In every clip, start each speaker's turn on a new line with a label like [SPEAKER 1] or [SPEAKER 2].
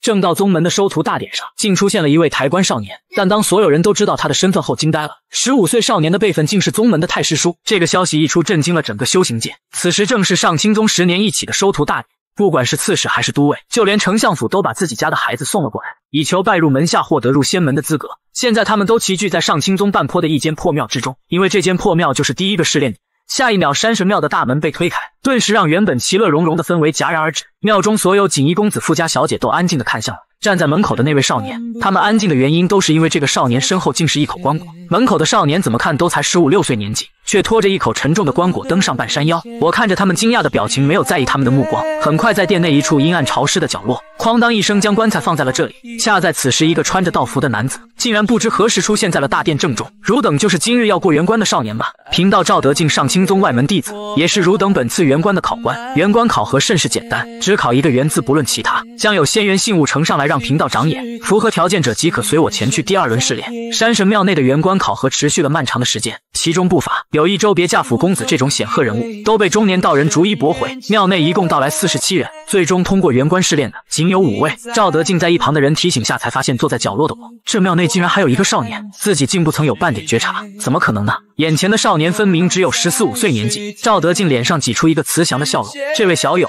[SPEAKER 1] 正道宗门的收徒大典上，竟出现了一位抬棺少年。但当所有人都知道他的身份后，惊呆了。十五岁少年的辈分竟是宗门的太师叔。这个消息一出，震惊了整个修行界。此时正是上清宗十年一起的收徒大典，不管是刺史还是都尉，就连丞相府都把自己家的孩子送了过来，以求拜入门下，获得入仙门的资格。现在他们都齐聚在上清宗半坡的一间破庙之中，因为这间破庙就是第一个试炼点。下一秒，山神庙的大门被推开，顿时让原本其乐融融的氛围戛然而止。庙中所有锦衣公子、富家小姐都安静地看向了站在门口的那位少年。他们安静的原因，都是因为这个少年身后竟是一口棺椁。门口的少年怎么看都才十五六岁年纪。却拖着一口沉重的棺椁登上半山腰。我看着他们惊讶的表情，没有在意他们的目光。很快，在殿内一处阴暗潮湿的角落，哐当一声将棺材放在了这里。恰在此时，一个穿着道服的男子竟然不知何时出现在了大殿正中。汝等就是今日要过元关的少年吧？贫道赵德敬，上清宗外门弟子，也是汝等本次元关的考官。元关考核甚是简单，只考一个元字，不论其他。将有仙元信物呈上来，让贫道长眼。符合条件者即可随我前去第二轮试炼。山神庙内的元关考核持续了漫长的时间，其中不乏。有一州别嫁府公子这种显赫人物，都被中年道人逐一驳回。庙内一共到来四十七人，最终通过元关试炼的仅有五位。赵德敬在一旁的人提醒下，才发现坐在角落的我，这庙内竟然还有一个少年，自己竟不曾有半点觉察，怎么可能呢？眼前的少年分明只有十四五岁年纪。赵德敬脸上挤出一个慈祥的笑容：“这位小友，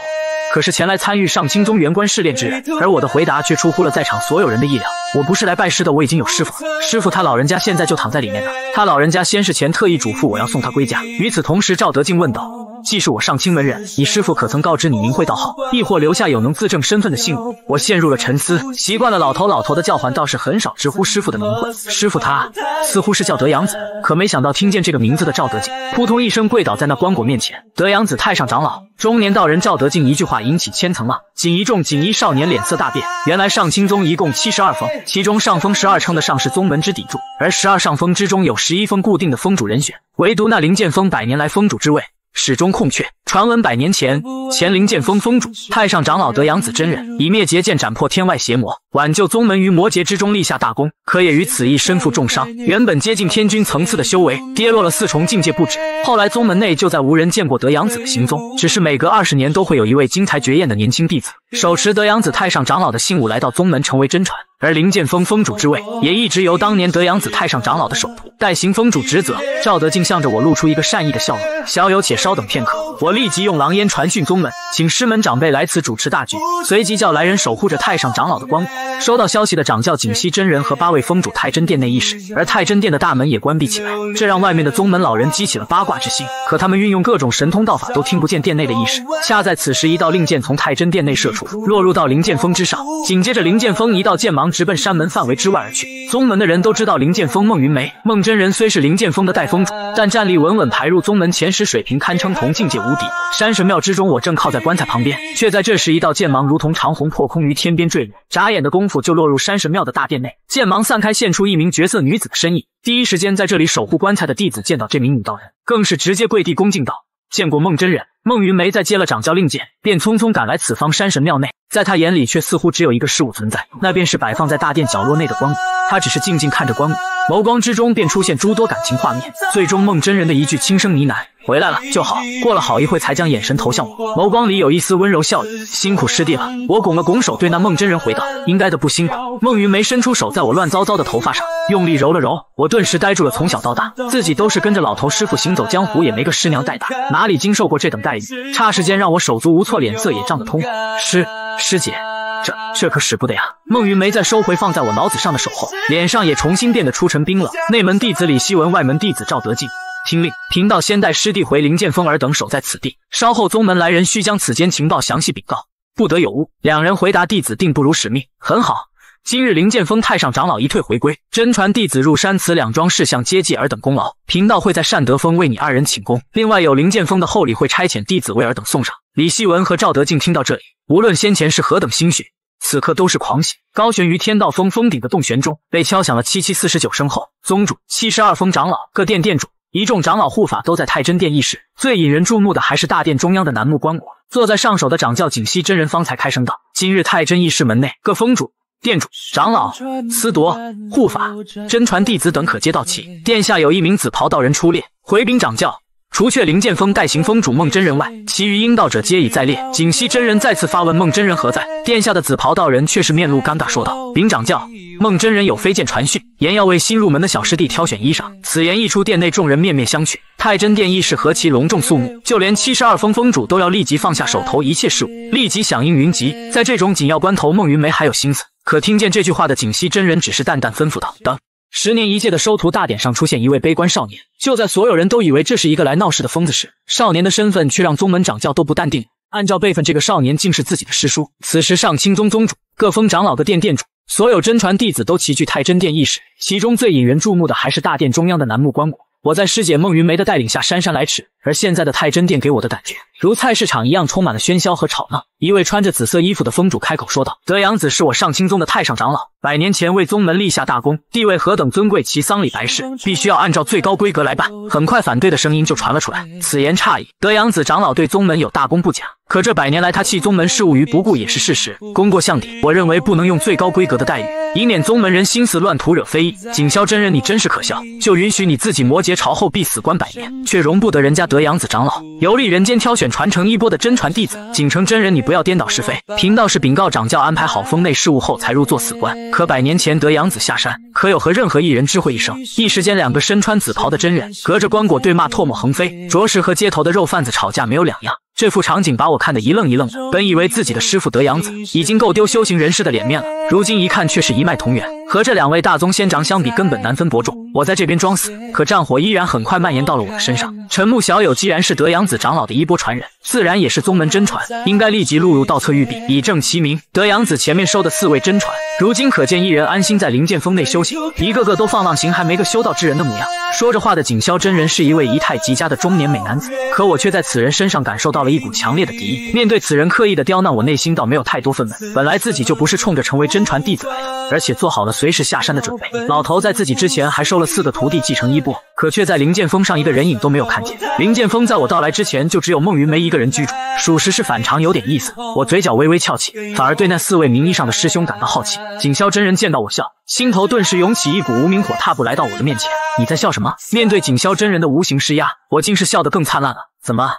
[SPEAKER 1] 可是前来参与上清宗元关试炼之人？”而我的回答却出乎了在场所有人的意料。我不是来拜师的，我已经有师父了。师父他老人家现在就躺在里面呢。他老人家先是前特意嘱咐我要送他归家。与此同时，赵德敬问道：“既是我上清门人，你师父可曾告知你名讳道号，亦或留下有能自证身份的信物？”我陷入了沉思，习惯了老头老头的叫唤，倒是很少直呼师傅的名讳。师傅他似乎是叫德阳子，可没想到听见这个名字的赵德敬，扑通一声跪倒在那棺椁面前。德阳子，太上长老，中年道人赵德敬一句话引起千层浪，锦衣众锦衣少年脸色大变。原来上清宗一共七十二峰。其中上峰十二称得上是宗门之砥柱，而十二上峰之中有十一峰固定的峰主人选，唯独那灵剑峰百年来峰主之位始终空缺。传闻百年前 前灵剑峰峰主太上长老德阳子真人以灭劫剑斩破天外邪魔，挽救宗门于魔劫之中立下大功，可也于此役身负重伤，原本接近天君层次的修为跌落了四重境界不止。后来宗门内就再无人见过德阳子的行踪，只是每隔二十年都会有一位精才绝艳的年轻弟子。手持德阳子太上长老的信物来到宗门成为真传，而林剑峰峰主之位也一直由当年德阳子太上长老的首徒代行峰主职责。赵德敬向着我露出一个善意的笑容：“小友且稍等片刻，我立即用狼烟传讯宗门，请师门长辈来此主持大局。”随即叫来人守护着太上长老的棺椁。收到消息的掌教景溪真人和八位峰主太真殿内议事，而太真殿的大门也关闭起来，这让外面的宗门老人激起了八卦之心。可他们运用各种神通道法都听不见殿内的意识。恰在此时，一道令箭从太真殿内射出。落入到林剑峰之上，紧接着林剑峰一道剑芒直奔山门范围之外而去。宗门的人都知道林剑峰、孟云梅、孟真人虽是林剑峰的代峰主，但战力稳稳排入宗门前十，水平堪称同境界无敌。山神庙之中，我正靠在棺材旁边，却在这时一道剑芒如同长虹破空于天边坠落，眨眼的功夫就落入山神庙的大殿内。剑芒散开，现出一名绝色女子的身影。第一时间在这里守护棺材的弟子见到这名女道人，更是直接跪地恭敬道：“见过孟真人。”孟云梅在接了掌教令箭，便匆匆赶来此方山神庙内。在他眼里，却似乎只有一个事物存在，那便是摆放在大殿角落内的棺椁。他只是静静看着棺椁，眸光之中便出现诸多感情画面。最终，孟真人的一句轻声呢喃：“回来了就好。”过了好一会，才将眼神投向我，眸光里有一丝温柔笑意：“辛苦师弟了。”我拱了拱手，对那孟真人回道：“应该的，不辛苦。”孟云梅伸出手，在我乱糟糟的头发上用力揉了揉，我顿时呆住了。从小到大，自己都是跟着老头师傅行走江湖，也没个师娘带大，哪里经受过这等待？差时间让我手足无措，脸色也涨得通。师师姐，这这可使不得呀！孟云没再收回放在我脑子上的手后，脸上也重新变得出尘冰冷。内门弟子李希文，外门弟子赵德敬，听令，贫道先带师弟回灵剑峰，尔等守在此地，稍后宗门来人需将此间情报详细禀告，不得有误。两人回答，弟子定不辱使命。很好。今日灵剑峰太上长老一退回归，真传弟子入山，此两桩事项接济尔等功劳。贫道会在善德峰为你二人请功，另外有灵剑峰的厚礼会差遣弟子为尔等送上。李希文和赵德敬听到这里，无论先前是何等心血，此刻都是狂喜。高悬于天道峰峰顶的洞玄钟被敲响了七七四十九声后，宗主、七十二峰长老、各殿殿主一众长老护法都在太真殿议事。最引人注目的还是大殿中央的楠木棺椁，坐在上首的掌教锦溪真人方才开声道：“今日太真议事门内各峰主。”店主、长老、司铎、护法、真传弟子等可接到齐。殿下有一名紫袍道人出列，回禀掌教，除却灵剑峰代行峰主孟真人外，其余阴道者皆已在列。锦溪真人再次发问：孟真人何在？殿下的紫袍道人却是面露尴尬，说道：禀掌教，孟真人有飞剑传讯，言要为新入门的小师弟挑选衣裳。此言一出，殿内众人面面相觑。太真殿亦是何其隆重肃穆，就连七十二峰峰主都要立即放下手头一切事务，立即响应云集。在这种紧要关头，孟云梅还有心思？可听见这句话的景熙真人只是淡淡吩咐道：“等十年一届的收徒大典上出现一位悲观少年。就在所有人都以为这是一个来闹事的疯子时，少年的身份却让宗门掌教都不淡定。按照辈分，这个少年竟是自己的师叔。此时，上清宗宗主、各峰长老、各殿殿主、所有真传弟子都齐聚太真殿议事。其中最引人注目的还是大殿中央的楠木棺椁。我在师姐孟云梅的带领下姗姗来迟。”而现在的太真殿给我的感觉，如菜市场一样，充满了喧嚣和吵闹。一位穿着紫色衣服的峰主开口说道：“德阳子是我上清宗的太上长老，百年前为宗门立下大功，地位何等尊贵，其丧礼白事必须要按照最高规格来办。”很快，反对的声音就传了出来：“此言差矣，德阳子长老对宗门有大功不假，可这百年来他弃宗门事务于不顾也是事实，功过相抵，我认为不能用最高规格的待遇，以免宗门人心思乱，徒惹非议。”锦霄真人，你真是可笑，就允许你自己摩羯朝后必死关百年，却容不得人家。德阳子长老游历人间，挑选传承衣钵的真传弟子。景城真人，你不要颠倒是非。贫道是禀告掌教安排好封内事务后才入座死关。可百年前德阳子下山，可有和任何一人知会一声？一时间，两个身穿紫袍的真人隔着棺椁对骂，唾沫横飞，着实和街头的肉贩子吵架没有两样。这副场景把我看得一愣一愣的。本以为自己的师傅德阳子已经够丢修行人士的脸面了，如今一看，却是一脉同源。和这两位大宗仙长相比，根本难分伯仲。我在这边装死，可战火依然很快蔓延到了我的身上。陈木小友既然是德阳子长老的衣钵传人，自然也是宗门真传，应该立即录入道册玉壁，以正其名。德阳子前面收的四位真传，如今可见一人安心在灵剑峰内修行，一个个都放浪形，还没个修道之人的模样。说着话的锦霄真人是一位仪态极佳的中年美男子，可我却在此人身上感受到了一股强烈的敌意。面对此人刻意的刁难，我内心倒没有太多愤懑。本来自己就不是冲着成为真传弟子来的，而且做好了。随时下山的准备。老头在自己之前还收了四个徒弟继承衣钵，可却在灵剑峰上一个人影都没有看见。灵剑峰在我到来之前就只有孟云梅一个人居住，属实是反常，有点意思。我嘴角微微翘起，反而对那四位名义上的师兄感到好奇。锦霄真人见到我笑，心头顿时涌起一股无名火，踏步来到我的面前：“你在笑什么？”面对锦霄真人的无形施压，我竟是笑得更灿烂了。怎么？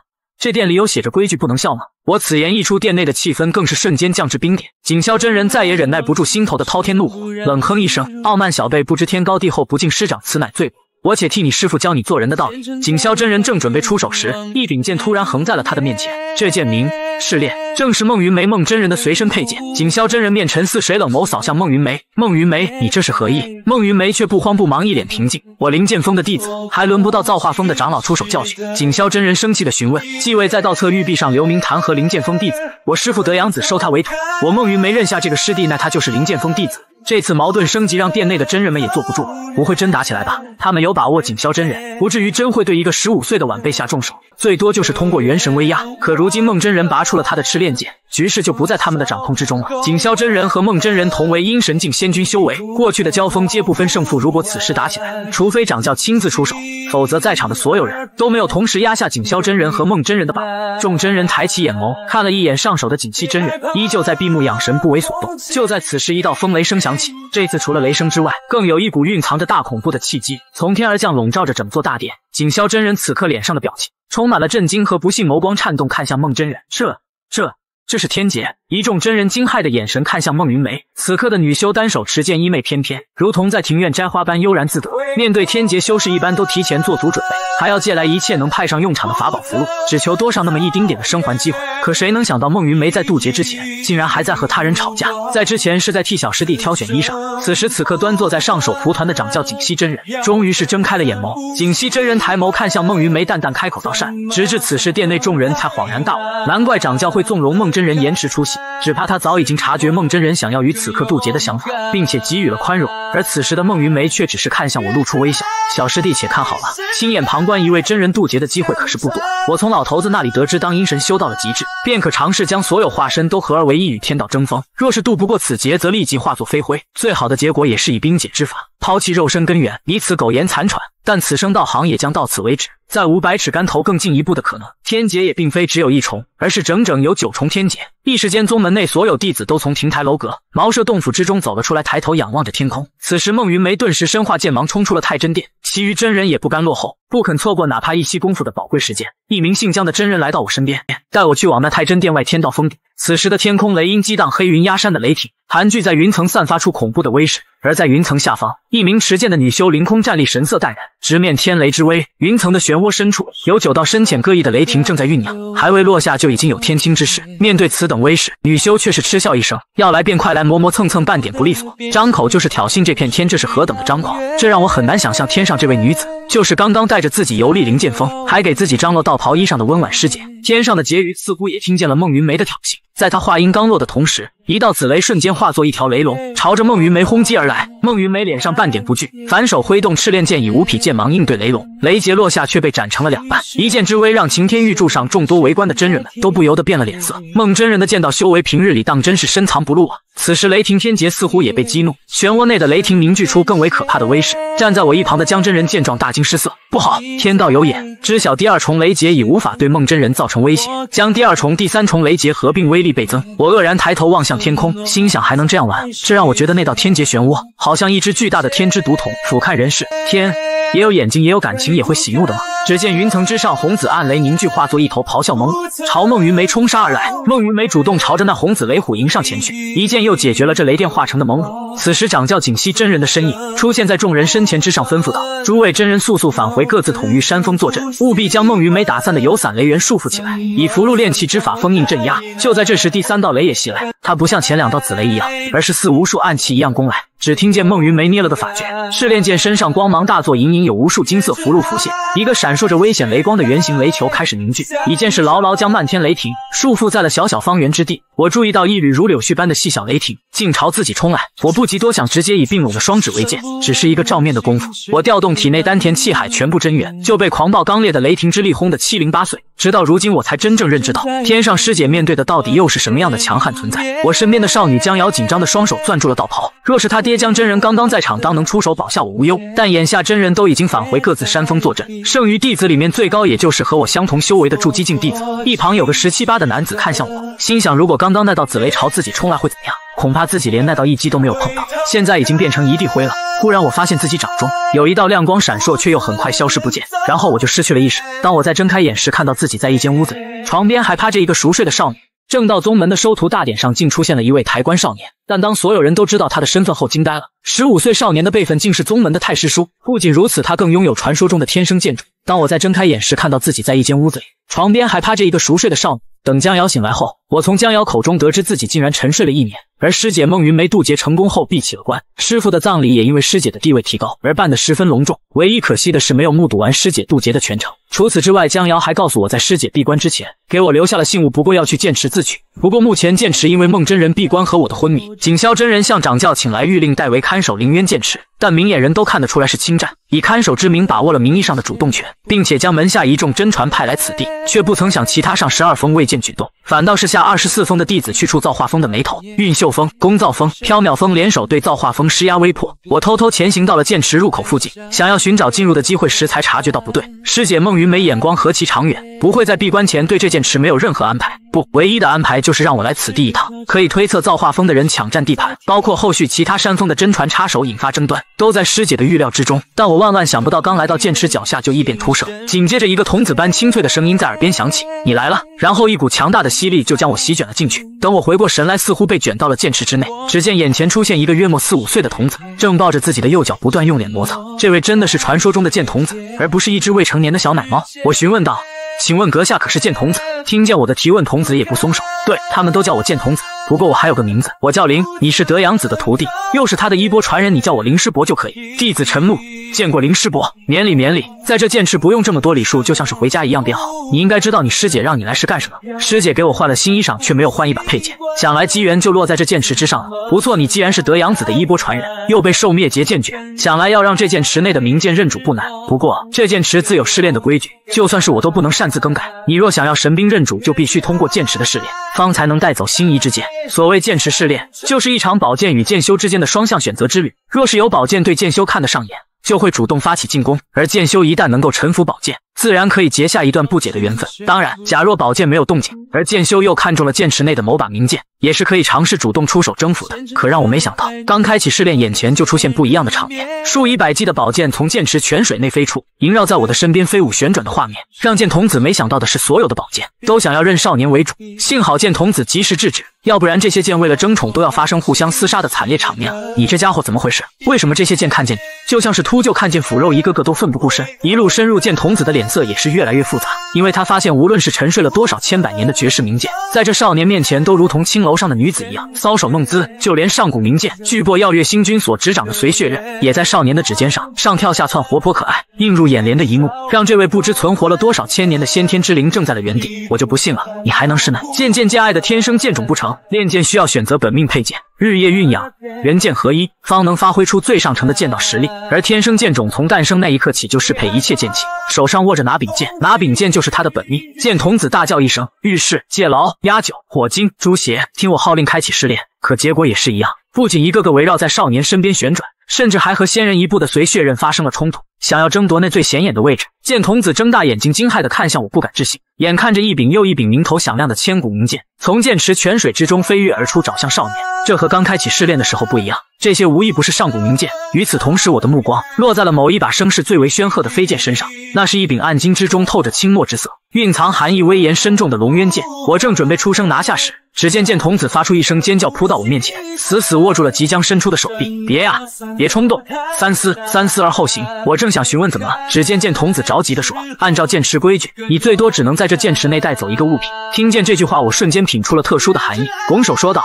[SPEAKER 1] 这店里有写着规矩不能笑吗？我此言一出，店内的气氛更是瞬间降至冰点。锦霄真人再也忍耐不住心头的滔天怒火，冷哼一声：“傲慢小辈不知天高地厚，不敬师长，此乃罪过。我且替你师父教你做人的道理。”锦霄真人正准备出手时，一柄剑突然横在了他的面前。这剑名。试炼正是孟云梅孟真人的随身佩剑。锦霄真人面沉似水，冷眸扫向孟云梅。孟云梅，你这是何意？孟云梅却不慌不忙，一脸平静。我林剑峰的弟子，还轮不到造化峰的长老出手教训。锦霄真人生气的询问：继位在道册玉壁上留名，弹劾林剑峰弟子？我师父德阳子收他为徒，我孟云梅认下这个师弟，那他就是林剑峰弟子。这次矛盾升级，让殿内的真人们也坐不住了。不会真打起来吧？他们有把握。锦霄真人不至于真会对一个十五岁的晚辈下重手。最多就是通过元神威压，可如今梦真人拔出了他的赤练剑，局势就不在他们的掌控之中了。景霄真人和梦真人同为阴神境仙君修为，过去的交锋皆不分胜负。如果此时打起来，除非掌教亲自出手，否则在场的所有人都没有同时压下景霄真人和梦真人的把。握。众真人抬起眼眸看了一眼上手的锦气真人，依旧在闭目养神，不为所动。就在此时，一道风雷声响起，这次除了雷声之外，更有一股蕴藏着大恐怖的气机从天而降，笼罩着整座大殿。景霄真人此刻脸上的表情。充满了震惊和不信，眸光颤动，看向孟真人。这这。这是天劫！一众真人惊骇的眼神看向孟云梅。此刻的女修单手持剑，衣袂翩翩，如同在庭院摘花般悠然自得。面对天劫，修士一般都提前做足准备，还要借来一切能派上用场的法宝符箓，只求多上那么一丁点的生还机会。可谁能想到，孟云梅在渡劫之前，竟然还在和他人吵架？在之前是在替小师弟挑选衣裳，此时此刻端坐在上首蒲团的掌教景熙真人，终于是睁开了眼眸。景熙真人抬眸看向孟云梅，淡淡开口道善。直至此时，殿内众人才恍然大悟，难怪掌教会纵容孟。真人延迟出席，只怕他早已经察觉孟真人想要与此刻渡劫的想法，并且给予了宽容。而此时的孟云梅却只是看向我，露出微笑。小师弟且看好了，亲眼旁观一位真人渡劫的机会可是不多。我从老头子那里得知，当阴神修到了极致，便可尝试将所有化身都合而为一，与天道争锋。若是渡不过此劫，则立即化作飞灰。最好的结果也是以冰解之法。抛弃肉身根源，以此苟延残喘，但此生道行也将到此为止，再无百尺竿头更进一步的可能。天劫也并非只有一重，而是整整有九重天劫。一时间，宗门内所有弟子都从亭台楼阁、茅舍洞府之中走了出来，抬头仰望着天空。此时，孟云梅顿时身化剑芒冲出了太真殿，其余真人也不甘落后，不肯错过哪怕一息功夫的宝贵时间。一名姓江的真人来到我身边，带我去往那太真殿外天道峰顶。此时的天空雷音激荡，黑云压山的雷霆盘踞在云层，散发出恐怖的威势。而在云层下方，一名持剑的女修凌空站立，神色淡然。直面天雷之威，云层的漩涡深处有九道深浅各异的雷霆正在酝酿，还未落下就已经有天倾之势。面对此等威势，女修却是嗤笑一声：“要来便快来，磨磨蹭蹭半点不利索。”张口就是挑衅这片天，这是何等的张狂！这让我很难想象，天上这位女子就是刚刚带着自己游历灵剑峰，还给自己张罗道袍衣裳的温婉师姐。天上的婕妤似乎也听见了孟云梅的挑衅，在她话音刚落的同时。一道紫雷瞬间化作一条雷龙，朝着孟云梅轰击而来。孟云梅脸上半点不惧，反手挥动赤炼剑，以五匹剑芒应对雷龙。雷劫落下，却被斩成了两半。一剑之威，让擎天玉柱上众多围观的真人们都不由得变了脸色。孟真人的剑道修为，平日里当真是深藏不露啊！此时雷霆天劫似乎也被激怒，漩涡内的雷霆凝聚出更为可怕的威势。站在我一旁的江真人见状，大惊失色：“不好！天道有眼，知晓第二重雷劫已无法对孟真人造成威胁，将第二重、第三重雷劫合并，威力倍增。”我愕然抬头望向。天空心想还能这样玩，这让我觉得那道天劫漩涡好像一只巨大的天之毒桶，俯瞰人世。天也有眼睛，也有感情，也会喜怒的吗？只见云层之上，红紫暗雷凝聚，化作一头咆哮猛虎，朝孟云梅冲杀而来。孟云梅主动朝着那红紫雷虎迎上前去，一剑又解决了这雷电化成的猛虎。此时掌教景溪真人的身影出现在众人身前之上，吩咐道：“诸位真人，速速返回各自统御山峰坐镇，务必将孟云梅打散的游散雷源束缚起来，以符箓炼气之法封印镇压。”就在这时，第三道雷也袭来，他不。不像前两道紫雷一样，而是似无数暗器一样攻来。只听见孟云梅捏了个法诀，赤练剑身上光芒大作，隐隐有无数金色符箓浮现，一个闪烁着危险雷光的圆形雷球开始凝聚，一件事牢牢将漫天雷霆束缚在了小小方圆之地。我注意到一缕如柳絮般的细小雷霆竟朝自己冲来，我不及多想，直接以并拢的双指为剑，只是一个照面的功夫，我调动体内丹田气海全部真元，就被狂暴刚烈的雷霆之力轰得七零八碎。直到如今，我才真正认知到天上师姐面对的到底又是什么样的强悍存在。我身边的少女江瑶紧张的双手攥住了道袍，若是她爹。爹将真人刚刚在场，当能出手保下我无忧。但眼下真人都已经返回各自山峰坐镇，剩余弟子里面最高也就是和我相同修为的筑基境弟子。一旁有个十七八的男子看向我，心想如果刚刚那道紫雷朝自己冲来会怎样？恐怕自己连那道一击都没有碰到，现在已经变成一地灰了。忽然我发现自己掌中有一道亮光闪烁，却又很快消失不见，然后我就失去了意识。当我再睁开眼时，看到自己在一间屋子里，床边还趴着一个熟睡的少女。正道宗门的收徒大典上，竟出现了一位抬棺少年。但当所有人都知道他的身份后，惊呆了。十五岁少年的辈分竟是宗门的太师叔。不仅如此，他更拥有传说中的天生剑主。当我在睁开眼时，看到自己在一间屋子里，床边还趴着一个熟睡的少女。等江瑶醒来后。我从江瑶口中得知，自己竟然沉睡了一年，而师姐孟云梅渡劫成功后闭起了关，师傅的葬礼也因为师姐的地位提高而办得十分隆重。唯一可惜的是，没有目睹完师姐渡劫的全程。除此之外，江瑶还告诉我在师姐闭关之前给我留下了信物，不过要去剑池自取。不过目前剑池因为孟真人闭关和我的昏迷，景霄真人向掌教请来玉令代为看守凌渊剑池，但明眼人都看得出来是侵占，以看守之名把握了名义上的主动权，并且将门下一众真传派来此地，却不曾想其他上十二峰未见举动，反倒是下。二十四峰的弟子去触造化峰的眉头，运秀峰、宫造峰、缥缈峰联手对造化峰施压威迫。我偷偷前行到了剑池入口附近，想要寻找进入的机会时，才察觉到不对。师姐孟云梅眼光何其长远，不会在闭关前对这剑池没有任何安排。不，唯一的安排就是让我来此地一趟。可以推测，造化峰的人抢占地盘，包括后续其他山峰的真传插手引发争端，都在师姐的预料之中。但我万万想不到，刚来到剑池脚下就异变突生，紧接着一个童子般清脆的声音在耳边响起：“你来了。”然后一股强大的吸力就将。将我席卷了进去。等我回过神来，似乎被卷到了剑池之内。只见眼前出现一个约莫四五岁的童子，正抱着自己的右脚，不断用脸磨蹭。这位真的是传说中的剑童子，而不是一只未成年的小奶猫。我询问道：“请问阁下可是剑童子？”听见我的提问，童子也不松手。对他们都叫我剑童子。不过我还有个名字，我叫林。你是德阳子的徒弟，又是他的衣钵传人，你叫我林师伯就可以。弟子陈木，见过林师伯。免礼，免礼。在这剑池不用这么多礼数，就像是回家一样便好。你应该知道你师姐让你来是干什么。师姐给我换了新衣裳，却没有换一把佩剑，想来机缘就落在这剑池之上了。不错，你既然是德阳子的衣钵传人，又被受灭劫剑诀，想来要让这剑池内的名剑认主不难。不过这剑池自有试炼的规矩，就算是我都不能擅自更改。你若想要神兵认主，就必须通过剑池的试炼，方才能带走心仪之剑。所谓剑池试炼，就是一场宝剑与剑修之间的双向选择之旅。若是有宝剑对剑修看得上眼，就会主动发起进攻；而剑修一旦能够臣服宝剑，自然可以结下一段不解的缘分。当然，假若宝剑没有动静，而剑修又看中了剑池内的某把名剑，也是可以尝试主动出手征服的。可让我没想到，刚开启试炼，眼前就出现不一样的场面。数以百计的宝剑从剑池泉水内飞出，萦绕在我的身边飞舞旋转的画面，让剑童子没想到的是，所有的宝剑都想要认少年为主。幸好剑童子及时制止，要不然这些剑为了争宠都要发生互相厮杀的惨烈场面。你这家伙怎么回事？为什么这些剑看见你，就像是秃鹫看见腐肉，一个个都奋不顾身，一路深入剑童子的脸。色也是越来越复杂，因为他发现，无论是沉睡了多少千百年的绝世名剑，在这少年面前，都如同青楼上的女子一样搔首弄姿。就连上古名剑巨破耀月星君所执掌的随血刃，也在少年的指尖上上跳下窜，活泼可爱。映入眼帘的一幕，让这位不知存活了多少千年的先天之灵怔在了原地。我就不信了，你还能是那剑剑剑爱的天生剑种不成？练剑需要选择本命配剑。日夜蕴养，人剑合一，方能发挥出最上乘的剑道实力。而天生剑种从诞生那一刻起就适配一切剑气，手上握着拿柄剑，拿柄剑就是他的本命。剑童子大叫一声：“御世戒牢压酒、火精诛邪，听我号令，开启试炼。”可结果也是一样，不仅一个个围绕在少年身边旋转，甚至还和先人一步的随血刃发生了冲突。想要争夺那最显眼的位置，见童子睁大眼睛，惊骇地看向我，不敢置信。眼看着一柄又一柄名头响亮的千古名剑从剑池泉水之中飞跃而出，找向少年。这和刚开启试炼的时候不一样，这些无一不是上古名剑。与此同时，我的目光落在了某一把声势最为煊赫的飞剑身上，那是一柄暗金之中透着青墨之色，蕴藏寒意、威严深重的龙渊剑。我正准备出声拿下时，只见剑童子发出一声尖叫，扑到我面前，死死握住了即将伸出的手臂。别呀，别冲动，三思三思而后行。我正。想询问怎么了？只见剑童子着急的说：“按照剑池规矩，你最多只能在这剑池内带走一个物品。”听见这句话，我瞬间品出了特殊的含义，拱手说道：“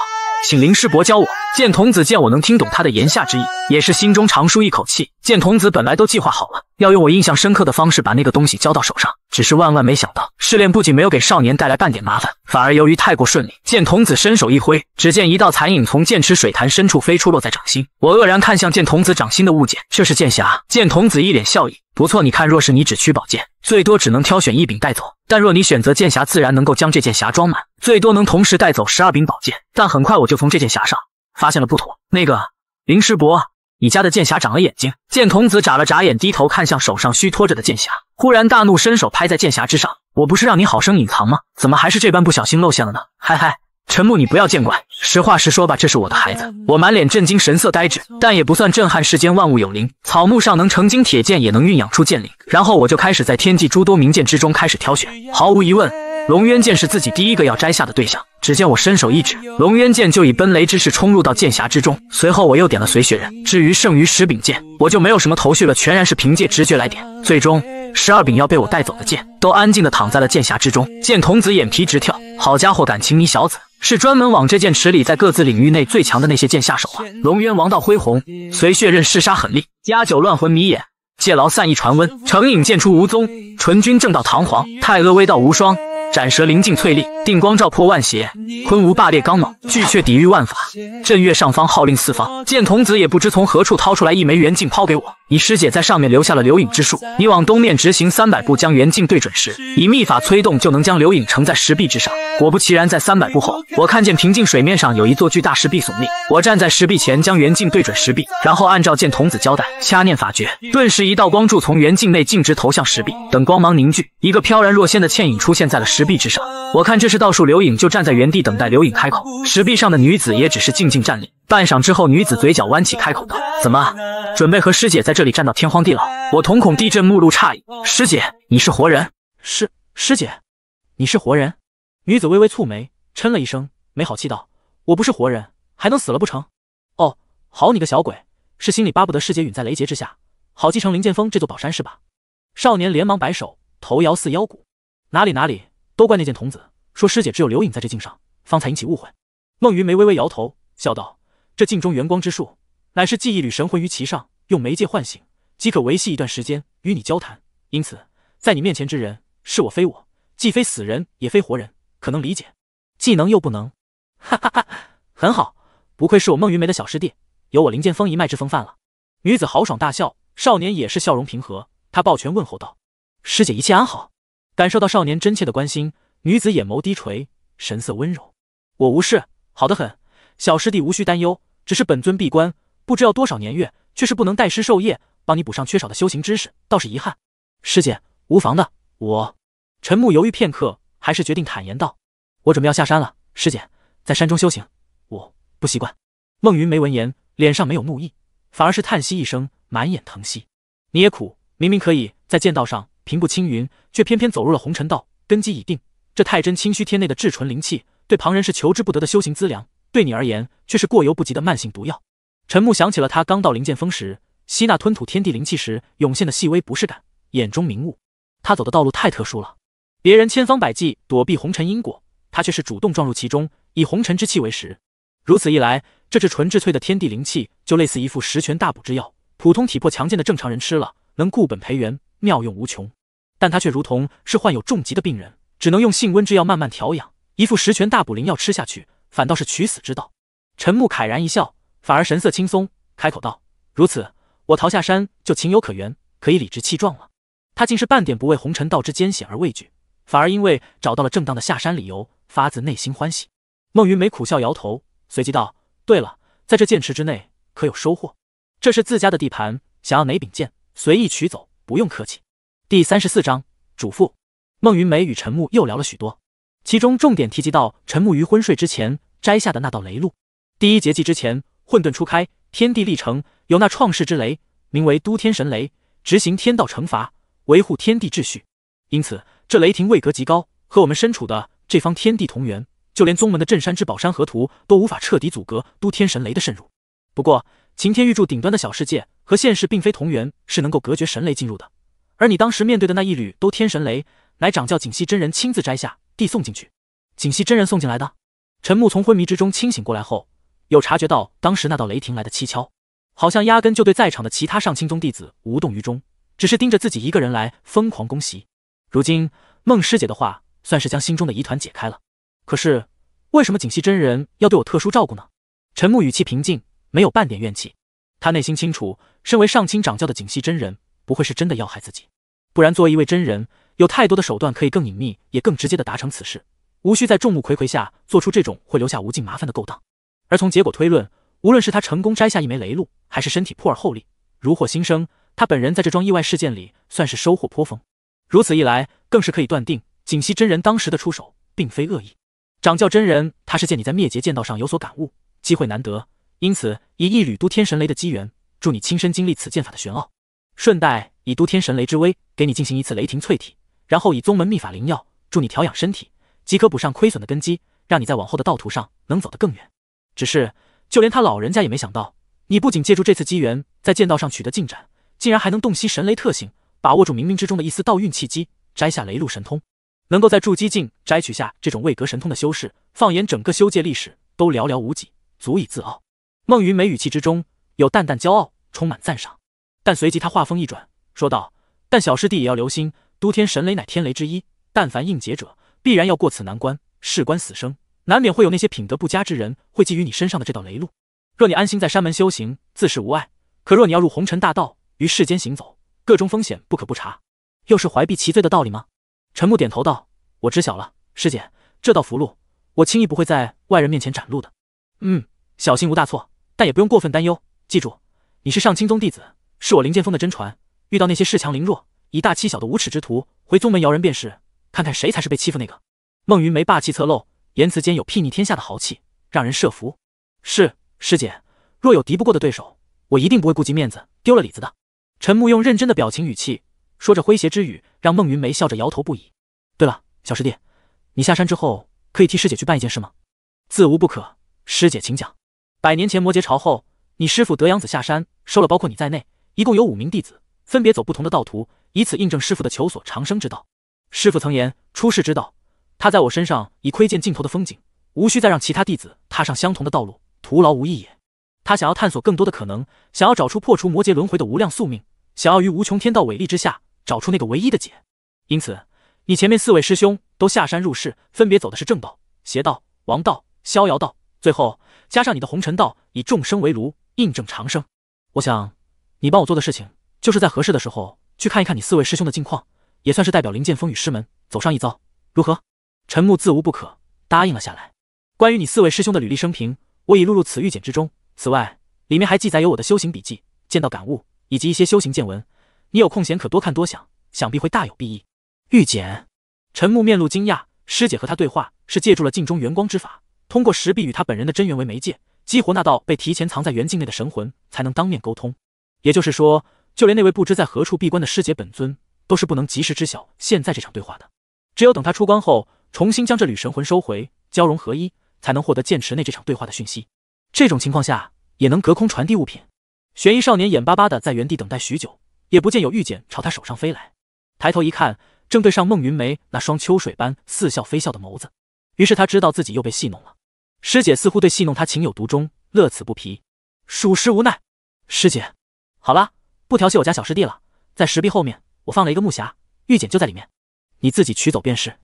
[SPEAKER 1] 请林师伯教我。”剑童子见我能听懂他的言下之意，也是心中长舒一口气。剑童子本来都计划好了。要用我印象深刻的方式把那个东西交到手上，只是万万没想到，试炼不仅没有给少年带来半点麻烦，反而由于太过顺利，剑童子伸手一挥，只见一道残影从剑池水潭深处飞出，落在掌心。我愕然看向剑童子掌心的物件，这是剑匣。剑童子一脸笑意：“不错，你看，若是你只取宝剑，最多只能挑选一柄带走；但若你选择剑匣，自然能够将这件匣装满，最多能同时带走十二柄宝剑。但很快我就从这件匣上发现了不妥，那个林师伯。”你家的剑侠长了眼睛？剑童子眨了眨眼，低头看向手上虚脱着的剑侠，忽然大怒，伸手拍在剑侠之上。我不是让你好生隐藏吗？怎么还是这般不小心露馅了呢？嗨嗨，陈木，你不要见怪，实话实说吧，这是我的孩子。我满脸震惊，神色呆滞，但也不算震撼。世间万物有灵，草木上能成精，铁剑也能蕴养出剑灵。然后我就开始在天际诸多名剑之中开始挑选，毫无疑问。龙渊剑是自己第一个要摘下的对象。只见我伸手一指，龙渊剑就以奔雷之势冲入到剑匣之中。随后我又点了随血刃。至于剩余十柄剑，我就没有什么头绪了，全然是凭借直觉来点。最终，十二柄要被我带走的剑，都安静地躺在了剑匣之中。剑童子眼皮直跳，好家伙，敢情你小子是专门往这剑池里，在各自领域内最强的那些剑下手啊！龙渊王道恢宏，随血刃嗜杀狠厉，压酒乱魂迷眼，借牢散逸传温，成影剑出无踪，纯君正道堂皇，太阿威道无双。斩蛇灵镜淬力，定光照破万邪；昆吾霸裂刚猛，巨阙抵御万法。镇岳上方号令四方，见童子也不知从何处掏出来一枚圆镜抛给我。你师姐在上面留下了留影之术，你往东面直行三百步，将圆镜对准时，以秘法催动就能将留影呈在石壁之上。果不其然，在三百步后，我看见平静水面上有一座巨大石壁耸立。我站在石壁前，将圆镜对准石壁，然后按照剑童子交代掐念法诀，顿时一道光柱从圆镜内径直投向石壁。等光芒凝聚，一个飘然若仙的倩影出现在了石壁之上。我看这是道术留影，就站在原地等待留影开口。石壁上的女子也只是静静站立。半晌之后，女子嘴角弯起，开口道：“怎么，准备和师姐在这里站到天荒地老？”我瞳孔地震，目露诧异：“师姐，你是活人？”“师师姐，你是活人？”女子微微蹙眉，嗔了一声，没好气道：“我不是活人，还能死了不成？”“哦，好你个小鬼，是心里巴不得师姐陨在雷劫之下，好继承林剑峰这座宝山是吧？”少年连忙摆手，头摇似腰鼓：“哪里哪里，都怪那贱童子，说师姐只有留影在这镜上，方才引起误会。”孟云眉微微摇头，笑道。这镜中元光之术，乃是记忆缕神魂于其上，用媒介唤醒，即可维系一段时间与你交谈。因此，在你面前之人，是我非我，既非死人，也非活人，可能理解，既能又不能。哈哈哈，很好，不愧是我孟云梅的小师弟，有我林剑锋一脉之风范了。女子豪爽大笑，少年也是笑容平和。他抱拳问候道：“师姐一切安好？”感受到少年真切的关心，女子眼眸低垂，神色温柔：“我无事，好的很，小师弟无需担忧。”只是本尊闭关，不知要多少年月，却是不能代师授业，帮你补上缺少的修行知识，倒是遗憾。师姐无妨的，我。陈木犹豫片刻，还是决定坦言道：“我准备要下山了，师姐在山中修行，我不习惯。”孟云梅闻言，脸上没有怒意，反而是叹息一声，满眼疼惜。你也苦，明明可以在剑道上平步青云，却偏偏走入了红尘道，根基已定。这太真清虚天内的至纯灵气，对旁人是求之不得的修行资粮。对你而言，却是过犹不及的慢性毒药。陈木想起了他刚到灵剑峰时，吸纳吞吐天地灵气时涌现的细微不适感，眼中明悟，他走的道路太特殊了。别人千方百计躲避红尘因果，他却是主动撞入其中，以红尘之气为食。如此一来，这支纯至粹的天地灵气就类似一副十全大补之药，普通体魄强健的正常人吃了能固本培元，妙用无穷。但他却如同是患有重疾的病人，只能用性温之药慢慢调养。一副十全大补灵药吃下去。反倒是取死之道。陈木慨然一笑，反而神色轻松，开口道：“如此，我逃下山就情有可原，可以理直气壮了。”他竟是半点不为红尘道之艰险而畏惧，反而因为找到了正当的下山理由，发自内心欢喜。孟云梅苦笑摇头，随即道：“对了，在这剑池之内可有收获？这是自家的地盘，想要哪柄剑随意取走，不用客气。”第三十四章嘱咐。孟云梅与陈木又聊了许多。其中重点提及到陈木鱼昏睡之前摘下的那道雷路，第一劫气之前，混沌初开，天地历程，有那创世之雷，名为都天神雷，执行天道惩罚，维护天地秩序。因此，这雷霆位格极高，和我们身处的这方天地同源，就连宗门的镇山之宝山河图都无法彻底阻隔都天神雷的渗入。不过，擎天玉柱顶端的小世界和现实并非同源，是能够隔绝神雷进入的。而你当时面对的那一缕都天神雷，乃掌教锦溪真人亲自摘下。递送进去，景熙真人送进来的。陈木从昏迷之中清醒过来后，有察觉到当时那道雷霆来的蹊跷，好像压根就对在场的其他上清宗弟子无动于衷，只是盯着自己一个人来疯狂攻袭。如今孟师姐的话，算是将心中的疑团解开了。可是，为什么景熙真人要对我特殊照顾呢？陈木语气平静，没有半点怨气。他内心清楚，身为上清掌教的景熙真人，不会是真的要害自己，不然作为一位真人。有太多的手段可以更隐秘也更直接的达成此事，无需在众目睽睽下做出这种会留下无尽麻烦的勾当。而从结果推论，无论是他成功摘下一枚雷露，还是身体破而后立，如获新生，他本人在这桩意外事件里算是收获颇丰。如此一来，更是可以断定锦溪真人当时的出手并非恶意。掌教真人，他是见你在灭劫剑道上有所感悟，机会难得，因此以一缕都天神雷的机缘，助你亲身经历此剑法的玄奥，顺带以都天神雷之威给你进行一次雷霆淬体。然后以宗门秘法灵药助你调养身体，即可补上亏损的根基，让你在往后的道途上能走得更远。只是就连他老人家也没想到，你不仅借助这次机缘在剑道上取得进展，竟然还能洞悉神雷特性，把握住冥冥之中的一丝道运气机，摘下雷路神通。能够在筑基境摘取下这种未格神通的修士，放眼整个修界历史都寥寥无几，足以自傲。孟云梅语气之中有淡淡骄傲，充满赞赏，但随即他话锋一转，说道：“但小师弟也要留心。”都天神雷乃天雷之一，但凡应劫者必然要过此难关，事关死生，难免会有那些品德不佳之人会觊觎你身上的这道雷路。若你安心在山门修行，自是无碍；可若你要入红尘大道，于世间行走，各中风险不可不察。又是怀璧其罪的道理吗？陈木点头道：“我知晓了，师姐，这道符箓我轻易不会在外人面前展露的。嗯，小心无大错，但也不用过分担忧。记住，你是上清宗弟子，是我林剑峰的真传，遇到那些恃强凌弱。”以大欺小的无耻之徒，回宗门摇人便是，看看谁才是被欺负那个。孟云梅霸气侧漏，言辞间有睥睨天下的豪气，让人慑服。是师姐，若有敌不过的对手，我一定不会顾及面子，丢了里子的。陈木用认真的表情语气说着诙谐之语，让孟云梅笑着摇头不已。对了，小师弟，你下山之后可以替师姐去办一件事吗？自无不可，师姐请讲。百年前摩劫朝后，你师傅德阳子下山收了包括你在内，一共有五名弟子。分别走不同的道途，以此印证师傅的求索长生之道。师傅曾言，出世之道，他在我身上已窥见尽头的风景，无需再让其他弟子踏上相同的道路，徒劳无益也。他想要探索更多的可能，想要找出破除魔劫轮回的无量宿命，想要于无穷天道伟力之下找出那个唯一的解。因此，你前面四位师兄都下山入世，分别走的是正道、邪道、王道、逍遥道，最后加上你的红尘道，以众生为炉，印证长生。我想，你帮我做的事情。就是在合适的时候去看一看你四位师兄的近况，也算是代表林剑锋与师门走上一遭，如何？陈木自无不可，答应了下来。关于你四位师兄的履历生平，我已录入此玉简之中。此外，里面还记载有我的修行笔记、剑道感悟以及一些修行见闻。你有空闲可多看多想，想必会大有裨益。玉简，陈木面露惊讶。师姐和他对话是借助了镜中元光之法，通过石壁与他本人的真元为媒介，激活那道被提前藏在元镜内的神魂，才能当面沟通。也就是说。就连那位不知在何处闭关的师姐本尊，都是不能及时知晓现在这场对话的。只有等他出关后，重新将这缕神魂收回，交融合一，才能获得剑池内这场对话的讯息。这种情况下，也能隔空传递物品。悬疑少年眼巴巴的在原地等待许久，也不见有玉简朝他手上飞来。抬头一看，正对上孟云梅那双秋水般似笑非笑的眸子。于是他知道自己又被戏弄了。师姐似乎对戏弄他情有独钟，乐此不疲。属实无奈。师姐，好了。不调戏我家小师弟了，在石壁后面，我放了一个木匣，玉简就在里面，你自己取走便是。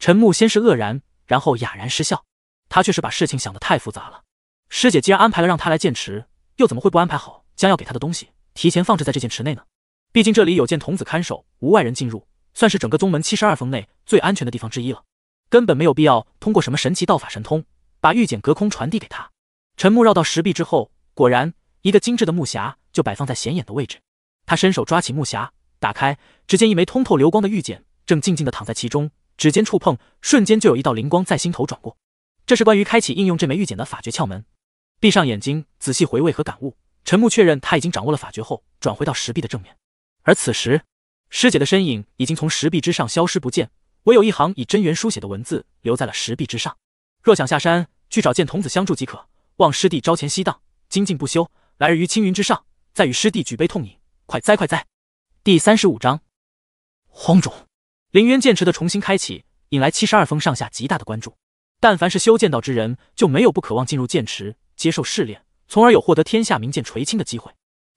[SPEAKER 1] 陈木先是愕然，然后哑然失笑。他却是把事情想得太复杂了。师姐既然安排了让他来剑池，又怎么会不安排好将要给他的东西提前放置在这件池内呢？毕竟这里有剑童子看守，无外人进入，算是整个宗门七十二峰内最安全的地方之一了，根本没有必要通过什么神奇道法神通把玉简隔空传递给他。陈木绕到石壁之后，果然一个精致的木匣就摆放在显眼的位置。他伸手抓起木匣，打开，只见一枚通透流光的玉简正静静地躺在其中。指尖触碰，瞬间就有一道灵光在心头转过。这是关于开启应用这枚玉简的法诀窍门。闭上眼睛，仔细回味和感悟。陈木确认他已经掌握了法诀后，转回到石壁的正面。而此时，师姐的身影已经从石壁之上消失不见，唯有一行以真元书写的文字留在了石壁之上。若想下山去找剑童子相助即可。望师弟朝前西荡，精进不休，来日于青云之上，再与师弟举杯痛饮。快哉快哉！第三十五章，荒冢。林渊剑池的重新开启，引来七十二峰上下极大的关注。但凡是修剑道之人，就没有不渴望进入剑池，接受试炼，从而有获得天下名剑垂青的机会。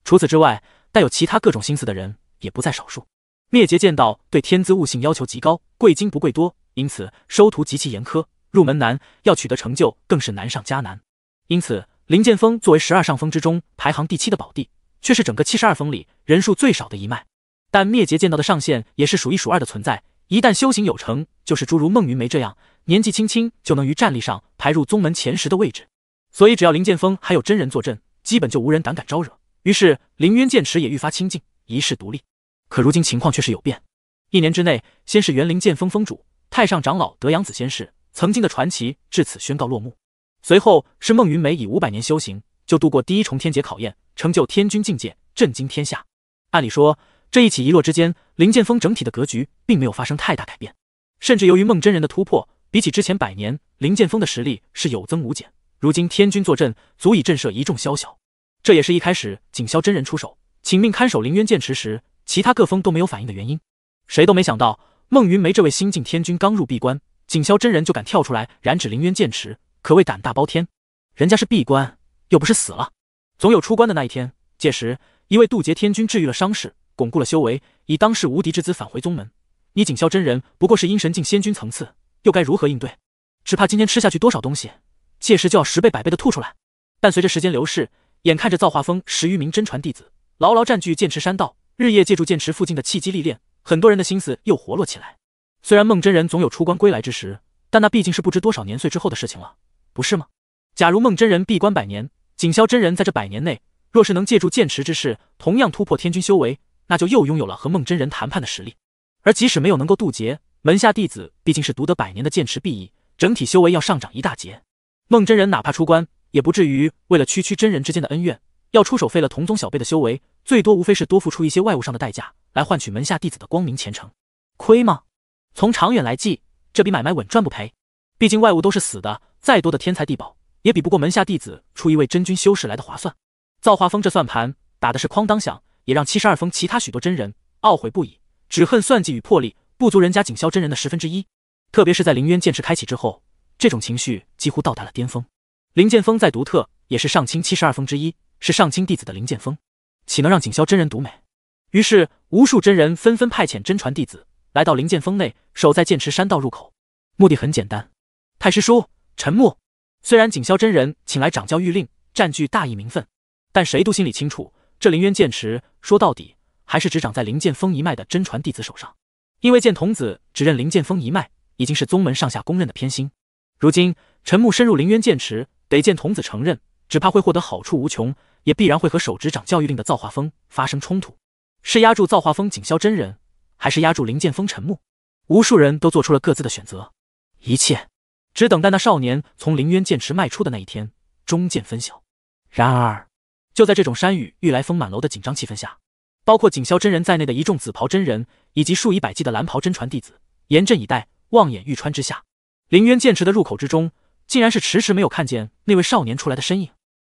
[SPEAKER 1] 除此之外，带有其他各种心思的人也不在少数。灭劫剑道对天资悟性要求极高，贵精不贵多，因此收徒极其严苛，入门难，要取得成就更是难上加难。因此，林剑峰作为十二上峰之中排行第七的宝地。却是整个七十二峰里人数最少的一脉，但灭劫剑道的上限也是数一数二的存在。一旦修行有成，就是诸如孟云梅这样年纪轻轻就能于战力上排入宗门前十的位置。所以只要林剑峰还有真人坐镇，基本就无人胆敢招惹。于是凌渊剑池也愈发清静，一世独立。可如今情况却是有变。一年之内，先是元灵剑峰峰主太上长老德阳子仙逝，曾经的传奇至此宣告落幕。随后是孟云梅以五百年修行。就度过第一重天劫考验，成就天君境界，震惊天下。按理说，这一起一落之间，林剑峰整体的格局并没有发生太大改变，甚至由于孟真人的突破，比起之前百年，林剑峰的实力是有增无减。如今天君坐镇，足以震慑一众宵小。这也是一开始锦霄真人出手，请命看守凌渊剑池时，其他各峰都没有反应的原因。谁都没想到，孟云梅这位新晋天君刚入闭关，锦霄真人就敢跳出来染指凌渊剑池，可谓胆大包天。人家是闭关。又不是死了，总有出关的那一天。届时，一位渡劫天君治愈了伤势，巩固了修为，以当世无敌之姿返回宗门。你锦霄真人不过是阴神境仙君层次，又该如何应对？只怕今天吃下去多少东西，届时就要十倍百倍的吐出来。但随着时间流逝，眼看着造化峰十余名真传弟子牢牢占据剑池山道，日夜借助剑池附近的契机历练，很多人的心思又活络起来。虽然孟真人总有出关归来之时，但那毕竟是不知多少年岁之后的事情了，不是吗？假如孟真人闭关百年。景霄真人在这百年内，若是能借助剑池之势，同样突破天君修为，那就又拥有了和孟真人谈判的实力。而即使没有能够渡劫，门下弟子毕竟是独得百年的剑池裨益，整体修为要上涨一大截。孟真人哪怕出关，也不至于为了区区真人之间的恩怨，要出手废了同宗小辈的修为。最多无非是多付出一些外物上的代价，来换取门下弟子的光明前程。亏吗？从长远来计，这笔买卖稳赚不赔。毕竟外物都是死的，再多的天才地宝。也比不过门下弟子出一位真君修士来的划算。造化峰这算盘打的是哐当响，也让七十二峰其他许多真人懊悔不已，只恨算计与魄力不足人家锦霄真人的十分之一。特别是在凌渊剑池开启之后，这种情绪几乎到达了巅峰。林剑峰再独特，也是上清七十二峰之一，是上清弟子的林剑峰，岂能让锦霄真人独美？于是无数真人纷纷派遣真传弟子来到林剑峰内，守在剑池山道入口。目的很简单，太师叔，陈木。虽然锦霄真人请来掌教御令占据大义名分，但谁都心里清楚，这凌渊剑池说到底还是执掌在林剑峰一脉的真传弟子手上。因为剑童子指认林剑峰一脉，已经是宗门上下公认的偏心。如今陈木深入凌渊剑池，得见童子承认，只怕会获得好处无穷，也必然会和手执掌教御令的造化峰发生冲突。是压住造化峰锦霄真人，还是压住林剑峰陈木？无数人都做出了各自的选择。一切。只等待那少年从凌渊剑池迈出的那一天，终见分晓。然而，就在这种山雨欲来风满楼的紧张气氛下，包括锦霄真人在内的一众紫袍真人，以及数以百计的蓝袍真传弟子，严阵以待，望眼欲穿之下，凌渊剑池的入口之中，竟然是迟迟没有看见那位少年出来的身影。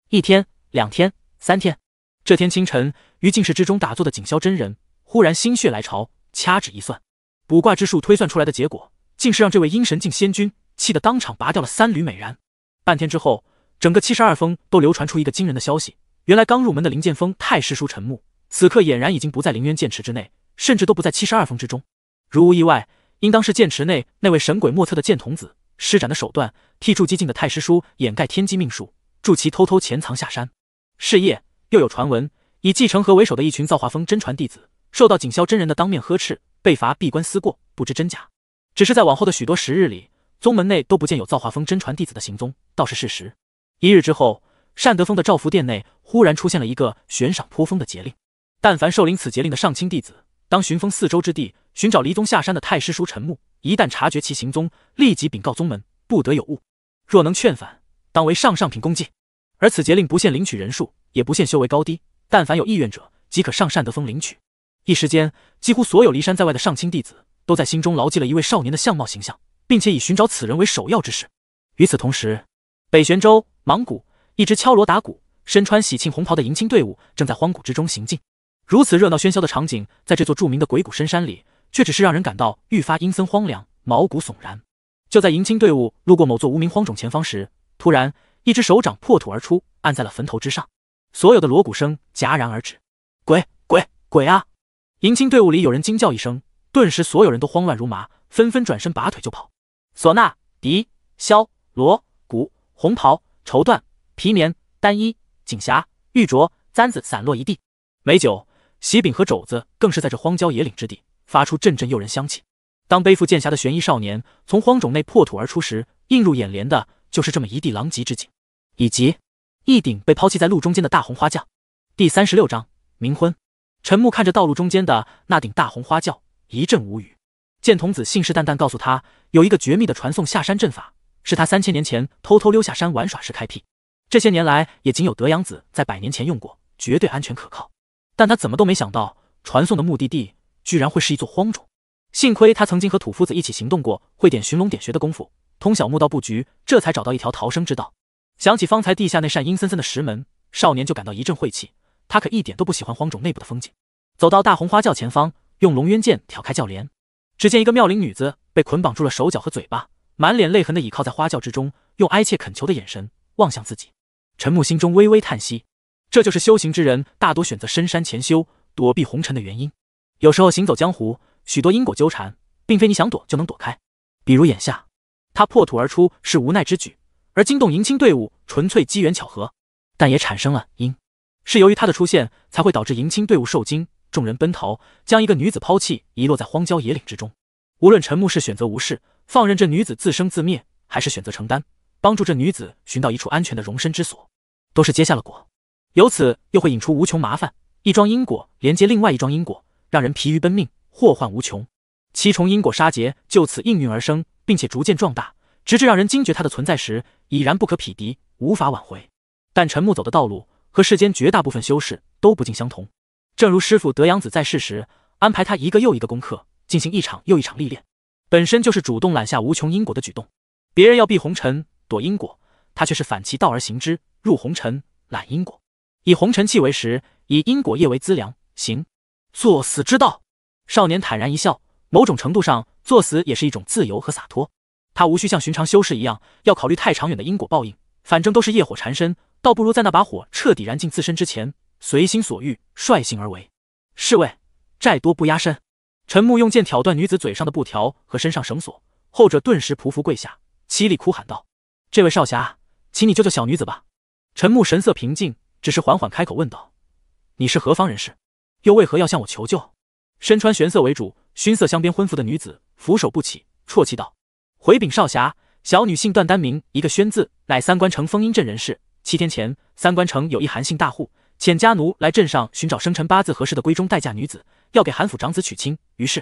[SPEAKER 1] 一天、两天、三天，这天清晨，于静室之中打坐的锦霄真人，忽然心血来潮，掐指一算，卜卦之术推算出来的结果，竟是让这位阴神境仙君。气得当场拔掉了三缕美髯。半天之后，整个七十二峰都流传出一个惊人的消息：原来刚入门的林剑峰太师叔陈木，此刻俨然已经不在凌渊剑池之内，甚至都不在七十二峰之中。如无意外，应当是剑池内那位神鬼莫测的剑童子施展的手段，替筑基境的太师叔掩盖天机命数，助其偷偷潜藏下山。是夜，又有传闻，以继承和为首的一群造化峰真传弟子，受到锦霄真人的当面呵斥，被罚闭关思过，不知真假。只是在往后的许多时日里。宗门内都不见有造化峰真传弟子的行踪，倒是事实。一日之后，善德峰的赵福殿内忽然出现了一个悬赏颇丰的节令：但凡受领此节令的上清弟子，当寻风四周之地，寻找离宗下山的太师叔陈木。一旦察觉其行踪，立即禀告宗门，不得有误。若能劝返，当为上上品功绩。而此节令不限领取人数，也不限修为高低，但凡有意愿者，即可上善德峰领取。一时间，几乎所有离山在外的上清弟子，都在心中牢记了一位少年的相貌形象。并且以寻找此人为首要之事。与此同时，北玄州芒谷，一支敲锣打鼓、身穿喜庆红袍的迎亲队伍正在荒谷之中行进。如此热闹喧嚣的场景，在这座著名的鬼谷深山里，却只是让人感到愈发阴森荒凉、毛骨悚然。就在迎亲队伍路过某座无名荒冢前方时，突然一只手掌破土而出，按在了坟头之上，所有的锣鼓声戛然而止。鬼鬼鬼啊！迎亲队伍里有人惊叫一声，顿时所有人都慌乱如麻，纷纷转身拔腿就跑。唢呐、笛、箫、锣、鼓、红袍、绸缎、皮棉、单衣、锦匣、玉镯、簪子散落一地，美酒、喜饼和肘子更是在这荒郊野岭之地发出阵阵诱人香气。当背负剑侠的悬疑少年从荒冢内破土而出时，映入眼帘的就是这么一地狼藉之景，以及一顶被抛弃在路中间的大红花轿。第三十六章冥婚。陈木看着道路中间的那顶大红花轿，一阵无语。见童子信誓旦旦告诉他，有一个绝密的传送下山阵法，是他三千年前偷偷溜下山玩耍时开辟，这些年来也仅有德阳子在百年前用过，绝对安全可靠。但他怎么都没想到，传送的目的地居然会是一座荒冢。幸亏他曾经和土夫子一起行动过，会点寻龙点穴的功夫，通晓墓道布局，这才找到一条逃生之道。想起方才地下那扇阴森森的石门，少年就感到一阵晦气。他可一点都不喜欢荒冢内部的风景。走到大红花轿前方，用龙渊剑挑开轿帘。只见一个妙龄女子被捆绑住了手脚和嘴巴，满脸泪痕的倚靠在花轿之中，用哀切恳求的眼神望向自己。陈木心中微微叹息，这就是修行之人大多选择深山潜修，躲避红尘的原因。有时候行走江湖，许多因果纠缠，并非你想躲就能躲开。比如眼下，他破土而出是无奈之举，而惊动迎亲队伍纯粹机缘巧合，但也产生了因，是由于他的出现才会导致迎亲队伍受惊。众人奔逃，将一个女子抛弃遗落在荒郊野岭之中。无论陈木是选择无视，放任这女子自生自灭，还是选择承担，帮助这女子寻到一处安全的容身之所，都是结下了果。由此又会引出无穷麻烦，一桩因果连接另外一桩因果，让人疲于奔命，祸患无穷。七重因果杀劫就此应运而生，并且逐渐壮大，直至让人惊觉它的存在时，已然不可匹敌，无法挽回。但陈木走的道路和世间绝大部分修士都不尽相同。正如师傅德阳子在世时安排他一个又一个功课，进行一场又一场历练，本身就是主动揽下无穷因果的举动。别人要避红尘、躲因果，他却是反其道而行之，入红尘、揽因果，以红尘气为食，以因果业为资粮，行作死之道。少年坦然一笑，某种程度上，作死也是一种自由和洒脱。他无需像寻常修士一样要考虑太长远的因果报应，反正都是业火缠身，倒不如在那把火彻底燃尽自身之前。随心所欲，率性而为。侍卫债多不压身。陈木用剑挑断女子嘴上的布条和身上绳索，后者顿时匍匐跪下，凄厉哭喊道：“这位少侠，请你救救小女子吧！”陈木神色平静，只是缓缓开口问道：“你是何方人士？又为何要向我求救？”身穿玄色为主、熏色镶边婚服的女子扶手不起，啜泣道：“回禀少侠，小女姓段，单名一个宣字，乃三关城封阴镇人士。七天前，三关城有一韩姓大户。”遣家奴来镇上寻找生辰八字合适的闺中待嫁女子，要给韩府长子娶亲。于是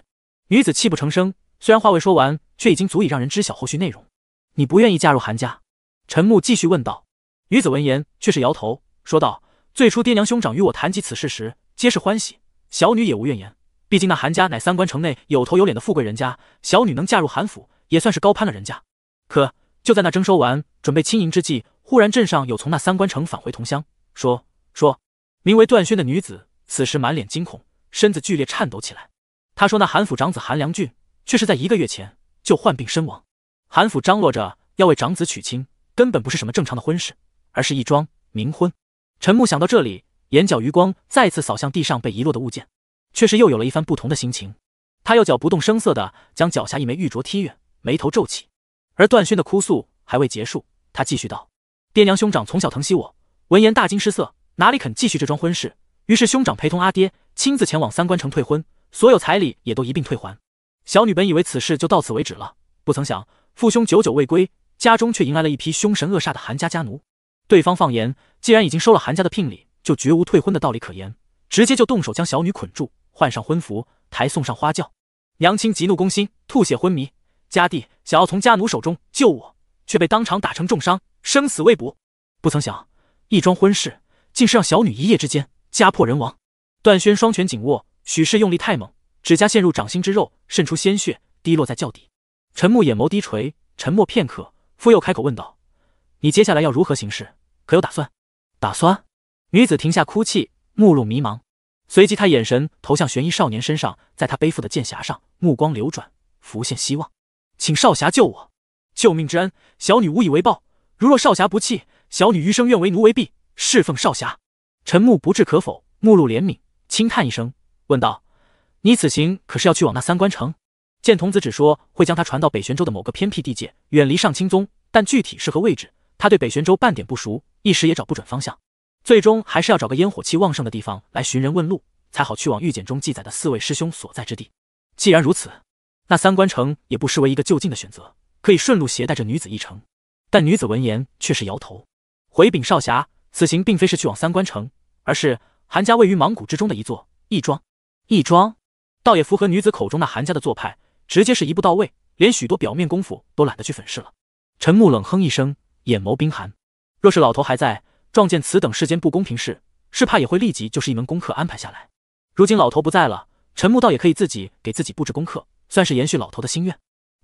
[SPEAKER 1] 女子泣不成声，虽然话未说完，却已经足以让人知晓后续内容。你不愿意嫁入韩家？陈木继续问道。女子闻言却是摇头，说道：“最初爹娘兄长与我谈及此事时，皆是欢喜，小女也无怨言。毕竟那韩家乃三关城内有头有脸的富贵人家，小女能嫁入韩府，也算是高攀了人家。可就在那征收完，准备亲迎之际，忽然镇上有从那三关城返回同乡，说说。”名为段轩的女子，此时满脸惊恐，身子剧烈颤抖起来。她说：“那韩府长子韩良俊，却是在一个月前就患病身亡。韩府张罗着要为长子娶亲，根本不是什么正常的婚事，而是一桩冥婚。”陈木想到这里，眼角余光再次扫向地上被遗落的物件，却是又有了一番不同的心情。他右脚不动声色地将脚下一枚玉镯踢远，眉头皱起。而段轩的哭诉还未结束，他继续道：“爹娘兄长从小疼惜我。”闻言大惊失色。哪里肯继续这桩婚事？于是兄长陪同阿爹亲自前往三关城退婚，所有彩礼也都一并退还。小女本以为此事就到此为止了，不曾想父兄久久未归，家中却迎来了一批凶神恶煞的韩家家奴。对方放言，既然已经收了韩家的聘礼，就绝无退婚的道理可言，直接就动手将小女捆住，换上婚服，抬送上花轿。娘亲急怒攻心，吐血昏迷。家弟想要从家奴手中救我，却被当场打成重伤，生死未卜。不曾想一桩婚事。竟是让小女一夜之间家破人亡。段轩双拳紧握，许氏用力太猛，指甲陷入掌心之肉，渗出鲜血，滴落在脚底。陈木眼眸低垂，沉默片刻，复又开口问道：“你接下来要如何行事？可有打算？”打算。女子停下哭泣，目露迷茫，随即她眼神投向悬疑少年身上，在他背负的剑匣上，目光流转，浮现希望。请少侠救我！救命之恩，小女无以为报。如若少侠不弃，小女余生愿为奴为婢。侍奉少侠，陈木不置可否，目露怜悯，轻叹一声，问道：“你此行可是要去往那三关城？”见童子只说会将他传到北玄州的某个偏僻地界，远离上清宗，但具体是何位置，他对北玄州半点不熟，一时也找不准方向。最终还是要找个烟火气旺盛的地方来寻人问路，才好去往玉简中记载的四位师兄所在之地。既然如此，那三关城也不失为一个就近的选择，可以顺路携带着女子一程。但女子闻言却是摇头，回禀少侠。此行并非是去往三关城，而是韩家位于莽谷之中的一座义庄。义庄倒也符合女子口中那韩家的做派，直接是一步到位，连许多表面功夫都懒得去粉饰了。陈木冷哼一声，眼眸冰寒。若是老头还在，撞见此等世间不公平事，是怕也会立即就是一门功课安排下来。如今老头不在了，陈木倒也可以自己给自己布置功课，算是延续老头的心愿。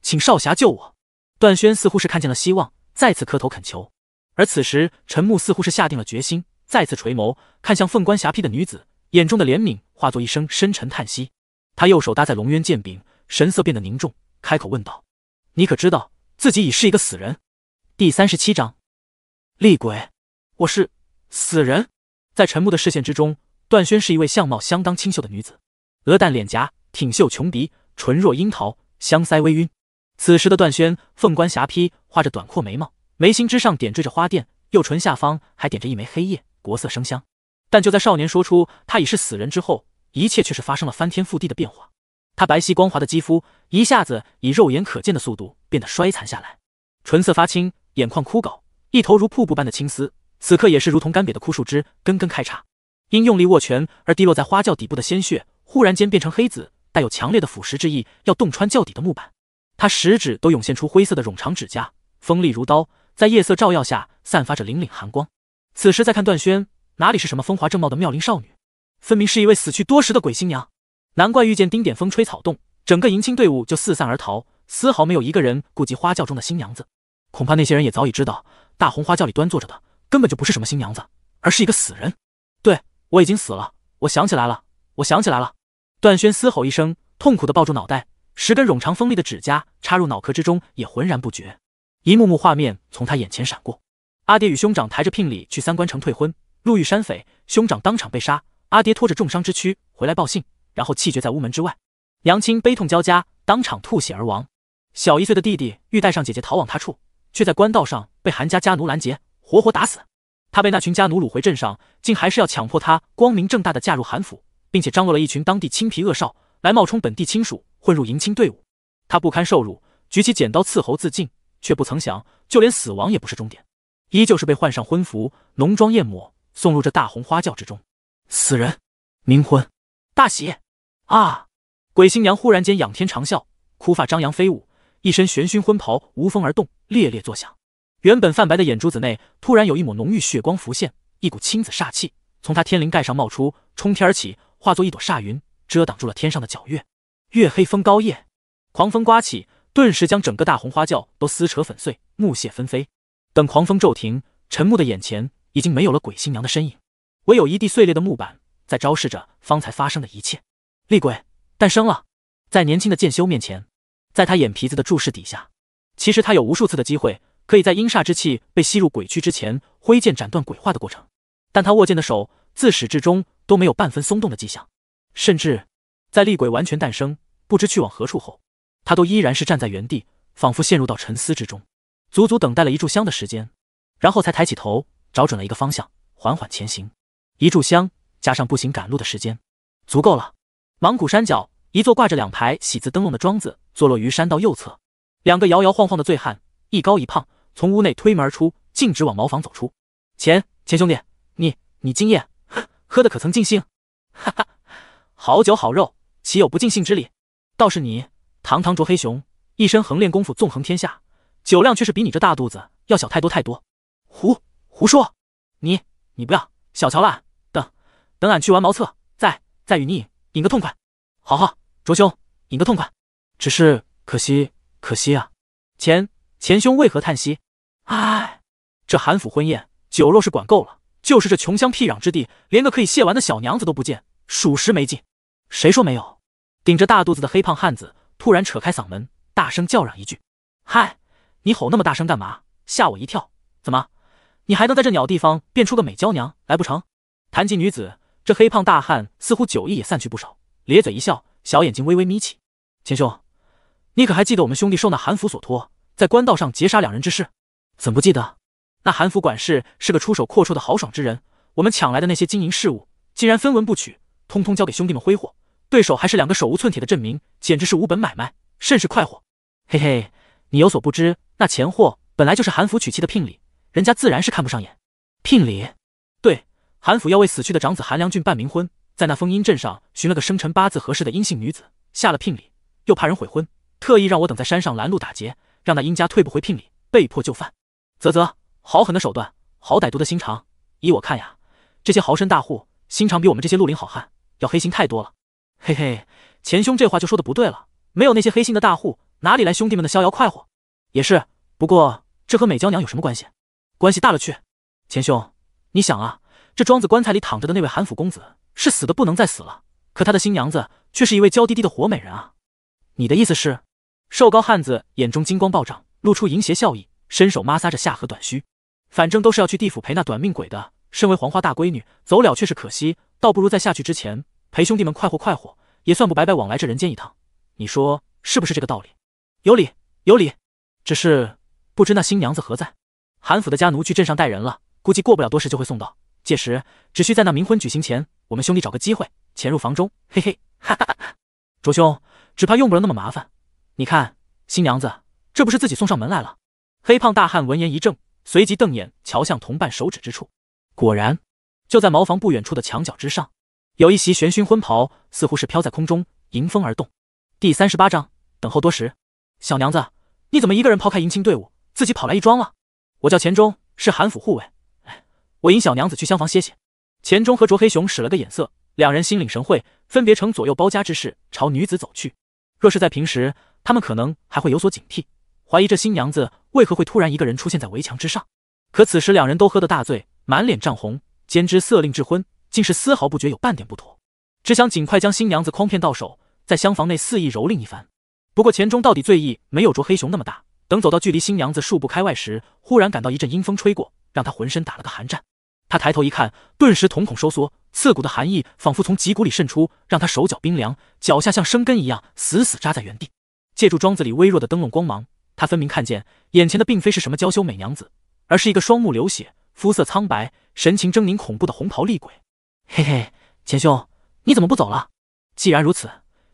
[SPEAKER 1] 请少侠救我！段轩似乎是看见了希望，再次磕头恳求。而此时，陈木似乎是下定了决心，再次垂眸看向凤冠霞帔的女子，眼中的怜悯化作一声深沉叹息。他右手搭在龙渊剑柄，神色变得凝重，开口问道：“你可知道自己已是一个死人？”第三十七章，厉鬼，我是死人。在陈木的视线之中，段轩是一位相貌相当清秀的女子，鹅蛋脸颊，挺秀琼鼻，唇若樱桃，香腮微晕。此时的段轩，凤冠霞帔，画着短阔眉毛。眉心之上点缀着花钿，右唇下方还点着一枚黑叶，国色生香。但就在少年说出他已是死人之后，一切却是发生了翻天覆地的变化。他白皙光滑的肌肤一下子以肉眼可见的速度变得衰残下来，唇色发青，眼眶枯槁，一头如瀑布般的青丝此刻也是如同干瘪的枯树枝，根根开叉。因用力握拳而滴落在花轿底部的鲜血忽然间变成黑紫，带有强烈的腐蚀之意，要洞穿轿底的木板。他十指都涌现出灰色的冗长指甲，锋利如刀。在夜色照耀下，散发着凛凛寒光。此时再看段轩，哪里是什么风华正茂的妙龄少女，分明是一位死去多时的鬼新娘。难怪遇见丁点风吹草动，整个迎亲队伍就四散而逃，丝毫没有一个人顾及花轿中的新娘子。恐怕那些人也早已知道，大红花轿里端坐着的，根本就不是什么新娘子，而是一个死人。对我已经死了，我想起来了，我想起来了！段轩嘶吼一声，痛苦的抱住脑袋，十根冗长锋利的指甲插入脑壳之中，也浑然不觉。一幕幕画面从他眼前闪过：阿爹与兄长抬着聘礼去三关城退婚，路遇山匪，兄长当场被杀；阿爹拖着重伤之躯回来报信，然后气绝在屋门之外。娘亲悲痛交加，当场吐血而亡。小一岁的弟弟欲带上姐姐逃往他处，却在官道上被韩家家奴拦截，活活打死。他被那群家奴掳回镇上，竟还是要强迫他光明正大的嫁入韩府，并且张罗了一群当地青皮恶少来冒充本地亲属混入迎亲队伍。他不堪受辱，举起剪刀刺喉自尽。却不曾想，就连死亡也不是终点，依旧是被换上婚服，浓妆艳抹，送入这大红花轿之中。死人冥婚大喜啊！鬼新娘忽然间仰天长啸，枯发张扬飞舞，一身玄勋婚袍无风而动，猎猎作响。原本泛白的眼珠子内，突然有一抹浓郁血光浮现，一股青紫煞气从她天灵盖上冒出，冲天而起，化作一朵煞云，遮挡住了天上的皎月。月黑风高夜，狂风刮起。顿时将整个大红花轿都撕扯粉碎，木屑纷飞。等狂风骤停，陈木的眼前已经没有了鬼新娘的身影，唯有一地碎裂的木板在昭示着方才发生的一切。厉鬼诞生了，在年轻的剑修面前，在他眼皮子的注视底下，其实他有无数次的机会，可以在阴煞之气被吸入鬼躯之前挥剑斩断鬼化的过程。但他握剑的手自始至终都没有半分松动的迹象，甚至在厉鬼完全诞生、不知去往何处后。他都依然是站在原地，仿佛陷入到沉思之中，足足等待了一炷香的时间，然后才抬起头，找准了一个方向，缓缓前行。一炷香加上步行赶路的时间，足够了。芒谷山脚，一座挂着两排喜字灯笼的庄子，坐落于山道右侧。两个摇摇晃晃的醉汉，一高一胖，从屋内推门而出，径直往茅房走出。钱钱兄弟，你你今夜 喝的可曾尽兴？哈哈，好酒好肉，岂有不尽兴之理？倒是你。堂堂卓黑熊，一身横练功夫纵横天下，酒量却是比你这大肚子要小太多太多。胡胡说，你你不要小瞧了俺。等等，俺去完茅厕，再再与你饮饮个痛快。好好，卓兄，饮个痛快。只是可惜，可惜啊。前前兄为何叹息？唉，这韩府婚宴酒若是管够了，就是这穷乡僻壤之地，连个可以亵玩的小娘子都不见，属实没劲。谁说没有？顶着大肚子的黑胖汉子。突然扯开嗓门，大声叫嚷一句：“嗨！你吼那么大声干嘛？吓我一跳！怎么，你还能在这鸟地方变出个美娇娘来不成？”谈及女子，这黑胖大汉似乎酒意也散去不少，咧嘴一笑，小眼睛微微眯起。秦兄，你可还记得我们兄弟受那韩府所托，在官道上劫杀两人之事？怎不记得？那韩府管事是个出手阔绰的豪爽之人，我们抢来的那些金银事物，竟然分文不取，通通交给兄弟们挥霍。对手还是两个手无寸铁的镇民，简直是无本买卖，甚是快活。嘿嘿，你有所不知，那钱货本来就是韩府娶妻的聘礼，人家自然是看不上眼。聘礼，对，韩府要为死去的长子韩良俊办冥婚，在那封阴镇上寻了个生辰八字合适的阴姓女子，下了聘礼，又怕人悔婚，特意让我等在山上拦路打劫，让那阴家退不回聘礼，被迫就范。啧啧，好狠的手段，好歹毒的心肠。依我看呀，这些豪绅大户心肠比我们这些绿林好汉要黑心太多了。嘿嘿，钱兄这话就说的不对了，没有那些黑心的大户，哪里来兄弟们的逍遥快活？也是，不过这和美娇娘有什么关系？关系大了去。钱兄，你想啊，这庄子棺材里躺着的那位韩府公子，是死的不能再死了，可他的新娘子却是一位娇滴滴的活美人啊！你的意思是？瘦高汉子眼中金光暴涨，露出淫邪笑意，伸手抹挲着下颌短须。反正都是要去地府陪那短命鬼的，身为黄花大闺女走了却是可惜，倒不如在下去之前。陪兄弟们快活快活，也算不白白往来这人间一趟。你说是不是这个道理？有理有理，只是不知那新娘子何在？韩府的家奴去镇上带人了，估计过不了多时就会送到。届时只需在那冥婚举行前，我们兄弟找个机会潜入房中。嘿嘿，哈哈哈！卓兄，只怕用不了那么麻烦。你看，新娘子这不是自己送上门来了？黑胖大汉闻言一怔，随即瞪眼瞧向同伴手指之处，果然就在茅房不远处的墙角之上。有一袭玄勋婚袍，似乎是飘在空中，迎风而动。第三十八章，等候多时，小娘子，你怎么一个人抛开迎亲队伍，自己跑来一庄了？我叫钱钟，是韩府护卫。我引小娘子去厢房歇歇。钱钟和卓黑熊使了个眼色，两人心领神会，分别呈左右包夹之势，朝女子走去。若是在平时，他们可能还会有所警惕，怀疑这新娘子为何会突然一个人出现在围墙之上。可此时两人都喝得大醉，满脸涨红，兼之色令智昏。竟是丝毫不觉有半点不妥，只想尽快将新娘子诓骗到手，在厢房内肆意蹂躏一番。不过钱钟到底醉意没有卓黑熊那么大，等走到距离新娘子数步开外时，忽然感到一阵阴风吹过，让他浑身打了个寒战。他抬头一看，顿时瞳孔收缩，刺骨的寒意仿佛从脊骨里渗出，让他手脚冰凉，脚下像生根一样死死扎在原地。借助庄子里微弱的灯笼光芒，他分明看见眼前的并非是什么娇羞美娘子，而是一个双目流血、肤色苍白、神情狰狞恐怖的红袍厉鬼。嘿嘿，钱兄，你怎么不走了？既然如此，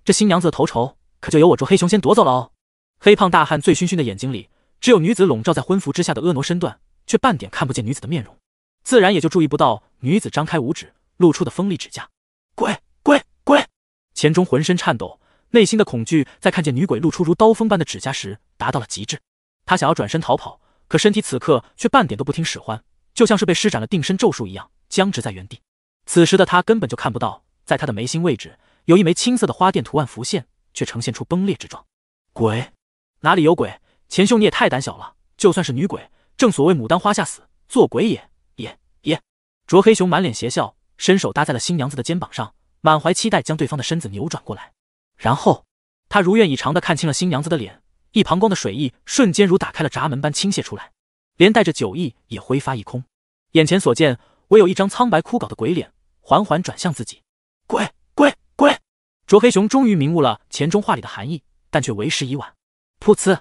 [SPEAKER 1] 这新娘子的头筹可就由我卓黑熊先夺走了哦！黑胖大汉醉醺醺的眼睛里只有女子笼罩在婚服之下的婀娜身段，却半点看不见女子的面容，自然也就注意不到女子张开五指露出的锋利指甲。鬼鬼鬼！钱钟浑身颤抖，内心的恐惧在看见女鬼露出如刀锋般的指甲时达到了极致。他想要转身逃跑，可身体此刻却半点都不听使唤，就像是被施展了定身咒术一样僵直在原地。此时的他根本就看不到，在他的眉心位置有一枚青色的花钿图案浮现，却呈现出崩裂之状。鬼？哪里有鬼？钱兄你也太胆小了！就算是女鬼，正所谓牡丹花下死，做鬼也也也。卓黑熊满脸邪笑，伸手搭在了新娘子的肩膀上，满怀期待将对方的身子扭转过来。然后他如愿以偿的看清了新娘子的脸，一旁光的水意瞬间如打开了闸门般倾泻出来，连带着酒意也挥发一空。眼前所见，唯有一张苍白枯槁的鬼脸。缓缓转向自己，滚滚滚！卓黑熊终于明悟了钱钟话里的含义，但却为时已晚。噗呲！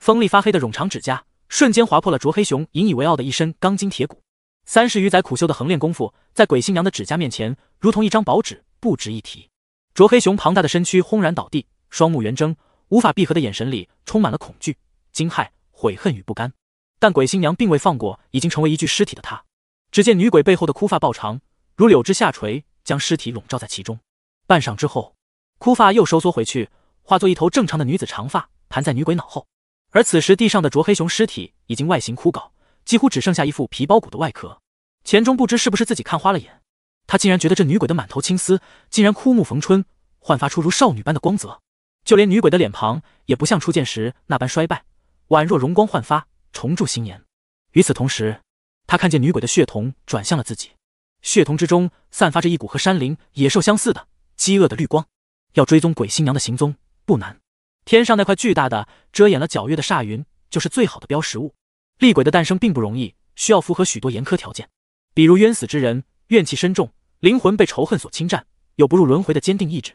[SPEAKER 1] 锋利发黑的冗长指甲瞬间划破了卓黑熊引以为傲的一身钢筋铁骨。三十余载苦修的横练功夫，在鬼新娘的指甲面前如同一张薄纸，不值一提。卓黑熊庞大的身躯轰然倒地，双目圆睁，无法闭合的眼神里充满了恐惧、惊骇、悔恨与不甘。但鬼新娘并未放过已经成为一具尸体的他。只见女鬼背后的枯发暴长。如柳枝下垂，将尸体笼罩在其中。半晌之后，枯发又收缩回去，化作一头正常的女子长发，盘在女鬼脑后。而此时地上的卓黑熊尸体已经外形枯槁，几乎只剩下一副皮包骨的外壳。钱钟不知是不是自己看花了眼，他竟然觉得这女鬼的满头青丝竟然枯木逢春，焕发出如少女般的光泽。就连女鬼的脸庞也不像初见时那般衰败，宛若容光焕发，重铸新颜。与此同时，他看见女鬼的血瞳转向了自己。血瞳之中散发着一股和山林野兽相似的饥饿的绿光，要追踪鬼新娘的行踪不难。天上那块巨大的遮掩了皎月的煞云就是最好的标识物。厉鬼的诞生并不容易，需要符合许多严苛条件，比如冤死之人怨气深重，灵魂被仇恨所侵占，有不入轮回的坚定意志。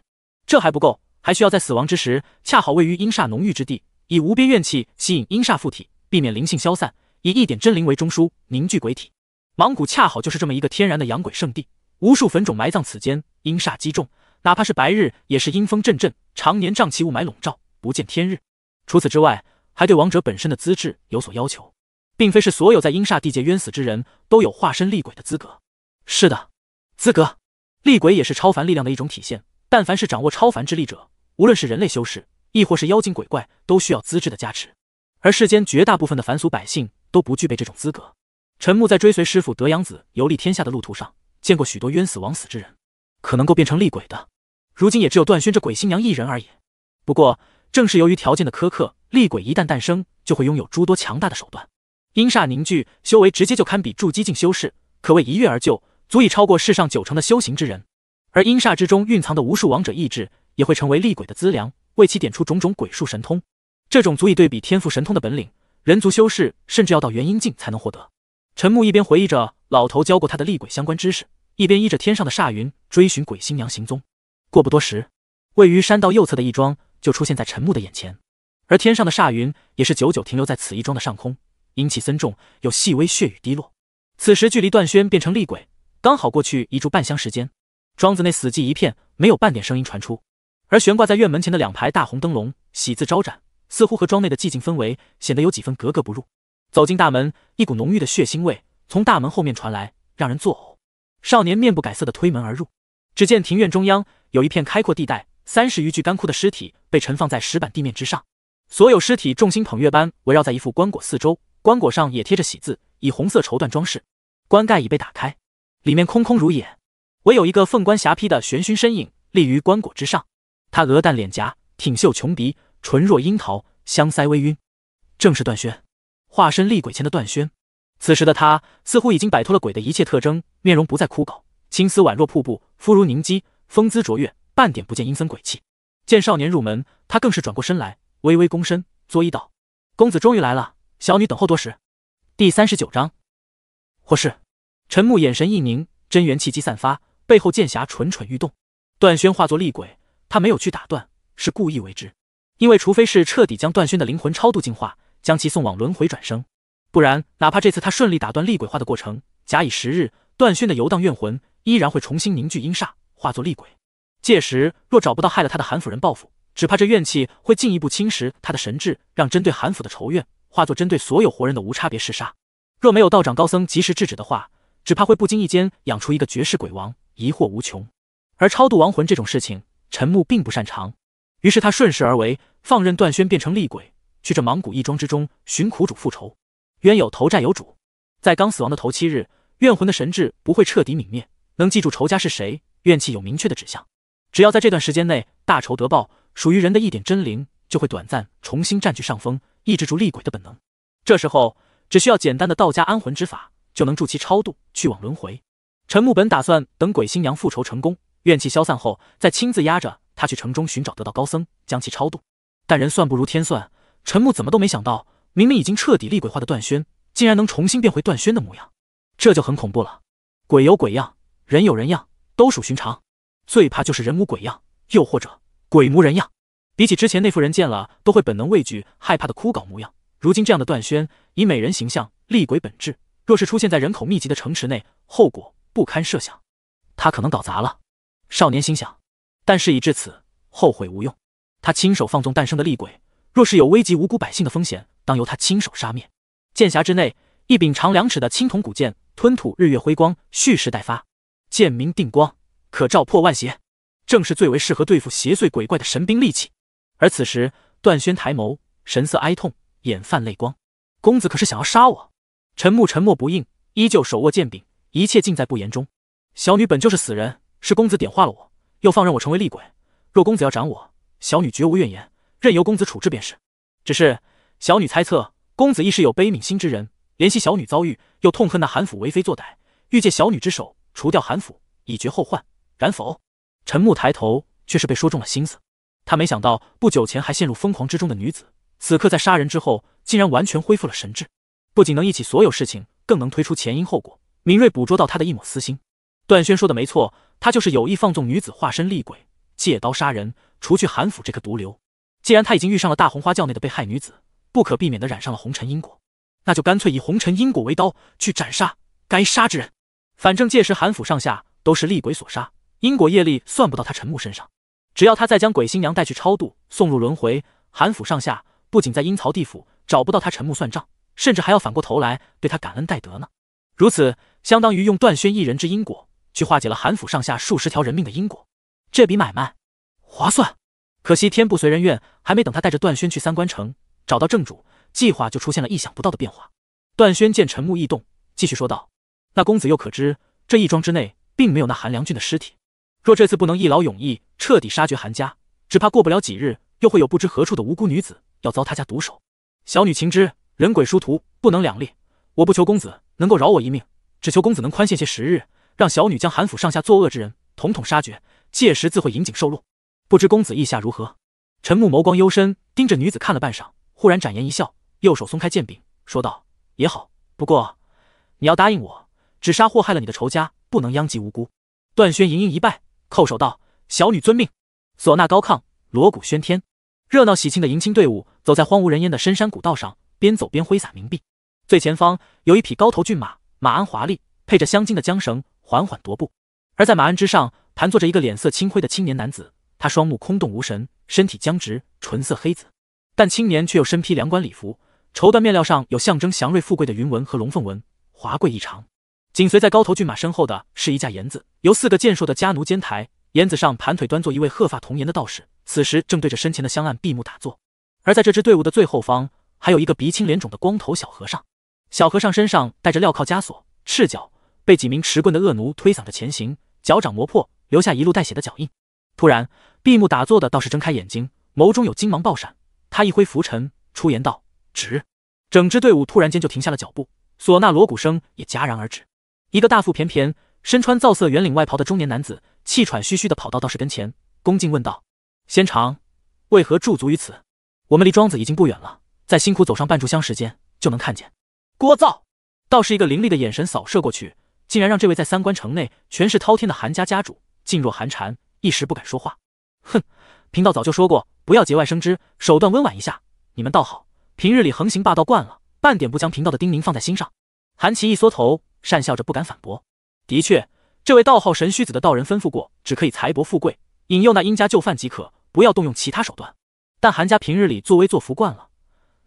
[SPEAKER 1] 这还不够，还需要在死亡之时恰好位于阴煞浓郁之地，以无边怨气吸引阴煞附体，避免灵性消散，以一点真灵为中枢凝聚鬼体。芒谷恰好就是这么一个天然的阳鬼圣地，无数坟冢埋葬此间，阴煞击重，哪怕是白日也是阴风阵阵，常年瘴气雾霾笼罩，不见天日。除此之外，还对王者本身的资质有所要求，并非是所有在阴煞地界冤死之人都有化身厉鬼的资格。是的，资格，厉鬼也是超凡力量的一种体现。但凡是掌握超凡之力者，无论是人类修士，亦或是妖精鬼怪，都需要资质的加持。而世间绝大部分的凡俗百姓都不具备这种资格。陈木在追随师傅德阳子游历天下的路途上，见过许多冤死枉死之人，可能够变成厉鬼的。如今也只有段轩这鬼新娘一人而已。不过，正是由于条件的苛刻，厉鬼一旦诞生，就会拥有诸多强大的手段。阴煞凝聚，修为直接就堪比筑基境修士，可谓一跃而就，足以超过世上九成的修行之人。而阴煞之中蕴藏的无数王者意志，也会成为厉鬼的资粮，为其点出种种鬼术神通。这种足以对比天赋神通的本领，人族修士甚至要到元婴境才能获得。陈木一边回忆着老头教过他的厉鬼相关知识，一边依着天上的煞云追寻鬼新娘行踪。过不多时，位于山道右侧的一庄就出现在陈木的眼前，而天上的煞云也是久久停留在此一庄的上空，阴气森重，有细微血雨滴落。此时距离段轩变成厉鬼刚好过去一炷半香时间，庄子内死寂一片，没有半点声音传出。而悬挂在院门前的两排大红灯笼，喜字招展，似乎和庄内的寂静氛围显得有几分格格不入。走进大门，一股浓郁的血腥味从大门后面传来，让人作呕。少年面不改色的推门而入，只见庭院中央有一片开阔地带，三十余具干枯的尸体被陈放在石板地面之上，所有尸体众星捧月般围绕在一副棺椁四周，棺椁上也贴着喜字，以红色绸缎装饰，棺盖已被打开，里面空空如也，唯有一个凤冠霞披的玄勋身影立于棺椁之上，他鹅蛋脸颊，挺秀琼鼻，唇若樱桃，香腮微晕，正是段轩。化身厉鬼前的段轩，此时的他似乎已经摆脱了鬼的一切特征，面容不再枯槁，青丝宛若瀑布，肤如凝肌，风姿卓越，半点不见阴森鬼气。见少年入门，他更是转过身来，微微躬身，作揖道：“公子终于来了，小女等候多时。”第三十九章，或是陈木眼神一凝，真元气机散发，背后剑匣蠢蠢欲动。段轩化作厉鬼，他没有去打断，是故意为之，因为除非是彻底将段轩的灵魂超度净化。将其送往轮回转生，不然，哪怕这次他顺利打断厉鬼化的过程，假以时日，段轩的游荡怨魂依然会重新凝聚阴煞，化作厉鬼。届时若找不到害了他的韩府人报复，只怕这怨气会进一步侵蚀他的神智，让针对韩府的仇怨化作针对所有活人的无差别嗜杀。若没有道长高僧及时制止的话，只怕会不经意间养出一个绝世鬼王，疑惑无穷。而超度亡魂这种事情，陈木并不擅长，于是他顺势而为，放任段轩变成厉鬼。去这芒古义庄之中寻苦主复仇，冤有头债有主。在刚死亡的头七日，怨魂的神智不会彻底泯灭，能记住仇家是谁，怨气有明确的指向。只要在这段时间内大仇得报，属于人的一点真灵就会短暂重新占据上风，抑制住厉鬼的本能。这时候只需要简单的道家安魂之法，就能助其超度去往轮回。陈木本打算等鬼新娘复仇成功，怨气消散后，再亲自压着他去城中寻找得道高僧，将其超度。但人算不如天算。陈木怎么都没想到，明明已经彻底厉鬼化的段轩，竟然能重新变回段轩的模样，这就很恐怖了。鬼有鬼样，人有人样，都属寻常。最怕就是人模鬼样，又或者鬼模人样。比起之前那副人见了都会本能畏惧害怕的枯槁模样，如今这样的段轩，以美人形象、厉鬼本质，若是出现在人口密集的城池内，后果不堪设想。他可能搞砸了，少年心想。但事已至此，后悔无用。他亲手放纵诞生的厉鬼。若是有危及无辜百姓的风险，当由他亲手杀灭。剑匣之内，一柄长两尺的青铜古剑，吞吐日月辉光，蓄势待发。剑名定光，可照破万邪，正是最为适合对付邪祟鬼怪的神兵利器。而此时，段轩抬眸，神色哀痛，眼泛泪光。公子可是想要杀我？陈木沉默不应，依旧手握剑柄，一切尽在不言中。小女本就是死人，是公子点化了我，又放任我成为厉鬼。若公子要斩我，小女绝无怨言。任由公子处置便是。只是小女猜测，公子亦是有悲悯心之人，怜惜小女遭遇，又痛恨那韩府为非作歹，欲借小女之手除掉韩府，以绝后患，然否？陈木抬头，却是被说中了心思。他没想到，不久前还陷入疯狂之中的女子，此刻在杀人之后，竟然完全恢复了神智，不仅能忆起所有事情，更能推出前因后果，敏锐捕捉到他的一抹私心。段轩说的没错，他就是有意放纵女子化身厉鬼，借刀杀人，除去韩府这颗毒瘤。既然他已经遇上了大红花轿内的被害女子，不可避免的染上了红尘因果，那就干脆以红尘因果为刀，去斩杀该杀之人。反正届时韩府上下都是厉鬼所杀，因果业力算不到他陈木身上。只要他再将鬼新娘带去超度，送入轮回，韩府上下不仅在阴曹地府找不到他陈木算账，甚至还要反过头来对他感恩戴德呢。如此，相当于用断轩一人之因果，去化解了韩府上下数十条人命的因果，这笔买卖划算。可惜天不随人愿，还没等他带着段轩去三关城找到正主，计划就出现了意想不到的变化。段轩见陈木异动，继续说道：“那公子又可知，这义庄之内并没有那韩良俊的尸体？若这次不能一劳永逸，彻底杀绝韩家，只怕过不了几日，又会有不知何处的无辜女子要遭他家毒手。小女情知人鬼殊途，不能两立，我不求公子能够饶我一命，只求公子能宽限些时日，让小女将韩府上下作恶之人统统杀绝，届时自会引颈受戮。”不知公子意下如何？陈木眸光幽深，盯着女子看了半晌，忽然展颜一笑，右手松开剑柄，说道：“也好，不过你要答应我，只杀祸害了你的仇家，不能殃及无辜。”段轩盈盈一拜，叩首道：“小女遵命。”唢呐高亢，锣鼓喧天，热闹喜庆的迎亲队伍走在荒无人烟的深山古道上，边走边挥洒冥币。最前方有一匹高头骏马，马鞍华丽，配着镶金的缰绳，缓缓踱步。而在马鞍之上，盘坐着一个脸色青灰的青年男子。他双目空洞无神，身体僵直，唇色黑紫，但青年却又身披两官礼服，绸缎面料上有象征祥瑞富贵的云纹和龙凤纹，华贵异常。紧随在高头骏马身后的是一架檐子，由四个健硕的家奴肩抬，檐子上盘腿端坐一位鹤发童颜的道士，此时正对着身前的香案闭目打坐。而在这支队伍的最后方，还有一个鼻青脸肿的光头小和尚，小和尚身上带着镣铐枷锁，赤脚被几名持棍的恶奴推搡着前行，脚掌磨破，留下一路带血的脚印。突然，闭目打坐的道士睁开眼睛，眸中有金芒爆闪。他一挥拂尘，出言道：“止！”整支队伍突然间就停下了脚步，唢呐锣鼓声也戛然而止。一个大腹便便、身穿皂色圆领外袍的中年男子，气喘吁吁地跑到道士跟前，恭敬问道：“仙长，为何驻足于此？我们离庄子已经不远了，再辛苦走上半炷香时间就能看见。”聒噪！道士一个凌厉的眼神扫射过去，竟然让这位在三关城内权势滔天的韩家家主噤若寒蝉。一时不敢说话。哼，贫道早就说过，不要节外生枝，手段温婉一下。你们倒好，平日里横行霸道惯了，半点不将贫道的叮咛放在心上。韩琦一缩头，讪笑着不敢反驳。的确，这位道号神虚子的道人吩咐过，只可以财帛富贵引诱那殷家就范即可，不要动用其他手段。但韩家平日里作威作福惯了，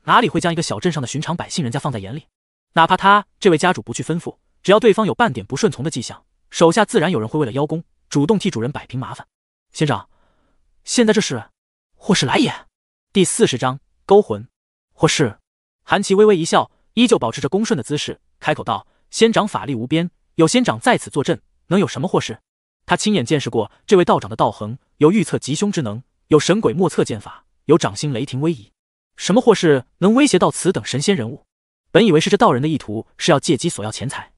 [SPEAKER 1] 哪里会将一个小镇上的寻常百姓人家放在眼里？哪怕他这位家主不去吩咐，只要对方有半点不顺从的迹象，手下自然有人会为了邀功。主动替主人摆平麻烦，仙长，现在这是或是来也。第四十章勾魂，或是韩琦微微一笑，依旧保持着恭顺的姿势，开口道：“仙长法力无边，有仙长在此坐镇，能有什么祸事？”他亲眼见识过这位道长的道行，有预测吉凶之能，有神鬼莫测剑法，有掌心雷霆威仪，什么祸事能威胁到此等神仙人物？本以为是这道人的意图是要借机索要钱财。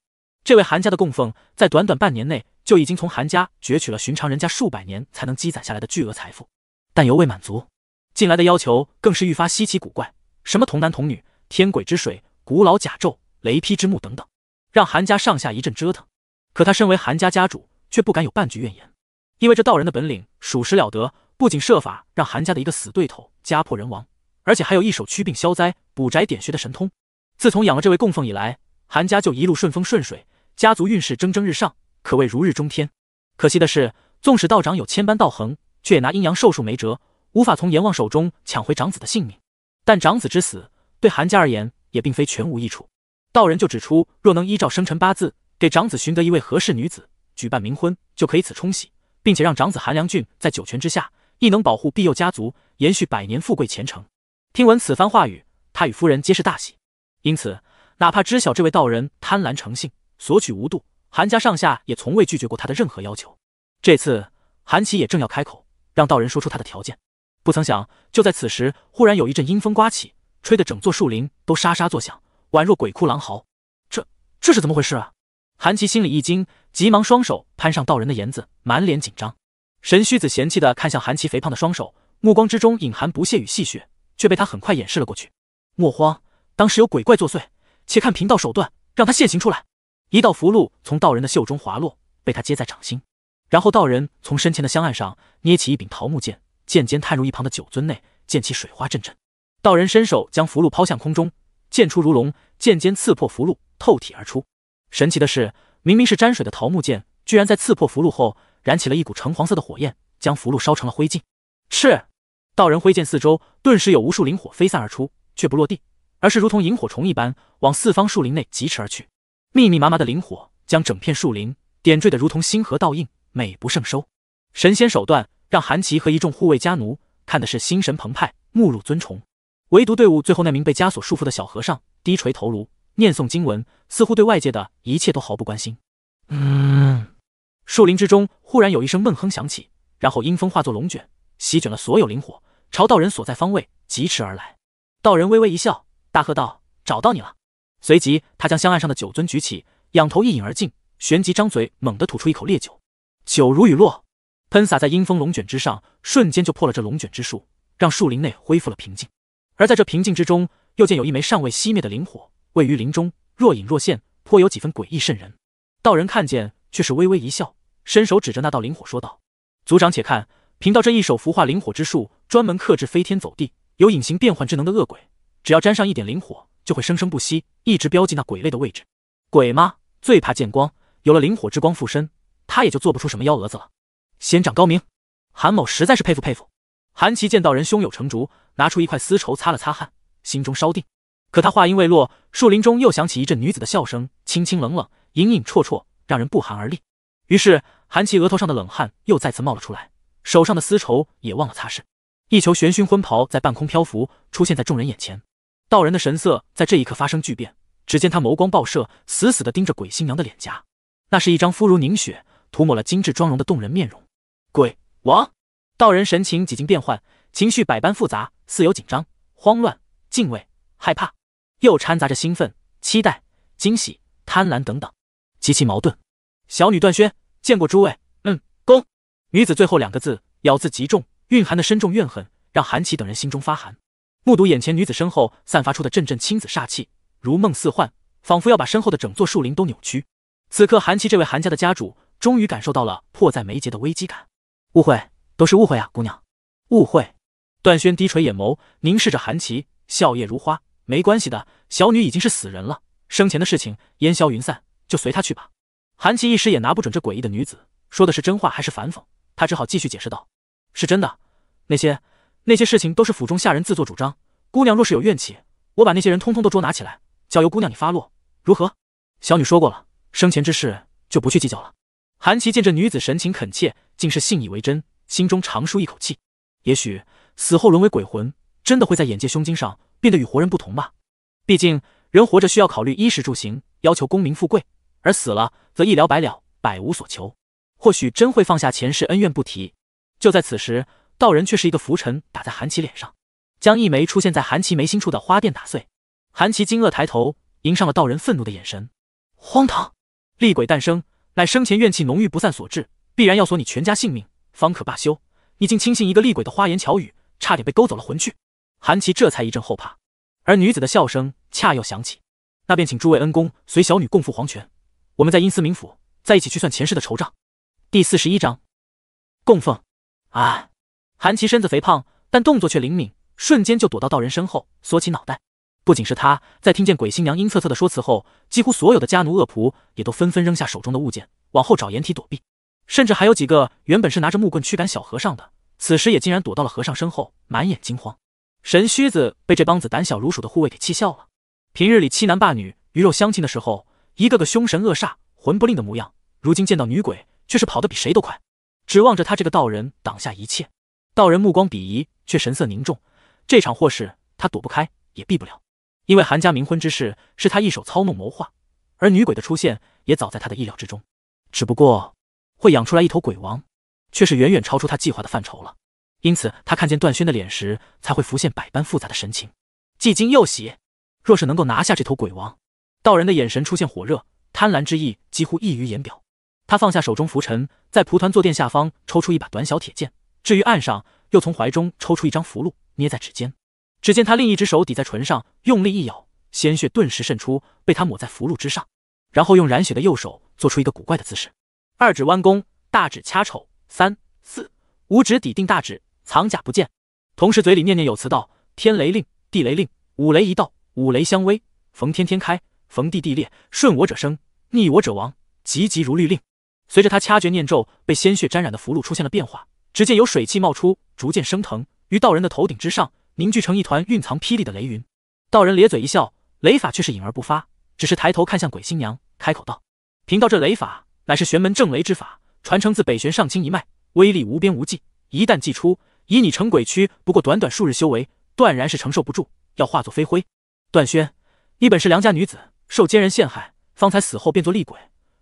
[SPEAKER 1] 这位韩家的供奉，在短短半年内就已经从韩家攫取了寻常人家数百年才能积攒下来的巨额财富，但犹未满足，近来的要求更是愈发稀奇古怪，什么童男童女、天鬼之水、古老甲胄、雷劈之木等等，让韩家上下一阵折腾。可他身为韩家家主，却不敢有半句怨言，因为这道人的本领属实了得，不仅设法让韩家的一个死对头家破人亡，而且还有一手驱病消灾、补宅点穴的神通。自从养了这位供奉以来，韩家就一路顺风顺水。家族运势蒸蒸日上，可谓如日中天。可惜的是，纵使道长有千般道恒，却也拿阴阳寿数没辙，无法从阎王手中抢回长子的性命。但长子之死对韩家而言也并非全无益处。道人就指出，若能依照生辰八字给长子寻得一位合适女子，举办冥婚，就可以此冲喜，并且让长子韩良俊在九泉之下亦能保护庇佑家族，延续百年富贵前程。听闻此番话语，他与夫人皆是大喜。因此，哪怕知晓这位道人贪婪成性。索取无度，韩家上下也从未拒绝过他的任何要求。这次，韩琦也正要开口，让道人说出他的条件，不曾想，就在此时，忽然有一阵阴风刮起，吹得整座树林都沙沙作响，宛若鬼哭狼嚎。这这是怎么回事啊？韩琦心里一惊，急忙双手攀上道人的檐子，满脸紧张。神虚子嫌弃的看向韩琦肥胖的双手，目光之中隐含不屑与戏谑，却被他很快掩饰了过去。莫慌，当时有鬼怪作祟，且看贫道手段，让他现形出来。一道符箓从道人的袖中滑落，被他接在掌心。然后道人从身前的香案上捏起一柄桃木剑，剑尖探入一旁的酒樽内，溅起水花阵阵。道人伸手将符箓抛向空中，剑出如龙，剑尖刺破符箓，透体而出。神奇的是，明明是沾水的桃木剑，居然在刺破符箓后，燃起了一股橙黄色的火焰，将符箓烧成了灰烬。赤道人挥剑四周，顿时有无数灵火飞散而出，却不落地，而是如同萤火虫一般，往四方树林内疾驰而去。密密麻麻的灵火将整片树林点缀的如同星河倒映，美不胜收。神仙手段让韩琦和一众护卫家奴看的是心神澎湃，目入尊崇。唯独队伍最后那名被枷锁束缚的小和尚，低垂头颅，念诵经文，似乎对外界的一切都毫不关心。
[SPEAKER 2] 嗯。
[SPEAKER 1] 树林之中忽然有一声闷哼响起，然后阴风化作龙卷，席卷了所有灵火，朝道人所在方位疾驰而来。道人微微一笑，大喝道：“找到你了！”随即，他将香案上的酒樽举起，仰头一饮而尽，旋即张嘴猛地吐出一口烈酒，酒如雨落，喷洒在阴风龙卷之上，瞬间就破了这龙卷之术，让树林内恢复了平静。而在这平静之中，又见有一枚尚未熄灭的灵火，位于林中，若隐若现，颇有几分诡异渗人。道人看见，却是微微一笑，伸手指着那道灵火说道：“族长且看，贫道这一手符化灵火之术，专门克制飞天走地、有隐形变幻之能的恶鬼，只要沾上一点灵火。”就会生生不息，一直标记那鬼类的位置。鬼吗？最怕见光，有了灵火之光附身，他也就做不出什么幺蛾子了。仙长高明，韩某实在是佩服佩服。韩琦见道人胸有成竹，拿出一块丝绸擦了擦汗，心中稍定。可他话音未落，树林中又响起一阵女子的笑声，清清冷冷，隐隐绰绰，让人不寒而栗。于是韩琦额头上的冷汗又再次冒了出来，手上的丝绸也忘了擦拭。一球玄勋昏袍在半空漂浮，出现在众人眼前。道人的神色在这一刻发生巨变，只见他眸光爆射，死死地盯着鬼新娘的脸颊。那是一张肤如凝雪、涂抹了精致妆容的动人面容。鬼王道人神情几经变换，情绪百般复杂，似有紧张、慌乱、敬畏、害怕，又掺杂着兴奋、期待、惊喜、贪婪等等，极其矛盾。小女段轩见过诸位，嗯，恭。女子最后两个字咬字极重，蕴含的深重怨恨让韩琦等人心中发寒。目睹眼前女子身后散发出的阵阵青紫煞气，如梦似幻，仿佛要把身后的整座树林都扭曲。此刻，韩琦这位韩家的家主终于感受到了迫在眉睫的危机感。误会，都是误会啊，姑娘，误会。段轩低垂眼眸，凝视着韩琦，笑靥如花。没关系的，小女已经是死人了，生前的事情烟消云散，就随她去吧。韩琦一时也拿不准这诡异的女子说的是真话还是反讽，他只好继续解释道：“是真的，那些。”那些事情都是府中下人自作主张。姑娘若是有怨气，我把那些人通通都捉拿起来，交由姑娘你发落，如何？小女说过了，生前之事就不去计较了。韩琦见这女子神情恳切，竟是信以为真，心中长舒一口气。也许死后沦为鬼魂，真的会在眼界胸襟上变得与活人不同吧。毕竟人活着需要考虑衣食住行，要求功名富贵，而死了则一了百了，百无所求。或许真会放下前世恩怨不提。就在此时。道人却是一个拂尘打在韩琦脸上，将一枚出现在韩琦眉心处的花钿打碎。韩琦惊愕抬头，迎上了道人愤怒的眼神。荒唐！厉鬼诞生，乃生前怨气浓郁不散所致，必然要索你全家性命，方可罢休。你竟轻信一个厉鬼的花言巧语，差点被勾走了魂去。韩琦这才一阵后怕。而女子的笑声恰又响起：“那便请诸位恩公随小女共赴黄泉，我们在阴司冥府再一起去算前世的仇账。”第四十一章供奉。哎。韩琦身子肥胖，但动作却灵敏，瞬间就躲到道人身后，缩起脑袋。不仅是他，在听见鬼新娘阴恻恻的说辞后，几乎所有的家奴恶仆也都纷纷扔下手中的物件，往后找掩体躲避。甚至还有几个原本是拿着木棍驱赶小和尚的，此时也竟然躲到了和尚身后，满眼惊慌。神虚子被这帮子胆小如鼠的护卫给气笑了。平日里欺男霸女、鱼肉乡亲的时候，一个个凶神恶煞、魂不吝的模样，如今见到女鬼，却是跑得比谁都快，指望着他这个道人挡下一切。道人目光鄙夷，却神色凝重。这场祸事他躲不开，也避不了，因为韩家冥婚之事是他一手操弄谋划，而女鬼的出现也早在他的意料之中。只不过会养出来一头鬼王，却是远远超出他计划的范畴了。因此，他看见段轩的脸时，才会浮现百般复杂的神情，既惊又喜。若是能够拿下这头鬼王，道人的眼神出现火热、贪婪之意，几乎溢于言表。他放下手中拂尘，在蒲团坐垫下方抽出一把短小铁剑。至于岸上，又从怀中抽出一张符箓，捏在指尖。只见他另一只手抵在唇上，用力一咬，鲜血顿时渗出，被他抹在符箓之上。然后用染血的右手做出一个古怪的姿势：二指弯弓，大指掐丑，三四五指抵定大指，藏甲不见。同时嘴里念念有词道：“天雷令，地雷令，五雷一道，五雷相威。逢天天开，逢地地裂，顺我者生，逆我者亡。急急如律令。”随着他掐诀念咒，被鲜血沾染的符箓出现了变化。只见有水汽冒出，逐渐升腾于道人的头顶之上，凝聚成一团蕴藏霹雳的雷云。道人咧嘴一笑，雷法却是隐而不发，只是抬头看向鬼新娘，开口道：“贫道这雷法乃是玄门正雷之法，传承自北玄上清一脉，威力无边无际。一旦祭出，以你成鬼躯不过短短数日修为，断然是承受不住，要化作飞灰。”段轩，你本是良家女子，受奸人陷害，方才死后变作厉鬼。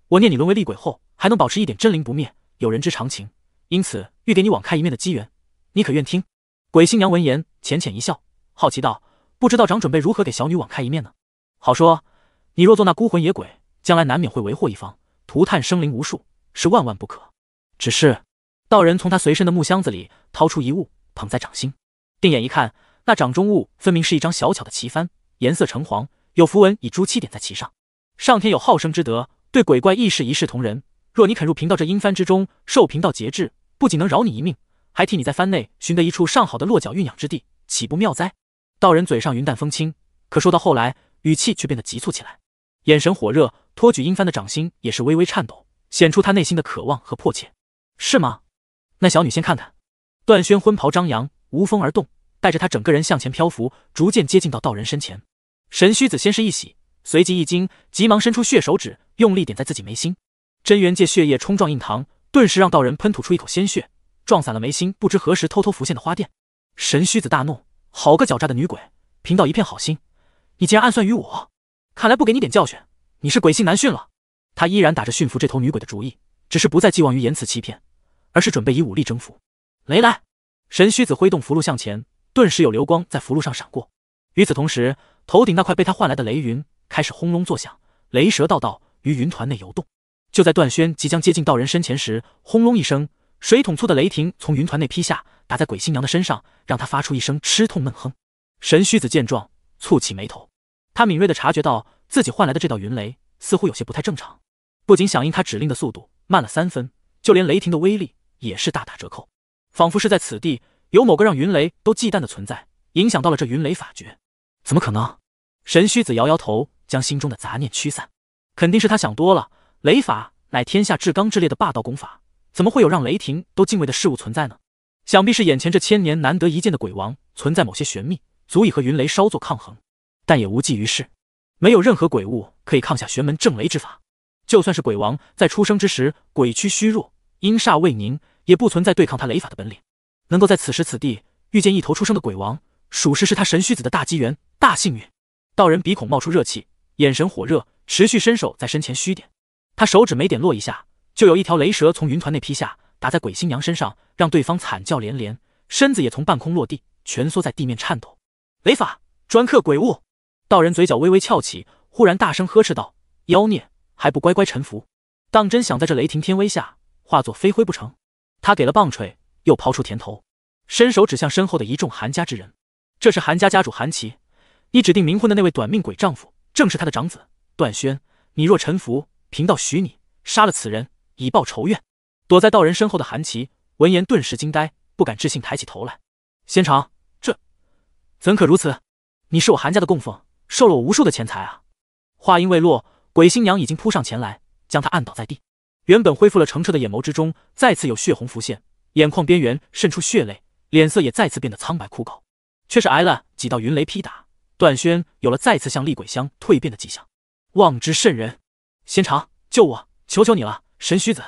[SPEAKER 1] 我念你沦为厉鬼后还能保持一点真灵不灭，有人之常情。因此，欲给你网开一面的机缘，你可愿听？鬼新娘闻言，浅浅一笑，好奇道：“不知道长准备如何给小女网开一面呢？”好说，你若做那孤魂野鬼，将来难免会为祸一方，涂炭生灵无数，是万万不可。只是，道人从他随身的木箱子里掏出一物，捧在掌心，定眼一看，那掌中物分明是一张小巧的旗幡，颜色橙黄，有符文以朱漆点在其上。上天有好生之德，对鬼怪亦是一视同仁。若你肯入贫道这阴幡之中，受贫道节制。不仅能饶你一命，还替你在番内寻得一处上好的落脚、运养之地，岂不妙哉？道人嘴上云淡风轻，可说到后来，语气却变得急促起来，眼神火热，托举阴幡的掌心也是微微颤抖，显出他内心的渴望和迫切。是吗？那小女先看看。段轩婚袍张扬，无风而动，带着他整个人向前漂浮，逐渐接近到道人身前。神须子先是一喜，随即一惊，急忙伸出血手指，用力点在自己眉心，真元借血液冲撞印堂。顿时让道人喷吐出一口鲜血，撞散了眉心不知何时偷偷浮现的花钿。神须子大怒：“好个狡诈的女鬼！贫道一片好心，你竟然暗算于我！看来不给你点教训，你是鬼性难驯了。”他依然打着驯服这头女鬼的主意，只是不再寄望于言辞欺骗，而是准备以武力征服。雷来！神须子挥动符箓向前，顿时有流光在符箓上闪过。与此同时，头顶那块被他换来的雷云开始轰隆作响，雷蛇道道于云团内游动。就在段轩即将接近道人身前时，轰隆一声，水桶粗的雷霆从云团内劈下，打在鬼新娘的身上，让她发出一声吃痛闷哼。神虚子见状，蹙起眉头，他敏锐的察觉到自己换来的这道云雷似乎有些不太正常，不仅响应他指令的速度慢了三分，就连雷霆的威力也是大打折扣，仿佛是在此地有某个让云雷都忌惮的存在影响到了这云雷法诀。怎么可能？神虚子摇摇头，将心中的杂念驱散，肯定是他想多了。雷法乃天下至刚之列的霸道功法，怎么会有让雷霆都敬畏的事物存在呢？想必是眼前这千年难得一见的鬼王存在某些玄秘，足以和云雷稍作抗衡，但也无济于事。没有任何鬼物可以抗下玄门正雷之法，就算是鬼王在出生之时鬼躯虚弱，阴煞未凝，也不存在对抗他雷法的本领。能够在此时此地遇见一头出生的鬼王，属实是他神虚子的大机缘、大幸运。道人鼻孔冒出热气，眼神火热，持续伸手在身前虚点。他手指没点落一下，就有一条雷蛇从云团内劈下，打在鬼新娘身上，让对方惨叫连连，身子也从半空落地，蜷缩在地面颤抖。雷法专克鬼物，道人嘴角微微翘起，忽然大声呵斥道：“妖孽还不乖乖臣服？当真想在这雷霆天威下化作飞灰不成？”他给了棒槌，又抛出甜头，伸手指向身后的一众韩家之人：“这是韩家家主韩琦，你指定冥婚的那位短命鬼丈夫，正是他的长子段轩。你若臣服……”贫道许你杀了此人，以报仇怨。躲在道人身后的韩琦闻言顿时惊呆，不敢置信抬起头来。仙长，这怎可如此？你是我韩家的供奉，受了我无数的钱财啊！话音未落，鬼新娘已经扑上前来，将他按倒在地。原本恢复了澄澈的眼眸之中，再次有血红浮现，眼眶边缘渗出血泪，脸色也再次变得苍白枯槁，却是挨了几道云雷劈打，段轩有了再次向厉鬼香蜕变的迹象，望之甚人。仙长，救我！求求你了，神须子，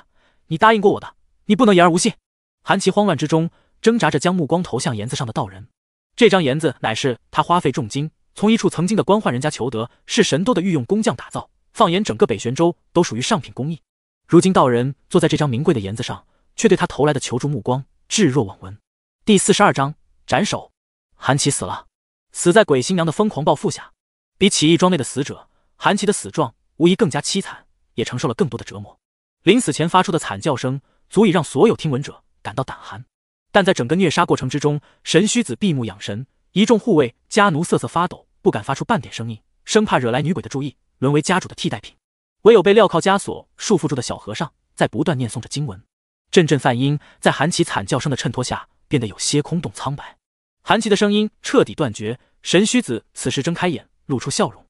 [SPEAKER 1] 你答应过我的，你不能言而无信。韩琦慌乱之中挣扎着，将目光投向岩子上的道人。这张岩子乃是他花费重金从一处曾经的官宦人家求得，是神都的御用工匠打造。放眼整个北玄州，都属于上品工艺。如今道人坐在这张名贵的岩子上，却对他投来的求助目光置若罔闻。第四十二章斩首，韩琦死了，死在鬼新娘的疯狂报复下。比起义庄内的死者，韩琦的死状。无疑更加凄惨，也承受了更多的折磨。临死前发出的惨叫声，足以让所有听闻者感到胆寒。但在整个虐杀过程之中，神虚子闭目养神，一众护卫家奴瑟瑟发抖，不敢发出半点声音，生怕惹来女鬼的注意，沦为家主的替代品。唯有被镣铐枷锁束缚住的小和尚，在不断念诵着经文，阵阵梵音在韩琦惨叫声的衬托下，变得有些空洞苍白。韩琦的声音彻底断绝，神虚子此时睁开眼，露出笑容。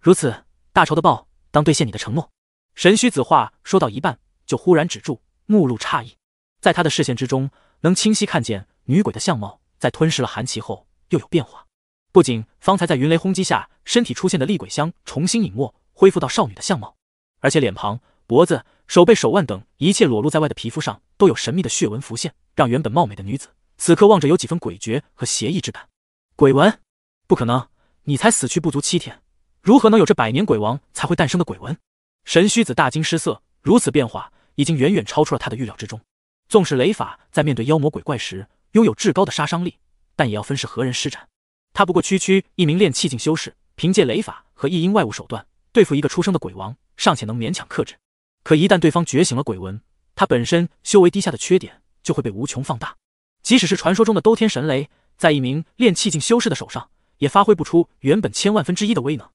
[SPEAKER 1] 如此大仇的报。当兑现你的承诺，神虚子话说到一半就忽然止住，目露诧异。在他的视线之中，能清晰看见女鬼的相貌在吞噬了寒气后又有变化。不仅方才在云雷轰击下身体出现的厉鬼香重新隐没，恢复到少女的相貌，而且脸庞、脖子、手背、手腕等一切裸露在外的皮肤上都有神秘的血纹浮现，让原本貌美的女子此刻望着有几分诡谲和邪异之感。鬼纹，不可能！你才死去不足七天。如何能有这百年鬼王才会诞生的鬼纹？神须子大惊失色，如此变化已经远远超出了他的预料之中。纵使雷法在面对妖魔鬼怪时拥有至高的杀伤力，但也要分是何人施展。他不过区区一名炼气境修士，凭借雷法和一阴外物手段对付一个出生的鬼王尚且能勉强克制，可一旦对方觉醒了鬼纹，他本身修为低下的缺点就会被无穷放大。即使是传说中的兜天神雷，在一名炼气境修士的手上也发挥不出原本千万分之一的威能。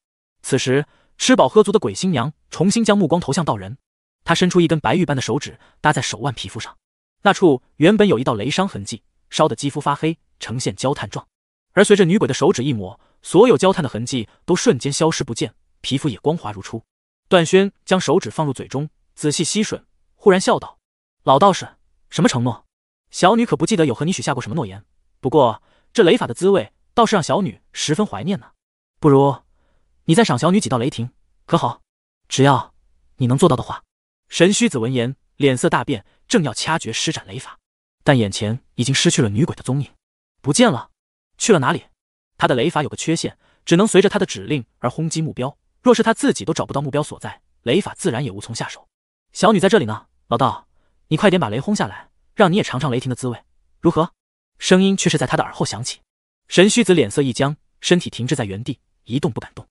[SPEAKER 1] 此时吃饱喝足的鬼新娘重新将目光投向道人，她伸出一根白玉般的手指搭在手腕皮肤上，那处原本有一道雷伤痕迹，烧得肌肤发黑，呈现焦炭状。而随着女鬼的手指一抹，所有焦炭的痕迹都瞬间消失不见，皮肤也光滑如初。段轩将手指放入嘴中，仔细吸吮，忽然笑道：“老道士，什么承诺？小女可不记得有和你许下过什么诺言。不过这雷法的滋味倒是让小女十分怀念呢。不如……”你再赏小女几道雷霆，可好？只要你能做到的话。神须子闻言，脸色大变，正要掐诀施展雷法，但眼前已经失去了女鬼的踪影，不见了，去了哪里？他的雷法有个缺陷，只能随着他的指令而轰击目标，若是他自己都找不到目标所在，雷法自然也无从下手。小女在这里呢，老道，你快点把雷轰下来，让你也尝尝雷霆的滋味，如何？声音却是在他的耳后响起，神须子脸色一僵，身体停滞在原地，一动不敢动。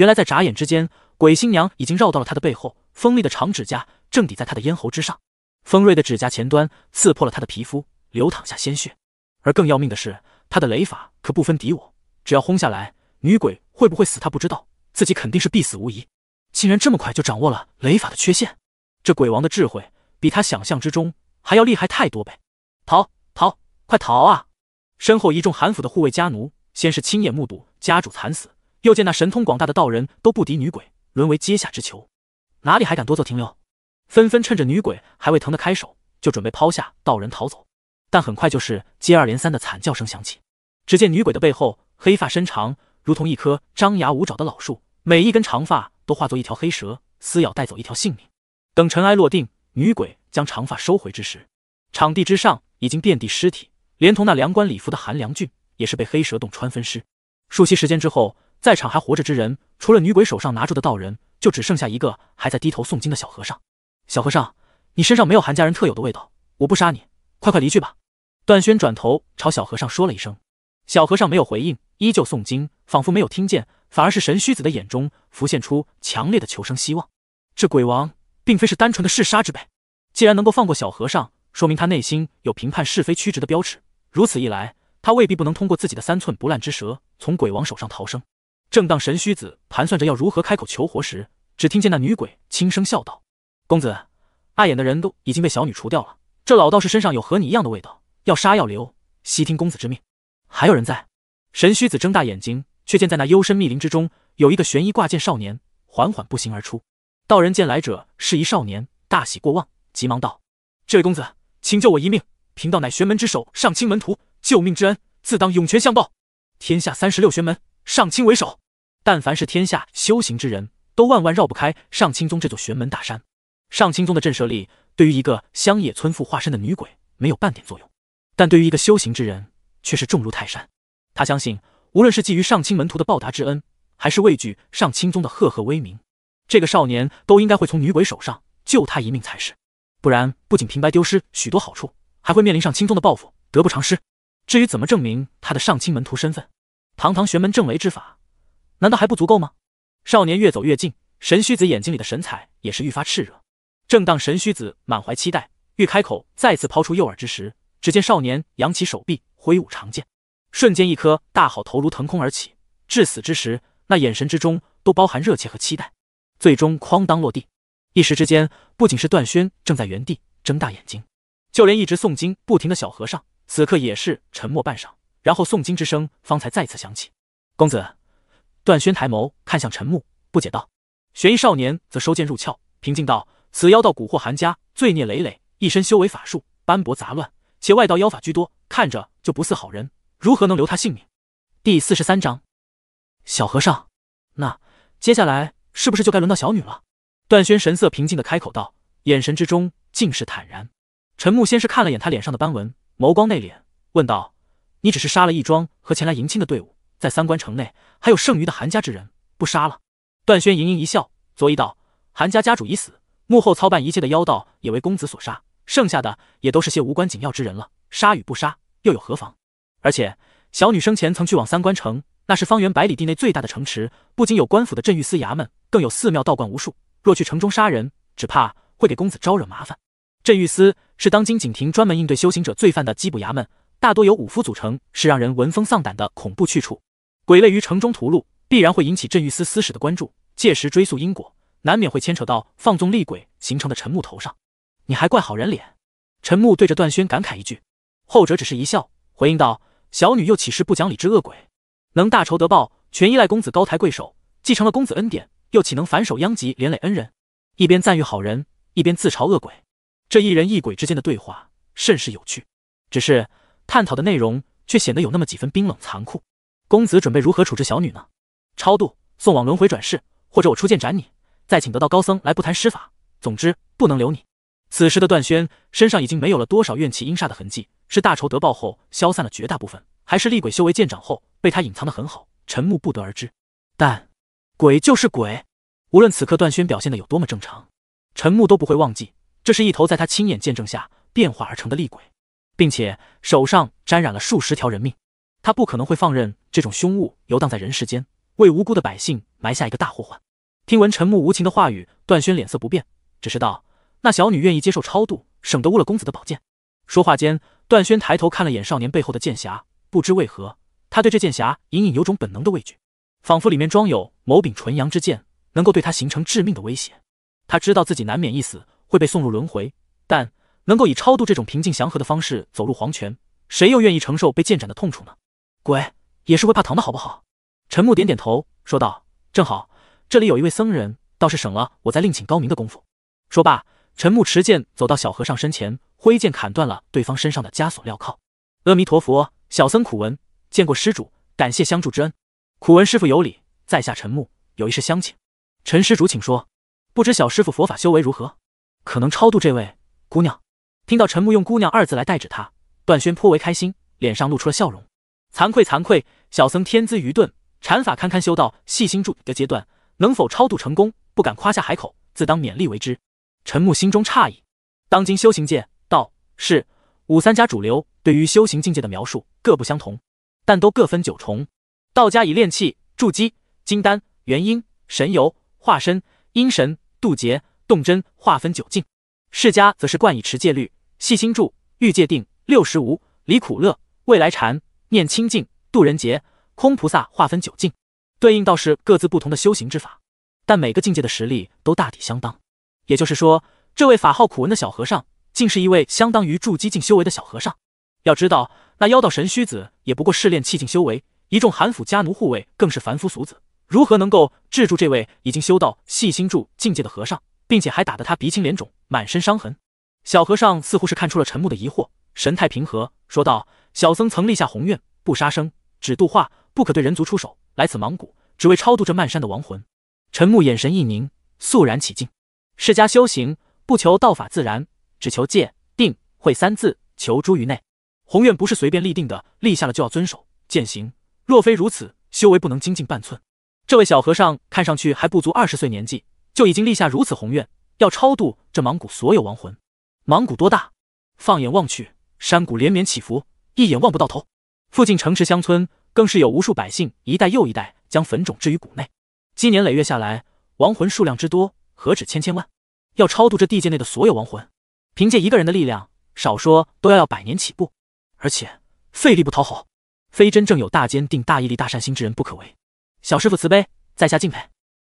[SPEAKER 1] 原来在眨眼之间，鬼新娘已经绕到了他的背后，锋利的长指甲正抵在他的咽喉之上，锋锐的指甲前端刺破了他的皮肤，流淌下鲜血。而更要命的是，他的雷法可不分敌我，只要轰下来，女鬼会不会死他不知道，自己肯定是必死无疑。竟然这么快就掌握了雷法的缺陷，这鬼王的智慧比他想象之中还要厉害太多倍！逃逃，快逃啊！身后一众韩府的护卫家奴，先是亲眼目睹家主惨死。又见那神通广大的道人都不敌女鬼，沦为阶下之囚，哪里还敢多做停留？纷纷趁着女鬼还未腾得开手，就准备抛下道人逃走。但很快就是接二连三的惨叫声响起。只见女鬼的背后黑发伸长，如同一棵张牙舞爪的老树，每一根长发都化作一条黑蛇，撕咬带走一条性命。等尘埃落定，女鬼将长发收回之时，场地之上已经遍地尸体，连同那梁官礼服的韩良俊也是被黑蛇洞穿分尸。数息时间之后。在场还活着之人，除了女鬼手上拿住的道人，就只剩下一个还在低头诵经的小和尚。小和尚，你身上没有韩家人特有的味道，我不杀你，快快离去吧。段轩转头朝小和尚说了一声。小和尚没有回应，依旧诵经，仿佛没有听见。反而是神虚子的眼中浮现出强烈的求生希望。这鬼王并非是单纯的嗜杀之辈，既然能够放过小和尚，说明他内心有评判是非曲直的标尺。如此一来，他未必不能通过自己的三寸不烂之舌，从鬼王手上逃生。正当神虚子盘算着要如何开口求活时，只听见那女鬼轻声笑道：“公子，碍眼的人都已经被小女除掉了。这老道士身上有和你一样的味道，要杀要留，悉听公子之命。”还有人在？神虚子睁大眼睛，却见在那幽深密林之中，有一个悬衣挂剑少年缓缓步行而出。道人见来者是一少年，大喜过望，急忙道：“这位公子，请救我一命！贫道乃玄门之首上清门徒，救命之恩，自当涌泉相报。天下三十六玄门。”上清为首，但凡是天下修行之人，都万万绕不开上清宗这座玄门大山。上清宗的震慑力，对于一个乡野村妇化身的女鬼没有半点作用，但对于一个修行之人却是重如泰山。他相信，无论是基于上清门徒的报答之恩，还是畏惧上清宗的赫赫威名，这个少年都应该会从女鬼手上救他一命才是。不然，不仅平白丢失许多好处，还会面临上清宗的报复，得不偿失。至于怎么证明他的上清门徒身份？堂堂玄门正雷之法，难道还不足够吗？少年越走越近，神虚子眼睛里的神采也是愈发炽热。正当神虚子满怀期待，欲开口再次抛出诱饵之时，只见少年扬起手臂，挥舞长剑，瞬间一颗大好头颅腾空而起。至死之时，那眼神之中都包含热切和期待。最终哐当落地，一时之间，不仅是段轩正在原地睁大眼睛，就连一直诵经不停的小和尚，此刻也是沉默半晌。然后诵经之声方才再次响起。公子，段轩抬眸看向陈木，不解道：“玄衣少年则收剑入鞘，平静道：‘此妖道蛊惑韩家，罪孽累累，一身修为法术斑驳杂乱，且外道妖法居多，看着就不似好人，如何能留他性命？’”第四十三章，小和尚，那接下来是不是就该轮到小女了？段轩神色平静的开口道，眼神之中尽是坦然。陈木先是看了眼他脸上的斑纹，眸光内敛，问道。你只是杀了义庄和前来迎亲的队伍，在三关城内还有剩余的韩家之人，不杀了。段轩盈盈一笑，作揖道：“韩家家主已死，幕后操办一切的妖道也为公子所杀，剩下的也都是些无关紧要之人了。杀与不杀，又有何妨？而且小女生前曾去往三关城，那是方圆百里地内最大的城池，不仅有官府的镇狱司衙门，更有寺庙道观无数。若去城中杀人，只怕会给公子招惹麻烦。镇狱司是当今景庭专门应对修行者罪犯的缉捕衙门。”大多由五夫组成，是让人闻风丧胆的恐怖去处。鬼类于城中屠戮，必然会引起镇狱司司使的关注。届时追溯因果，难免会牵扯到放纵厉鬼形成的陈木头上。你还怪好人脸？陈木对着段轩感慨一句，后者只是一笑回应道：“小女又岂是不讲理之恶鬼？能大仇得报，全依赖公子高抬贵手。继承了公子恩典，又岂能反手殃及连累恩人？”一边赞誉好人，一边自嘲恶鬼。这一人一鬼之间的对话甚是有趣，只是。探讨的内容却显得有那么几分冰冷残酷。公子准备如何处置小女呢？超度，送往轮回转世，或者我出剑斩你，再请得到高僧来不谈施法。总之不能留你。此时的段轩身上已经没有了多少怨气阴煞的痕迹，是大仇得报后消散了绝大部分，还是厉鬼修为见长后被他隐藏的很好，陈木不得而知。但鬼就是鬼，无论此刻段轩表现的有多么正常，陈木都不会忘记，这是一头在他亲眼见证下变化而成的厉鬼。并且手上沾染了数十条人命，他不可能会放任这种凶物游荡在人世间，为无辜的百姓埋下一个大祸患。听闻陈木无情的话语，段轩脸色不变，只是道：“那小女愿意接受超度，省得误了公子的宝剑。”说话间，段轩抬头看了眼少年背后的剑匣，不知为何，他对这剑匣隐隐有种本能的畏惧，仿佛里面装有某柄纯阳之剑，能够对他形成致命的威胁。他知道自己难免一死，会被送入轮回，但……能够以超度这种平静祥和的方式走入黄泉，谁又愿意承受被剑斩的痛楚呢？鬼也是会怕疼的好不好？陈木点点头，说道：“正好这里有一位僧人，倒是省了我再另请高明的功夫。”说罢，陈木持剑走到小和尚身前，挥剑砍断了对方身上的枷锁镣铐。“阿弥陀佛，小僧苦闻，见过施主，感谢相助之恩。苦闻师傅有礼，在下陈木有一事相请，陈施主请说。不知小师傅佛法修为如何，可能超度这位姑娘。”听到陈木用“姑娘”二字来代指他，段轩颇为开心，脸上露出了笑容。惭愧惭愧，小僧天资愚钝，禅法堪堪修到细心筑的阶段，能否超度成功，不敢夸下海口，自当勉励为之。陈木心中诧异，当今修行界，道是五三家主流对于修行境界的描述各不相同，但都各分九重。道家以炼气、筑基、金丹、元婴、神游、化身、阴神、渡劫、动真划分九境，世家则是冠以持戒律。细心住，欲界定，六十无离苦乐，未来禅念清净，度人劫，空菩萨划分九境，对应倒是各自不同的修行之法，但每个境界的实力都大抵相当。也就是说，这位法号苦文的小和尚，竟是一位相当于筑基境修为的小和尚。要知道，那妖道神虚子也不过试炼气境修为，一众韩府家奴护卫更是凡夫俗子，如何能够制住这位已经修到细心住境界的和尚，并且还打得他鼻青脸肿，满身伤痕？小和尚似乎是看出了陈木的疑惑，神态平和，说道：“小僧曾立下宏愿，不杀生，只度化，不可对人族出手。来此芒谷，只为超度这漫山的亡魂。”陈木眼神一凝，肃然起敬。释家修行，不求道法自然，只求戒、定、慧三字，求诸于内。宏愿不是随便立定的，立下了就要遵守践行。若非如此，修为不能精进半寸。这位小和尚看上去还不足二十岁年纪，就已经立下如此宏愿，要超度这芒谷所有亡魂。芒古多大？放眼望去，山谷连绵起伏，一眼望不到头。附近城池、乡村更是有无数百姓，一代又一代将坟冢置于谷内，今年累月下来，亡魂数量之多，何止千千万？要超度这地界内的所有亡魂，凭借一个人的力量，少说都要要百年起步，而且费力不讨好，非真正有大坚定、大毅力、大善心之人不可为。小师傅慈悲，在下敬佩。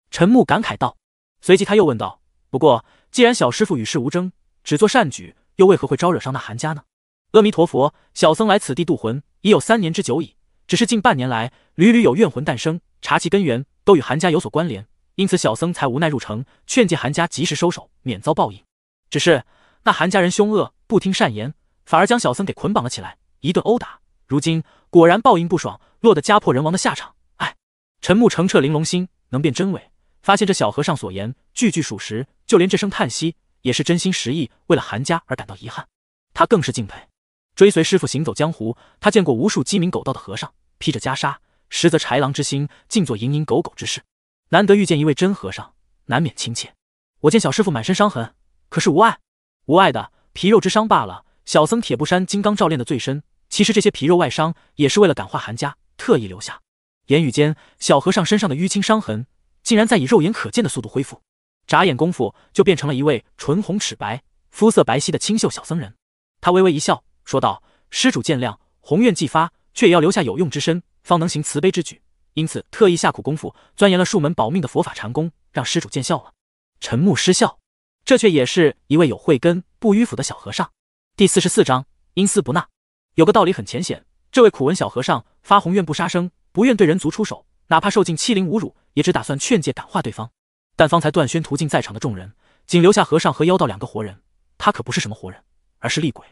[SPEAKER 1] 陈木感慨道，随即他又问道：“不过，既然小师傅与世无争。”只做善举，又为何会招惹上那韩家呢？阿弥陀佛，小僧来此地渡魂已有三年之久矣。只是近半年来，屡屡有怨魂诞生，查其根源，都与韩家有所关联。因此小僧才无奈入城，劝诫韩家及时收手，免遭报应。只是那韩家人凶恶，不听善言，反而将小僧给捆绑了起来，一顿殴打。如今果然报应不爽，落得家破人亡的下场。哎，陈木澄澈玲珑心，能辨真伪，发现这小和尚所言句句属实，就连这声叹息。也是真心实意为了韩家而感到遗憾，他更是敬佩。追随师傅行走江湖，他见过无数鸡鸣狗盗的和尚，披着袈裟，实则豺狼之心，尽做蝇营狗苟之事。难得遇见一位真和尚，难免亲切。我见小师傅满身伤痕，可是无碍，无碍的皮肉之伤罢了。小僧铁布衫、金刚罩练的最深，其实这些皮肉外伤也是为了感化韩家，特意留下。言语间，小和尚身上的淤青伤痕竟然在以肉眼可见的速度恢复。眨眼功夫就变成了一位唇红齿白、肤色白皙的清秀小僧人。他微微一笑，说道：“施主见谅，宏愿既发，却也要留下有用之身，方能行慈悲之举。因此特意下苦功夫钻研了数门保命的佛法禅功，让施主见笑了。”陈木失笑，这却也是一位有慧根、不迂腐的小和尚。第四十四章因司不纳，有个道理很浅显。这位苦文小和尚发宏愿不杀生，不愿对人族出手，哪怕受尽欺凌侮辱，也只打算劝诫感化对方。但方才段轩途径在场的众人，仅留下和尚和妖道两个活人。他可不是什么活人，而是厉鬼。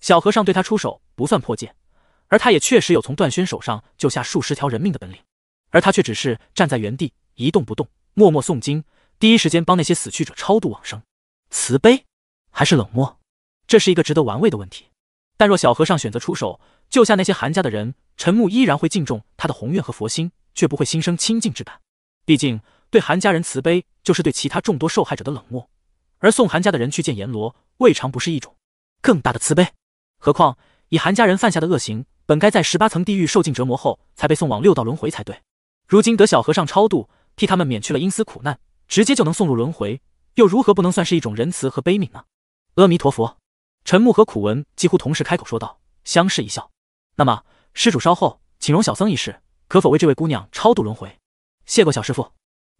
[SPEAKER 1] 小和尚对他出手不算破戒，而他也确实有从段轩手上救下数十条人命的本领。而他却只是站在原地一动不动，默默诵经，第一时间帮那些死去者超度往生。慈悲还是冷漠，这是一个值得玩味的问题。但若小和尚选择出手救下那些韩家的人，陈木依然会敬重他的宏愿和佛心，却不会心生亲近之感。毕竟。对韩家人慈悲，就是对其他众多受害者的冷漠；而送韩家的人去见阎罗，未尝不是一种更大的慈悲。何况以韩家人犯下的恶行，本该在十八层地狱受尽折磨后，才被送往六道轮回才对。如今得小和尚超度，替他们免去了阴司苦难，直接就能送入轮回，又如何不能算是一种仁慈和悲悯呢？阿弥陀佛，陈木和苦文几乎同时开口说道，相视一笑。那么，施主稍后，请容小僧一试，可否为这位姑娘超度轮回？谢过小师傅。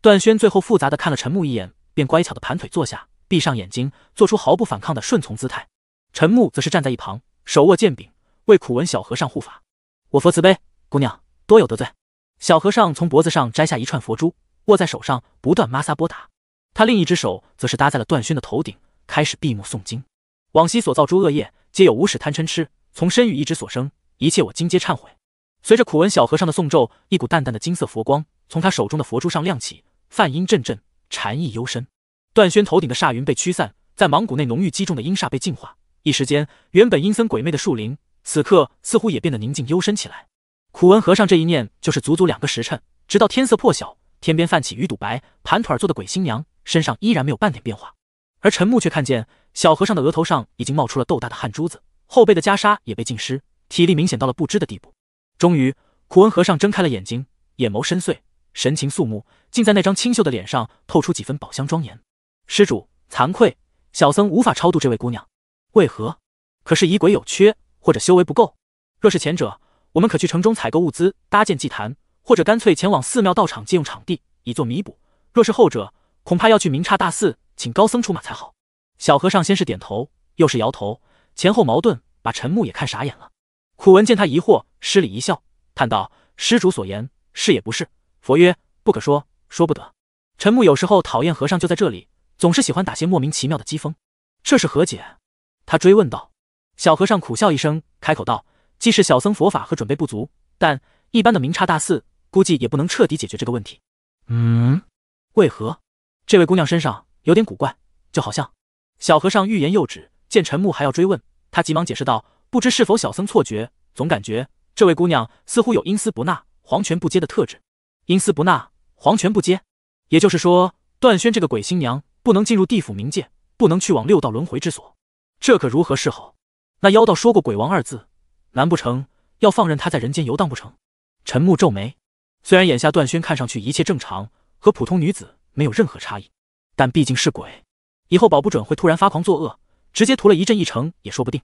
[SPEAKER 1] 段轩最后复杂的看了陈木一眼，便乖巧的盘腿坐下，闭上眼睛，做出毫不反抗的顺从姿态。陈木则是站在一旁，手握剑柄，为苦文小和尚护法。我佛慈悲，姑娘多有得罪。小和尚从脖子上摘下一串佛珠，握在手上，不断摩挲拨打。他另一只手则是搭在了段轩的头顶，开始闭目诵经。往昔所造诸恶业，皆有无始贪嗔痴，从身语意之所生，一切我今皆忏悔。随着苦文小和尚的诵咒，一股淡淡的金色佛光从他手中的佛珠上亮起。梵音阵阵，禅意幽深。段轩头顶的煞云被驱散，在芒谷内浓郁击中的阴煞被净化。一时间，原本阴森鬼魅的树林，此刻似乎也变得宁静幽深起来。苦文和尚这一念就是足足两个时辰，直到天色破晓，天边泛起鱼肚白。盘腿儿坐的鬼新娘身上依然没有半点变化，而陈木却看见小和尚的额头上已经冒出了豆大的汗珠子，后背的袈裟也被浸湿，体力明显到了不知的地步。终于，苦文和尚睁开了眼睛，眼眸深邃。神情肃穆，竟在那张清秀的脸上透出几分宝相庄严。施主，惭愧，小僧无法超度这位姑娘。为何？可是以鬼有缺，或者修为不够？若是前者，我们可去城中采购物资，搭建祭坛，或者干脆前往寺庙道场借用场地，以作弥补。若是后者，恐怕要去名刹大寺，请高僧出马才好。小和尚先是点头，又是摇头，前后矛盾，把陈木也看傻眼了。苦文见他疑惑，施礼一笑，叹道：“施主所言是也不是？”佛曰：不可说，说不得。陈木有时候讨厌和尚，就在这里，总是喜欢打些莫名其妙的讥讽。这是何解？他追问道。小和尚苦笑一声，开口道：“既是小僧佛法和准备不足，但一般的名刹大寺，估计也不能彻底解决这个问题。”
[SPEAKER 2] 嗯？
[SPEAKER 1] 为何？这位姑娘身上有点古怪，就好像……小和尚欲言又止。见陈木还要追问，他急忙解释道：“不知是否小僧错觉，总感觉这位姑娘似乎有阴司不纳、黄泉不接的特质。”阴司不纳，黄泉不接，也就是说，段轩这个鬼新娘不能进入地府冥界，不能去往六道轮回之所。这可如何是好？那妖道说过“鬼王”二字，难不成要放任他在人间游荡不成？陈木皱眉，虽然眼下段轩看上去一切正常，和普通女子没有任何差异，但毕竟是鬼，以后保不准会突然发狂作恶，直接屠了一镇一城也说不定。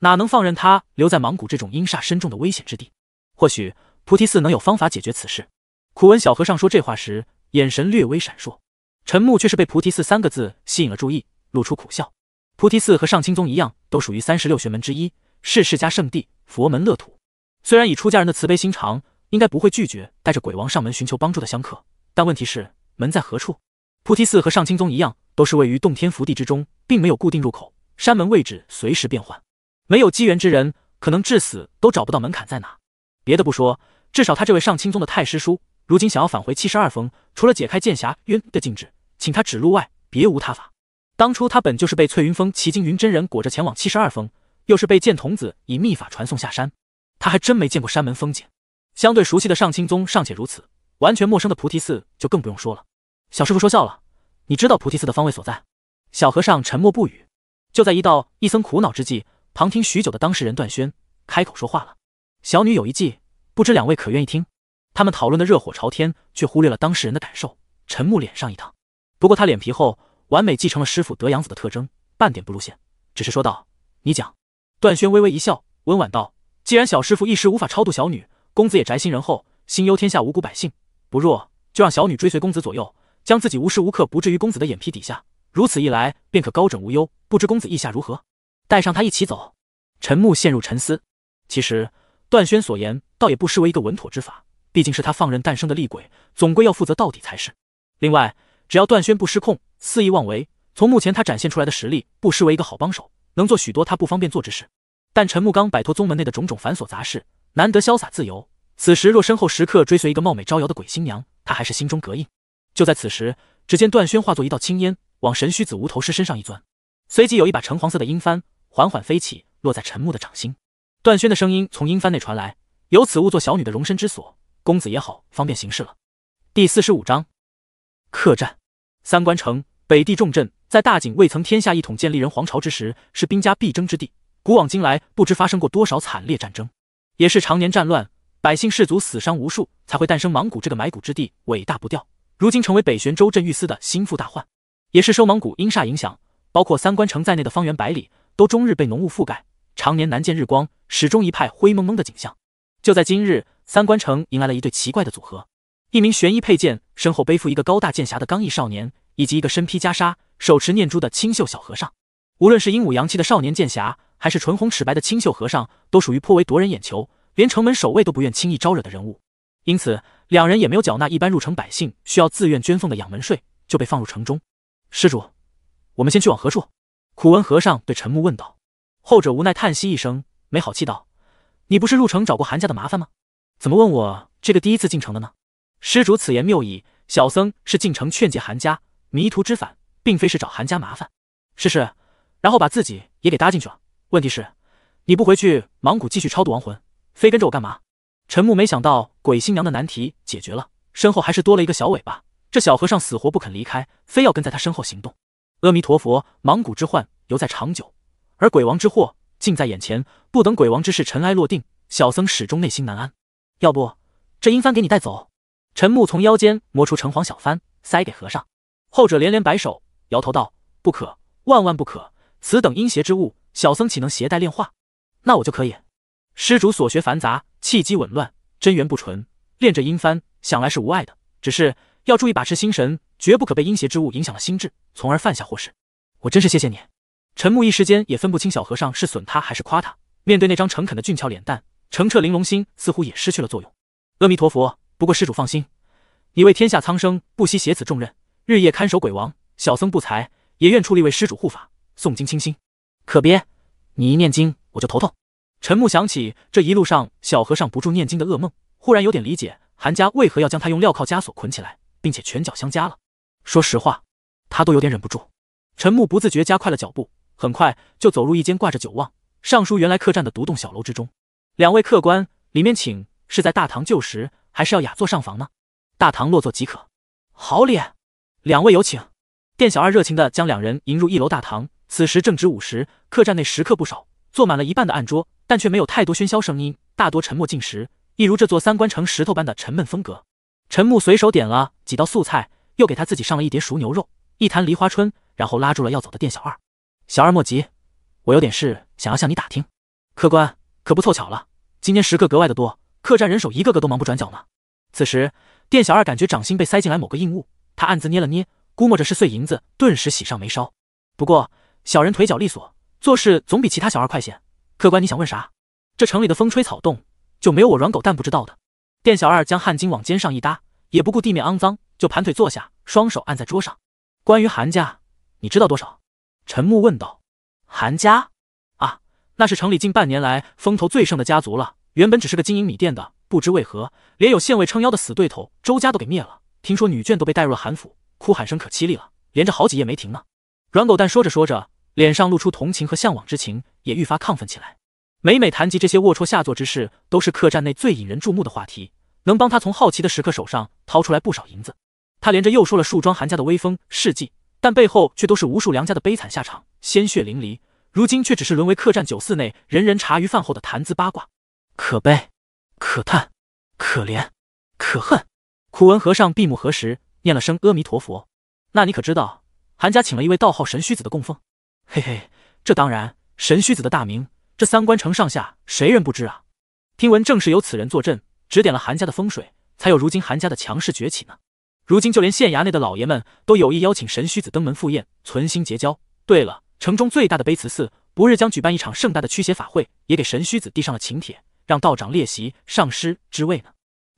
[SPEAKER 1] 哪能放任他留在芒谷这种阴煞深重的危险之地？或许菩提寺能有方法解决此事。苦闻小和尚说这话时，眼神略微闪烁。陈木却是被“菩提寺”三个字吸引了注意，露出苦笑。菩提寺和上清宗一样，都属于三十六玄门之一，是世家圣地、佛门乐土。虽然以出家人的慈悲心肠，应该不会拒绝带着鬼王上门寻求帮助的香客，但问题是门在何处？菩提寺和上清宗一样，都是位于洞天福地之中，并没有固定入口，山门位置随时变换。没有机缘之人，可能至死都找不到门槛在哪。别的不说，至少他这位上清宗的太师叔。如今想要返回七十二峰，除了解开剑侠渊的禁制，请他指路外，别无他法。当初他本就是被翠云峰齐惊云真人裹着前往七十二峰，又是被剑童子以秘法传送下山，他还真没见过山门风景。相对熟悉的上清宗尚且如此，完全陌生的菩提寺就更不用说了。小师傅说笑了，你知道菩提寺的方位所在？小和尚沉默不语。就在一道一僧苦恼之际，旁听许久的当事人段轩开口说话了：“小女有一计，不知两位可愿意听？”他们讨论的热火朝天，却忽略了当事人的感受。陈木脸上一烫，不过他脸皮厚，完美继承了师傅德阳子的特征，半点不露馅，只是说道：“你讲。”段轩微微一笑，温婉道：“既然小师傅一时无法超度小女，公子也宅心仁厚，心忧天下无辜百姓，不若就让小女追随公子左右，将自己无时无刻不至于公子的眼皮底下。如此一来，便可高枕无忧。不知公子意下如何？带上他一起走。”陈木陷入沉思，其实段轩所言，倒也不失为一个稳妥之法。毕竟是他放任诞生的厉鬼，总归要负责到底才是。另外，只要段轩不失控、肆意妄为，从目前他展现出来的实力，不失为一个好帮手，能做许多他不方便做之事。但陈木刚摆脱宗门内的种种繁琐杂事，难得潇洒自由。此时若身后时刻追随一个貌美招摇的鬼新娘，他还是心中膈应。就在此时，只见段轩化作一道青烟，往神虚子无头尸身上一钻，随即有一把橙黄色的阴幡缓缓飞起，落在陈木的掌心。段轩的声音从阴幡内传来：“有此物做小女的容身之所。”公子也好，方便行事了。第四十五章，客栈，三关城，北地重镇，在大景未曾天下一统建立人皇朝之时，是兵家必争之地。古往今来，不知发生过多少惨烈战争，也是常年战乱，百姓士卒死伤无数，才会诞生芒谷这个埋骨之地，尾大不掉。如今成为北玄州镇御司的心腹大患，也是收芒谷阴煞影响，包括三关城在内的方圆百里，都终日被浓雾覆盖，常年难见日光，始终一派灰蒙蒙的景象。就在今日。三关城迎来了一对奇怪的组合：一名悬衣佩剑、身后背负一个高大剑侠的刚毅少年，以及一个身披袈裟、手持念珠的清秀小和尚。无论是英武扬气的少年剑侠，还是唇红齿白的清秀和尚，都属于颇为夺人眼球，连城门守卫都不愿轻易招惹的人物。因此，两人也没有缴纳一般入城百姓需要自愿捐奉的养门税，就被放入城中。施主，我们先去往何处？苦闻和尚对陈木问道。后者无奈叹息一声，没好气道：“你不是入城找过韩家的麻烦吗？”怎么问我这个第一次进城的呢？施主此言谬矣，小僧是进城劝诫韩家迷途知返，并非是找韩家麻烦。是是，然后把自己也给搭进去了。问题是，你不回去芒谷继续超度亡魂，非跟着我干嘛？陈木没想到鬼新娘的难题解决了，身后还是多了一个小尾巴。这小和尚死活不肯离开，非要跟在他身后行动。阿弥陀佛，芒谷之患犹在长久，而鬼王之祸近在眼前。不等鬼王之事尘埃落定，小僧始终内心难安。要不，这阴幡给你带走。陈木从腰间摸出橙黄小幡，塞给和尚。后者连连摆手，摇头道：“不可，万万不可！此等阴邪之物，小僧岂能携带炼化？”那我就可以。施主所学繁杂，气机紊乱，真元不纯，炼这阴幡想来是无碍的。只是要注意把持心神，绝不可被阴邪之物影响了心智，从而犯下祸事。我真是谢谢你。陈木一时间也分不清小和尚是损他还是夸他，面对那张诚恳的俊俏脸蛋。澄澈玲珑心似乎也失去了作用。阿弥陀佛。不过施主放心，你为天下苍生不惜携此重任，日夜看守鬼王，小僧不才也愿出力为施主护法，诵经清心。可别，你一念经我就头痛。陈木想起这一路上小和尚不住念经的噩梦，忽然有点理解韩家为何要将他用镣铐枷锁捆起来，并且拳脚相加了。说实话，他都有点忍不住。陈木不自觉加快了脚步，很快就走入一间挂着九望尚书原来客栈的独栋小楼之中。两位客官，里面请。是在大堂就食，还是要雅座上房呢？大堂落座即可。好咧，两位有请。店小二热情地将两人迎入一楼大堂。此时正值午时，客栈内食客不少，坐满了一半的案桌，但却没有太多喧嚣声音，大多沉默进食，一如这座三关城石头般的沉闷风格。陈木随手点了几道素菜，又给他自己上了一碟熟牛肉、一坛梨花春，然后拉住了要走的店小二。小二莫急，我有点事想要向你打听，客官。可不凑巧了，今天时刻格外的多，客栈人手一个个都忙不转脚呢。此时店小二感觉掌心被塞进来某个硬物，他暗自捏了捏，估摸着是碎银子，顿时喜上眉梢。不过小人腿脚利索，做事总比其他小二快些。客官你想问啥？这城里的风吹草动就没有我软狗蛋不知道的。店小二将汗巾往肩上一搭，也不顾地面肮脏，就盘腿坐下，双手按在桌上。关于韩家，你知道多少？陈木问道。韩家。那是城里近半年来风头最盛的家族了。原本只是个经营米店的，不知为何，连有县尉撑腰的死对头周家都给灭了。听说女眷都被带入了韩府，哭喊声可凄厉了，连着好几夜没停呢。软狗蛋说着说着，脸上露出同情和向往之情，也愈发亢奋起来。每每谈及这些龌龊下作之事，都是客栈内最引人注目的话题，能帮他从好奇的食客手上掏出来不少银子。他连着又说了数桩韩家的威风事迹，但背后却都是无数梁家的悲惨下场，鲜血淋漓。如今却只是沦为客栈酒肆内人人茶余饭后的谈资八卦，可悲，可叹，可怜，可恨。苦闻和尚闭目合十，念了声阿弥陀佛。那你可知道，韩家请了一位道号神虚子的供奉？嘿嘿，这当然，神虚子的大名，这三关城上下谁人不知啊？听闻正是有此人坐镇，指点了韩家的风水，才有如今韩家的强势崛起呢。如今就连县衙内的老爷们都有意邀请神虚子登门赴宴，存心结交。对了。城中最大的悲慈寺，不日将举办一场盛大的驱邪法会，也给神虚子递上了请帖，让道长列席上师之位呢。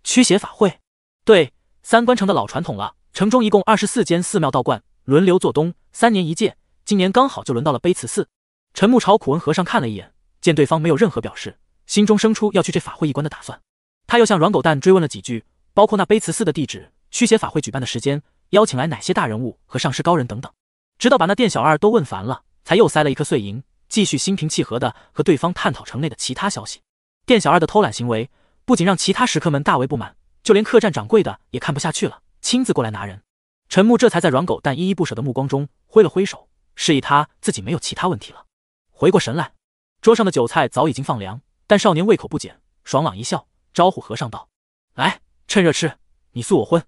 [SPEAKER 1] 驱邪法会，对，三关城的老传统了。城中一共二十四间寺庙道观轮流做东，三年一届，今年刚好就轮到了悲慈寺。陈木朝苦闻和尚看了一眼，见对方没有任何表示，心中生出要去这法会一观的打算。他又向软狗蛋追问了几句，包括那悲慈寺的地址、驱邪法会举办的时间、邀请来哪些大人物和上师高人等等，直到把那店小二都问烦了。才又塞了一颗碎银，继续心平气和的和对方探讨城内的其他消息。店小二的偷懒行为，不仅让其他食客们大为不满，就连客栈掌柜的也看不下去了，亲自过来拿人。陈木这才在软狗蛋依依不舍的目光中，挥了挥手，示意他自己没有其他问题了。回过神来，桌上的酒菜早已经放凉，但少年胃口不减，爽朗一笑，招呼和尚道：“来，趁热吃。你素我荤，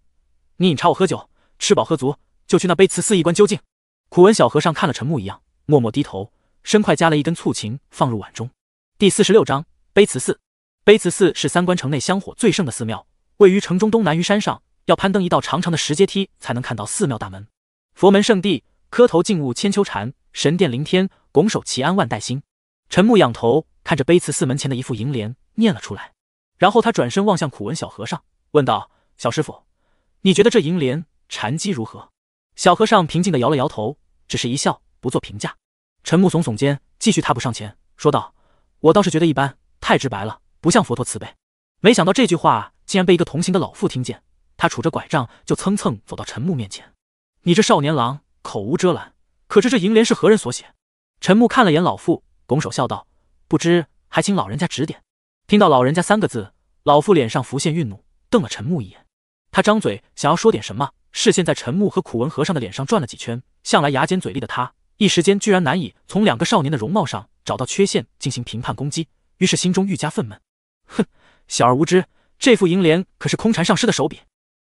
[SPEAKER 1] 你饮茶我喝酒，吃饱喝足，就去那杯祠寺一观究竟。”苦闻小和尚看了陈木一样。默默低头，身快夹了一根醋芹放入碗中。第四十六章碑慈寺。碑慈寺是三关城内香火最盛的寺庙，位于城中东南隅山上，要攀登一道长长的石阶梯才能看到寺庙大门。佛门圣地，磕头敬悟千秋禅，神殿临天拱手齐安万代心。陈木仰头看着碑慈寺门前的一副楹联，念了出来。然后他转身望向苦文小和尚，问道：“小师傅，你觉得这楹联禅机如何？”小和尚平静的摇了摇头，只是一笑。不做评价，陈木耸耸肩，继续踏步上前，说道：“我倒是觉得一般，太直白了，不像佛陀慈悲。”没想到这句话竟然被一个同行的老妇听见，他拄着拐杖就蹭蹭走到陈木面前：“你这少年郎口无遮拦，可知这楹联是何人所写？”陈木看了眼老妇，拱手笑道：“不知，还请老人家指点。”听到“老人家”三个字，老妇脸上浮现愠怒，瞪了陈木一眼。他张嘴想要说点什么，视线在陈木和苦文和尚的脸上转了几圈，向来牙尖嘴利的他。一时间居然难以从两个少年的容貌上找到缺陷进行评判攻击，于是心中愈加愤懑。哼，小儿无知，这副银联可是空禅上师的手笔。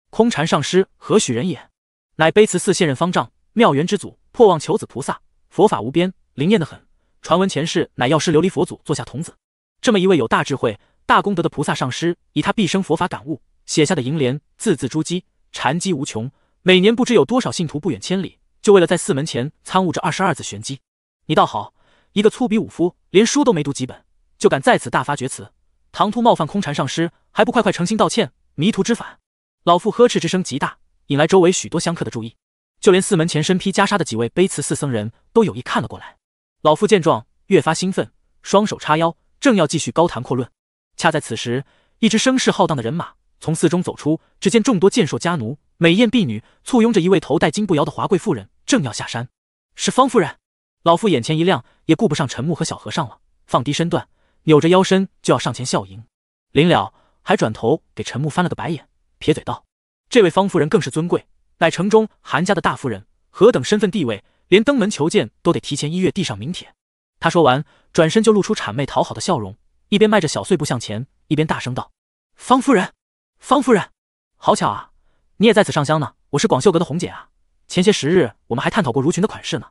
[SPEAKER 1] 空禅上师何许人也？乃卑慈寺现任方丈，妙缘之祖，破妄求子菩萨，佛法无边，灵验得很。传闻前世乃药师琉璃佛祖座下童子。这么一位有大智慧、大功德的菩萨上师，以他毕生佛法感悟写下的银联，字字珠玑，禅机无穷。每年不知有多少信徒不远千里。就为了在寺门前参悟这二十二字玄机，你倒好，一个粗鄙武夫，连书都没读几本，就敢在此大发厥词，唐突冒犯空禅上师，还不快快诚心道歉，迷途知返！老妇呵斥之声极大，引来周围许多香客的注意，就连寺门前身披袈裟的几位卑辞寺僧人都有意看了过来。老妇见状，越发兴奋，双手叉腰，正要继续高谈阔论，恰在此时，一支声势浩荡的人马从寺中走出，只见众多健硕家奴、美艳婢女簇拥着一位头戴金步摇的华贵妇人。正要下山，是方夫人。老妇眼前一亮，也顾不上陈木和小和尚了，放低身段，扭着腰身就要上前笑迎。临了，还转头给陈木翻了个白眼，撇嘴道：“这位方夫人更是尊贵，乃城中韩家的大夫人，何等身份地位，连登门求见都得提前一月递上名帖。”他说完，转身就露出谄媚讨好的笑容，一边迈着小碎步向前，一边大声道：“方夫人，方夫人，好巧啊，你也在此上香呢，我是广秀阁的红姐啊。”前些时日，我们还探讨过襦裙的款式呢。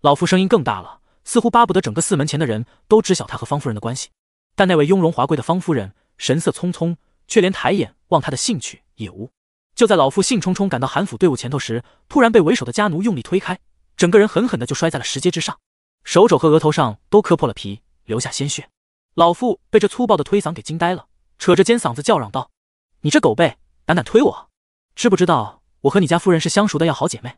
[SPEAKER 1] 老夫声音更大了，似乎巴不得整个寺门前的人都知晓他和方夫人的关系。但那位雍容华贵的方夫人神色匆匆，却连抬眼望他的兴趣也无。就在老夫兴冲冲赶到韩府队伍前头时，突然被为首的家奴用力推开，整个人狠狠的就摔在了石阶之上，手肘和额头上都磕破了皮，留下鲜血。老妇被这粗暴的推搡给惊呆了，扯着尖嗓子叫嚷道：“你这狗辈，胆敢推我，知不知道？”我和你家夫人是相熟的，要好姐妹。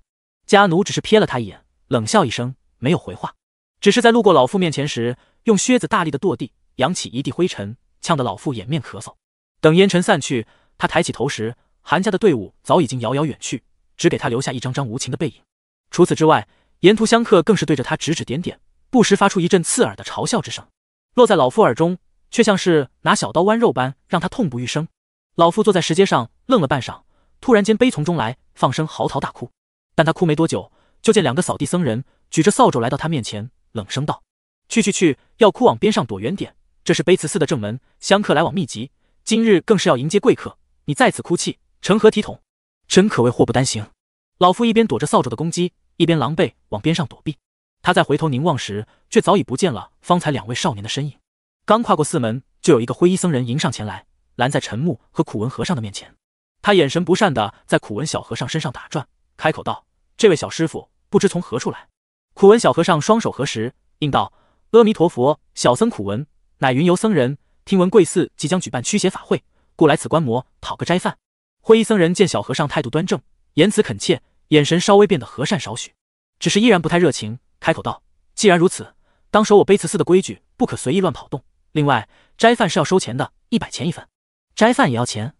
[SPEAKER 1] 家奴只是瞥了他一眼，冷笑一声，没有回话，只是在路过老妇面前时，用靴子大力的跺地，扬起一地灰尘，呛得老妇掩面咳嗽。等烟尘散去，他抬起头时，韩家的队伍早已经遥遥远去，只给他留下一张张无情的背影。除此之外，沿途香客更是对着他指指点点，不时发出一阵刺耳的嘲笑之声，落在老妇耳中，却像是拿小刀剜肉般，让她痛不欲生。老妇坐在石阶上，愣了半晌。突然间悲从中来，放声嚎啕大哭。但他哭没多久，就见两个扫地僧人举着扫帚来到他面前，冷声道：“去去去，要哭往边上躲远点。这是悲慈寺的正门，香客来往密集，今日更是要迎接贵客，你在此哭泣成何体统？真可谓祸不单行。”老夫一边躲着扫帚的攻击，一边狼狈往边上躲避。他在回头凝望时，却早已不见了方才两位少年的身影。刚跨过寺门，就有一个灰衣僧人迎上前来，拦在陈木和苦文和尚的面前。他眼神不善的在苦文小和尚身上打转，开口道：“这位小师傅，不知从何处来？”苦文小和尚双手合十，应道：“阿弥陀佛，小僧苦文，乃云游僧人。听闻贵寺即将举办驱邪法会，故来此观摩，讨个斋饭。”灰衣僧人见小和尚态度端正，言辞恳切，眼神稍微变得和善少许，只是依然不太热情，开口道：“既然如此，当守我卑慈寺的规矩，不可随意乱跑动。另外，斋饭是要收钱的，一百钱一份。斋饭也要钱？”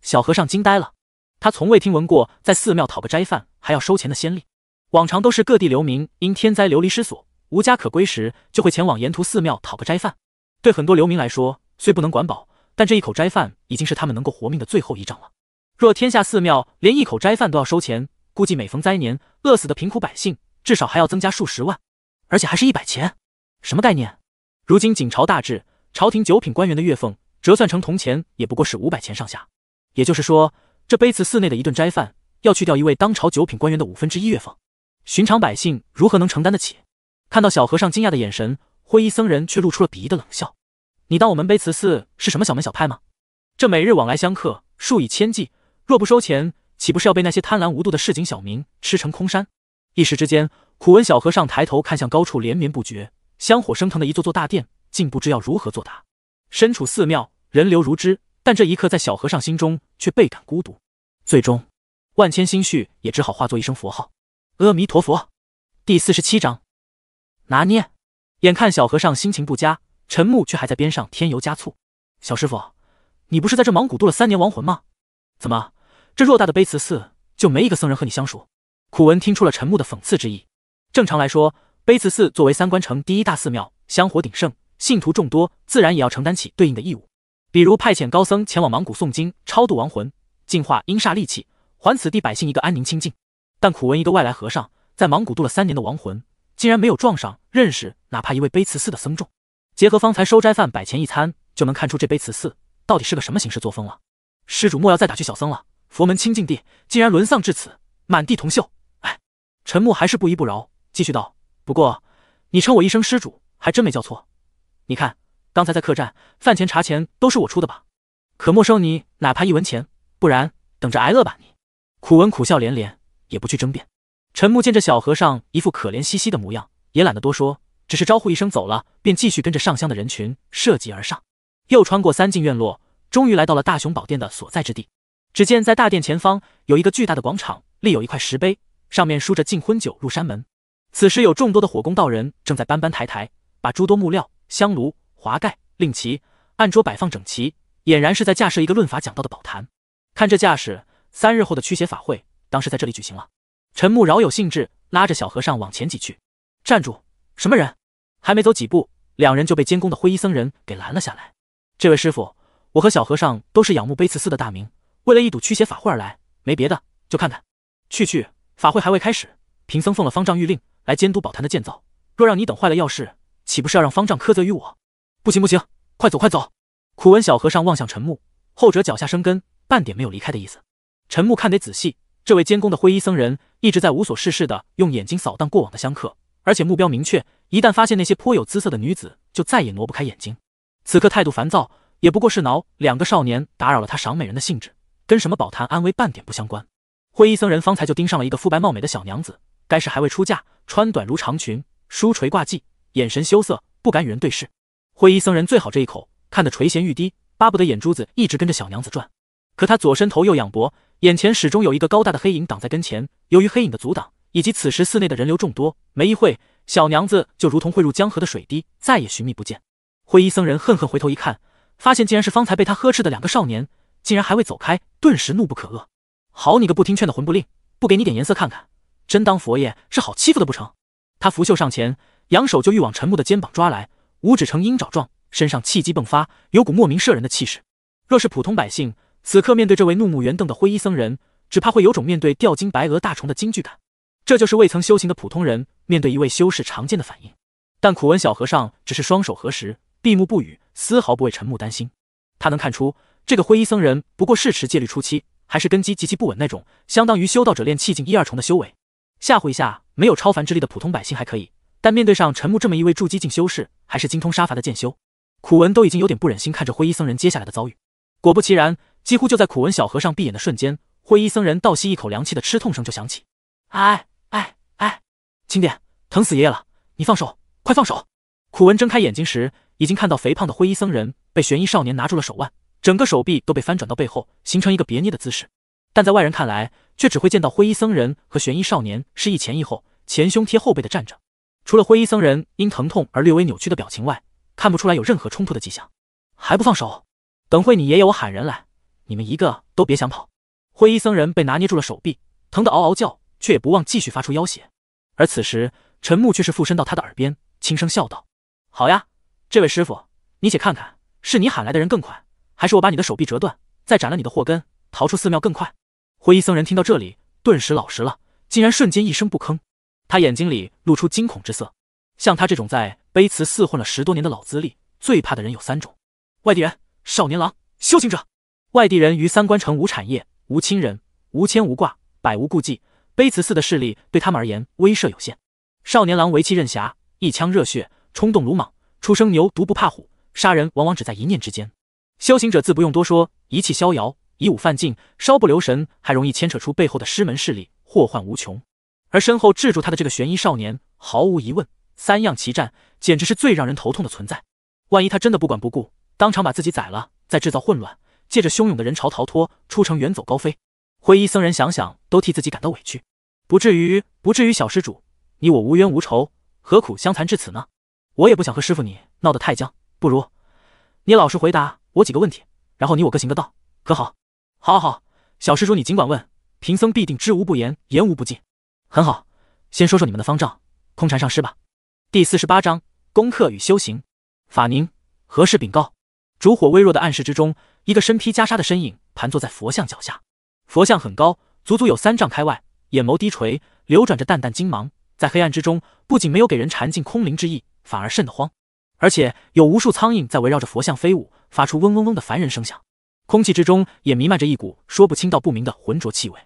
[SPEAKER 1] 小和尚惊呆了，他从未听闻过在寺庙讨个斋饭还要收钱的先例。往常都是各地流民因天灾流离失所、无家可归时，就会前往沿途寺庙讨个斋饭。对很多流民来说，虽不能管饱，但这一口斋饭已经是他们能够活命的最后一仗了。若天下寺庙连一口斋饭都要收钱，估计每逢灾年，饿死的贫苦百姓至少还要增加数十万，而且还是一百钱，什么概念？如今景朝大治，朝廷九品官员的月俸折算成铜钱，也不过是五百钱上下。也就是说，这碑祠寺内的一顿斋饭，要去掉一位当朝九品官员的五分之一月俸，寻常百姓如何能承担得起？看到小和尚惊讶的眼神，灰衣僧人却露出了鄙夷的冷笑：“你当我们碑祠寺是什么小门小派吗？这每日往来香客数以千计，若不收钱，岂不是要被那些贪婪无度的市井小民吃成空山？”一时之间，苦闻小和尚抬头看向高处连绵不绝、香火升腾的一座座大殿，竟不知要如何作答。身处寺庙，人流如织。但这一刻，在小和尚心中却倍感孤独，最终，万千心绪也只好化作一声佛号：“阿弥陀佛。”第四十七章拿捏。眼看小和尚心情不佳，陈木却还在边上添油加醋：“小师傅，你不是在这芒古度了三年亡魂吗？怎么这偌大的悲慈寺就没一个僧人和你相熟？”苦文听出了陈木的讽刺之意。正常来说，悲慈寺作为三关城第一大寺庙，香火鼎盛，信徒众多，自然也要承担起对应的义务。比如派遣高僧前往芒谷诵经超度亡魂净化阴煞戾气还此地百姓一个安宁清净，但苦闻一个外来和尚在芒谷度了三年的亡魂竟然没有撞上认识哪怕一位碑慈寺的僧众，结合方才收斋饭摆前一餐就能看出这碑慈寺到底是个什么行事作风了。施主莫要再打趣小僧了，佛门清净地竟然沦丧至此，满地铜锈。哎，陈木还是不依不饶，继续道。不过你称我一声施主还真没叫错，你看。刚才在客栈饭钱茶钱都是我出的吧？可没收你哪怕一文钱，不然等着挨饿吧！你苦文苦笑连连，也不去争辩。陈木见这小和尚一副可怜兮兮的模样，也懒得多说，只是招呼一声走了，便继续跟着上香的人群涉级而上，又穿过三进院落，终于来到了大雄宝殿的所在之地。只见在大殿前方有一个巨大的广场，立有一块石碑，上面书着“敬婚酒入山门”。此时有众多的火工道人正在搬搬抬抬，把诸多木料、香炉。华盖令旗，案桌摆放整齐，俨然是在架设一个论法讲道的宝坛。看这架势，三日后的驱邪法会，当时在这里举行了。陈木饶有兴致，拉着小和尚往前挤去。站住！什么人？还没走几步，两人就被监工的灰衣僧人给拦了下来。这位师傅，我和小和尚都是仰慕卑慈寺的大名，为了一睹驱邪法会而来，没别的，就看看。去去！法会还未开始，贫僧奉了方丈谕令，来监督宝坛的建造。若让你等坏了要事，岂不是要让方丈苛责于我？不行不行，快走快走！苦闻小和尚望向陈木，后者脚下生根，半点没有离开的意思。陈木看得仔细，这位监工的灰衣僧人一直在无所事事的用眼睛扫荡过往的香客，而且目标明确，一旦发现那些颇有姿色的女子，就再也挪不开眼睛。此刻态度烦躁，也不过是挠两个少年打扰了他赏美人的兴致，跟什么宝坛安危半点不相关。灰衣僧人方才就盯上了一个肤白貌美的小娘子，该是还未出嫁，穿短如长裙，梳垂挂髻，眼神羞涩，不敢与人对视。灰衣僧人最好这一口，看得垂涎欲滴，巴不得眼珠子一直跟着小娘子转。可他左伸头右仰脖，眼前始终有一个高大的黑影挡在跟前。由于黑影的阻挡，以及此时寺内的人流众多，没一会，小娘子就如同汇入江河的水滴，再也寻觅不见。灰衣僧人恨恨回头一看，发现竟然是方才被他呵斥的两个少年，竟然还未走开，顿时怒不可遏：“好你个不听劝的魂不吝，不给你点颜色看看，真当佛爷是好欺负的不成？”他拂袖上前，扬手就欲往陈木的肩膀抓来。五指成鹰爪状，身上气机迸发，有股莫名摄人的气势。若是普通百姓，此刻面对这位怒目圆瞪的灰衣僧人，只怕会有种面对吊金白额大虫的惊惧感。这就是未曾修行的普通人面对一位修士常见的反应。但苦闻小和尚只是双手合十，闭目不语，丝毫不为陈木担心。他能看出，这个灰衣僧人不过是持戒律初期，还是根基极其不稳那种，相当于修道者练气境一二重的修为。吓唬一下没有超凡之力的普通百姓还可以，但面对上陈木这么一位筑基境修士。还是精通杀伐的剑修，苦文都已经有点不忍心看着灰衣僧人接下来的遭遇。果不其然，几乎就在苦文小和尚闭眼的瞬间，灰衣僧人倒吸一口凉气的吃痛声就响起：“哎哎哎，轻点，疼死爷爷了！你放手，快放手！”苦文睁开眼睛时，已经看到肥胖的灰衣僧人被玄衣少年拿住了手腕，整个手臂都被翻转到背后，形成一个别捏的姿势。但在外人看来，却只会见到灰衣僧人和玄衣少年是一前一后，前胸贴后背的站着。除了灰衣僧人因疼痛而略微扭曲的表情外，看不出来有任何冲突的迹象。还不放手！等会你爷爷我喊人来，你们一个都别想跑！灰衣僧人被拿捏住了手臂，疼得嗷嗷叫，却也不忘继续发出要挟。而此时，陈木却是附身到他的耳边，轻声笑道：“好呀，这位师傅，你且看看，是你喊来的人更快，还是我把你的手臂折断，再斩了你的祸根，逃出寺庙更快？”灰衣僧人听到这里，顿时老实了，竟然瞬间一声不吭。他眼睛里露出惊恐之色。像他这种在碑辞寺混了十多年的老资历，最怕的人有三种：外地人、少年郎、修行者。外地人于三观城无产业、无亲人、无牵无挂，百无顾忌，碑辞寺的势力对他们而言威慑有限。少年郎为气任侠，一腔热血，冲动鲁莽，初生牛犊不怕虎，杀人往往只在一念之间。修行者自不用多说，一气逍遥，以武犯禁，稍不留神还容易牵扯出背后的师门势力，祸患无穷。而身后制住他的这个玄衣少年，毫无疑问，三样齐战简直是最让人头痛的存在。万一他真的不管不顾，当场把自己宰了，再制造混乱，借着汹涌的人潮逃脱出城远走高飞，灰衣僧人想想都替自己感到委屈。不至于，不至于，小施主，你我无冤无仇，何苦相残至此呢？我也不想和师傅你闹得太僵，不如你老实回答我几个问题，然后你我各行各道，可好？好，好，小施主你尽管问，贫僧必定知无不言，言无不尽。很好，先说说你们的方丈空禅上师吧。第四十八章：功课与修行。法宁，何事禀告？烛火微弱的暗室之中，一个身披袈裟的身影盘坐在佛像脚下。佛像很高，足足有三丈开外，眼眸低垂，流转着淡淡金芒，在黑暗之中不仅没有给人禅静空灵之意，反而瘆得慌。而且有无数苍蝇在围绕着佛像飞舞，发出嗡嗡嗡的烦人声响。空气之中也弥漫着一股说不清道不明的浑浊气味。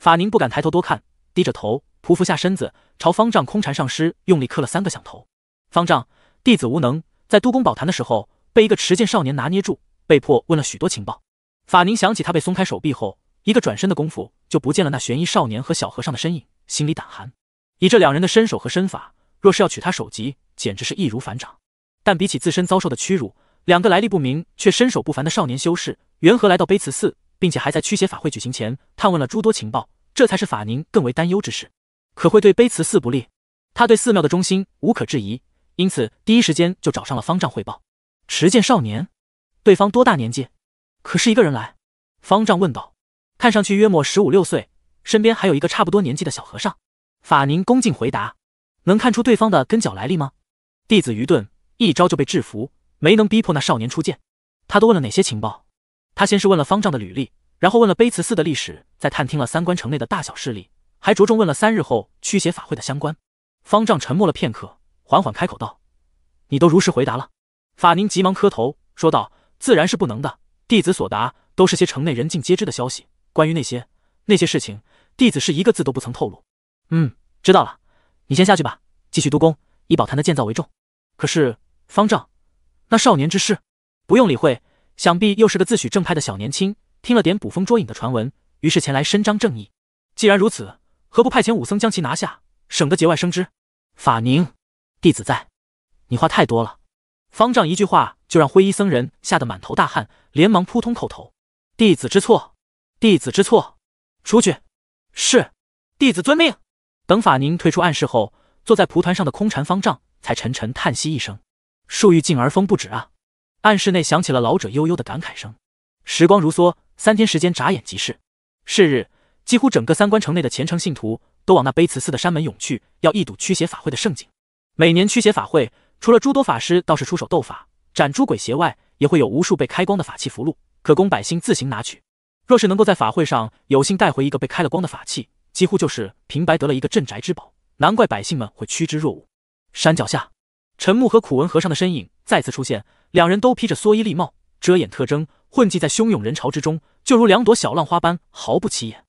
[SPEAKER 1] 法宁不敢抬头多看，低着头。匍匐下身子，朝方丈空禅上师用力磕了三个响头。方丈，弟子无能，在督工宝坛的时候被一个持剑少年拿捏住，被迫问了许多情报。法宁想起他被松开手臂后，一个转身的功夫就不见了那悬疑少年和小和尚的身影，心里胆寒。以这两人的身手和身法，若是要取他首级，简直是易如反掌。但比起自身遭受的屈辱，两个来历不明却身手不凡的少年修士缘何来到碑慈寺，并且还在驱邪法会举行前探问了诸多情报，这才是法宁更为担忧之事。可会对碑慈寺不利？他对寺庙的忠心无可置疑，因此第一时间就找上了方丈汇报。持剑少年，对方多大年纪？可是一个人来？方丈问道。看上去约莫十五六岁，身边还有一个差不多年纪的小和尚。法宁恭敬回答。能看出对方的跟脚来历吗？弟子愚钝，一招就被制服，没能逼迫那少年出剑。他都问了哪些情报？他先是问了方丈的履历，然后问了碑慈寺的历史，再探听了三关城内的大小势力。还着重问了三日后驱邪法会的相关。方丈沉默了片刻，缓缓开口道：“你都如实回答了。”法宁急忙磕头说道：“自然是不能的，弟子所答都是些城内人尽皆知的消息。关于那些那些事情，弟子是一个字都不曾透露。”嗯，知道了，你先下去吧。继续督工，以宝坛的建造为重。可是，方丈，那少年之事，不用理会，想必又是个自诩正派的小年轻，听了点捕风捉影的传闻，于是前来伸张正义。既然如此。何不派遣武僧将其拿下，省得节外生枝？法宁，弟子在。你话太多了。方丈一句话就让灰衣僧人吓得满头大汗，连忙扑通叩头。弟子知错，弟子知错。出去。是，弟子遵命。等法宁退出暗室后，坐在蒲团上的空禅方丈才沉沉叹息一声：“树欲静而风不止啊！”暗室内响起了老者悠悠的感慨声。时光如梭，三天时间眨眼即逝。是日。几乎整个三观城内的虔诚信徒都往那悲慈寺的山门涌去，要一睹驱邪法会的盛景。每年驱邪法会，除了诸多法师倒是出手斗法斩诸鬼邪外，也会有无数被开光的法器符箓可供百姓自行拿取。若是能够在法会上有幸带回一个被开了光的法器，几乎就是平白得了一个镇宅之宝，难怪百姓们会趋之若鹜。山脚下，陈木和苦文和尚的身影再次出现，两人都披着蓑衣笠帽，遮掩特征，混迹在汹涌人潮之中，就如两朵小浪花般毫不起眼。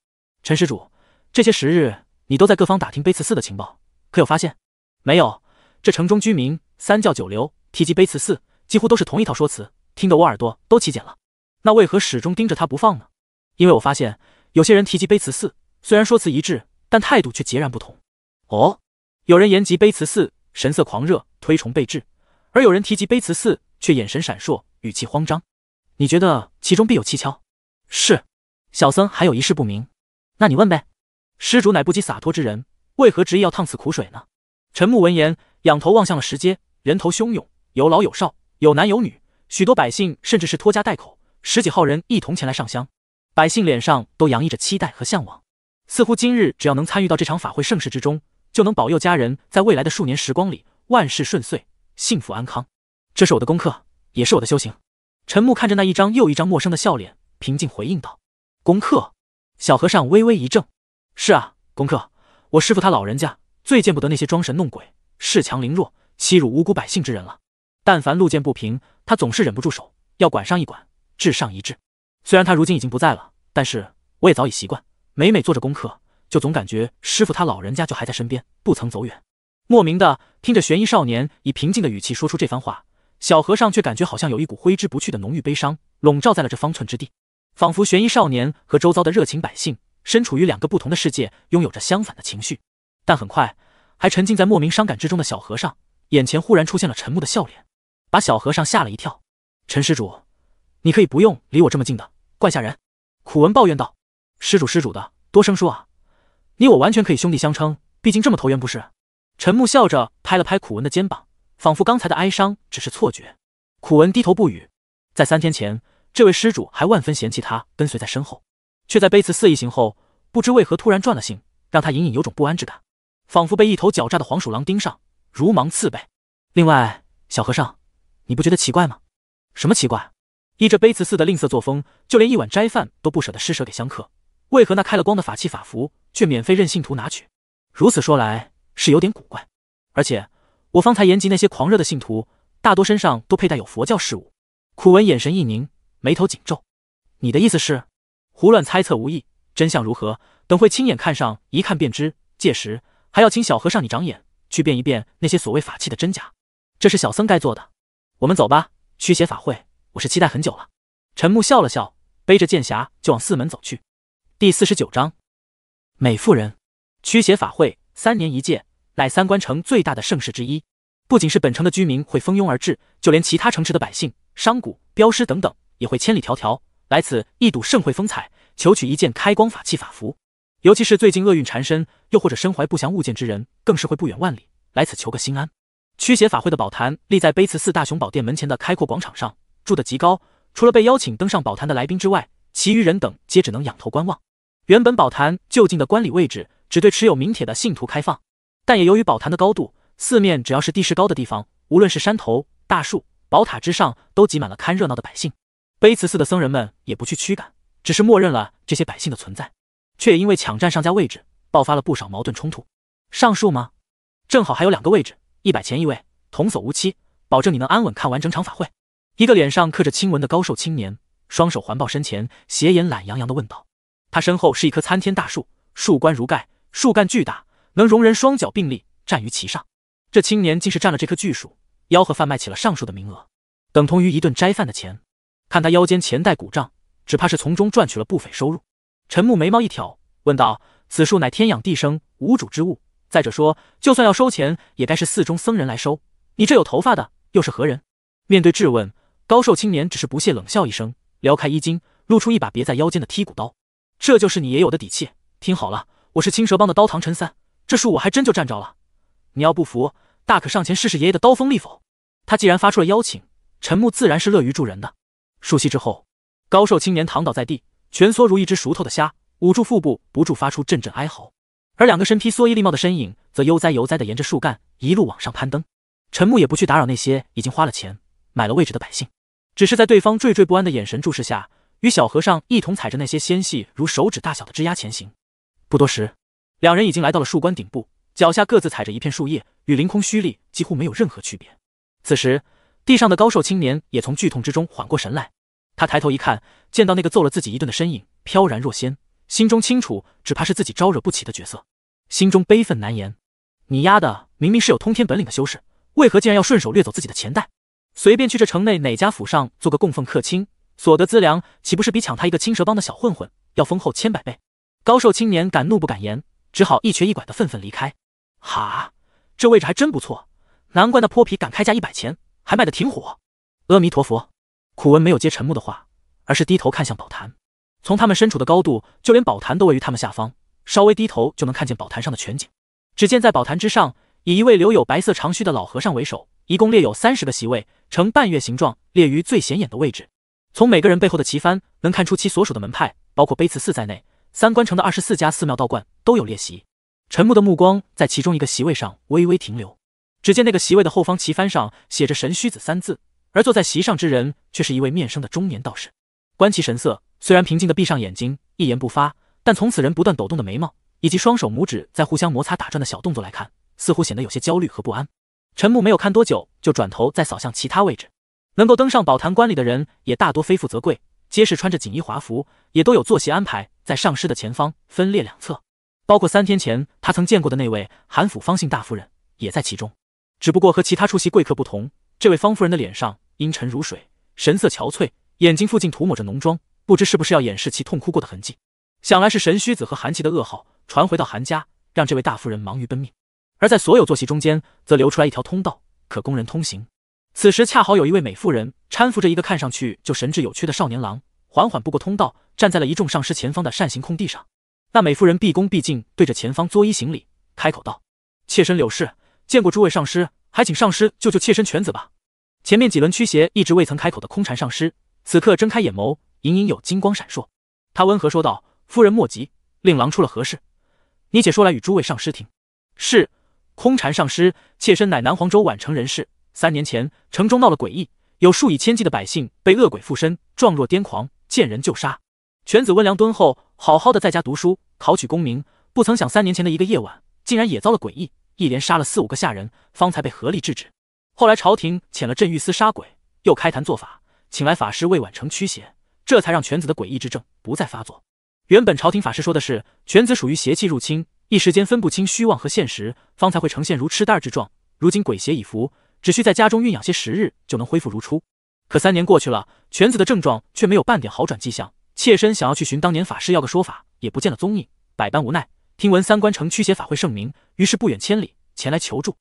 [SPEAKER 1] 陈施主，这些时日你都在各方打听碑慈寺的情报，可有发现？没有，这城中居民三教九流提及碑慈寺，几乎都是同一套说辞，听得我耳朵都起茧了。那为何始终盯着他不放呢？因为我发现有些人提及碑慈寺，虽然说辞一致，但态度却截然不同。哦，有人言及碑慈寺，神色狂热，推崇备至；而有人提及碑慈寺，却眼神闪烁，语气慌张。你觉得其中必有蹊跷？是，小僧还有一事不明。那你问呗，施主乃不羁洒脱之人，为何执意要烫此苦水呢？陈木闻言，仰头望向了石阶，人头汹涌，有老有少，有男有女，许多百姓甚至是拖家带口，十几号人一同前来上香，百姓脸上都洋溢着期待和向往，似乎今日只要能参与到这场法会盛世之中，就能保佑家人在未来的数年时光里万事顺遂、幸福安康。这是我的功课，也是我的修行。陈木看着那一张又一张陌生的笑脸，平静回应道：“功课。”小和尚微微一怔：“是啊，功课。我师父他老人家最见不得那些装神弄鬼、恃强凌弱、欺辱无辜百姓之人了。但凡路见不平，他总是忍不住手，要管上一管，治上一治。虽然他如今已经不在了，但是我也早已习惯。每每做着功课，就总感觉师父他老人家就还在身边，不曾走远。莫名的，听着悬疑少年以平静的语气说出这番话，小和尚却感觉好像有一股挥之不去的浓郁悲伤笼罩在了这方寸之地。”仿佛悬疑少年和周遭的热情百姓，身处于两个不同的世界，拥有着相反的情绪。但很快，还沉浸在莫名伤感之中的小和尚，眼前忽然出现了陈木的笑脸，把小和尚吓了一跳。陈施主，你可以不用离我这么近的，怪吓人。苦文抱怨道：“施主施主的，多生疏啊！你我完全可以兄弟相称，毕竟这么投缘不是？”陈木笑着拍了拍苦文的肩膀，仿佛刚才的哀伤只是错觉。苦文低头不语，在三天前。这位施主还万分嫌弃他跟随在身后，却在卑辞寺一行后，不知为何突然转了性，让他隐隐有种不安之感，仿佛被一头狡诈的黄鼠狼盯上，如芒刺背。另外，小和尚，你不觉得奇怪吗？什么奇怪？依着卑辞寺的吝啬作风，就连一碗斋饭都不舍得施舍给香客，为何那开了光的法器法符却免费任信徒拿取？如此说来，是有点古怪。而且，我方才言及那些狂热的信徒，大多身上都佩戴有佛教饰物。苦闻眼神一凝。眉头紧皱，你的意思是，胡乱猜测无益，真相如何，等会亲眼看上一看便知。届时还要请小和尚你长眼，去辨一辨那些所谓法器的真假，这是小僧该做的。我们走吧，驱邪法会，我是期待很久了。陈木笑了笑，背着剑匣就往寺门走去。第四十九章美妇人驱邪法会三年一届，乃三关城最大的盛事之一。不仅是本城的居民会蜂拥而至，就连其他城池的百姓、商贾、镖师等等。也会千里迢迢来此一睹盛会风采，求取一件开光法器法符。尤其是最近厄运缠身，又或者身怀不祥物件之人，更是会不远万里来此求个心安。驱邪法会的宝坛立在碑祠寺大雄宝殿门前的开阔广场上，筑得极高。除了被邀请登上宝坛的来宾之外，其余人等皆只能仰头观望。原本宝坛就近的观礼位置只对持有名帖的信徒开放，但也由于宝坛的高度，四面只要是地势高的地方，无论是山头、大树、宝塔之上，都挤满了看热闹的百姓。卑慈寺的僧人们也不去驱赶，只是默认了这些百姓的存在，却也因为抢占上家位置，爆发了不少矛盾冲突。上树吗？正好还有两个位置，一百钱一位，童叟无欺，保证你能安稳看完整场法会。一个脸上刻着青纹的高瘦青年，双手环抱身前，斜眼懒洋洋地问道。他身后是一棵参天大树，树冠如盖，树干巨大，能容人双脚并立站于其上。这青年竟是占了这棵巨树，吆喝贩卖起了上树的名额，等同于一顿斋饭的钱。看他腰间钱袋鼓胀，只怕是从中赚取了不菲收入。陈木眉毛一挑，问道：“此树乃天养地生，无主之物。再者说，就算要收钱，也该是寺中僧人来收。你这有头发的，又是何人？”面对质问，高瘦青年只是不屑冷笑一声，撩开衣襟，露出一把别在腰间的剔骨刀。这就是你爷爷的底气。听好了，我是青蛇帮的刀堂陈三，这树我还真就占着了。你要不服，大可上前试试爷爷的刀锋力否？他既然发出了邀请，陈木自然是乐于助人的。数息之后，高瘦青年躺倒在地，蜷缩如一只熟透的虾，捂住腹部，不住发出阵阵哀嚎。而两个身披蓑衣笠帽的身影，则悠哉悠哉地沿着树干一路往上攀登。陈木也不去打扰那些已经花了钱买了位置的百姓，只是在对方惴惴不安的眼神注视下，与小和尚一同踩着那些纤细如手指大小的枝丫前行。不多时，两人已经来到了树冠顶部，脚下各自踩着一片树叶，与凌空虚立几乎没有任何区别。此时，地上的高瘦青年也从剧痛之中缓过神来。他抬头一看，见到那个揍了自己一顿的身影飘然若仙，心中清楚，只怕是自己招惹不起的角色，心中悲愤难言。你丫的明明是有通天本领的修士，为何竟然要顺手掠走自己的钱袋？随便去这城内哪家府上做个供奉客卿，所得资粮岂不是比抢他一个青蛇帮的小混混要丰厚千百倍？高瘦青年敢怒不敢言，只好一瘸一拐的愤愤离开。哈，这位置还真不错，难怪那泼皮敢开价一百钱，还卖的挺火。阿弥陀佛。苦文没有接陈木的话，而是低头看向宝坛。从他们身处的高度，就连宝坛都位于他们下方，稍微低头就能看见宝坛上的全景。只见在宝坛之上，以一位留有白色长须的老和尚为首，一共列有三十个席位，呈半月形状列于最显眼的位置。从每个人背后的旗幡能看出其所属的门派，包括碑慈寺在内，三关城的二十四家寺庙道观都有列席。陈木的目光在其中一个席位上微微停留，只见那个席位的后方旗幡上写着“神虚子”三字。而坐在席上之人却是一位面生的中年道士，观其神色，虽然平静的闭上眼睛，一言不发，但从此人不断抖动的眉毛以及双手拇指在互相摩擦打转的小动作来看，似乎显得有些焦虑和不安。陈木没有看多久，就转头再扫向其他位置。能够登上宝坛观礼的人，也大多非富则贵，皆是穿着锦衣华服，也都有坐席安排在上师的前方分列两侧。包括三天前他曾见过的那位韩府方姓大夫人，也在其中。只不过和其他出席贵客不同，这位方夫人的脸上。阴沉如水，神色憔悴，眼睛附近涂抹着浓妆，不知是不是要掩饰其痛哭过的痕迹。想来是神虚子和韩琦的噩耗传回到韩家，让这位大夫人忙于奔命。而在所有坐席中间，则留出来一条通道，可供人通行。此时恰好有一位美妇人搀扶着一个看上去就神智有缺的少年郎，缓缓步过通道，站在了一众上师前方的扇形空地上。那美妇人毕恭毕敬对着前方作揖行礼，开口道：“妾身柳氏，见过诸位上师，还请上师救救妾身犬子吧。”前面几轮驱邪一直未曾开口的空禅上师，此刻睁开眼眸，隐隐有金光闪烁。他温和说道：“夫人莫急，令郎出了何事？你且说来与诸位上师听。”“是，空禅上师，妾身乃南黄州宛城人士。三年前，城中闹了诡异，有数以千计的百姓被恶鬼附身，状若癫狂，见人就杀。犬子温良敦厚，好好的在家读书，考取功名，不曾想三年前的一个夜晚，竟然也遭了诡异，一连杀了四五个下人，方才被合力制止。”后来朝廷遣了镇狱司杀鬼，又开坛做法，请来法师为宛城驱邪，这才让犬子的诡异之症不再发作。原本朝廷法师说的是，犬子属于邪气入侵，一时间分不清虚妄和现实，方才会呈现如痴呆之状。如今鬼邪已服，只需在家中酝养些时日，就能恢复如初。可三年过去了，犬子的症状却没有半点好转迹象。妾身想要去寻当年法师要个说法，也不见了踪影，百般无奈。听闻三观城驱邪法会盛名，于是不远千里前来求助。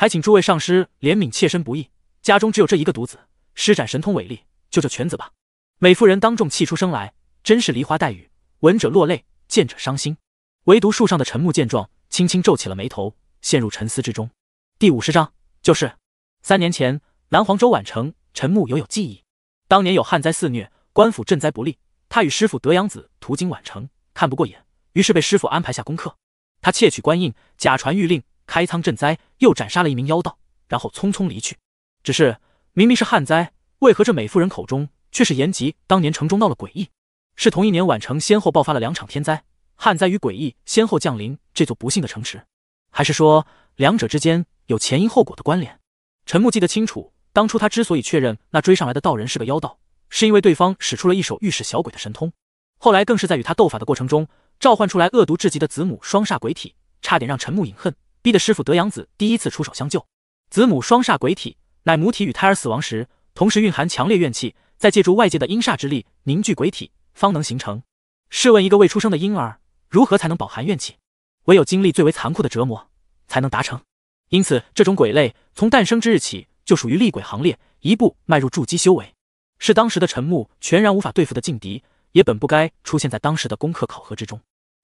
[SPEAKER 1] 还请诸位上师怜悯妾身不易，家中只有这一个独子，施展神通伟力，救救犬子吧！美妇人当众气出声来，真是梨花带雨，闻者落泪，见者伤心。唯独树上的陈木见状，轻轻皱起了眉头，陷入沉思之中。第五十章就是三年前，南黄州宛城，陈木犹有记忆。当年有旱灾肆虐，官府赈灾不力，他与师傅德阳子途经宛城，看不过眼，于是被师傅安排下功课。他窃取官印，假传御令。开仓赈灾，又斩杀了一名妖道，然后匆匆离去。只是明明是旱灾，为何这美妇人口中却是延吉当年城中闹了诡异？是同一年宛城先后爆发了两场天灾，旱灾与诡异先后降临这座不幸的城池？还是说两者之间有前因后果的关联？陈木记得清楚，当初他之所以确认那追上来的道人是个妖道，是因为对方使出了一手御史小鬼的神通。后来更是在与他斗法的过程中，召唤出来恶毒至极的子母双煞鬼体，差点让陈木饮恨。逼得师傅德阳子第一次出手相救。子母双煞鬼体，乃母体与胎儿死亡时同时蕴含强烈怨气，再借助外界的阴煞之力凝聚鬼体，方能形成。试问一个未出生的婴儿，如何才能饱含怨气？唯有经历最为残酷的折磨，才能达成。因此，这种鬼类从诞生之日起就属于厉鬼行列，一步迈入筑基修为，是当时的陈木全然无法对付的劲敌，也本不该出现在当时的功课考核之中，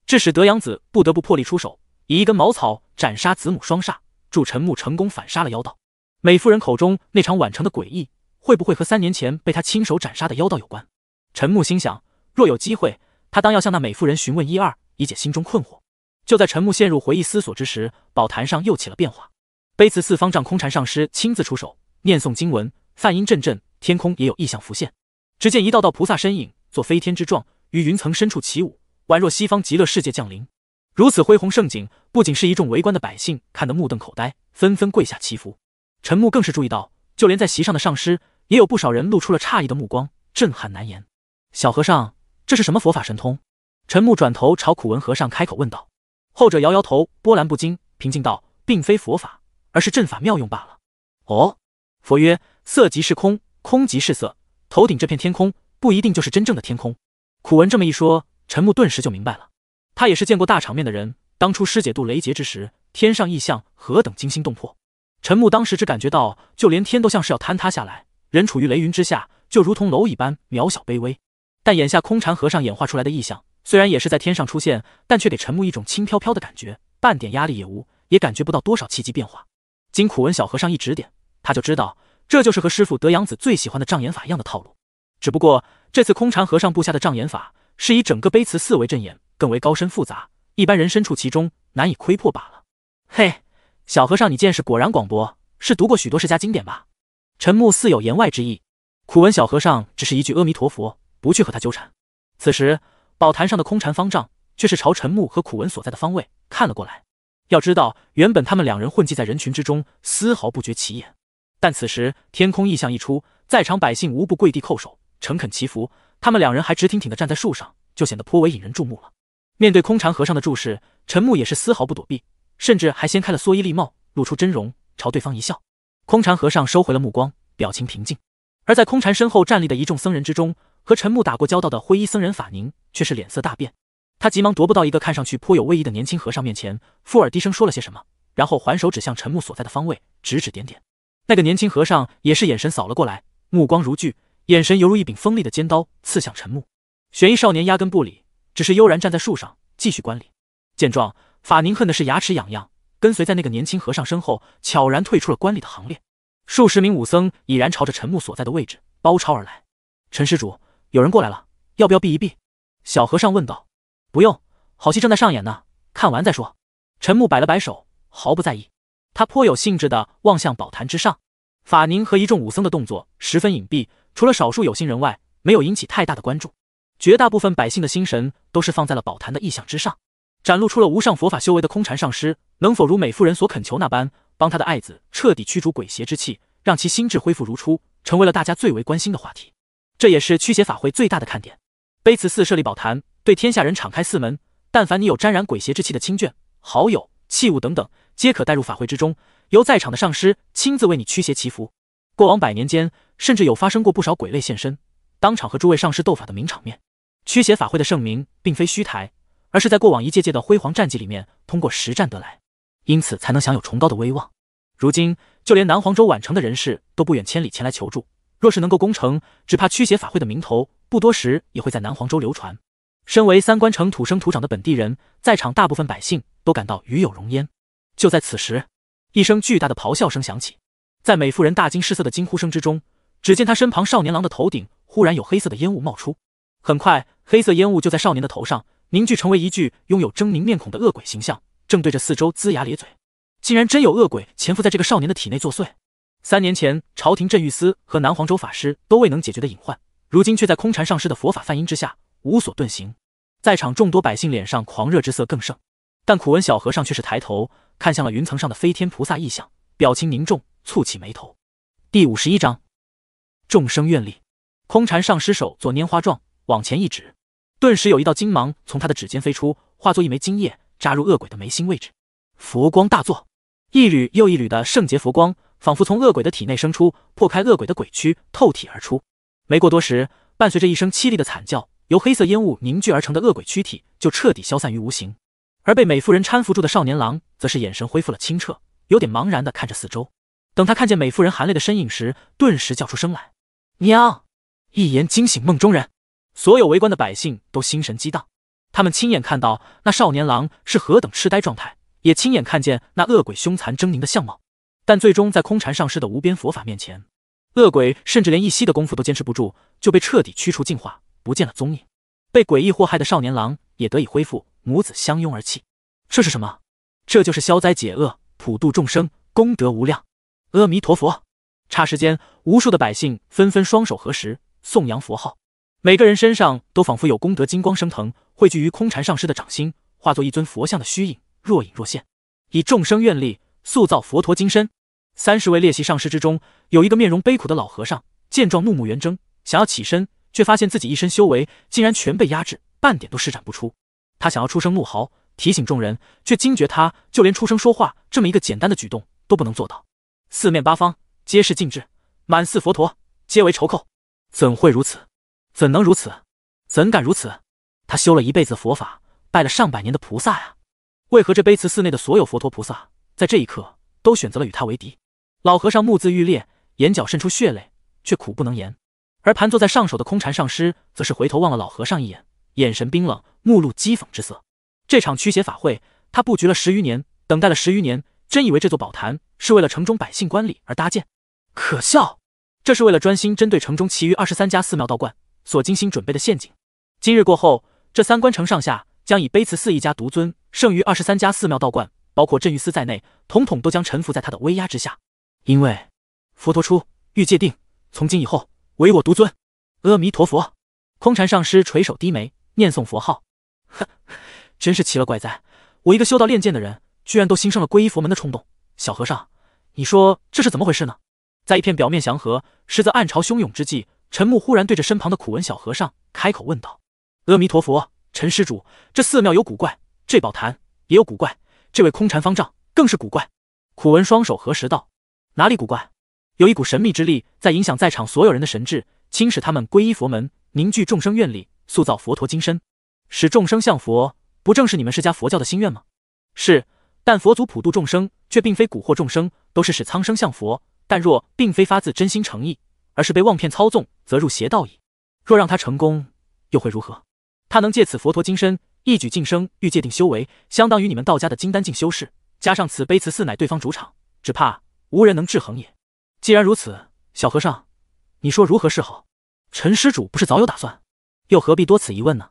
[SPEAKER 1] 致使德阳子不得不破例出手。以一根茅草斩杀子母双煞，助陈木成功反杀了妖道。美妇人口中那场晚城的诡异，会不会和三年前被他亲手斩杀的妖道有关？陈木心想，若有机会，他当要向那美妇人询问一二，以解心中困惑。就在陈木陷入回忆思索之时，宝坛上又起了变化。背慈四方丈空禅上师亲自出手，念诵经文，梵音阵阵，天空也有异象浮现。只见一道道菩萨身影，做飞天之状，于云层深处起舞，宛若西方极乐世界降临。如此恢宏盛景，不仅是一众围观的百姓看得目瞪口呆，纷纷跪下祈福。陈木更是注意到，就连在席上的上师，也有不少人露出了诧异的目光，震撼难言。小和尚，这是什么佛法神通？陈木转头朝苦文和尚开口问道。后者摇摇头，波澜不惊，平静道：“并非佛法，而是阵法妙用罢了。”哦，佛曰：“色即是空，空即是色。”头顶这片天空，不一定就是真正的天空。苦文这么一说，陈木顿时就明白了。他也是见过大场面的人，当初师姐渡雷劫之时，天上异象何等惊心动魄！陈木当时只感觉到，就连天都像是要坍塌下来，人处于雷云之下，就如同蝼蚁般渺小卑微。但眼下空禅和尚演化出来的异象，虽然也是在天上出现，但却给陈木一种轻飘飘的感觉，半点压力也无，也感觉不到多少气机变化。经苦闻小和尚一指点，他就知道这就是和师傅德阳子最喜欢的障眼法一样的套路。只不过这次空禅和尚布下的障眼法，是以整个碑慈寺为阵眼。更为高深复杂，一般人身处其中难以窥破罢了。嘿，小和尚，你见识果然广博，是读过许多世家经典吧？陈木似有言外之意，苦闻小和尚只是一句阿弥陀佛，不去和他纠缠。此时，宝坛上的空禅方丈却是朝陈木和苦闻所在的方位看了过来。要知道，原本他们两人混迹在人群之中，丝毫不觉其眼，但此时天空异象一出，在场百姓无不跪地叩首，诚恳祈福。他们两人还直挺挺地站在树上，就显得颇为引人注目了。面对空禅和尚的注视，陈木也是丝毫不躲避，甚至还掀开了蓑衣笠帽，露出真容，朝对方一笑。空禅和尚收回了目光，表情平静。而在空禅身后站立的一众僧人之中，和陈木打过交道的灰衣僧人法宁却是脸色大变，他急忙踱步到一个看上去颇有威仪的年轻和尚面前，附耳低声说了些什么，然后还手指向陈木所在的方位，指指点点。那个年轻和尚也是眼神扫了过来，目光如炬，眼神犹如一柄锋利的尖刀刺向陈木。玄衣少年压根不理。只是悠然站在树上，继续观礼。见状，法宁恨的是牙齿痒痒，跟随在那个年轻和尚身后，悄然退出了观礼的行列。数十名武僧已然朝着陈木所在的位置包抄而来。陈施主，有人过来了，要不要避一避？小和尚问道。不用，好戏正在上演呢，看完再说。陈木摆了摆手，毫不在意。他颇有兴致地望向宝坛之上。法宁和一众武僧的动作十分隐蔽，除了少数有心人外，没有引起太大的关注。绝大部分百姓的心神都是放在了宝坛的意象之上，展露出了无上佛法修为的空禅上师能否如美妇人所恳求那般，帮他的爱子彻底驱逐鬼邪之气，让其心智恢复如初，成为了大家最为关心的话题。这也是驱邪法会最大的看点。碑慈寺设立宝坛，对天下人敞开四门，但凡你有沾染鬼邪之气的亲眷、好友、器物等等，皆可带入法会之中，由在场的上师亲自为你驱邪祈福。过往百年间，甚至有发生过不少鬼类现身，当场和诸位上师斗法的名场面。驱邪法会的盛名并非虚台，而是在过往一届届的辉煌战绩里面通过实战得来，因此才能享有崇高的威望。如今，就连南黄州宛城的人士都不远千里前来求助，若是能够攻城，只怕驱邪法会的名头不多时也会在南黄州流传。身为三关城土生土长的本地人，在场大部分百姓都感到与有荣焉。就在此时，一声巨大的咆哮声响起，在美妇人大惊失色的惊呼声之中，只见她身旁少年郎的头顶忽然有黑色的烟雾冒出，很快。黑色烟雾就在少年的头上凝聚，成为一具拥有狰狞面孔的恶鬼形象，正对着四周龇牙咧嘴。竟然真有恶鬼潜伏在这个少年的体内作祟！三年前，朝廷镇狱司和南黄州法师都未能解决的隐患，如今却在空禅上师的佛法梵音之下无所遁形。在场众多百姓脸上狂热之色更盛，但苦闻小和尚却是抬头看向了云层上的飞天菩萨意象，表情凝重，蹙起眉头。第五十一章：众生愿力。空禅上师手作拈花状。往前一指，顿时有一道金芒从他的指尖飞出，化作一枚金叶扎入恶鬼的眉心位置。佛光大作，一缕又一缕的圣洁佛光仿佛从恶鬼的体内生出，破开恶鬼的鬼躯，透体而出。没过多时，伴随着一声凄厉的惨叫，由黑色烟雾凝聚而成的恶鬼躯体就彻底消散于无形。而被美妇人搀扶住的少年郎，则是眼神恢复了清澈，有点茫然的看着四周。等他看见美妇人含泪的身影时，顿时叫出声来：“娘！”一言惊醒梦中人。所有围观的百姓都心神激荡，他们亲眼看到那少年郎是何等痴呆状态，也亲眼看见那恶鬼凶残狰狞的相貌。但最终，在空禅上师的无边佛法面前，恶鬼甚至连一息的功夫都坚持不住，就被彻底驱除净化，不见了踪影。被诡异祸害的少年郎也得以恢复，母子相拥而泣。这是什么？这就是消灾解厄、普度众生、功德无量。阿弥陀佛！差时间，无数的百姓纷纷双手合十，颂扬佛号。每个人身上都仿佛有功德金光升腾，汇聚于空禅上师的掌心，化作一尊佛像的虚影，若隐若现，以众生愿力塑造佛陀金身。三十位列席上师之中，有一个面容悲苦的老和尚，见状怒目圆睁，想要起身，却发现自己一身修为竟然全被压制，半点都施展不出。他想要出声怒嚎，提醒众人，却惊觉他就连出声说话这么一个简单的举动都不能做到。四面八方皆是禁制，满寺佛陀皆为仇寇，怎会如此？怎能如此？怎敢如此？他修了一辈子佛法，拜了上百年的菩萨呀，为何这碑慈寺内的所有佛陀菩萨，在这一刻都选择了与他为敌？老和尚目眦欲裂，眼角渗出血泪，却苦不能言。而盘坐在上首的空禅上师，则是回头望了老和尚一眼，眼神冰冷，目露讥讽之色。这场驱邪法会，他布局了十余年，等待了十余年，真以为这座宝坛是为了城中百姓观礼而搭建？可笑！这是为了专心针对城中其余二十三家寺庙道观。所精心准备的陷阱，今日过后，这三关城上下将以碑慈寺一家独尊，剩余二十三家寺庙道观，包括镇玉寺在内，统统都将臣服在他的威压之下。因为佛陀出，欲界定，从今以后唯我独尊。阿弥陀佛，空禅上师垂首低眉，念诵佛号。呵，真是奇了怪哉，我一个修道练剑的人，居然都心生了皈依佛门的冲动。小和尚，你说这是怎么回事呢？在一片表面祥和，实则暗潮汹涌之际。陈木忽然对着身旁的苦文小和尚开口问道：“阿弥陀佛，陈施主，这寺庙有古怪，这宝坛也有古怪，这位空禅方丈更是古怪。”苦文双手合十道：“哪里古怪？有一股神秘之力在影响在场所有人的神智，侵蚀他们皈依佛门，凝聚众生愿力，塑造佛陀金身，使众生向佛，不正是你们释迦佛教的心愿吗？”“是，但佛祖普度众生，却并非蛊惑众生，都是使苍生向佛。但若并非发自真心诚意。”而是被妄骗操纵，则入邪道矣。若让他成功，又会如何？他能借此佛陀金身，一举晋升欲界定修为，相当于你们道家的金丹境修士。加上此碑此寺乃对方主场，只怕无人能制衡也。既然如此，小和尚，你说如何是好？陈施主不是早有打算，又何必多此一问呢？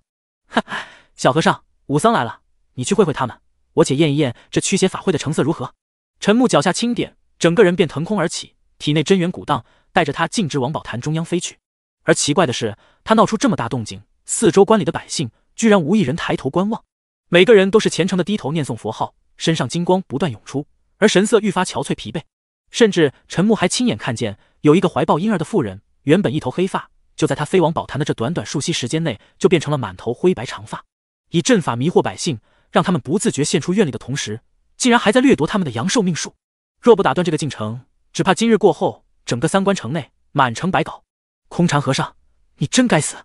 [SPEAKER 1] 哈 哈，小和尚，武僧来了，你去会会他们，我且验一验这驱邪法会的成色如何。陈木脚下轻点，整个人便腾空而起，体内真元鼓荡。带着他径直往宝坛中央飞去，而奇怪的是，他闹出这么大动静，四周观里的百姓居然无一人抬头观望，每个人都是虔诚的低头念诵佛号，身上金光不断涌出，而神色愈发憔悴疲惫。甚至陈木还亲眼看见，有一个怀抱婴儿的妇人，原本一头黑发，就在他飞往宝坛的这短短数息时间内，就变成了满头灰白长发。以阵法迷惑百姓，让他们不自觉献出愿力的同时，竟然还在掠夺他们的阳寿命数。若不打断这个进程，只怕今日过后。整个三关城内满城白搞，空禅和尚，你真该死！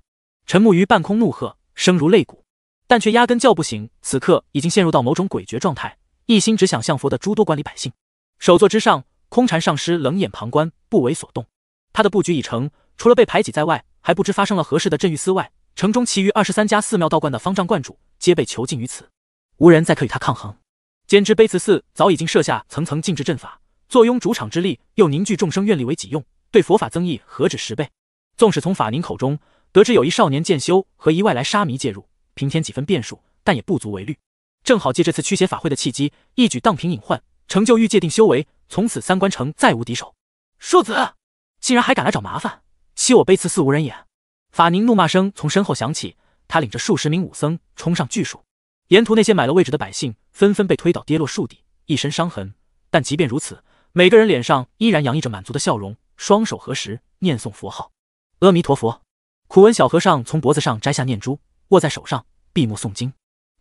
[SPEAKER 1] 沉木于半空怒喝，声如擂鼓，但却压根叫不醒。此刻已经陷入到某种诡谲状态，一心只想向佛的诸多管理百姓，首座之上，空禅上师冷眼旁观，不为所动。他的布局已成，除了被排挤在外，还不知发生了何事的镇狱司外，城中其余二十三家寺庙道观的方丈观主皆被囚禁于此，无人再可与他抗衡。兼之碑慈寺早已经设下层层禁制阵法。坐拥主场之力，又凝聚众生愿力为己用，对佛法增益何止十倍？纵使从法宁口中得知有一少年剑修和一外来沙弥介入，平添几分变数，但也不足为虑。正好借这次驱邪法会的契机，一举荡平隐患，成就欲界定修为，从此三关城再无敌手。庶子竟然还敢来找麻烦，欺我卑慈似无人也！法宁怒骂声从身后响起，他领着数十名武僧冲上巨树，沿途那些买了位置的百姓纷纷被推倒跌落树底，一身伤痕。但即便如此，每个人脸上依然洋溢着满足的笑容，双手合十，念诵佛号：“阿弥陀佛。”苦闻小和尚从脖子上摘下念珠，握在手上，闭目诵经。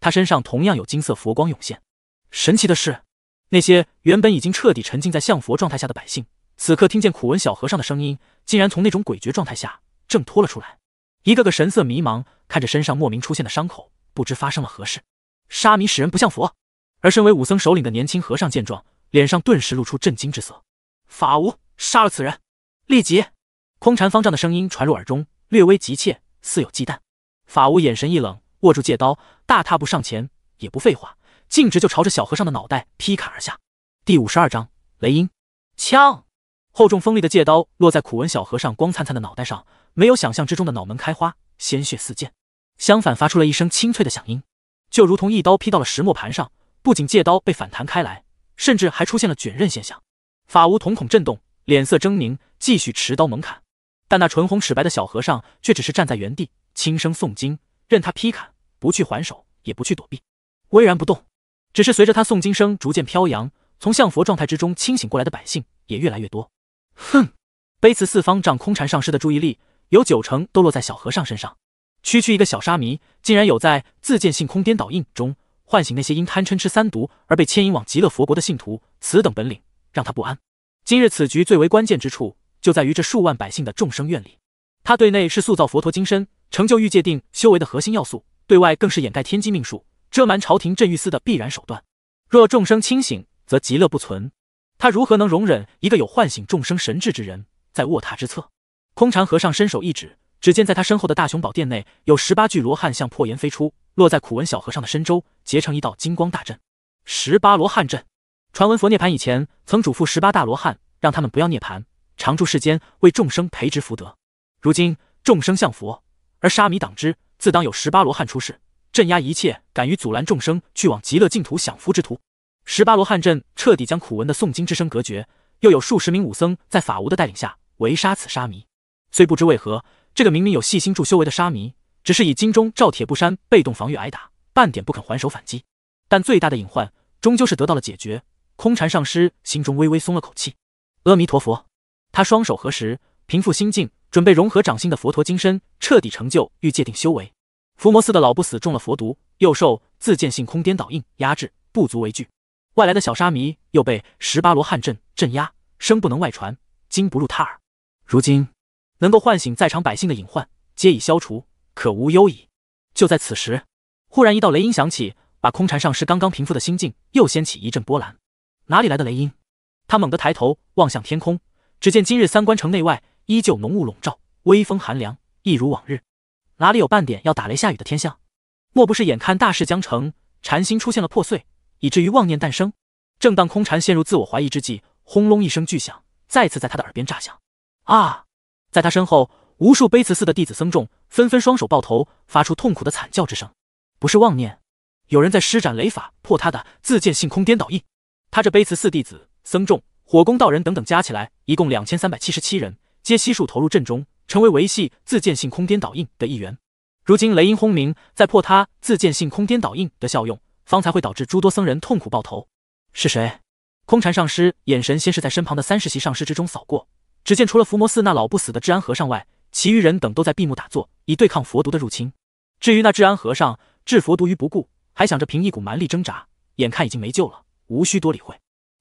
[SPEAKER 1] 他身上同样有金色佛光涌现。神奇的是，那些原本已经彻底沉浸在向佛状态下的百姓，此刻听见苦闻小和尚的声音，竟然从那种诡谲状态下挣脱了出来，一个个神色迷茫，看着身上莫名出现的伤口，不知发生了何事。沙弥使人不像佛，而身为武僧首领的年轻和尚见状。脸上顿时露出震惊之色，法无杀了此人，立即空禅方丈的声音传入耳中，略微急切，似有忌惮。法无眼神一冷，握住戒刀，大踏步上前，也不废话，径直就朝着小和尚的脑袋劈砍而下。第五十二章雷音。枪。厚重锋利的戒刀落在苦闻小和尚光灿灿的脑袋上，没有想象之中的脑门开花，鲜血四溅，相反发出了一声清脆的响音，就如同一刀劈到了石磨盘上，不仅戒刀被反弹开来。甚至还出现了卷刃现象，法无瞳孔震动，脸色狰狞，继续持刀猛砍。但那唇红齿白的小和尚却只是站在原地，轻声诵经，任他劈砍，不去还手，也不去躲避，巍然不动。只是随着他诵经声逐渐飘扬，从相佛状态之中清醒过来的百姓也越来越多。哼，悲慈四方丈空禅上师的注意力有九成都落在小和尚身上，区区一个小沙弥，竟然有在自见性空颠倒印中。唤醒那些因贪嗔痴三毒而被牵引往极乐佛国的信徒，此等本领让他不安。今日此局最为关键之处，就在于这数万百姓的众生愿力。他对内是塑造佛陀金身、成就欲界定修为的核心要素，对外更是掩盖天机命数、遮瞒朝廷镇狱司的必然手段。若众生清醒，则极乐不存。他如何能容忍一个有唤醒众生神智之人，在卧榻之侧？空禅和尚伸手一指。只见在他身后的大雄宝殿内，有十八具罗汉向破岩飞出，落在苦文小和尚的身周，结成一道金光大阵——十八罗汉阵。传闻佛涅槃以前，曾嘱咐十八大罗汉，让他们不要涅槃，常驻世间为众生培植福德。如今众生向佛，而沙弥挡之，自当有十八罗汉出世，镇压一切敢于阻拦众生去往极乐净土享福之徒。十八罗汉阵彻底将苦文的诵经之声隔绝，又有数十名武僧在法无的带领下围杀此沙弥。虽不知为何。这个明明有细心助修为的沙弥，只是以金钟罩铁布衫被动防御挨打，半点不肯还手反击。但最大的隐患终究是得到了解决，空禅上师心中微微松了口气。阿弥陀佛，他双手合十，平复心境，准备融合掌心的佛陀金身，彻底成就欲界定修为。伏魔寺的老不死中了佛毒，又受自见性空颠倒印压制，不足为惧。外来的小沙弥又被十八罗汉阵镇压，声不能外传，经不入他耳。如今。能够唤醒在场百姓的隐患，皆已消除，可无忧矣。就在此时，忽然一道雷音响起，把空禅上师刚刚平复的心境又掀起一阵波澜。哪里来的雷音？他猛地抬头望向天空，只见今日三关城内外依旧浓雾笼罩，微风寒凉，一如往日。哪里有半点要打雷下雨的天象？莫不是眼看大事将成，禅心出现了破碎，以至于妄念诞生？正当空禅陷入自我怀疑之际，轰隆一声巨响再次在他的耳边炸响。啊！在他身后，无数悲慈寺的弟子僧众纷纷双手抱头，发出痛苦的惨叫之声。不是妄念，有人在施展雷法破他的自见性空颠倒印。他这悲慈寺弟子、僧众、火攻道人等等加起来一共两千三百七十七人，皆悉数投入阵中，成为维系自见性空颠倒印的一员。如今雷音轰鸣，在破他自见性空颠倒印的效用，方才会导致诸多僧人痛苦爆头。是谁？空禅上师眼神先是在身旁的三十席上师之中扫过。只见除了伏魔寺那老不死的治安和尚外，其余人等都在闭目打坐，以对抗佛毒的入侵。至于那治安和尚，置佛毒于不顾，还想着凭一股蛮力挣扎，眼看已经没救了，无需多理会。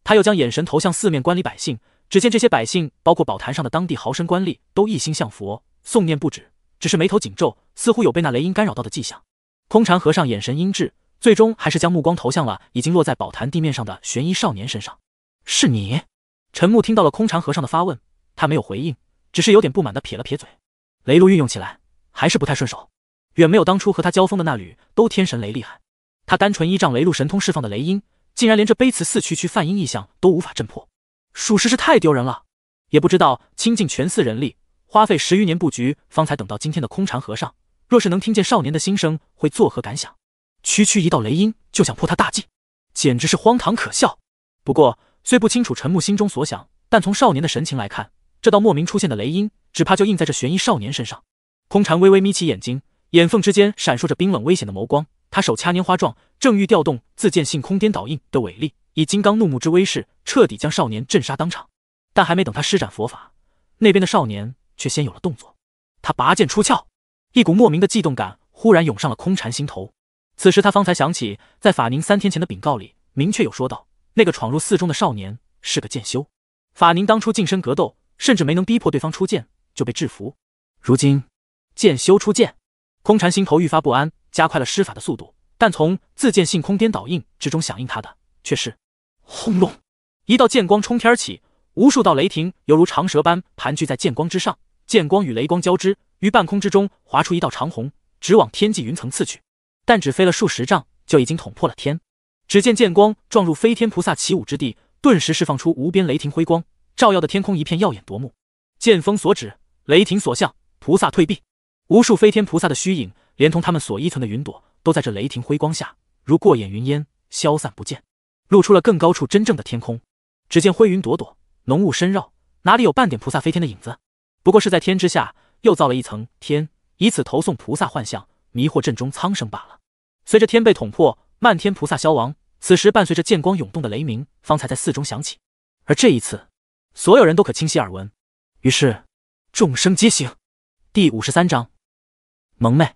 [SPEAKER 1] 他又将眼神投向四面观礼百姓，只见这些百姓，包括宝坛上的当地豪绅官吏，都一心向佛，诵念不止，只是眉头紧皱，似乎有被那雷音干扰到的迹象。空禅和尚眼神阴鸷，最终还是将目光投向了已经落在宝坛地面上的悬疑少年身上。是你？陈木听到了空禅和尚的发问。他没有回应，只是有点不满的撇了撇嘴。雷露运用起来还是不太顺手，远没有当初和他交锋的那缕都天神雷厉害。他单纯依仗雷露神通释放的雷音，竟然连这卑辞四区区梵音异象都无法震破，属实是太丢人了。也不知道倾尽全寺人力，花费十余年布局，方才等到今天的空禅和尚，若是能听见少年的心声，会作何感想？区区一道雷音就想破他大计，简直是荒唐可笑。不过虽不清楚陈木心中所想，但从少年的神情来看。这道莫名出现的雷音，只怕就印在这玄衣少年身上。空禅微微眯起眼睛，眼缝之间闪烁着冰冷危险的眸光。他手掐拈花状，正欲调动自剑性空颠倒印的伟力，以金刚怒目之威势彻底将少年震杀当场。但还没等他施展佛法，那边的少年却先有了动作。他拔剑出鞘，一股莫名的悸动感忽然涌上了空禅心头。此时他方才想起，在法宁三天前的禀告里，明确有说道，那个闯入寺中的少年是个剑修。法宁当初近身格斗。甚至没能逼迫对方出剑，就被制服。如今剑修出剑，空禅心头愈发不安，加快了施法的速度。但从自剑性空颠倒印之中响应他的，却是轰隆，一道剑光冲天起，无数道雷霆犹如长蛇般盘踞在剑光之上，剑光与雷光交织于半空之中，划出一道长虹，直往天际云层刺去。但只飞了数十丈，就已经捅破了天。只见剑光撞入飞天菩萨起舞之地，顿时释放出无边雷霆辉光。照耀的天空一片耀眼夺目，剑锋所指，雷霆所向，菩萨退避。无数飞天菩萨的虚影，连同他们所依存的云朵，都在这雷霆辉光下如过眼云烟，消散不见，露出了更高处真正的天空。只见灰云朵朵，浓雾深绕，哪里有半点菩萨飞天的影子？不过是在天之下又造了一层天，以此投送菩萨幻象，迷惑阵中苍生罢了。随着天被捅破，漫天菩萨消亡，此时伴随着剑光涌动的雷鸣方才在寺中响起，而这一次。所有人都可清晰耳闻，于是众生皆醒。第五十三章，萌妹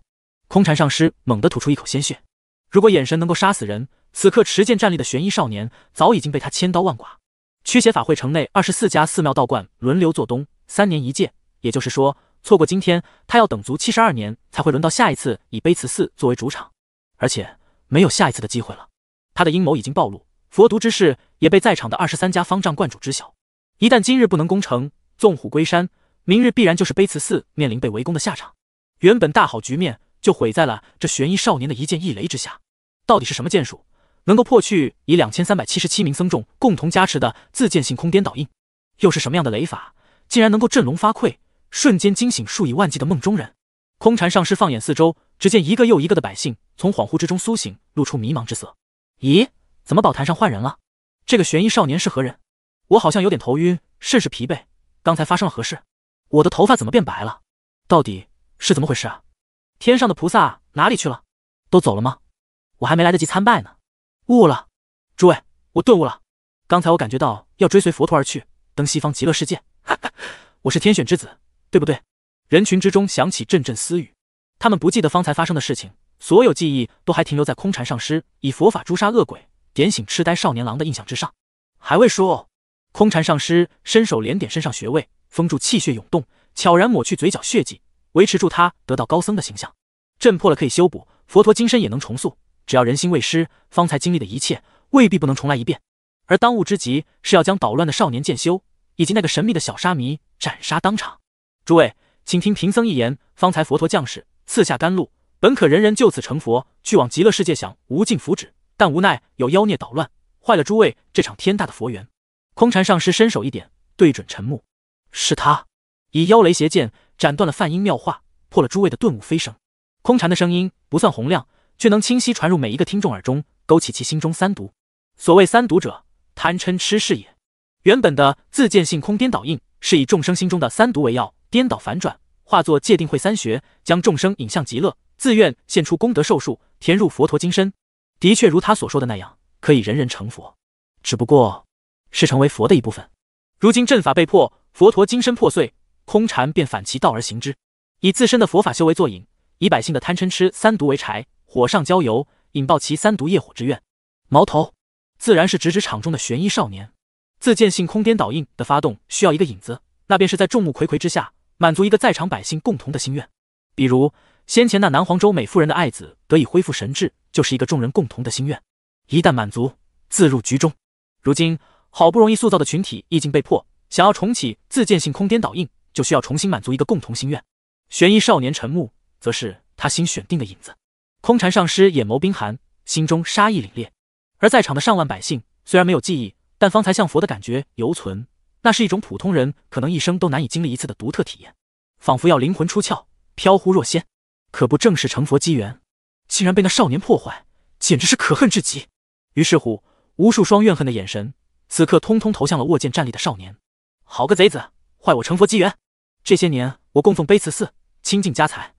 [SPEAKER 1] 空禅上师猛地吐出一口鲜血。如果眼神能够杀死人，此刻持剑站立的玄衣少年早已经被他千刀万剐。驱邪法会城内二十四家寺庙道观轮流做东，三年一届，也就是说，错过今天，他要等足七十二年才会轮到下一次以悲慈寺作为主场，而且没有下一次的机会了。他的阴谋已经暴露，佛毒之事也被在场的二十三家方丈观主知晓。一旦今日不能攻城，纵虎归山，明日必然就是卑慈寺面临被围攻的下场。原本大好局面就毁在了这玄衣少年的一剑一雷之下。到底是什么剑术，能够破去以两千三百七十七名僧众共同加持的自剑性空颠倒印？又是什么样的雷法，竟然能够振聋发聩，瞬间惊醒数以万计的梦中人？空禅上师放眼四周，只见一个又一个的百姓从恍惚之中苏醒，露出迷茫之色。咦，怎么宝坛上换人了？这个玄衣少年是何人？我好像有点头晕，甚是疲惫。刚才发生了何事？我的头发怎么变白了？到底是怎么回事啊？天上的菩萨哪里去了？都走了吗？我还没来得及参拜呢。悟了，诸位，我顿悟了。刚才我感觉到要追随佛陀而去，登西方极乐世界。哈哈，我是天选之子，对不对？人群之中响起阵阵私语，他们不记得方才发生的事情，所有记忆都还停留在空禅上师以佛法诛杀恶鬼、点醒痴呆少年郎的印象之上。还未说。空禅上师伸手连点身上穴位，封住气血涌动，悄然抹去嘴角血迹，维持住他得到高僧的形象。阵破了可以修补，佛陀金身也能重塑，只要人心未失，方才经历的一切未必不能重来一遍。而当务之急是要将捣乱的少年剑修以及那个神秘的小沙弥斩杀当场。诸位，请听贫僧一言：方才佛陀将士赐下甘露，本可人人就此成佛，去往极乐世界享无尽福祉，但无奈有妖孽捣乱，坏了诸位这场天大的佛缘。空禅上师伸手一点，对准陈木，是他以妖雷邪剑斩断了梵音妙化，破了诸位的顿悟飞升。空禅的声音不算洪亮，却能清晰传入每一个听众耳中，勾起其心中三毒。所谓三毒者，贪嗔痴是也。原本的自见性空颠倒印，是以众生心中的三毒为药，颠倒反转，化作界定会三学，将众生引向极乐，自愿献出功德寿数，填入佛陀金身。的确如他所说的那样，可以人人成佛。只不过。是成为佛的一部分。如今阵法被破，佛陀金身破碎，空禅便反其道而行之，以自身的佛法修为作引，以百姓的贪嗔痴三毒为柴，火上浇油，引爆其三毒业火之愿。矛头自然是直指场中的玄衣少年。自见性空颠倒印的发动需要一个引子，那便是在众目睽睽之下，满足一个在场百姓共同的心愿。比如先前那南黄州美妇人的爱子得以恢复神智，就是一个众人共同的心愿。一旦满足，自入局中。如今。好不容易塑造的群体意境被破，想要重启自建性空颠倒印，就需要重新满足一个共同心愿。悬疑少年陈木，则是他新选定的影子。空禅上师眼眸冰寒，心中杀意凛冽。而在场的上万百姓虽然没有记忆，但方才向佛的感觉犹存，那是一种普通人可能一生都难以经历一次的独特体验，仿佛要灵魂出窍，飘忽若仙。可不正是成佛机缘，竟然被那少年破坏，简直是可恨至极。于是乎，无数双怨恨的眼神。此刻，通通投向了握剑站立的少年。好个贼子，坏我成佛机缘！这些年我供奉卑慈寺，倾尽家财，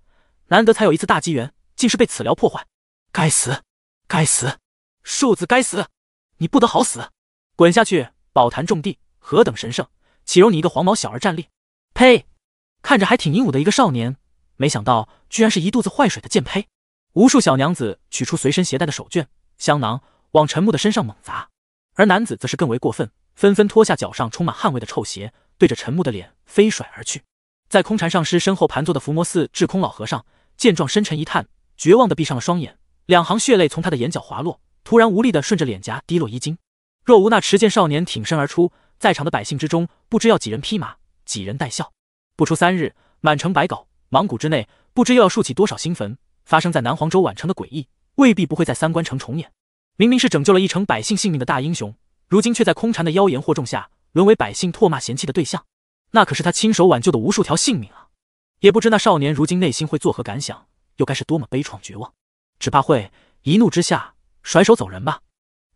[SPEAKER 1] 难得才有一次大机缘，竟是被此撩破坏。该死！该死！庶子该死！你不得好死！滚下去！宝坛重地何等神圣，岂容你一个黄毛小儿站立？呸！看着还挺英武的一个少年，没想到居然是一肚子坏水的剑胚。无数小娘子取出随身携带的手绢、香囊，往陈木的身上猛砸。而男子则是更为过分，纷纷脱下脚上充满汗味的臭鞋，对着陈木的脸飞甩而去。在空禅上师身后盘坐的伏魔寺智空老和尚见状，深沉一叹，绝望地闭上了双眼，两行血泪从他的眼角滑落，突然无力地顺着脸颊滴落衣襟。若无那持剑少年挺身而出，在场的百姓之中，不知要几人披麻，几人带孝。不出三日，满城白狗，芒谷之内，不知又要竖起多少新坟。发生在南黄州宛城的诡异，未必不会在三关城重演。明明是拯救了一城百姓性命的大英雄，如今却在空蝉的妖言惑众下沦为百姓唾骂嫌弃的对象。那可是他亲手挽救的无数条性命啊！也不知那少年如今内心会作何感想，又该是多么悲怆绝望。只怕会一怒之下甩手走人吧。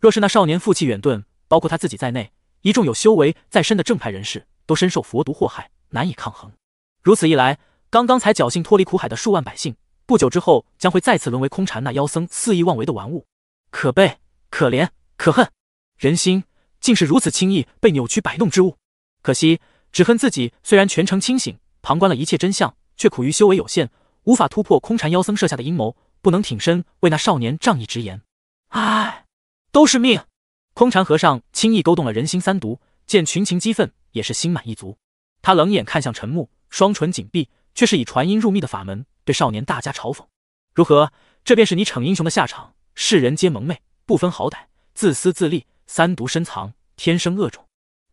[SPEAKER 1] 若是那少年负气远遁，包括他自己在内，一众有修为在身的正派人士都深受佛毒祸害，难以抗衡。如此一来，刚刚才侥幸脱离苦海的数万百姓，不久之后将会再次沦为空禅那妖僧肆意妄为的玩物。可悲，可怜，可恨，人心竟是如此轻易被扭曲摆弄之物。可惜，只恨自己虽然全程清醒，旁观了一切真相，却苦于修为有限，无法突破空禅妖僧设下的阴谋，不能挺身为那少年仗义直言。唉，都是命。空禅和尚轻易勾动了人心三毒，见群情激愤，也是心满意足。他冷眼看向陈木，双唇紧闭，却是以传音入密的法门对少年大加嘲讽：“如何？这便是你逞英雄的下场。”世人皆蒙昧，不分好歹，自私自利，三毒深藏，天生恶种。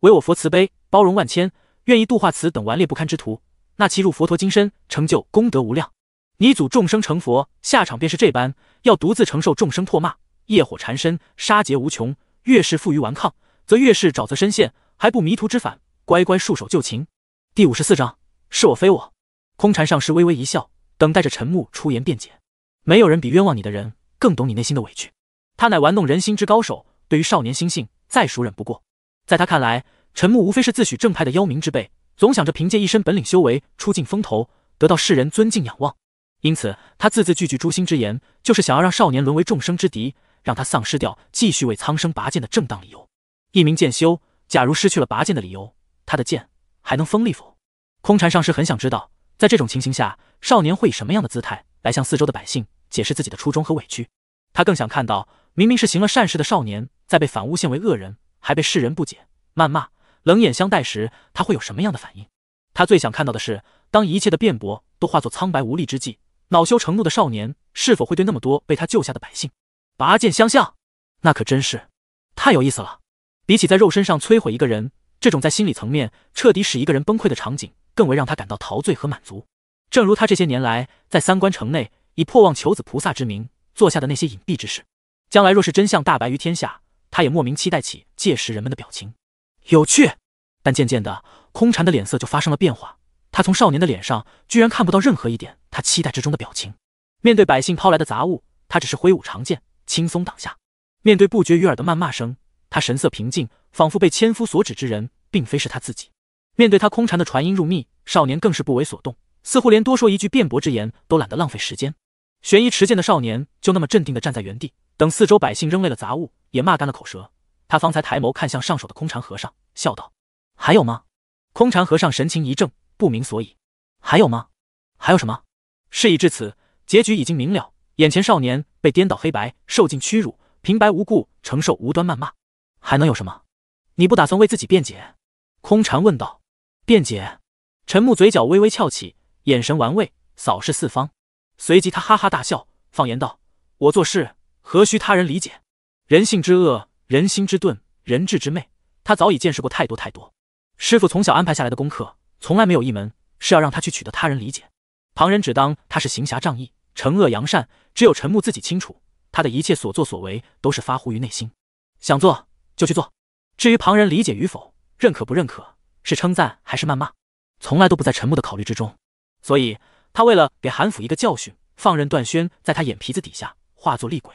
[SPEAKER 1] 唯我佛慈悲，包容万千，愿意度化此等顽劣不堪之徒，纳其入佛陀金身，成就功德无量。你祖众生成佛，下场便是这般，要独自承受众生唾骂，业火缠身，杀劫无穷。越是负隅顽抗，则越是沼泽深陷，还不迷途知返，乖乖束手就擒。第五十四章，是我非我。空禅上师微微一笑，等待着陈木出言辩解。没有人比冤枉你的人。更懂你内心的委屈，他乃玩弄人心之高手，对于少年心性再熟忍不过。在他看来，陈木无非是自诩正派的妖冥之辈，总想着凭借一身本领修为出尽风头，得到世人尊敬仰望。因此，他字字句句诛心之言，就是想要让少年沦为众生之敌，让他丧失掉继续为苍生拔剑的正当理由。一名剑修，假如失去了拔剑的理由，他的剑还能锋利否？空禅上师很想知道，在这种情形下，少年会以什么样的姿态来向四周的百姓？解释自己的初衷和委屈，他更想看到明明是行了善事的少年，在被反诬陷为恶人，还被世人不解、谩骂、冷眼相待时，他会有什么样的反应？他最想看到的是，当一切的辩驳都化作苍白无力之际，恼羞成怒的少年是否会对那么多被他救下的百姓拔剑相向？那可真是太有意思了。比起在肉身上摧毁一个人，这种在心理层面彻底使一个人崩溃的场景，更为让他感到陶醉和满足。正如他这些年来在三观城内。以破妄求子菩萨之名做下的那些隐蔽之事，将来若是真相大白于天下，他也莫名期待起届时人们的表情。有趣，但渐渐的，空禅的脸色就发生了变化。他从少年的脸上居然看不到任何一点他期待之中的表情。面对百姓抛来的杂物，他只是挥舞长剑，轻松挡下；面对不绝于耳的谩骂声，他神色平静，仿佛被千夫所指之人，并非是他自己。面对他空禅的传音入密，少年更是不为所动，似乎连多说一句辩驳之言都懒得浪费时间。悬疑持剑的少年就那么镇定地站在原地，等四周百姓扔累了杂物，也骂干了口舌。他方才抬眸看向上手的空禅和尚，笑道：“还有吗？”空禅和尚神情一怔，不明所以：“还有吗？还有什么？”事已至此，结局已经明了。眼前少年被颠倒黑白，受尽屈辱，平白无故承受无端谩骂，还能有什么？你不打算为自己辩解？”空禅问道。辩解。陈木嘴角微微翘起，眼神玩味，扫视四方。随即，他哈哈大笑，放言道：“我做事何须他人理解？人性之恶，人心之钝，人智之昧，他早已见识过太多太多。师傅从小安排下来的功课，从来没有一门是要让他去取得他人理解。旁人只当他是行侠仗义、惩恶扬善，只有陈木自己清楚，他的一切所作所为都是发乎于内心，想做就去做。至于旁人理解与否、认可不认可、是称赞还是谩骂，从来都不在陈木的考虑之中。所以。”他为了给韩府一个教训，放任段轩在他眼皮子底下化作厉鬼，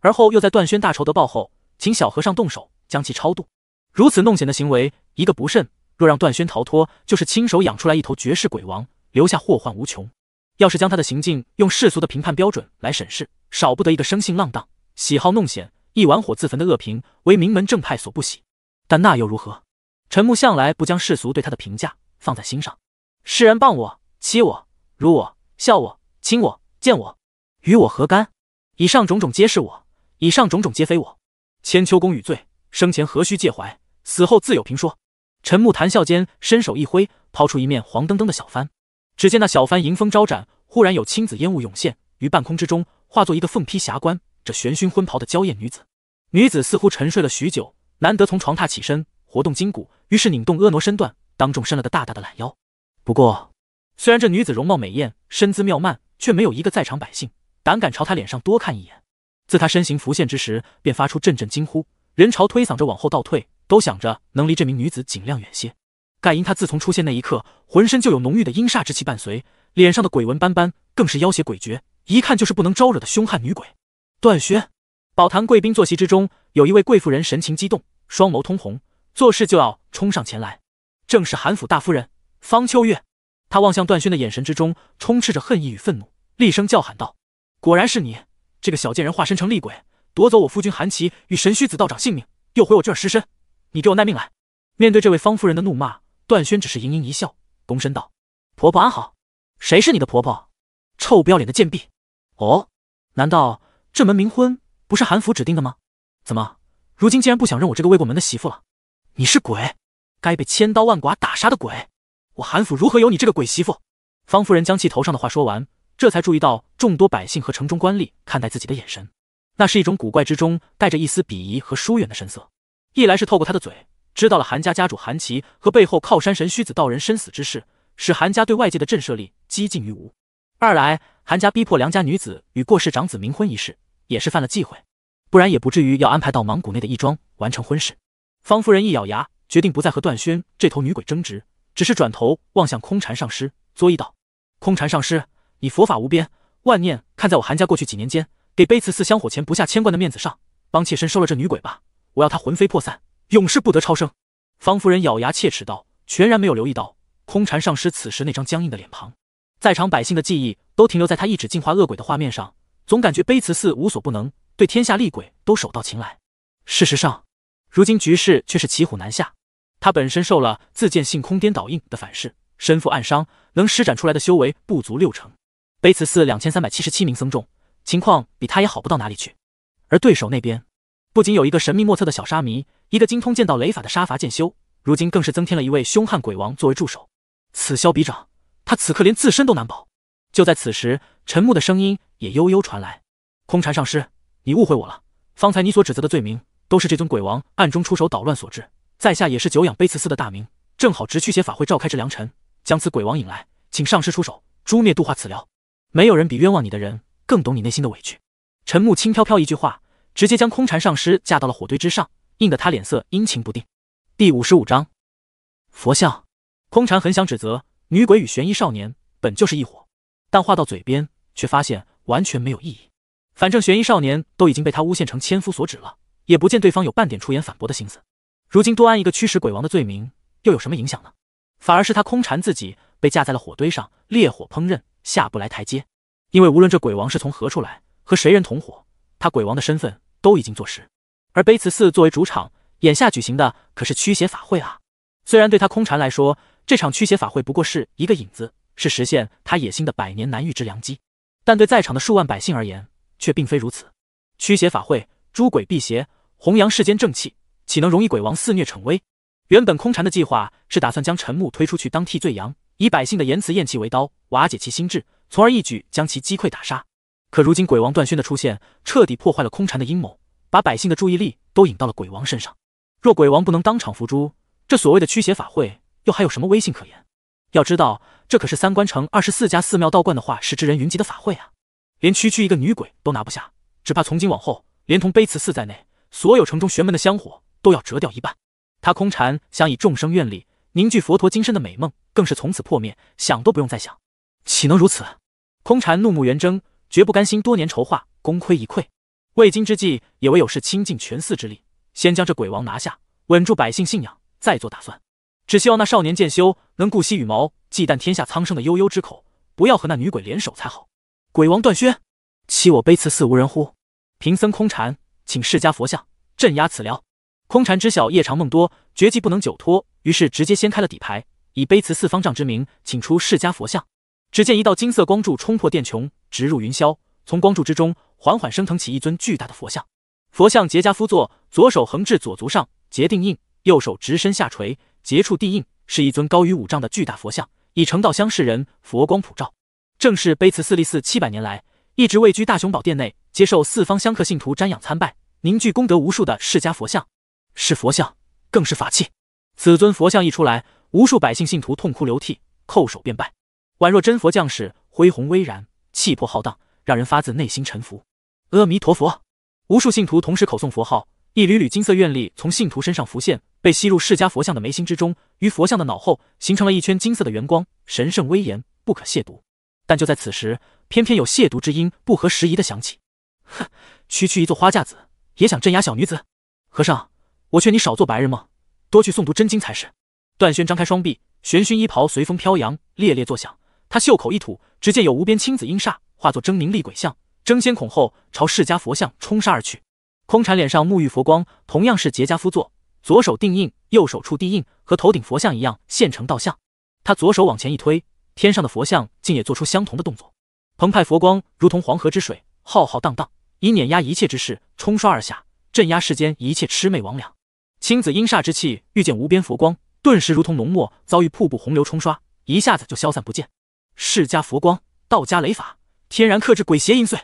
[SPEAKER 1] 而后又在段轩大仇得报后，请小和尚动手将其超度。如此弄险的行为，一个不慎，若让段轩逃脱，就是亲手养出来一头绝世鬼王，留下祸患无穷。要是将他的行径用世俗的评判标准来审视，少不得一个生性浪荡、喜好弄险、一玩火自焚的恶评，为名门正派所不喜。但那又如何？陈木向来不将世俗对他的评价放在心上。世人谤我，欺我。辱我，笑我，亲我，见我，与我何干？以上种种皆是我，以上种种皆非我。千秋功与罪，生前何须介怀，死后自有评说。陈木谈笑间，伸手一挥，抛出一面黄澄澄的小帆。只见那小帆迎风招展，忽然有青紫烟雾涌现于半空之中，化作一个凤披霞冠、这玄勋婚袍的娇艳女子。女子似乎沉睡了许久，难得从床榻起身，活动筋骨，于是拧动婀娜身段，当众伸了个大大的懒腰。不过。虽然这女子容貌美艳，身姿妙曼，却没有一个在场百姓胆敢朝她脸上多看一眼。自她身形浮现之时，便发出阵阵惊呼，人潮推搡着往后倒退，都想着能离这名女子尽量远些。盖因她自从出现那一刻，浑身就有浓郁的阴煞之气伴随，脸上的鬼纹斑斑，更是妖邪诡谲，一看就是不能招惹的凶悍女鬼。段轩，宝坛贵宾坐席之中，有一位贵妇人神情激动，双眸通红，做事就要冲上前来，正是韩府大夫人方秋月。他望向段轩的眼神之中充斥着恨意与愤怒，厉声叫喊道：“果然是你，这个小贱人化身成厉鬼，夺走我夫君韩琦与神虚子道长性命，又毁我俊儿尸身，你给我耐命来！”面对这位方夫人的怒骂，段轩只是盈盈一笑，躬身道：“婆婆安好？谁是你的婆婆？臭不要脸的贱婢！哦，难道这门冥婚不是韩府指定的吗？怎么，如今竟然不想认我这个未过门的媳妇了？你是鬼，该被千刀万剐打杀的鬼！”我韩府如何有你这个鬼媳妇？方夫人将气头上的话说完，这才注意到众多百姓和城中官吏看待自己的眼神，那是一种古怪之中带着一丝鄙夷和疏远的神色。一来是透过她的嘴知道了韩家家主韩琦和背后靠山神虚子道人身死之事，使韩家对外界的震慑力几近于无；二来，韩家逼迫梁家女子与过世长子冥婚一事也是犯了忌讳，不然也不至于要安排到芒谷内的义庄完成婚事。方夫人一咬牙，决定不再和段轩这头女鬼争执。只是转头望向空禅上师，作揖道：“空禅上师，你佛法无边，万念看在我韩家过去几年间给卑慈寺香火钱不下千贯的面子上，帮妾身收了这女鬼吧！我要她魂飞魄散，永世不得超生。”方夫人咬牙切齿道，全然没有留意到空禅上师此时那张僵硬的脸庞。在场百姓的记忆都停留在他一指净化恶鬼的画面上，总感觉卑慈寺无所不能，对天下厉鬼都手到擒来。事实上，如今局势却是骑虎难下。他本身受了自见性空颠倒印的反噬，身负暗伤，能施展出来的修为不足六成。悲慈寺两千三百七十七名僧众，情况比他也好不到哪里去。而对手那边，不仅有一个神秘莫测的小沙弥，一个精通剑道雷法的杀伐剑修，如今更是增添了一位凶悍鬼王作为助手。此消彼长，他此刻连自身都难保。就在此时，陈木的声音也悠悠传来：“空禅上师，你误会我了。方才你所指责的罪名，都是这尊鬼王暗中出手捣乱所致。”在下也是久仰卑慈寺的大名，正好直驱邪法会召开之良辰，将此鬼王引来，请上师出手诛灭度化此妖。没有人比冤枉你的人更懂你内心的委屈。陈木轻飘飘一句话，直接将空禅上师架到了火堆之上，映得他脸色阴晴不定。第五十五章佛像。空禅很想指责女鬼与悬疑少年本就是一伙，但话到嘴边，却发现完全没有意义。反正悬疑少年都已经被他诬陷成千夫所指了，也不见对方有半点出言反驳的心思。如今多安一个驱使鬼王的罪名，又有什么影响呢？反而是他空禅自己被架在了火堆上，烈火烹饪，下不来台阶。因为无论这鬼王是从何处来，和谁人同伙，他鬼王的身份都已经坐实。而悲慈寺作为主场，眼下举行的可是驱邪法会啊！虽然对他空禅来说，这场驱邪法会不过是一个引子，是实现他野心的百年难遇之良机，但对在场的数万百姓而言，却并非如此。驱邪法会，诸鬼辟邪，弘扬世间正气。岂能容易鬼王肆虐逞威？原本空禅的计划是打算将陈木推出去当替罪羊，以百姓的言辞厌气为刀，瓦解其心智，从而一举将其击溃打杀。可如今鬼王段轩的出现，彻底破坏了空禅的阴谋，把百姓的注意力都引到了鬼王身上。若鬼王不能当场伏诛，这所谓的驱邪法会又还有什么威信可言？要知道，这可是三关城二十四家寺庙道观的化世之人云集的法会啊！连区区一个女鬼都拿不下，只怕从今往后，连同碑慈寺在内，所有城中玄门的香火。都要折掉一半，他空禅想以众生愿力凝聚佛陀今生的美梦，更是从此破灭，想都不用再想，岂能如此？空禅怒目圆睁，绝不甘心多年筹划功亏一篑。为今之计，也唯有是倾尽全寺之力，先将这鬼王拿下，稳住百姓信仰，再做打算。只希望那少年剑修能顾惜羽毛，忌惮天下苍生的悠悠之口，不要和那女鬼联手才好。鬼王断宣，欺我卑辞寺无人乎？贫僧空禅，请释迦佛像镇压此撩。空禅知晓夜长梦多，绝技不能久拖，于是直接掀开了底牌，以碑慈寺方丈之名，请出释迦佛像。只见一道金色光柱冲破殿穹，直入云霄。从光柱之中，缓缓升腾起一尊巨大的佛像。佛像结跏趺坐，左手横置左足上，结定印；右手直身下垂，结触地印。是一尊高于五丈的巨大佛像，以成道相示人，佛光普照。正是碑慈寺立寺七百年来，一直位居大雄宝殿内，接受四方香客信徒瞻仰参拜，凝聚功德无数的释迦佛像。是佛像，更是法器。此尊佛像一出来，无数百姓信徒痛哭流涕，叩首便拜，宛若真佛降世，恢宏巍然，气魄浩荡，让人发自内心臣服。阿弥陀佛！无数信徒同时口诵佛号，一缕缕金色愿力从信徒身上浮现，被吸入释迦佛像的眉心之中，于佛像的脑后形成了一圈金色的圆光，神圣威严，不可亵渎。但就在此时，偏偏有亵渎之音不合时宜的响起。哼，区区一座花架子，也想镇压小女子？和尚。我劝你少做白日梦，多去诵读真经才是。段轩张开双臂，玄熏衣袍随风飘扬，猎猎作响。他袖口一吐，只见有无边青紫阴煞化作狰狞厉鬼像，争先恐后朝释迦佛像冲杀而去。空禅脸上沐浴佛光，同样是结痂夫座，左手定印，右手触地印，和头顶佛像一样现成道像。他左手往前一推，天上的佛像竟也做出相同的动作。澎湃佛光如同黄河之水，浩浩荡荡，以碾压一切之势冲刷而下，镇压世间一切魑魅魍魉。青紫阴煞之气遇见无边佛光，顿时如同浓墨遭遇瀑布洪流冲刷，一下子就消散不见。释迦佛光，道家雷法，天然克制鬼邪淫祟。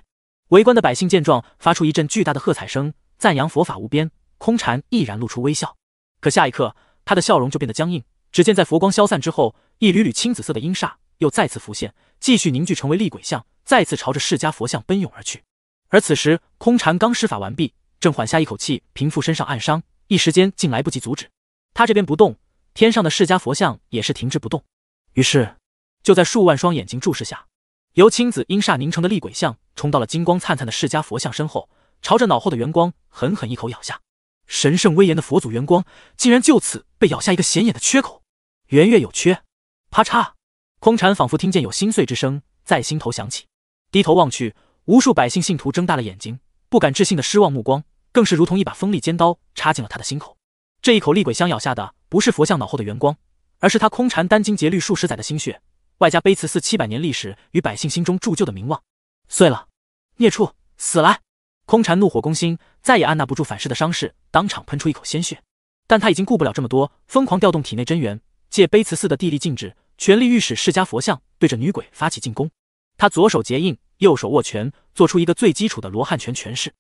[SPEAKER 1] 围观的百姓见状，发出一阵巨大的喝彩声，赞扬佛法无边。空禅毅然露出微笑，可下一刻，他的笑容就变得僵硬。只见在佛光消散之后，一缕缕青紫色的阴煞又再次浮现，继续凝聚成为厉鬼像，再次朝着释迦佛像奔涌而去。而此时，空禅刚施法完毕，正缓下一口气，平复身上暗伤。一时间竟来不及阻止，他这边不动，天上的释迦佛像也是停滞不动。于是，就在数万双眼睛注视下，由青紫阴煞凝成的厉鬼像冲到了金光灿灿的释迦佛像身后，朝着脑后的元光狠狠一口咬下。神圣威严的佛祖元光竟然就此被咬下一个显眼的缺口，圆月有缺。啪嚓！空禅仿佛听见有心碎之声在心头响起，低头望去，无数百姓信徒睁大了眼睛，不敢置信的失望目光。更是如同一把锋利尖刀，插进了他的心口。这一口厉鬼相咬下的，不是佛像脑后的元光，而是他空禅殚精竭虑数十载的心血，外加卑慈寺七百年历史与百姓心中铸就的名望。碎了，孽畜，死来！空禅怒火攻心，再也按捺不住反噬的伤势，当场喷出一口鲜血。但他已经顾不了这么多，疯狂调动体内真元，借卑慈寺的地力静止，全力御使释迦佛像对着女鬼发起进攻。他左手结印，右手握拳，做出一个最基础的罗汉拳拳式。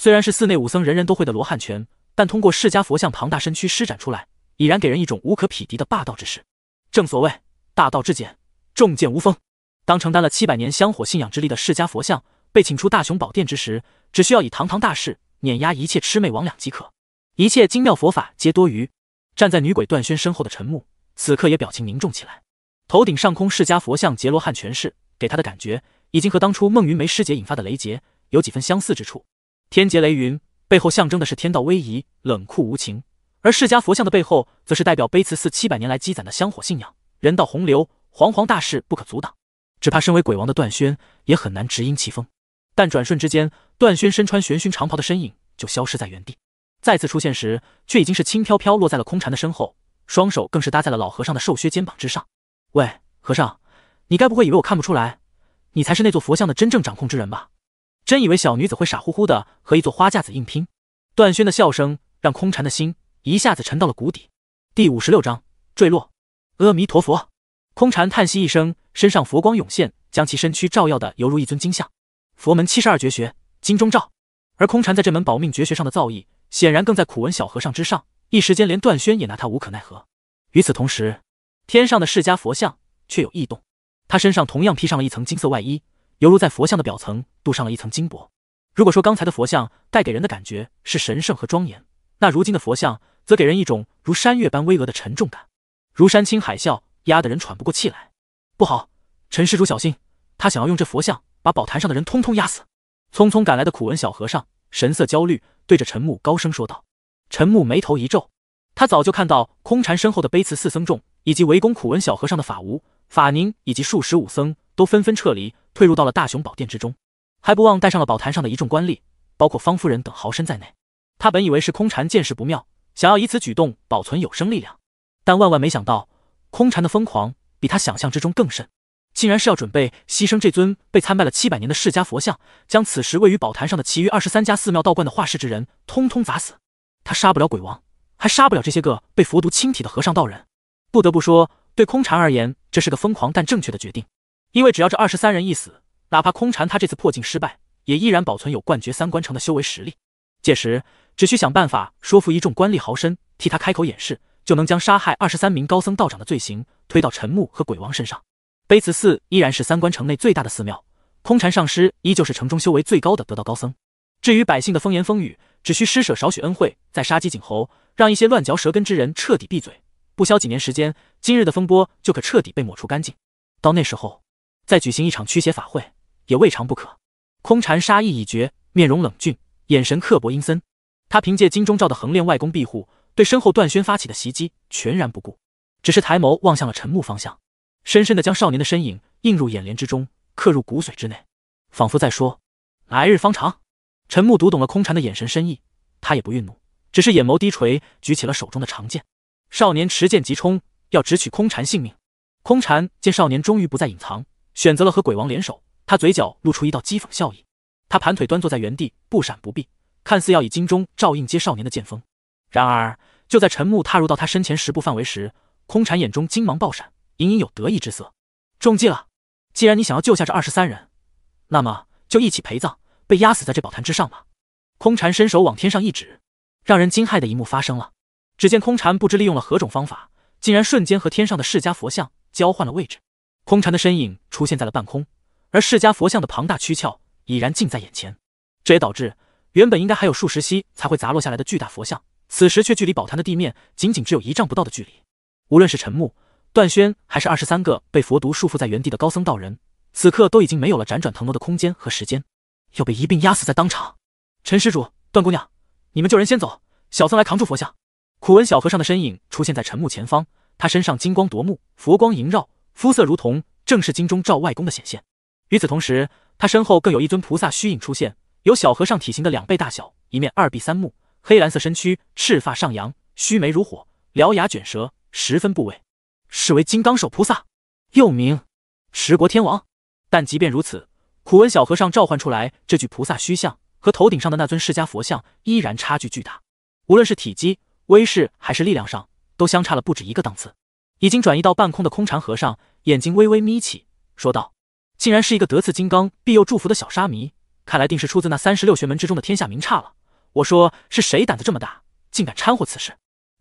[SPEAKER 1] 虽然是寺内武僧人人都会的罗汉拳，但通过释迦佛像庞大身躯施展出来，已然给人一种无可匹敌的霸道之势。正所谓大道至简，重剑无锋。当承担了七百年香火信仰之力的释迦佛像被请出大雄宝殿之时，只需要以堂堂大势碾压一切魑魅魍魉即可，一切精妙佛法皆多余。站在女鬼段轩身后的陈木，此刻也表情凝重起来。头顶上空释迦佛像结罗汉拳势，给他的感觉已经和当初孟云梅师姐引发的雷劫有几分相似之处。天劫雷云背后象征的是天道威仪、冷酷无情，而释迦佛像的背后，则是代表悲慈寺七百年来积攒的香火信仰。人道洪流，煌煌大势不可阻挡，只怕身为鬼王的段轩也很难直撄其风。但转瞬之间，段轩身穿玄勋长袍的身影就消失在原地，再次出现时，却已经是轻飘飘落在了空禅的身后，双手更是搭在了老和尚的瘦削肩膀之上。喂，和尚，你该不会以为我看不出来，你才是那座佛像的真正掌控之人吧？真以为小女子会傻乎乎的和一座花架子硬拼？段轩的笑声让空禅的心一下子沉到了谷底。第五十六章坠落。阿弥陀佛，空禅叹息一声，身上佛光涌现，将其身躯照耀的犹如一尊金像。佛门七十二绝学，金钟罩。而空禅在这门保命绝学上的造诣，显然更在苦文小和尚之上。一时间，连段轩也拿他无可奈何。与此同时，天上的释迦佛像却有异动，他身上同样披上了一层金色外衣。犹如在佛像的表层镀上了一层金箔。如果说刚才的佛像带给人的感觉是神圣和庄严，那如今的佛像则给人一种如山岳般巍峨的沉重感，如山倾海啸，压得人喘不过气来。不好，陈施主小心！他想要用这佛像把宝坛上的人通通压死。匆匆赶来的苦文小和尚神色焦虑，对着陈木高声说道。陈木眉头一皱，他早就看到空禅身后的碑慈四僧众，以及围攻苦文小和尚的法无、法宁以及数十武僧。都纷纷撤离，退入到了大雄宝殿之中，还不忘带上了宝坛上的一众官吏，包括方夫人等豪绅在内。他本以为是空禅见势不妙，想要以此举动保存有生力量，但万万没想到，空禅的疯狂比他想象之中更甚，竟然是要准备牺牲这尊被参拜了七百年的世家佛像，将此时位于宝坛上的其余二十三家寺庙道观的画室之人通通砸死。他杀不了鬼王，还杀不了这些个被佛毒侵体的和尚道人。不得不说，对空禅而言，这是个疯狂但正确的决定。因为只要这二十三人一死，哪怕空禅他这次破境失败，也依然保存有冠绝三关城的修为实力。届时只需想办法说服一众官吏豪绅，替他开口掩饰，就能将杀害二十三名高僧道长的罪行推到陈木和鬼王身上。悲慈寺依然是三关城内最大的寺庙，空禅上师依旧是城中修为最高的得道高僧。至于百姓的风言风语，只需施舍少许恩惠，再杀鸡儆猴，让一些乱嚼舌根之人彻底闭嘴。不消几年时间，今日的风波就可彻底被抹除干净。到那时候。再举行一场驱邪法会，也未尝不可。空禅杀意已决，面容冷峻，眼神刻薄阴森。他凭借金钟罩的横练外功庇护，对身后段轩发起的袭击全然不顾，只是抬眸望向了陈木方向，深深的将少年的身影映入眼帘之中，刻入骨髓之内，仿佛在说：“来日方长。”陈木读懂了空禅的眼神深意，他也不愠怒，只是眼眸低垂，举起了手中的长剑。少年持剑急冲，要直取空禅性命。空禅见少年终于不再隐藏。选择了和鬼王联手，他嘴角露出一道讥讽笑意。他盘腿端坐在原地，不闪不避，看似要以金钟照应接少年的剑锋。然而，就在陈木踏入到他身前十步范围时，空禅眼中金芒爆闪，隐隐有得意之色。中计了！既然你想要救下这二十三人，那么就一起陪葬，被压死在这宝坛之上吧。空禅伸手往天上一指，让人惊骇的一幕发生了。只见空禅不知利用了何种方法，竟然瞬间和天上的释迦佛像交换了位置。空禅的身影出现在了半空，而释迦佛像的庞大躯壳已然近在眼前。这也导致原本应该还有数十息才会砸落下来的巨大佛像，此时却距离宝坛的地面仅仅只有一丈不到的距离。无论是陈木、段轩，还是二十三个被佛毒束缚在原地的高僧道人，此刻都已经没有了辗转腾挪的空间和时间，要被一并压死在当场。陈施主、段姑娘，你们救人先走，小僧来扛住佛像。苦闻小和尚的身影出现在陈木前方，他身上金光夺目，佛光萦绕。肤色如同，正是金钟罩外公的显现。与此同时，他身后更有一尊菩萨虚影出现，有小和尚体型的两倍大小，一面二臂三目，黑蓝色身躯，赤发上扬，须眉如火，獠牙卷舌，十分部位，是为金刚手菩萨，又名十国天王。但即便如此，苦闻小和尚召唤出来这具菩萨虚像和头顶上的那尊释迦佛像依然差距巨大，无论是体积、威势还是力量上，都相差了不止一个档次。已经转移到半空的空禅和尚眼睛微微眯起，说道：“竟然是一个得赐金刚庇佑祝福的小沙弥，看来定是出自那三十六玄门之中的天下名刹了。我说是谁胆子这么大，竟敢掺和此事？”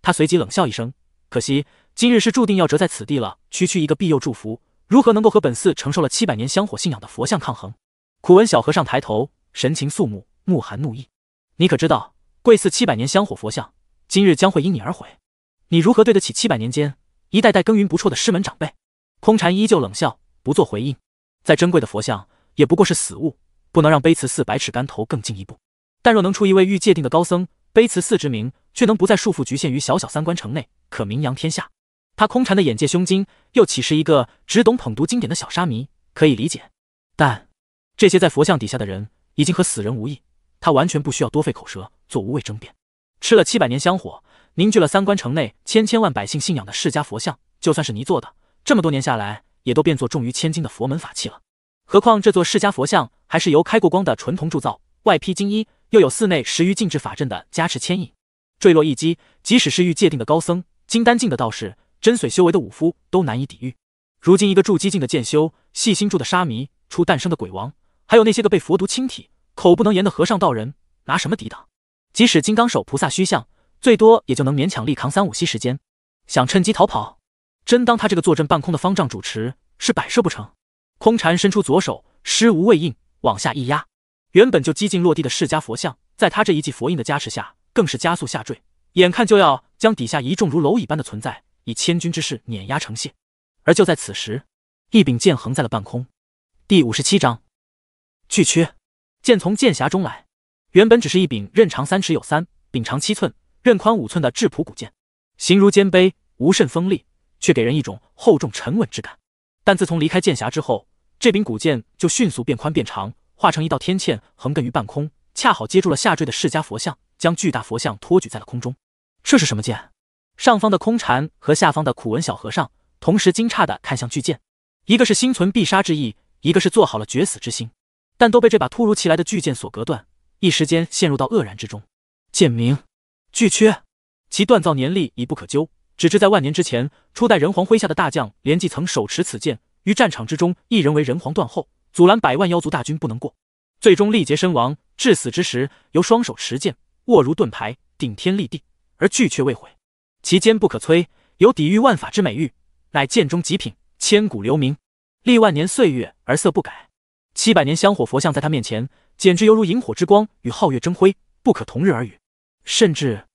[SPEAKER 1] 他随即冷笑一声：“可惜今日是注定要折在此地了。区区一个庇佑祝福，如何能够和本寺承受了七百年香火信仰的佛像抗衡？”苦闻小和尚抬头，神情肃穆，目含怒意：“你可知道，贵寺七百年香火佛像今日将会因你而毁？你如何对得起七百年间？”一代代耕耘不辍的师门长辈，空禅依旧冷笑，不做回应。再珍贵的佛像，也不过是死物，不能让悲慈寺百尺竿头更进一步。但若能出一位欲界定的高僧，悲慈寺之名却能不再束缚，局限于小小三观城内，可名扬天下。他空禅的眼界胸襟，又岂是一个只懂捧读经典的小沙弥可以理解？但这些在佛像底下的人，已经和死人无异。他完全不需要多费口舌，做无谓争辩。吃了七百年香火。凝聚了三关城内千千万百姓信仰的释迦佛像，就算是泥做的，这么多年下来，也都变作重于千斤的佛门法器了。何况这座释迦佛像还是由开过光的纯铜铸造，外披金衣，又有寺内十余禁制法阵的加持牵引，坠落一击，即使是欲界定的高僧、金丹境的道士、真髓修为的武夫，都难以抵御。如今一个筑基境的剑修、细心筑的沙弥、初诞生的鬼王，还有那些个被佛毒侵体、口不能言的和尚道人，拿什么抵挡？即使金刚手菩萨虚像。最多也就能勉强力扛三五息时间，想趁机逃跑？真当他这个坐镇半空的方丈主持是摆设不成？空禅伸出左手施无畏印，往下一压，原本就几近落地的释迦佛像，在他这一记佛印的加持下，更是加速下坠，眼看就要将底下一众如蝼蚁般的存在以千钧之势碾压成屑。而就在此时，一柄剑横在了半空。第五十七章巨缺，剑从剑匣中来，原本只是一柄刃长三尺有三，柄长七寸。刃宽五寸的质朴古剑，形如肩背，无甚锋利，却给人一种厚重沉稳之感。但自从离开剑匣之后，这柄古剑就迅速变宽变长，化成一道天堑横亘于半空，恰好接住了下坠的释迦佛像，将巨大佛像托举在了空中。这是什么剑？上方的空禅和下方的苦文小和尚同时惊诧地看向巨剑，一个是心存必杀之意，一个是做好了决死之心，但都被这把突如其来的巨剑所隔断，一时间陷入到愕然之中。剑名。巨阙，其锻造年历已不可究，只知在万年之前，初代人皇麾下的大将连纪曾手持此剑于战场之中，一人为人皇断后，阻拦百万妖族大军不能过，最终力竭身亡。至死之时，由双手持剑，握如盾牌，顶天立地，而巨阙未毁，其坚不可摧，有抵御万法之美誉，乃剑中极品，千古留名，历万年岁月而色不改。七百年香火佛像在他面前，简直犹如萤火之光与皓月争辉，不可同日而语，甚至。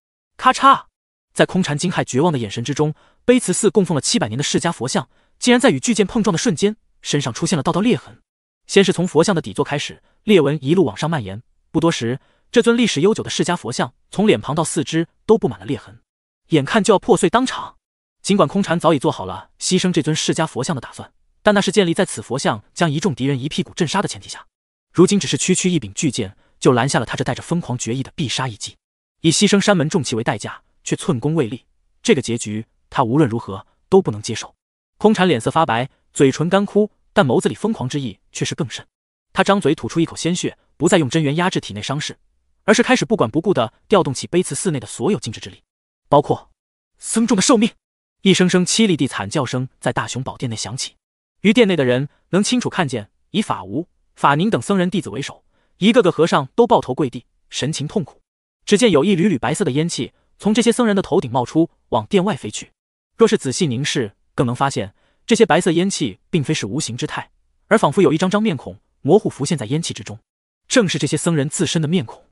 [SPEAKER 1] 咔嚓，在空禅惊骇绝望的眼神之中，悲慈寺供奉了七百年的释迦佛像，竟然在与巨剑碰撞的瞬间，身上出现了道道裂痕。先是从佛像的底座开始，裂纹一路往上蔓延，不多时，这尊历史悠久的释迦佛像，从脸庞到四肢都布满了裂痕，眼看就要破碎当场。尽管空禅早已做好了牺牲这尊释迦佛像的打算，但那是建立在此佛像将一众敌人一屁股震杀的前提下。如今，只是区区一柄巨剑，就拦下了他这带着疯狂决意的必杀一击。以牺牲山门重器为代价，却寸功未立，这个结局他无论如何都不能接受。空禅脸色发白，嘴唇干枯，但眸子里疯狂之意却是更甚。他张嘴吐出一口鲜血，不再用真元压制体内伤势，而是开始不管不顾地调动起碑慈寺内的所有禁制之力，包括僧众的寿命。一声声凄厉地惨叫声在大雄宝殿内响起，于殿内的人能清楚看见，以法无、法宁等僧人弟子为首，一个个和尚都抱头跪地，神情痛苦。只见有一缕缕白色的烟气从这些僧人的头顶冒出，往殿外飞去。若是仔细凝视，更能发现这些白色烟气并非是无形之态，而仿佛有一张张面孔模糊浮现在烟气之中，正是这些僧人自身的面孔。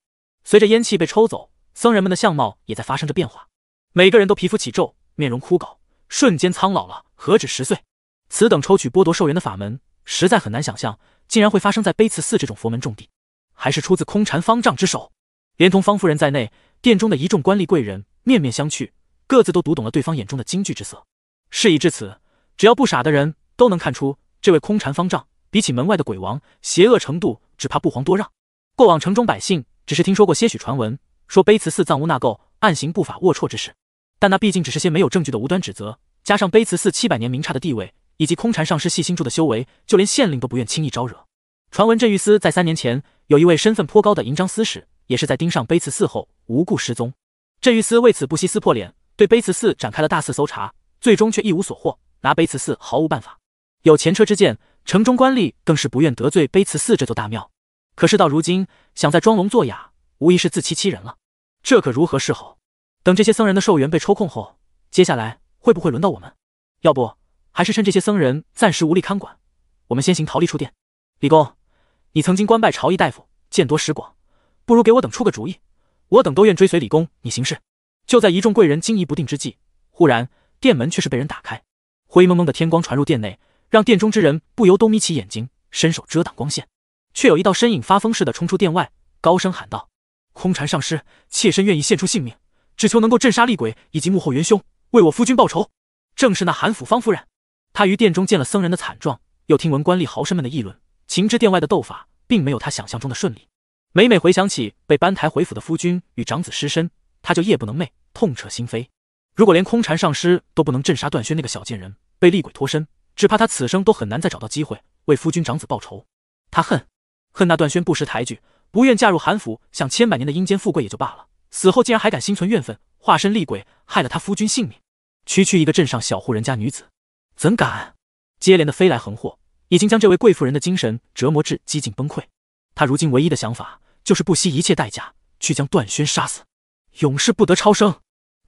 [SPEAKER 1] 随着烟气被抽走，僧人们的相貌也在发生着变化，每个人都皮肤起皱，面容枯槁，瞬间苍老了何止十岁。此等抽取剥夺寿元的法门，实在很难想象，竟然会发生在悲慈寺这种佛门重地，还是出自空禅方丈之手。连同方夫人在内，殿中的一众官吏贵人面面相觑，各自都读懂了对方眼中的惊惧之色。事已至此，只要不傻的人，都能看出这位空禅方丈比起门外的鬼王，邪恶程度只怕不遑多让。过往城中百姓只是听说过些许传闻，说卑慈寺藏污纳垢、暗行不法、龌龊之事，但那毕竟只是些没有证据的无端指责。加上卑慈寺七百年名刹的地位，以及空禅上师细心柱的修为，就连县令都不愿轻易招惹。传闻镇狱司在三年前有一位身份颇高的银章司使。也是在盯上碑祠寺后无故失踪，镇狱司为此不惜撕破脸，对碑祠寺展开了大肆搜查，最终却一无所获，拿碑祠寺毫无办法。有前车之鉴，城中官吏更是不愿得罪碑祠寺这座大庙。可事到如今，想再装聋作哑，无疑是自欺欺人了。这可如何是好？等这些僧人的寿元被抽空后，接下来会不会轮到我们？要不还是趁这些僧人暂时无力看管，我们先行逃离出殿。李公，你曾经官拜朝议大夫，见多识广。不如给我等出个主意，我等都愿追随李公你行事。就在一众贵人惊疑不定之际，忽然殿门却是被人打开，灰蒙蒙的天光传入殿内，让殿中之人不由都眯起眼睛，伸手遮挡光线。却有一道身影发疯似的冲出殿外，高声喊道：“空禅上师，妾身愿意献出性命，只求能够镇杀厉鬼以及幕后元凶，为我夫君报仇。”正是那韩府方夫人。她于殿中见了僧人的惨状，又听闻官吏豪绅们的议论，情知殿外的斗法并没有她想象中的顺利。每每回想起被搬抬回府的夫君与长子失身，他就夜不能寐，痛彻心扉。如果连空禅上师都不能镇杀段轩那个小贱人，被厉鬼脱身，只怕他此生都很难再找到机会为夫君、长子报仇。他恨，恨那段轩不识抬举，不愿嫁入韩府，享千百年的阴间富贵也就罢了，死后竟然还敢心存怨愤，化身厉鬼，害了他夫君性命。区区一个镇上小户人家女子，怎敢？接连的飞来横祸，已经将这位贵妇人的精神折磨至几近崩溃。他如今唯一的想法就是不惜一切代价去将段轩杀死，永世不得超生，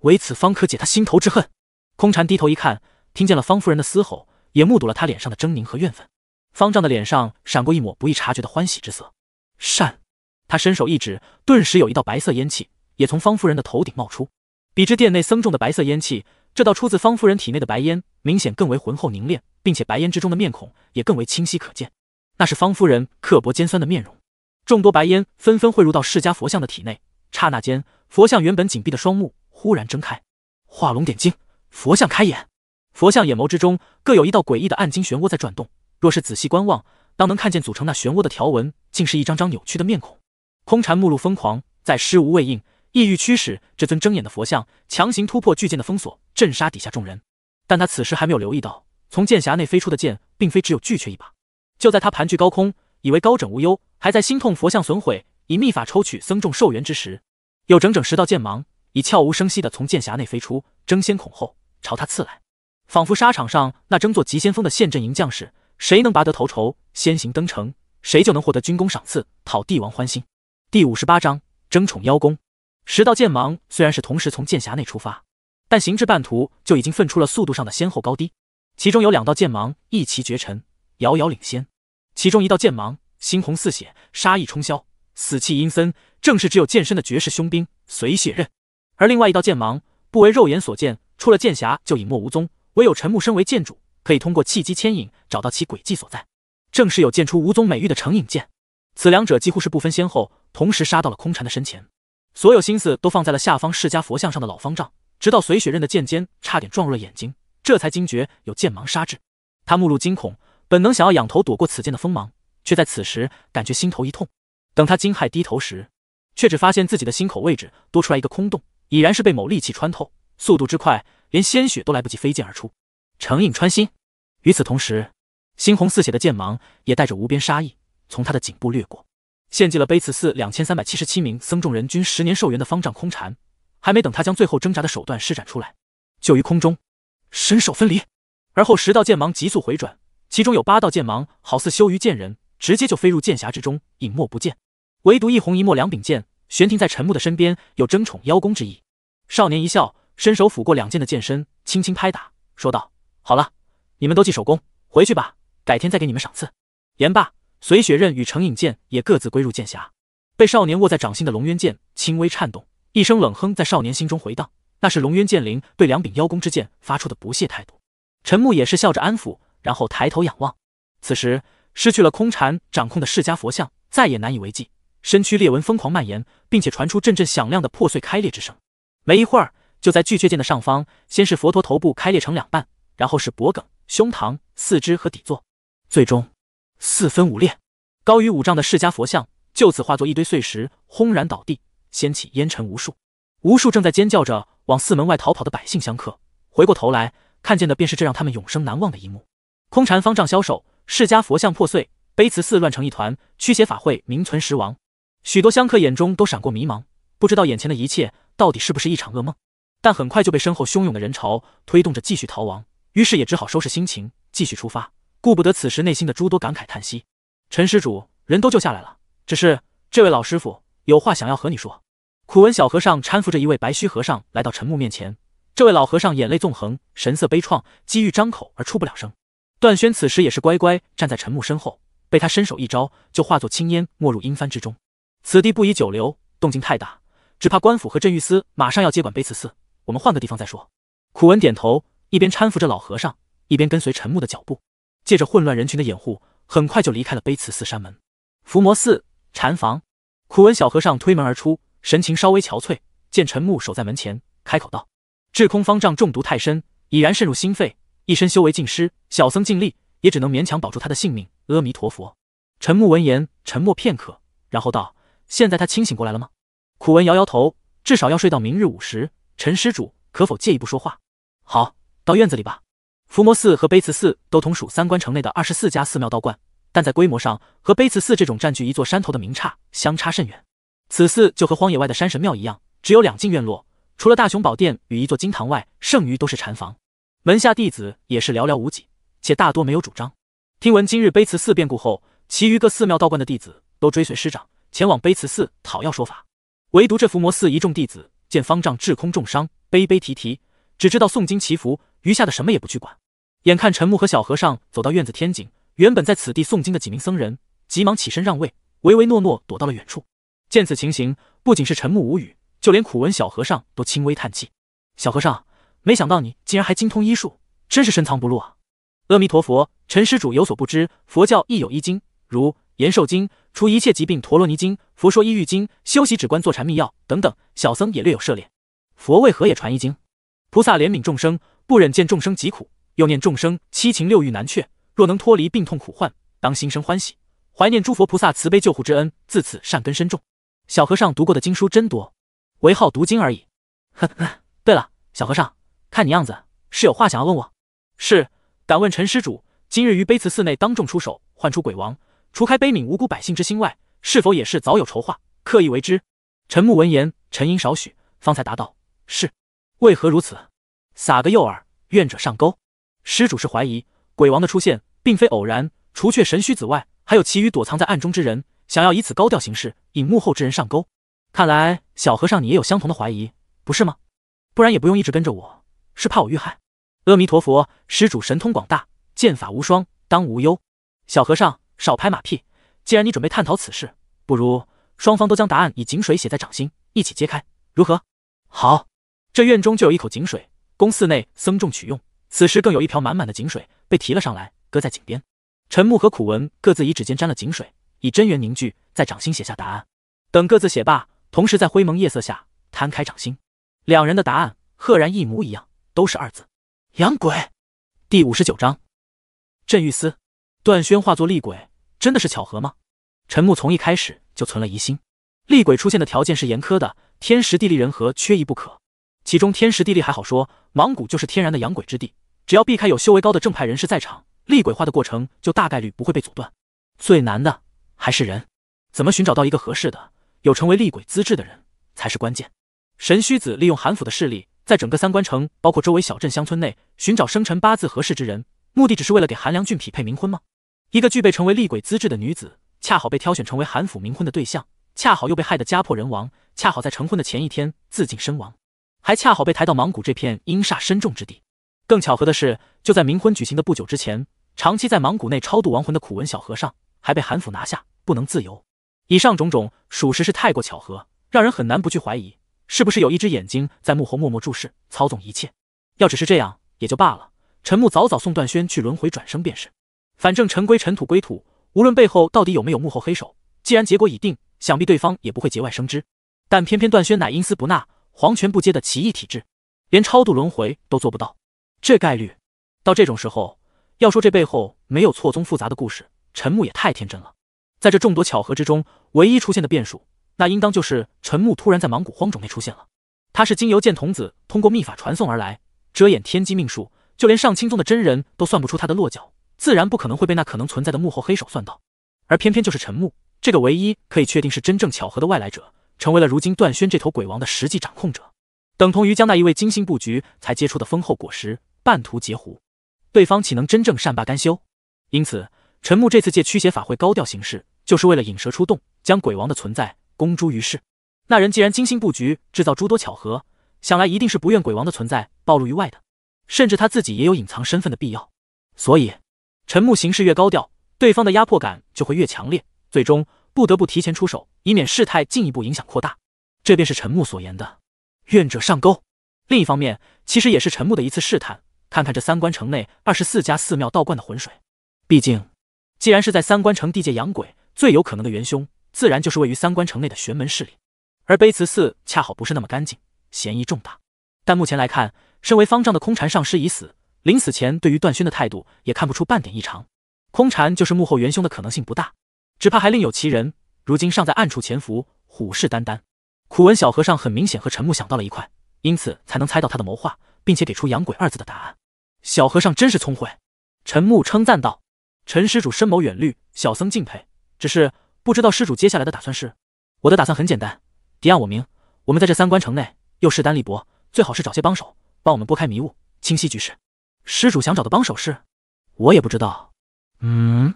[SPEAKER 1] 唯此方可解他心头之恨。空禅低头一看，听见了方夫人的嘶吼，也目睹了他脸上的狰狞和怨愤。方丈的脸上闪过一抹不易察觉的欢喜之色。善，他伸手一指，顿时有一道白色烟气也从方夫人的头顶冒出。比之殿内僧众的白色烟气，这道出自方夫人体内的白烟明显更为浑厚凝练，并且白烟之中的面孔也更为清晰可见。那是方夫人刻薄尖酸的面容。众多白烟纷纷汇入到释迦佛像的体内，刹那间，佛像原本紧闭的双目忽然睁开，画龙点睛，佛像开眼。佛像眼眸之中各有一道诡异的暗金漩涡在转动，若是仔细观望，当能看见组成那漩涡的条纹，竟是一张张扭曲的面孔。空禅目露疯狂，在尸无畏印意欲驱使这尊睁眼的佛像强行突破巨剑的封锁，震杀底下众人。但他此时还没有留意到，从剑匣内飞出的剑并非只有巨阙一把。就在他盘踞高空，以为高枕无忧。还在心痛佛像损毁，以秘法抽取僧众寿元之时，有整整十道剑芒，已悄无声息地从剑匣内飞出，争先恐后朝他刺来，仿佛沙场上那争做急先锋的陷阵营将士，谁能拔得头筹，先行登城，谁就能获得军功赏赐，讨帝王欢心。第五十八章争宠邀功。十道剑芒虽然是同时从剑匣内出发，但行至半途就已经分出了速度上的先后高低，其中有两道剑芒一骑绝尘，遥遥领先，其中一道剑芒。猩红似血，杀意冲霄，死气阴森，正是只有剑身的绝世凶兵随血刃。而另外一道剑芒不为肉眼所见，出了剑匣就隐没无踪，唯有陈木身为剑主，可以通过契机牵引找到其轨迹所在，正是有剑出无踪美誉的成影剑。此两者几乎是不分先后，同时杀到了空禅的身前，所有心思都放在了下方释迦佛像上的老方丈，直到随血刃的剑尖差点撞入了眼睛，这才惊觉有剑芒杀至，他目露惊恐，本能想要仰头躲过此剑的锋芒。却在此时感觉心头一痛，等他惊骇低头时，却只发现自己的心口位置多出来一个空洞，已然是被某利器穿透，速度之快，连鲜血都来不及飞溅而出，成影穿心。与此同时，猩红似血的剑芒也带着无边杀意从他的颈部掠过。献祭了卑茨寺两千三百七十七名僧众人均十年寿元的方丈空禅，还没等他将最后挣扎的手段施展出来，就于空中身手分离，而后十道剑芒急速回转，其中有八道剑芒好似羞于见人。直接就飞入剑匣之中，隐没不见。唯独一红一墨两柄剑悬停在陈木的身边，有争宠邀功之意。少年一笑，伸手抚过两剑的剑身，轻轻拍打，说道：“好了，你们都记手功，回去吧，改天再给你们赏赐。”言罢，随雪刃与成影剑也各自归入剑匣。被少年握在掌心的龙渊剑轻微颤动，一声冷哼在少年心中回荡，那是龙渊剑灵对两柄邀功之剑发出的不屑态度。陈木也是笑着安抚，然后抬头仰望，此时。失去了空禅掌控的释迦佛像，再也难以为继，身躯裂纹疯狂蔓延，并且传出阵阵响亮的破碎开裂之声。没一会儿，就在巨阙剑的上方，先是佛陀头部开裂成两半，然后是脖颈、胸膛、四肢和底座，最终四分五裂。高于五丈的释迦佛像就此化作一堆碎石，轰然倒地，掀起烟尘无数。无数正在尖叫着往寺门外逃跑的百姓相克，回过头来看见的便是这让他们永生难忘的一幕。空禅方丈消手。释迦佛像破碎，悲慈寺乱成一团，驱邪法会名存实亡。许多香客眼中都闪过迷茫，不知道眼前的一切到底是不是一场噩梦。但很快就被身后汹涌的人潮推动着继续逃亡，于是也只好收拾心情继续出发，顾不得此时内心的诸多感慨叹息。陈施主，人都救下来了，只是这位老师傅有话想要和你说。苦闻小和尚搀扶着一位白须和尚来到陈木面前，这位老和尚眼泪纵横，神色悲怆，几欲张口而出不了声。段轩此时也是乖乖站在陈木身后，被他伸手一招，就化作青烟没入阴幡之中。此地不宜久留，动静太大，只怕官府和镇狱司马上要接管卑慈寺。我们换个地方再说。苦文点头，一边搀扶着老和尚，一边跟随陈木的脚步，借着混乱人群的掩护，很快就离开了卑慈寺山门。伏魔寺禅房，苦文小和尚推门而出，神情稍微憔悴，见陈木守在门前，开口道：“智空方丈中毒太深，已然渗入心肺。”一身修为尽失，小僧尽力也只能勉强保住他的性命。阿弥陀佛。陈木闻言沉默片刻，然后道：“现在他清醒过来了吗？”苦文摇摇头，至少要睡到明日午时。陈施主可否借一步说话？好，到院子里吧。伏魔寺和碑慈寺都同属三关城内的二十四家寺庙道观，但在规模上和碑慈寺这种占据一座山头的名刹相差甚远。此寺就和荒野外的山神庙一样，只有两进院落，除了大雄宝殿与一座金堂外，剩余都是禅房。门下弟子也是寥寥无几，且大多没有主张。听闻今日碑慈寺变故后，其余各寺庙道观的弟子都追随师长前往碑慈寺讨要说法，唯独这伏魔寺一众弟子见方丈智空重伤，悲悲啼啼，只知道诵经祈福，余下的什么也不去管。眼看陈木和小和尚走到院子天井，原本在此地诵经的几名僧人急忙起身让位，唯唯诺诺躲到了远处。见此情形，不仅是陈木无语，就连苦闻小和尚都轻微叹气。小和尚。没想到你竟然还精通医术，真是深藏不露啊！阿弥陀佛，陈施主有所不知，佛教亦有医经，如《延寿经》、《除一切疾病陀罗尼经》、《佛说医愈经》、《修习止观坐禅秘要》等等，小僧也略有涉猎。佛为何也传医经？菩萨怜悯众生，不忍见众生疾苦，又念众生七情六欲难却，若能脱离病痛苦患，当心生欢喜，怀念诸佛菩萨慈悲救护之恩，自此善根深重。小和尚读过的经书真多，唯好读经而已。呵呵，对了，小和尚。看你样子，是有话想要问我。是，敢问陈施主，今日于卑慈寺内当众出手唤出鬼王，除开悲悯无辜百姓之心外，是否也是早有筹划，刻意为之？陈木闻言，沉吟少许，方才答道：“是。为何如此？撒个诱饵，愿者上钩。施主是怀疑鬼王的出现并非偶然，除却神虚子外，还有其余躲藏在暗中之人，想要以此高调行事，引幕后之人上钩。看来小和尚，你也有相同的怀疑，不是吗？不然也不用一直跟着我。”是怕我遇害？阿弥陀佛，施主神通广大，剑法无双，当无忧。小和尚，少拍马屁。既然你准备探讨此事，不如双方都将答案以井水写在掌心，一起揭开，如何？好，这院中就有一口井水，供寺内僧众取用。此时更有一瓢满满的井水被提了上来，搁在井边。陈木和苦文各自以指尖沾了井水，以真元凝聚在掌心写下答案。等各自写罢，同时在灰蒙夜色下摊开掌心，两人的答案赫然一模一样。都是二字，养鬼。第五十九章，镇狱司段轩化作厉鬼，真的是巧合吗？陈木从一开始就存了疑心。厉鬼出现的条件是严苛的，天时地利人和缺一不可。其中天时地利还好说，芒谷就是天然的养鬼之地，只要避开有修为高的正派人士在场，厉鬼化的过程就大概率不会被阻断。最难的还是人，怎么寻找到一个合适的、有成为厉鬼资质的人才是关键。神虚子利用韩府的势力。在整个三观城，包括周围小镇乡村内寻找生辰八字合适之人，目的只是为了给韩良俊匹配冥婚吗？一个具备成为厉鬼资质的女子，恰好被挑选成为韩府冥婚的对象，恰好又被害得家破人亡，恰好在成婚的前一天自尽身亡，还恰好被抬到芒谷这片阴煞深重之地。更巧合的是，就在冥婚举行的不久之前，长期在芒谷内超度亡魂的苦文小和尚，还被韩府拿下，不能自由。以上种种，属实是太过巧合，让人很难不去怀疑。是不是有一只眼睛在幕后默默注视、操纵一切？要只是这样也就罢了，陈木早早送段轩去轮回转生便是。反正尘归尘土归土，无论背后到底有没有幕后黑手，既然结果已定，想必对方也不会节外生枝。但偏偏段轩乃阴司不纳、皇权不接的奇异体质，连超度轮回都做不到，这概率到这种时候，要说这背后没有错综复杂的故事，陈木也太天真了。在这众多巧合之中，唯一出现的变数。那应当就是陈木突然在芒古荒冢内出现了。他是经由剑童子通过秘法传送而来，遮掩天机命数，就连上清宗的真人都算不出他的落脚，自然不可能会被那可能存在的幕后黑手算到。而偏偏就是陈木这个唯一可以确定是真正巧合的外来者，成为了如今段轩这头鬼王的实际掌控者，等同于将那一位精心布局才结出的丰厚果实半途截胡。对方岂能真正善罢甘休？因此，陈木这次借驱邪法会高调行事，就是为了引蛇出洞，将鬼王的存在。公诸于世，那人既然精心布局，制造诸多巧合，想来一定是不愿鬼王的存在暴露于外的，甚至他自己也有隐藏身份的必要。所以，陈木行事越高调，对方的压迫感就会越强烈，最终不得不提前出手，以免事态进一步影响扩大。这便是陈木所言的“愿者上钩”。另一方面，其实也是陈木的一次试探，看看这三关城内二十四家寺庙道观的浑水。毕竟，既然是在三关城地界养鬼，最有可能的元凶。自然就是位于三关城内的玄门势力，而碑慈寺恰好不是那么干净，嫌疑重大。但目前来看，身为方丈的空禅上师已死，临死前对于段勋的态度也看不出半点异常，空禅就是幕后元凶的可能性不大，只怕还另有其人，如今尚在暗处潜伏，虎视眈眈。苦闻小和尚很明显和陈木想到了一块，因此才能猜到他的谋划，并且给出“养鬼”二字的答案。小和尚真是聪慧，陈木称赞道：“陈施主深谋远虑，小僧敬佩。只是……”不知道施主接下来的打算是？我的打算很简单，敌暗我明，我们在这三关城内又势单力薄，最好是找些帮手，帮我们拨开迷雾，清晰局势。施主想找的帮手是？我也不知道。嗯，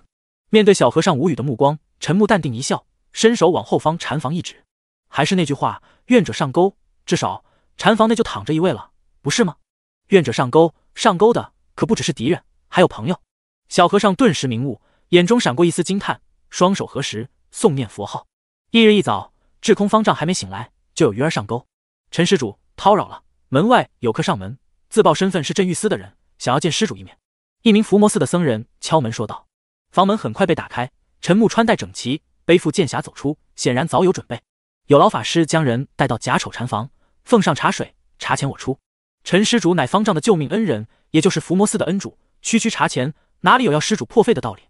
[SPEAKER 1] 面对小和尚无语的目光，陈木淡定一笑，伸手往后方禅房一指。还是那句话，愿者上钩。至少禅房内就躺着一位了，不是吗？愿者上钩，上钩的可不只是敌人，还有朋友。小和尚顿时明悟，眼中闪过一丝惊叹，双手合十。诵念佛号。翌日一早，智空方丈还没醒来，就有鱼儿上钩。陈施主，叨扰了。门外有客上门，自报身份是镇狱司的人，想要见施主一面。一名伏魔寺的僧人敲门说道。房门很快被打开，陈木穿戴整齐，背负剑匣走出，显然早有准备。有老法师将人带到假丑禅房，奉上茶水，茶钱我出。陈施主乃方丈的救命恩人，也就是伏魔寺的恩主，区区茶钱哪里有要施主破费的道理？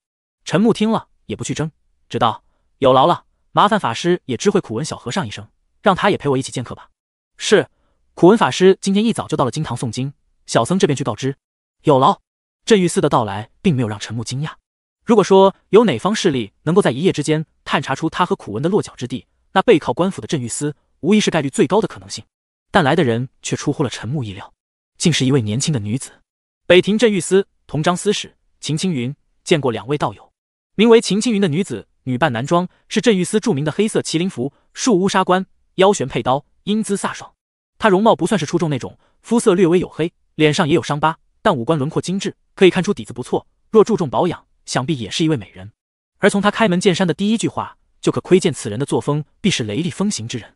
[SPEAKER 1] 陈木听了也不去争，只道。有劳了，麻烦法师也知会苦文小和尚一声，让他也陪我一起见客吧。是，苦文法师今天一早就到了金堂诵经，小僧这边去告知。有劳。镇狱司的到来并没有让陈木惊讶，如果说有哪方势力能够在一夜之间探查出他和苦文的落脚之地，那背靠官府的镇狱司无疑是概率最高的可能性。但来的人却出乎了陈木意料，竟是一位年轻的女子。北庭镇狱司同章司使秦青云，见过两位道友。名为秦青云的女子。女扮男装是镇玉司著名的黑色麒麟服，束乌纱冠，腰悬佩刀，英姿飒爽。她容貌不算是出众那种，肤色略微黝黑，脸上也有伤疤，但五官轮廓精致，可以看出底子不错。若注重保养，想必也是一位美人。而从她开门见山的第一句话，就可窥见此人的作风必是雷厉风行之人。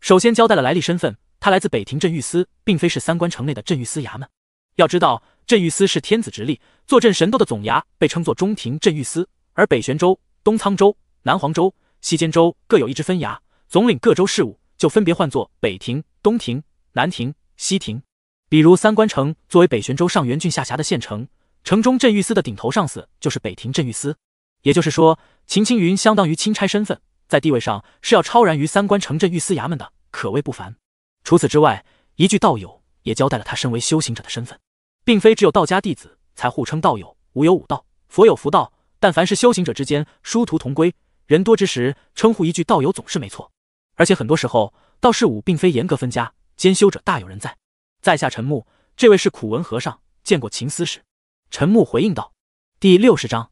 [SPEAKER 1] 首先交代了来历身份，他来自北庭镇玉司，并非是三关城内的镇玉司衙门。要知道，镇玉司是天子直隶，坐镇神斗的总衙，被称作中庭镇玉司，而北玄州。东沧州、南黄州、西间州各有一支分衙，总领各州事务，就分别唤作北庭、东庭、南庭、西庭。比如三关城作为北玄州上元郡下辖的县城，城中镇御司的顶头上司就是北庭镇御司。也就是说，秦青云相当于钦差身份，在地位上是要超然于三关城镇御司衙门的，可谓不凡。除此之外，一句道友也交代了他身为修行者的身份，并非只有道家弟子才互称道友，无有武道，佛有佛道。但凡是修行者之间，殊途同归。人多之时，称呼一句“道友”总是没错。而且很多时候，道士武并非严格分家，兼修者大有人在。在下陈木，这位是苦文和尚，见过秦司使。陈木回应道：“第六十章，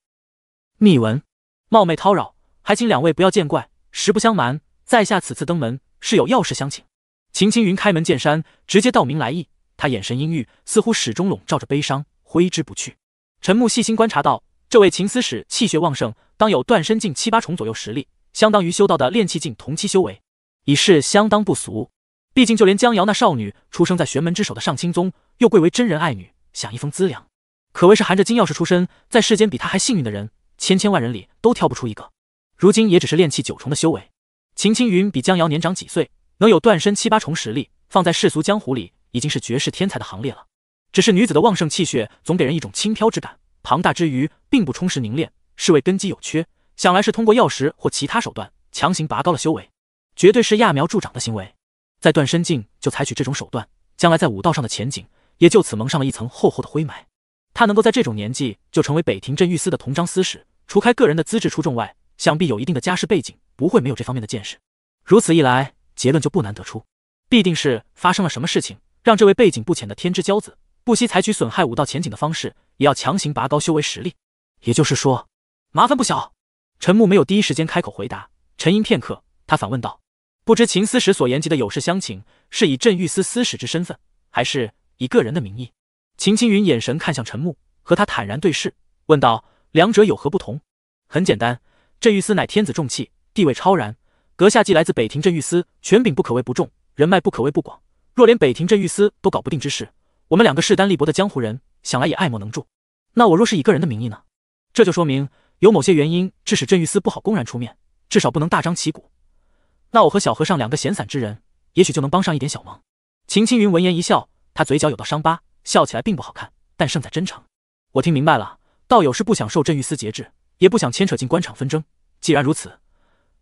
[SPEAKER 1] 密文。冒昧叨扰，还请两位不要见怪。实不相瞒，在下此次登门是有要事相请。”秦青云开门见山，直接道明来意。他眼神阴郁，似乎始终笼罩着悲伤，挥之不去。陈木细心观察道。这位秦司使气血旺盛，当有断身境七八重左右实力，相当于修道的炼气境同期修为，已是相当不俗。毕竟，就连江瑶那少女，出生在玄门之首的上清宗，又贵为真人爱女，享一封资粮，可谓是含着金钥匙出身，在世间比她还幸运的人，千千万人里都挑不出一个。如今也只是炼气九重的修为。秦青云比江瑶年长几岁，能有断身七八重实力，放在世俗江湖里，已经是绝世天才的行列了。只是女子的旺盛气血，总给人一种轻飘之感。庞大之余，并不充实凝练，是为根基有缺。想来是通过药石或其他手段强行拔高了修为，绝对是揠苗助长的行为。在断身境就采取这种手段，将来在武道上的前景也就此蒙上了一层厚厚的灰霾。他能够在这种年纪就成为北庭镇御司的同章司使，除开个人的资质出众外，想必有一定的家世背景，不会没有这方面的见识。如此一来，结论就不难得出，必定是发生了什么事情，让这位背景不浅的天之骄子不惜采取损害武道前景的方式。也要强行拔高修为实力，也就是说，麻烦不小。陈木没有第一时间开口回答，沉吟片刻，他反问道：“不知秦司使所言及的有事相请，是以镇御司司使之身份，还是以个人的名义？”秦青云眼神看向陈木，和他坦然对视，问道：“两者有何不同？”“很简单，镇御司乃天子重器，地位超然。阁下既来自北庭镇御司，权柄不可谓不重，人脉不可谓不广。若连北庭镇御司都搞不定之事，我们两个势单力薄的江湖人……”想来也爱莫能助。那我若是以个人的名义呢？这就说明有某些原因致使镇玉司不好公然出面，至少不能大张旗鼓。那我和小和尚两个闲散之人，也许就能帮上一点小忙。秦青云闻言一笑，他嘴角有道伤疤，笑起来并不好看，但胜在真诚。我听明白了，道友是不想受镇玉司节制，也不想牵扯进官场纷争。既然如此，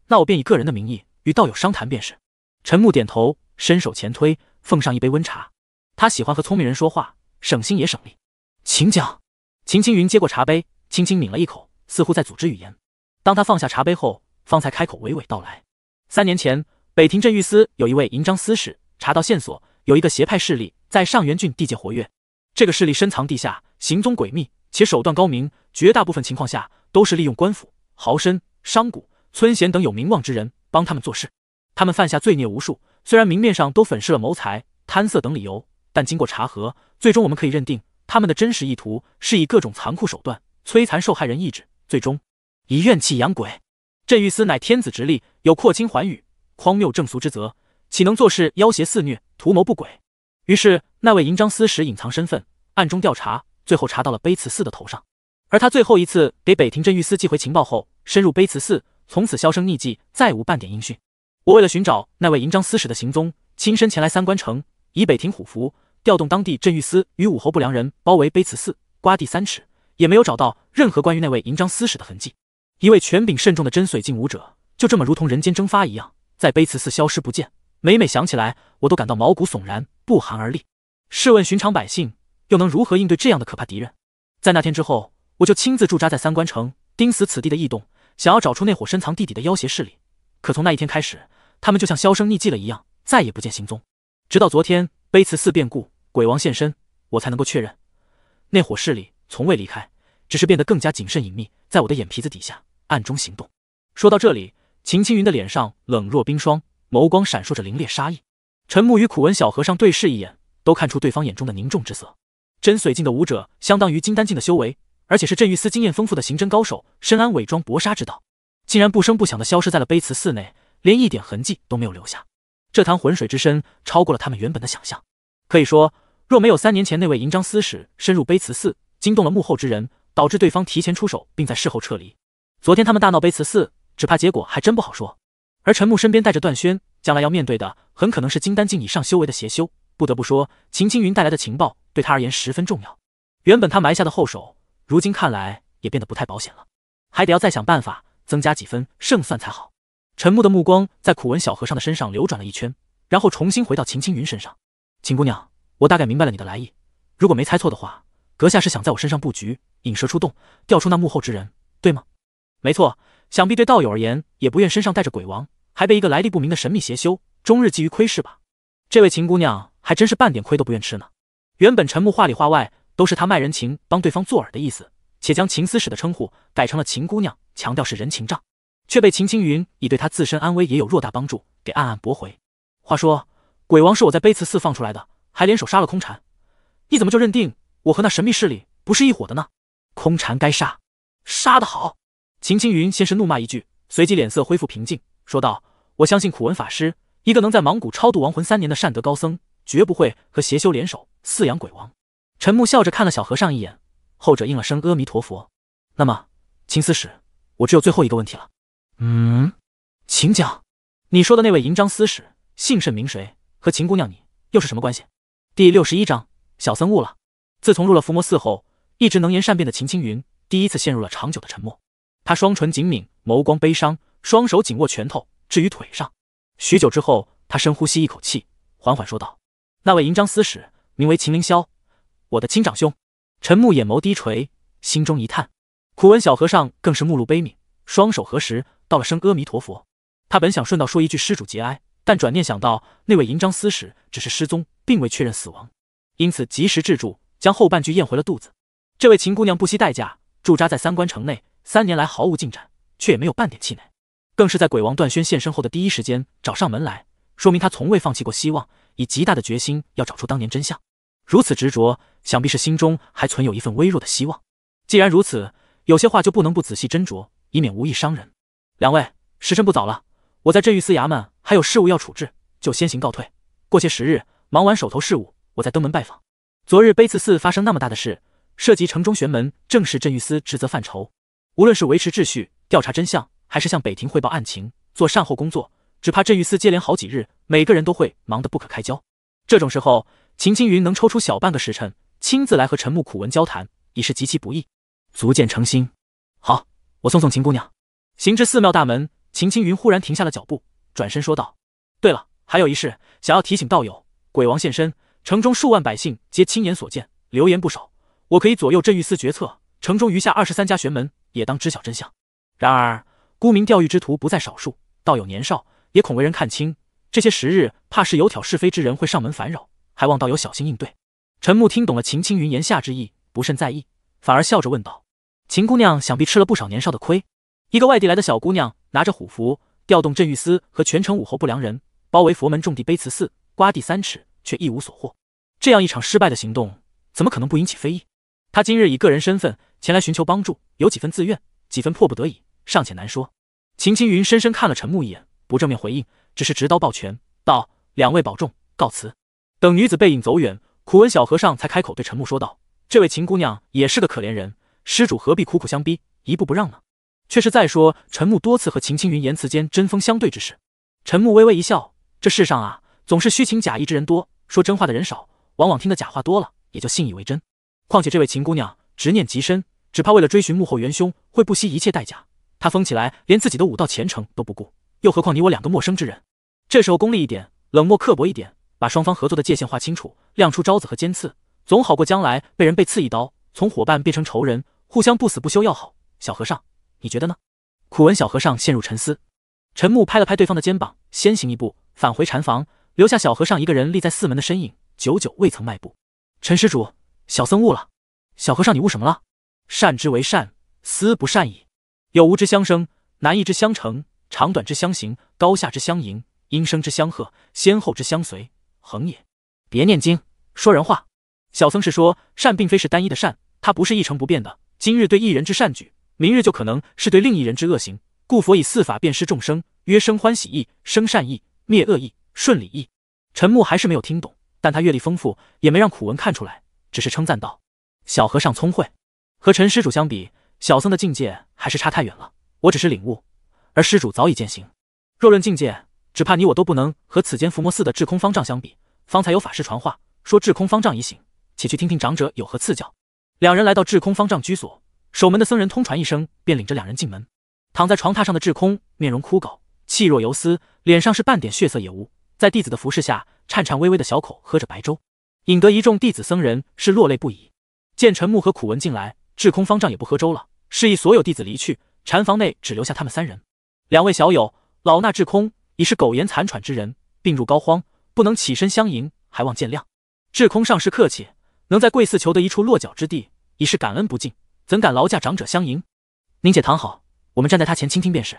[SPEAKER 1] 那我便以个人的名义与道友商谈便是。陈木点头，伸手前推，奉上一杯温茶。他喜欢和聪明人说话，省心也省力。请讲。秦青云接过茶杯，轻轻抿了一口，似乎在组织语言。当他放下茶杯后，方才开口娓娓道来：三年前，北庭镇御司有一位银章司使查到线索，有一个邪派势力在上元郡地界活跃。这个势力深藏地下，行踪诡秘，且手段高明。绝大部分情况下，都是利用官府、豪绅、商贾、村贤等有名望之人帮他们做事。他们犯下罪孽无数，虽然明面上都粉饰了谋财、贪色等理由，但经过查核，最终我们可以认定。他们的真实意图是以各种残酷手段摧残受害人意志，最终以怨气养鬼。镇狱司乃天子直立，有扩清寰宇、匡谬正俗之责，岂能做事妖邪肆虐、图谋不轨？于是那位银章司使隐藏身份，暗中调查，最后查到了卑慈寺的头上。而他最后一次给北庭镇狱司寄回情报后，深入卑慈寺，从此销声匿迹，再无半点音讯。我为了寻找那位银章司使的行踪，亲身前来三关城，以北庭虎符。调动当地镇狱司与武侯不良人包围碑祠寺，刮地三尺也没有找到任何关于那位银章司使的痕迹。一位权柄慎重的真髓境武者，就这么如同人间蒸发一样，在碑祠寺消失不见。每每想起来，我都感到毛骨悚然，不寒而栗。试问寻常百姓又能如何应对这样的可怕敌人？在那天之后，我就亲自驻扎在三关城，盯死此地的异动，想要找出那伙深藏地底的妖邪势力。可从那一天开始，他们就像销声匿迹了一样，再也不见行踪。直到昨天。碑慈寺变故，鬼王现身，我才能够确认那伙势力从未离开，只是变得更加谨慎隐秘，在我的眼皮子底下暗中行动。说到这里，秦青云的脸上冷若冰霜，眸光闪烁着凌冽杀意。陈木与苦闻小和尚对视一眼，都看出对方眼中的凝重之色。真髓境的武者相当于金丹境的修为，而且是镇狱司经验丰富的刑侦高手，深谙伪装搏杀之道，竟然不声不响的消失在了碑祠寺内，连一点痕迹都没有留下。这潭浑水之深，超过了他们原本的想象。可以说，若没有三年前那位银章司使深入碑慈寺，惊动了幕后之人，导致对方提前出手，并在事后撤离，昨天他们大闹碑慈寺，只怕结果还真不好说。而陈木身边带着段轩，将来要面对的很可能是金丹境以上修为的邪修。不得不说，秦青云带来的情报对他而言十分重要。原本他埋下的后手，如今看来也变得不太保险了，还得要再想办法，增加几分胜算才好。陈木的目光在苦闻小和尚的身上流转了一圈，然后重新回到秦青云身上。秦姑娘，我大概明白了你的来意。如果没猜错的话，阁下是想在我身上布局，引蛇出洞，钓出那幕后之人，对吗？没错，想必对道友而言，也不愿身上带着鬼王，还被一个来历不明的神秘邪修终日觊觎窥视吧？这位秦姑娘还真是半点亏都不愿吃呢。原本陈木话里话外都是他卖人情帮对方做饵的意思，且将秦司使的称呼改成了秦姑娘，强调是人情账。却被秦青云以对他自身安危也有偌大帮助，给暗暗驳回。话说，鬼王是我在悲辞寺放出来的，还联手杀了空禅，你怎么就认定我和那神秘势力不是一伙的呢？空禅该杀，杀得好！秦青云先是怒骂一句，随即脸色恢复平静，说道：“我相信苦文法师，一个能在芒谷超度亡魂三年的善德高僧，绝不会和邪修联手饲养鬼王。”陈木笑着看了小和尚一眼，后者应了声阿弥陀佛。那么，秦司使，我只有最后一个问题了。嗯，请讲。你说的那位银章司使姓甚名谁？和秦姑娘你又是什么关系？第六十一章，小僧悟了。自从入了伏魔寺后，一直能言善辩的秦青云第一次陷入了长久的沉默。他双唇紧抿，眸光悲伤，双手紧握拳头置于腿上。许久之后，他深呼吸一口气，缓缓说道：“那位银章司使名为秦凌霄，我的亲长兄。”陈木眼眸低垂，心中一叹。苦闻小和尚更是目露悲悯，双手合十。道了声阿弥陀佛，他本想顺道说一句“施主节哀”，但转念想到那位银章司使只是失踪，并未确认死亡，因此及时制住，将后半句咽回了肚子。这位秦姑娘不惜代价驻扎在三关城内三年来毫无进展，却也没有半点气馁，更是在鬼王段轩现身后的第一时间找上门来，说明她从未放弃过希望，以极大的决心要找出当年真相。如此执着，想必是心中还存有一份微弱的希望。既然如此，有些话就不能不仔细斟酌，以免无意伤人。两位，时辰不早了，我在镇御司衙门还有事务要处置，就先行告退。过些时日，忙完手头事务，我再登门拜访。昨日悲刺寺发生那么大的事，涉及城中玄门，正是镇御司职责范畴。无论是维持秩序、调查真相，还是向北庭汇报案情、做善后工作，只怕镇御司接连好几日，每个人都会忙得不可开交。这种时候，秦青云能抽出小半个时辰，亲自来和陈木苦文交谈，已是极其不易，足见诚心。好，我送送秦姑娘。行至寺庙大门，秦青云忽然停下了脚步，转身说道：“对了，还有一事，想要提醒道友。鬼王现身，城中数万百姓皆亲眼所见，流言不少。我可以左右镇狱司决策，城中余下二十三家玄门也当知晓真相。然而沽名钓誉之徒不在少数，道友年少，也恐为人看轻。这些时日，怕是有挑是非之人会上门烦扰，还望道友小心应对。”陈木听懂了秦青云言下之意，不甚在意，反而笑着问道：“秦姑娘，想必吃了不少年少的亏。”一个外地来的小姑娘拿着虎符，调动镇狱司和全城武侯不良人，包围佛门重地碑祠寺，刮地三尺，却一无所获。这样一场失败的行动，怎么可能不引起非议？她今日以个人身份前来寻求帮助，有几分自愿，几分迫不得已，尚且难说。秦青云深深看了陈木一眼，不正面回应，只是执刀抱拳道：“两位保重，告辞。”等女子背影走远，苦闻小和尚才开口对陈木说道：“这位秦姑娘也是个可怜人，施主何必苦苦相逼，一步不让呢？”却是在说陈木多次和秦青云言辞间针锋相对之事，陈木微微一笑，这世上啊，总是虚情假意之人多，说真话的人少，往往听的假话多了，也就信以为真。况且这位秦姑娘执念极深，只怕为了追寻幕后元凶，会不惜一切代价。她疯起来，连自己的武道前程都不顾，又何况你我两个陌生之人？这时候功利一点，冷漠刻薄一点，把双方合作的界限划清楚，亮出招子和尖刺，总好过将来被人被刺一刀，从伙伴变成仇人，互相不死不休要好。小和尚。你觉得呢？苦闻小和尚陷入沉思，陈木拍了拍对方的肩膀，先行一步返回禅房，留下小和尚一个人立在寺门的身影，久久未曾迈步。陈施主，小僧悟了。小和尚，你悟什么了？善之为善，思不善已。有无之相生，难易之相成，长短之相形，高下之相迎，音声之相和，先后之相随，恒也。别念经，说人话。小僧是说，善并非是单一的善，它不是一成不变的。今日对一人之善举。明日就可能是对另一人之恶行，故佛以四法辨识众生：曰生欢喜意、生善意、灭恶意、顺理意。陈木还是没有听懂，但他阅历丰富，也没让苦文看出来，只是称赞道：“小和尚聪慧。”和陈施主相比，小僧的境界还是差太远了。我只是领悟，而施主早已践行。若论境界，只怕你我都不能和此间伏魔寺的智空方丈相比。方才有法师传话，说智空方丈已醒，且去听听长者有何赐教。两人来到智空方丈居所。守门的僧人通传一声，便领着两人进门。躺在床榻上的智空面容枯槁，气若游丝，脸上是半点血色也无，在弟子的服侍下，颤颤巍巍的小口喝着白粥，引得一众弟子僧人是落泪不已。见陈木和苦文进来，智空方丈也不喝粥了，示意所有弟子离去，禅房内只留下他们三人。两位小友，老衲智空已是苟延残喘之人，病入膏肓，不能起身相迎，还望见谅。智空上师客气，能在贵寺求得一处落脚之地，已是感恩不尽。怎敢劳驾长者相迎？您且躺好，我们站在他前倾听便是。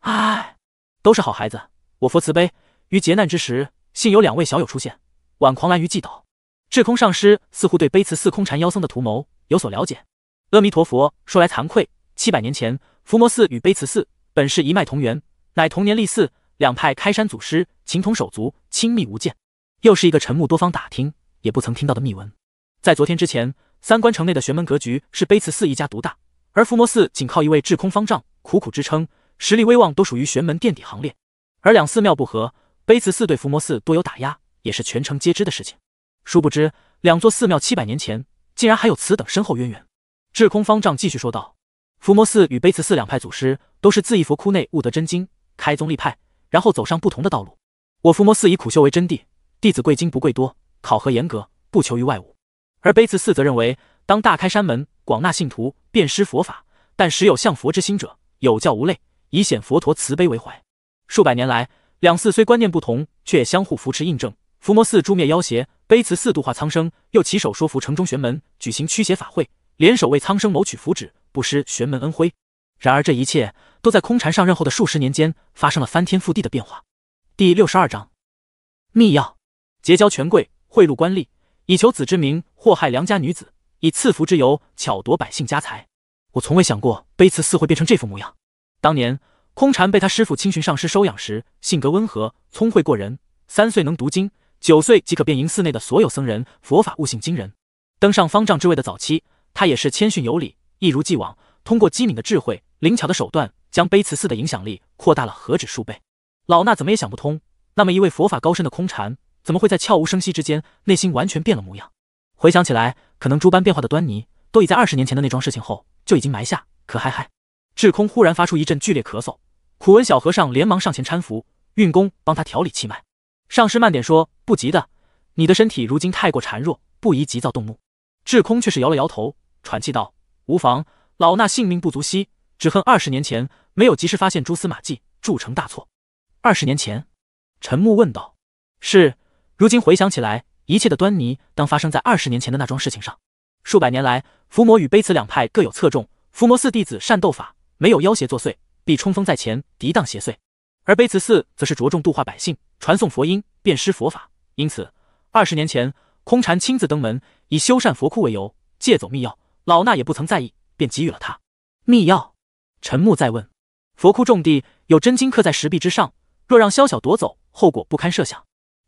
[SPEAKER 1] 唉，都是好孩子，我佛慈悲，于劫难之时，幸有两位小友出现，挽狂澜于既倒。智空上师似乎对悲慈寺空禅妖僧的图谋有所了解。阿弥陀佛，说来惭愧，七百年前，伏魔寺与悲慈寺本是一脉同源，乃同年立寺，两派开山祖师情同手足，亲密无间。又是一个沉默多方打听也不曾听到的秘闻，在昨天之前。三观城内的玄门格局是悲辞寺一家独大，而伏魔寺仅靠一位智空方丈苦苦支撑，实力威望都属于玄门垫底行列。而两寺庙不和，悲辞寺对伏魔寺多有打压，也是全城皆知的事情。殊不知，两座寺庙七百年前竟然还有此等深厚渊源。智空方丈继续说道：“伏魔寺与悲辞寺两派祖师都是自一佛窟内悟得真经，开宗立派，然后走上不同的道路。我伏魔寺以苦修为真谛，弟子贵精不贵多，考核严格，不求于外物。”而悲慈寺则认为，当大开山门，广纳信徒，遍施佛法，但时有向佛之心者，有教无类，以显佛陀慈悲为怀。数百年来，两寺虽观念不同，却也相互扶持印证。伏魔寺诛灭妖邪，悲慈寺度化苍生，又起手说服城中玄门，举行驱邪法会，联手为苍生谋取福祉，不失玄门恩惠。然而，这一切都在空禅上任后的数十年间发生了翻天覆地的变化。第六十二章，密钥，结交权贵，贿赂官吏，以求子之名。祸害良家女子，以赐福之由巧夺百姓家财。我从未想过卑辞寺会变成这副模样。当年空禅被他师父清寻上师收养时，性格温和，聪慧过人，三岁能读经，九岁即可变识寺内的所有僧人，佛法悟性惊人。登上方丈之位的早期，他也是谦逊有礼，一如既往。通过机敏的智慧、灵巧的手段，将卑辞寺的影响力扩大了何止数倍。老衲怎么也想不通，那么一位佛法高深的空禅，怎么会在悄无声息之间，内心完全变了模样？回想起来，可能诸般变化的端倪都已在二十年前的那桩事情后就已经埋下。可嗨嗨，智空忽然发出一阵剧烈咳嗽，苦闻小和尚连忙上前搀扶，运功帮他调理气脉。上师慢点说，不急的，你的身体如今太过孱弱，不宜急躁动怒。智空却是摇了摇头，喘气道：“无妨，老衲性命不足惜，只恨二十年前没有及时发现蛛丝马迹，铸成大错。”二十年前，陈木问道：“是，如今回想起来。”一切的端倪，当发生在二十年前的那桩事情上。数百年来，伏魔与悲慈两派各有侧重。伏魔寺弟子善斗法，没有妖邪作祟，必冲锋在前，抵挡邪祟；而悲慈寺则是着重度化百姓，传送佛音，遍施佛法。因此，二十年前，空禅亲自登门，以修缮佛窟为由，借走密钥。老衲也不曾在意，便给予了他密钥。陈木再问：佛窟重地，有真经刻在石壁之上，若让萧小夺走，后果不堪设想。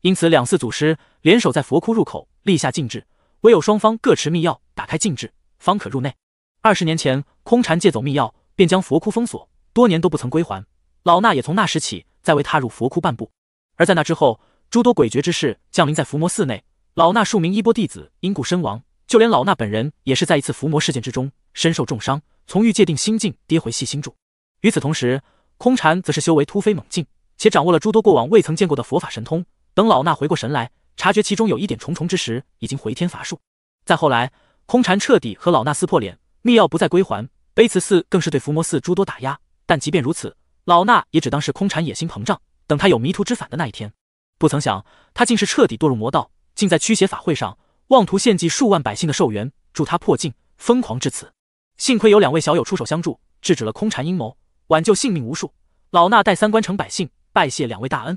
[SPEAKER 1] 因此，两寺祖师联手在佛窟入口立下禁制，唯有双方各持密钥打开禁制，方可入内。二十年前，空禅借走密钥，便将佛窟封锁，多年都不曾归还。老衲也从那时起，再未踏入佛窟半步。而在那之后，诸多诡谲之事降临在伏魔寺内，老衲数名衣钵弟子因故身亡，就连老衲本人也是在一次伏魔事件之中身受重伤，从欲界定心境跌回细心住。与此同时，空禅则是修为突飞猛进，且掌握了诸多过往未曾见过的佛法神通。等老衲回过神来，察觉其中有一点重重之时，已经回天乏术。再后来，空禅彻底和老衲撕破脸，密钥不再归还，悲慈寺更是对伏魔寺诸多打压。但即便如此，老衲也只当是空禅野心膨胀，等他有迷途知返的那一天。不曾想，他竟是彻底堕入魔道，竟在驱邪法会上妄图献祭数万百姓的寿元，助他破境，疯狂至此。幸亏有两位小友出手相助，制止了空禅阴谋，挽救性命无数。老衲代三关城百姓拜谢两位大恩。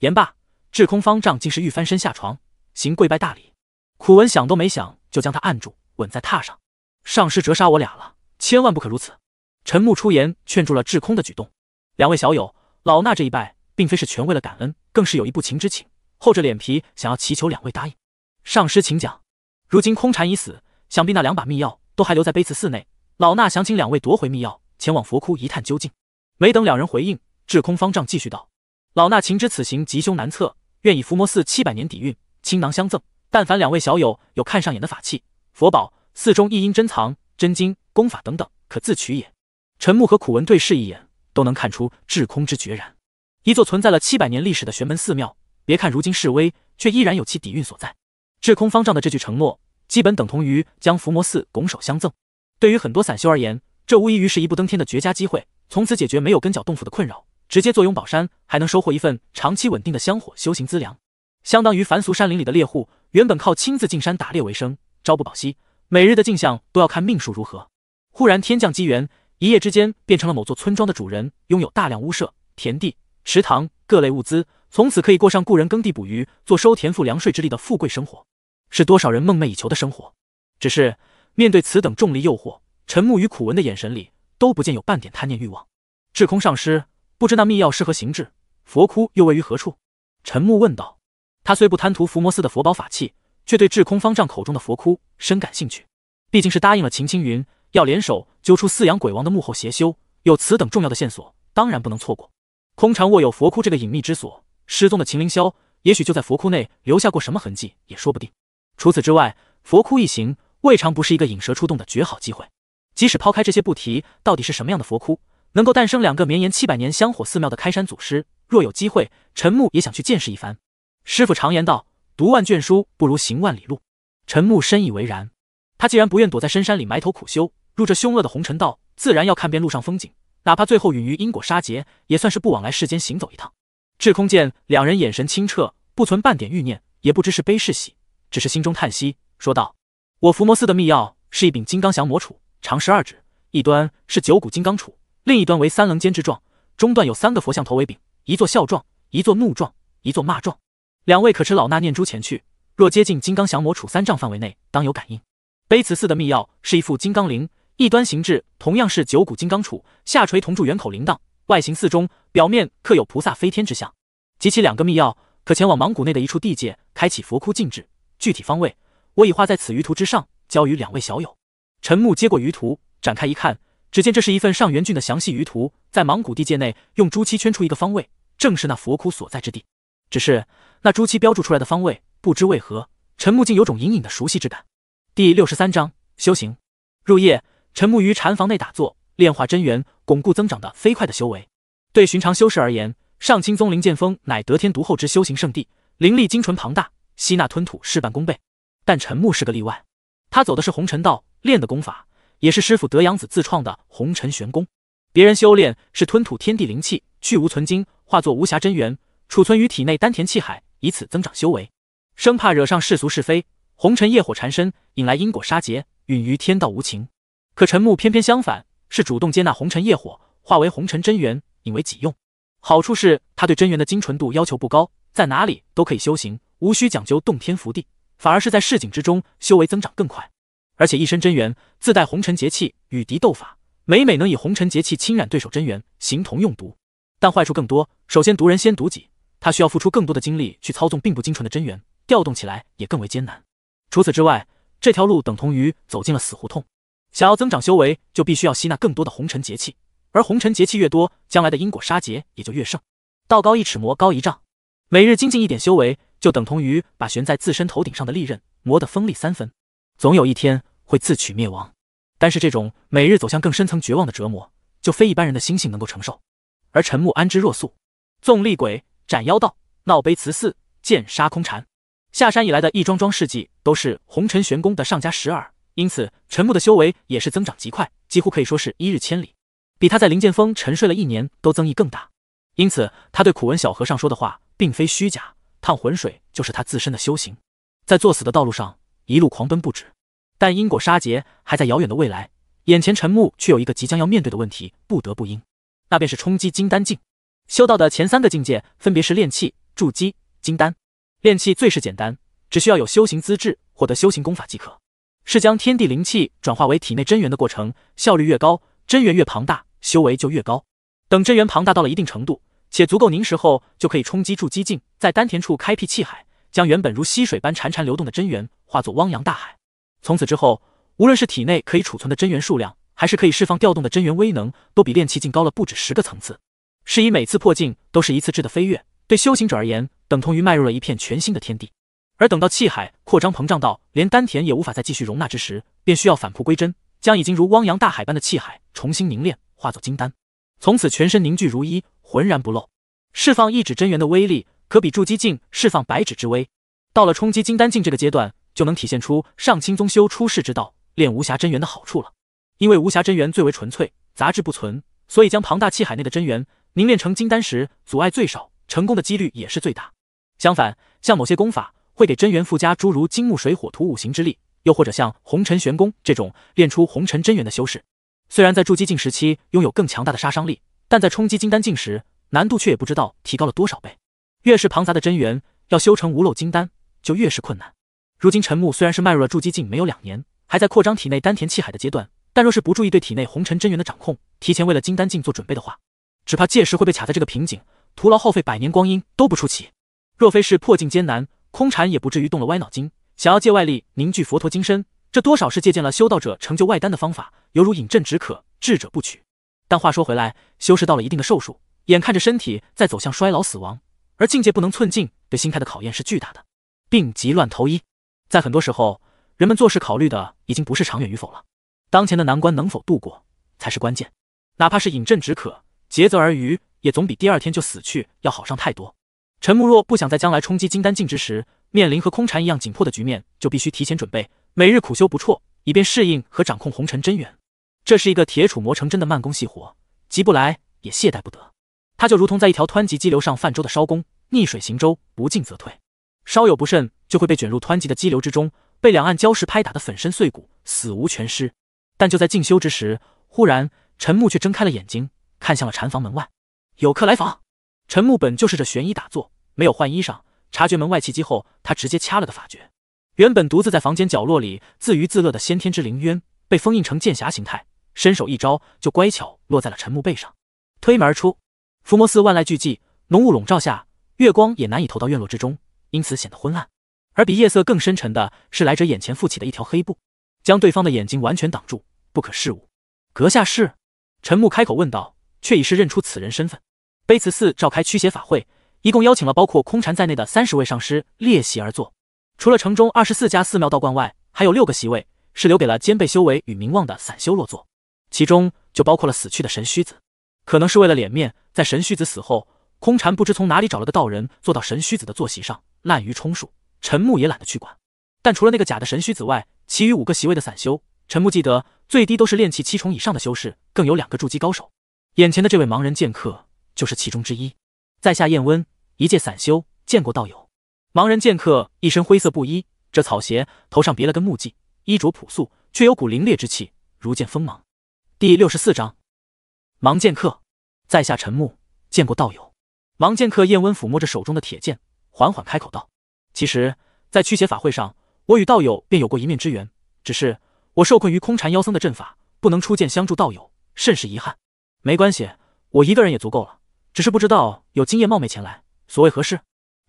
[SPEAKER 1] 言罢。智空方丈竟是欲翻身下床，行跪拜大礼。苦文想都没想，就将他按住，稳在榻上。上师折杀我俩了，千万不可如此。陈木出言劝住了智空的举动。两位小友，老衲这一拜，并非是全为了感恩，更是有一步情之请，厚着脸皮想要祈求两位答应。上师请讲。如今空禅已死，想必那两把密钥都还留在悲慈寺内。老衲想请两位夺回密钥，前往佛窟一探究竟。没等两人回应，智空方丈继续道：“老衲情知此行吉凶难测。”愿以伏魔寺七百年底蕴倾囊相赠，但凡两位小友有看上眼的法器、佛宝，寺中一应珍藏、真经、功法等等，可自取也。陈木和苦文对视一眼，都能看出至空之决然。一座存在了七百年历史的玄门寺庙，别看如今式微，却依然有其底蕴所在。制空方丈的这句承诺，基本等同于将伏魔寺拱手相赠。对于很多散修而言，这无异于是一步登天的绝佳机会，从此解决没有跟脚洞府的困扰。直接坐拥宝山，还能收获一份长期稳定的香火修行资粮，相当于凡俗山林里的猎户，原本靠亲自进山打猎为生，朝不保夕，每日的进项都要看命数如何。忽然天降机缘，一夜之间变成了某座村庄的主人，拥有大量屋舍、田地、池塘各类物资，从此可以过上雇人耕地捕鱼、做收田赋粮税之力的富贵生活，是多少人梦寐以求的生活。只是面对此等重力诱惑，陈木与苦文的眼神里都不见有半点贪念欲望。智空上师。不知那密钥是何形制，佛窟又位于何处？陈木问道。他虽不贪图伏魔寺的佛宝法器，却对智空方丈口中的佛窟深感兴趣。毕竟是答应了秦青云要联手揪出饲养鬼王的幕后邪修，有此等重要的线索，当然不能错过。空禅握有佛窟这个隐秘之所，失踪的秦凌霄也许就在佛窟内留下过什么痕迹，也说不定。除此之外，佛窟一行未尝不是一个引蛇出洞的绝好机会。即使抛开这些不提，到底是什么样的佛窟？能够诞生两个绵延七百年香火寺庙的开山祖师，若有机会，陈木也想去见识一番。师傅常言道：“读万卷书不如行万里路。”陈木深以为然。他既然不愿躲在深山里埋头苦修，入这凶恶的红尘道，自然要看遍路上风景，哪怕最后陨于因果杀劫，也算是不枉来世间行走一趟。智空见两人眼神清澈，不存半点欲念，也不知是悲是喜，只是心中叹息，说道：“我伏魔寺的秘钥是一柄金刚降魔杵，长十二指，一端是九股金刚杵。”另一端为三棱尖之状，中段有三个佛像头为柄，一座笑状，一座怒状，一座骂状。两位可持老衲念珠前去，若接近金刚降魔杵三丈范围内，当有感应。碑慈寺的密钥是一副金刚铃，一端形制同样是九股金刚杵下垂同铸圆口铃铛，外形四中，表面刻有菩萨飞天之像。集齐两个密钥，可前往芒谷内的一处地界，开启佛窟禁制。具体方位，我已画在此鱼图之上，交于两位小友。陈木接过鱼图，展开一看。只见这是一份上元郡的详细舆图，在莽古地界内用朱漆圈出一个方位，正是那佛窟所在之地。只是那朱漆标注出来的方位，不知为何，陈木竟有种隐隐的熟悉之感。第六十三章修行。入夜，陈木于禅房内打坐，炼化真元，巩固增长的飞快的修为。对寻常修士而言，上清宗灵剑峰乃得天独厚之修行圣地，灵力精纯庞大，吸纳吞吐事半功倍。但陈木是个例外，他走的是红尘道，练的功法。也是师傅德阳子自创的红尘玄功，别人修炼是吞吐天地灵气，去无存精，化作无暇真元，储存于体内丹田气海，以此增长修为，生怕惹上世俗是非，红尘业火缠身，引来因果杀劫，陨于天道无情。可陈木偏偏相反，是主动接纳红尘业火，化为红尘真元，引为己用。好处是，他对真元的精纯度要求不高，在哪里都可以修行，无需讲究洞天福地，反而是在市井之中，修为增长更快。而且一身真元自带红尘节气，与敌斗法，每每能以红尘节气侵染对手真元，形同用毒。但坏处更多。首先毒人先毒己，他需要付出更多的精力去操纵并不精纯的真元，调动起来也更为艰难。除此之外，这条路等同于走进了死胡同。想要增长修为，就必须要吸纳更多的红尘节气，而红尘节气越多，将来的因果杀劫也就越盛。道高一尺，魔高一丈。每日精进一点修为，就等同于把悬在自身头顶上的利刃磨得锋利三分。总有一天。会自取灭亡，但是这种每日走向更深层绝望的折磨，就非一般人的心性能够承受。而陈木安之若素，纵厉鬼斩妖道，闹悲慈寺，剑杀空禅，下山以来的一桩桩事迹，都是红尘玄功的上佳时耳。因此，陈木的修为也是增长极快，几乎可以说是一日千里，比他在灵剑峰沉睡了一年都增益更大。因此，他对苦文小和尚说的话，并非虚假。趟浑水就是他自身的修行，在作死的道路上一路狂奔不止。但因果杀劫还在遥远的未来，眼前陈木却有一个即将要面对的问题，不得不应，那便是冲击金丹境。修道的前三个境界分别是炼气、筑基、金丹。炼气最是简单，只需要有修行资质，获得修行功法即可，是将天地灵气转化为体内真元的过程。效率越高，真元越庞大，修为就越高。等真元庞大到了一定程度，且足够凝实后，就可以冲击筑基境，在丹田处开辟气海，将原本如溪水般潺潺流动的真元化作汪洋大海。从此之后，无论是体内可以储存的真元数量，还是可以释放调动的真元威能，都比练气境高了不止十个层次。是以每次破境都是一次质的飞跃，对修行者而言，等同于迈入了一片全新的天地。而等到气海扩张膨胀到连丹田也无法再继续容纳之时，便需要返璞归真，将已经如汪洋大海般的气海重新凝炼，化作金丹，从此全身凝聚如一，浑然不漏。释放一指真元的威力，可比筑基境释放百指之威。到了冲击金丹境这个阶段。就能体现出上清宗修出世之道练无暇真元的好处了。因为无暇真元最为纯粹，杂质不存，所以将庞大气海内的真元凝练成金丹时，阻碍最少，成功的几率也是最大。相反，像某些功法会给真元附加诸如金木水火土五行之力，又或者像红尘玄功这种练出红尘真元的修士，虽然在筑基境时期拥有更强大的杀伤力，但在冲击金丹境时，难度却也不知道提高了多少倍。越是庞杂的真元，要修成无漏金丹就越是困难。如今陈木虽然是迈入了筑基境，没有两年，还在扩张体内丹田气海的阶段，但若是不注意对体内红尘真元的掌控，提前为了金丹境做准备的话，只怕届时会被卡在这个瓶颈，徒劳耗费百年光阴都不出奇。若非是破境艰难，空禅也不至于动了歪脑筋，想要借外力凝聚佛陀金身，这多少是借鉴了修道者成就外丹的方法，犹如饮鸩止渴，智者不取。但话说回来，修士到了一定的寿数，眼看着身体在走向衰老死亡，而境界不能寸进，对心态的考验是巨大的。病急乱投医。在很多时候，人们做事考虑的已经不是长远与否了，当前的难关能否度过才是关键。哪怕是饮鸩止渴、竭泽而渔，也总比第二天就死去要好上太多。陈慕若不想在将来冲击金丹境之时面临和空蝉一样紧迫的局面，就必须提前准备，每日苦修不辍，以便适应和掌控红尘真元。这是一个铁杵磨成针的慢工细活，急不来也懈怠不得。他就如同在一条湍急激流上泛舟的艄公，逆水行舟，不进则退。稍有不慎，就会被卷入湍急的激流之中，被两岸礁石拍打得粉身碎骨，死无全尸。但就在静修之时，忽然陈木却睁开了眼睛，看向了禅房门外，有客来访。陈木本就是这悬衣打坐，没有换衣裳。察觉门外契机后，他直接掐了个法诀。原本独自在房间角落里自娱自乐的先天之灵渊，被封印成剑侠形态，伸手一招，就乖巧落在了陈木背上，推门而出。伏魔寺万籁俱寂，浓雾笼罩下，月光也难以投到院落之中。因此显得昏暗，而比夜色更深沉的是来者眼前覆起的一条黑布，将对方的眼睛完全挡住，不可视物。阁下是？陈木开口问道，却已是认出此人身份。卑慈寺召开驱邪法会，一共邀请了包括空禅在内的三十位上师列席而坐。除了城中二十四家寺庙道观外，还有六个席位是留给了兼备修为与名望的散修落座，其中就包括了死去的神虚子。可能是为了脸面，在神虚子死后，空禅不知从哪里找了个道人坐到神虚子的坐席上。滥竽充数，陈木也懒得去管。但除了那个假的神虚子外，其余五个席位的散修，陈木记得最低都是炼气七重以上的修士，更有两个筑基高手。眼前的这位盲人剑客就是其中之一。在下燕温，一介散修，见过道友。盲人剑客一身灰色布衣，这草鞋，头上别了根木髻，衣着朴素，却有股凌冽之气，如见锋芒。第六十四章，盲剑客，在下陈木，见过道友。盲剑客燕温抚摸着手中的铁剑。缓缓开口道：“其实，在驱邪法会上，我与道友便有过一面之缘。只是我受困于空禅妖僧的阵法，不能出剑相助道友，甚是遗憾。没关系，我一个人也足够了。只是不知道有今夜冒昧前来，所谓何事？”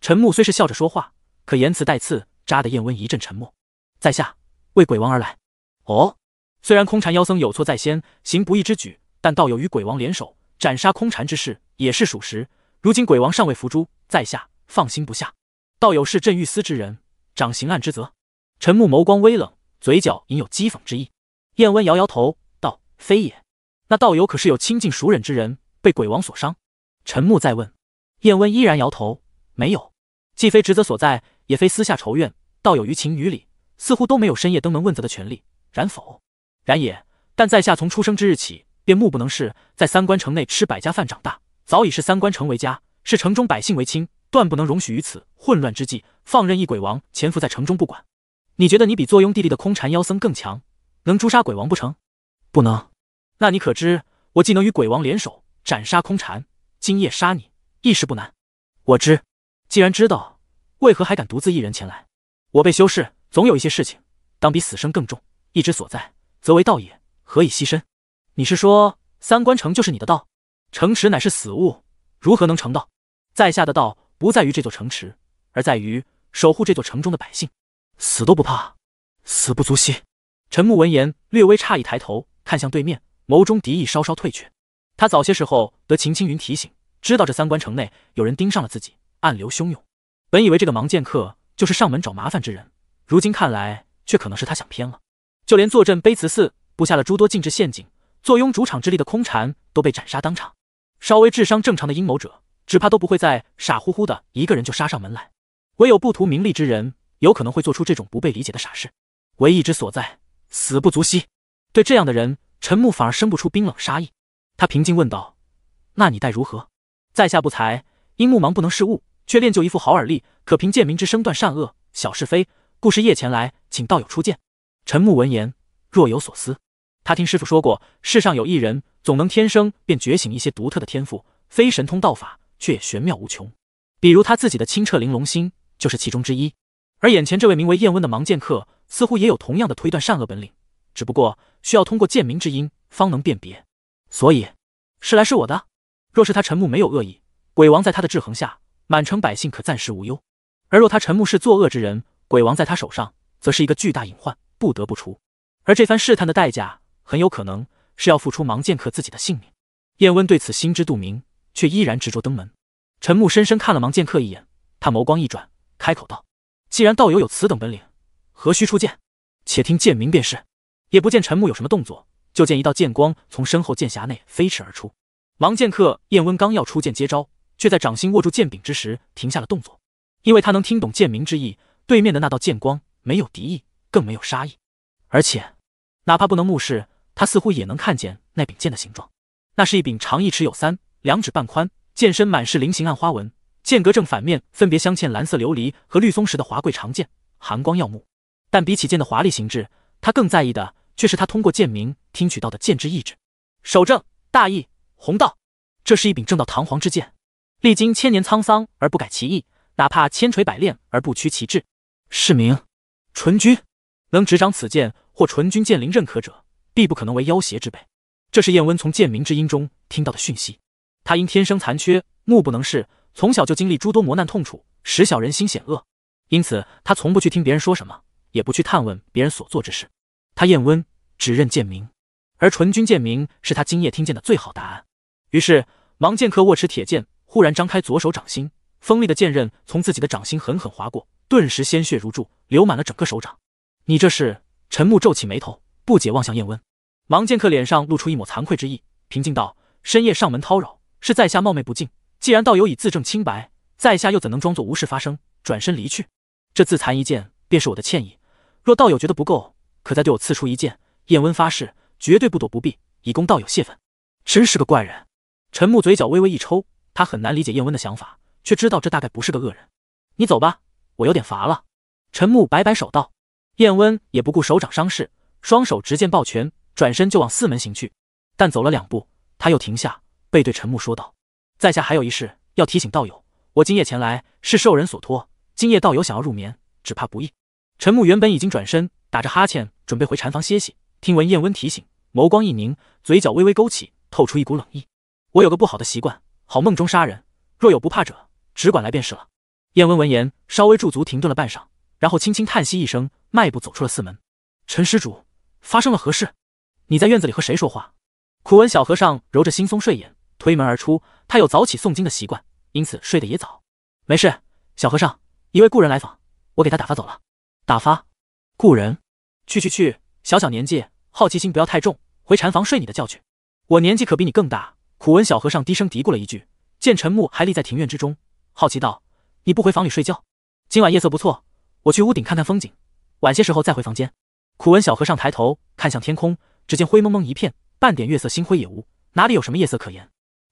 [SPEAKER 1] 陈木虽是笑着说话，可言辞带刺，扎得燕温一阵沉默。在下为鬼王而来。哦，虽然空禅妖僧有错在先，行不义之举，但道友与鬼王联手斩杀空禅之事也是属实。如今鬼王尚未伏诛，在下。放心不下，道友是镇御司之人，掌刑案之责。陈木眸光微冷，嘴角隐有讥讽之意。燕温摇摇头道：“非也，那道友可是有亲近熟人之人被鬼王所伤？”陈木再问，燕温依然摇头：“没有，既非职责所在，也非私下仇怨。道友于情于理，似乎都没有深夜登门问责的权利，然否？然也。但在下从出生之日起便目不能视，在三关城内吃百家饭长大，早已视三关城为家，视城中百姓为亲。”断不能容许于此混乱之际，放任一鬼王潜伏在城中不管。你觉得你比坐拥地利的空禅妖僧更强，能诛杀鬼王不成？不能。那你可知，我既能与鬼王联手斩杀空禅，今夜杀你亦是不难。我知，既然知道，为何还敢独自一人前来？我辈修士，总有一些事情当比死生更重，意之所在，则为道也。何以牺牲？你是说三关城就是你的道？城池乃是死物，如何能成道？在下的道。不在于这座城池，而在于守护这座城中的百姓，死都不怕，死不足惜。陈木闻言略微诧异，抬头看向对面，眸中敌意稍稍退却。他早些时候得秦青云提醒，知道这三关城内有人盯上了自己，暗流汹涌。本以为这个盲剑客就是上门找麻烦之人，如今看来却可能是他想偏了。就连坐镇卑慈寺布下了诸多禁制陷阱、坐拥主场之力的空禅都被斩杀当场。稍微智商正常的阴谋者。只怕都不会再傻乎乎的一个人就杀上门来，唯有不图名利之人，有可能会做出这种不被理解的傻事。唯一之所在，死不足惜。对这样的人，陈木反而生不出冰冷杀意。他平静问道：“那你待如何？”在下不才，因目盲不能视物，却练就一副好耳力，可凭剑明之声断善恶、晓是非。故是夜前来，请道友出见。陈木闻言若有所思。他听师父说过，世上有一人，总能天生便觉醒一些独特的天赋，非神通道法。却也玄妙无穷，比如他自己的清澈玲珑心就是其中之一。而眼前这位名为燕温的盲剑客，似乎也有同样的推断善恶本领，只不过需要通过剑鸣之音方能辨别。所以是来试我的。若是他沉木没有恶意，鬼王在他的制衡下，满城百姓可暂时无忧；而若他沉木是作恶之人，鬼王在他手上，则是一个巨大隐患，不得不除。而这番试探的代价，很有可能是要付出盲剑客自己的性命。燕温对此心知肚明。却依然执着登门。陈木深深看了盲剑客一眼，他眸光一转，开口道：“既然道友有此等本领，何须出剑？且听剑鸣便是。”也不见陈木有什么动作，就见一道剑光从身后剑匣内飞驰而出。盲剑客燕温刚要出剑接招，却在掌心握住剑柄之时停下了动作，因为他能听懂剑鸣之意。对面的那道剑光没有敌意，更没有杀意，而且哪怕不能目视，他似乎也能看见那柄剑的形状。那是一柄长一尺有三。两指半宽，剑身满是菱形暗花纹，剑格正反面分别镶嵌蓝色琉璃和绿松石的华贵长剑，寒光耀目。但比起剑的华丽形制，他更在意的却是他通过剑鸣听取到的剑之意志：守正，大义，弘道。这是一柄正道堂皇之剑，历经千年沧桑而不改其意，哪怕千锤百炼而不屈其志。是名纯君，能执掌此剑或纯君剑灵认可者，必不可能为妖邪之辈。这是燕温从剑鸣之音中听到的讯息。他因天生残缺，目不能视，从小就经历诸多磨难痛楚，使小人心险恶，因此他从不去听别人说什么，也不去探问别人所做之事。他燕温只认剑名，而纯君剑名是他今夜听见的最好答案。于是，盲剑客握持铁剑，忽然张开左手掌心，锋利的剑刃从自己的掌心狠狠划过，顿时鲜血如注，流满了整个手掌。你这是？陈木皱起眉头，不解望向燕温。盲剑客脸上露出一抹惭愧之意，平静道：“深夜上门叨扰。”是在下冒昧不敬，既然道友已自证清白，在下又怎能装作无事发生，转身离去？这自残一剑，便是我的歉意。若道友觉得不够，可再对我刺出一剑。燕温发誓，绝对不躲不避，以供道友泄愤。真是个怪人。陈木嘴角微微一抽，他很难理解燕温的想法，却知道这大概不是个恶人。你走吧，我有点乏了。陈木摆摆手道。燕温也不顾手掌伤势，双手执剑抱拳，转身就往寺门行去。但走了两步，他又停下。背对陈木说道：“在下还有一事要提醒道友，我今夜前来是受人所托。今夜道友想要入眠，只怕不易。”陈木原本已经转身，打着哈欠，准备回禅房歇息。听闻燕温提醒，眸光一凝，嘴角微微勾起，透出一股冷意。“我有个不好的习惯，好梦中杀人。若有不怕者，只管来便是了。”燕温闻言，稍微驻足，停顿了半晌，然后轻轻叹息一声，迈步走出了寺门。陈施主，发生了何事？你在院子里和谁说话？”苦闻小和尚揉着惺忪睡眼。推门而出，他有早起诵经的习惯，因此睡得也早。没事，小和尚，一位故人来访，我给他打发走了。打发？故人？去去去，小小年纪，好奇心不要太重，回禅房睡你的觉去。我年纪可比你更大。苦闻小和尚低声嘀咕了一句，见陈木还立在庭院之中，好奇道：“你不回房里睡觉？今晚夜色不错，我去屋顶看看风景，晚些时候再回房间。”苦闻小和尚抬头看向天空，只见灰蒙蒙一片，半点月色星辉也无，哪里有什么夜色可言？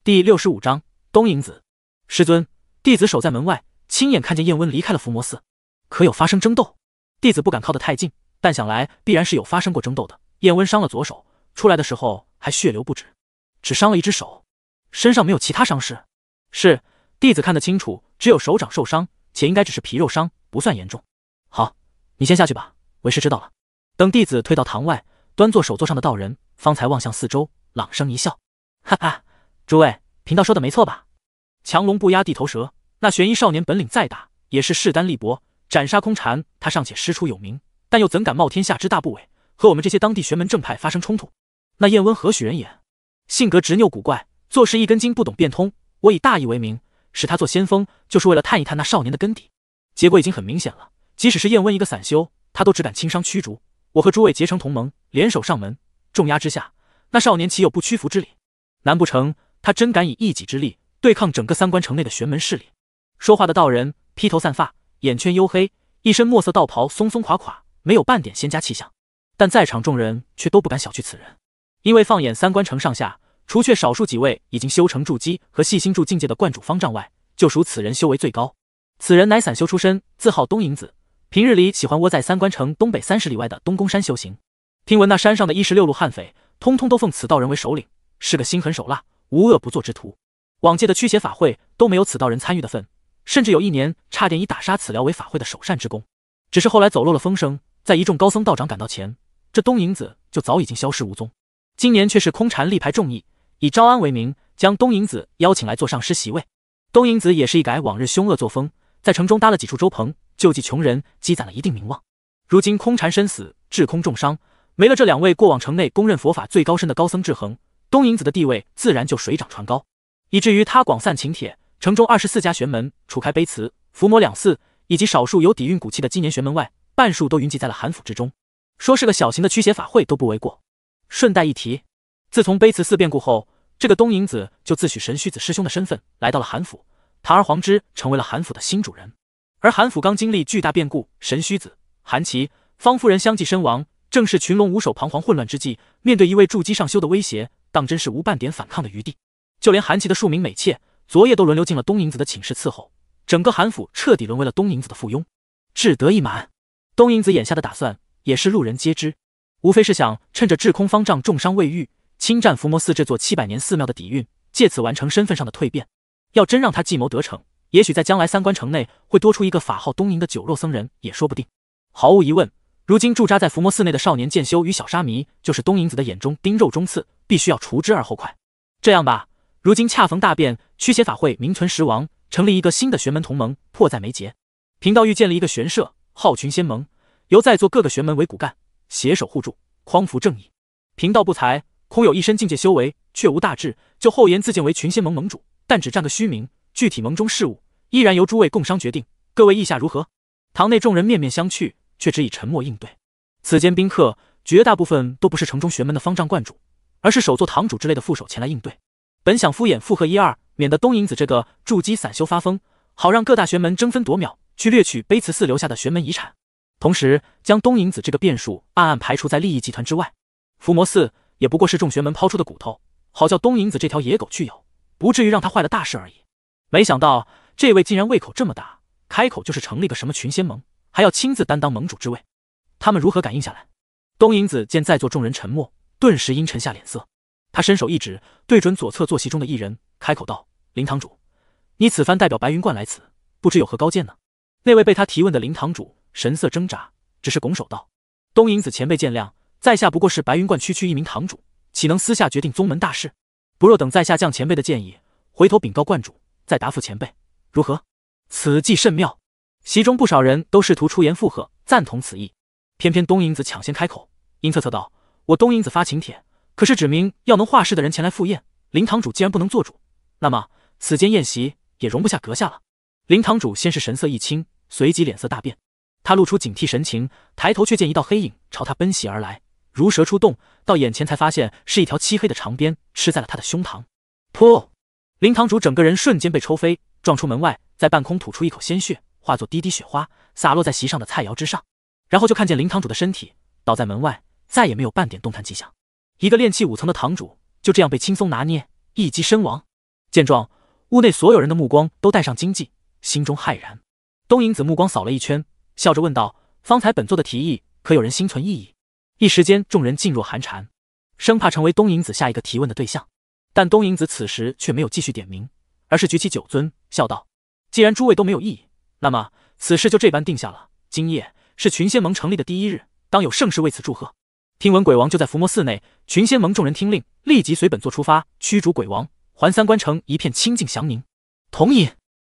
[SPEAKER 1] 第六十五章，东影子，师尊，弟子守在门外，亲眼看见燕温离开了伏魔寺，可有发生争斗？弟子不敢靠得太近，但想来必然是有发生过争斗的。燕温伤了左手，出来的时候还血流不止，只伤了一只手，身上没有其他伤势。是，弟子看得清楚，只有手掌受伤，且应该只是皮肉伤，不算严重。好，你先下去吧。为师知道了。等弟子退到堂外，端坐首座上的道人方才望向四周，朗声一笑，哈哈。诸位，贫道说的没错吧？强龙不压地头蛇。那玄衣少年本领再大，也是势单力薄。斩杀空蝉，他尚且师出有名，但又怎敢冒天下之大不韪，和我们这些当地玄门正派发生冲突？那燕温何许人也？性格执拗古怪，做事一根筋，不懂变通。我以大义为名，使他做先锋，就是为了探一探那少年的根底。结果已经很明显了。即使是燕温一个散修，他都只敢轻伤驱逐。我和诸位结成同盟，联手上门，重压之下，那少年岂有不屈服之理？难不成？他真敢以一己之力对抗整个三关城内的玄门势力。说话的道人披头散发，眼圈黝黑，一身墨色道袍松松垮垮，没有半点仙家气象。但在场众人却都不敢小觑此人，因为放眼三关城上下，除却少数几位已经修成筑基和细心筑境界的观主方丈外，就属此人修为最高。此人乃散修出身，自号东瀛子，平日里喜欢窝在三关城东北三十里外的东宫山修行。听闻那山上的一十六路悍匪，通通都奉此道人为首领，是个心狠手辣。无恶不作之徒，往届的驱邪法会都没有此道人参与的份，甚至有一年差点以打杀此辽为法会的首善之功。只是后来走漏了风声，在一众高僧道长赶到前，这东瀛子就早已经消失无踪。今年却是空禅力排众议，以招安为名，将东瀛子邀请来做上师席位。东瀛子也是一改往日凶恶作风，在城中搭了几处粥棚，救济穷人，积攒了一定名望。如今空禅身死，智空重伤，没了这两位过往城内公认佛法最高深的高僧制衡。东瀛子的地位自然就水涨船高，以至于他广散请帖，城中二十四家玄门，除开碑祠、伏魔两寺以及少数有底蕴古气的今年玄门外，半数都云集在了韩府之中，说是个小型的驱邪法会都不为过。顺带一提，自从碑祠寺变故后，这个东瀛子就自诩神虚子师兄的身份来到了韩府，堂而皇之成为了韩府的新主人。而韩府刚经历巨大变故，神虚子、韩琦、方夫人相继身亡，正是群龙无首、彷徨混乱之际，面对一位筑基上修的威胁。当真是无半点反抗的余地，就连韩琦的庶民美妾，昨夜都轮流进了东瀛子的寝室伺候，整个韩府彻底沦为了东瀛子的附庸。志得意满，东瀛子眼下的打算也是路人皆知，无非是想趁着智空方丈重伤未愈，侵占伏魔寺这座七百年寺庙的底蕴，借此完成身份上的蜕变。要真让他计谋得逞，也许在将来三关城内会多出一个法号东瀛的酒肉僧人也说不定。毫无疑问。如今驻扎在伏魔寺内的少年剑修与小沙弥，就是东瀛子的眼中钉肉中刺，必须要除之而后快。这样吧，如今恰逢大变，驱邪法会名存实亡，成立一个新的玄门同盟迫在眉睫。贫道欲建立一个玄社，号群仙盟，由在座各个玄门为骨干，携手互助，匡扶正义。贫道不才，空有一身境界修为，却无大志，就厚颜自荐为群仙盟盟主，但只占个虚名，具体盟中事务依然由诸位共商决定。各位意下如何？堂内众人面面相觑。却只以沉默应对。此间宾客绝大部分都不是城中玄门的方丈观主，而是首座堂主之类的副手前来应对。本想敷衍附和一二，免得东瀛子这个筑基散修发疯，好让各大玄门争分夺秒去掠取碑慈寺留下的玄门遗产，同时将东瀛子这个变数暗暗排除在利益集团之外。伏魔寺也不过是众玄门抛出的骨头，好叫东瀛子这条野狗去咬，不至于让他坏了大事而已。没想到这位竟然胃口这么大，开口就是成立个什么群仙盟。还要亲自担当盟主之位，他们如何感应下来？东瀛子见在座众人沉默，顿时阴沉下脸色。他伸手一指，对准左侧坐席中的一人，开口道：“林堂主，你此番代表白云观来此，不知有何高见呢？”那位被他提问的林堂主神色挣扎，只是拱手道：“东瀛子前辈见谅，在下不过是白云观区区一名堂主，岂能私下决定宗门大事？不若等在下将前辈的建议回头禀告观主，再答复前辈，如何？此计甚妙。”席中不少人都试图出言附和，赞同此意。偏偏东影子抢先开口，阴恻恻道：“我东影子发请帖，可是指明要能画室的人前来赴宴。林堂主既然不能做主，那么此间宴席也容不下阁下了。”林堂主先是神色一清，随即脸色大变，他露出警惕神情，抬头却见一道黑影朝他奔袭而来，如蛇出洞。到眼前才发现是一条漆黑的长鞭，吃在了他的胸膛。噗！林堂主整个人瞬间被抽飞，撞出门外，在半空吐出一口鲜血。化作滴滴雪花，洒落在席上的菜肴之上，然后就看见灵堂主的身体倒在门外，再也没有半点动弹迹象。一个炼气五层的堂主就这样被轻松拿捏，一击身亡。见状，屋内所有人的目光都带上惊悸，心中骇然。东瀛子目光扫了一圈，笑着问道：“方才本座的提议，可有人心存异议？”一时间，众人噤若寒蝉，生怕成为东瀛子下一个提问的对象。但东瀛子此时却没有继续点名，而是举起酒樽，笑道：“既然诸位都没有异议。”那么此事就这般定下了。今夜是群仙盟成立的第一日，当有盛世为此祝贺。听闻鬼王就在伏魔寺内，群仙盟众人听令，立即随本座出发，驱逐鬼王，还三关城一片清净祥宁。同意。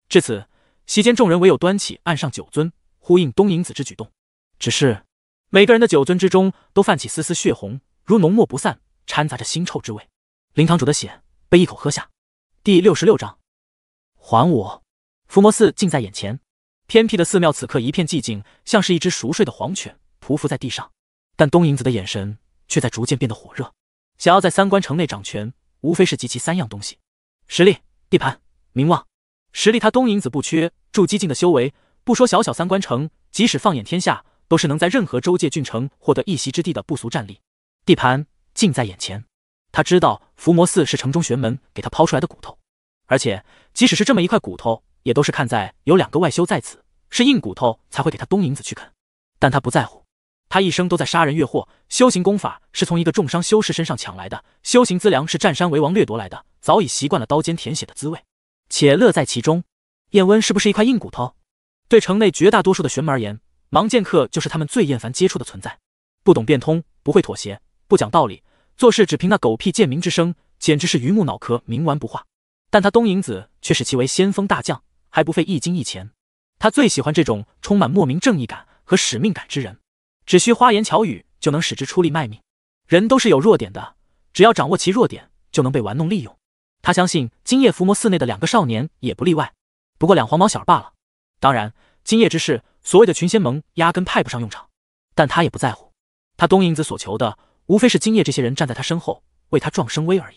[SPEAKER 1] 至此，席间众人唯有端起案上酒尊，呼应东瀛子之举动。只是每个人的酒樽之中都泛起丝丝血红，如浓墨不散，掺杂着腥臭之味。灵堂主的血被一口喝下。第六十六章，还我伏魔寺近在眼前。偏僻的寺庙此刻一片寂静，像是一只熟睡的黄犬匍匐在地上。但东瀛子的眼神却在逐渐变得火热。想要在三关城内掌权，无非是集齐三样东西：实力、地盘、名望。实力，他东瀛子不缺，筑基境的修为，不说小小三关城，即使放眼天下，都是能在任何州界郡城获得一席之地的不俗战力。地盘近在眼前，他知道伏魔寺是城中玄门给他抛出来的骨头，而且即使是这么一块骨头。也都是看在有两个外修在此是硬骨头，才会给他东瀛子去啃。但他不在乎，他一生都在杀人越货，修行功法是从一个重伤修士身上抢来的，修行资粮是占山为王掠夺来的，早已习惯了刀尖舔血的滋味，且乐在其中。燕温是不是一块硬骨头？对城内绝大多数的玄门而言，盲剑客就是他们最厌烦接触的存在，不懂变通，不会妥协，不讲道理，做事只凭那狗屁贱民之声，简直是榆木脑壳，冥顽不化。但他东瀛子却视其为先锋大将。还不费一金一钱，他最喜欢这种充满莫名正义感和使命感之人，只需花言巧语就能使之出力卖命。人都是有弱点的，只要掌握其弱点，就能被玩弄利用。他相信今夜伏魔寺内的两个少年也不例外，不过两黄毛小儿罢了。当然，今夜之事，所谓的群仙盟压根派不上用场，但他也不在乎。他东瀛子所求的，无非是今夜这些人站在他身后，为他壮声威而已。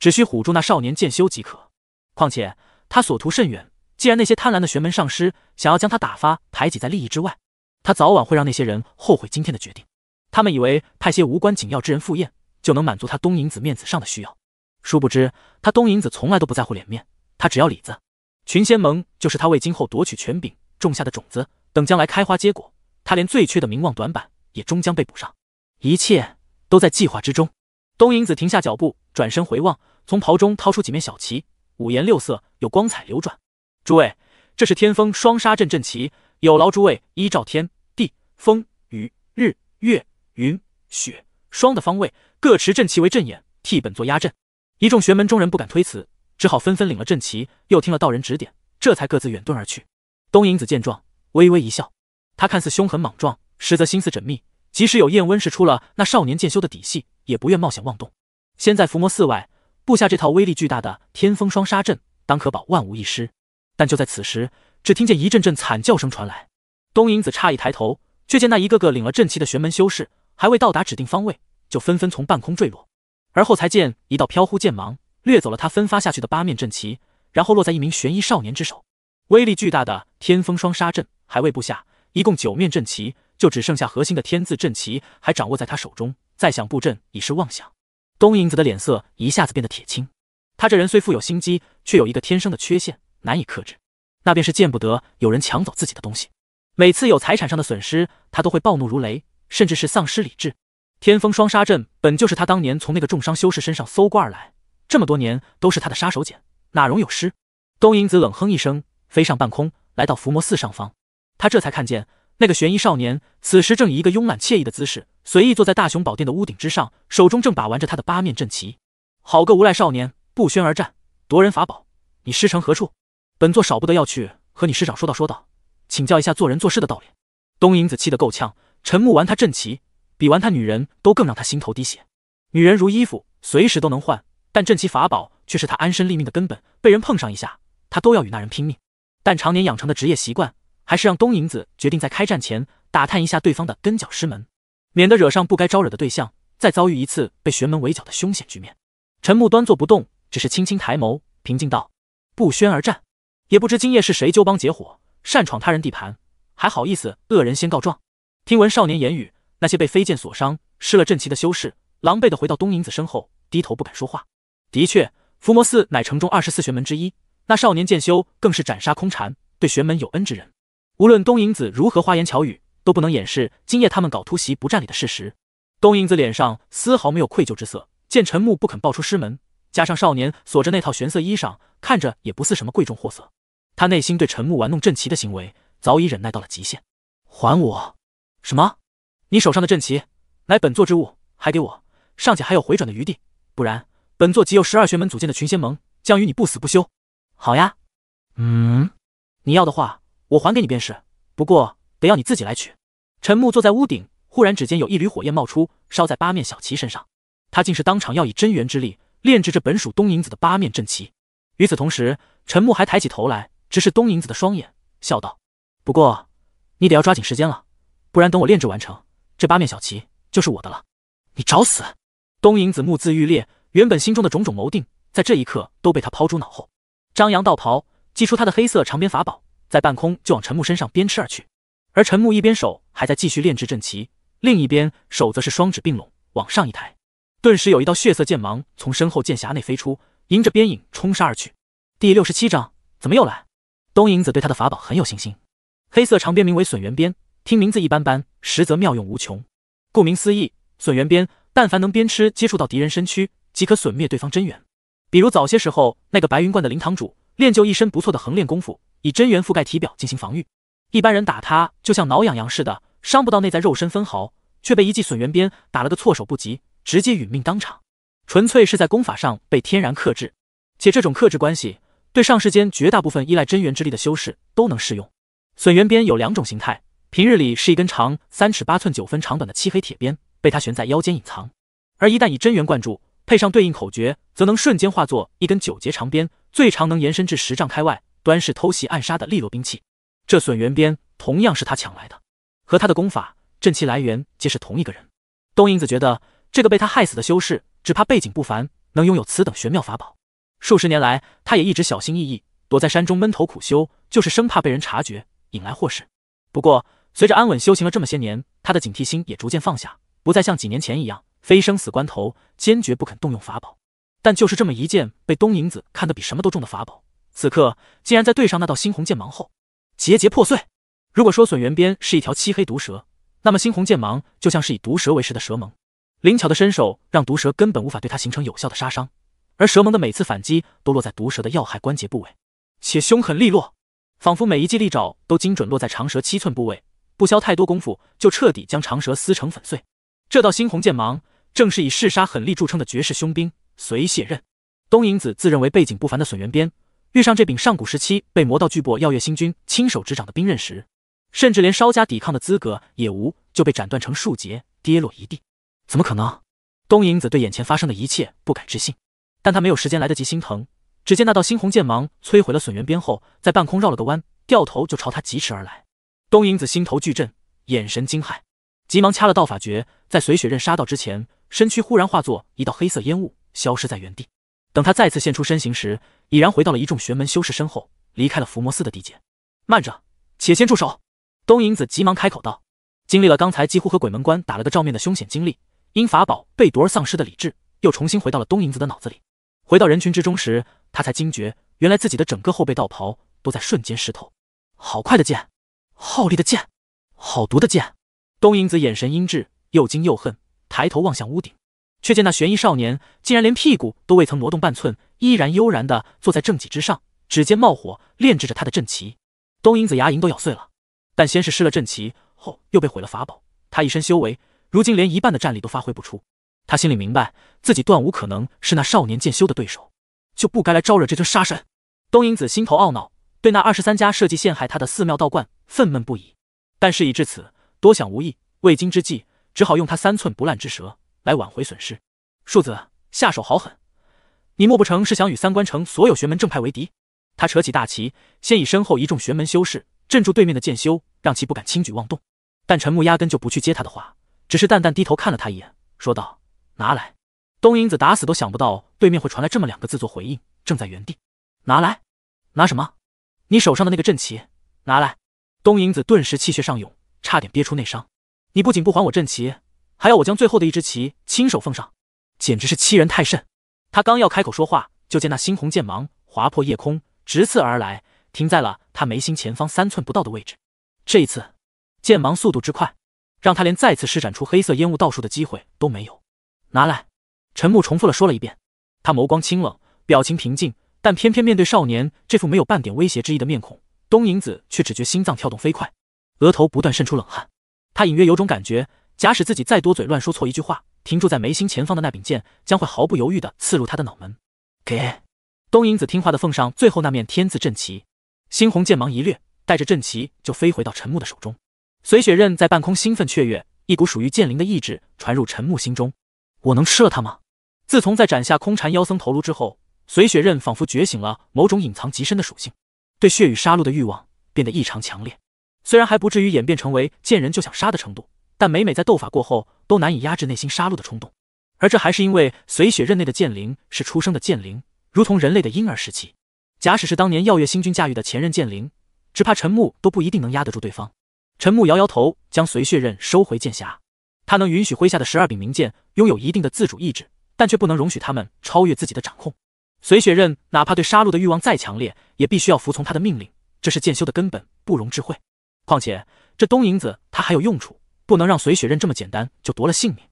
[SPEAKER 1] 只需唬住那少年剑修即可。况且他所图甚远。既然那些贪婪的玄门上师想要将他打发排挤在利益之外，他早晚会让那些人后悔今天的决定。他们以为派些无关紧要之人赴宴就能满足他东瀛子面子上的需要，殊不知他东瀛子从来都不在乎脸面，他只要里子。群仙盟就是他为今后夺取权柄种下的种子，等将来开花结果，他连最缺的名望短板也终将被补上。一切都在计划之中。东瀛子停下脚步，转身回望，从袍中掏出几面小旗，五颜六色，有光彩流转。诸位，这是天风双杀阵阵旗，有劳诸位依照天地风雨日月云雪霜的方位，各持阵旗为阵眼，替本座压阵。一众玄门中人不敢推辞，只好纷纷领了阵旗，又听了道人指点，这才各自远遁而去。东瀛子见状，微微一笑。他看似凶狠莽撞，实则心思缜密。即使有燕温识出了那少年剑修的底细，也不愿冒险妄动。先在伏魔寺外布下这套威力巨大的天风双杀阵，当可保万无一失。但就在此时，只听见一阵阵惨叫声传来。东瀛子诧异抬头，却见那一个个领了阵旗的玄门修士，还未到达指定方位，就纷纷从半空坠落。而后才见一道飘忽剑芒掠走了他分发下去的八面阵旗，然后落在一名玄衣少年之手。威力巨大的天风双杀阵还未布下，一共九面阵旗就只剩下核心的天字阵旗还掌握在他手中，再想布阵已是妄想。东瀛子的脸色一下子变得铁青。他这人虽富有心机，却有一个天生的缺陷。难以克制，那便是见不得有人抢走自己的东西。每次有财产上的损失，他都会暴怒如雷，甚至是丧失理智。天风双杀阵本就是他当年从那个重伤修士身上搜刮而来，这么多年都是他的杀手锏，哪容有失？东瀛子冷哼一声，飞上半空，来到伏魔寺上方。他这才看见那个悬疑少年，此时正以一个慵懒惬意的姿势，随意坐在大雄宝殿的屋顶之上，手中正把玩着他的八面阵旗。好个无赖少年，不宣而战，夺人法宝，你师承何处？本座少不得要去和你师长说道说道，请教一下做人做事的道理。东瀛子气得够呛，陈木玩他阵奇，比玩他女人都更让他心头滴血。女人如衣服，随时都能换，但阵奇法宝却是他安身立命的根本。被人碰上一下，他都要与那人拼命。但常年养成的职业习惯，还是让东瀛子决定在开战前打探一下对方的跟脚师门，免得惹上不该招惹的对象，再遭遇一次被玄门围剿的凶险局面。陈木端坐不动，只是轻轻抬眸，平静道：“不宣而战。”也不知今夜是谁纠帮结伙，擅闯他人地盘，还好意思恶人先告状。听闻少年言语，那些被飞剑所伤、失了阵旗的修士，狼狈的回到东影子身后，低头不敢说话。的确，伏魔寺乃城中二十四玄门之一，那少年剑修更是斩杀空禅，对玄门有恩之人。无论东影子如何花言巧语，都不能掩饰今夜他们搞突袭不占理的事实。东影子脸上丝毫没有愧疚之色，见陈木不肯报出师门。加上少年锁着那套玄色衣裳，看着也不似什么贵重货色。他内心对陈木玩弄阵旗的行为早已忍耐到了极限，还我什么？你手上的阵旗乃本座之物，还给我尚且还有回转的余地，不然本座即有十二玄门组建的群仙盟将与你不死不休。好呀，嗯，你要的话我还给你便是，不过得要你自己来取。陈木坐在屋顶，忽然指尖有一缕火焰冒出，烧在八面小旗身上，他竟是当场要以真元之力。炼制着本属东瀛子的八面阵旗，与此同时，陈木还抬起头来，直视东瀛子的双眼，笑道：“不过，你得要抓紧时间了，不然等我炼制完成，这八面小旗就是我的了。”你找死！东瀛子目眦欲裂，原本心中的种种谋定，在这一刻都被他抛诸脑后。张扬道袍，祭出他的黑色长鞭法宝，在半空就往陈木身上鞭笞而去。而陈木一边手还在继续炼制阵旗，另一边手则是双指并拢，往上一抬。顿时有一道血色剑芒从身后剑匣内飞出，迎着鞭影冲杀而去。第六十七章，怎么又来？东瀛子对他的法宝很有信心。黑色长鞭名为损元鞭，听名字一般般，实则妙用无穷。顾名思义，损元鞭，但凡能鞭吃接触到敌人身躯，即可损灭对方真元。比如早些时候那个白云观的灵堂主，练就一身不错的横练功夫，以真元覆盖体表进行防御，一般人打他就像挠痒痒似的，伤不到内在肉身分毫，却被一记损元鞭打了个措手不及。直接殒命当场，纯粹是在功法上被天然克制，且这种克制关系对上世间绝大部分依赖真元之力的修士都能适用。损元鞭有两种形态，平日里是一根长三尺八寸九分长短的漆黑铁鞭，被他悬在腰间隐藏；而一旦以真元灌注，配上对应口诀，则能瞬间化作一根九节长鞭，最长能延伸至十丈开外，端是偷袭暗杀的利落兵器。这损元鞭同样是他抢来的，和他的功法、阵气来源皆是同一个人。东影子觉得。这个被他害死的修士，只怕背景不凡，能拥有此等玄妙法宝。数十年来，他也一直小心翼翼，躲在山中闷头苦修，就是生怕被人察觉，引来祸事。不过，随着安稳修行了这么些年，他的警惕心也逐渐放下，不再像几年前一样，非生死关头坚决不肯动用法宝。但就是这么一件被东瀛子看得比什么都重的法宝，此刻竟然在对上那道猩红剑芒后，节节破碎。如果说损元鞭是一条漆黑毒蛇，那么猩红剑芒就像是以毒蛇为食的蛇盟，灵巧的身手让毒蛇根本无法对它形成有效的杀伤，而蛇盟的每次反击都落在毒蛇的要害关节部位，且凶狠利落，仿佛每一记利爪都精准落在长蛇七寸部位，不消太多功夫就彻底将长蛇撕成粉碎。这道猩红剑芒正是以嗜杀狠厉著称的绝世凶兵随血刃。东瀛子自认为背景不凡的损元鞭遇上这柄上古时期被魔道巨擘耀月星君亲手执掌的兵刃时，甚至连稍加抵抗的资格也无，就被斩断成数节，跌落一地。怎么可能？东影子对眼前发生的一切不敢置信，但他没有时间来得及心疼。只见那道猩红剑芒摧毁了损元鞭后，在半空绕了个弯，掉头就朝他疾驰而来。东影子心头巨震，眼神惊骇，急忙掐了道法诀，在随雪刃杀到之前，身躯忽然化作一道黑色烟雾，消失在原地。等他再次现出身形时，已然回到了一众玄门修士身后，离开了伏魔寺的地界。慢着，且先住手！东影子急忙开口道：“经历了刚才几乎和鬼门关打了个照面的凶险经历。”因法宝被夺而丧失的理智，又重新回到了东瀛子的脑子里。回到人群之中时，他才惊觉，原来自己的整个后背道袍都在瞬间湿透。好快的剑，好利的剑，好毒的剑！东瀛子眼神阴鸷，又惊又恨，抬头望向屋顶，却见那悬疑少年竟然连屁股都未曾挪动半寸，依然悠然的坐在正脊之上，指尖冒火炼制着他的阵旗。东瀛子牙龈都咬碎了，但先是失了阵旗，后又被毁了法宝，他一身修为。如今连一半的战力都发挥不出，他心里明白自己断无可能是那少年剑修的对手，就不该来招惹这尊杀神。东瀛子心头懊恼，对那二十三家设计陷害他的寺庙道观愤懑不已。但事已至此，多想无益，未经之计，只好用他三寸不烂之舌来挽回损失。庶子下手好狠，你莫不成是想与三关城所有玄门正派为敌？他扯起大旗，先以身后一众玄门修士镇住对面的剑修，让其不敢轻举妄动。但陈木压根就不去接他的话。只是淡淡低头看了他一眼，说道：“拿来。”东瀛子打死都想不到对面会传来这么两个字做回应，正在原地，拿来，拿什么？你手上的那个阵旗，拿来！东瀛子顿时气血上涌，差点憋出内伤。你不仅不还我阵旗，还要我将最后的一支旗亲手奉上，简直是欺人太甚！他刚要开口说话，就见那猩红剑芒划破夜空，直刺而来，停在了他眉心前方三寸不到的位置。这一次，剑芒速度之快。让他连再次施展出黑色烟雾道术的机会都没有。拿来，陈木重复了说了一遍。他眸光清冷，表情平静，但偏偏面对少年这副没有半点威胁之意的面孔，东瀛子却只觉心脏跳动飞快，额头不断渗出冷汗。他隐约有种感觉，假使自己再多嘴乱说错一句话，停住在眉心前方的那柄剑将会毫不犹豫地刺入他的脑门。给东瀛子听话的奉上最后那面天字阵旗，猩红剑芒一掠，带着阵旗就飞回到陈木的手中。随雪刃在半空兴奋雀跃，一股属于剑灵的意志传入陈木心中。我能吃了他吗？自从在斩下空蝉妖僧头颅之后，随雪刃仿佛觉醒了某种隐藏极深的属性，对血雨杀戮的欲望变得异常强烈。虽然还不至于演变成为见人就想杀的程度，但每每在斗法过后，都难以压制内心杀戮的冲动。而这还是因为随雪刃内的剑灵是出生的剑灵，如同人类的婴儿时期。假使是当年耀月星君驾驭的前任剑灵，只怕陈木都不一定能压得住对方。陈木摇摇头，将随血刃收回剑匣。他能允许麾下的十二柄名剑拥有一定的自主意志，但却不能容许他们超越自己的掌控。随血刃哪怕对杀戮的欲望再强烈，也必须要服从他的命令，这是剑修的根本，不容智慧。况且这东瀛子他还有用处，不能让随血刃这么简单就夺了性命。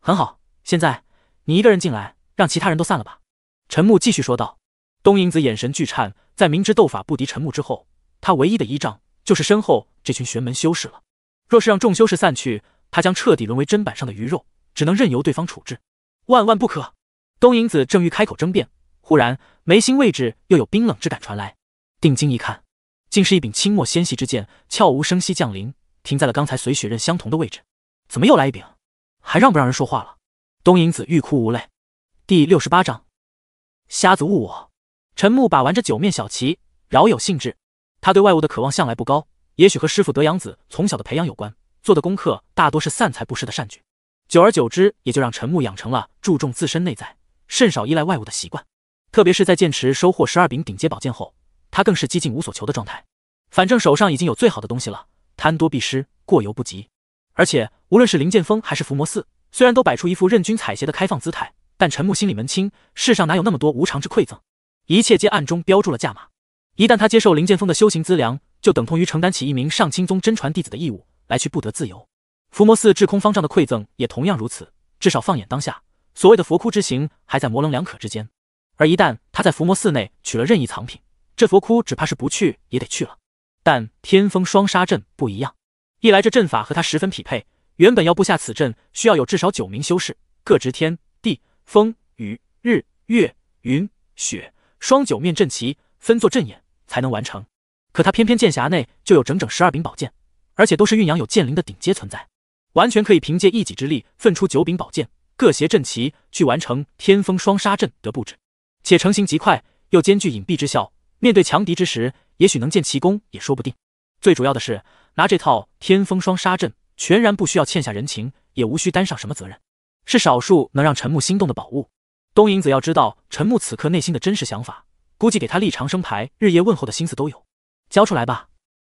[SPEAKER 1] 很好，现在你一个人进来，让其他人都散了吧。陈木继续说道。东瀛子眼神巨颤，在明知斗法不敌陈木之后，他唯一的依仗。就是身后这群玄门修士了。若是让众修士散去，他将彻底沦为砧板上的鱼肉，只能任由对方处置。万万不可！东瀛子正欲开口争辩，忽然眉心位置又有冰冷之感传来。定睛一看，竟是一柄清末纤细之剑，悄无声息降临，停在了刚才随雪刃相同的位置。怎么又来一柄？还让不让人说话了？东瀛子欲哭无泪。第六十八章，瞎子误我。陈木把玩着九面小旗，饶有兴致。他对外物的渴望向来不高，也许和师傅德阳子从小的培养有关。做的功课大多是散财布施的善举，久而久之，也就让陈木养成了注重自身内在、甚少依赖外物的习惯。特别是在剑池收获十二柄顶阶宝剑后，他更是几近无所求的状态。反正手上已经有最好的东西了，贪多必失，过犹不及。而且无论是林剑峰还是伏魔寺，虽然都摆出一副任君采撷的开放姿态，但陈木心里门清，世上哪有那么多无常之馈赠？一切皆暗中标注了价码。一旦他接受林剑峰的修行资粮，就等同于承担起一名上清宗真传弟子的义务，来去不得自由。伏魔寺制空方丈的馈赠也同样如此。至少放眼当下，所谓的佛窟之行还在模棱两可之间。而一旦他在伏魔寺内取了任意藏品，这佛窟只怕是不去也得去了。但天风双杀阵不一样，一来这阵法和他十分匹配，原本要布下此阵需要有至少九名修士，各执天地风雨日月云雪双九面阵旗，分作阵眼。才能完成，可他偏偏剑匣内就有整整十二柄宝剑，而且都是蕴养有剑灵的顶阶存在，完全可以凭借一己之力奋出九柄宝剑，各携阵旗去完成天风双杀阵的布置，且成型极快，又兼具隐蔽之效。面对强敌之时，也许能建奇功也说不定。最主要的是，拿这套天风双杀阵，全然不需要欠下人情，也无需担上什么责任，是少数能让陈木心动的宝物。东影子要知道陈木此刻内心的真实想法。估计给他立长生牌、日夜问候的心思都有，交出来吧！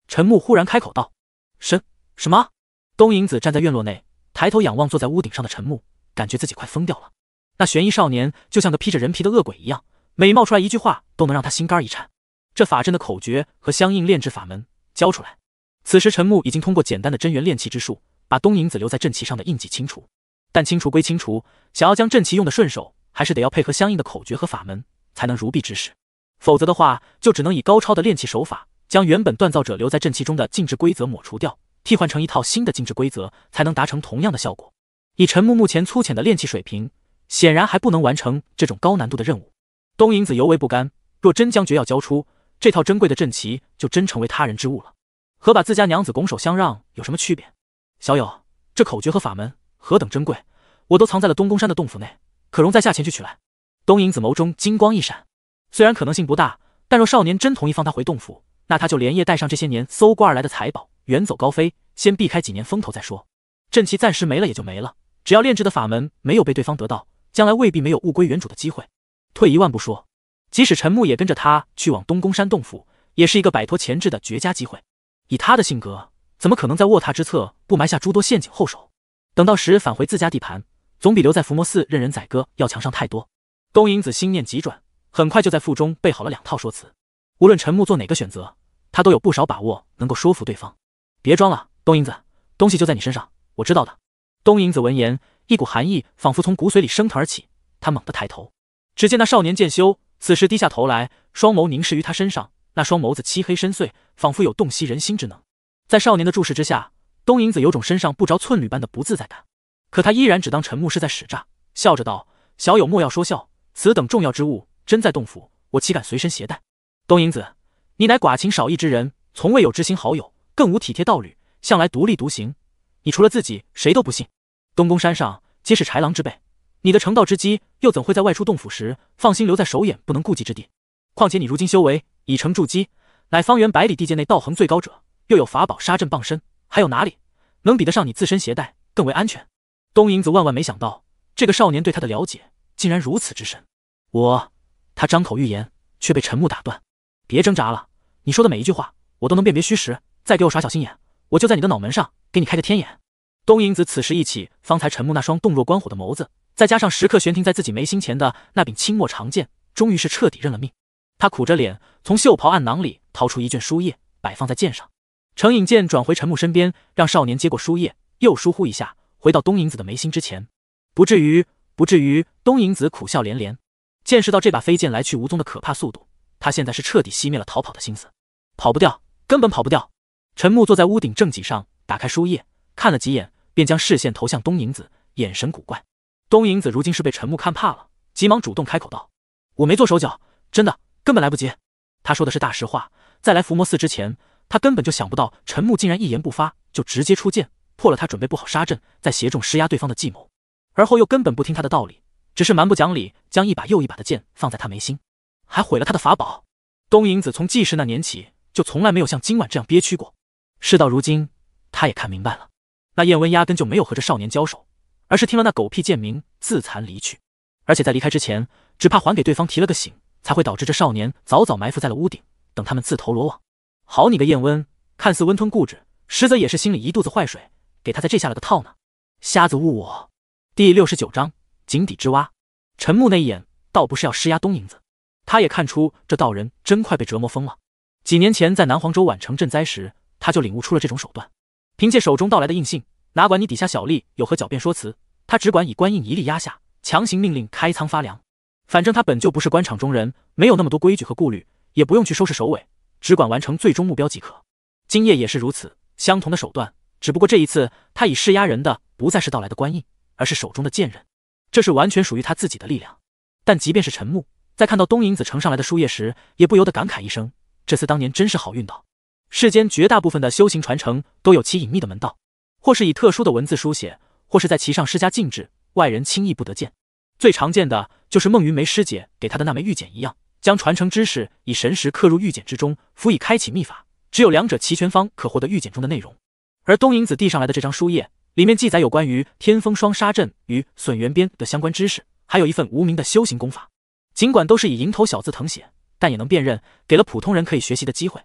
[SPEAKER 1] 陈木忽然开口道：“什什么？”东瀛子站在院落内，抬头仰望坐在屋顶上的陈木，感觉自己快疯掉了。那悬疑少年就像个披着人皮的恶鬼一样，每冒出来一句话，都能让他心肝一颤。这法阵的口诀和相应炼制法门，交出来。此时陈木已经通过简单的真元炼气之术，把东瀛子留在阵旗上的印记清除。但清除归清除，想要将阵旗用的顺手，还是得要配合相应的口诀和法门，才能如臂指使。否则的话，就只能以高超的炼器手法，将原本锻造者留在阵旗中的禁制规则抹除掉，替换成一套新的禁制规则，才能达成同样的效果。以陈木目前粗浅的炼器水平，显然还不能完成这种高难度的任务。东影子尤为不甘，若真将绝要交出这套珍贵的阵旗就真成为他人之物了，和把自家娘子拱手相让有什么区别？小友，这口诀和法门何等珍贵，我都藏在了东宫山的洞府内，可容在下前去取来。东影子眸中金光一闪。虽然可能性不大，但若少年真同意放他回洞府，那他就连夜带上这些年搜刮而来的财宝，远走高飞，先避开几年风头再说。阵旗暂时没了也就没了，只要炼制的法门没有被对方得到，将来未必没有物归原主的机会。退一万步说，即使陈木也跟着他去往东宫山洞府，也是一个摆脱前置的绝佳机会。以他的性格，怎么可能在卧榻之侧不埋下诸多陷阱后手？等到时返回自家地盘，总比留在伏魔寺任人宰割要强上太多。东瀛子心念急转。很快就在腹中备好了两套说辞，无论陈木做哪个选择，他都有不少把握能够说服对方。别装了，东影子，东西就在你身上，我知道的。东影子闻言，一股寒意仿佛从骨髓里升腾而起，他猛地抬头，只见那少年剑修此时低下头来，双眸凝视于他身上，那双眸子漆黑深邃，仿佛有洞悉人心之能。在少年的注视之下，东影子有种身上不着寸缕般的不自在感，可他依然只当陈木是在使诈，笑着道：“小友莫要说笑，此等重要之物。”真在洞府，我岂敢随身携带？东瀛子，你乃寡情少义之人，从未有知心好友，更无体贴道侣，向来独立独行。你除了自己，谁都不信。东宫山上皆是豺狼之辈，你的成道之基又怎会在外出洞府时放心留在手眼不能顾及之地？况且你如今修为已成筑基，乃方圆百里地界内道行最高者，又有法宝杀阵傍身，还有哪里能比得上你自身携带更为安全？东瀛子万万没想到，这个少年对他的了解竟然如此之深。我。他张口欲言，却被陈木打断：“别挣扎了，你说的每一句话，我都能辨别虚实。再给我耍小心眼，我就在你的脑门上给你开个天眼。”东影子此时一起方才陈木那双动若观火的眸子，再加上时刻悬停在自己眉心前的那柄青墨长剑，终于是彻底认了命。他苦着脸，从袖袍暗囊里掏出一卷书页，摆放在剑上。成影剑转回陈木身边，让少年接过书页，又疏忽一下回到东影子的眉心之前。不至于，不至于。东影子苦笑连连。见识到这把飞剑来去无踪的可怕速度，他现在是彻底熄灭了逃跑的心思，跑不掉，根本跑不掉。陈木坐在屋顶正脊上，打开书页看了几眼，便将视线投向东影子，眼神古怪。东影子如今是被陈木看怕了，急忙主动开口道：“我没做手脚，真的，根本来不及。”他说的是大实话。在来伏魔寺之前，他根本就想不到陈木竟然一言不发就直接出剑，破了他准备不好杀阵，在邪众施压对方的计谋，而后又根本不听他的道理。只是蛮不讲理，将一把又一把的剑放在他眉心，还毁了他的法宝。东瀛子从记事那年起，就从来没有像今晚这样憋屈过。事到如今，他也看明白了，那燕温压根就没有和这少年交手，而是听了那狗屁剑名自残离去。而且在离开之前，只怕还给对方提了个醒，才会导致这少年早早埋伏在了屋顶，等他们自投罗网。好你个燕温，看似温吞固执，实则也是心里一肚子坏水，给他在这下了个套呢。瞎子误我。第六十九章。井底之蛙，陈木那一眼倒不是要施压东瀛子，他也看出这道人真快被折磨疯了。几年前在南黄州宛城赈灾时，他就领悟出了这种手段，凭借手中道来的印信，哪管你底下小吏有何狡辩说辞，他只管以官印一力压下，强行命令开仓发粮。反正他本就不是官场中人，没有那么多规矩和顾虑，也不用去收拾首尾，只管完成最终目标即可。今夜也是如此，相同的手段，只不过这一次他以施压人的不再是道来的官印，而是手中的剑刃。这是完全属于他自己的力量，但即便是陈木，在看到东影子呈上来的书页时，也不由得感慨一声：这次当年真是好运到。世间绝大部分的修行传承都有其隐秘的门道，或是以特殊的文字书写，或是在其上施加禁制，外人轻易不得见。最常见的就是孟云梅师姐给他的那枚玉简一样，将传承知识以神识刻入玉简之中，辅以开启秘法，只有两者齐全方可获得玉简中的内容。而东影子递上来的这张书页。里面记载有关于天风双杀阵与损元鞭的相关知识，还有一份无名的修行功法。尽管都是以蝇头小字誊写，但也能辨认，给了普通人可以学习的机会。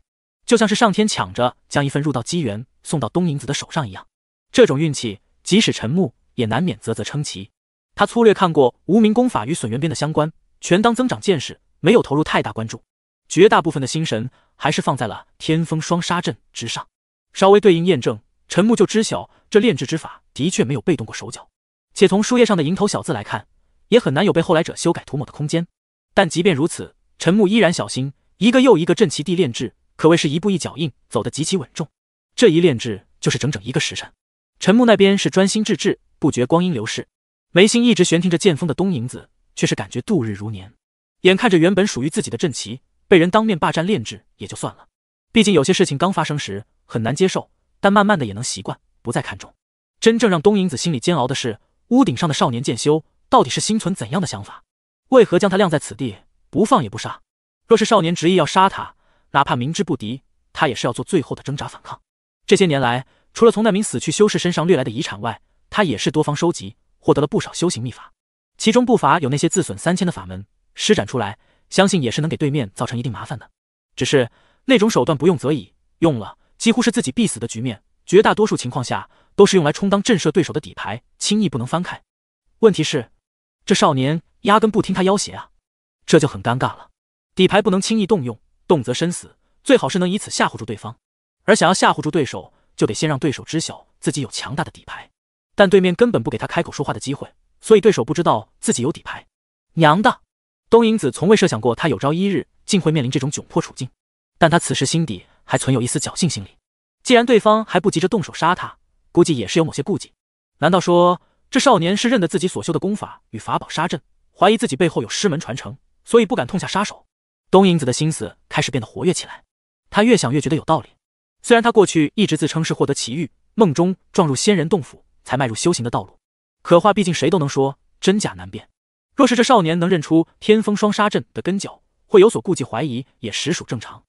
[SPEAKER 1] 就像是上天抢着将一份入道机缘送到东瀛子的手上一样，这种运气，即使陈木也难免啧啧称奇。他粗略看过无名功法与损元鞭的相关，权当增长见识，没有投入太大关注。绝大部分的心神还是放在了天风双杀阵之上，稍微对应验证。陈木就知晓这炼制之法的确没有被动过手脚，且从书页上的蝇头小字来看，也很难有被后来者修改涂抹的空间。但即便如此，陈木依然小心，一个又一个阵旗地炼制，可谓是一步一脚印，走得极其稳重。这一炼制就是整整一个时辰。陈木那边是专心致志，不觉光阴流逝，眉心一直悬停着剑锋的东瀛子，却是感觉度日如年。眼看着原本属于自己的阵旗被人当面霸占炼制，也就算了，毕竟有些事情刚发生时很难接受。但慢慢的也能习惯，不再看重。真正让东瀛子心里煎熬的是，屋顶上的少年剑修到底是心存怎样的想法？为何将他晾在此地，不放也不杀？若是少年执意要杀他，哪怕明知不敌，他也是要做最后的挣扎反抗。这些年来，除了从那名死去修士身上掠来的遗产外，他也是多方收集，获得了不少修行秘法，其中不乏有那些自损三千的法门，施展出来，相信也是能给对面造成一定麻烦的。只是那种手段不用则已，用了。几乎是自己必死的局面，绝大多数情况下都是用来充当震慑对手的底牌，轻易不能翻开。问题是，这少年压根不听他要挟啊，这就很尴尬了。底牌不能轻易动用，动则身死，最好是能以此吓唬住对方。而想要吓唬住对手，就得先让对手知晓自己有强大的底牌。但对面根本不给他开口说话的机会，所以对手不知道自己有底牌。娘的！东瀛子从未设想过他有朝一日竟会面临这种窘迫处境，但他此时心底。还存有一丝侥幸心理，既然对方还不急着动手杀他，估计也是有某些顾忌。难道说这少年是认得自己所修的功法与法宝杀阵，怀疑自己背后有师门传承，所以不敢痛下杀手？东瀛子的心思开始变得活跃起来，他越想越觉得有道理。虽然他过去一直自称是获得奇遇，梦中撞入仙人洞府才迈入修行的道路，可话毕竟谁都能说，真假难辨。若是这少年能认出天风双杀阵的根脚，会有所顾忌怀疑，也实属正常。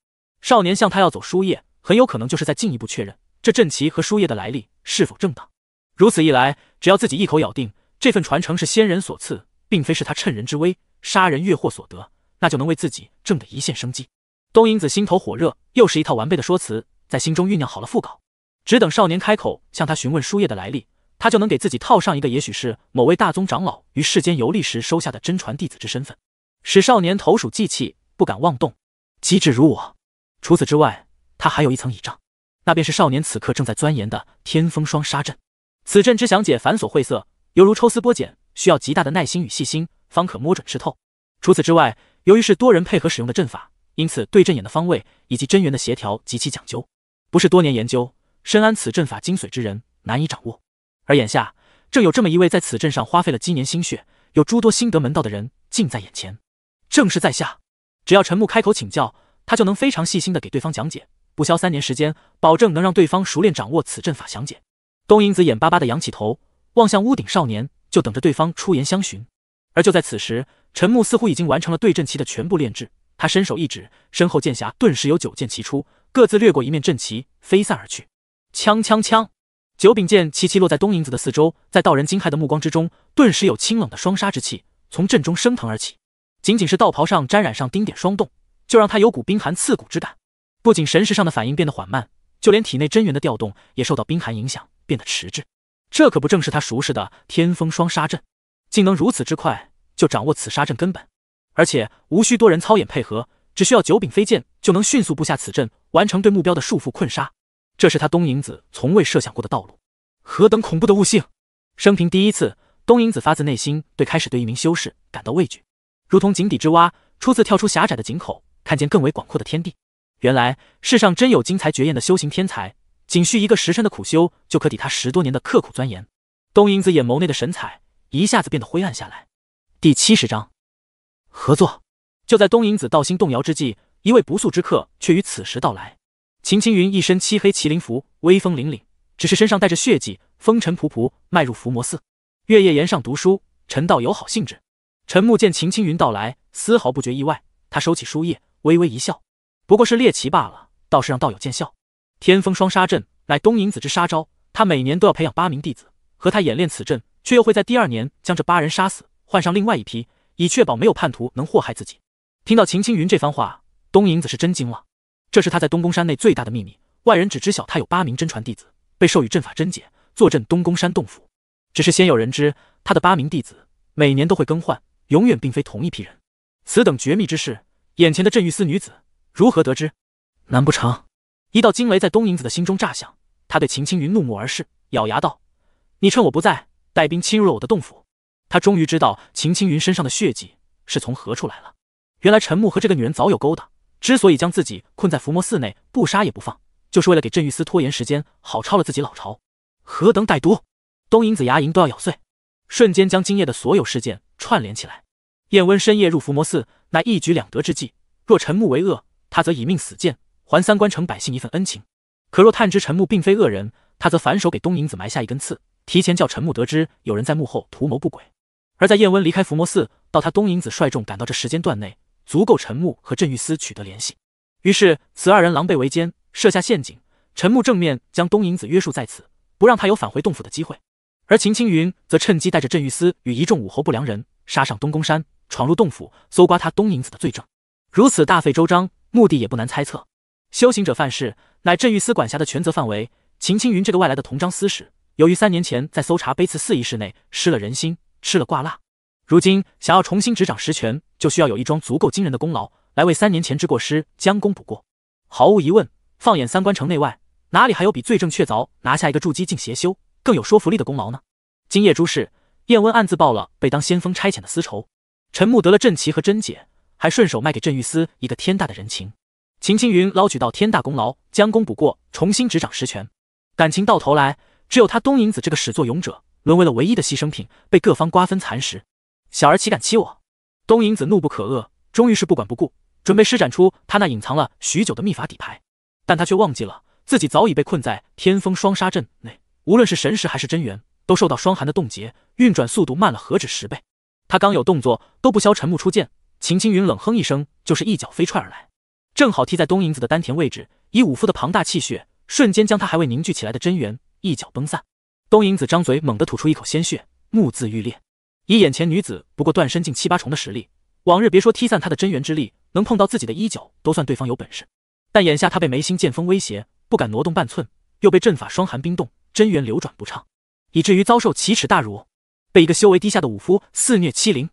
[SPEAKER 1] 少年向他要走书页，很有可能就是在进一步确认这阵旗和书页的来历是否正当。如此一来，只要自己一口咬定这份传承是仙人所赐，并非是他趁人之危、杀人越货所得，那就能为自己挣得一线生机。东瀛子心头火热，又是一套完备的说辞，在心中酝酿好了副稿，只等少年开口向他询问书页的来历，他就能给自己套上一个也许是某位大宗长老于世间游历时收下的真传弟子之身份，使少年投鼠忌器，不敢妄动。机智如我。除此之外，他还有一层倚仗，那便是少年此刻正在钻研的天风双杀阵。此阵之详解繁琐晦涩，犹如抽丝剥茧，需要极大的耐心与细心方可摸准吃透。除此之外，由于是多人配合使用的阵法，因此对阵眼的方位以及真元的协调极其讲究，不是多年研究、深谙此阵法精髓之人难以掌握。而眼下正有这么一位在此阵上花费了几年心血、有诸多心得门道的人近在眼前，正是在下。只要陈木开口请教。他就能非常细心的给对方讲解，不消三年时间，保证能让对方熟练掌握此阵法详解。东瀛子眼巴巴的仰起头，望向屋顶少年，就等着对方出言相询。而就在此时，陈木似乎已经完成了对阵旗的全部炼制，他伸手一指，身后剑匣顿时有九剑齐出，各自掠过一面阵旗，飞散而去。枪枪枪！九柄剑齐齐落在东瀛子的四周，在道人惊骇的目光之中，顿时有清冷的双杀之气从阵中升腾而起，仅仅是道袍上沾染上丁点霜冻。就让他有股冰寒刺骨之感，不仅神识上的反应变得缓慢，就连体内真元的调动也受到冰寒影响，变得迟滞。这可不正是他熟识的天风双杀阵？竟能如此之快就掌握此杀阵根本，而且无需多人操演配合，只需要九柄飞剑就能迅速布下此阵，完成对目标的束缚困杀。这是他东影子从未设想过的道路，何等恐怖的悟性！生平第一次，东影子发自内心对开始对一名修士感到畏惧，如同井底之蛙，初次跳出狭窄的井口。看见更为广阔的天地，原来世上真有精彩绝艳的修行天才，仅需一个时辰的苦修，就可抵他十多年的刻苦钻研。东瀛子眼眸内的神采一下子变得灰暗下来。第七十章合作。就在东瀛子道心动摇之际，一位不速之客却于此时到来。秦青云一身漆黑麒麟服，威风凛凛，只是身上带着血迹，风尘仆仆，迈入伏魔寺。月夜岩上读书，陈道友好兴致。陈木见秦青云到来，丝毫不觉意外，他收起书页。微微一笑，不过是猎奇罢了，倒是让道友见笑。天风双杀阵乃东瀛子之杀招，他每年都要培养八名弟子，和他演练此阵，却又会在第二年将这八人杀死，换上另外一批，以确保没有叛徒能祸害自己。听到秦青云这番话，东瀛子是真惊了。这是他在东宫山内最大的秘密，外人只知晓他有八名真传弟子，被授予阵法真解，坐镇东宫山洞府。只是先有人知，他的八名弟子每年都会更换，永远并非同一批人。此等绝密之事。眼前的镇狱司女子如何得知？难不成一道惊雷在东影子的心中炸响？他对秦青云怒目而视，咬牙道：“你趁我不在，带兵侵入了我的洞府。”他终于知道秦青云身上的血迹是从何处来了。原来陈木和这个女人早有勾搭，之所以将自己困在伏魔寺内，不杀也不放，就是为了给镇狱司拖延时间，好抄了自己老巢。何等歹毒！东影子牙龈都要咬碎，瞬间将今夜的所有事件串联起来。燕温深夜入伏魔寺，乃一举两得之计。若陈木为恶，他则以命死谏，还三关城百姓一份恩情；可若探知陈木并非恶人，他则反手给东瀛子埋下一根刺，提前叫陈木得知有人在幕后图谋不轨。而在燕温离开伏魔寺到他东瀛子率众赶到这时间段内，足够陈木和镇玉司取得联系。于是，此二人狼狈为奸，设下陷阱。陈木正面将东瀛子约束在此，不让他有返回洞府的机会；而秦青云则趁机带着镇玉司与一众武侯不良人杀上东宫山。闯入洞府搜刮他东瀛子的罪证，如此大费周章，目的也不难猜测。修行者范氏乃镇狱司管辖的权责范围。秦青云这个外来的同章司使，由于三年前在搜查碑祠寺一事内失了人心，吃了挂蜡，如今想要重新执掌实权，就需要有一桩足够惊人的功劳来为三年前之过失将功补过。毫无疑问，放眼三关城内外，哪里还有比罪证确凿拿下一个筑基境邪修更有说服力的功劳呢？今夜诸事，燕温暗自报了被当先锋差遣的私仇。陈木得了镇旗和贞姐，还顺手卖给镇玉司一个天大的人情。秦青云捞取到天大功劳，将功补过，重新执掌实权。感情到头来，只有他东瀛子这个始作俑者，沦为了唯一的牺牲品，被各方瓜分蚕食。小儿岂敢欺我？东瀛子怒不可遏，终于是不管不顾，准备施展出他那隐藏了许久的秘法底牌。但他却忘记了，自己早已被困在天风双杀阵内，无论是神识还是真元，都受到霜寒的冻结，运转速度慢了何止十倍。他刚有动作，都不消沉木出剑，秦青云冷哼一声，就是一脚飞踹而来，正好踢在东影子的丹田位置，以武夫的庞大气血，瞬间将他还未凝聚起来的真元一脚崩散。东影子张嘴猛地吐出一口鲜血，目眦欲裂。以眼前女子不过断身境七八重的实力，往日别说踢散他的真元之力，能碰到自己的衣角都算对方有本事。但眼下他被眉心剑锋威胁，不敢挪动半寸，又被阵法霜寒冰冻，真元流转不畅，以至于遭受奇耻大辱。被一个修为低下的武夫肆虐欺凌，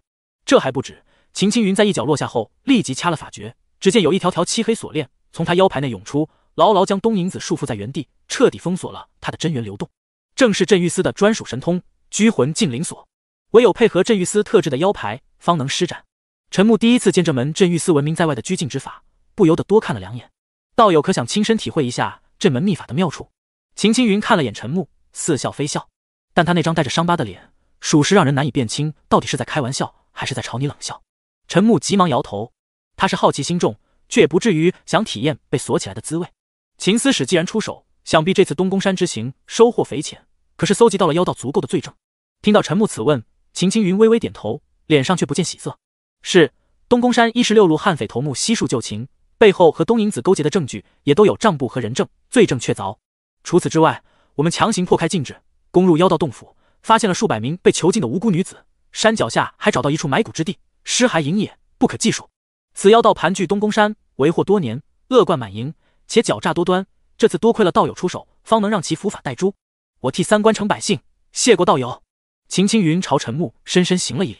[SPEAKER 1] 这还不止。秦青云在一脚落下后，立即掐了法诀，只见有一条条漆黑锁链从他腰牌内涌出，牢牢将东瀛子束缚在原地，彻底封锁了他的真元流动。正是镇狱司的专属神通拘魂禁灵锁，唯有配合镇狱司特制的腰牌方能施展。陈木第一次见这门镇狱司闻名在外的拘禁之法，不由得多看了两眼。道友可想亲身体会一下这门秘法的妙处？秦青云看了眼陈木，似笑非笑，但他那张带着伤疤的脸。属实让人难以辨清，到底是在开玩笑还是在朝你冷笑。陈木急忙摇头，他是好奇心重，却也不至于想体验被锁起来的滋味。秦司使既然出手，想必这次东宫山之行收获匪浅，可是搜集到了妖道足够的罪证。听到陈木此问，秦青云微微点头，脸上却不见喜色。是，东宫山一十六路悍匪头目悉数就擒，背后和东瀛子勾结的证据也都有账簿和人证，罪证确凿。除此之外，我们强行破开禁制，攻入妖道洞府。发现了数百名被囚禁的无辜女子，山脚下还找到一处埋骨之地，尸骸隐也，不可计数。此妖道盘踞东宫山，为祸多年，恶贯满盈，且狡诈多端。这次多亏了道友出手，方能让其伏法待诛。我替三关城百姓谢过道友。秦青云朝陈木深深行了一礼。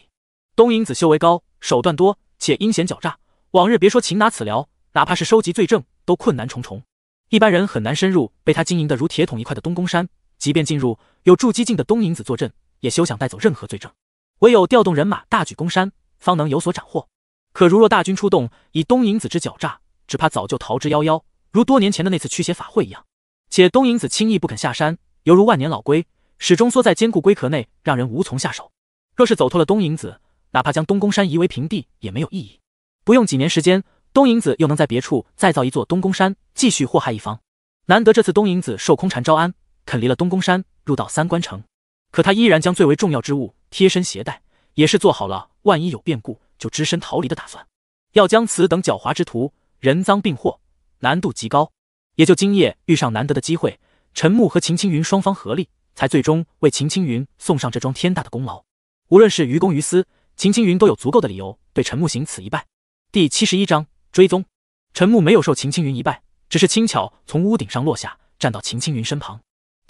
[SPEAKER 1] 东瀛子修为高，手段多，且阴险狡诈。往日别说擒拿此疗，哪怕是收集罪证，都困难重重。一般人很难深入被他经营的如铁桶一块的东宫山。即便进入有筑基境的东瀛子坐镇，也休想带走任何罪证。唯有调动人马大举攻山，方能有所斩获。可如若大军出动，以东瀛子之狡诈，只怕早就逃之夭夭，如多年前的那次驱邪法会一样。且东瀛子轻易不肯下山，犹如万年老龟，始终缩在坚固龟壳内，让人无从下手。若是走脱了东瀛子，哪怕将东宫山夷为平地也没有意义。不用几年时间，东瀛子又能在别处再造一座东宫山，继续祸害一方。难得这次东瀛子受空禅招安。肯离了东宫山，入到三关城，可他依然将最为重要之物贴身携带，也是做好了万一有变故就只身逃离的打算。要将此等狡猾之徒人赃并获，难度极高。也就今夜遇上难得的机会，陈木和秦青云双方合力，才最终为秦青云送上这桩天大的功劳。无论是于公于私，秦青云都有足够的理由对陈木行此一拜。第七十一章追踪。陈木没有受秦青云一拜，只是轻巧从屋顶上落下，站到秦青云身旁。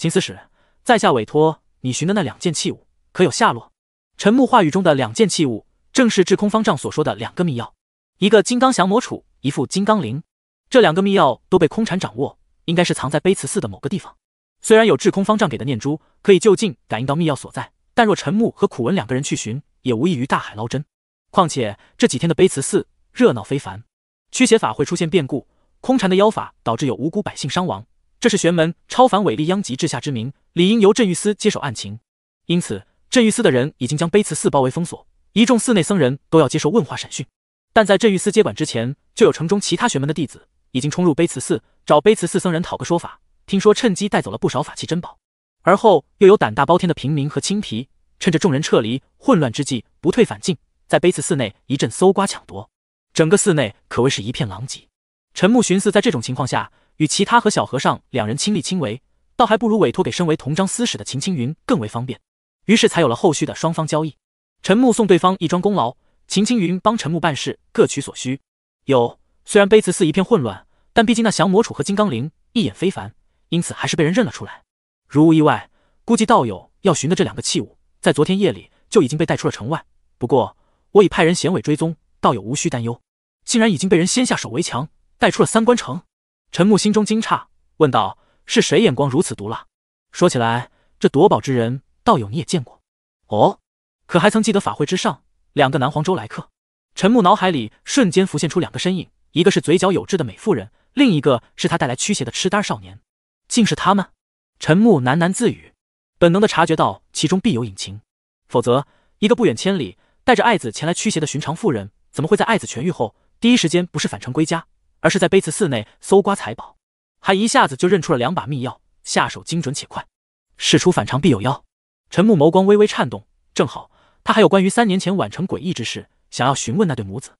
[SPEAKER 1] 秦司使，在下委托你寻的那两件器物，可有下落？陈木话语中的两件器物，正是制空方丈所说的两个密钥，一个金刚降魔杵，一副金刚铃。这两个密钥都被空禅掌握，应该是藏在碑慈寺的某个地方。虽然有制空方丈给的念珠，可以就近感应到密钥所在，但若陈木和苦文两个人去寻，也无异于大海捞针。况且这几天的碑慈寺热闹非凡，驱邪法会出现变故，空禅的妖法导致有无辜百姓伤亡。这是玄门超凡伟力殃及治下之名，理应由镇狱司接手案情。因此，镇狱司的人已经将碑慈寺包围封锁，一众寺内僧人都要接受问话审讯。但在镇狱司接管之前，就有城中其他玄门的弟子已经冲入碑慈寺，找碑慈寺僧人讨个说法。听说趁机带走了不少法器珍宝。而后又有胆大包天的平民和青皮，趁着众人撤离混乱之际不退反进，在碑慈寺内一阵搜刮抢夺，整个寺内可谓是一片狼藉。陈木寻思在这种情况下。与其他和小和尚两人亲力亲为，倒还不如委托给身为同章司使的秦青云更为方便。于是才有了后续的双方交易。陈木送对方一桩功劳，秦青云帮陈木办事，各取所需。有虽然卑慈寺一片混乱，但毕竟那降魔杵和金刚铃一眼非凡，因此还是被人认了出来。如无意外，估计道友要寻的这两个器物，在昨天夜里就已经被带出了城外。不过我已派人衔尾追踪，道友无需担忧。竟然已经被人先下手为强，带出了三关城。陈木心中惊诧，问道：“是谁眼光如此毒辣？说起来，这夺宝之人，道友你也见过。哦，可还曾记得法会之上两个南黄州来客？”陈木脑海里瞬间浮现出两个身影，一个是嘴角有痣的美妇人，另一个是他带来驱邪的痴呆少年。竟是他们？陈木喃喃自语，本能的察觉到其中必有隐情，否则一个不远千里带着爱子前来驱邪的寻常妇人，怎么会在爱子痊愈后第一时间不是返程归家？而是在碑祠寺内搜刮财宝，还一下子就认出了两把密钥，下手精准且快。事出反常必有妖，陈木眸光微微颤动。正好，他还有关于三年前宛城诡异之事，想要询问那对母子。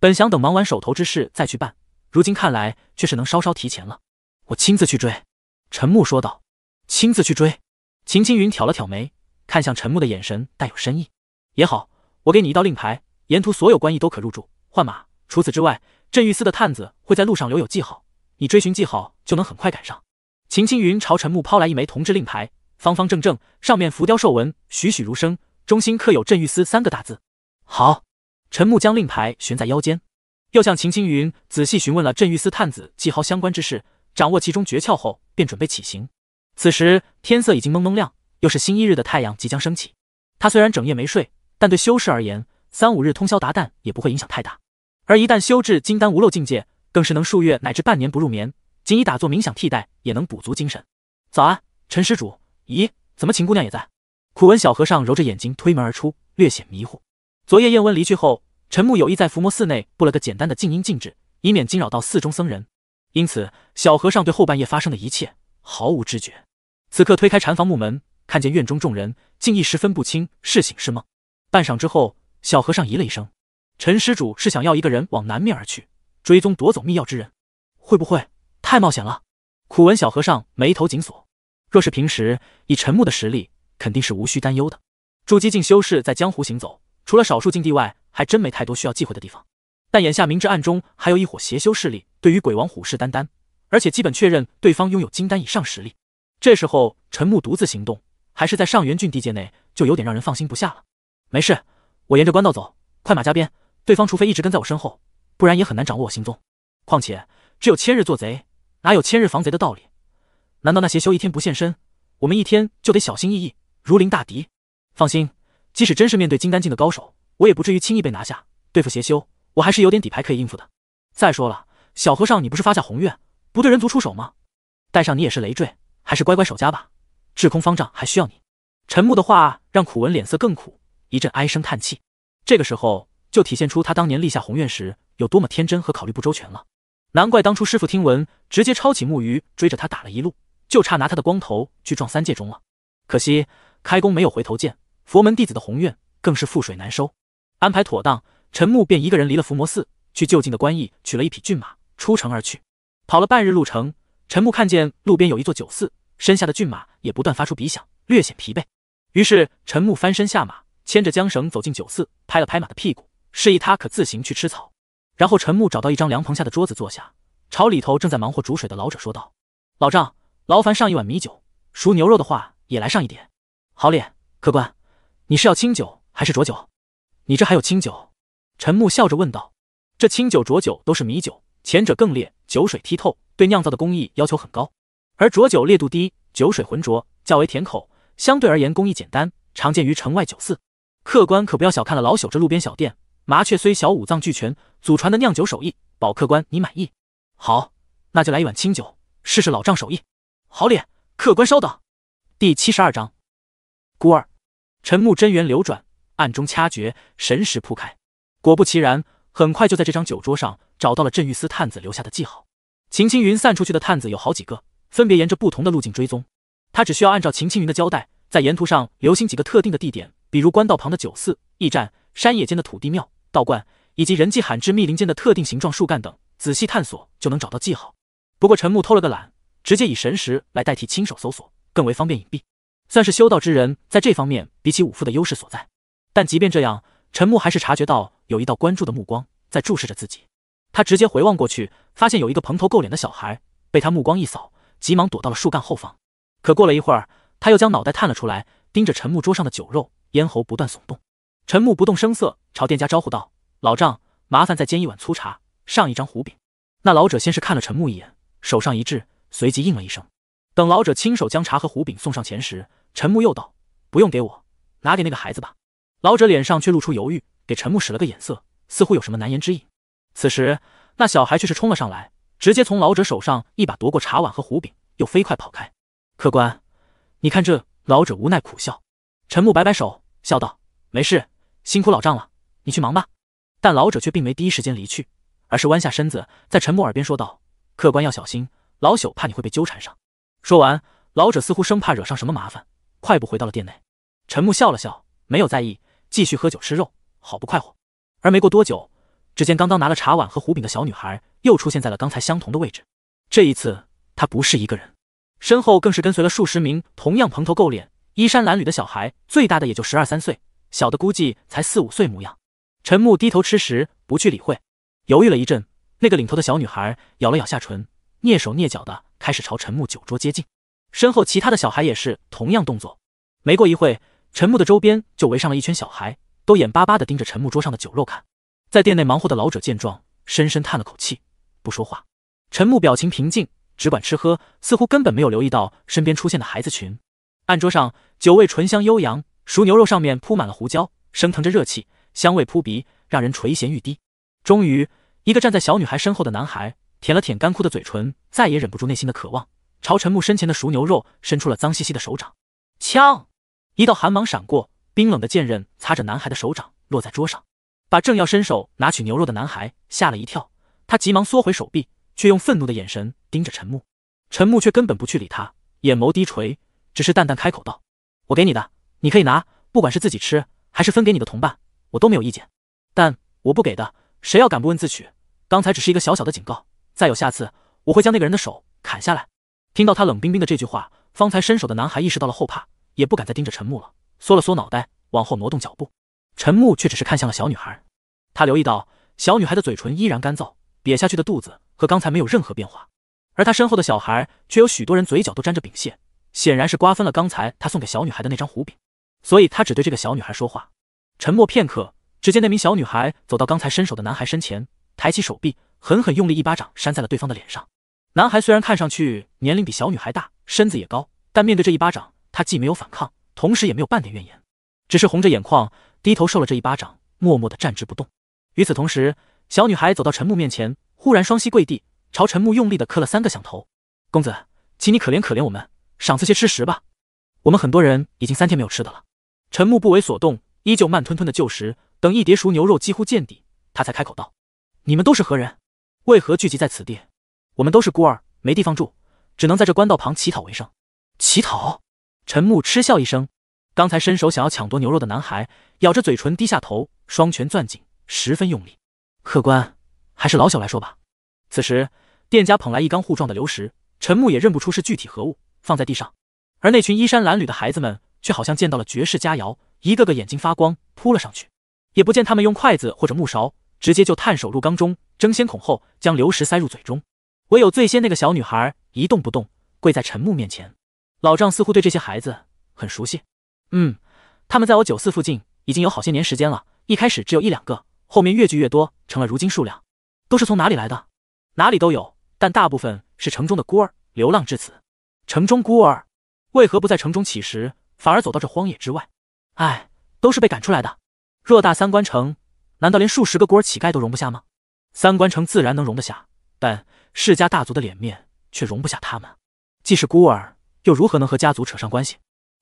[SPEAKER 1] 本想等忙完手头之事再去办，如今看来却是能稍稍提前了。我亲自去追，陈木说道。亲自去追？秦青云挑了挑眉，看向陈木的眼神带有深意。也好，我给你一道令牌，沿途所有官驿都可入住换马。除此之外。镇狱司的探子会在路上留有记号，你追寻记号就能很快赶上。秦青云朝陈木抛来一枚铜制令牌，方方正正，上面浮雕兽纹，栩栩如生，中心刻有“镇狱司”三个大字。好，陈木将令牌悬在腰间，又向秦青云仔细询问了镇狱司探子记号相关之事，掌握其中诀窍后，便准备起行。此时天色已经蒙蒙亮，又是新一日的太阳即将升起。他虽然整夜没睡，但对修士而言，三五日通宵达旦也不会影响太大。而一旦修至金丹无漏境界，更是能数月乃至半年不入眠，仅以打坐冥想替代，也能补足精神。早安，陈施主。咦，怎么秦姑娘也在？苦闻小和尚揉着眼睛推门而出，略显迷糊。昨夜燕温离去后，陈木有意在伏魔寺内布了个简单的静音禁制，以免惊扰到寺中僧人。因此，小和尚对后半夜发生的一切毫无知觉。此刻推开禅房木门，看见院中众人，竟一时分不清是醒是梦。半晌之后，小和尚咦了一声。陈施主是想要一个人往南面而去，追踪夺走密钥之人，会不会太冒险了？苦文小和尚眉头紧锁。若是平时，以陈木的实力，肯定是无需担忧的。筑基境修士在江湖行走，除了少数境地外，还真没太多需要忌讳的地方。但眼下明知暗中还有一伙邪修势力对于鬼王虎视眈眈，而且基本确认对方拥有金丹以上实力，这时候陈木独自行动，还是在上元郡地界内，就有点让人放心不下了。没事，我沿着官道走，快马加鞭。对方除非一直跟在我身后，不然也很难掌握我行踪。况且，只有千日做贼，哪有千日防贼的道理？难道那邪修一天不现身，我们一天就得小心翼翼，如临大敌？放心，即使真是面对金丹境的高手，我也不至于轻易被拿下。对付邪修，我还是有点底牌可以应付的。再说了，小和尚，你不是发下宏愿，不对人族出手吗？带上你也是累赘，还是乖乖守家吧。制空方丈还需要你。陈木的话让苦文脸色更苦，一阵唉声叹气。这个时候。就体现出他当年立下宏愿时有多么天真和考虑不周全了。难怪当初师傅听闻，直接抄起木鱼追着他打了一路，就差拿他的光头去撞三界钟了。可惜开弓没有回头箭，佛门弟子的宏愿更是覆水难收。安排妥当，陈木便一个人离了伏魔寺，去就近的官驿取了一匹骏马，出城而去。跑了半日路程，陈木看见路边有一座酒肆，身下的骏马也不断发出鼻响，略显疲惫。于是陈木翻身下马，牵着缰绳走进酒肆，拍了拍马的屁股。示意他可自行去吃草，然后陈木找到一张凉棚下的桌子坐下，朝里头正在忙活煮水的老者说道：“老丈，劳烦上一碗米酒，熟牛肉的话也来上一点。”“好嘞，客官，你是要清酒还是浊酒？你这还有清酒？”陈木笑着问道：“这清酒、浊酒都是米酒，前者更烈，酒水剔透，对酿造的工艺要求很高；而浊酒烈度低，酒水浑浊，较为甜口，相对而言工艺简单，常见于城外酒肆。客官可不要小看了老朽这路边小店。”麻雀虽小，五脏俱全。祖传的酿酒手艺，保客官你满意？好，那就来一碗清酒，试试老丈手艺。好嘞，客官稍等。第七十二章，孤儿。陈木真元流转，暗中掐诀，神识铺开。果不其然，很快就在这张酒桌上找到了镇狱司探子留下的记号。秦青云散出去的探子有好几个，分别沿着不同的路径追踪。他只需要按照秦青云的交代，在沿途上留心几个特定的地点，比如官道旁的酒肆、驿站、山野间的土地庙。道观以及人迹罕至密林间的特定形状树干等，仔细探索就能找到记号。不过陈木偷了个懒，直接以神识来代替亲手搜索，更为方便隐蔽，算是修道之人在这方面比起武夫的优势所在。但即便这样，陈木还是察觉到有一道关注的目光在注视着自己。他直接回望过去，发现有一个蓬头垢脸的小孩被他目光一扫，急忙躲到了树干后方。可过了一会儿，他又将脑袋探了出来，盯着陈木桌上的酒肉，咽喉不断耸动。陈木不动声色。朝店家招呼道：“老丈，麻烦再煎一碗粗茶，上一张糊饼。”那老者先是看了陈木一眼，手上一滞，随即应了一声。等老者亲手将茶和糊饼送上前时，陈木又道：“不用给我，拿给那个孩子吧。”老者脸上却露出犹豫，给陈木使了个眼色，似乎有什么难言之隐。此时，那小孩却是冲了上来，直接从老者手上一把夺过茶碗和糊饼，又飞快跑开。“客官，你看这……”老者无奈苦笑。陈木摆摆手，笑道：“没事，辛苦老丈了。”你去忙吧，但老者却并没第一时间离去，而是弯下身子，在陈木耳边说道：“客官要小心，老朽怕你会被纠缠上。”说完，老者似乎生怕惹上什么麻烦，快步回到了店内。陈木笑了笑，没有在意，继续喝酒吃肉，好不快活。而没过多久，只见刚刚拿了茶碗和壶柄的小女孩又出现在了刚才相同的位置，这一次她不是一个人，身后更是跟随了数十名同样蓬头垢脸、衣衫褴褛的小孩，最大的也就十二三岁，小的估计才四五岁模样。陈木低头吃食，不去理会。犹豫了一阵，那个领头的小女孩咬了咬下唇，蹑手蹑脚的开始朝陈木酒桌接近。身后其他的小孩也是同样动作。没过一会，陈木的周边就围上了一圈小孩，都眼巴巴的盯着陈木桌上的酒肉看。在店内忙活的老者见状，深深叹了口气，不说话。陈木表情平静，只管吃喝，似乎根本没有留意到身边出现的孩子群。案桌上酒味醇香悠扬，熟牛肉上面铺满了胡椒，升腾着热气。香味扑鼻，让人垂涎欲滴。终于，一个站在小女孩身后的男孩舔了舔干枯的嘴唇，再也忍不住内心的渴望，朝陈木身前的熟牛肉伸出了脏兮兮的手掌。枪，一道寒芒闪过，冰冷的剑刃擦着男孩的手掌落在桌上，把正要伸手拿取牛肉的男孩吓了一跳。他急忙缩回手臂，却用愤怒的眼神盯着陈木。陈木却根本不去理他，眼眸低垂，只是淡淡开口道：“我给你的，你可以拿，不管是自己吃还是分给你的同伴。”我都没有意见，但我不给的，谁要敢不问自取？刚才只是一个小小的警告，再有下次，我会将那个人的手砍下来。听到他冷冰冰的这句话，方才伸手的男孩意识到了后怕，也不敢再盯着陈木了，缩了缩脑袋，往后挪动脚步。陈木却只是看向了小女孩，他留意到小女孩的嘴唇依然干燥，瘪下去的肚子和刚才没有任何变化，而他身后的小孩却有许多人嘴角都沾着饼屑，显然是瓜分了刚才他送给小女孩的那张胡饼，所以他只对这个小女孩说话。沉默片刻，只见那名小女孩走到刚才伸手的男孩身前，抬起手臂，狠狠用力一巴掌扇在了对方的脸上。男孩虽然看上去年龄比小女孩大，身子也高，但面对这一巴掌，他既没有反抗，同时也没有半点怨言，只是红着眼眶，低头受了这一巴掌，默默地站直不动。与此同时，小女孩走到陈木面前，忽然双膝跪地，朝陈木用力地磕了三个响头：“公子，请你可怜可怜我们，赏赐些吃食吧。我们很多人已经三天没有吃的了。”陈木不为所动。依旧慢吞吞的旧食，等一碟熟牛肉几乎见底，他才开口道：“你们都是何人？为何聚集在此地？我们都是孤儿，没地方住，只能在这官道旁乞讨为生。”乞讨？陈木嗤笑一声。刚才伸手想要抢夺牛肉的男孩咬着嘴唇低下头，双拳攥紧，十分用力。“客官，还是老朽来说吧。”此时，店家捧来一缸互撞的流石，陈木也认不出是具体何物，放在地上。而那群衣衫褴褛的孩子们却好像见到了绝世佳肴。一个个眼睛发光，扑了上去，也不见他们用筷子或者木勺，直接就探手入缸中，争先恐后将流食塞入嘴中。唯有最先那个小女孩一动不动，跪在陈木面前。老丈似乎对这些孩子很熟悉。嗯，他们在我酒肆附近已经有好些年时间了。一开始只有一两个，后面越聚越多，成了如今数量。都是从哪里来的？哪里都有，但大部分是城中的孤儿流浪至此。城中孤儿为何不在城中乞食，反而走到这荒野之外？哎，都是被赶出来的。偌大三官城，难道连数十个孤儿乞丐都容不下吗？三官城自然能容得下，但世家大族的脸面却容不下他们。既是孤儿，又如何能和家族扯上关系？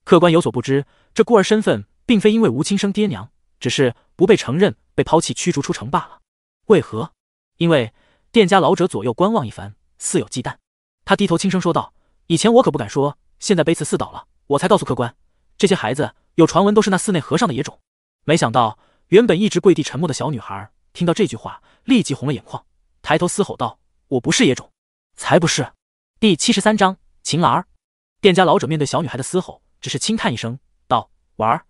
[SPEAKER 1] 客官有所不知，这孤儿身份并非因为无亲生爹娘，只是不被承认、被抛弃、驱逐出城罢了。为何？因为店家老者左右观望一番，似有忌惮。他低头轻声说道：“以前我可不敢说，现在卑辞四倒了，我才告诉客官。”这些孩子有传闻都是那寺内和尚的野种。没想到，原本一直跪地沉默的小女孩听到这句话，立即红了眼眶，抬头嘶吼道：“我不是野种，才不是！”第七十三章秦兰儿。店家老者面对小女孩的嘶吼，只是轻叹一声，道：“婉儿，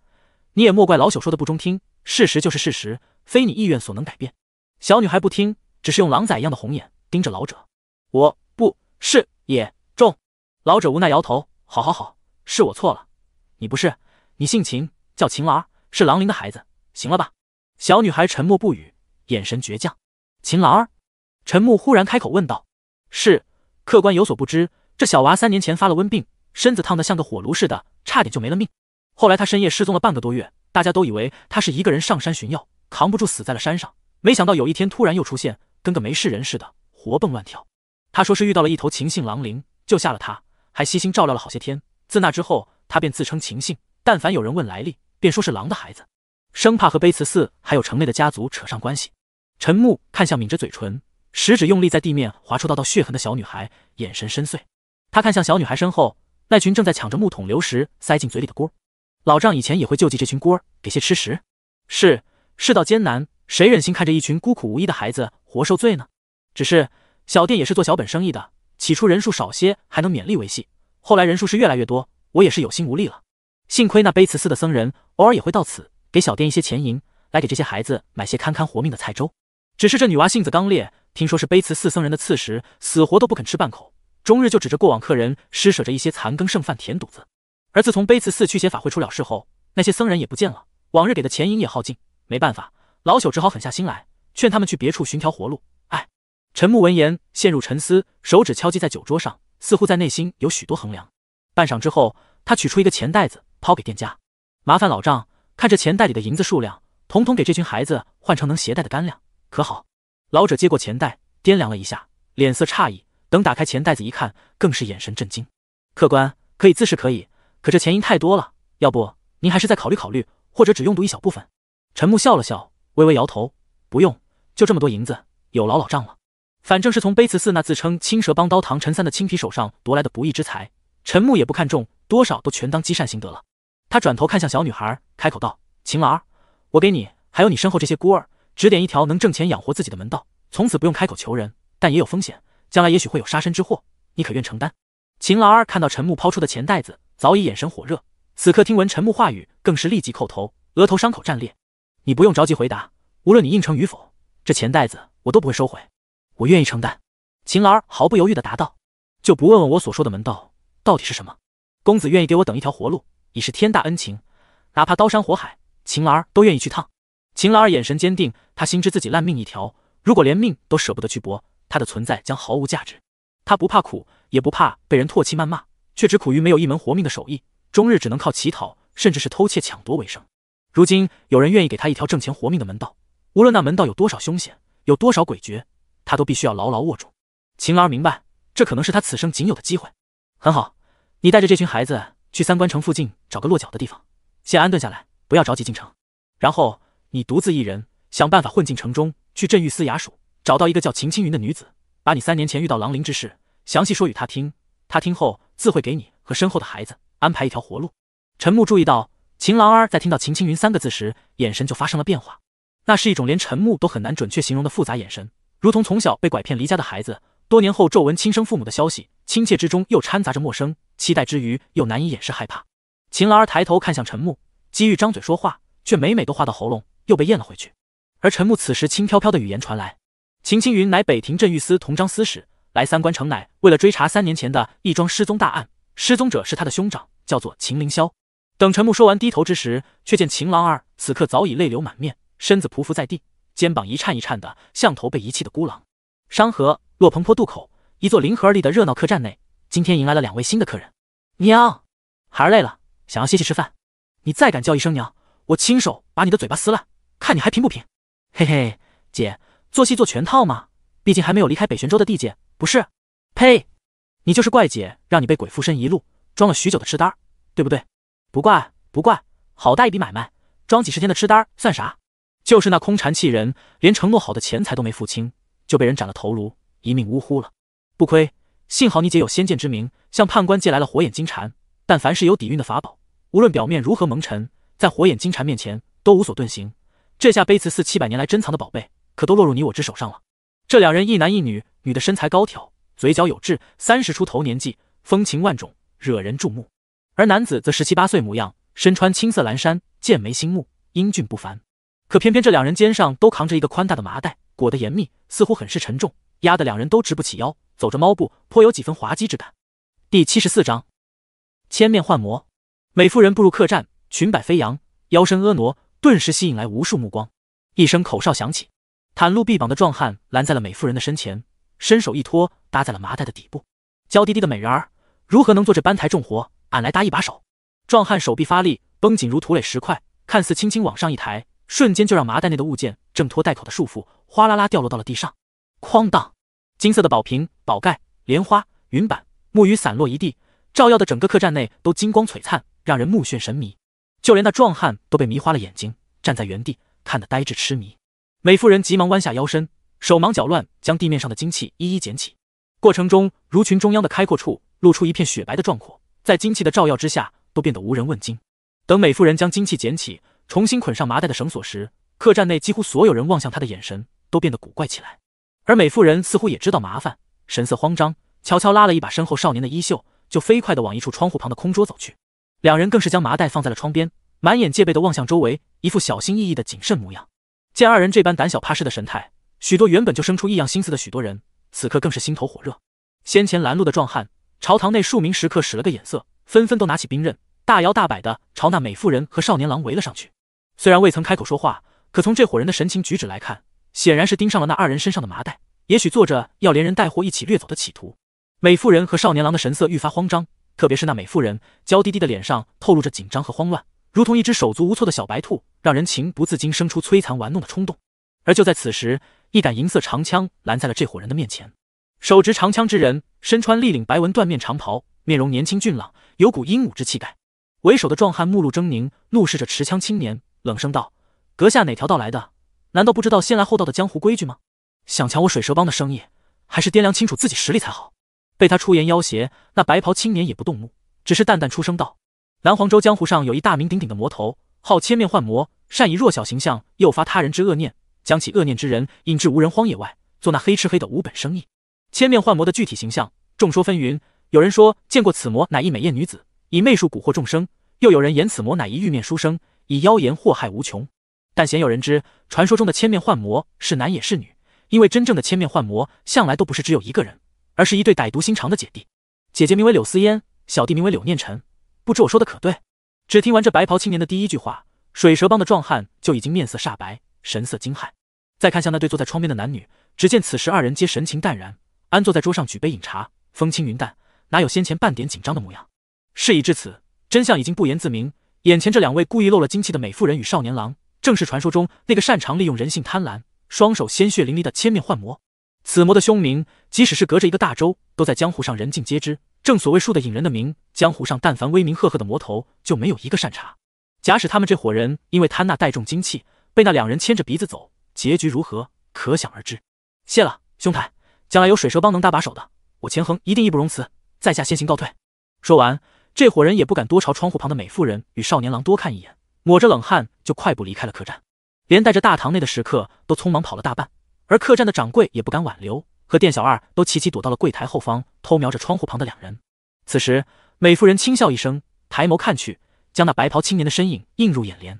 [SPEAKER 1] 你也莫怪老朽说的不中听，事实就是事实，非你意愿所能改变。”小女孩不听，只是用狼崽一样的红眼盯着老者：“我不是野种。”老者无奈摇头：“好好好，是我错了。”你不是，你姓秦，叫秦郎儿，是狼灵的孩子，行了吧？小女孩沉默不语，眼神倔强。秦兰儿，陈木忽然开口问道：“是，客官有所不知，这小娃三年前发了瘟病，身子烫得像个火炉似的，差点就没了命。后来他深夜失踪了半个多月，大家都以为他是一个人上山寻药，扛不住死在了山上。没想到有一天突然又出现，跟个没事人似的，活蹦乱跳。他说是遇到了一头秦姓狼灵，救下了他，还悉心照料了好些天。”自那之后，他便自称秦姓，但凡有人问来历，便说是狼的孩子，生怕和卑慈寺还有城内的家族扯上关系。陈木看向抿着嘴唇、食指用力在地面划出道道血痕的小女孩，眼神深邃。他看向小女孩身后那群正在抢着木桶流食塞进嘴里的锅，老丈以前也会救济这群孤儿，给些吃食。是世道艰难，谁忍心看着一群孤苦无依的孩子活受罪呢？只是小店也是做小本生意的，起初人数少些，还能勉力维系。后来人数是越来越多，我也是有心无力了。幸亏那卑慈寺的僧人偶尔也会到此，给小店一些钱银，来给这些孩子买些堪堪活命的菜粥。只是这女娃性子刚烈，听说是卑慈寺僧人的刺食，死活都不肯吃半口，终日就指着过往客人施舍着一些残羹剩饭填肚子。而自从卑慈寺驱邪法会出了事后，那些僧人也不见了，往日给的钱银也耗尽，没办法，老朽只好狠下心来，劝他们去别处寻条活路。哎，陈木闻言陷入沉思，手指敲击在酒桌上。似乎在内心有许多衡量，半晌之后，他取出一个钱袋子，抛给店家，麻烦老丈，看着钱袋里的银子数量，统统给这群孩子换成能携带的干粮，可好？老者接过钱袋，掂量了一下，脸色诧异，等打开钱袋子一看，更是眼神震惊。客官，可以自是可以，可这钱银太多了，要不您还是再考虑考虑，或者只用读一小部分。陈木笑了笑，微微摇头，不用，就这么多银子，有劳老丈了。反正是从卑慈寺那自称青蛇帮刀堂陈三的青皮手上夺来的不义之财，陈木也不看重，多少都全当积善行得了。他转头看向小女孩，开口道：“秦老二，我给你，还有你身后这些孤儿，指点一条能挣钱养活自己的门道，从此不用开口求人，但也有风险，将来也许会有杀身之祸，你可愿承担？”秦老二看到陈木抛出的钱袋子，早已眼神火热，此刻听闻陈木话语，更是立即叩头，额头伤口战裂。你不用着急回答，无论你应承与否，这钱袋子我都不会收回。我愿意承担，秦儿毫不犹豫地答道：“就不问问我所说的门道到底是什么？公子愿意给我等一条活路，已是天大恩情。哪怕刀山火海，秦儿都愿意去趟。”秦儿眼神坚定，他心知自己烂命一条，如果连命都舍不得去搏，他的存在将毫无价值。他不怕苦，也不怕被人唾弃谩骂，却只苦于没有一门活命的手艺，终日只能靠乞讨，甚至是偷窃抢夺为生。如今有人愿意给他一条挣钱活命的门道，无论那门道有多少凶险，有多少诡谲。他都必须要牢牢握住。秦郎儿明白，这可能是他此生仅有的机会。很好，你带着这群孩子去三关城附近找个落脚的地方，先安顿下来，不要着急进城。然后你独自一人想办法混进城中，去镇狱司衙署找到一个叫秦青云的女子，把你三年前遇到狼灵之事详细说与她听。她听后自会给你和身后的孩子安排一条活路。陈木注意到，秦郎儿在听到“秦青云”三个字时，眼神就发生了变化，那是一种连陈木都很难准确形容的复杂眼神。如同从小被拐骗离家的孩子，多年后骤闻亲生父母的消息，亲切之中又掺杂着陌生，期待之余又难以掩饰害怕。秦郎儿抬头看向陈木，机欲张嘴说话，却每每都话到喉咙，又被咽了回去。而陈木此时轻飘飘的语言传来：“秦青云乃北庭镇御司同章司使，来三关城乃为了追查三年前的一桩失踪大案，失踪者是他的兄长，叫做秦凌霄。”等陈木说完，低头之时，却见秦郎儿此刻早已泪流满面，身子匍匐在地。肩膀一颤一颤的，像头被遗弃的孤狼。商河洛蓬坡渡口，一座临河而立的热闹客栈内，今天迎来了两位新的客人。娘，孩儿累了，想要歇息吃饭。你再敢叫一声娘，我亲手把你的嘴巴撕烂，看你还平不平？嘿嘿，姐，做戏做全套嘛，毕竟还没有离开北玄州的地界，不是？呸，你就是怪姐让你被鬼附身一路装了许久的痴呆，对不对？不怪，不怪，好大一笔买卖，装几十天的痴呆算啥？就是那空蝉气人，连承诺好的钱财都没付清，就被人斩了头颅，一命呜呼了。不亏，幸好你姐有先见之明，向判官借来了火眼金蝉。但凡是有底蕴的法宝，无论表面如何蒙尘，在火眼金蝉面前都无所遁形。这下，悲慈寺七百年来珍藏的宝贝可都落入你我之手上了。这两人，一男一女，女的身材高挑，嘴角有痣，三十出头年纪，风情万种，惹人注目；而男子则十七八岁模样，身穿青色蓝衫，剑眉星目，英俊不凡。可偏偏这两人肩上都扛着一个宽大的麻袋，裹得严密，似乎很是沉重，压得两人都直不起腰，走着猫步，颇有几分滑稽之感。第七十四章千面幻魔。美妇人步入客栈，裙摆飞扬，腰身婀娜，顿时吸引来无数目光。一声口哨响起，袒露臂膀的壮汉拦在了美妇人的身前，伸手一托，搭在了麻袋的底部。娇滴滴的美人儿如何能做这搬抬重活？俺来搭一把手。壮汉手臂发力，绷紧如土垒石块，看似轻轻往上一抬。瞬间就让麻袋内的物件挣脱袋口的束缚，哗啦啦掉落到了地上。哐当，金色的宝瓶、宝盖、莲花、云板、木鱼散落一地，照耀的整个客栈内都金光璀璨，让人目眩神迷。就连那壮汉都被迷花了眼睛，站在原地看得呆滞痴迷。美妇人急忙弯下腰身，手忙脚乱将地面上的金器一一捡起。过程中，如群中央的开阔处露出一片雪白的壮阔，在金器的照耀之下，都变得无人问津。等美妇人将金器捡起。重新捆上麻袋的绳索时，客栈内几乎所有人望向他的眼神都变得古怪起来。而美妇人似乎也知道麻烦，神色慌张，悄悄拉了一把身后少年的衣袖，就飞快的往一处窗户旁的空桌走去。两人更是将麻袋放在了窗边，满眼戒备的望向周围，一副小心翼翼的谨慎模样。见二人这般胆小怕事的神态，许多原本就生出异样心思的许多人，此刻更是心头火热。先前拦路的壮汉朝堂内数名食客使了个眼色，纷纷都拿起兵刃，大摇大摆的朝那美妇人和少年郎围了上去。虽然未曾开口说话，可从这伙人的神情举止来看，显然是盯上了那二人身上的麻袋，也许做着要连人带货一起掠走的企图。美妇人和少年郎的神色愈发慌张，特别是那美妇人，娇滴滴的脸上透露着紧张和慌乱，如同一只手足无措的小白兔，让人情不自禁生出摧残玩弄的冲动。而就在此时，一杆银色长枪拦在了这伙人的面前，手执长枪之人身穿立领白纹缎面长袍，面容年轻俊朗，有股英武之气概。为首的壮汉目露狰狞，怒视着持枪青年。冷声道：“阁下哪条道来的？难道不知道先来后到的江湖规矩吗？想抢我水蛇帮的生意，还是掂量清楚自己实力才好。”被他出言要挟，那白袍青年也不动怒，只是淡淡出声道：“南黄州江湖上有一大名鼎鼎的魔头，号千面幻魔，善以弱小形象诱发他人之恶念，将其恶念之人引至无人荒野外，做那黑吃黑的无本生意。千面幻魔的具体形象众说纷纭，有人说见过此魔乃一美艳女子，以媚术蛊惑众生；又有人言此魔乃一玉面书生。”以妖言祸害无穷，但鲜有人知，传说中的千面幻魔是男也是女，因为真正的千面幻魔向来都不是只有一个人，而是一对歹毒心肠的姐弟，姐姐名为柳思烟，小弟名为柳念尘，不知我说的可对？只听完这白袍青年的第一句话，水蛇帮的壮汉就已经面色煞白，神色惊骇，再看向那对坐在窗边的男女，只见此时二人皆神情淡然，安坐在桌上举杯饮茶，风轻云淡，哪有先前半点紧张的模样？事已至此，真相已经不言自明。眼前这两位故意露了精气的美妇人与少年郎，正是传说中那个擅长利用人性贪婪、双手鲜血淋漓的千面幻魔。此魔的凶名，即使是隔着一个大洲，都在江湖上人尽皆知。正所谓树的引人的名，江湖上但凡威名赫赫的魔头，就没有一个善茬。假使他们这伙人因为贪那带重精气，被那两人牵着鼻子走，结局如何，可想而知。谢了，兄台，将来有水蛇帮能搭把手的，我钱恒一定义不容辞。在下先行告退。说完。这伙人也不敢多朝窗户旁的美妇人与少年郎多看一眼，抹着冷汗就快步离开了客栈，连带着大堂内的食客都匆忙跑了大半，而客栈的掌柜也不敢挽留，和店小二都齐齐躲到了柜台后方，偷瞄着窗户旁的两人。此时，美妇人轻笑一声，抬眸看去，将那白袍青年的身影映入眼帘，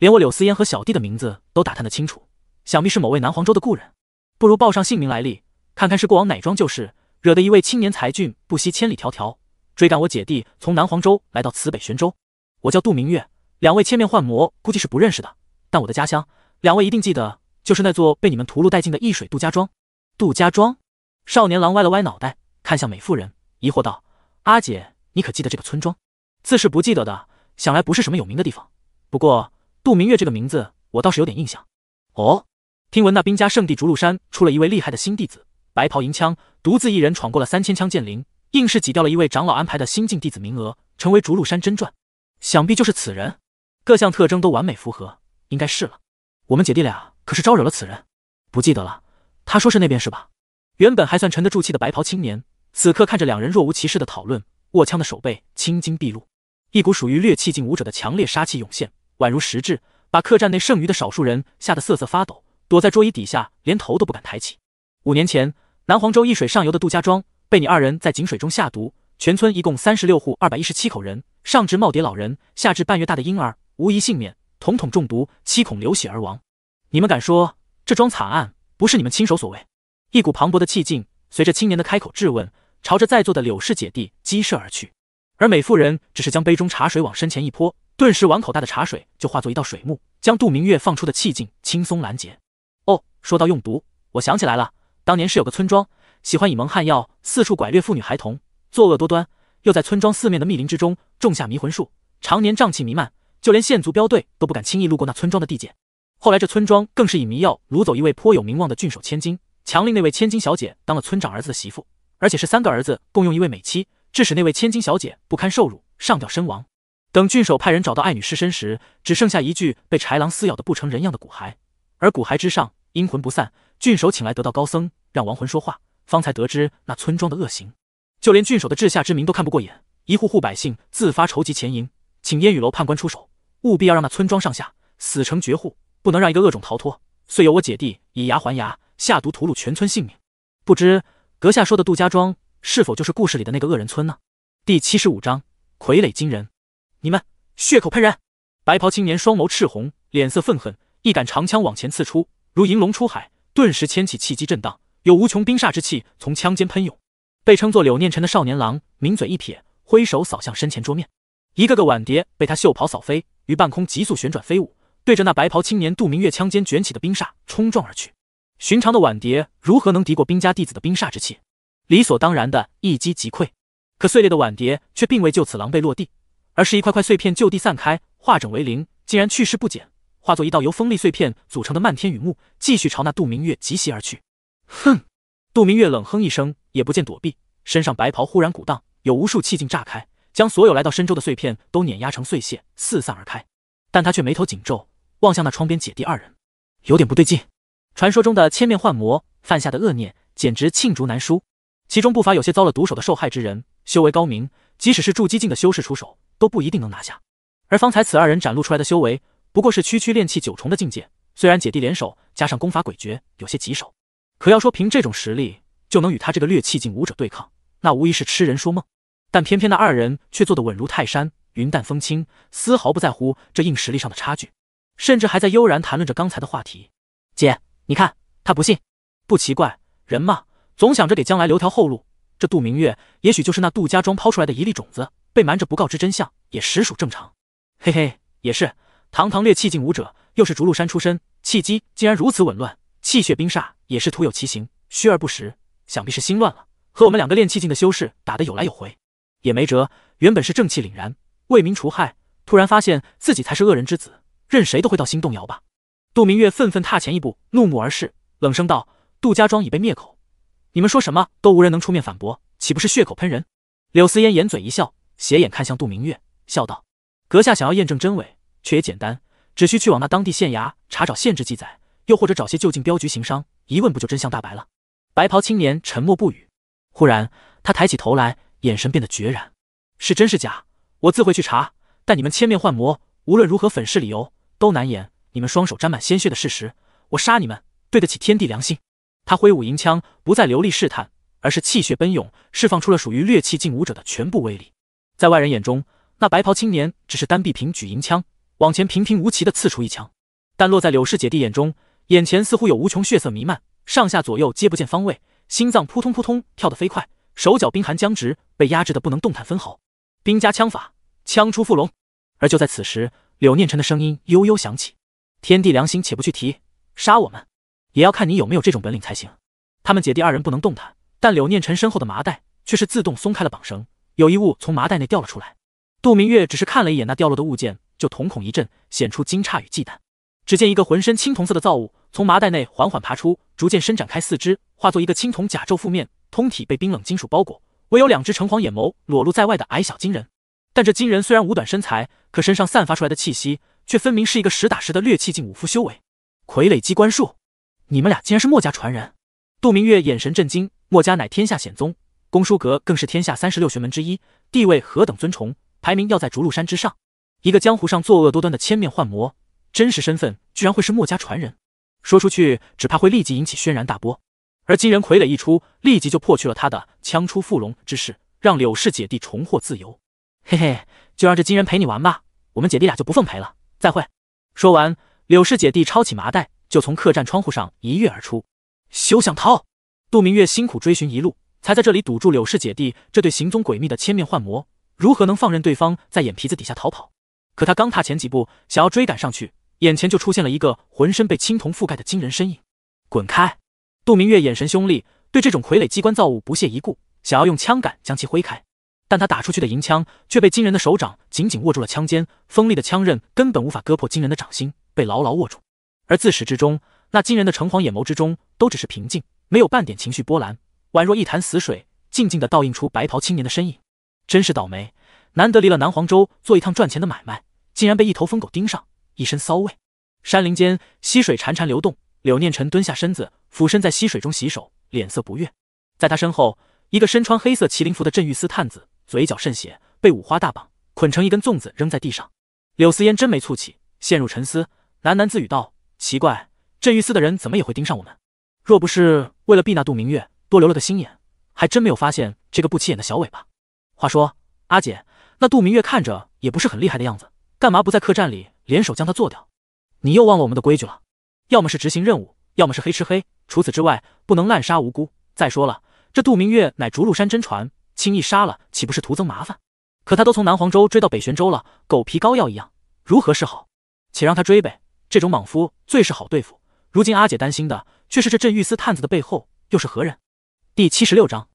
[SPEAKER 1] 连我柳思烟和小弟的名字都打探得清楚，想必是某位南黄州的故人，不如报上姓名来历，看看是过往哪桩旧事，惹得一位青年才俊不惜千里迢迢。追赶我姐弟从南黄州来到此北玄州，我叫杜明月。两位千面幻魔估计是不认识的，但我的家乡，两位一定记得，就是那座被你们屠戮殆尽的易水杜家庄。杜家庄，少年郎歪了歪脑袋，看向美妇人，疑惑道：“阿姐，你可记得这个村庄？”自是不记得的，想来不是什么有名的地方。不过，杜明月这个名字，我倒是有点印象。哦，听闻那兵家圣地逐鹿山出了一位厉害的新弟子，白袍银枪，独自一人闯过了三千枪剑灵。硬是挤掉了一位长老安排的新晋弟子名额，成为逐鹿山真传，想必就是此人。各项特征都完美符合，应该是了。我们姐弟俩可是招惹了此人？不记得了。他说是那边是吧？原本还算沉得住气的白袍青年，此刻看着两人若无其事的讨论，握枪的手背青筋毕露，一股属于掠气境武者的强烈杀气涌现，宛如实质，把客栈内剩余的少数人吓得瑟瑟发抖，躲在桌椅底下，连头都不敢抬起。五年前，南黄州一水上游的杜家庄。被你二人在井水中下毒，全村一共三十六户二百一十七口人，上至耄耋老人，下至半月大的婴儿，无一幸免，统统中毒，七孔流血而亡。你们敢说这桩惨案不是你们亲手所为？一股磅礴的气劲随着青年的开口质问，朝着在座的柳氏姐弟激射而去。而美妇人只是将杯中茶水往身前一泼，顿时碗口大的茶水就化作一道水幕，将杜明月放出的气劲轻松拦截。哦，说到用毒，我想起来了，当年是有个村庄。喜欢以蒙汗药四处拐掠妇女孩童，作恶多端，又在村庄四面的密林之中种下迷魂树，常年瘴气弥漫，就连县族镖队都不敢轻易路过那村庄的地界。后来这村庄更是以迷药掳走一位颇有名望的郡守千金，强令那位千金小姐当了村长儿子的媳妇，而且是三个儿子共用一位美妻，致使那位千金小姐不堪受辱上吊身亡。等郡守派人找到爱女尸身时，只剩下一具被豺狼撕咬的不成人样的骨骸，而骨骸之上阴魂不散。郡守请来得道高僧，让亡魂说话。方才得知那村庄的恶行，就连郡守的治下之民都看不过眼，一户户百姓自发筹集钱银，请烟雨楼判官出手，务必要让那村庄上下死成绝户，不能让一个恶种逃脱。遂由我姐弟以牙还牙，下毒屠戮全村性命。不知阁下说的杜家庄，是否就是故事里的那个恶人村呢？第七十五章傀儡惊人，你们血口喷人！白袍青年双眸赤红，脸色愤恨，一杆长枪往前刺出，如银龙出海，顿时牵起气机震荡。有无穷冰煞之气从枪尖喷涌，被称作柳念尘的少年郎抿嘴一撇，挥手扫向身前桌面，一个个碗碟被他袖袍扫飞，于半空急速旋转飞舞，对着那白袍青年杜明月枪尖卷起的冰煞冲撞而去。寻常的碗碟如何能敌过冰家弟子的冰煞之气？理所当然的一击即溃。可碎裂的碗碟却并未就此狼狈落地，而是一块块碎片就地散开，化整为零，竟然去势不减，化作一道由锋利碎片组成的漫天雨幕，继续朝那杜明月疾袭而去。哼！杜明月冷哼一声，也不见躲避，身上白袍忽然鼓荡，有无数气劲炸开，将所有来到深州的碎片都碾压成碎屑，四散而开。但他却眉头紧皱，望向那窗边姐弟二人，有点不对劲。传说中的千面幻魔犯下的恶念简直罄竹难书，其中不乏有些遭了毒手的受害之人，修为高明，即使是筑基境的修士出手，都不一定能拿下。而方才此二人展露出来的修为，不过是区区炼气九重的境界，虽然姐弟联手，加上功法诡谲，有些棘手。可要说凭这种实力就能与他这个略气境武者对抗，那无疑是痴人说梦。但偏偏那二人却做得稳如泰山，云淡风轻，丝毫不在乎这硬实力上的差距，甚至还在悠然谈论着刚才的话题。姐，你看，他不信，不奇怪，人嘛，总想着给将来留条后路。这杜明月，也许就是那杜家庄抛出来的一粒种子，被瞒着不告知真相，也实属正常。嘿嘿，也是，堂堂略气境武者，又是逐鹿山出身，气机竟然如此紊乱。气血冰煞也是徒有其形，虚而不实，想必是心乱了，和我们两个练气境的修士打得有来有回，也没辙。原本是正气凛然，为民除害，突然发现自己才是恶人之子，任谁都会到心动摇吧。杜明月愤愤踏前一步，怒目而视，冷声道：“杜家庄已被灭口，你们说什么都无人能出面反驳，岂不是血口喷人？”柳思嫣掩嘴一笑，斜眼看向杜明月，笑道：“阁下想要验证真伪，却也简单，只需去往那当地县衙查找县志记载。”又或者找些就近镖局行商，一问不就真相大白了？白袍青年沉默不语，忽然他抬起头来，眼神变得决然。是真是假，我自会去查。但你们千面幻魔，无论如何粉饰理由，都难掩你们双手沾满鲜血的事实。我杀你们，对得起天地良心。他挥舞银枪，不再流利试探，而是气血奔涌，释放出了属于掠气境武者的全部威力。在外人眼中，那白袍青年只是单臂平举银枪，往前平平无奇的刺出一枪，但落在柳氏姐弟眼中。眼前似乎有无穷血色弥漫，上下左右皆不见方位，心脏扑通扑通跳得飞快，手脚冰寒僵直，被压制得不能动弹分毫。兵家枪法，枪出附龙。而就在此时，柳念尘的声音悠悠响起：“天地良心，且不去提，杀我们也要看你有没有这种本领才行。”他们姐弟二人不能动弹，但柳念尘身后的麻袋却是自动松开了绑绳，有一物从麻袋内掉了出来。杜明月只是看了一眼那掉落的物件，就瞳孔一震，显出惊诧与忌惮。只见一个浑身青铜色的造物。从麻袋内缓缓爬出，逐渐伸展开四肢，化作一个青铜甲胄覆面，通体被冰冷金属包裹，唯有两只橙黄眼眸裸露在外的矮小金人。但这金人虽然五短身材，可身上散发出来的气息，却分明是一个实打实的略气境武夫修为。傀儡机关术，你们俩竟然是墨家传人！杜明月眼神震惊，墨家乃天下显宗，公叔阁更是天下三十六玄门之一，地位何等尊崇，排名要在逐鹿山之上。一个江湖上作恶多端的千面幻魔，真实身份居然会是墨家传人？说出去，只怕会立即引起轩然大波。而金人傀儡一出，立即就破去了他的枪出附龙之势，让柳氏姐弟重获自由。嘿嘿，就让这金人陪你玩吧，我们姐弟俩就不奉陪了。再会。说完，柳氏姐弟抄起麻袋，就从客栈窗户上一跃而出。休想逃！杜明月辛苦追寻一路，才在这里堵住柳氏姐弟这对行踪诡秘的千面幻魔，如何能放任对方在眼皮子底下逃跑？可他刚踏前几步，想要追赶上去。眼前就出现了一个浑身被青铜覆盖的惊人身影，滚开！杜明月眼神凶厉，对这种傀儡机关造物不屑一顾，想要用枪杆将其挥开，但他打出去的银枪却被惊人的手掌紧紧握住了枪尖，锋利的枪刃根本无法割破惊人的掌心，被牢牢握住。而自始至终，那惊人的橙黄眼眸之中都只是平静，没有半点情绪波澜，宛若一潭死水，静静的倒映出白袍青年的身影。真是倒霉，难得离了南黄州做一趟赚钱的买卖，竟然被一头疯狗盯上。一身骚味，山林间溪水潺潺流动。柳念尘蹲下身子，俯身在溪水中洗手，脸色不悦。在他身后，一个身穿黑色麒麟服的镇狱司探子嘴角渗血，被五花大绑，捆成一根粽子扔在地上。柳思烟真没蹙起，陷入沉思，喃喃自语道：“奇怪，镇狱司的人怎么也会盯上我们？若不是为了避那杜明月，多留了个心眼，还真没有发现这个不起眼的小尾巴。”话说，阿姐，那杜明月看着也不是很厉害的样子，干嘛不在客栈里？联手将他做掉，你又忘了我们的规矩了。要么是执行任务，要么是黑吃黑，除此之外不能滥杀无辜。再说了，这杜明月乃逐鹿山真传，轻易杀了岂不是徒增麻烦？可他都从南黄州追到北玄州了，狗皮膏药一样，如何是好？且让他追呗，这种莽夫最是好对付。如今阿姐担心的却是这镇狱司探子的背后又是何人？第七十六章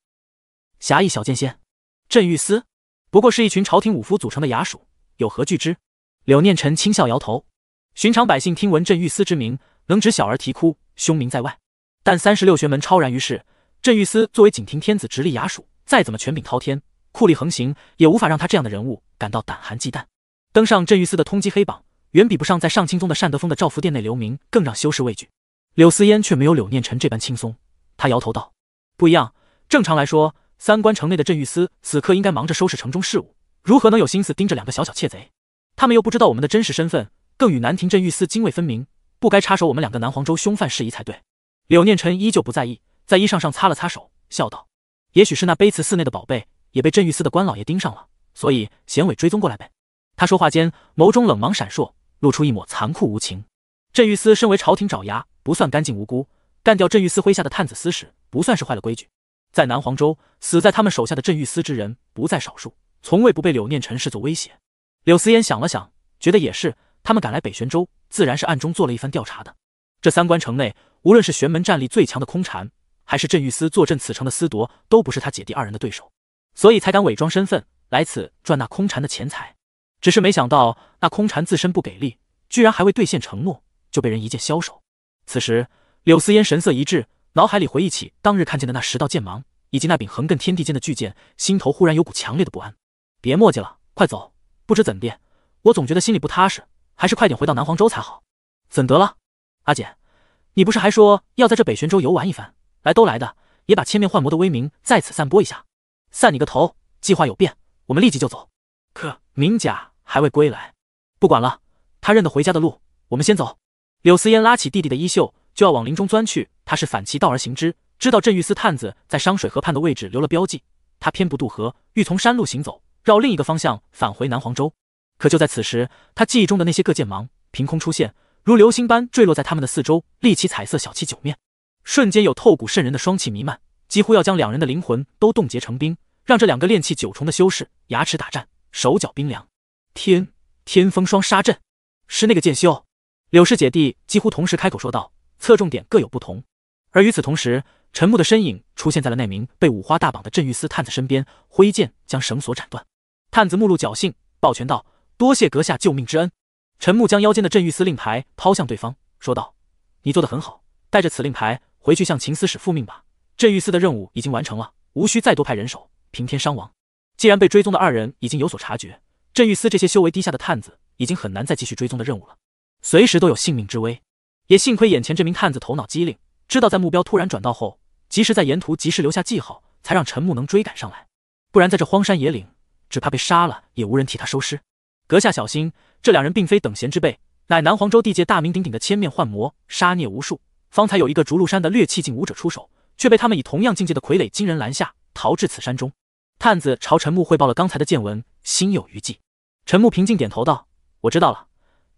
[SPEAKER 1] 侠义小剑仙。镇狱司不过是一群朝廷武夫组成的衙署，有何惧之？柳念臣轻笑摇头，寻常百姓听闻镇狱司之名，能指小儿啼哭，凶名在外。但三十六玄门超然于世，镇狱司作为景庭天子直隶衙署，再怎么权柄滔天，酷吏横行，也无法让他这样的人物感到胆寒忌惮。登上镇狱司的通缉黑榜，远比不上在上清宗的善德峰的赵福殿内留名更让修士畏惧。柳思烟却没有柳念臣这般轻松，他摇头道：“不一样。正常来说，三关城内的镇狱司此刻应该忙着收拾城中事务，如何能有心思盯着两个小小窃贼？”他们又不知道我们的真实身份，更与南亭镇狱司泾渭分明，不该插手我们两个南黄州凶犯事宜才对。柳念尘依旧不在意，在衣裳上擦了擦手，笑道：“也许是那碑祠寺内的宝贝也被镇狱司的官老爷盯上了，所以贤伟追踪过来呗。”他说话间，眸中冷芒闪烁，露出一抹残酷无情。镇狱司身为朝廷爪牙，不算干净无辜，干掉镇狱司麾下的探子司使，不算是坏了规矩。在南黄州，死在他们手下的镇狱司之人不在少数，从未不被柳念臣视作威胁。柳思烟想了想，觉得也是。他们赶来北玄州，自然是暗中做了一番调查的。这三关城内，无论是玄门战力最强的空禅，还是镇狱司坐镇此城的司铎，都不是他姐弟二人的对手，所以才敢伪装身份来此赚那空禅的钱财。只是没想到那空禅自身不给力，居然还未兑现承诺，就被人一剑削首。此时，柳思烟神色一滞，脑海里回忆起当日看见的那十道剑芒，以及那柄横亘天地间的巨剑，心头忽然有股强烈的不安。别墨迹了，快走！不知怎地，我总觉得心里不踏实，还是快点回到南黄州才好。怎得了，阿姐，你不是还说要在这北玄州游玩一番，来都来的，也把千面幻魔的威名在此散播一下。散你个头！计划有变，我们立即就走。可明甲还未归来，不管了，他认得回家的路，我们先走。柳思烟拉起弟弟的衣袖，就要往林中钻去。他是反其道而行之，知道镇狱司探子在商水河畔的位置留了标记，他偏不渡河，欲从山路行走。绕另一个方向返回南黄州，可就在此时，他记忆中的那些各剑芒凭空出现，如流星般坠落在他们的四周，立起彩色小气九面，瞬间有透骨渗人的霜气弥漫，几乎要将两人的灵魂都冻结成冰，让这两个炼气九重的修士牙齿打颤，手脚冰凉。天天风霜杀阵是那个剑修柳氏姐弟几乎同时开口说道，侧重点各有不同。而与此同时，陈木的身影出现在了那名被五花大绑的镇狱司探子身边，挥剑将绳索斩断。探子目露侥幸，抱拳道：“多谢阁下救命之恩。”陈木将腰间的镇狱司令牌抛向对方，说道：“你做得很好，带着此令牌回去向秦司使复命吧。镇狱司的任务已经完成了，无需再多派人手，平添伤亡。既然被追踪的二人已经有所察觉，镇狱司这些修为低下的探子已经很难再继续追踪的任务了，随时都有性命之危。也幸亏眼前这名探子头脑机灵，知道在目标突然转道后，及时在沿途及时留下记号，才让陈木能追赶上来。不然在这荒山野岭……”只怕被杀了，也无人替他收尸。阁下小心，这两人并非等闲之辈，乃南黄州地界大名鼎鼎的千面幻魔，杀孽无数。方才有一个逐鹿山的掠气境武者出手，却被他们以同样境界的傀儡惊人拦下，逃至此山中。探子朝陈木汇报了刚才的见闻，心有余悸。陈木平静点头道：“我知道了，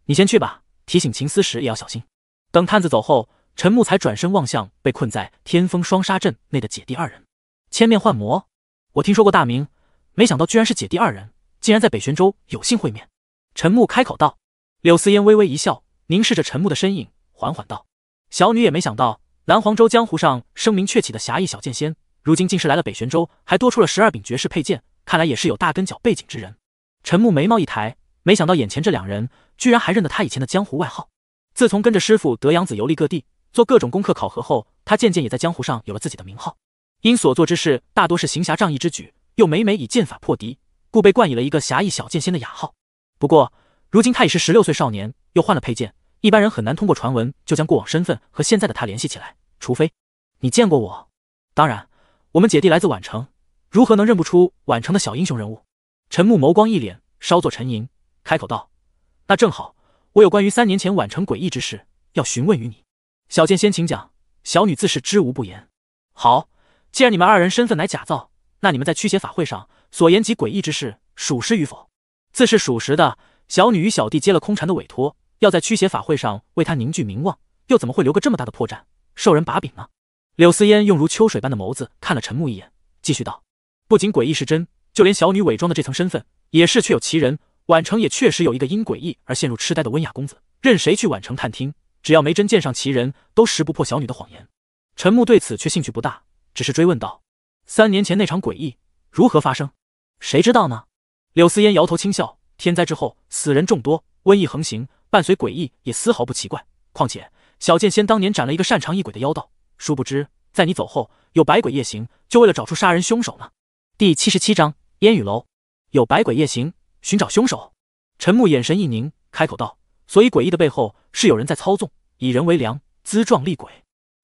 [SPEAKER 1] 你先去吧，提醒秦思时也要小心。”等探子走后，陈木才转身望向被困在天风双杀阵内的姐弟二人。千面幻魔，我听说过大名。没想到居然是姐弟二人，竟然在北玄州有幸会面。陈木开口道。柳思烟微微一笑，凝视着陈木的身影，缓缓道：“小女也没想到，南黄州江湖上声名鹊起的侠义小剑仙，如今竟是来了北玄州，还多出了十二柄绝世佩剑，看来也是有大根脚背景之人。”陈木眉毛一抬，没想到眼前这两人居然还认得他以前的江湖外号。自从跟着师傅德阳子游历各地，做各种功课考核后，他渐渐也在江湖上有了自己的名号，因所做之事大多是行侠仗义之举。又每每以剑法破敌，故被冠以了一个侠义小剑仙的雅号。不过，如今他已是十六岁少年，又换了佩剑，一般人很难通过传闻就将过往身份和现在的他联系起来。除非你见过我。当然，我们姐弟来自宛城，如何能认不出宛城的小英雄人物？陈木眸光一敛，稍作沉吟，开口道：“那正好，我有关于三年前宛城诡异之事要询问于你。小剑仙，请讲。小女自是知无不言。好，既然你们二人身份乃假造。”那你们在驱邪法会上所言及诡异之事，属实与否？自是属实的。小女与小弟接了空禅的委托，要在驱邪法会上为他凝聚名望，又怎么会留个这么大的破绽，受人把柄呢？柳思烟用如秋水般的眸子看了陈木一眼，继续道：“不仅诡异是真，就连小女伪装的这层身份，也是确有其人。宛城也确实有一个因诡异而陷入痴呆的温雅公子，任谁去宛城探听，只要没真见上其人，都识不破小女的谎言。”陈木对此却兴趣不大，只是追问道。三年前那场诡异如何发生？谁知道呢？柳思烟摇头轻笑。天灾之后，死人众多，瘟疫横行，伴随诡异也丝毫不奇怪。况且小剑仙当年斩了一个擅长异鬼的妖道，殊不知在你走后，有百鬼夜行，就为了找出杀人凶手呢。第七十七章烟雨楼有百鬼夜行，寻找凶手。陈木眼神一凝，开口道：“所以诡异的背后是有人在操纵，以人为粮，滋壮厉鬼。”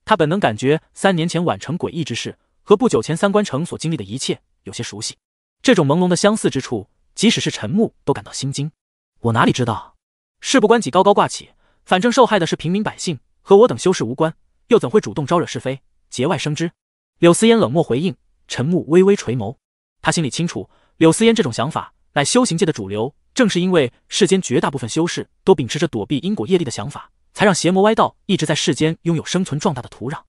[SPEAKER 1] 他本能感觉三年前宛城诡异之事。和不久前三观城所经历的一切有些熟悉，这种朦胧的相似之处，即使是陈木都感到心惊。我哪里知道，事不关己高高挂起，反正受害的是平民百姓，和我等修士无关，又怎会主动招惹是非，节外生枝？柳思烟冷漠回应。陈木微微垂眸，他心里清楚，柳思烟这种想法乃修行界的主流。正是因为世间绝大部分修士都秉持着躲避因果业力的想法，才让邪魔歪道一直在世间拥有生存壮大的土壤。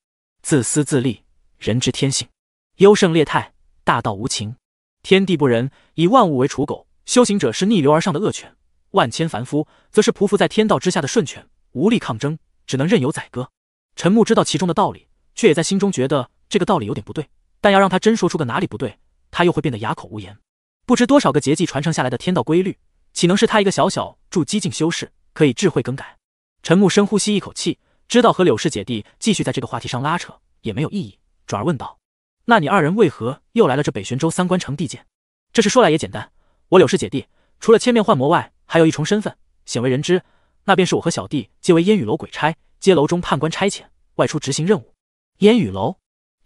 [SPEAKER 1] 自私自利。人之天性，优胜劣汰，大道无情，天地不仁，以万物为刍狗。修行者是逆流而上的恶犬，万千凡夫则是匍匐在天道之下的顺犬，无力抗争，只能任由宰割。陈木知道其中的道理，却也在心中觉得这个道理有点不对。但要让他真说出个哪里不对，他又会变得哑口无言。不知多少个结界传承下来的天道规律，岂能是他一个小小筑基境修士可以智慧更改？陈木深呼吸一口气，知道和柳氏姐弟继续在这个话题上拉扯也没有意义。转而问道：“那你二人为何又来了这北玄州三关城地界？”这事说来也简单，我柳氏姐弟除了千面幻魔外，还有一重身份，鲜为人知，那便是我和小弟皆为烟雨楼鬼差，接楼中判官差遣，外出执行任务。烟雨楼。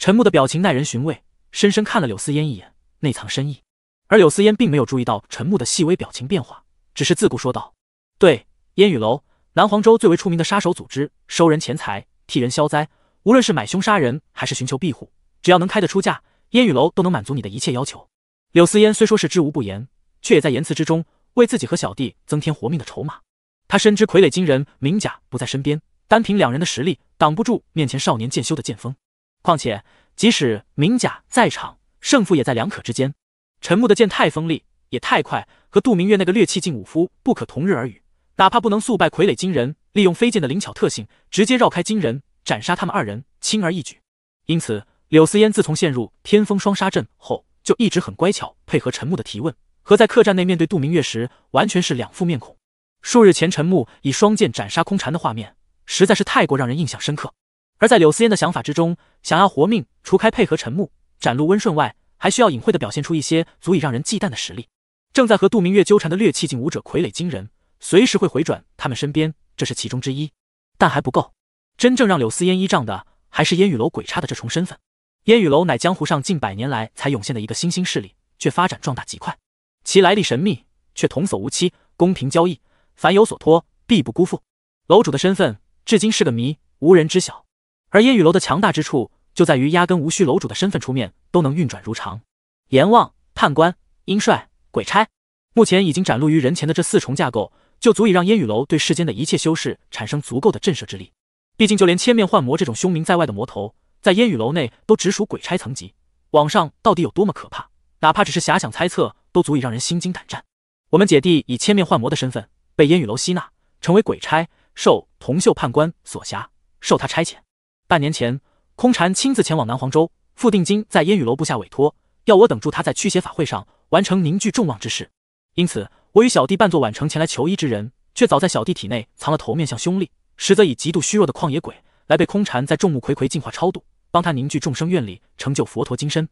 [SPEAKER 1] 陈木的表情耐人寻味，深深看了柳思烟一眼，内藏深意。而柳思烟并没有注意到陈木的细微表情变化，只是自顾说道：“对，烟雨楼，南黄州最为出名的杀手组织，收人钱财，替人消灾。”无论是买凶杀人还是寻求庇护，只要能开得出价，烟雨楼都能满足你的一切要求。柳思烟虽说是知无不言，却也在言辞之中为自己和小弟增添活命的筹码。他深知傀儡金人明甲不在身边，单凭两人的实力挡不住面前少年剑修的剑锋。况且，即使明甲在场，胜负也在两可之间。陈木的剑太锋利，也太快，和杜明月那个略气劲武夫不可同日而语。哪怕不能速败傀儡金人，利用飞剑的灵巧特性，直接绕开金人。斩杀他们二人轻而易举，因此柳思烟自从陷入天风双杀阵后，就一直很乖巧，配合陈木的提问。和在客栈内面对杜明月时，完全是两副面孔。数日前，陈木以双剑斩杀空蝉的画面，实在是太过让人印象深刻。而在柳思烟的想法之中，想要活命，除开配合陈木展露温顺外，还需要隐晦的表现出一些足以让人忌惮的实力。正在和杜明月纠缠的掠气境武者傀儡惊人，随时会回转他们身边，这是其中之一。但还不够。真正让柳思烟依仗的，还是烟雨楼鬼差的这重身份。烟雨楼乃江湖上近百年来才涌现的一个新兴势力，却发展壮大极快。其来历神秘，却童叟无欺，公平交易，凡有所托，必不辜负。楼主的身份至今是个谜，无人知晓。而烟雨楼的强大之处，就在于压根无需楼主的身份出面，都能运转如常。阎王、判官、阴帅、鬼差，目前已经展露于人前的这四重架构，就足以让烟雨楼对世间的一切修饰产生足够的震慑之力。毕竟，就连千面幻魔这种凶名在外的魔头，在烟雨楼内都直属鬼差层级。网上到底有多么可怕？哪怕只是遐想猜测，都足以让人心惊胆战。我们姐弟以千面幻魔的身份被烟雨楼吸纳，成为鬼差，受铜袖判官所辖，受他差遣。半年前，空禅亲自前往南黄州，付定金在烟雨楼部下委托，要我等助他在驱邪法会上完成凝聚众望之事。因此，我与小弟扮作宛城前来求医之人，却早在小弟体内藏了头面相凶厉。实则以极度虚弱的旷野鬼来被空禅在众目睽睽进化超度，帮他凝聚众生愿力，成就佛陀金身。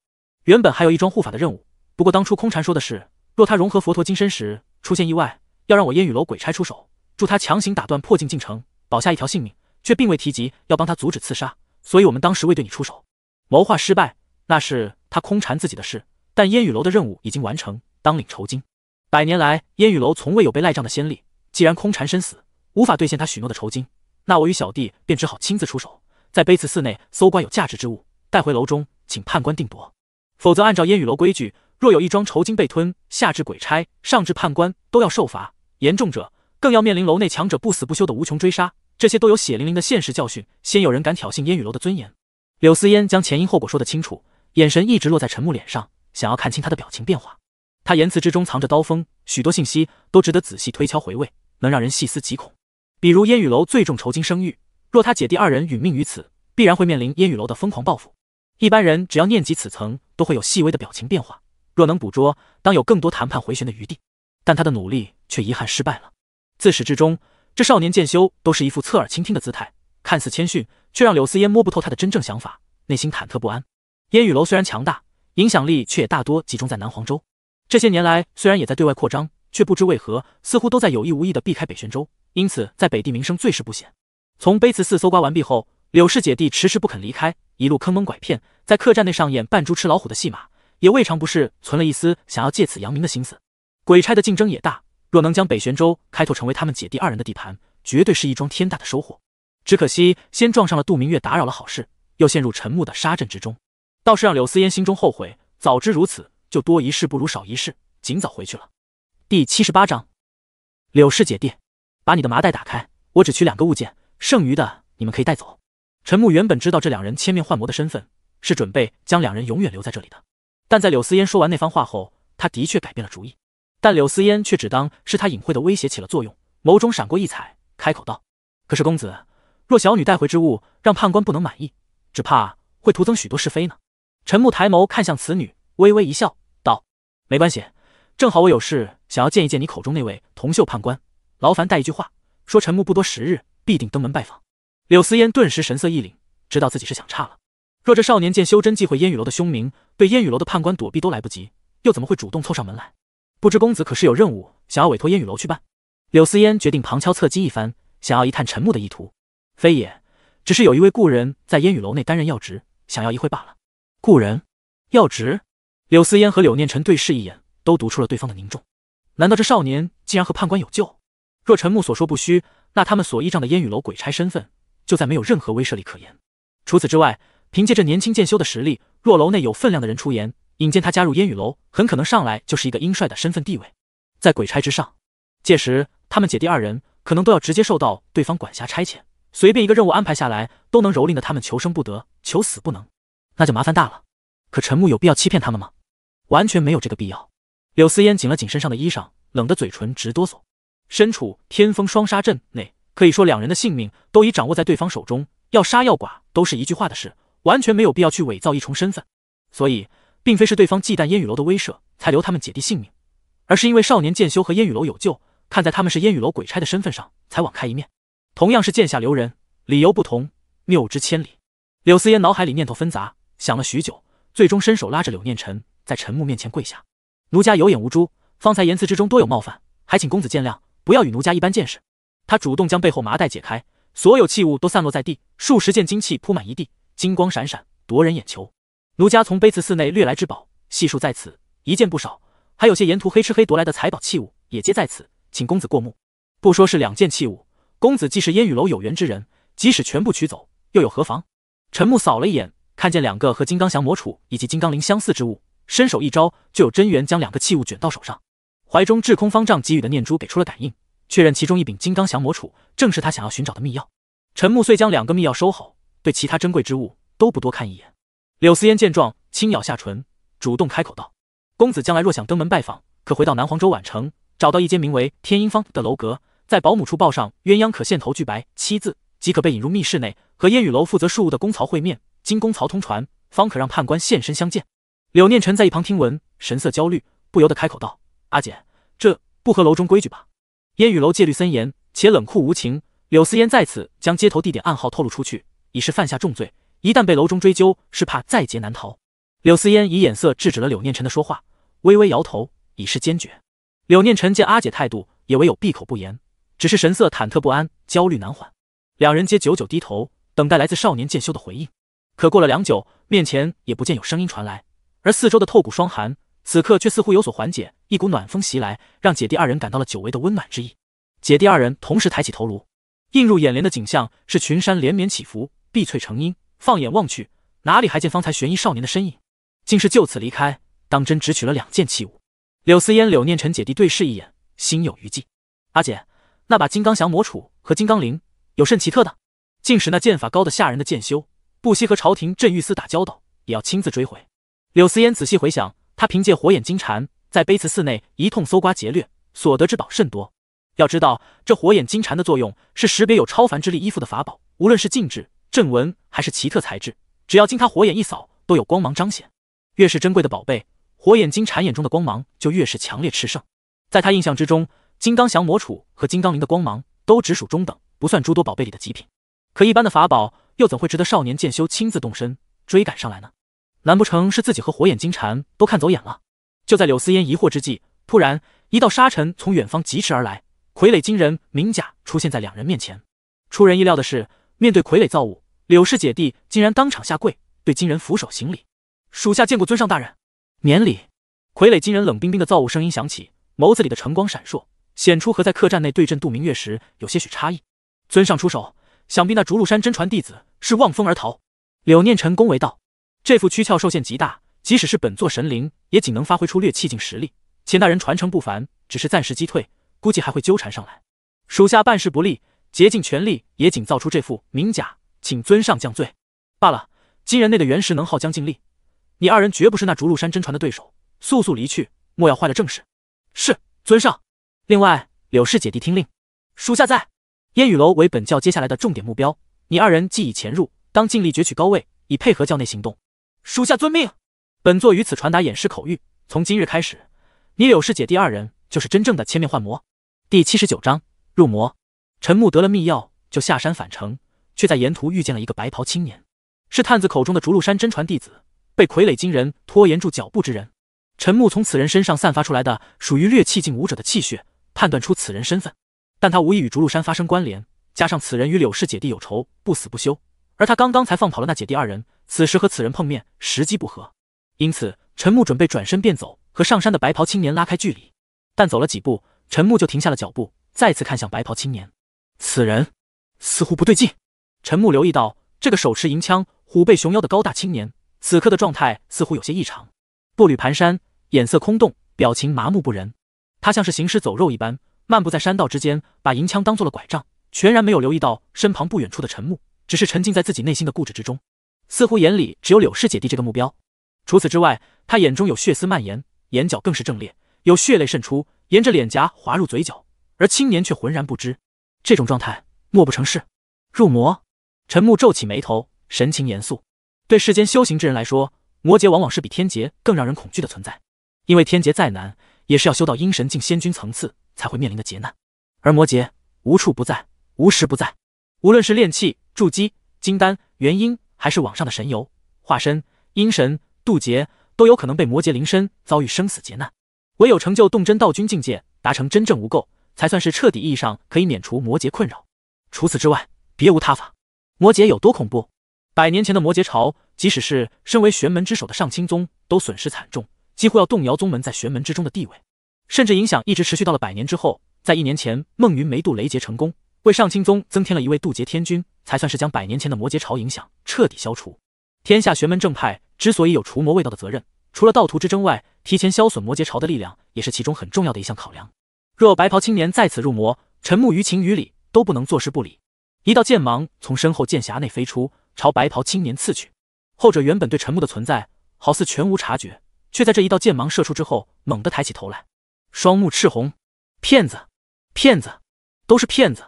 [SPEAKER 1] 原本还有一桩护法的任务，不过当初空禅说的是，若他融合佛陀金身时出现意外，要让我烟雨楼鬼差出手，助他强行打断破镜进程，保下一条性命，却并未提及要帮他阻止刺杀，所以我们当时未对你出手。谋划失败，那是他空禅自己的事，但烟雨楼的任务已经完成，当领酬金。百年来，烟雨楼从未有被赖账的先例。既然空禅身死，无法兑现他许诺的酬金。那我与小弟便只好亲自出手，在卑祠寺内搜刮有价值之物，带回楼中，请判官定夺。否则，按照烟雨楼规矩，若有一桩酬金被吞，下至鬼差，上至判官都要受罚，严重者更要面临楼内强者不死不休的无穷追杀。这些都有血淋淋的现实教训。先有人敢挑衅烟雨楼的尊严，柳思烟将前因后果说得清楚，眼神一直落在陈木脸上，想要看清他的表情变化。他言辞之中藏着刀锋，许多信息都值得仔细推敲回味，能让人细思极恐。比如烟雨楼最重酬金声誉，若他姐弟二人殒命于此，必然会面临烟雨楼的疯狂报复。一般人只要念及此层，都会有细微的表情变化。若能捕捉，当有更多谈判回旋的余地。但他的努力却遗憾失败了。自始至终，这少年剑修都是一副侧耳倾听的姿态，看似谦逊，却让柳思烟摸不透他的真正想法，内心忐忑不安。烟雨楼虽然强大，影响力却也大多集中在南黄州。这些年来，虽然也在对外扩张，却不知为何，似乎都在有意无意的避开北玄州。因此，在北地名声最是不显。从卑祠寺搜刮完毕后，柳氏姐弟迟迟不肯离开，一路坑蒙拐骗，在客栈内上演扮猪吃老虎的戏码，也未尝不是存了一丝想要借此扬名的心思。鬼差的竞争也大，若能将北玄州开拓成为他们姐弟二人的地盘，绝对是一桩天大的收获。只可惜先撞上了杜明月，打扰了好事，又陷入沉默的杀阵之中，倒是让柳思嫣心中后悔，早知如此，就多一事不如少一事，尽早回去了。第七十八章，柳氏姐弟。把你的麻袋打开，我只取两个物件，剩余的你们可以带走。陈木原本知道这两人千面幻魔的身份，是准备将两人永远留在这里的。但在柳思烟说完那番话后，他的确改变了主意。但柳思烟却只当是他隐晦的威胁起了作用，眸中闪过异彩，开口道：“可是公子，若小女带回之物让判官不能满意，只怕会徒增许多是非呢。”陈木抬眸看向此女，微微一笑，道：“没关系，正好我有事想要见一见你口中那位铜锈判官。”劳烦带一句话，说陈木不多时日必定登门拜访。柳思烟顿时神色一凛，知道自己是想差了。若这少年见修真忌讳烟雨楼的凶名，对烟雨楼的判官躲避都来不及，又怎么会主动凑上门来？不知公子可是有任务想要委托烟雨楼去办？柳思烟决定旁敲侧击一番，想要一探陈木的意图。非也，只是有一位故人在烟雨楼内担任要职，想要一会罢了。故人，要职？柳思烟和柳念尘对视一眼，都读出了对方的凝重。难道这少年竟然和判官有救？若陈木所说不虚，那他们所依仗的烟雨楼鬼差身份，就再没有任何威慑力可言。除此之外，凭借着年轻剑修的实力，若楼内有分量的人出言引荐他加入烟雨楼，很可能上来就是一个英帅的身份地位，在鬼差之上。届时，他们姐弟二人可能都要直接受到对方管辖差遣，随便一个任务安排下来，都能蹂躏的他们求生不得，求死不能。那就麻烦大了。可陈木有必要欺骗他们吗？完全没有这个必要。柳思烟紧了紧身上的衣裳，冷的嘴唇直哆嗦。身处天风双杀阵内，可以说两人的性命都已掌握在对方手中，要杀要剐都是一句话的事，完全没有必要去伪造一重身份。所以，并非是对方忌惮烟雨楼的威慑才留他们姐弟性命，而是因为少年剑修和烟雨楼有救，看在他们是烟雨楼鬼差的身份上，才网开一面。同样是剑下留人，理由不同，谬之千里。柳思烟脑海里念头纷杂，想了许久，最终伸手拉着柳念尘在陈木面前跪下：“奴家有眼无珠，方才言辞之中多有冒犯，还请公子见谅。”不要与奴家一般见识。他主动将背后麻袋解开，所有器物都散落在地，数十件金器铺满一地，金光闪闪，夺人眼球。奴家从碑祠寺内掠来之宝，细数在此，一件不少，还有些沿途黑吃黑夺来的财宝器物也皆在此，请公子过目。不说是两件器物，公子既是烟雨楼有缘之人，即使全部取走，又有何妨？陈木扫了一眼，看见两个和金刚降魔杵以及金刚铃相似之物，伸手一招，就有真元将两个器物卷到手上。怀中制空方丈给予的念珠给出了感应，确认其中一柄金刚降魔杵正是他想要寻找的密钥。陈木遂将两个密钥收好，对其他珍贵之物都不多看一眼。柳思烟见状，轻咬下唇，主动开口道：“公子将来若想登门拜访，可回到南黄州宛城，找到一间名为天鹰坊的楼阁，在保姆处报上‘鸳鸯可献头俱白’七字，即可被引入密室内，和烟雨楼负责事务的公曹会面。经公曹通传，方可让判官现身相见。”柳念臣在一旁听闻，神色焦虑，不由得开口道。阿姐，这不合楼中规矩吧？烟雨楼戒律森严，且冷酷无情。柳思烟再次将接头地点、暗号透露出去，已是犯下重罪。一旦被楼中追究，是怕在劫难逃。柳思烟以眼色制止了柳念晨的说话，微微摇头，已是坚决。柳念晨见阿姐态度，也唯有闭口不言，只是神色忐忑不安，焦虑难缓。两人皆久久低头，等待来自少年剑修的回应。可过了良久，面前也不见有声音传来，而四周的透骨霜寒。此刻却似乎有所缓解，一股暖风袭来，让姐弟二人感到了久违的温暖之意。姐弟二人同时抬起头颅，映入眼帘的景象是群山连绵起伏，碧翠成荫。放眼望去，哪里还见方才玄疑少年的身影？竟是就此离开，当真只取了两件器物？柳思烟、柳念尘姐弟对视一眼，心有余悸。阿姐，那把金刚降魔杵和金刚铃有甚奇特的？竟是那剑法高得吓人的剑修，不惜和朝廷镇狱司打交道，也要亲自追回。柳思烟仔细回想。他凭借火眼金蟾，在碑祠寺内一通搜刮劫掠，所得之宝甚多。要知道，这火眼金蟾的作用是识别有超凡之力依附的法宝，无论是禁制、阵纹，还是奇特材质，只要经他火眼一扫，都有光芒彰显。越是珍贵的宝贝，火眼金蟾眼中的光芒就越是强烈炽盛。在他印象之中，金刚降魔杵和金刚铃的光芒都只属中等，不算诸多宝贝里的极品。可一般的法宝，又怎会值得少年剑修亲自动身追赶上来呢？难不成是自己和火眼金蝉都看走眼了？就在柳思烟疑惑之际，突然一道沙尘从远方疾驰而来，傀儡金人明甲出现在两人面前。出人意料的是，面对傀儡造物，柳氏姐弟竟然当场下跪，对金人俯首行礼：“属下见过尊上大人，免礼。”傀儡金人冷冰冰的造物声音响起，眸子里的橙光闪烁，显出和在客栈内对阵杜明月时有些许差异。尊上出手，想必那逐鹿山真传弟子是望风而逃。”柳念臣恭维道。这副躯壳受限极大，即使是本座神灵，也仅能发挥出略气境实力。且那人传承不凡，只是暂时击退，估计还会纠缠上来。属下办事不力，竭尽全力也仅造出这副名甲，请尊上降罪罢了。金人内的原石能耗将尽力，你二人绝不是那逐鹿山真传的对手，速速离去，莫要坏了正事。是尊上。另外，柳氏姐弟听令，属下在烟雨楼为本教接下来的重点目标，你二人既已潜入，当尽力攫取高位，以配合教内行动。属下遵命。本座于此传达偃师口谕：从今日开始，你柳氏姐弟二人就是真正的千面幻魔。第七十九章入魔。陈木得了密钥，就下山返程，却在沿途遇见了一个白袍青年，是探子口中的逐鹿山真传弟子，被傀儡金人拖延住脚步之人。陈木从此人身上散发出来的属于略气境武者的气血，判断出此人身份，但他无意与逐鹿山发生关联，加上此人与柳氏姐弟有仇，不死不休。而他刚刚才放跑了那姐弟二人。此时和此人碰面时机不合，因此陈木准备转身便走，和上山的白袍青年拉开距离。但走了几步，陈木就停下了脚步，再次看向白袍青年。此人似乎不对劲。陈木留意到，这个手持银枪、虎背熊腰的高大青年，此刻的状态似乎有些异常，步履蹒跚，眼色空洞，表情麻木不仁。他像是行尸走肉一般，漫步在山道之间，把银枪当做了拐杖，全然没有留意到身旁不远处的陈木，只是沉浸在自己内心的固执之中。似乎眼里只有柳氏姐弟这个目标，除此之外，他眼中有血丝蔓延，眼角更是正裂，有血泪渗出，沿着脸颊滑入嘴角，而青年却浑然不知。这种状态莫不成事？入魔？陈木皱起眉头，神情严肃。对世间修行之人来说，魔劫往往是比天劫更让人恐惧的存在，因为天劫再难，也是要修到阴神境仙君层次才会面临的劫难，而魔劫无处不在，无时不在。无论是炼气、筑基、金丹、元婴。还是网上的神游化身阴神渡劫都有可能被魔劫临身，遭遇生死劫难。唯有成就洞真道君境界，达成真正无垢，才算是彻底意义上可以免除魔劫困扰。除此之外，别无他法。魔劫有多恐怖？百年前的魔劫潮，即使是身为玄门之首的上清宗，都损失惨重，几乎要动摇宗门在玄门之中的地位，甚至影响一直持续到了百年之后。在一年前，孟云没渡雷劫成功。为上清宗增添了一位渡劫天君，才算是将百年前的魔劫潮影响彻底消除。天下玄门正派之所以有除魔卫道的责任，除了道途之争外，提前消损魔劫潮的力量也是其中很重要的一项考量。若白袍青年再次入魔，陈木于情于理都不能坐视不理。一道剑芒从身后剑匣内飞出，朝白袍青年刺去。后者原本对陈木的存在好似全无察觉，却在这一道剑芒射出之后，猛地抬起头来，双目赤红：“骗子，骗子，都是骗子！”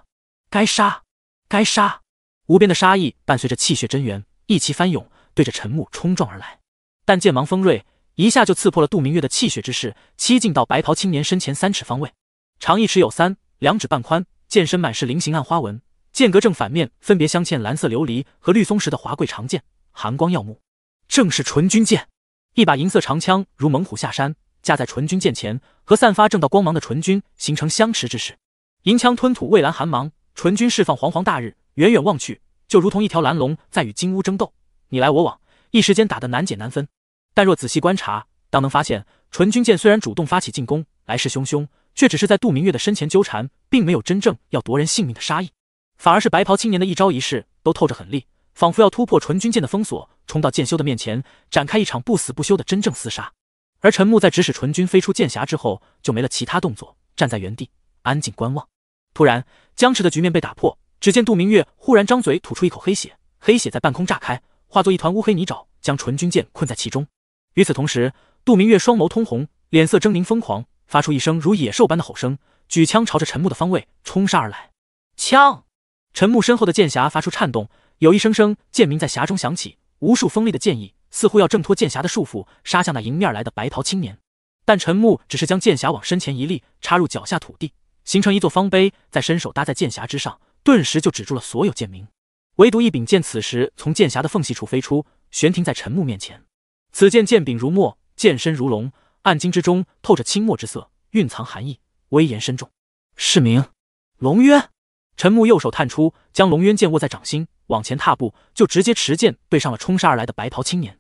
[SPEAKER 1] 该杀，该杀！无边的杀意伴随着气血真元一起翻涌，对着陈木冲撞而来。但剑芒锋锐，一下就刺破了杜明月的气血之势，七进到白袍青年身前三尺方位。长一尺有三，两指半宽，剑身满是菱形暗花纹，剑格正反面分别镶嵌蓝色琉璃和绿松石的华贵长剑，寒光耀目，正是纯钧剑。一把银色长枪如猛虎下山，架在纯钧剑前，和散发正道光芒的纯钧形成相持之势。银枪吞吐蔚蓝寒芒。纯军释放煌煌大日，远远望去，就如同一条蓝龙在与金乌争斗，你来我往，一时间打得难解难分。但若仔细观察，当能发现，纯军剑虽然主动发起进攻，来势汹汹，却只是在杜明月的身前纠缠，并没有真正要夺人性命的杀意，反而是白袍青年的一招一式都透着狠力，仿佛要突破纯军剑的封锁，冲到剑修的面前，展开一场不死不休的真正厮杀。而陈木在指使纯军飞出剑匣之后，就没了其他动作，站在原地安静观望。突然，僵持的局面被打破。只见杜明月忽然张嘴吐出一口黑血，黑血在半空炸开，化作一团乌黑泥沼，将纯钧剑困在其中。与此同时，杜明月双眸通红，脸色狰狞疯狂，发出一声如野兽般的吼声，举枪朝着陈木的方位冲杀而来。枪，陈木身后的剑匣发出颤动，有一声声剑鸣在匣中响起，无数锋利的剑意似乎要挣脱剑匣的束缚，杀向那迎面而来的白袍青年。但陈木只是将剑匣往身前一立，插入脚下土地。形成一座方碑，再伸手搭在剑匣之上，顿时就止住了所有剑鸣。唯独一柄剑，此时从剑匣的缝隙处飞出，悬停在陈木面前。此剑剑柄如墨，剑身如龙，暗金之中透着青墨之色，蕴藏寒意，威严深重。世名龙渊。陈木右手探出，将龙渊剑握在掌心，往前踏步，就直接持剑对上了冲杀而来的白袍青年。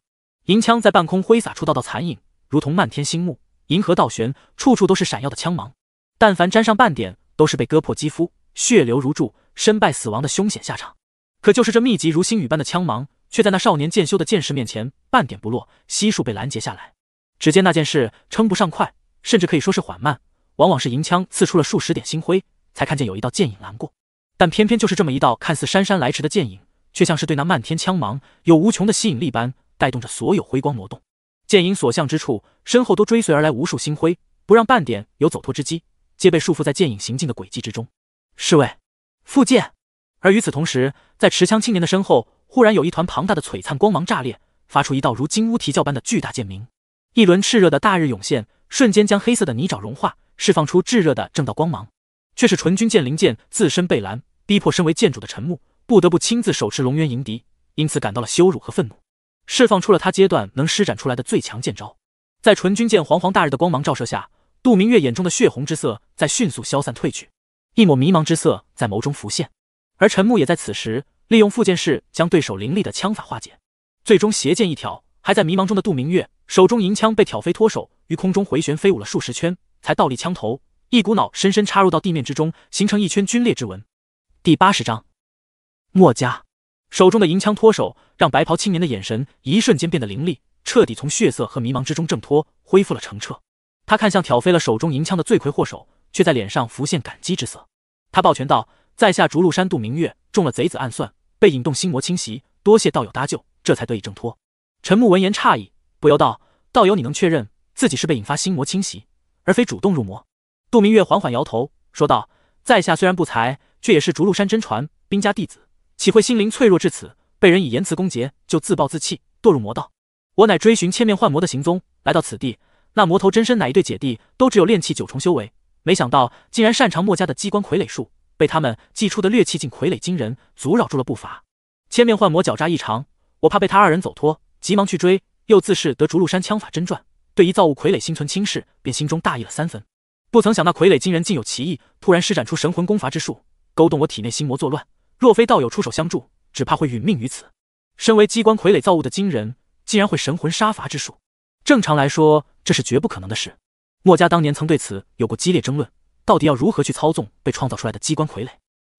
[SPEAKER 1] 银枪在半空挥洒出道道残影，如同漫天星幕，银河倒悬，处处都是闪耀的枪芒。但凡沾上半点，都是被割破肌肤、血流如注、身败死亡的凶险下场。可就是这密集如星雨般的枪芒，却在那少年剑修的剑士面前半点不落，悉数被拦截下来。只见那剑事称不上快，甚至可以说是缓慢，往往是银枪刺出了数十点星辉，才看见有一道剑影拦过。但偏偏就是这么一道看似姗姗来迟的剑影，却像是对那漫天枪芒有无穷的吸引力般，带动着所有辉光挪动。剑影所向之处，身后都追随而来无数星辉，不让半点有走脱之机。皆被束缚在剑影行进的轨迹之中。侍卫，复剑。而与此同时，在持枪青年的身后，忽然有一团庞大的璀璨光芒炸裂，发出一道如金乌啼叫般的巨大剑鸣。一轮炽热的大日涌现，瞬间将黑色的泥沼融化，释放出炙热的正道光芒。却是纯君剑灵剑自身被拦，逼迫身为剑主的陈木不得不亲自手持龙渊迎敌，因此感到了羞辱和愤怒，释放出了他阶段能施展出来的最强剑招。在纯君剑煌煌大日的光芒照射下。杜明月眼中的血红之色在迅速消散褪去，一抹迷茫之色在眸中浮现。而陈木也在此时利用附剑式将对手凌厉的枪法化解，最终斜剑一挑，还在迷茫中的杜明月手中银枪被挑飞脱手，于空中回旋飞舞了数十圈，才倒立枪头，一股脑深深插入到地面之中，形成一圈龟裂之纹。第八十章，墨家手中的银枪脱手，让白袍青年的眼神一瞬间变得凌厉，彻底从血色和迷茫之中挣脱，恢复了澄澈。他看向挑飞了手中银枪的罪魁祸首，却在脸上浮现感激之色。他抱拳道：“在下逐鹿山杜明月，中了贼子暗算，被引动心魔侵袭，多谢道友搭救，这才得以挣脱。”陈木闻言诧异，不由道：“道友，你能确认自己是被引发心魔侵袭，而非主动入魔？”杜明月缓缓摇头，说道：“在下虽然不才，却也是逐鹿山真传兵家弟子，岂会心灵脆弱至此，被人以言辞攻讦就自暴自弃，堕入魔道？我乃追寻千面幻魔的行踪，来到此地。”那魔头真身哪一对姐弟都只有炼气九重修为，没想到竟然擅长墨家的机关傀儡术，被他们祭出的掠气境傀儡惊人阻扰住了步伐。千面幻魔狡诈异常，我怕被他二人走脱，急忙去追，又自恃得逐鹿山枪法真传，对一造物傀儡心存轻视，便心中大意了三分。不曾想那傀儡惊人竟有奇意，突然施展出神魂攻伐之术，勾动我体内心魔作乱。若非道友出手相助，只怕会殒命于此。身为机关傀儡造物的惊人，竟然会神魂杀伐之术。正常来说，这是绝不可能的事。墨家当年曾对此有过激烈争论，到底要如何去操纵被创造出来的机关傀儡？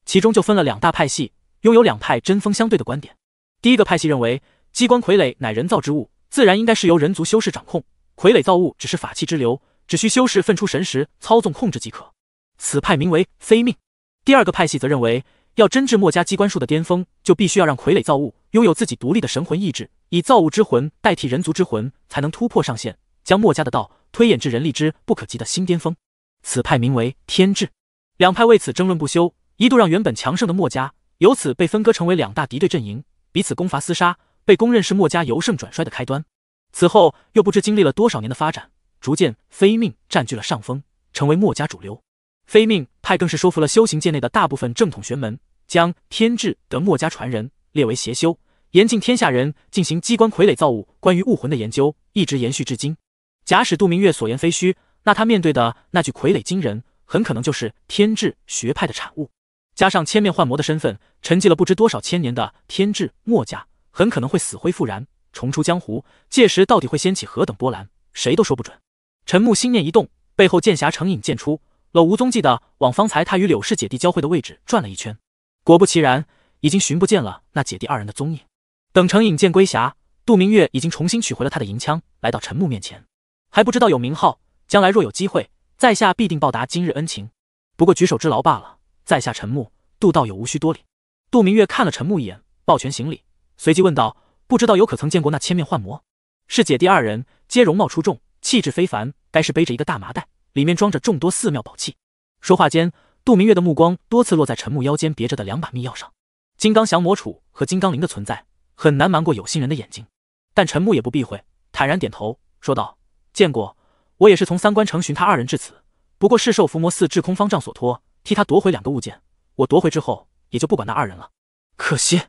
[SPEAKER 1] 其中就分了两大派系，拥有两派针锋相对的观点。第一个派系认为，机关傀儡乃人造之物，自然应该是由人族修士掌控。傀儡造物只是法器之流，只需修士分出神识操纵控制即可。此派名为非命。第二个派系则认为。要真至墨家机关术的巅峰，就必须要让傀儡造物拥有自己独立的神魂意志，以造物之魂代替人族之魂，才能突破上限，将墨家的道推演至人力之不可及的新巅峰。此派名为天智，两派为此争论不休，一度让原本强盛的墨家由此被分割成为两大敌对阵营，彼此攻伐厮杀，被公认是墨家由盛转衰的开端。此后又不知经历了多少年的发展，逐渐非命占据了上风，成为墨家主流。飞命派更是说服了修行界内的大部分正统玄门，将天智的墨家传人列为邪修，严禁天下人进行机关傀儡造物。关于物魂的研究一直延续至今。假使杜明月所言非虚，那他面对的那具傀儡金人，很可能就是天智学派的产物。加上千面幻魔的身份，沉寂了不知多少千年的天智墨家，很可能会死灰复燃，重出江湖。届时到底会掀起何等波澜，谁都说不准。陈木心念一动，背后剑侠成影剑出。了无踪迹的往方才他与柳氏姐弟交汇的位置转了一圈，果不其然，已经寻不见了那姐弟二人的踪影。等程颖剑归匣，杜明月已经重新取回了他的银枪，来到陈木面前，还不知道有名号，将来若有机会，在下必定报答今日恩情，不过举手之劳罢了。在下陈木，杜道友无需多礼。杜明月看了陈木一眼，抱拳行礼，随即问道：“不知道有可曾见过那千面幻魔？是姐弟二人，皆容貌出众，气质非凡，该是背着一个大麻袋。”里面装着众多寺庙宝器。说话间，杜明月的目光多次落在陈木腰间别着的两把密钥上——金刚降魔杵和金刚铃的存在，很难瞒过有心人的眼睛。但陈木也不避讳，坦然点头说道：“见过，我也是从三观城寻他二人至此，不过是受伏魔寺制空方丈所托，替他夺回两个物件。我夺回之后，也就不管那二人了。”可惜，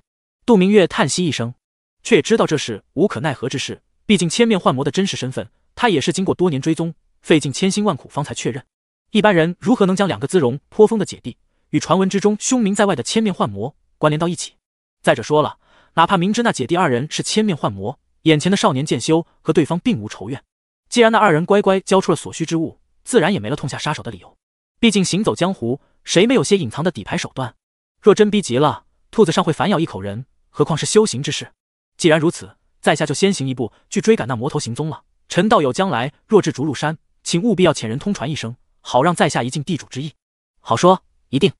[SPEAKER 1] 杜明月叹息一声，却也知道这是无可奈何之事。毕竟千面幻魔的真实身份，他也是经过多年追踪。费尽千辛万苦方才确认，一般人如何能将两个姿容颇丰的姐弟与传闻之中凶名在外的千面幻魔关联到一起？再者说了，哪怕明知那姐弟二人是千面幻魔，眼前的少年剑修和对方并无仇怨。既然那二人乖乖交出了所需之物，自然也没了痛下杀手的理由。毕竟行走江湖，谁没有些隐藏的底牌手段？若真逼急了，兔子尚会反咬一口人，何况是修行之事？既然如此，在下就先行一步去追赶那魔头行踪了。陈道友，将来若至逐鹿山。请务必要遣人通传一声，好让在下一尽地主之谊。好说，一定。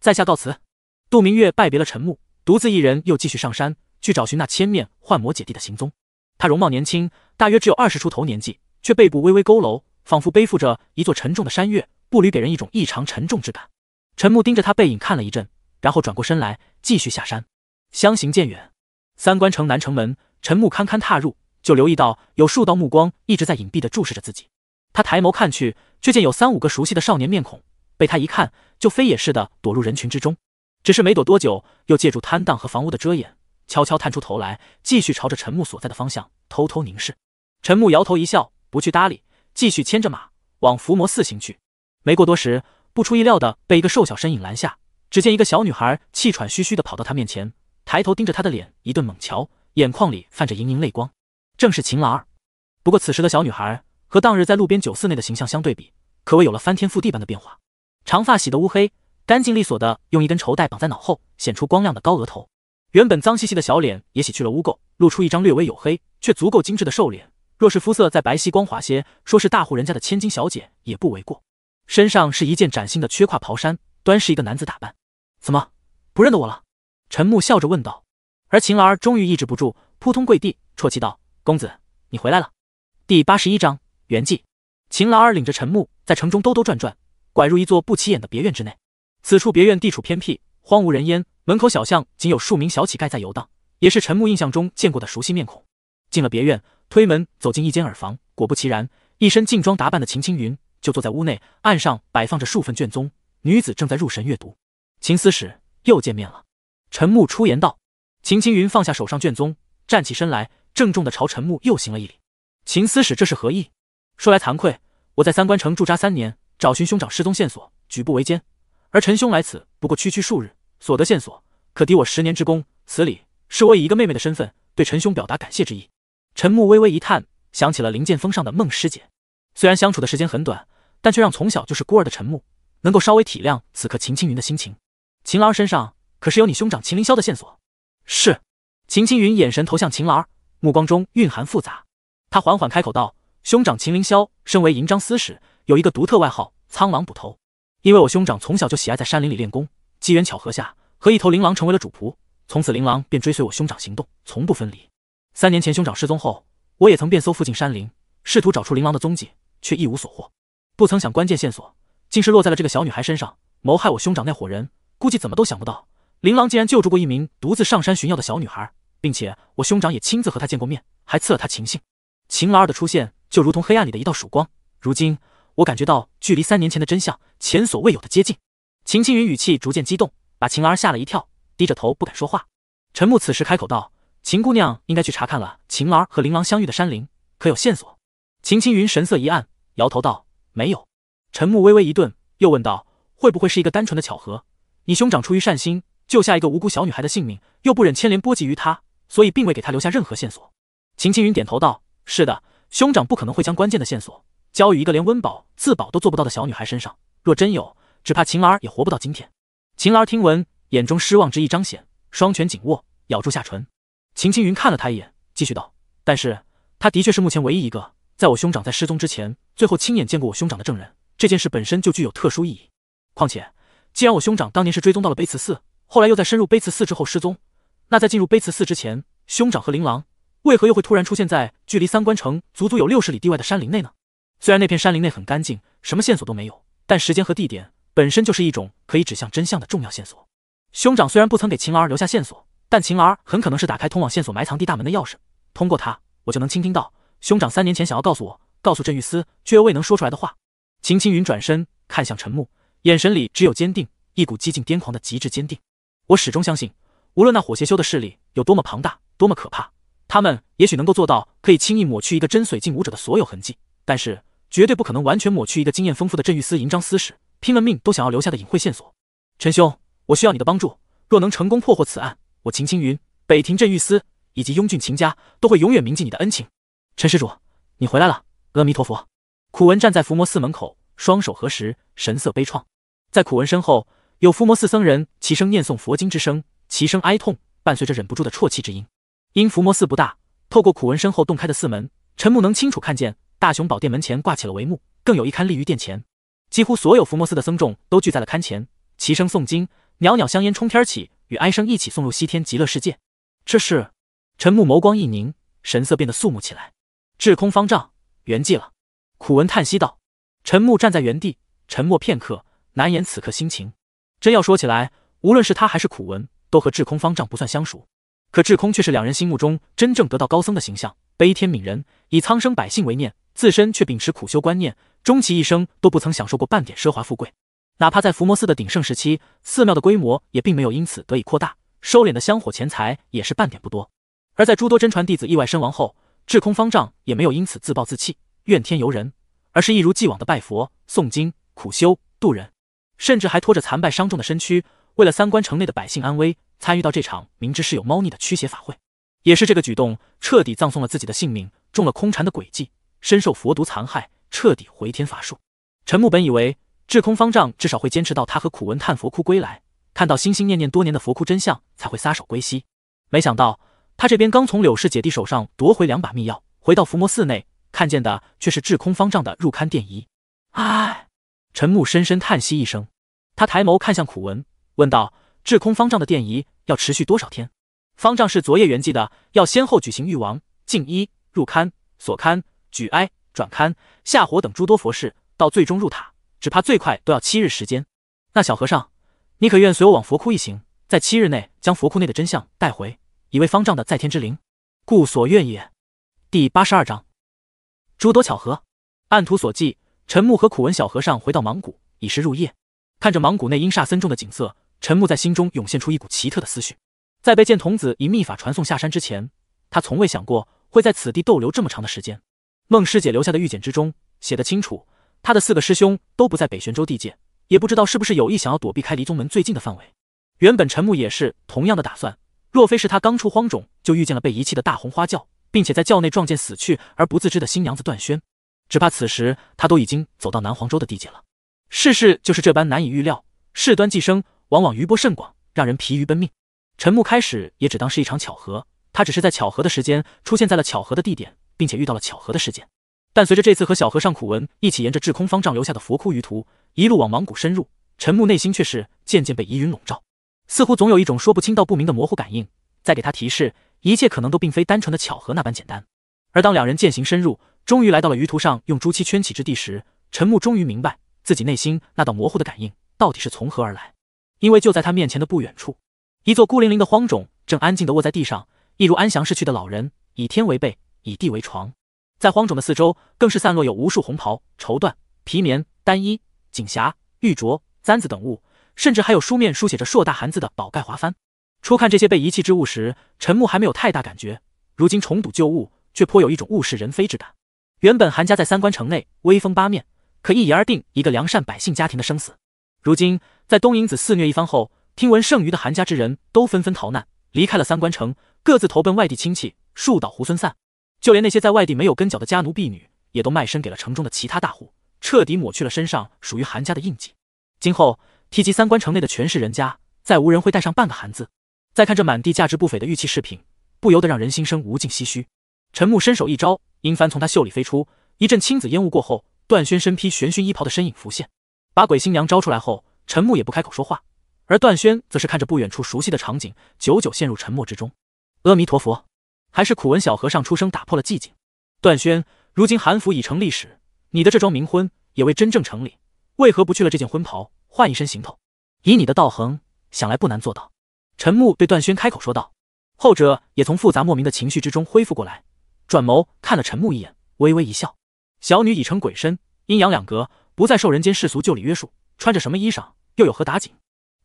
[SPEAKER 1] 在下告辞。杜明月拜别了陈木，独自一人又继续上山去找寻那千面幻魔姐弟的行踪。他容貌年轻，大约只有二十出头年纪，却背部微微佝偻，仿佛背负着一座沉重的山岳，步履给人一种异常沉重之感。陈木盯着他背影看了一阵，然后转过身来继续下山，相行渐远。三关城南城门，陈木堪堪踏入，就留意到有数道目光一直在隐蔽的注视着自己。他抬眸看去，却见有三五个熟悉的少年面孔，被他一看，就飞也似的躲入人群之中。只是没躲多久，又借助摊档和房屋的遮掩，悄悄探出头来，继续朝着陈木所在的方向偷偷凝视。陈木摇头一笑，不去搭理，继续牵着马往伏魔寺行去。没过多时，不出意料的被一个瘦小身影拦下。只见一个小女孩气喘吁吁的跑到他面前，抬头盯着他的脸一顿猛瞧，眼眶里泛着盈盈泪光，正是秦老儿。不过此时的小女孩。和当日在路边酒肆内的形象相对比，可谓有了翻天覆地般的变化。长发洗得乌黑，干净利索的用一根绸带绑在脑后，显出光亮的高额头。原本脏兮兮的小脸也洗去了污垢，露出一张略微黝黑却足够精致的瘦脸。若是肤色再白皙光滑些，说是大户人家的千金小姐也不为过。身上是一件崭新的缺胯袍衫，端是一个男子打扮。怎么不认得我了？陈木笑着问道。而晴儿终于抑制不住，扑通跪地，啜泣道：“公子，你回来了。”第八十一章。圆寂，秦老儿领着陈木在城中兜兜转转，拐入一座不起眼的别院之内。此处别院地处偏僻，荒无人烟，门口小巷仅有数名小乞丐在游荡，也是陈木印象中见过的熟悉面孔。进了别院，推门走进一间耳房，果不其然，一身劲装打扮的秦青云就坐在屋内，案上摆放着数份卷宗，女子正在入神阅读。秦司使又见面了，陈木出言道。秦青云放下手上卷宗，站起身来，郑重的朝陈木又行了一礼。秦司使这是何意？说来惭愧，我在三关城驻扎三年，找寻兄长失踪线索，举步维艰。而陈兄来此不过区区数日，所得线索可抵我十年之功。此礼是我以一个妹妹的身份对陈兄表达感谢之意。陈木微微一叹，想起了灵剑峰上的孟师姐，虽然相处的时间很短，但却让从小就是孤儿的陈木能够稍微体谅此刻秦青云的心情。秦郎儿身上可是有你兄长秦凌霄的线索？是。秦青云眼神投向秦郎儿，目光中蕴含复杂。他缓缓开口道。兄长秦凌霄身为银章司使，有一个独特外号“苍狼捕头”，因为我兄长从小就喜爱在山林里练功，机缘巧合下和一头灵狼成为了主仆，从此灵狼便追随我兄长行动，从不分离。三年前兄长失踪后，我也曾遍搜附近山林，试图找出灵狼的踪迹，却一无所获。不曾想关键线索竟是落在了这个小女孩身上。谋害我兄长那伙人估计怎么都想不到，灵狼竟然救助过一名独自上山寻药的小女孩，并且我兄长也亲自和她见过面，还赐了她情姓。秦儿的出现就如同黑暗里的一道曙光。如今我感觉到距离三年前的真相前所未有的接近。秦青云语气逐渐激动，把秦儿吓了一跳，低着头不敢说话。陈木此时开口道：“秦姑娘应该去查看了秦儿和琳琅相遇的山林，可有线索？”秦青云神色一暗，摇头道：“没有。”陈木微微一顿，又问道：“会不会是一个单纯的巧合？你兄长出于善心，救下一个无辜小女孩的性命，又不忍牵连波及于她，所以并未给她留下任何线索？”秦青云点头道。是的，兄长不可能会将关键的线索交于一个连温饱自保都做不到的小女孩身上。若真有，只怕秦儿也活不到今天。秦儿听闻，眼中失望之意彰显，双拳紧握，咬住下唇。秦青云看了他一眼，继续道：“但是，他的确是目前唯一一个在我兄长在失踪之前，最后亲眼见过我兄长的证人。这件事本身就具有特殊意义。况且，既然我兄长当年是追踪到了碑祠寺，后来又在深入碑祠寺之后失踪，那在进入碑祠寺之前，兄长和琳琅……”为何又会突然出现在距离三关城足足有六十里地外的山林内呢？虽然那片山林内很干净，什么线索都没有，但时间和地点本身就是一种可以指向真相的重要线索。兄长虽然不曾给秦儿留下线索，但秦儿很可能是打开通往线索埋藏地大门的钥匙。通过他，我就能倾听到兄长三年前想要告诉我、告诉郑玉思，却又未能说出来的话。秦青云转身看向陈木，眼神里只有坚定，一股几近癫狂的极致坚定。我始终相信，无论那火邪修的势力有多么庞大，多么可怕。他们也许能够做到，可以轻易抹去一个真髓境武者的所有痕迹，但是绝对不可能完全抹去一个经验丰富的镇狱司银章司使拼了命都想要留下的隐晦线索。陈兄，我需要你的帮助。若能成功破获此案，我秦青云、北庭镇狱司以及雍俊秦家都会永远铭记你的恩情。陈施主，你回来了。阿弥陀佛。苦文站在伏魔寺门口，双手合十，神色悲怆。在苦文身后，有伏魔寺僧人齐声念诵佛经之声，齐声哀痛，伴随着忍不住的啜泣之音。因伏魔寺不大，透过苦文身后洞开的寺门，陈木能清楚看见大雄宝殿门前挂起了帷幕，更有一龛立于殿前，几乎所有伏魔寺的僧众都聚在了龛前，齐声诵经，袅袅香烟冲天起，与哀声一起送入西天极乐世界。这是陈木眸光一凝，神色变得肃穆起来。智空方丈圆寂了，苦文叹息道。陈木站在原地，沉默片刻，难掩此刻心情。真要说起来，无论是他还是苦文，都和智空方丈不算相熟。可智空却是两人心目中真正得道高僧的形象，悲天悯人，以苍生百姓为念，自身却秉持苦修观念，终其一生都不曾享受过半点奢华富贵。哪怕在伏魔寺的鼎盛时期，寺庙的规模也并没有因此得以扩大，收敛的香火钱财也是半点不多。而在诸多真传弟子意外身亡后，智空方丈也没有因此自暴自弃，怨天尤人，而是一如既往的拜佛、诵经、苦修、渡人，甚至还拖着残败伤重的身躯，为了三关城内的百姓安危。参与到这场明知是有猫腻的驱邪法会，也是这个举动彻底葬送了自己的性命，中了空禅的诡计，深受佛毒残害，彻底回天乏术。陈木本以为智空方丈至少会坚持到他和苦文探佛窟归来，看到心心念念多年的佛窟真相才会撒手归西，没想到他这边刚从柳氏姐弟手上夺回两把密钥，回到伏魔寺内看见的却是智空方丈的入龛电仪。唉，陈木深深叹息一声，他抬眸看向苦文，问道。制空方丈的奠仪要持续多少天？方丈是昨夜圆寂的，要先后举行誉王、敬衣、入龛、锁龛、举哀、转龛、下火等诸多佛事，到最终入塔，只怕最快都要七日时间。那小和尚，你可愿随我往佛窟一行，在七日内将佛窟内的真相带回，以为方丈的在天之灵？故所愿也。第八十二章，诸多巧合。按图所记，陈木和苦文小和尚回到芒谷，已是入夜，看着芒谷内阴煞森重的景色。陈木在心中涌现出一股奇特的思绪，在被剑童子以秘法传送下山之前，他从未想过会在此地逗留这么长的时间。孟师姐留下的玉简之中写得清楚，他的四个师兄都不在北玄州地界，也不知道是不是有意想要躲避开离宗门最近的范围。原本陈木也是同样的打算，若非是他刚出荒冢就遇见了被遗弃的大红花轿，并且在轿内撞见死去而不自知的新娘子段轩，只怕此时他都已经走到南黄州的地界了。世事就是这般难以预料，事端既生。往往余波甚广，让人疲于奔命。陈木开始也只当是一场巧合，他只是在巧合的时间出现在了巧合的地点，并且遇到了巧合的事件。但随着这次和小和尚苦文一起沿着制空方丈留下的佛窟余图一路往芒谷深入，陈木内心却是渐渐被疑云笼罩，似乎总有一种说不清道不明的模糊感应在给他提示，一切可能都并非单纯的巧合那般简单。而当两人渐行深入，终于来到了余图上用朱漆圈起之地时，陈木终于明白自己内心那道模糊的感应到底是从何而来。因为就在他面前的不远处，一座孤零零的荒冢正安静地卧在地上，一如安详逝去的老人，以天为被，以地为床。在荒冢的四周，更是散落有无数红袍、绸缎、皮棉、单衣、锦匣、玉镯、簪子等物，甚至还有书面书写着硕大寒字的宝盖华幡。初看这些被遗弃之物时，陈木还没有太大感觉，如今重睹旧物，却颇有一种物是人非之感。原本韩家在三关城内威风八面，可一言而定一个良善百姓家庭的生死。如今，在东瀛子肆虐一番后，听闻剩余的韩家之人都纷纷逃难，离开了三关城，各自投奔外地亲戚。树倒猢狲散，就连那些在外地没有跟脚的家奴婢女，也都卖身给了城中的其他大户，彻底抹去了身上属于韩家的印记。今后提及三关城内的权势人家，再无人会带上半个韩字。再看这满地价值不菲的玉器饰品，不由得让人心生无尽唏嘘。陈木伸手一招，阴帆从他袖里飞出，一阵青紫烟雾过后，段轩身披玄勋衣袍的身影浮现。把鬼新娘招出来后，陈木也不开口说话，而段轩则是看着不远处熟悉的场景，久久陷入沉默之中。阿弥陀佛，还是苦闻小和尚出生打破了寂静。段轩，如今韩府已成历史，你的这桩冥婚也未真正成礼，为何不去了这件婚袍，换一身行头？以你的道行，想来不难做到。陈木对段轩开口说道。后者也从复杂莫名的情绪之中恢复过来，转眸看了陈木一眼，微微一笑：“小女已成鬼身，阴阳两隔。”不再受人间世俗旧礼约束，穿着什么衣裳又有何打紧？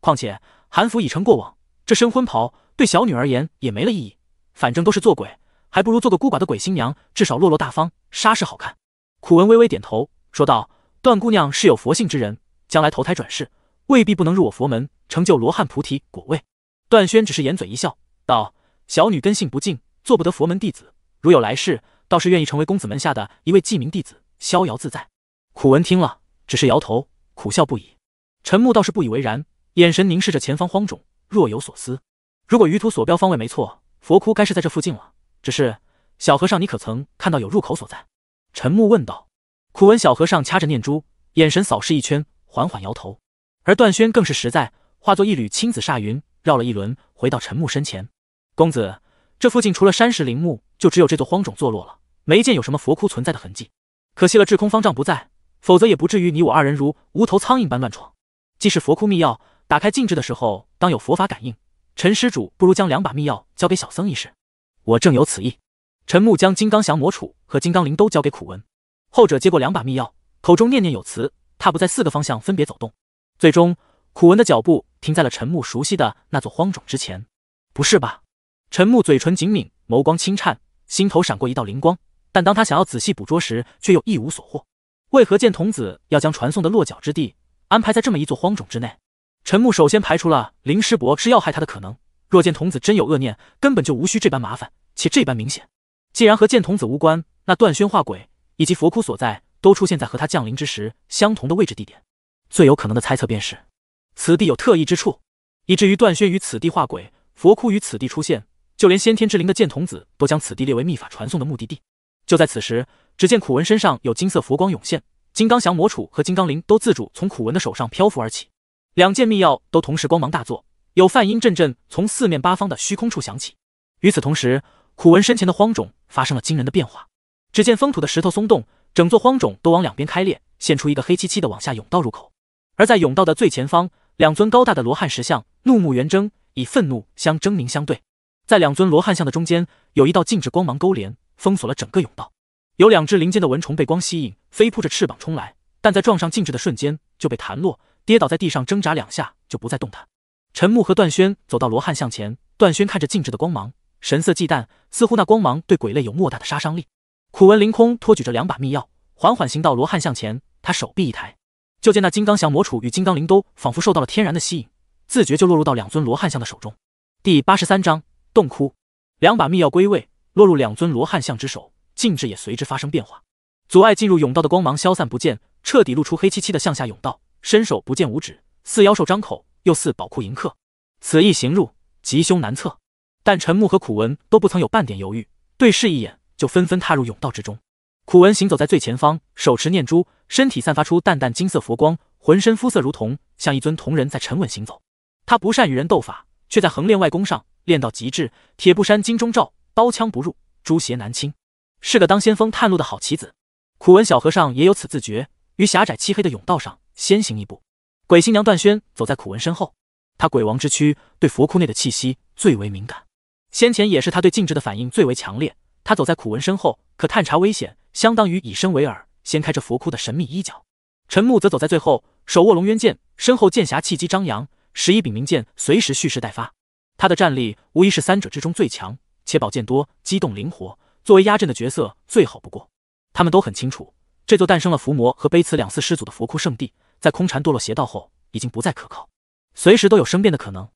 [SPEAKER 1] 况且韩服已成过往，这身婚袍对小女而言也没了意义。反正都是做鬼，还不如做个孤寡的鬼新娘，至少落落大方，煞是好看。苦文微微点头说道：“段姑娘是有佛性之人，将来投胎转世，未必不能入我佛门，成就罗汉菩提果位。”段轩只是掩嘴一笑，道：“小女根性不净，做不得佛门弟子。如有来世，倒是愿意成为公子门下的一位记名弟子，逍遥自在。”苦文听了。只是摇头，苦笑不已。陈木倒是不以为然，眼神凝视着前方荒冢，若有所思。如果鱼图所标方位没错，佛窟该是在这附近了。只是小和尚，你可曾看到有入口所在？陈木问道。苦闻小和尚掐着念珠，眼神扫视一圈，缓缓摇头。而段轩更是实在，化作一缕青紫煞云，绕了一轮，回到陈木身前。公子，这附近除了山石陵墓，就只有这座荒冢坐落了，没见有什么佛窟存在的痕迹。可惜了，智空方丈不在。否则也不至于你我二人如无头苍蝇般乱闯。既是佛窟密钥，打开禁制的时候，当有佛法感应。陈施主不如将两把密钥交给小僧一试，我正有此意。陈木将金刚降魔杵和金刚铃都交给苦文，后者接过两把密钥，口中念念有词。他不在四个方向分别走动，最终苦文的脚步停在了陈木熟悉的那座荒冢之前。不是吧？陈木嘴唇紧抿，眸光轻颤，心头闪过一道灵光，但当他想要仔细捕捉时，却又一无所获。为何剑童子要将传送的落脚之地安排在这么一座荒冢之内？陈木首先排除了林师伯是要害他的可能。若剑童子真有恶念，根本就无需这般麻烦，且这般明显。既然和剑童子无关，那段轩化鬼以及佛窟所在，都出现在和他降临之时相同的位置地点。最有可能的猜测便是，此地有特异之处，以至于段轩于此地化鬼，佛窟于此地出现，就连先天之灵的剑童子都将此地列为秘法传送的目的地。就在此时，只见苦文身上有金色佛光涌现，金刚降魔杵和金刚铃都自主从苦文的手上漂浮而起，两件密钥都同时光芒大作，有梵音阵阵从四面八方的虚空处响起。与此同时，苦文身前的荒冢发生了惊人的变化，只见封土的石头松动，整座荒冢都往两边开裂，现出一个黑漆漆的往下甬道入口。而在甬道的最前方，两尊高大的罗汉石像怒目圆睁，以愤怒相狰狞相对。在两尊罗汉像的中间，有一道静止光芒勾连。封锁了整个甬道，有两只林间的蚊虫被光吸引，飞扑着翅膀冲来，但在撞上静止的瞬间就被弹落，跌倒在地上挣扎两下就不再动弹。陈木和段轩走到罗汉像前，段轩看着静止的光芒，神色忌惮，似乎那光芒对鬼类有莫大的杀伤力。苦闻凌空托举着两把密钥，缓缓行到罗汉像前，他手臂一抬，就见那金刚降魔杵与金刚灵兜仿佛受到了天然的吸引，自觉就落入到两尊罗汉像的手中。第八十三章洞窟，两把密钥归位。落入两尊罗汉像之手，禁制也随之发生变化，阻碍进入甬道的光芒消散不见，彻底露出黑漆漆的向下甬道，伸手不见五指，似妖兽张口，又似宝库迎客。此一行入，吉凶难测。但陈木和苦文都不曾有半点犹豫，对视一眼，就纷纷踏入甬道之中。苦文行走在最前方，手持念珠，身体散发出淡淡金色佛光，浑身肤色如同像一尊铜人，在沉稳行走。他不善与人斗法，却在横练外功上练到极致，铁布衫、金钟罩。刀枪不入，诛邪难侵，是个当先锋探路的好棋子。苦文小和尚也有此自觉，于狭窄漆黑的甬道上先行一步。鬼新娘段轩走在苦文身后，他鬼王之躯对佛窟内的气息最为敏感，先前也是他对禁制的反应最为强烈。他走在苦文身后，可探查危险，相当于以身为耳，掀开这佛窟的神秘衣角。陈木则走在最后，手握龙渊剑，身后剑侠气机张扬，十一柄名剑随时蓄势待发。他的战力无疑是三者之中最强。且宝剑多，机动灵活，作为压阵的角色最好不过。他们都很清楚，这座诞生了伏魔和背慈两寺师祖的佛窟圣地，在空禅堕落邪道后，已经不再可靠，随时都有生变的可能。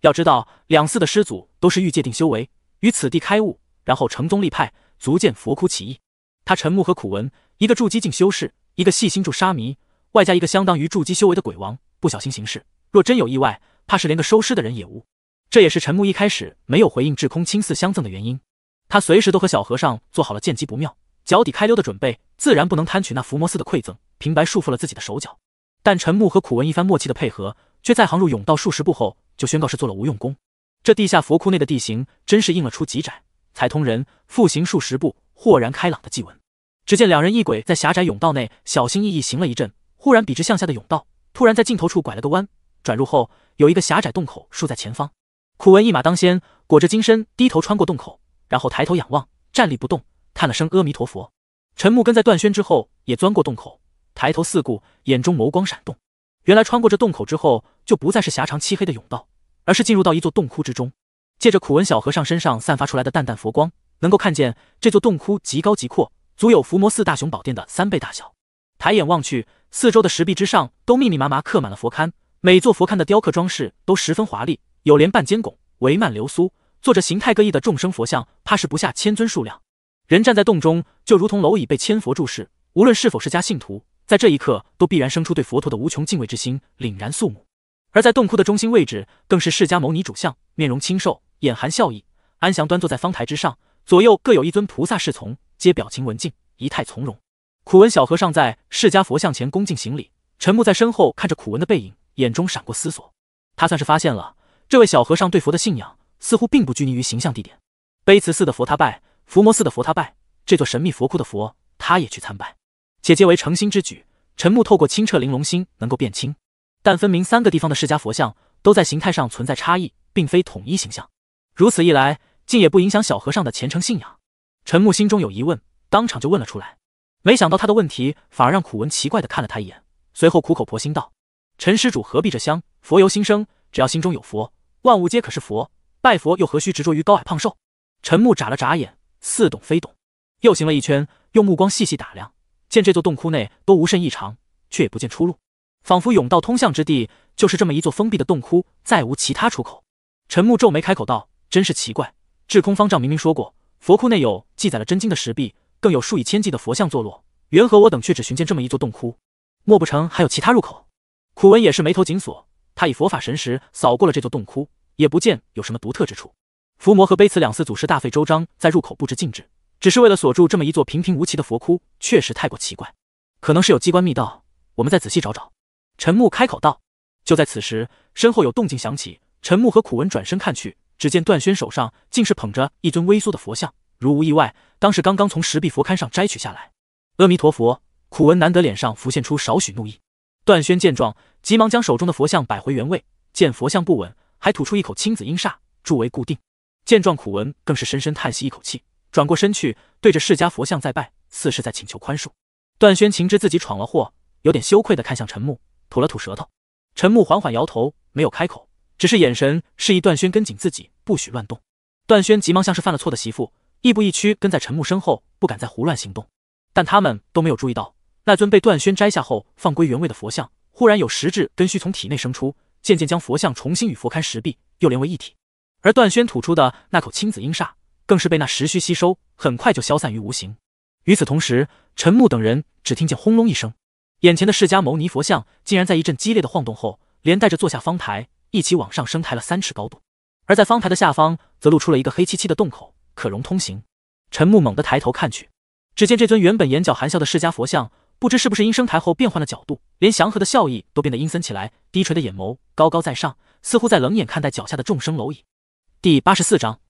[SPEAKER 1] 要知道，两寺的师祖都是欲界定修为，于此地开悟，然后成宗立派，足见佛窟奇异。他沉木和苦文，一个筑基境修士，一个细心筑沙弥，外加一个相当于筑基修为的鬼王，不小心行事，若真有意外，怕是连个收尸的人也无。这也是陈木一开始没有回应智空亲自相赠的原因，他随时都和小和尚做好了见机不妙，脚底开溜的准备，自然不能贪取那伏魔寺的馈赠，平白束缚了自己的手脚。但陈木和苦文一番默契的配合，却在行入甬道数十步后，就宣告是做了无用功。这地下佛窟内的地形真是应了出极窄，才通人，复行数十步，豁然开朗的记文。只见两人一鬼在狭窄甬道内小心翼翼行了一阵，忽然笔直向下的甬道突然在尽头处拐了个弯，转入后有一个狭窄洞口竖在前方。苦文一马当先，裹着金身，低头穿过洞口，然后抬头仰望，站立不动，叹了声“阿弥陀佛”。陈木跟在段轩之后，也钻过洞口，抬头四顾，眼中眸光闪动。原来穿过这洞口之后，就不再是狭长漆黑的甬道，而是进入到一座洞窟之中。借着苦文小和尚身上散发出来的淡淡佛光，能够看见这座洞窟极高极阔，足有伏魔寺大雄宝殿的三倍大小。抬眼望去，四周的石壁之上都密密麻麻刻满了佛龛，每座佛龛的雕刻装饰都十分华丽。有连半间拱，帷幔流苏，坐着形态各异的众生佛像，怕是不下千尊数量。人站在洞中，就如同蝼蚁被千佛注视。无论是否是家信徒，在这一刻都必然生出对佛陀的无穷敬畏之心，凛然肃穆。而在洞窟的中心位置，更是释迦牟尼主像，面容清瘦，眼含笑意，安详端坐在方台之上，左右各有一尊菩萨侍从，皆表情文静，仪态从容。苦文小和尚在释迦佛像前恭敬行礼，陈木在身后看着苦文的背影，眼中闪过思索。他算是发现了。这位小和尚对佛的信仰似乎并不拘泥于形象地点，悲慈寺的佛他拜，伏魔寺的佛他拜，这座神秘佛窟的佛他也去参拜，且皆为诚心之举。陈木透过清澈玲珑心能够辨清，但分明三个地方的释迦佛像都在形态上存在差异，并非统一形象。如此一来，竟也不影响小和尚的虔诚信仰。陈木心中有疑问，当场就问了出来。没想到他的问题反而让苦文奇怪的看了他一眼，随后苦口婆心道：“陈施主何必这香？佛由心生，只要心中有佛。”万物皆可是佛，拜佛又何须执着于高矮胖瘦？陈木眨了眨眼，似懂非懂，又行了一圈，用目光细细打量，见这座洞窟内都无甚异常，却也不见出路，仿佛甬道通向之地就是这么一座封闭的洞窟，再无其他出口。陈木皱眉开口道：“真是奇怪，智空方丈明明说过，佛窟内有记载了真经的石壁，更有数以千计的佛像坐落，缘何我等却只寻见这么一座洞窟？莫不成还有其他入口？”苦文也是眉头紧锁。他以佛法神识扫过了这座洞窟，也不见有什么独特之处。伏魔和悲慈两寺祖师大费周章在入口布置禁制，只是为了锁住这么一座平平无奇的佛窟，确实太过奇怪。可能是有机关密道，我们再仔细找找。”陈木开口道。就在此时，身后有动静响起。陈木和苦文转身看去，只见段轩手上竟是捧着一尊微缩的佛像，如无意外，当时刚刚从石壁佛龛上摘取下来。阿弥陀佛，苦文难得脸上浮现出少许怒意。段轩见状。急忙将手中的佛像摆回原位，见佛像不稳，还吐出一口青紫阴煞助为固定。见状，苦文更是深深叹息一口气，转过身去，对着释迦佛像再拜，似是在请求宽恕。段轩情知自己闯了祸，有点羞愧的看向陈木，吐了吐舌头。陈木缓缓摇头，没有开口，只是眼神示意段轩跟紧自己，不许乱动。段轩急忙像是犯了错的媳妇，亦步亦趋跟在陈木身后，不敢再胡乱行动。但他们都没有注意到那尊被段轩摘下后放归原位的佛像。忽然有实质根须从体内生出，渐渐将佛像重新与佛龛石壁又连为一体。而段轩吐出的那口青紫阴煞，更是被那石须吸收，很快就消散于无形。与此同时，陈木等人只听见轰隆一声，眼前的释迦牟尼佛像竟然在一阵激烈的晃动后，连带着坐下方台一起往上升抬了三尺高度。而在方台的下方，则露出了一个黑漆漆的洞口，可容通行。陈木猛地抬头看去，只见这尊原本眼角含笑的释迦佛像。不知是不是因升台后变换的角度，连祥和的笑意都变得阴森起来。低垂的眼眸，高高在上，似乎在冷眼看待脚下的众生蝼蚁。第八十四章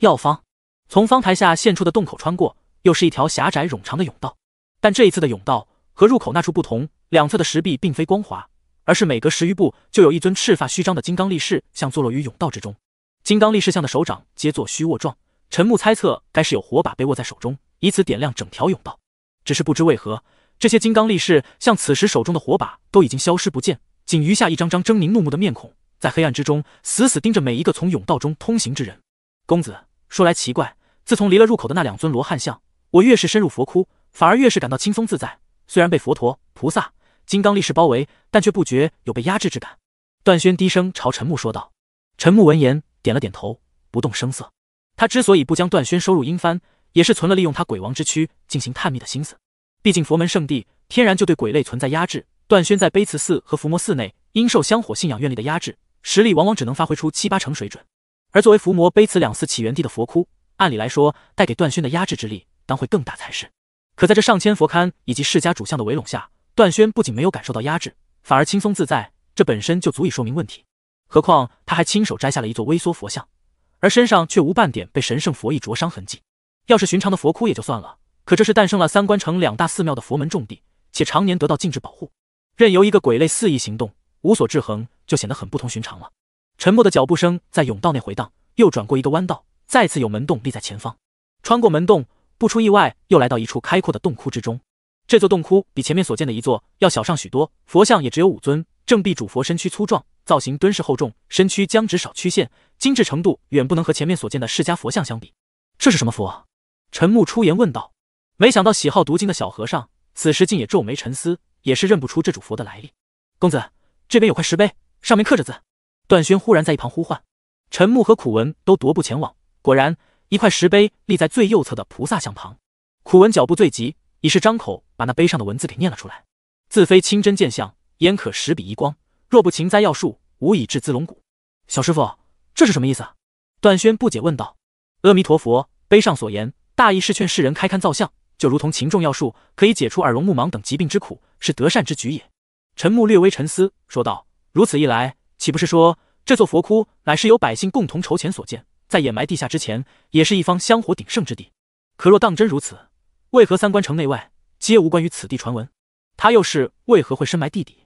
[SPEAKER 1] 药方从方台下现出的洞口穿过，又是一条狭窄冗长的甬道。但这一次的甬道和入口那处不同，两侧的石壁并非光滑，而是每隔十余步就有一尊赤发虚张的金刚力士像坐落于甬道之中。金刚力士像的手掌皆作虚握状，陈木猜测该是有火把被握在手中，以此点亮整条甬道。只是不知为何。这些金刚力士像此时手中的火把都已经消失不见，仅余下一张张狰狞怒目的面孔，在黑暗之中死死盯着每一个从甬道中通行之人。公子，说来奇怪，自从离了入口的那两尊罗汉像，我越是深入佛窟，反而越是感到轻松自在。虽然被佛陀、菩萨、金刚力士包围，但却不觉有被压制之感。段轩低声朝陈木说道。陈木闻言点了点头，不动声色。他之所以不将段轩收入阴幡，也是存了利用他鬼王之躯进行探秘的心思。毕竟佛门圣地天然就对鬼类存在压制。段轩在卑慈寺和伏魔寺内，因受香火信仰愿力的压制，实力往往只能发挥出七八成水准。而作为伏魔、卑慈两寺起源地的佛窟，按理来说带给段轩的压制之力当会更大才是。可在这上千佛龛以及世家主相的围拢下，段轩不仅没有感受到压制，反而轻松自在，这本身就足以说明问题。何况他还亲手摘下了一座微缩佛像，而身上却无半点被神圣佛意灼伤痕迹。要是寻常的佛窟也就算了。可这是诞生了三关城两大寺庙的佛门重地，且常年得到禁制保护，任由一个鬼类肆意行动，无所制衡，就显得很不同寻常了。沉默的脚步声在甬道内回荡，又转过一个弯道，再次有门洞立在前方。穿过门洞，不出意外，又来到一处开阔的洞窟之中。这座洞窟比前面所见的一座要小上许多，佛像也只有五尊。正壁主佛身躯粗壮，造型敦实厚重，身躯僵直少曲线，精致程度远不能和前面所见的释迦佛像相比。这是什么佛？陈木出言问道。没想到喜好读经的小和尚，此时竟也皱眉沉思，也是认不出这主佛的来历。公子，这边有块石碑，上面刻着字。段轩忽然在一旁呼唤，陈木和苦文都踱步前往。果然，一块石碑立在最右侧的菩萨像旁。苦文脚步最急，已是张口把那碑上的文字给念了出来：“自非清真见相，焉可识彼一光？若不勤栽药树，无以治滋龙骨。”小师傅，这是什么意思？段轩不解问道：“阿弥陀佛，碑上所言，大意是劝世人开龛造像。”就如同秦仲要术可以解除耳聋目盲等疾病之苦，是得善之举也。陈木略微沉思，说道：“如此一来，岂不是说这座佛窟乃是由百姓共同筹钱所建，在掩埋地下之前，也是一方香火鼎盛之地？可若当真如此，为何三官城内外皆无关于此地传闻？他又是为何会深埋地底？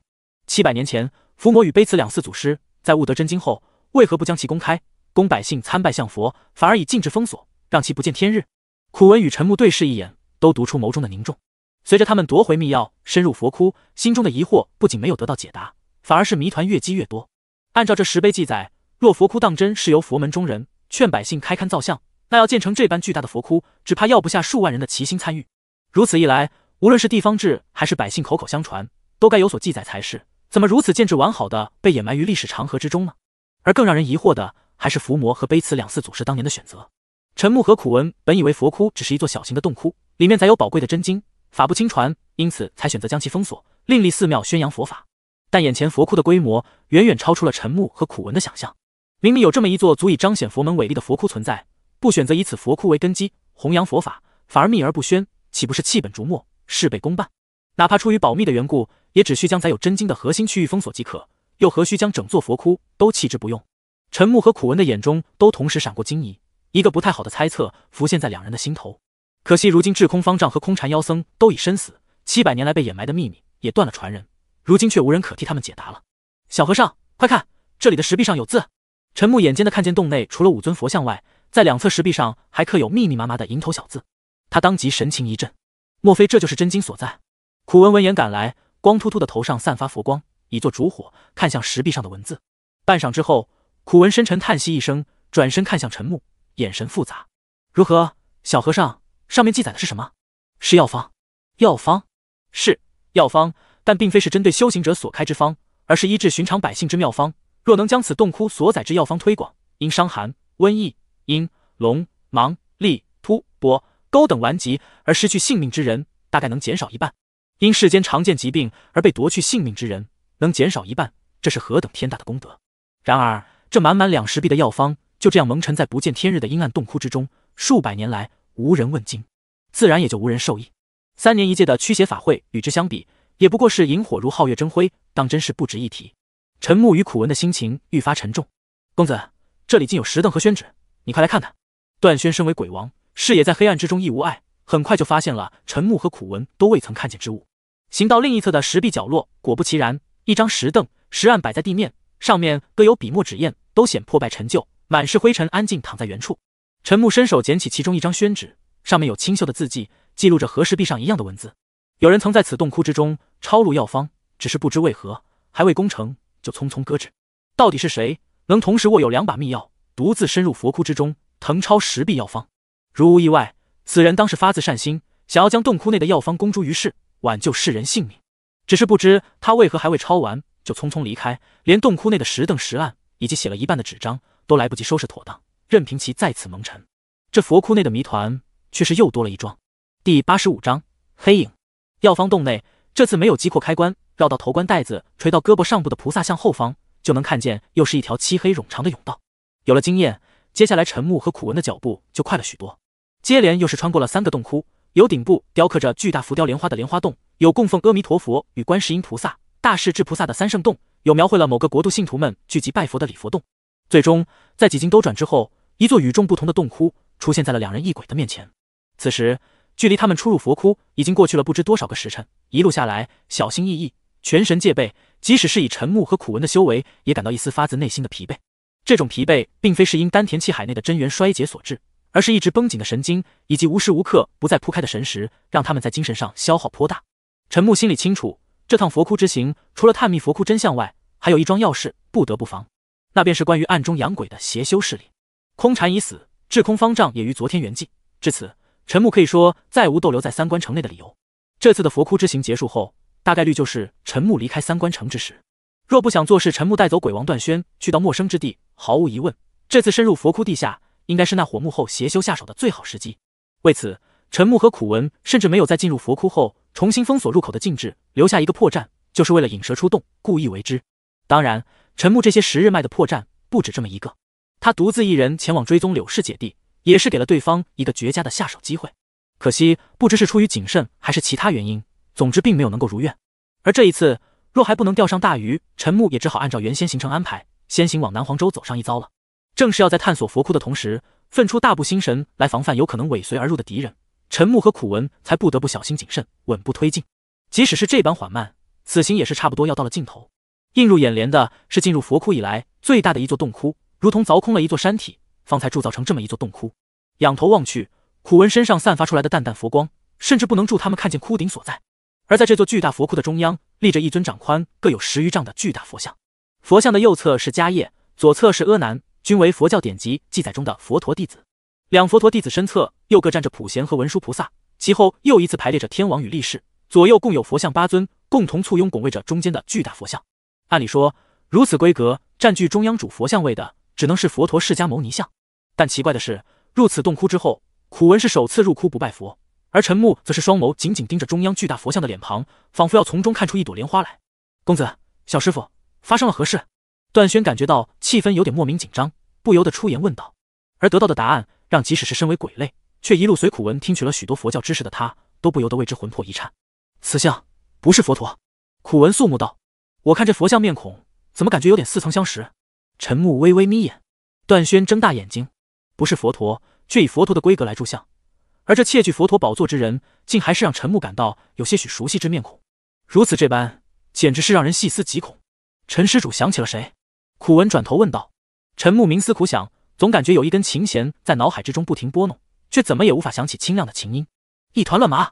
[SPEAKER 1] 七百年前，伏魔与悲慈两寺祖师在悟得真经后，为何不将其公开，供百姓参拜向佛，反而以禁制封锁，让其不见天日？”苦文与陈木对视一眼。都读出眸中的凝重。随着他们夺回密钥，深入佛窟，心中的疑惑不仅没有得到解答，反而是谜团越积越多。按照这石碑记载，若佛窟当真是由佛门中人劝百姓开龛造像，那要建成这般巨大的佛窟，只怕要不下数万人的齐心参与。如此一来，无论是地方志还是百姓口口相传，都该有所记载才是。怎么如此建制完好的被掩埋于历史长河之中呢？而更让人疑惑的，还是伏魔和悲慈两寺祖师当年的选择。陈木和苦文本以为佛窟只是一座小型的洞窟，里面载有宝贵的真经，法不轻传，因此才选择将其封锁，另立寺庙宣扬佛法。但眼前佛窟的规模远远超出了陈木和苦文的想象。明明有这么一座足以彰显佛门伟力的佛窟存在，不选择以此佛窟为根基弘扬佛法，反而秘而不宣，岂不是弃本逐末，事倍功半？哪怕出于保密的缘故，也只需将载有真经的核心区域封锁即可，又何须将整座佛窟都弃之不用？陈木和苦文的眼中都同时闪过惊疑。一个不太好的猜测浮现在两人的心头，可惜如今智空方丈和空禅妖僧都已身死，七百年来被掩埋的秘密也断了传人，如今却无人可替他们解答了。小和尚，快看，这里的石壁上有字！陈木眼尖的看见洞内除了五尊佛像外，在两侧石壁上还刻有密密麻麻的蝇头小字，他当即神情一震，莫非这就是真经所在？苦文闻言赶来，光秃秃的头上散发佛光，以作烛火，看向石壁上的文字。半晌之后，苦文深沉叹息一声，转身看向陈木。眼神复杂，如何？小和尚，上面记载的是什么？是药方。药方是药方，但并非是针对修行者所开之方，而是医治寻常百姓之妙方。若能将此洞窟所载之药方推广，因伤寒、瘟疫、因龙芒、痢、突、剥、钩等顽疾而失去性命之人，大概能减少一半；因世间常见疾病而被夺去性命之人，能减少一半。这是何等天大的功德！然而，这满满两石壁的药方。就这样蒙尘在不见天日的阴暗洞窟之中，数百年来无人问津，自然也就无人受益。三年一届的驱邪法会与之相比，也不过是萤火如皓月争辉，当真是不值一提。陈木与苦文的心情愈发沉重。公子，这里竟有石凳和宣纸，你快来看看。段轩身为鬼王，视野在黑暗之中亦无碍，很快就发现了陈木和苦文都未曾看见之物。行到另一侧的石壁角落，果不其然，一张石凳、石案摆在地面，上面各有笔墨纸砚，都显破败陈旧。满是灰尘，安静躺在原处。陈木伸手捡起其中一张宣纸，上面有清秀的字迹，记录着和石壁上一样的文字。有人曾在此洞窟之中抄录药方，只是不知为何还未攻城就匆匆搁置。到底是谁能同时握有两把密钥，独自深入佛窟之中誊抄石壁药方？如无意外，此人当是发自善心，想要将洞窟内的药方公诸于世，挽救世人性命。只是不知他为何还未抄完就匆匆离开，连洞窟内的石凳、石案以及写了一半的纸张。都来不及收拾妥当，任凭其再次蒙尘。这佛窟内的谜团，却是又多了一桩。第八十五章黑影药方洞内，这次没有击破开关，绕到头冠带子垂到胳膊上部的菩萨像后方，就能看见又是一条漆黑冗长的甬道。有了经验，接下来陈木和苦文的脚步就快了许多，接连又是穿过了三个洞窟：有顶部雕刻着巨大浮雕莲花的莲花洞，有供奉阿弥陀佛与观世音菩萨、大势至菩萨的三圣洞，有描绘了某个国度信徒们聚集拜佛的礼佛洞。最终，在几经兜转之后，一座与众不同的洞窟出现在了两人一鬼的面前。此时，距离他们出入佛窟已经过去了不知多少个时辰。一路下来，小心翼翼，全神戒备，即使是以陈木和苦文的修为，也感到一丝发自内心的疲惫。这种疲惫并非是因丹田气海内的真元衰竭所致，而是一直绷紧的神经以及无时无刻不在铺开的神识，让他们在精神上消耗颇大。陈木心里清楚，这趟佛窟之行，除了探秘佛窟真相外，还有一桩要事不得不防。那便是关于暗中养鬼的邪修势力，空禅已死，智空方丈也于昨天圆寂。至此，陈木可以说再无逗留在三关城内的理由。这次的佛窟之行结束后，大概率就是陈木离开三关城之时。若不想做事，陈木带走鬼王段轩去到陌生之地，毫无疑问，这次深入佛窟地下，应该是那火幕后邪修下手的最好时机。为此，陈木和苦文甚至没有在进入佛窟后重新封锁入口的禁制，留下一个破绽，就是为了引蛇出洞，故意为之。当然。陈木这些时日卖的破绽不止这么一个，他独自一人前往追踪柳氏姐弟，也是给了对方一个绝佳的下手机会。可惜不知是出于谨慎还是其他原因，总之并没有能够如愿。而这一次若还不能钓上大鱼，陈木也只好按照原先行程安排，先行往南黄州走上一遭了。正是要在探索佛窟的同时，奋出大部心神来防范有可能尾随而入的敌人，陈木和苦文才不得不小心谨慎，稳步推进。即使是这般缓慢，此行也是差不多要到了尽头。映入眼帘的是进入佛窟以来最大的一座洞窟，如同凿空了一座山体，方才铸造成这么一座洞窟。仰头望去，苦文身上散发出来的淡淡佛光，甚至不能助他们看见窟顶所在。而在这座巨大佛窟的中央，立着一尊长宽各有十余丈的巨大佛像。佛像的右侧是迦叶，左侧是阿难，均为佛教典籍记载中的佛陀弟子。两佛陀弟子身侧，又各站着普贤和文殊菩萨，其后又一次排列着天王与力士，左右共有佛像八尊，共同簇拥拱卫着中间的巨大佛像。按理说，如此规格占据中央主佛像位的，只能是佛陀释迦牟尼像。但奇怪的是，入此洞窟之后，苦文是首次入窟不拜佛，而陈木则是双眸紧紧盯着中央巨大佛像的脸庞，仿佛要从中看出一朵莲花来。公子，小师傅，发生了何事？段轩感觉到气氛有点莫名紧张，不由得出言问道。而得到的答案，让即使是身为鬼类，却一路随苦文听取了许多佛教知识的他，都不由得为之魂魄一颤。此像不是佛陀，苦文肃穆道。我看这佛像面孔，怎么感觉有点似曾相识？陈木微微眯眼，段轩睁大眼睛，不是佛陀，却以佛陀的规格来铸像，而这窃据佛陀宝座之人，竟还是让陈木感到有些许熟悉之面孔。如此这般，简直是让人细思极恐。陈施主想起了谁？苦文转头问道。陈木冥思苦想，总感觉有一根琴弦在脑海之中不停拨弄，却怎么也无法想起清亮的琴音，一团乱麻，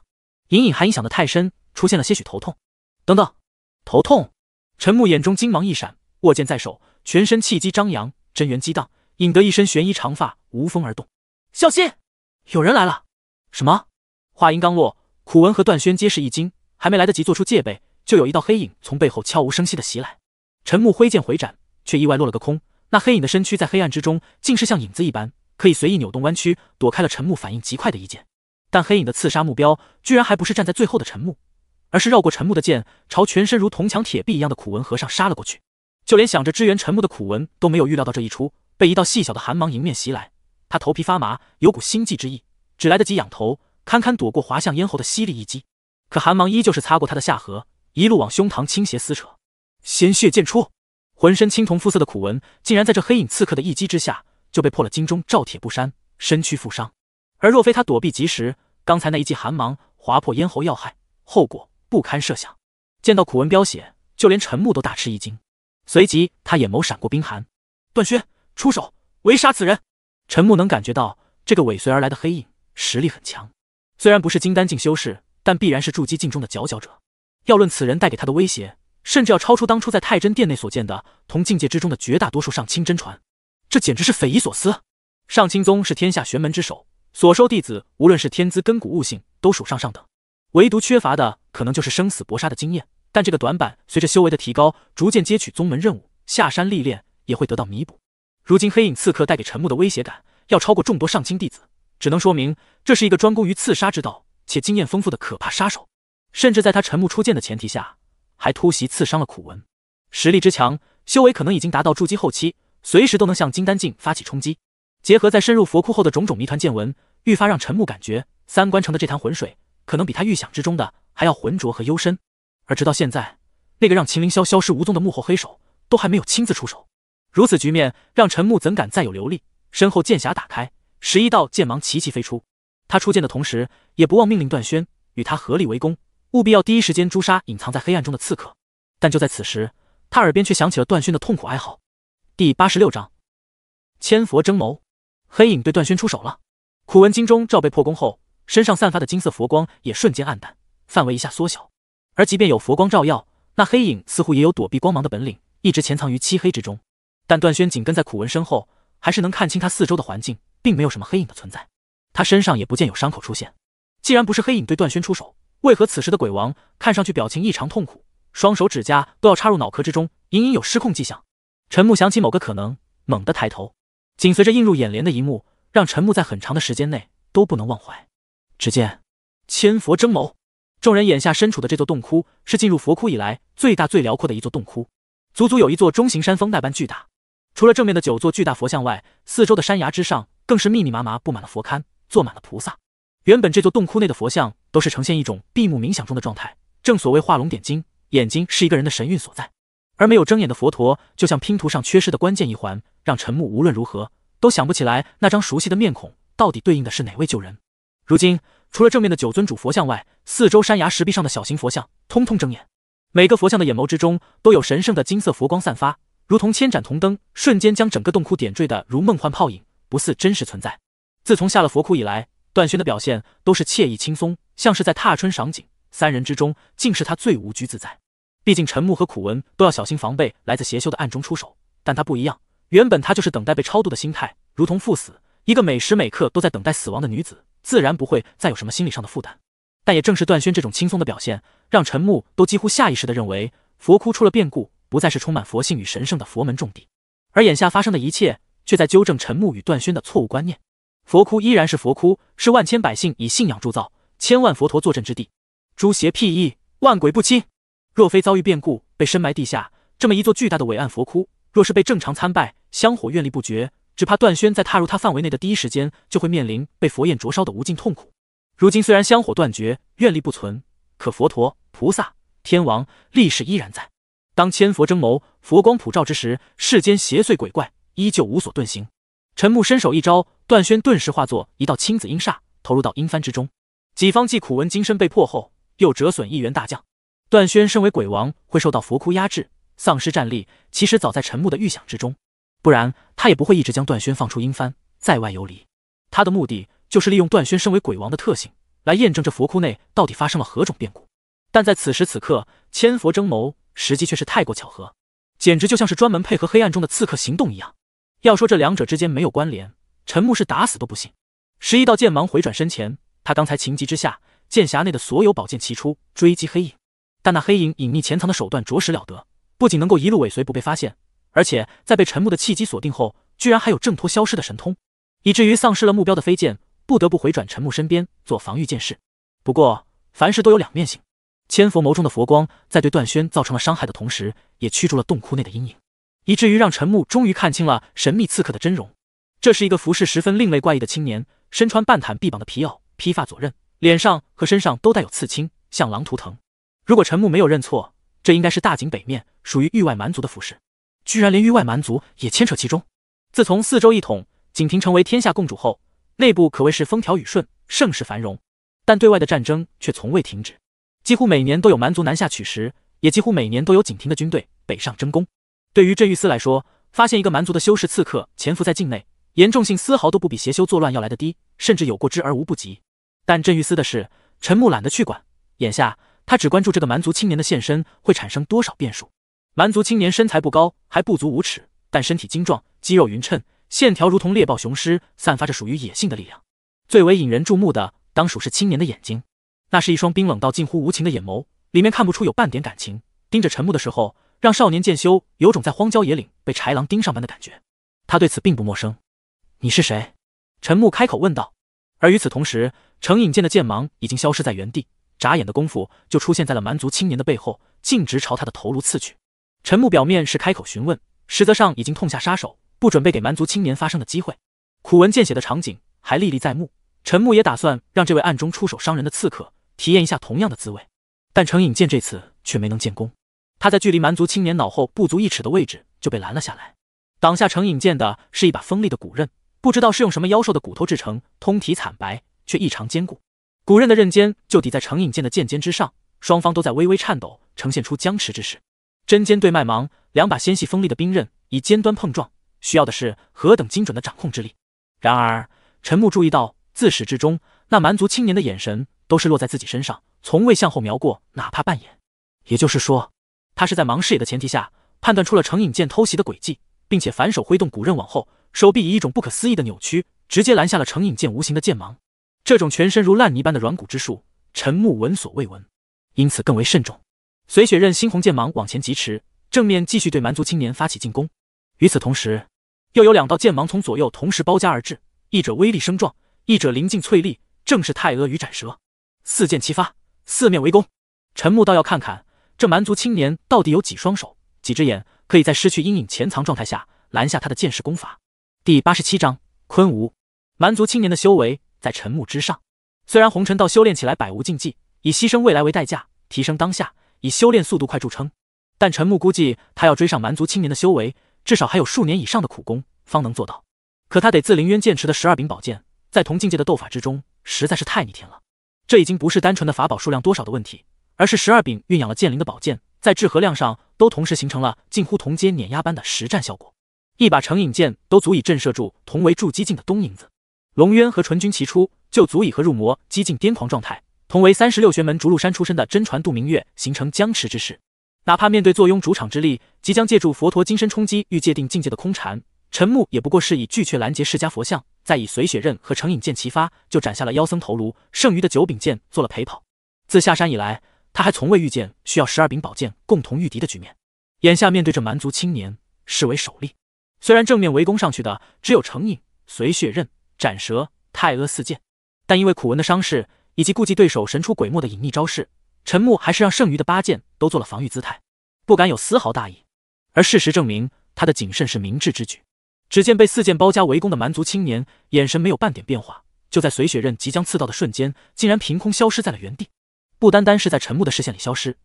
[SPEAKER 1] 隐隐还影响的太深，出现了些许头痛。等等，头痛。陈木眼中金芒一闪，握剑在手，全身气机张扬，真元激荡，引得一身玄衣长发无风而动。小心，有人来了！什么？话音刚落，苦文和段轩皆是一惊，还没来得及做出戒备，就有一道黑影从背后悄无声息的袭来。陈木挥剑回斩，却意外落了个空。那黑影的身躯在黑暗之中，竟是像影子一般，可以随意扭动弯曲，躲开了陈木反应极快的一剑。但黑影的刺杀目标，居然还不是站在最后的陈木。而是绕过陈木的剑，朝全身如铜墙铁壁一样的苦文和尚杀了过去。就连想着支援陈木的苦文都没有预料到这一出，被一道细小的寒芒迎面袭来，他头皮发麻，有股心悸之意，只来得及仰头，堪堪躲过滑向咽喉的犀利一击。可寒芒依旧是擦过他的下颌，一路往胸膛倾斜撕扯，鲜血溅出。浑身青铜肤色的苦文竟然在这黑影刺客的一击之下就被破了金钟罩铁布衫，身躯负伤。而若非他躲避及时，刚才那一记寒芒划破咽喉要害，后果。不堪设想。见到苦文彪血，就连陈木都大吃一惊。随即，他眼眸闪过冰寒，段轩出手围杀此人。陈木能感觉到，这个尾随而来的黑影实力很强。虽然不是金丹境修士，但必然是筑基境中的佼佼者。要论此人带给他的威胁，甚至要超出当初在太真殿内所见的同境界之中的绝大多数上清真传。这简直是匪夷所思。上清宗是天下玄门之首，所收弟子无论是天资、根骨、悟性，都属上上等。唯独缺乏的可能就是生死搏杀的经验，但这个短板随着修为的提高，逐渐接取宗门任务，下山历练也会得到弥补。如今黑影刺客带给陈木的威胁感，要超过众多上清弟子，只能说明这是一个专攻于刺杀之道且经验丰富的可怕杀手。甚至在他陈木初见的前提下，还突袭刺伤了苦文，实力之强，修为可能已经达到筑基后期，随时都能向金丹境发起冲击。结合在深入佛窟后的种种谜团见闻，愈发让陈木感觉三观城的这潭浑水。可能比他预想之中的还要浑浊和幽深，而直到现在，那个让秦凌霄消失无踪的幕后黑手都还没有亲自出手。如此局面，让陈木怎敢再有留力？身后剑匣打开，十一道剑芒齐齐飞出。他出剑的同时，也不忘命令段轩与他合力围攻，务必要第一时间诛杀隐藏在黑暗中的刺客。但就在此时，他耳边却响起了段轩的痛苦哀嚎。第八十六章，千佛争谋。黑影对段轩出手了。苦闻金钟罩被破功后。身上散发的金色佛光也瞬间暗淡，范围一下缩小。而即便有佛光照耀，那黑影似乎也有躲避光芒的本领，一直潜藏于漆黑之中。但段轩紧跟在苦文身后，还是能看清他四周的环境，并没有什么黑影的存在。他身上也不见有伤口出现。既然不是黑影对段轩出手，为何此时的鬼王看上去表情异常痛苦，双手指甲都要插入脑壳之中，隐隐有失控迹象？陈木想起某个可能，猛地抬头，紧随着映入眼帘的一幕，让陈木在很长的时间内都不能忘怀。只见千佛争眸，众人眼下身处的这座洞窟是进入佛窟以来最大最辽阔的一座洞窟，足足有一座中型山峰那般巨大。除了正面的九座巨大佛像外，四周的山崖之上更是密密麻麻布满了佛龛，坐满了菩萨。原本这座洞窟内的佛像都是呈现一种闭目冥想中的状态，正所谓画龙点睛，眼睛是一个人的神韵所在。而没有睁眼的佛陀，就像拼图上缺失的关键一环，让陈木无论如何都想不起来那张熟悉的面孔到底对应的是哪位旧人。如今，除了正面的九尊主佛像外，四周山崖石壁上的小型佛像，通通睁眼。每个佛像的眼眸之中，都有神圣的金色佛光散发，如同千盏铜灯，瞬间将整个洞窟点缀的如梦幻泡影，不似真实存在。自从下了佛窟以来，段轩的表现都是惬意轻松，像是在踏春赏景。三人之中，竟是他最无拘自在。毕竟陈木和苦文都要小心防备来自邪修的暗中出手，但他不一样。原本他就是等待被超度的心态，如同赴死，一个每时每刻都在等待死亡的女子。自然不会再有什么心理上的负担，但也正是段轩这种轻松的表现，让陈木都几乎下意识地认为佛窟出了变故，不再是充满佛性与神圣的佛门重地。而眼下发生的一切，却在纠正陈木与段轩的错误观念：佛窟依然是佛窟，是万千百姓以信仰铸造、千万佛陀坐镇之地，诸邪辟易，万鬼不侵。若非遭遇变故，被深埋地下，这么一座巨大的伟岸佛窟，若是被正常参拜，香火愿力不绝。只怕段轩在踏入他范围内的第一时间，就会面临被佛焰灼烧的无尽痛苦。如今虽然香火断绝，愿力不存，可佛陀、菩萨、天王、力士依然在。当千佛争谋，佛光普照之时，世间邪祟鬼怪依旧无所遁形。陈木伸手一招，段轩顿时化作一道青紫阴煞，投入到阴幡之中。己方既苦闻金身被破后，又折损一员大将。段轩身为鬼王，会受到佛窟压制，丧失战力。其实早在陈木的预想之中。不然他也不会一直将段轩放出阴幡在外游离。他的目的就是利用段轩身为鬼王的特性，来验证这佛窟内到底发生了何种变故。但在此时此刻，千佛争谋时机却是太过巧合，简直就像是专门配合黑暗中的刺客行动一样。要说这两者之间没有关联，陈木是打死都不信。十一道剑芒回转身前，他刚才情急之下，剑匣内的所有宝剑齐出追击黑影，但那黑影隐匿潜藏的手段着实了得，不仅能够一路尾随不被发现。而且在被陈木的气机锁定后，居然还有挣脱消失的神通，以至于丧失了目标的飞剑不得不回转陈木身边做防御剑士。不过凡事都有两面性，千佛眸中的佛光在对段轩造成了伤害的同时，也驱逐了洞窟内的阴影，以至于让陈木终于看清了神秘刺客的真容。这是一个服饰十分另类怪异的青年，身穿半坦臂膀的皮袄，披发左衽，脸上和身上都带有刺青，像狼图腾。如果陈木没有认错，这应该是大井北面属于域外蛮族的服饰。居然连域外蛮族也牵扯其中。自从四周一统，景庭成为天下共主后，内部可谓是风调雨顺，盛世繁荣。但对外的战争却从未停止，几乎每年都有蛮族南下取食，也几乎每年都有景庭的军队北上征功。对于镇狱司来说，发现一个蛮族的修士刺客潜伏在境内，严重性丝毫都不比邪修作乱要来的低，甚至有过之而无不及。但镇狱司的事，陈木懒得去管。眼下，他只关注这个蛮族青年的现身会产生多少变数。蛮族青年身材不高，还不足五尺，但身体精壮，肌肉匀称，线条如同猎豹雄狮，散发着属于野性的力量。最为引人注目的，当属是青年的眼睛，那是一双冰冷到近乎无情的眼眸，里面看不出有半点感情。盯着陈木的时候，让少年剑修有种在荒郊野岭被豺狼盯上般的感觉。他对此并不陌生。你是谁？陈木开口问道。而与此同时，成影剑的剑芒已经消失在原地，眨眼的功夫就出现在了蛮族青年的背后，径直朝他的头颅刺去。陈木表面是开口询问，实则上已经痛下杀手，不准备给蛮族青年发生的机会。苦闻见血的场景还历历在目，陈木也打算让这位暗中出手伤人的刺客体验一下同样的滋味。但成颖剑这次却没能建功，他在距离蛮族青年脑后不足一尺的位置就被拦了下来。挡下成颖剑的是一把锋利的骨刃，不知道是用什么妖兽的骨头制成，通体惨白，却异常坚固。骨刃的刃尖就抵在成颖剑的剑尖之上，双方都在微微颤抖，呈现出僵持之势。针尖对麦芒，两把纤细锋利的兵刃以尖端碰撞，需要的是何等精准的掌控之力。然而，陈木注意到，自始至终，那蛮族青年的眼神都是落在自己身上，从未向后瞄过，哪怕半眼。也就是说，他是在盲视野的前提下，判断出了成影剑偷袭的轨迹，并且反手挥动骨刃往后，手臂以一种不可思议的扭曲，直接拦下了成影剑无形的剑芒。这种全身如烂泥般的软骨之术，陈木闻所未闻，因此更为慎重。随雪刃，猩红剑芒往前疾驰，正面继续对蛮族青年发起进攻。与此同时，又有两道剑芒从左右同时包夹而至，一者威力声壮，一者灵劲翠丽，正是太阿与斩蛇。四剑齐发，四面围攻。陈木倒要看看这蛮族青年到底有几双手、几只眼，可以在失去阴影潜藏状态下拦下他的剑士功法。第八十七章：昆吾蛮族青年的修为在陈木之上，虽然红尘道修炼起来百无禁忌，以牺牲未来为代价提升当下。以修炼速度快著称，但陈木估计他要追上蛮族青年的修为，至少还有数年以上的苦功方能做到。可他得自凌渊剑池的十二柄宝剑，在同境界的斗法之中实在是太逆天了。这已经不是单纯的法宝数量多少的问题，而是十二柄蕴养了剑灵的宝剑，在质和量上都同时形成了近乎同阶碾压般的实战效果。一把成影剑都足以震慑住同为筑基境的东瀛子，龙渊和纯钧齐出，就足以和入魔、激进、癫狂状态。同为三十六玄门逐鹿山出身的真传杜明月形成僵持之势，哪怕面对坐拥主场之力，即将借助佛陀金身冲击欲界定境界的空禅陈木，也不过是以巨阙拦截世家佛像，再以随血刃和成影剑齐发，就斩下了妖僧头颅。剩余的九柄剑做了陪跑。自下山以来，他还从未遇见需要十二柄宝剑共同御敌的局面。眼下面对这蛮族青年，视为首例。虽然正面围攻上去的只有成影、随血刃、斩蛇、太阿四剑，但因为苦文的伤势。以及顾忌对手神出鬼没的隐匿招式，陈木还是让剩余的八剑都做了防御姿态，不敢有丝毫大意。而事实证明，他的谨慎是明智之举。只见被四剑包夹围攻的蛮族青年，眼神没有半点变化。就在随雪刃即将刺到的瞬间，竟然凭空消失在了原地。不单单是在陈木的视线里消失，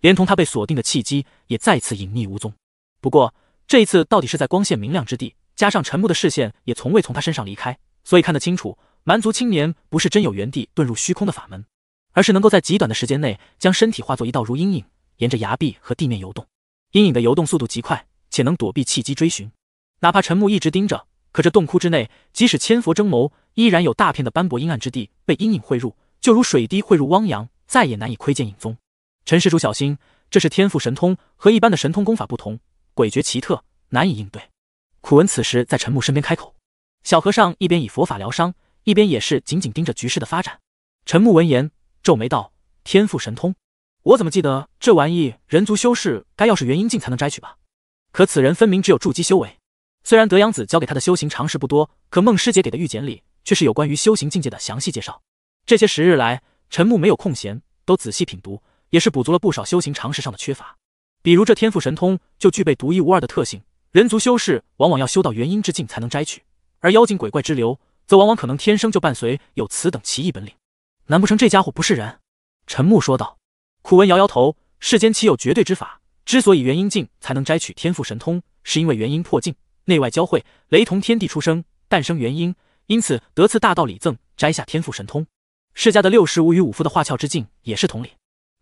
[SPEAKER 1] 连同他被锁定的契机也再次隐匿无踪。不过这一次到底是在光线明亮之地，加上陈木的视线也从未从他身上离开，所以看得清楚。蛮族青年不是真有原地遁入虚空的法门，而是能够在极短的时间内将身体化作一道如阴影，沿着崖壁和地面游动。阴影的游动速度极快，且能躲避契机追寻。哪怕陈木一直盯着，可这洞窟之内，即使千佛争眸，依然有大片的斑驳阴暗之地被阴影汇入，就如水滴汇入汪洋，再也难以窥见影踪。陈施主小心，这是天赋神通，和一般的神通功法不同，诡谲奇特，难以应对。苦文此时在陈木身边开口，小和尚一边以佛法疗伤。一边也是紧紧盯着局势的发展。陈木闻言皱眉道：“天赋神通，我怎么记得这玩意人族修士该要是元婴境才能摘取吧？可此人分明只有筑基修为。虽然德阳子教给他的修行常识不多，可孟师姐给的玉简里却是有关于修行境界的详细介绍。这些时日来，陈木没有空闲，都仔细品读，也是补足了不少修行常识上的缺乏。比如这天赋神通就具备独一无二的特性，人族修士往往要修到元婴之境才能摘取，而妖精鬼怪之流……”则往往可能天生就伴随有此等奇异本领，难不成这家伙不是人？陈木说道。苦文摇摇头，世间岂有绝对之法？之所以元婴境才能摘取天赋神通，是因为元婴破境，内外交汇，雷同天地出生，诞生元婴，因此得次大道礼赠，摘下天赋神通。世家的六十无与五夫的化窍之境也是同理。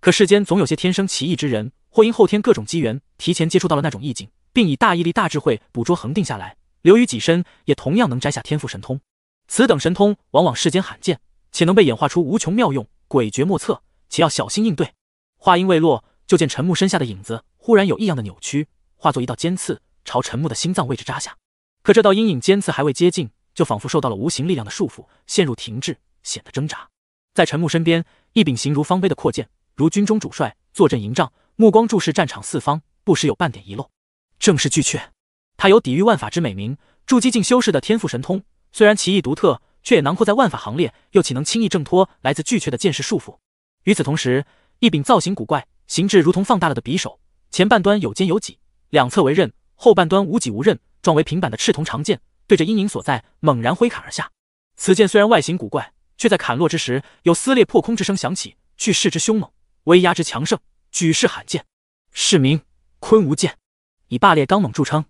[SPEAKER 1] 可世间总有些天生奇异之人，或因后天各种机缘，提前接触到了那种意境，并以大毅力、大智慧捕捉恒定下来，留于己身，也同样能摘下天赋神通。此等神通往往世间罕见，且能被演化出无穷妙用，诡谲莫测，且要小心应对。话音未落，就见陈木身下的影子忽然有异样的扭曲，化作一道尖刺朝陈木的心脏位置扎下。可这道阴影尖刺还未接近，就仿佛受到了无形力量的束缚，陷入停滞，显得挣扎。在陈木身边，一柄形如方碑的阔剑，如军中主帅坐镇营帐，目光注视战场四方，不时有半点遗漏。正是巨阙，他有抵御万法之美名，筑基境修士的天赋神通。虽然奇异独特，却也囊括在万法行列，又岂能轻易挣脱来自巨阙的剑势束缚？与此同时，一柄造型古怪、形制如同放大了的匕首，前半端有尖有脊，两侧为刃，后半端无脊无刃，状为平板的赤铜长剑，对着阴影所在猛然挥砍而下。此剑虽然外形古怪，却在砍落之时有撕裂破空之声响起，巨势之凶猛，威压之强盛，举世罕见。是名昆吾剑，以霸烈刚猛著称。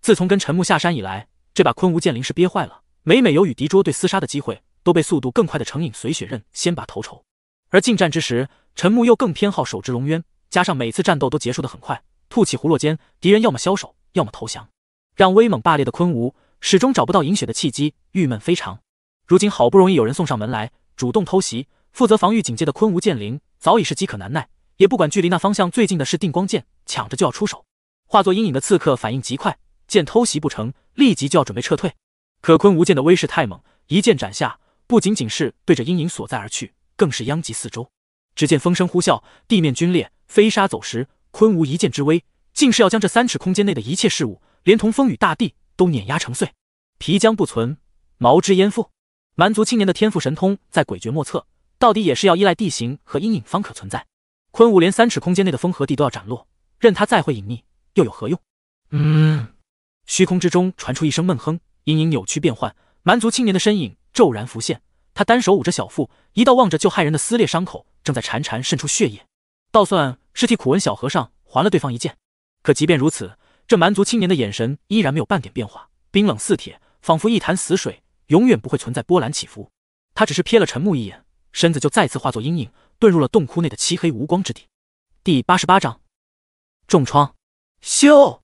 [SPEAKER 1] 自从跟陈木下山以来，这把昆吾剑灵是憋坏了。每每有与敌捉对厮杀的机会，都被速度更快的成影随血刃先拔头筹。而近战之时，陈木又更偏好手执龙渊，加上每次战斗都结束得很快，吐气葫落间，敌人要么消手，要么投降，让威猛霸烈的昆吾始终找不到饮血的契机，郁闷非常。如今好不容易有人送上门来，主动偷袭，负责防御警戒的昆吾剑灵早已是饥渴难耐，也不管距离那方向最近的是定光剑，抢着就要出手。化作阴影的刺客反应极快，见偷袭不成，立即就要准备撤退。可昆吾剑的威势太猛，一剑斩下，不仅仅是对着阴影所在而去，更是殃及四周。只见风声呼啸，地面皲裂，飞沙走石。坤吾一剑之威，竟是要将这三尺空间内的一切事物，连同风雨大地都碾压成碎，皮将不存，毛之焉附？蛮族青年的天赋神通在诡谲莫测，到底也是要依赖地形和阴影方可存在。坤吾连三尺空间内的风和地都要斩落，任他再会隐匿，又有何用？
[SPEAKER 2] 嗯，
[SPEAKER 1] 虚空之中传出一声闷哼。阴影扭曲变幻，蛮族青年的身影骤然浮现。他单手捂着小腹，一道望着就害人的撕裂伤口正在潺潺渗出血液，倒算是替苦闻小和尚还了对方一剑。可即便如此，这蛮族青年的眼神依然没有半点变化，冰冷似铁，仿佛一潭死水，永远不会存在波澜起伏。他只是瞥了陈木一眼，身子就再次化作阴影，遁入了洞窟内的漆黑无光之地。第八十八章，重创。修。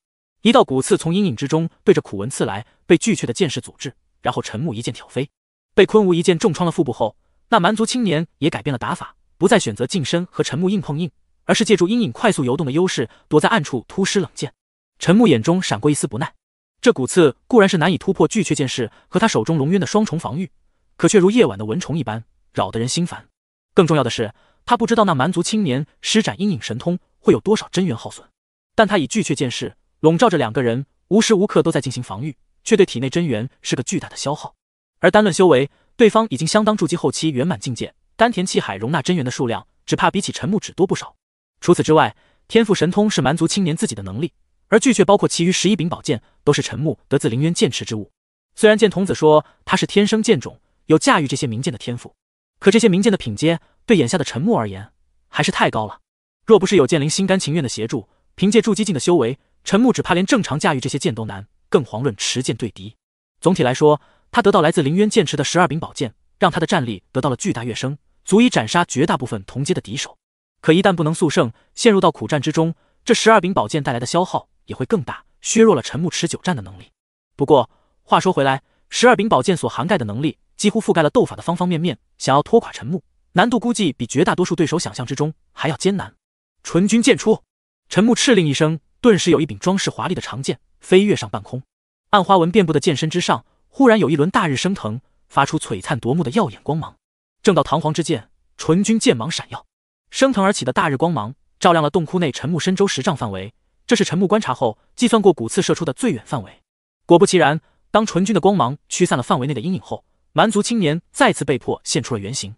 [SPEAKER 1] 一道骨刺从阴影之中对着苦文刺来，被巨阙的剑势阻滞，然后陈木一剑挑飞。被昆吾一剑重创了腹部后，那蛮族青年也改变了打法，不再选择近身和陈木硬碰硬，而是借助阴影快速游动的优势，躲在暗处突施冷箭。陈木眼中闪过一丝不耐，这骨刺固然是难以突破巨阙剑势和他手中龙渊的双重防御，可却如夜晚的蚊虫一般，扰得人心烦。更重要的是，他不知道那蛮族青年施展阴影神通会有多少真元耗损，但他以巨阙剑势。笼罩着两个人，无时无刻都在进行防御，却对体内真元是个巨大的消耗。而单论修为，对方已经相当筑基后期圆满境界，丹田气海容纳真元的数量，只怕比起陈木只多不少。除此之外，天赋神通是蛮族青年自己的能力，而巨阙包括其余十一柄宝剑，都是陈木得自凌渊剑池之物。虽然剑童子说他是天生剑种，有驾驭这些名剑的天赋，可这些名剑的品阶，对眼下的陈木而言，还是太高了。若不是有剑灵心甘情愿的协助，凭借筑基境的修为，陈木只怕连正常驾驭这些剑都难，更遑论持剑对敌。总体来说，他得到来自凌渊剑池的十二柄宝剑，让他的战力得到了巨大跃升，足以斩杀绝大部分同阶的敌手。可一旦不能速胜，陷入到苦战之中，这十二柄宝剑带来的消耗也会更大，削弱了陈木持久战的能力。不过话说回来，十二柄宝剑所涵盖的能力几乎覆盖了斗法的方方面面，想要拖垮陈木，难度估计比绝大多数对手想象之中还要艰难。纯君剑出，陈木叱令一声。顿时有一柄装饰华丽的长剑飞跃上半空，暗花纹遍布的剑身之上，忽然有一轮大日升腾，发出璀璨夺目的耀眼光芒。正道堂皇之剑，纯钧剑芒闪耀，升腾而起的大日光芒照亮了洞窟内沉木深周十丈范围。这是陈木观察后计算过骨刺射出的最远范围。果不其然，当纯钧的光芒驱散了范围内的阴影后，蛮族青年再次被迫现出了原形。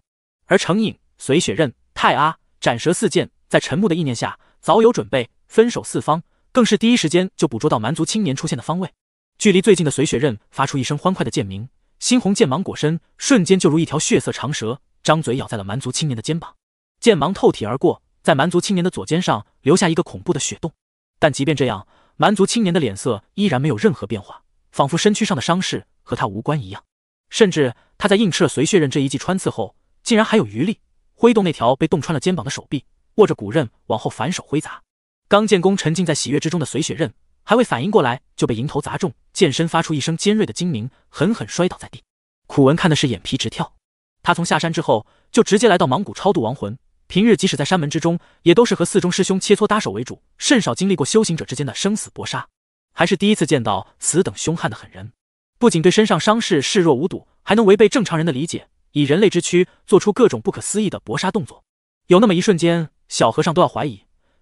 [SPEAKER 1] 而成影、随雪刃、泰阿斩蛇四剑，在陈木的意念下早有准备，分手四方。更是第一时间就捕捉到蛮族青年出现的方位，距离最近的随血刃发出一声欢快的剑鸣，猩红剑芒裹身，瞬间就如一条血色长蛇，张嘴咬在了蛮族青年的肩膀，剑芒透体而过，在蛮族青年的左肩上留下一个恐怖的血洞。但即便这样，蛮族青年的脸色依然没有任何变化，仿佛身躯上的伤势和他无关一样。甚至他在硬吃了随血刃这一记穿刺后，竟然还有余力，挥动那条被洞穿了肩膀的手臂，握着骨刃往后反手挥砸。刚建功，沉浸在喜悦之中的随雪刃还未反应过来，就被迎头砸中，剑身发出一声尖锐的惊鸣，狠狠摔倒在地。苦文看的是眼皮直跳。他从下山之后，就直接来到芒谷超度亡魂，平日即使在山门之中，也都是和四中师兄切磋搭手为主，甚少经历过修行者之间的生死搏杀，还是第一次见到此等凶悍的狠人。不仅对身上伤势视若无睹，还能违背正常人的理解，以人类之躯做出各种不可思议的搏杀动作。有那么一瞬间，小和尚都要怀疑。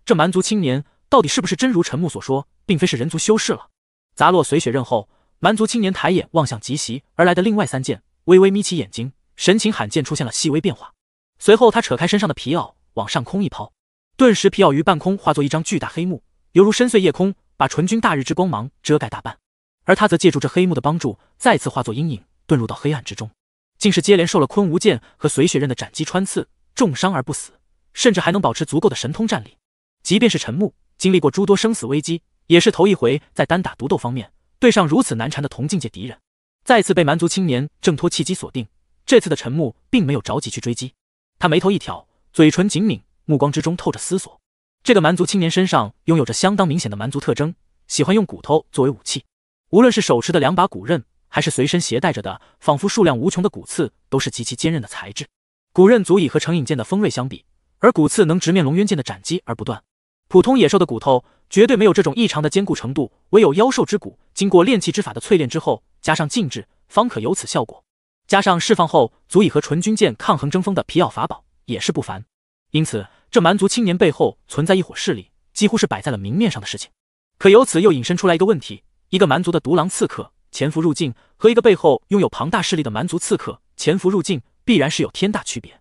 [SPEAKER 1] 这蛮族青年到底是不是真如陈木所说，并非是人族修士了？砸落随雪刃后，蛮族青年抬眼望向疾袭而来的另外三剑，微微眯起眼睛，神情罕见出现了细微变化。随后，他扯开身上的皮袄，往上空一抛，顿时皮袄于半空化作一张巨大黑幕，犹如深邃夜空，把纯君大日之光芒遮盖大半。而他则借助这黑幕的帮助，再次化作阴影，遁入到黑暗之中，竟是接连受了昆吾剑和随雪刃的斩击穿刺，重伤而不死，甚至还能保持足够的神通战力。即便是陈木经历过诸多生死危机，也是头一回在单打独斗方面对上如此难缠的同境界敌人，再次被蛮族青年挣脱契机锁定。这次的陈木并没有着急去追击，他眉头一挑，嘴唇紧抿，目光之中透着思索。这个蛮族青年身上拥有着相当明显的蛮族特征，喜欢用骨头作为武器。无论是手持的两把骨刃，还是随身携带着的仿佛数量无穷的骨刺，都是极其坚韧的材质，骨刃足以和成影剑的锋锐相比。而骨刺能直面龙渊剑的斩击而不断，普通野兽的骨头绝对没有这种异常的坚固程度，唯有妖兽之骨经过炼器之法的淬炼之后，加上禁制，方可有此效果。加上释放后足以和纯军剑抗衡争锋的皮袄法宝也是不凡，因此这蛮族青年背后存在一伙势力，几乎是摆在了明面上的事情。可由此又引申出来一个问题：一个蛮族的独狼刺客潜伏入境，和一个背后拥有庞大势力的蛮族刺客潜伏入境，必然是有天大区别。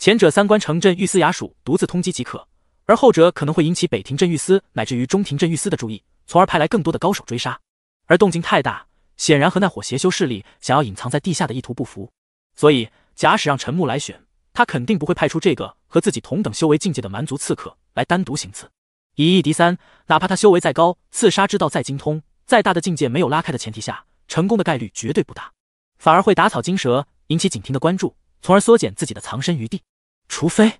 [SPEAKER 1] 前者三关城镇御司衙署独自通缉即可，而后者可能会引起北庭镇御司乃至于中庭镇御司的注意，从而派来更多的高手追杀。而动静太大，显然和那伙邪修势力想要隐藏在地下的意图不符。所以，假使让陈木来选，他肯定不会派出这个和自己同等修为境界的蛮族刺客来单独行刺，以一敌三。哪怕他修为再高，刺杀之道再精通，再大的境界没有拉开的前提下，成功的概率绝对不大，反而会打草惊蛇，引起景庭的关注。从而缩减自己的藏身余地，除非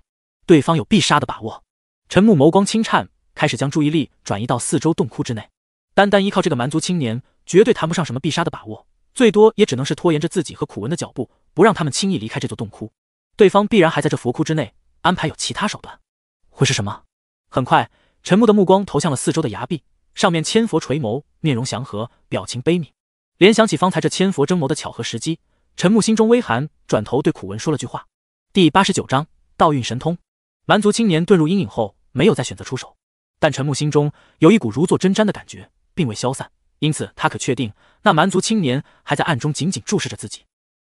[SPEAKER 1] 对方有必杀的把握。陈木眸光轻颤，开始将注意力转移到四周洞窟之内。单单依靠这个蛮族青年，绝对谈不上什么必杀的把握，最多也只能是拖延着自己和苦文的脚步，不让他们轻易离开这座洞窟。对方必然还在这佛窟之内安排有其他手段，会是什么？很快，陈木的目光投向了四周的崖壁，上面千佛垂眸，面容祥和，表情悲悯。联想起方才这千佛争谋的巧合时机。陈木心中微寒，转头对苦文说了句话。第八十九章道运神通。蛮族青年遁入阴影后，没有再选择出手，但陈木心中有一股如坐针毡的感觉，并未消散，因此他可确定那蛮族青年还在暗中紧紧注视着自己。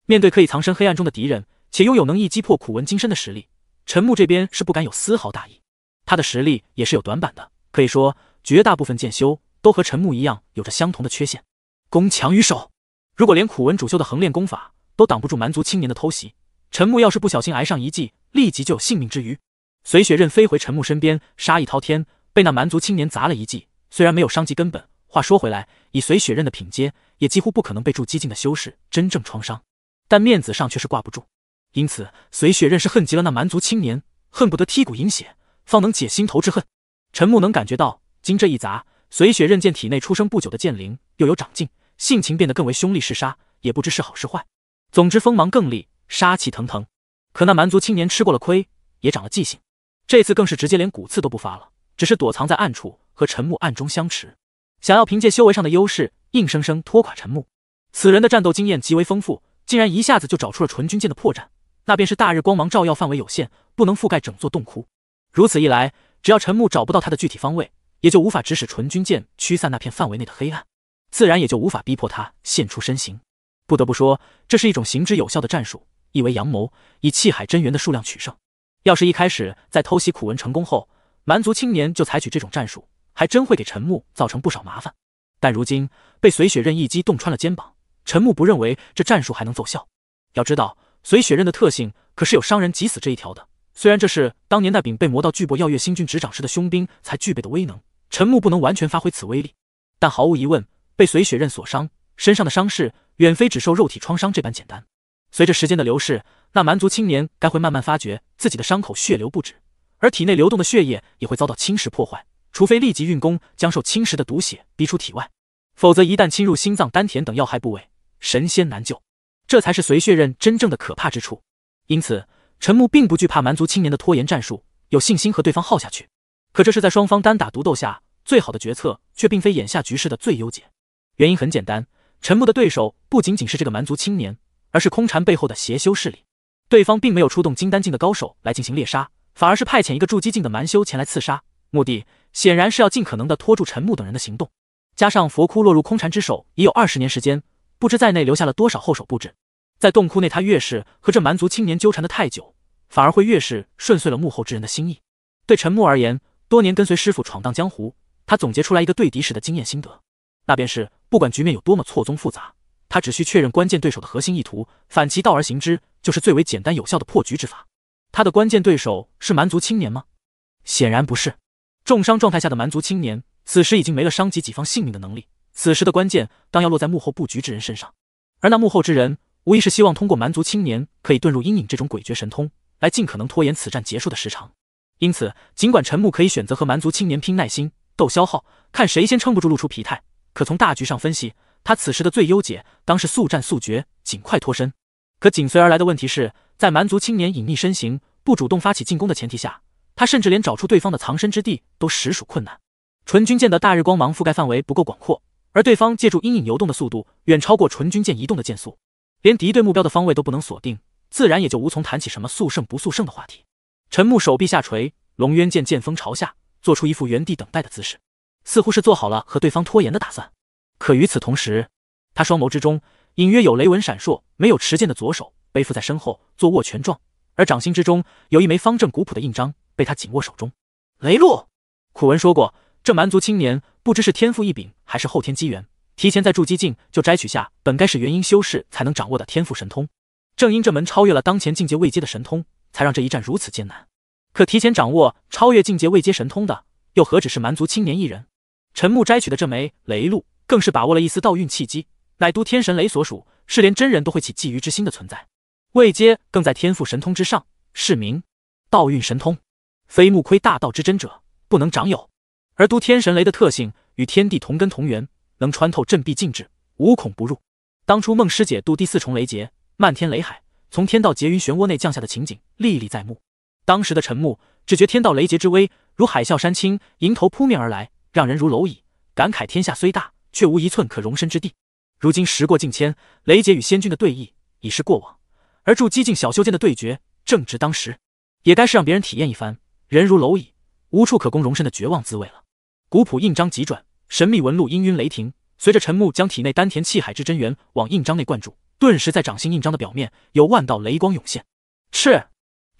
[SPEAKER 1] 面对可以藏身黑暗中的敌人，且拥有能一击破苦文金身的实力，陈木这边是不敢有丝毫大意。他的实力也是有短板的，可以说绝大部分剑修都和陈木一样有着相同的缺陷：攻强于守。如果连苦文主修的横练功法。都挡不住蛮族青年的偷袭。陈木要是不小心挨上一记，立即就有性命之余。随雪刃飞回陈木身边，杀意滔天，被那蛮族青年砸了一记，虽然没有伤及根本，话说回来，以随雪刃的品阶，也几乎不可能被筑基境的修士真正创伤，但面子上却是挂不住。因此，随雪刃是恨极了那蛮族青年，恨不得剔骨饮血，方能解心头之恨。陈木能感觉到，经这一砸，随雪刃见体内出生不久的剑灵又有长进，性情变得更为凶厉嗜杀，也不知是好是坏。总之，锋芒更利，杀气腾腾。可那蛮族青年吃过了亏，也长了记性，这次更是直接连骨刺都不发了，只是躲藏在暗处，和陈木暗中相持，想要凭借修为上的优势，硬生生拖垮陈木。此人的战斗经验极为丰富，竟然一下子就找出了纯军剑的破绽，那便是大日光芒照耀范围有限，不能覆盖整座洞窟。如此一来，只要陈木找不到他的具体方位，也就无法指使纯军剑驱散那片范围内的黑暗，自然也就无法逼迫他现出身形。不得不说，这是一种行之有效的战术，意为阳谋，以气海真元的数量取胜。要是一开始在偷袭苦文成功后，蛮族青年就采取这种战术，还真会给陈木造成不少麻烦。但如今被随雪刃一击洞穿了肩膀，陈木不认为这战术还能奏效。要知道，随雪刃的特性可是有伤人即死这一条的。虽然这是当年那柄被魔道巨伯耀月星君执掌时的凶兵才具备的威能，陈木不能完全发挥此威力，但毫无疑问，被随雪刃所伤，身上的伤势。远非只受肉体创伤这般简单。随着时间的流逝，那蛮族青年该会慢慢发觉自己的伤口血流不止，而体内流动的血液也会遭到侵蚀破坏。除非立即运功将受侵蚀的毒血逼出体外，否则一旦侵入心脏、丹田等要害部位，神仙难救。这才是随血刃真正的可怕之处。因此，陈木并不惧怕蛮族青年的拖延战术，有信心和对方耗下去。可这是在双方单打独斗下最好的决策，却并非眼下局势的最优解。原因很简单。陈木的对手不仅仅是这个蛮族青年，而是空禅背后的邪修势力。对方并没有出动金丹境的高手来进行猎杀，反而是派遣一个筑基境的蛮修前来刺杀，目的显然是要尽可能的拖住陈木等人的行动。加上佛窟落入空禅之手已有二十年时间，不知在内留下了多少后手布置。在洞窟内，他越是和这蛮族青年纠缠的太久，反而会越是顺遂了幕后之人的心意。对陈木而言，多年跟随师傅闯荡江湖，他总结出来一个对敌时的经验心得。那便是，不管局面有多么错综复杂，他只需确认关键对手的核心意图，反其道而行之，就是最为简单有效的破局之法。他的关键对手是蛮族青年吗？显然不是。重伤状态下的蛮族青年，此时已经没了伤及己方性命的能力。此时的关键，当要落在幕后布局之人身上。而那幕后之人，无疑是希望通过蛮族青年可以遁入阴影这种诡谲神通，来尽可能拖延此战结束的时长。因此，尽管陈木可以选择和蛮族青年拼耐心、斗消耗，看谁先撑不住露出疲态。可从大局上分析，他此时的最优解当是速战速决，尽快脱身。可紧随而来的问题是，在蛮族青年隐匿身形、不主动发起进攻的前提下，他甚至连找出对方的藏身之地都实属困难。纯军舰的大日光芒覆盖范围不够广阔，而对方借助阴影游动的速度远超过纯军舰移动的舰速，连敌对目标的方位都不能锁定，自然也就无从谈起什么速胜不速胜的话题。陈木手臂下垂，龙渊剑剑锋朝下，做出一副原地等待的姿势。似乎是做好了和对方拖延的打算，可与此同时，他双眸之中隐约有雷纹闪烁，没有持剑的左手背负在身后做握拳状，而掌心之中有一枚方正古朴的印章被他紧握手中。雷洛，苦文说过，这蛮族青年不知是天赋异禀，还是后天机缘，提前在筑基境就摘取下本该是元婴修士才能掌握的天赋神通。正因这门超越了当前境界未阶的神通，才让这一战如此艰难。可提前掌握超越境界未阶神通的，又何止是蛮族青年一人？陈木摘取的这枚雷露，更是把握了一丝道运气机，乃都天神雷所属，是连真人都会起觊觎之心的存在。位阶更在天赋神通之上，是名道运神通，非目窥大道之真者，不能长有。而都天神雷的特性与天地同根同源，能穿透阵壁禁制，无孔不入。当初孟师姐渡第四重雷劫，漫天雷海从天道劫云漩涡内降下的情景历历在目。当时的陈木只觉天道雷劫之威如海啸山倾，迎头扑面而来。让人如蝼蚁，感慨天下虽大，却无一寸可容身之地。如今时过境迁，雷杰与仙君的对弈已是过往，而筑基境小修间的对决正值当时，也该是让别人体验一番人如蝼蚁，无处可供容身的绝望滋味了。古朴印章急转，神秘纹路氤氲雷霆。随着陈木将体内丹田气海之真元往印章内灌注，顿时在掌心印章的表面有万道雷光涌现。赤，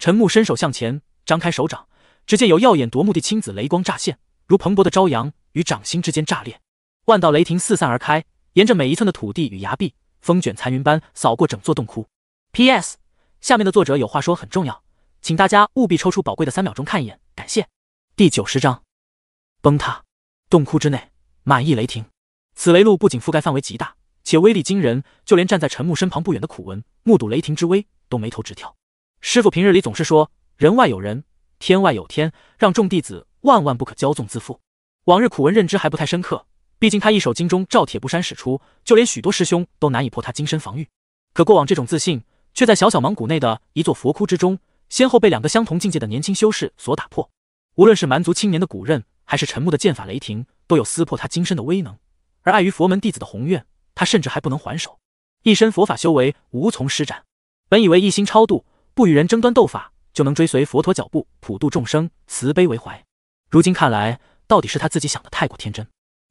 [SPEAKER 1] 陈木伸手向前，张开手掌，只见有耀眼夺目的青紫雷光乍现。如蓬勃的朝阳与掌心之间炸裂，万道雷霆四散而开，沿着每一寸的土地与崖壁，风卷残云般扫过整座洞窟。P.S. 下面的作者有话说，很重要，请大家务必抽出宝贵的三秒钟看一眼，感谢。第九十章，崩塌。洞窟之内满溢雷霆，此雷路不仅覆盖范围极大，且威力惊人，就连站在陈木身旁不远的苦文目睹雷霆之威，都眉头直跳。师傅平日里总是说，人外有人，天外有天，让众弟子。万万不可骄纵自负。往日苦闻认知还不太深刻，毕竟他一手金钟罩铁布衫使出，就连许多师兄都难以破他金身防御。可过往这种自信，却在小小芒谷内的一座佛窟之中，先后被两个相同境界的年轻修士所打破。无论是蛮族青年的古刃，还是沉默的剑法雷霆，都有撕破他金身的威能。而碍于佛门弟子的宏愿，他甚至还不能还手，一身佛法修为无从施展。本以为一心超度，不与人争端斗法，就能追随佛陀脚步，普度众生，慈悲为怀。如今看来，到底是他自己想的太过天真。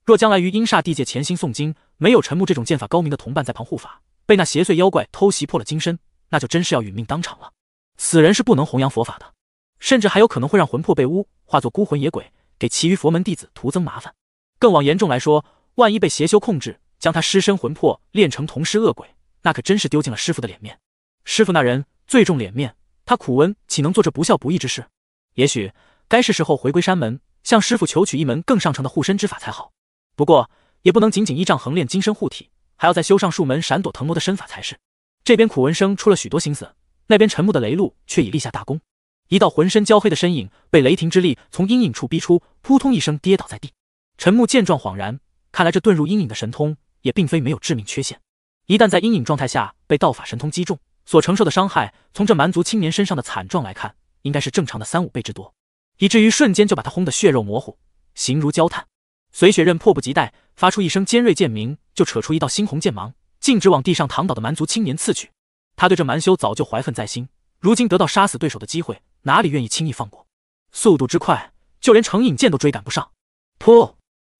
[SPEAKER 1] 若将来于阴煞地界潜心诵经，没有陈木这种剑法高明的同伴在旁护法，被那邪祟妖怪偷袭破了金身，那就真是要殒命当场了。死人是不能弘扬佛法的，甚至还有可能会让魂魄被污，化作孤魂野鬼，给其余佛门弟子徒增麻烦。更往严重来说，万一被邪修控制，将他尸身魂魄炼成同尸恶鬼，那可真是丢尽了师傅的脸面。师傅那人最重脸面，他苦闻岂能做这不孝不义之事？也许。该是时候回归山门，向师傅求取一门更上乘的护身之法才好。不过，也不能仅仅依仗横练金身护体，还要再修上数门闪躲腾挪的身法才是。这边苦闻声出了许多心思，那边沉木的雷露却已立下大功。一道浑身焦黑的身影被雷霆之力从阴影处逼出，扑通一声跌倒在地。陈木见状恍然，看来这遁入阴影的神通也并非没有致命缺陷。一旦在阴影状态下被道法神通击中，所承受的伤害，从这蛮族青年身上的惨状来看，应该是正常的三五倍之多。以至于瞬间就把他轰得血肉模糊，形如焦炭。随雪刃迫不及待，发出一声尖锐剑鸣，就扯出一道猩红剑芒，径直往地上躺倒的蛮族青年刺去。他对这蛮修早就怀恨在心，如今得到杀死对手的机会，哪里愿意轻易放过？速度之快，就连成影剑都追赶不上。噗！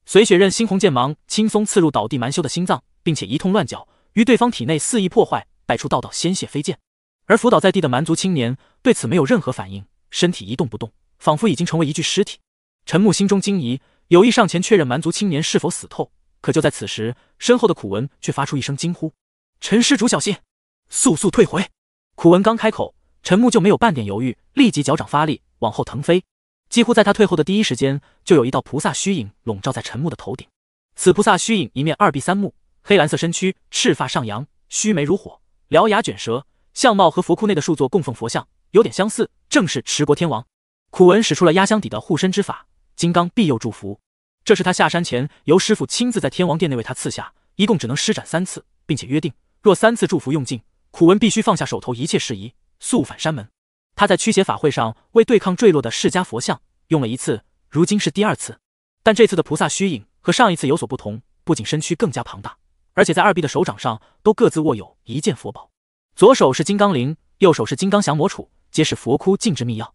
[SPEAKER 1] 随雪刃猩红剑芒轻松刺入倒地蛮修的心脏，并且一通乱搅，于对方体内肆意破坏，带出道道鲜血飞溅。而伏倒在地的蛮族青年对此没有任何反应，身体一动不动。仿佛已经成为一具尸体，陈木心中惊疑，有意上前确认蛮族青年是否死透。可就在此时，身后的苦文却发出一声惊呼：“陈施主，小心！速速退回！”苦文刚开口，陈木就没有半点犹豫，立即脚掌发力，往后腾飞。几乎在他退后的第一时间，就有一道菩萨虚影笼罩在陈木的头顶。此菩萨虚影一面二臂三目，黑蓝色身躯，赤发上扬，须眉如火，獠牙卷舌，相貌和佛窟内的数座供奉佛像有点相似，正是持国天王。苦文使出了压箱底的护身之法——金刚庇佑祝福，这是他下山前由师傅亲自在天王殿内为他赐下，一共只能施展三次，并且约定，若三次祝福用尽，苦文必须放下手头一切事宜，速返山门。他在驱邪法会上为对抗坠落的释迦佛像用了一次，如今是第二次。但这次的菩萨虚影和上一次有所不同，不仅身躯更加庞大，而且在二臂的手掌上都各自握有一件佛宝，左手是金刚铃，右手是金刚降魔杵，皆是佛窟禁制密钥。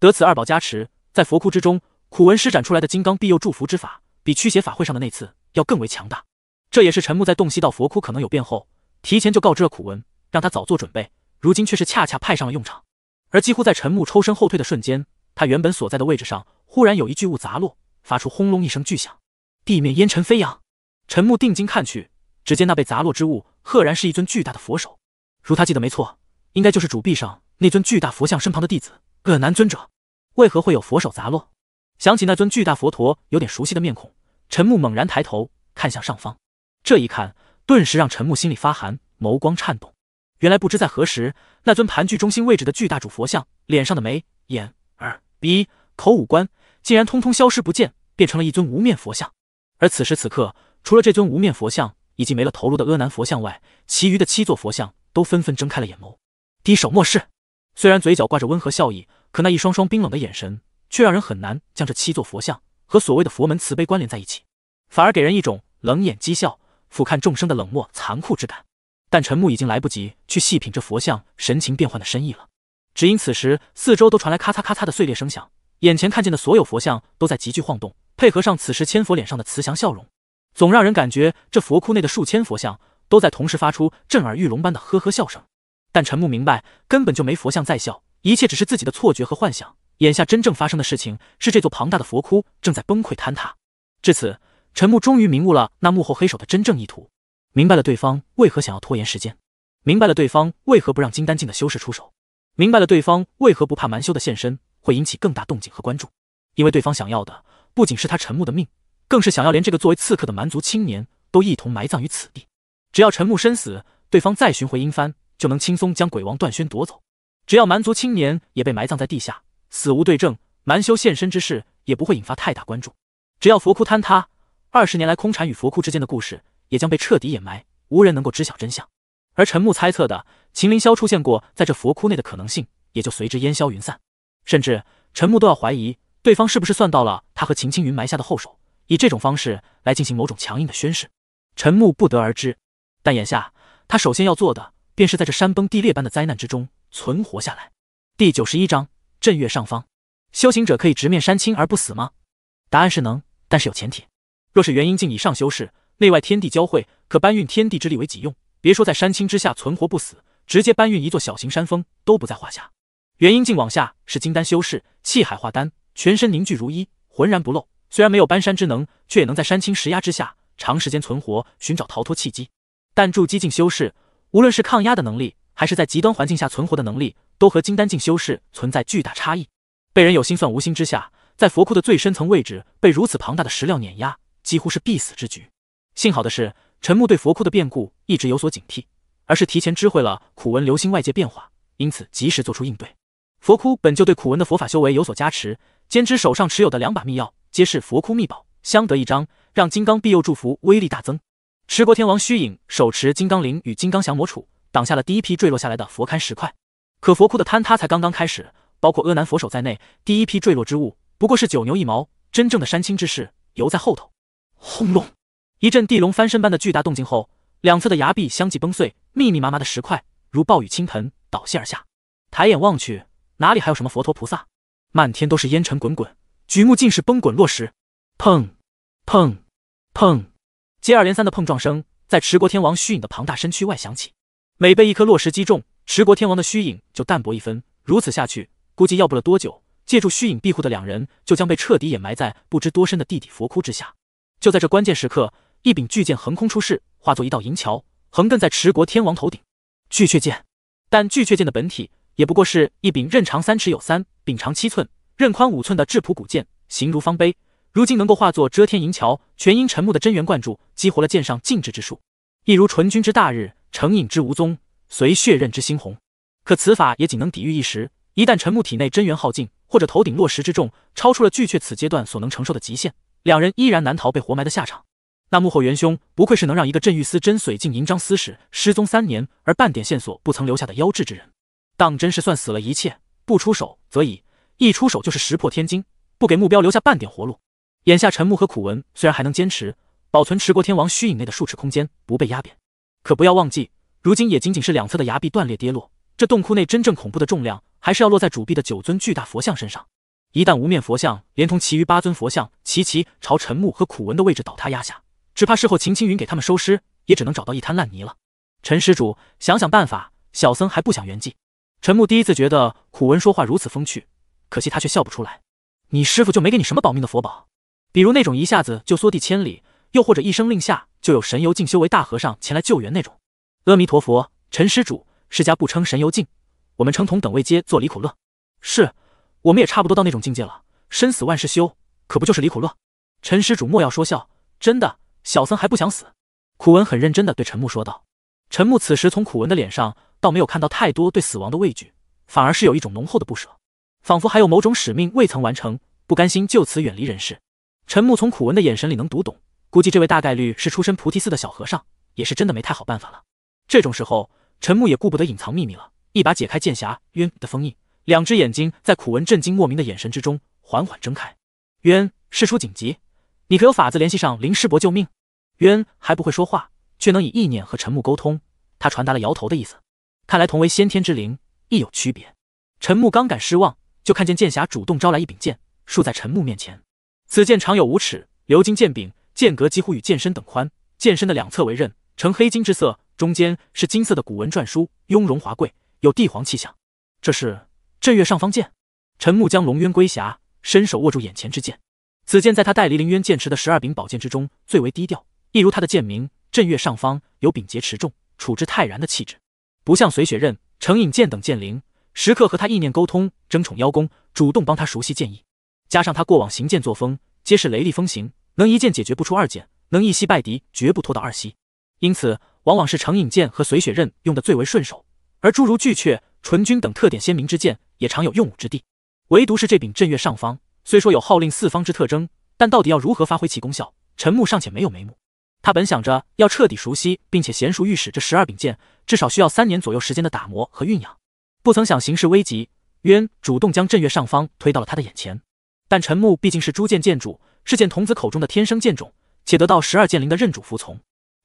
[SPEAKER 1] 得此二宝加持，在佛窟之中，苦文施展出来的金刚庇佑祝福之法，比驱邪法会上的那次要更为强大。这也是陈木在洞悉到佛窟可能有变后，提前就告知了苦文，让他早做准备。如今却是恰恰派上了用场。而几乎在陈木抽身后退的瞬间，他原本所在的位置上，忽然有一巨物砸落，发出轰隆一声巨响，地面烟尘飞扬。陈木定睛看去，只见那被砸落之物，赫然是一尊巨大的佛手。如他记得没错，应该就是主壁上那尊巨大佛像身旁的弟子。阿南尊者，为何会有佛手砸落？想起那尊巨大佛陀有点熟悉的面孔，陈木猛然抬头看向上方，这一看顿时让陈木心里发寒，眸光颤动。原来不知在何时，那尊盘踞中心位置的巨大主佛像脸上的眉、眼、耳、鼻、口五官竟然通通消失不见，变成了一尊无面佛像。而此时此刻，除了这尊无面佛像以及没了头颅的阿南佛像外，其余的七座佛像都纷纷睁开了眼眸，低首漠视。虽然嘴角挂着温和笑意。可那一双双冰冷的眼神，却让人很难将这七座佛像和所谓的佛门慈悲关联在一起，反而给人一种冷眼讥笑、俯瞰众生的冷漠残酷之感。但陈木已经来不及去细品这佛像神情变幻的深意了，只因此时四周都传来咔嚓咔嚓的碎裂声响，眼前看见的所有佛像都在急剧晃动，配合上此时千佛脸上的慈祥笑容，总让人感觉这佛窟内的数千佛像都在同时发出震耳欲聋般的呵呵笑声。但陈木明白，根本就没佛像在笑。一切只是自己的错觉和幻想。眼下真正发生的事情是，这座庞大的佛窟正在崩溃坍塌。至此，陈木终于明悟了那幕后黑手的真正意图，明白了对方为何想要拖延时间，明白了对方为何不让金丹境的修士出手，明白了对方为何不怕蛮修的现身会引起更大动静和关注。因为对方想要的不仅是他陈木的命，更是想要连这个作为刺客的蛮族青年都一同埋葬于此地。只要陈木身死，对方再寻回阴幡，就能轻松将鬼王段轩夺走。只要蛮族青年也被埋葬在地下，死无对证，蛮修现身之事也不会引发太大关注。只要佛窟坍塌，二十年来空禅与佛窟之间的故事也将被彻底掩埋，无人能够知晓真相。而陈木猜测的秦凌霄出现过在这佛窟内的可能性也就随之烟消云散。甚至陈木都要怀疑对方是不是算到了他和秦青云埋下的后手，以这种方式来进行某种强硬的宣誓。陈木不得而知，但眼下他首先要做的便是在这山崩地裂般的灾难之中。存活下来。第九十一章镇岳上方，修行者可以直面山青而不死吗？答案是能，但是有前提。若是元婴境以上修士，内外天地交汇，可搬运天地之力为己用。别说在山青之下存活不死，直接搬运一座小型山峰都不在话下。元婴境往下是金丹修士，气海化丹，全身凝聚如一，浑然不漏。虽然没有搬山之能，却也能在山青石压之下长时间存活，寻找逃脱契机。但筑基境修士，无论是抗压的能力，还是在极端环境下存活的能力，都和金丹境修士存在巨大差异。被人有心算无心之下，在佛窟的最深层位置被如此庞大的石料碾压，几乎是必死之局。幸好的是，陈木对佛窟的变故一直有所警惕，而是提前知会了苦文流星外界变化，因此及时做出应对。佛窟本就对苦文的佛法修为有所加持，兼之手上持有的两把秘钥皆是佛窟秘宝，相得益彰，让金刚庇佑祝福威力大增。持国天王虚影手持金刚铃与金刚降魔杵。挡下了第一批坠落下来的佛龛石块，可佛窟的坍塌才刚刚开始。包括阿南佛首在内，第一批坠落之物不过是九牛一毛，真正的山青之势犹在后头。轰隆！一阵地龙翻身般的巨大动静后，两侧的崖壁相继崩碎，密密麻麻的石块如暴雨倾盆倒泻而下。抬眼望去，哪里还有什么佛陀菩萨？漫天都是烟尘滚滚，举目尽是崩滚落石。砰！砰！砰！接二连三的碰撞声在持国天王虚影的庞大身躯外响起。每被一颗落石击中，持国天王的虚影就淡薄一分。如此下去，估计要不了多久，借助虚影庇护的两人就将被彻底掩埋在不知多深的地底佛窟之下。就在这关键时刻，一柄巨剑横空出世，化作一道银桥，横亘在持国天王头顶。巨阙剑，但巨阙剑的本体也不过是一柄刃长三尺有三、柄长七寸、刃宽五寸的质朴古剑，形如方碑。如今能够化作遮天银桥，全因沉木的真元灌注，激活了剑上禁制之术，一如纯钧之大日。成影之无踪，随血刃之猩红。可此法也仅能抵御一时，一旦陈木体内真元耗尽，或者头顶落石之重超出了巨阙此阶段所能承受的极限，两人依然难逃被活埋的下场。那幕后元凶，不愧是能让一个镇狱司真髓境银章司使失踪三年而半点线索不曾留下的妖智之人，当真是算死了一切，不出手则已，一出手就是石破天惊，不给目标留下半点活路。眼下陈木和苦文虽然还能坚持，保存持国天王虚影内的数尺空间，不被压扁。可不要忘记，如今也仅仅是两侧的崖壁断裂跌落，这洞窟内真正恐怖的重量，还是要落在主壁的九尊巨大佛像身上。一旦无面佛像连同其余八尊佛像齐齐朝陈木和苦文的位置倒塌压下，只怕事后秦青云给他们收尸，也只能找到一滩烂泥了。陈施主，想想办法，小僧还不想圆寂。陈木第一次觉得苦文说话如此风趣，可惜他却笑不出来。你师傅就没给你什么保命的佛宝？比如那种一下子就缩地千里？又或者一声令下，就有神游境修为大和尚前来救援那种。阿弥陀佛，陈施主，释家不称神游境，我们称同等位阶做离苦乐。是，我们也差不多到那种境界了，生死万事休，可不就是离苦乐？陈施主莫要说笑，真的，小僧还不想死。苦文很认真的对陈木说道。陈木此时从苦文的脸上，倒没有看到太多对死亡的畏惧，反而是有一种浓厚的不舍，仿佛还有某种使命未曾完成，不甘心就此远离人世。陈木从苦文的眼神里能读懂。估计这位大概率是出身菩提寺的小和尚，也是真的没太好办法了。这种时候，陈木也顾不得隐藏秘密了，一把解开剑侠渊的封印，两只眼睛在苦闻震惊莫名的眼神之中缓缓睁开。渊，事出紧急，你可有法子联系上林师伯救命？渊还不会说话，却能以意念和陈木沟通。他传达了摇头的意思。看来同为先天之灵，亦有区别。陈木刚感失望，就看见剑侠主动招来一柄剑，竖在陈木面前。此剑长有五尺，鎏金剑柄。剑格几乎与剑身等宽，剑身的两侧为刃，呈黑金之色，中间是金色的古文篆书，雍容华贵，有帝皇气象。这是镇岳上方剑。陈木将龙渊归匣，伸手握住眼前之剑。此剑在他带离凌渊剑池的十二柄宝剑之中最为低调，一如他的剑名“镇岳上方”，有秉节持重、处之泰然的气质，不像随雪刃、成影剑等剑灵，时刻和他意念沟通，争宠邀功，主动帮他熟悉剑意，加上他过往行剑作风，皆是雷厉风行。能一剑解决不出二剑，能一息败敌绝不拖到二息，因此往往是成影剑和随雪刃用的最为顺手，而诸如巨阙、纯钧等特点鲜明之剑也常有用武之地。唯独是这柄镇岳上方，虽说有号令四方之特征，但到底要如何发挥其功效，陈木尚且没有眉目。他本想着要彻底熟悉并且娴熟御使这十二柄剑，至少需要三年左右时间的打磨和酝酿，不曾想形势危急，渊主动将镇岳上方推到了他的眼前。但陈木毕竟是诸剑剑主。是见童子口中的天生剑种，且得到十二剑灵的认主服从，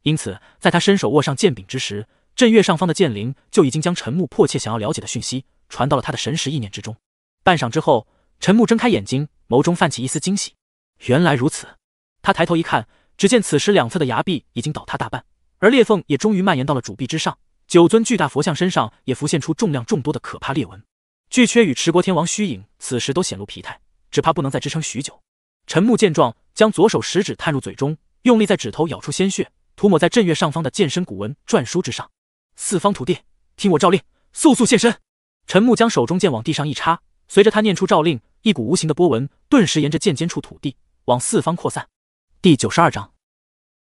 [SPEAKER 1] 因此在他伸手握上剑柄之时，镇岳上方的剑灵就已经将陈木迫切想要了解的讯息传到了他的神识意念之中。半晌之后，陈木睁开眼睛，眸中泛起一丝惊喜，原来如此。他抬头一看，只见此时两侧的崖壁已经倒塌大半，而裂缝也终于蔓延到了主壁之上，九尊巨大佛像身上也浮现出重量众多的可怕裂纹，巨阙与持国天王虚影此时都显露疲态，只怕不能再支撑许久。陈木见状，将左手食指探入嘴中，用力在指头咬出鲜血，涂抹在镇岳上方的剑身古文篆书之上。四方土地，听我诏令，速速现身！陈木将手中剑往地上一插，随着他念出诏令，一股无形的波纹顿时沿着剑尖处土地往四方扩散。第九十二章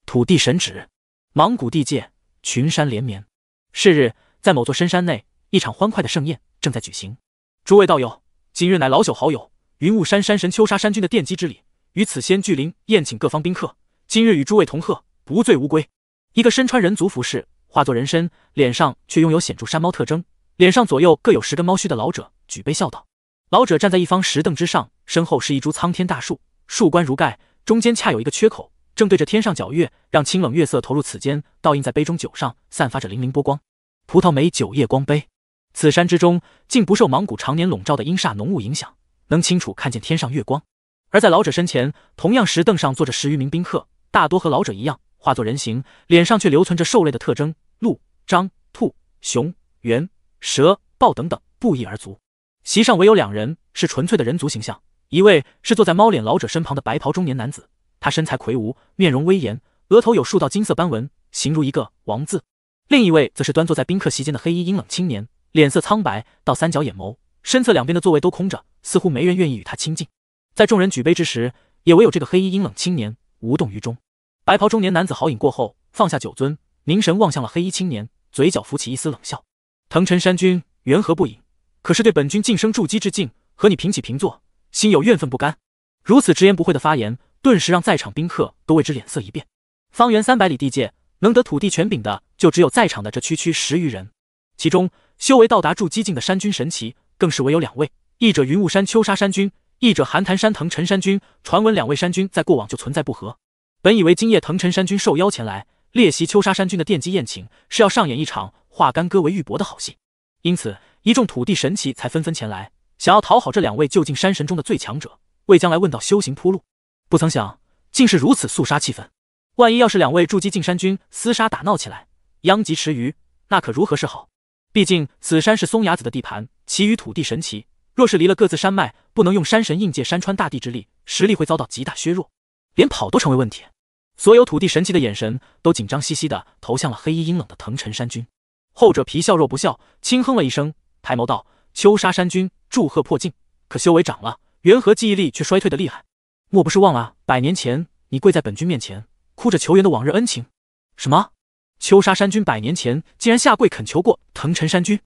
[SPEAKER 1] 土地神旨。莽古地界，群山连绵。是日，在某座深山内，一场欢快的盛宴正在举行。诸位道友，今日乃老朽好友云雾山山神秋沙山君的奠基之礼。于此仙聚灵宴请各方宾客，今日与诸位同贺，不醉无归。一个身穿人族服饰、化作人身，脸上却拥有显著山猫特征，脸上左右各有十根猫须的老者举杯笑道。老者站在一方石凳之上，身后是一株苍天大树，树冠如盖，中间恰有一个缺口，正对着天上皎月，让清冷月色投入此间，倒映在杯中酒上，散发着粼粼波光。葡萄美酒夜光杯，此山之中竟不受芒谷常年笼罩的阴煞浓雾影响，能清楚看见天上月光。而在老者身前，同样石凳上坐着十余名宾客，大多和老者一样化作人形，脸上却留存着兽类的特征，鹿、獐、兔、熊、猿、蛇、豹等等不一而足。席上唯有两人是纯粹的人族形象，一位是坐在猫脸老者身旁的白袍中年男子，他身材魁梧，面容威严，额头有数道金色斑纹，形如一个王字；另一位则是端坐在宾客席间的黑衣阴冷青年，脸色苍白，到三角眼眸，身侧两边的座位都空着，似乎没人愿意与他亲近。在众人举杯之时，也唯有这个黑衣阴冷青年无动于衷。白袍中年男子豪饮过后，放下酒樽，凝神望向了黑衣青年，嘴角浮起一丝冷笑：“腾尘山君缘何不饮？可是对本君晋升筑基之境，和你平起平坐，心有怨愤不甘？”如此直言不讳的发言，顿时让在场宾客都为之脸色一变。方圆三百里地界，能得土地权柄的，就只有在场的这区区十余人，其中修为到达筑基境的山君神奇，更是唯有两位，一者云雾山秋沙山君。译者寒潭山藤陈山君，传闻两位山君在过往就存在不和。本以为今夜藤陈山君受邀前来猎袭秋沙山君的奠基宴请，是要上演一场化干戈为玉帛的好戏，因此一众土地神祇才纷纷前来，想要讨好这两位就近山神中的最强者，为将来问道修行铺路。不曾想竟是如此肃杀气氛，万一要是两位筑基进山君厮杀打闹起来，殃及池鱼，那可如何是好？毕竟此山是松雅子的地盘，其余土地神祇。若是离了各自山脉，不能用山神应界山川大地之力，实力会遭到极大削弱，连跑都成为问题。所有土地神奇的眼神都紧张兮兮的投向了黑衣阴冷的腾尘山君，后者皮笑肉不笑，轻哼了一声，抬眸道：“秋沙山君，祝贺破境，可修为涨了，缘何记忆力却衰退的厉害？莫不是忘了百年前你跪在本君面前哭着求援的往日恩情？”什么？秋沙山君百年前竟然下跪恳求过腾尘山君？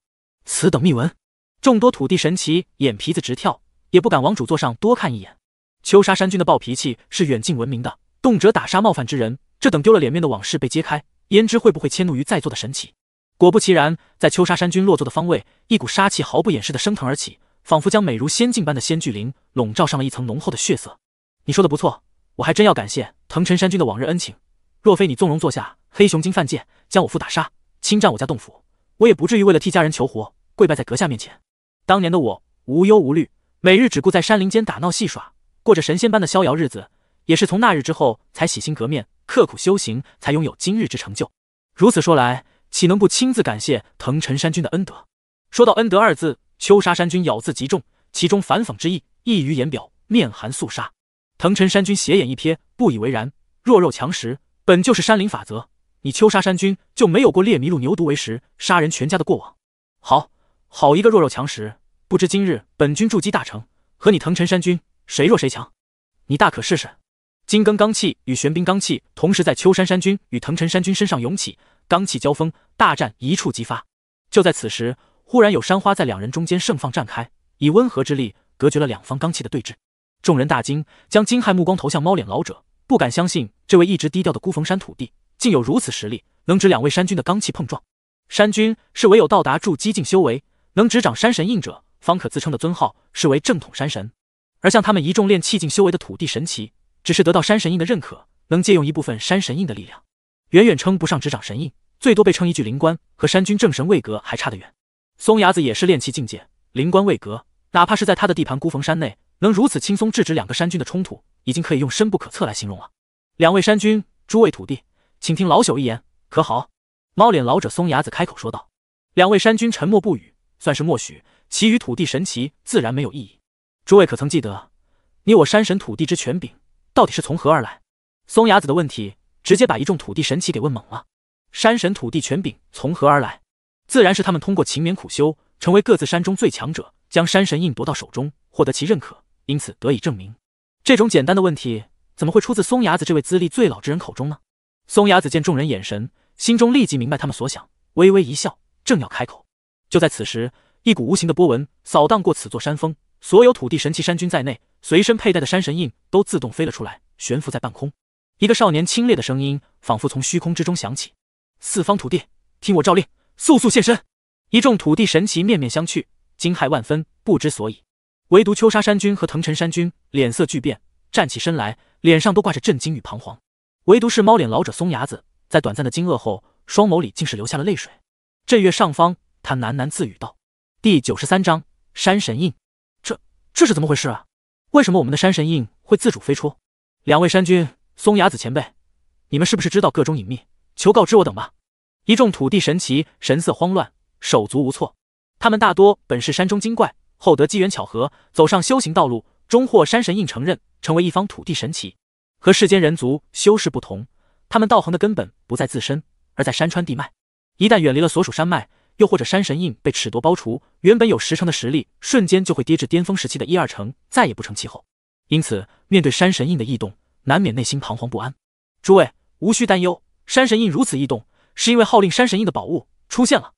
[SPEAKER 1] 此等秘闻！众多土地神奇眼皮子直跳，也不敢往主座上多看一眼。秋沙山君的暴脾气是远近闻名的，动辄打杀冒犯之人。这等丢了脸面的往事被揭开，焉知会不会迁怒于在座的神奇？果不其然，在秋沙山君落座的方位，一股杀气毫不掩饰的升腾而起，仿佛将美如仙境般的仙聚灵笼罩上了一层浓厚的血色。你说的不错，我还真要感谢腾尘山君的往日恩情。若非你纵容坐下黑熊精犯贱，将我父打杀，侵占我家洞府，我也不至于为了替家人求活，跪拜在阁下面前。当年的我无忧无虑，每日只顾在山林间打闹戏耍，过着神仙般的逍遥日子。也是从那日之后，才洗心革面，刻苦修行，才拥有今日之成就。如此说来，岂能不亲自感谢腾尘山君的恩德？说到恩德二字，秋沙山君咬字极重，其中反讽之意溢于言表，面含肃杀。腾尘山君斜眼一瞥，不以为然。弱肉强食本就是山林法则，你秋沙山君就没有过猎麋鹿、牛犊为食，杀人全家的过往？好好一个弱肉强食。不知今日本军筑基大成，和你腾陈山君谁弱谁强？你大可试试。金庚罡气与玄冰罡气同时在秋山山君与腾陈山君身上涌起，罡气交锋，大战一触即发。就在此时，忽然有山花在两人中间盛放绽开，以温和之力隔绝了两方罡气的对峙。众人大惊，将惊骇目光投向猫脸老者，不敢相信这位一直低调的孤峰山土地竟有如此实力，能指两位山君的罡气碰撞。山君是唯有到达筑基境修为，能执掌山神印者。方可自称的尊号，是为正统山神；而像他们一众练气境修为的土地神奇，只是得到山神印的认可，能借用一部分山神印的力量，远远称不上执掌神印，最多被称一句灵官，和山君正神位格还差得远。松牙子也是练气境界，灵官位格，哪怕是在他的地盘孤峰山内，能如此轻松制止两个山君的冲突，已经可以用深不可测来形容了。两位山君，诸位土地，请听老朽一言，可好？猫脸老者松牙子开口说道。两位山君沉默不语，算是默许。其余土地神奇自然没有异议。诸位可曾记得，你我山神土地之权柄到底是从何而来？松牙子的问题直接把一众土地神奇给问懵了。山神土地权柄从何而来？自然是他们通过勤勉苦修，成为各自山中最强者，将山神印夺到手中，获得其认可，因此得以证明。这种简单的问题，怎么会出自松牙子这位资历最老之人口中呢？松牙子见众人眼神，心中立即明白他们所想，微微一笑，正要开口，就在此时。一股无形的波纹扫荡过此座山峰，所有土地神奇山君在内，随身佩戴的山神印都自动飞了出来，悬浮在半空。一个少年清冽的声音仿佛从虚空之中响起：“四方土地，听我诏令，速速现身！”一众土地神奇面面相觑，惊骇万分，不知所以。唯独秋沙山君和腾尘山君脸色巨变，站起身来，脸上都挂着震惊与彷徨。唯独是猫脸老者松牙子，在短暂的惊愕后，双眸里竟是流下了泪水。震月上方，他喃喃自语道。第九十三章山神印。这这是怎么回事啊？为什么我们的山神印会自主飞出？两位山君，松雅子前辈，你们是不是知道个中隐秘？求告知我等吧。一众土地神奇神色慌乱，手足无措。他们大多本是山中精怪，后得机缘巧合走上修行道路，终获山神印承认，成为一方土地神奇。和世间人族修士不同，他们道行的根本不在自身，而在山川地脉。一旦远离了所属山脉，又或者山神印被尺夺包除，原本有十成的实力，瞬间就会跌至巅峰时期的一二成，再也不成气候。因此，面对山神印的异动，难免内心彷徨不安。诸位无需担忧，山神印如此异动，是因为号令山神印的宝物出现了。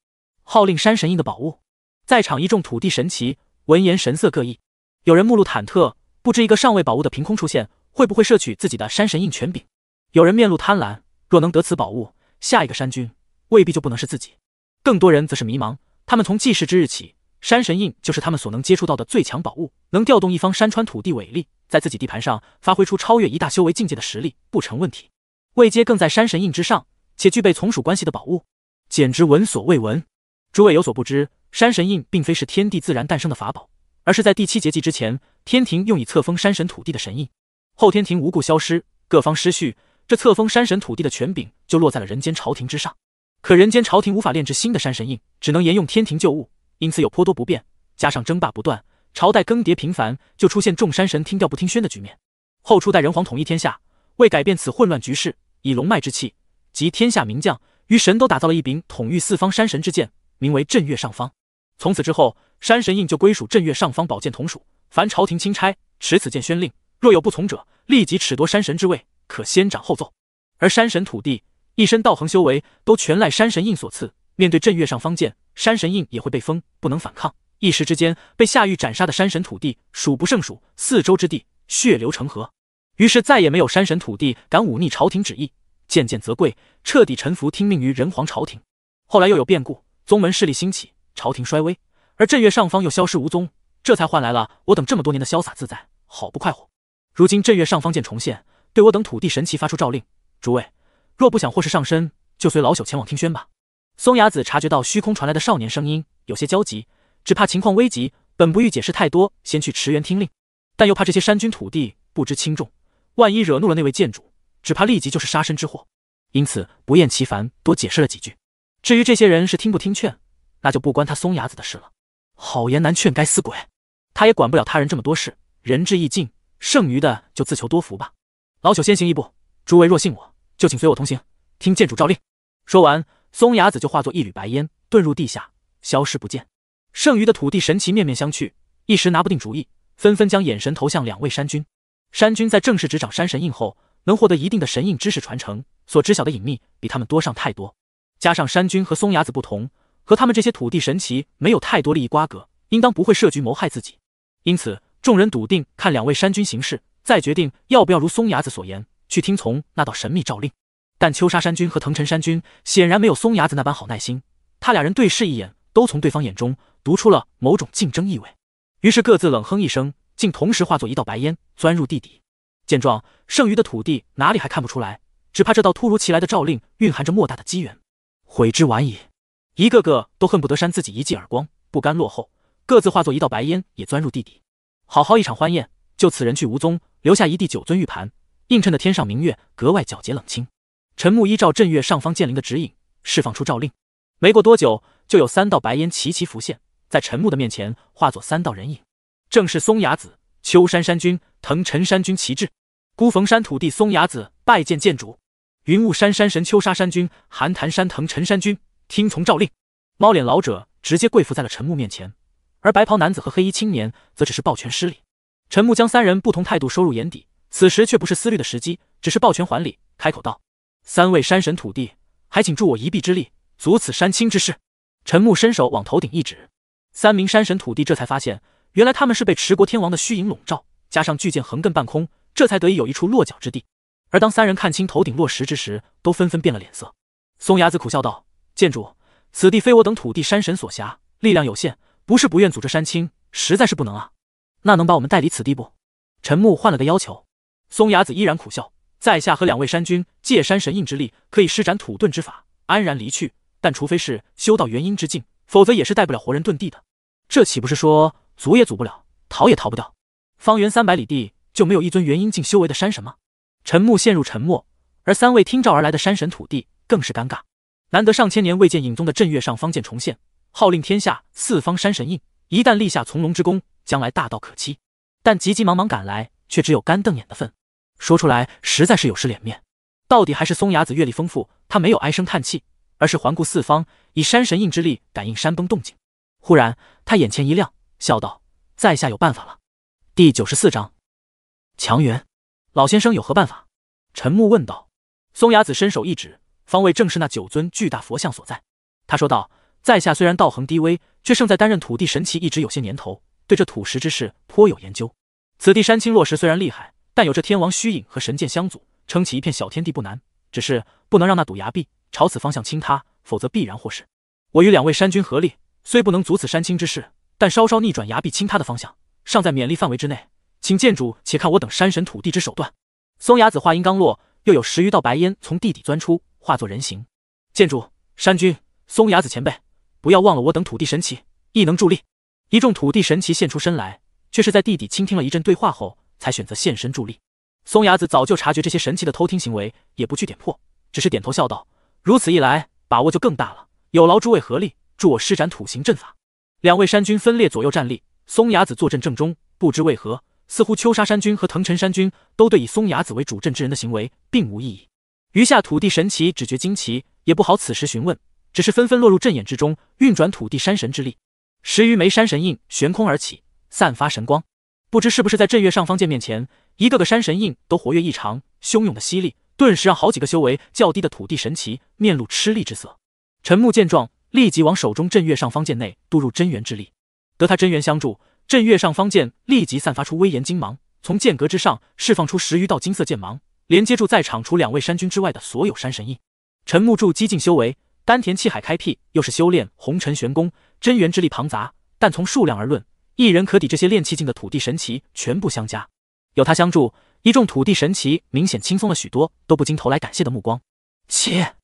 [SPEAKER 1] 号令山神印的宝物，在场一众土地神奇闻言神色各异，有人目露忐忑，不知一个上位宝物的凭空出现，会不会摄取自己的山神印权柄；有人面露贪婪，若能得此宝物，下一个山君未必就不能是自己。更多人则是迷茫，他们从记事之日起，山神印就是他们所能接触到的最强宝物，能调动一方山川土地伟力，在自己地盘上发挥出超越一大修为境界的实力不成问题。位阶更在山神印之上，且具备从属关系的宝物，简直闻所未闻。诸位有所不知，山神印并非是天地自然诞生的法宝，而是在第七劫纪之前，天庭用以册封山神土地的神印。后天庭无故消失，各方失序，这册封山神土地的权柄就落在了人间朝廷之上。可人间朝廷无法炼制新的山神印，只能沿用天庭旧物，因此有颇多不便。加上争霸不断，朝代更迭频繁，就出现众山神听调不听宣的局面。后初代人皇统一天下，为改变此混乱局势，以龙脉之气集天下名将于神都打造了一柄统御四方山神之剑，名为镇岳上方。从此之后，山神印就归属镇岳上方宝剑同属，凡朝廷钦差持此剑宣令，若有不从者，立即褫夺山神之位，可先斩后奏。而山神土地。一身道行修为都全赖山神印所赐，面对镇岳上方剑，山神印也会被封，不能反抗。一时之间，被下狱斩杀的山神土地数不胜数，四周之地血流成河。于是再也没有山神土地敢忤逆朝廷旨意，渐渐则跪，彻底臣服，听命于人皇朝廷。后来又有变故，宗门势力兴起，朝廷衰微，而镇岳上方又消失无踪，这才换来了我等这么多年的潇洒自在，好不快活。如今镇岳上方剑重现，对我等土地神奇发出诏令，诸位。若不想祸事上身，就随老朽前往听宣吧。松雅子察觉到虚空传来的少年声音，有些焦急，只怕情况危急。本不欲解释太多，先去驰援听令，但又怕这些山军土地不知轻重，万一惹怒了那位剑主，只怕立即就是杀身之祸。因此不厌其烦多解释了几句。至于这些人是听不听劝，那就不关他松雅子的事了。好言难劝该死鬼，他也管不了他人这么多事。仁至义尽，剩余的就自求多福吧。老朽先行一步，诸位若信我。就请随我同行，听剑主诏令。说完，松雅子就化作一缕白烟，遁入地下，消失不见。剩余的土地神奇面面相觑，一时拿不定主意，纷纷将眼神投向两位山君。山君在正式执掌山神印后，能获得一定的神印知识传承，所知晓的隐秘比他们多上太多。加上山君和松雅子不同，和他们这些土地神奇没有太多利益瓜葛，应当不会设局谋害自己。因此，众人笃定看两位山君行事，再决定要不要如松雅子所言。去听从那道神秘诏令，但秋沙山君和腾城山君显然没有松牙子那般好耐心。他俩人对视一眼，都从对方眼中读出了某种竞争意味。于是各自冷哼一声，竟同时化作一道白烟，钻入地底。见状，剩余的土地哪里还看不出来？只怕这道突如其来的诏令蕴含着莫大的机缘，悔之晚矣。一个个都恨不得扇自己一记耳光，不甘落后，各自化作一道白烟，也钻入地底。好好一场欢宴，就此人去无踪，留下一地九尊玉盘。映衬的天上明月格外皎洁冷清。陈木依照镇月上方剑灵的指引，释放出诏令。没过多久，就有三道白烟齐齐浮现在陈木的面前，化作三道人影，正是松雅子、秋山山君、藤陈山君。旗帜孤逢山土地松雅子拜见剑主，云雾山山神秋沙山君、寒潭山藤陈山君听从诏令。猫脸老者直接跪伏在了陈木面前，而白袍男子和黑衣青年则只是抱拳施礼。陈木将三人不同态度收入眼底。此时却不是思虑的时机，只是抱拳还礼，开口道：“三位山神土地，还请助我一臂之力，阻此山清之势。”陈木伸手往头顶一指，三名山神土地这才发现，原来他们是被持国天王的虚影笼罩，加上巨剑横亘半空，这才得以有一处落脚之地。而当三人看清头顶落石之时，都纷纷变了脸色。松牙子苦笑道：“剑主，此地非我等土地山神所辖，力量有限，不是不愿组织山清，实在是不能啊。那能把我们带离此地不？”陈木换了个要求。松雅子依然苦笑：“在下和两位山君借山神印之力，可以施展土遁之法，安然离去。但除非是修到元婴之境，否则也是带不了活人遁地的。这岂不是说，阻也阻不了，逃也逃不掉？方圆三百里地就没有一尊元婴境修为的山神吗？”陈木陷入沉默，而三位听召而来的山神土地更是尴尬。难得上千年未见影宗的镇岳上方剑重现，号令天下四方山神印。一旦立下从龙之功，将来大道可期。但急急忙忙赶来，却只有干瞪眼的份。说出来实在是有失脸面，到底还是松雅子阅历丰富，他没有唉声叹气，而是环顾四方，以山神印之力感应山崩动静。忽然，他眼前一亮，笑道：“在下有办法了。”第九十四章强援。老先生有何办法？”陈木问道。松雅子伸手一指，方位正是那九尊巨大佛像所在。他说道：“在下虽然道行低微，却胜在担任土地神祇一直有些年头，对这土石之事颇有研究。此地山青落石虽然厉害。”但有这天王虚影和神剑相阻，撑起一片小天地不难，只是不能让那堵崖壁朝此方向倾塌，否则必然获失。我与两位山君合力，虽不能阻此山倾之势，但稍稍逆转崖壁倾塌的方向，尚在勉力范围之内。请剑主且看我等山神土地之手段。松崖子话音刚落，又有十余道白烟从地底钻出，化作人形。剑主、山君、松崖子前辈，不要忘了我等土地神奇亦能助力。一众土地神奇现出身来，却是在地底倾听了一阵对话后。才选择现身助力。松雅子早就察觉这些神奇的偷听行为，也不去点破，只是点头笑道：“如此一来，把握就更大了。有劳诸位合力助我施展土行阵法。”两位山君分列左右站立，松雅子坐镇正中。不知为何，似乎秋沙山君和腾城山君都对以松雅子为主阵之人的行为并无异议。余下土地神奇只觉惊奇，也不好此时询问，只是纷纷落入阵眼之中，运转土地山神之力。十余枚山神印悬空而起，散发神光。不知是不是在镇岳上方剑面前，一个个山神印都活跃异常，汹涌的吸力顿时让好几个修为较低的土地神奇面露吃力之色。陈木见状，立即往手中镇岳上方剑内注入真元之力，得他真元相助，镇岳上方剑立即散发出威严金芒，从剑阁之上释放出十余道金色剑芒，连接住在场除两位山君之外的所有山神印。陈木柱激进修为，丹田气海开辟，又是修炼红尘玄功，真元之力庞杂，但从数量而论。一人可抵这些炼气境的土地神奇全部相加，有他相助，一众土地神奇明显轻松了许多，都不禁投来感谢的目光。切！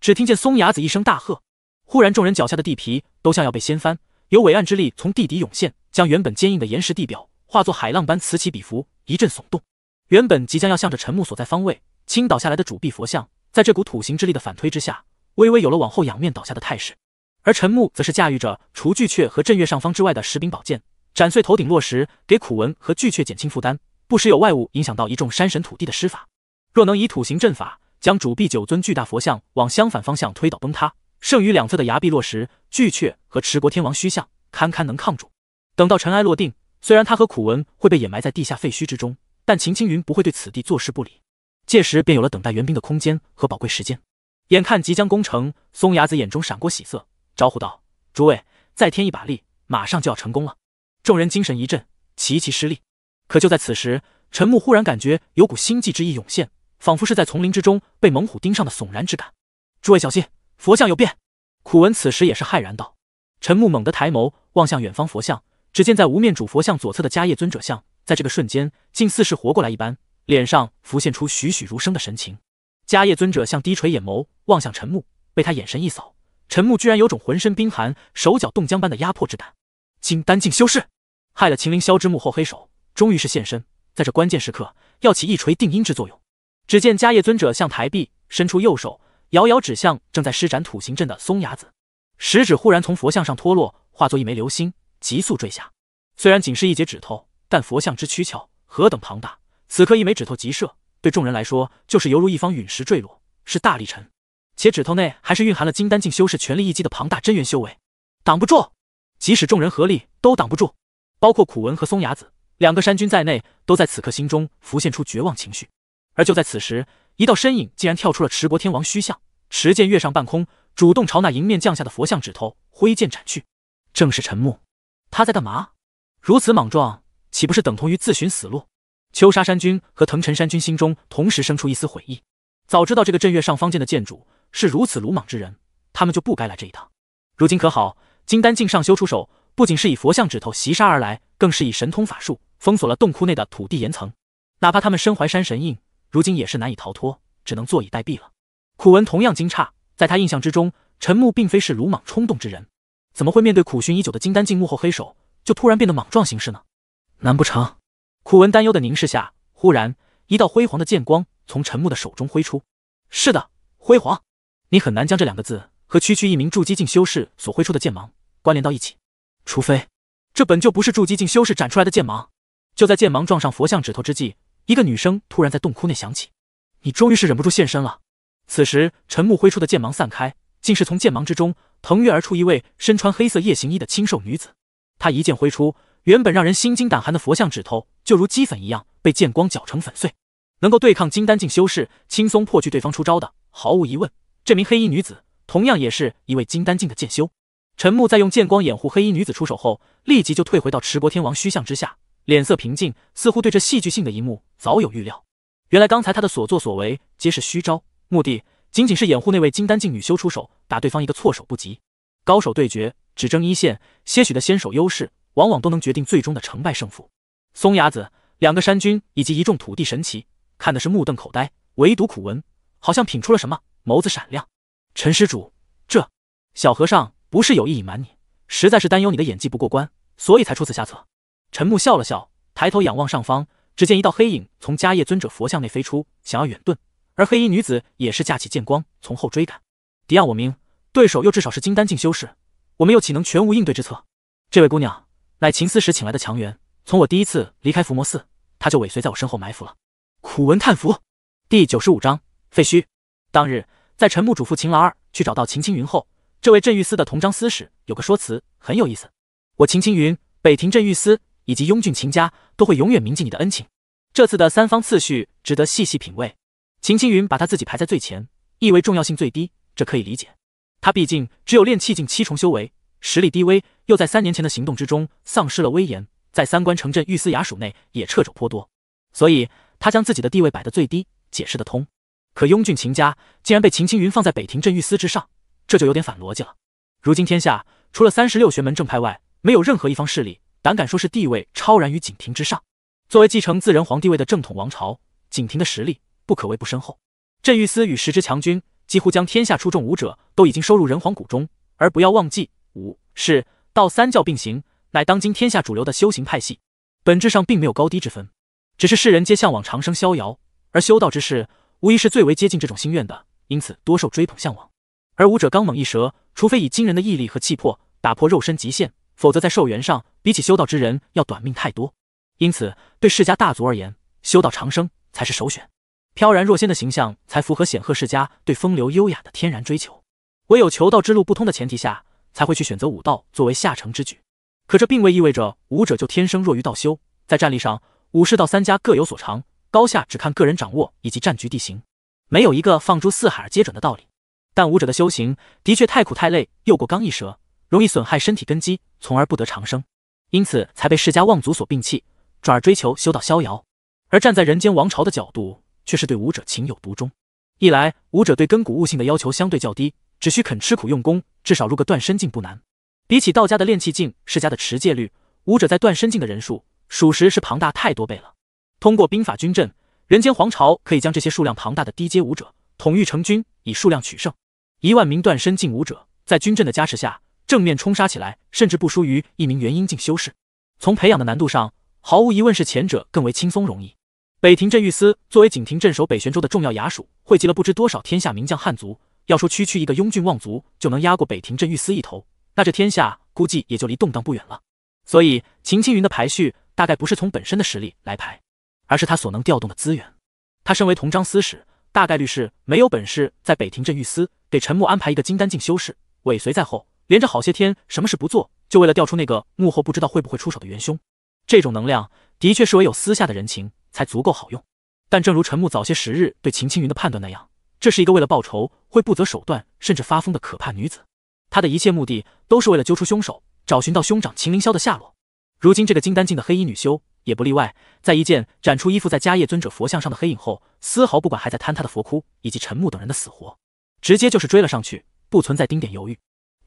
[SPEAKER 1] 只听见松牙子一声大喝，忽然众人脚下的地皮都像要被掀翻，有伟岸之力从地底涌现，将原本坚硬的岩石地表化作海浪般此起彼伏，一阵耸动。原本即将要向着陈木所在方位倾倒下来的主壁佛像，在这股土形之力的反推之下，微微有了往后仰面倒下的态势。而陈木则是驾驭着除巨阙和镇岳上方之外的十柄宝剑。斩碎头顶落石，给苦文和巨阙减轻负担。不时有外物影响到一众山神土地的施法。若能以土形阵法将主壁九尊巨大佛像往相反方向推倒崩塌，剩余两侧的崖壁落石，巨阙和持国天王虚像堪堪能抗住。等到尘埃落定，虽然他和苦文会被掩埋在地下废墟之中，但秦青云不会对此地坐视不理。届时便有了等待援兵的空间和宝贵时间。眼看即将攻城，松牙子眼中闪过喜色，招呼道：“诸位，再添一把力，马上就要成功了。”众人精神一振，齐齐施力。可就在此时，陈木忽然感觉有股心悸之意涌现，仿佛是在丛林之中被猛虎盯上的悚然之感。诸位小心，佛像有变！苦文此时也是骇然道。陈木猛地抬眸望向远方佛像，只见在无面主佛像左侧的迦叶尊者像，在这个瞬间竟似是活过来一般，脸上浮现出栩栩如生的神情。迦叶尊者像低垂眼眸望向陈木，被他眼神一扫，陈木居然有种浑身冰寒、手脚冻僵般的压迫之感。金丹境修士。害了秦凌霄之幕后黑手，终于是现身。在这关键时刻，要起一锤定音之作用。只见迦叶尊者向台壁伸出右手，遥遥指向正在施展土行阵的松雅子，食指忽然从佛像上脱落，化作一枚流星，急速坠下。虽然仅是一截指头，但佛像之躯壳何等庞大，此刻一枚指头急射，对众人来说就是犹如一方陨石坠落，是大力沉。且指头内还是蕴含了金丹境修士全力一击的庞大真元修为，挡不住。即使众人合力，都挡不住。包括苦文和松雅子两个山君在内，都在此刻心中浮现出绝望情绪。而就在此时，一道身影竟然跳出了持国天王虚像，持剑跃上半空，主动朝那迎面降下的佛像指头挥剑斩去。正是陈木，他在干嘛？如此莽撞，岂不是等同于自寻死路？秋沙山君和藤城山君心中同时生出一丝悔意。早知道这个镇岳上方剑的剑主是如此鲁莽之人，他们就不该来这一趟。如今可好，金丹境上修出手。不仅是以佛像指头袭杀而来，更是以神通法术封锁了洞窟内的土地岩层。哪怕他们身怀山神印，如今也是难以逃脱，只能坐以待毙了。苦文同样惊诧，在他印象之中，陈木并非是鲁莽冲动之人，怎么会面对苦寻已久的金丹境幕后黑手就突然变得莽撞行事呢？难不成？苦文担忧的凝视下，忽然一道辉煌的剑光从陈木的手中挥出。是的，辉煌，你很难将这两个字和区区一名筑基境修士所挥出的剑芒关联到一起。除非，这本就不是筑基境修士斩出来的剑芒。就在剑芒撞上佛像指头之际，一个女声突然在洞窟内响起：“你终于是忍不住现身了。”此时，陈木挥出的剑芒散开，竟是从剑芒之中腾跃而出一位身穿黑色夜行衣的清瘦女子。她一剑挥出，原本让人心惊胆寒的佛像指头就如齑粉一样被剑光搅成粉碎。能够对抗金丹境修士，轻松破去对方出招的，毫无疑问，这名黑衣女子同样也是一位金丹境的剑修。陈木在用剑光掩护黑衣女子出手后，立即就退回到持国天王虚像之下，脸色平静，似乎对这戏剧性的一幕早有预料。原来刚才他的所作所为皆是虚招，目的仅仅是掩护那位金丹境女修出手，打对方一个措手不及。高手对决，只争一线，些许的先手优势，往往都能决定最终的成败胜负。松牙子、两个山君以及一众土地神奇看的是目瞪口呆，唯独苦文好像品出了什么，眸子闪亮。陈施主，这小和尚。不是有意隐瞒你，实在是担忧你的演技不过关，所以才出此下策。陈木笑了笑，抬头仰望上方，只见一道黑影从迦叶尊者佛像内飞出，想要远遁，而黑衣女子也是架起剑光从后追赶。敌暗我明，对手又至少是金丹境修士，我们又岂能全无应对之策？这位姑娘，乃秦思时请来的强援。从我第一次离开伏魔寺，她就尾随在我身后埋伏了。苦闻叹服。第九十五章废墟。当日，在陈木嘱咐秦老二去找到秦青云后。这位镇狱司的同章司使有个说辞很有意思，我秦青云、北庭镇狱司以及雍俊秦家都会永远铭记你的恩情。这次的三方次序值得细细品味。秦青云把他自己排在最前，意味重要性最低，这可以理解。他毕竟只有炼气境七重修为，实力低微，又在三年前的行动之中丧失了威严，在三关城镇狱司衙署内也掣肘颇多，所以他将自己的地位摆得最低，解释得通。可雍俊秦家竟然被秦青云放在北庭镇狱司之上。这就有点反逻辑了。如今天下，除了三十六玄门正派外，没有任何一方势力胆敢说是地位超然于景庭之上。作为继承自人皇帝位的正统王朝，景庭的实力不可谓不深厚。镇狱司与十支强军，几乎将天下出众武者都已经收入人皇谷中。而不要忘记，武是道三教并行，乃当今天下主流的修行派系，本质上并没有高低之分，只是世人皆向往长生逍遥，而修道之事无疑是最为接近这种心愿的，因此多受追捧向往。而武者刚猛一折，除非以惊人的毅力和气魄打破肉身极限，否则在寿元上比起修道之人要短命太多。因此，对世家大族而言，修道长生才是首选，飘然若仙的形象才符合显赫世家对风流优雅的天然追求。唯有求道之路不通的前提下，才会去选择武道作为下乘之举。可这并未意味着武者就天生弱于道修，在战力上，武士道三家各有所长，高下只看个人掌握以及战局地形，没有一个放诸四海而皆准的道理。但武者的修行的确太苦太累，又过刚易折，容易损害身体根基，从而不得长生，因此才被世家望族所摒弃，转而追求修道逍遥。而站在人间王朝的角度，却是对武者情有独钟。一来，武者对根骨悟性的要求相对较低，只需肯吃苦用功，至少入个断身境不难。比起道家的炼气境，世家的持戒律，武者在断身境的人数，属实是庞大太多倍了。通过兵法军阵，人间皇朝可以将这些数量庞大的低阶武者统御成军，以数量取胜。一万名断身禁武者在军阵的加持下正面冲杀起来，甚至不输于一名元婴境修士。从培养的难度上，毫无疑问是前者更为轻松容易。北庭镇御司作为景庭镇守北玄州的重要衙署，汇集了不知多少天下名将、汉族。要说区区一个雍郡望族就能压过北庭镇御司一头，那这天下估计也就离动荡不远了。所以秦青云的排序大概不是从本身的实力来排，而是他所能调动的资源。他身为同章司使。大概率是没有本事在北庭镇御司给陈木安排一个金丹境修士尾随在后，连着好些天什么事不做，就为了调出那个幕后不知道会不会出手的元凶。这种能量的确是唯有私下的人情才足够好用，但正如陈木早些时日对秦青云的判断那样，这是一个为了报仇会不择手段甚至发疯的可怕女子。她的一切目的都是为了揪出凶手，找寻到兄长秦凌霄的下落。如今这个金丹境的黑衣女修。也不例外，在一剑斩出依附在迦叶尊者佛像上的黑影后，丝毫不管还在坍塌的佛窟以及陈木等人的死活，直接就是追了上去，不存在丁点犹豫。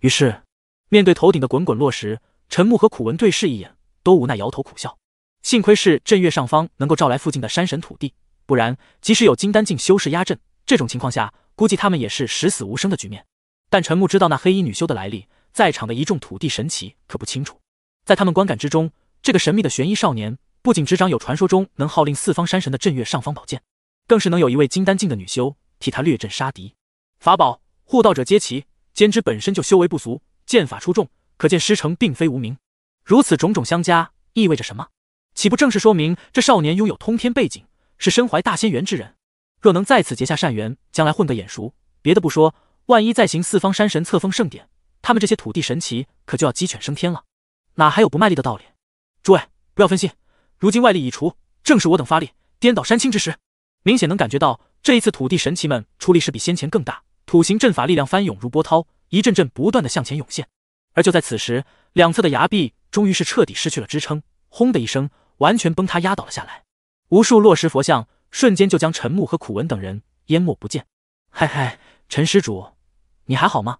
[SPEAKER 1] 于是，面对头顶的滚滚落石，陈木和苦文对视一眼，都无奈摇头苦笑。幸亏是镇岳上方能够召来附近的山神土地，不然即使有金丹境修士压阵，这种情况下估计他们也是十死无生的局面。但陈木知道那黑衣女修的来历，在场的一众土地神奇可不清楚，在他们观感之中，这个神秘的玄衣少年。不仅执掌有传说中能号令四方山神的镇岳上方宝剑，更是能有一位金丹境的女修替他略阵杀敌，法宝护道者皆齐，兼之本身就修为不俗，剑法出众，可见师承并非无名。如此种种相加，意味着什么？岂不正是说明这少年拥有通天背景，是身怀大仙缘之人？若能在此结下善缘，将来混个眼熟，别的不说，万一再行四方山神册封盛典，他们这些土地神奇可就要鸡犬升天了，哪还有不卖力的道理？诸位不要分心，如今外力已除，正是我等发力颠倒山青之时。明显能感觉到，这一次土地神奇们出力是比先前更大。土形阵法力量翻涌如波涛，一阵阵不断的向前涌现。而就在此时，两侧的崖壁终于是彻底失去了支撑，轰的一声，完全崩塌压倒了下来。无数落石佛像瞬间就将陈木和苦文等人淹没不见。嘿嘿，陈施主，你还好吗？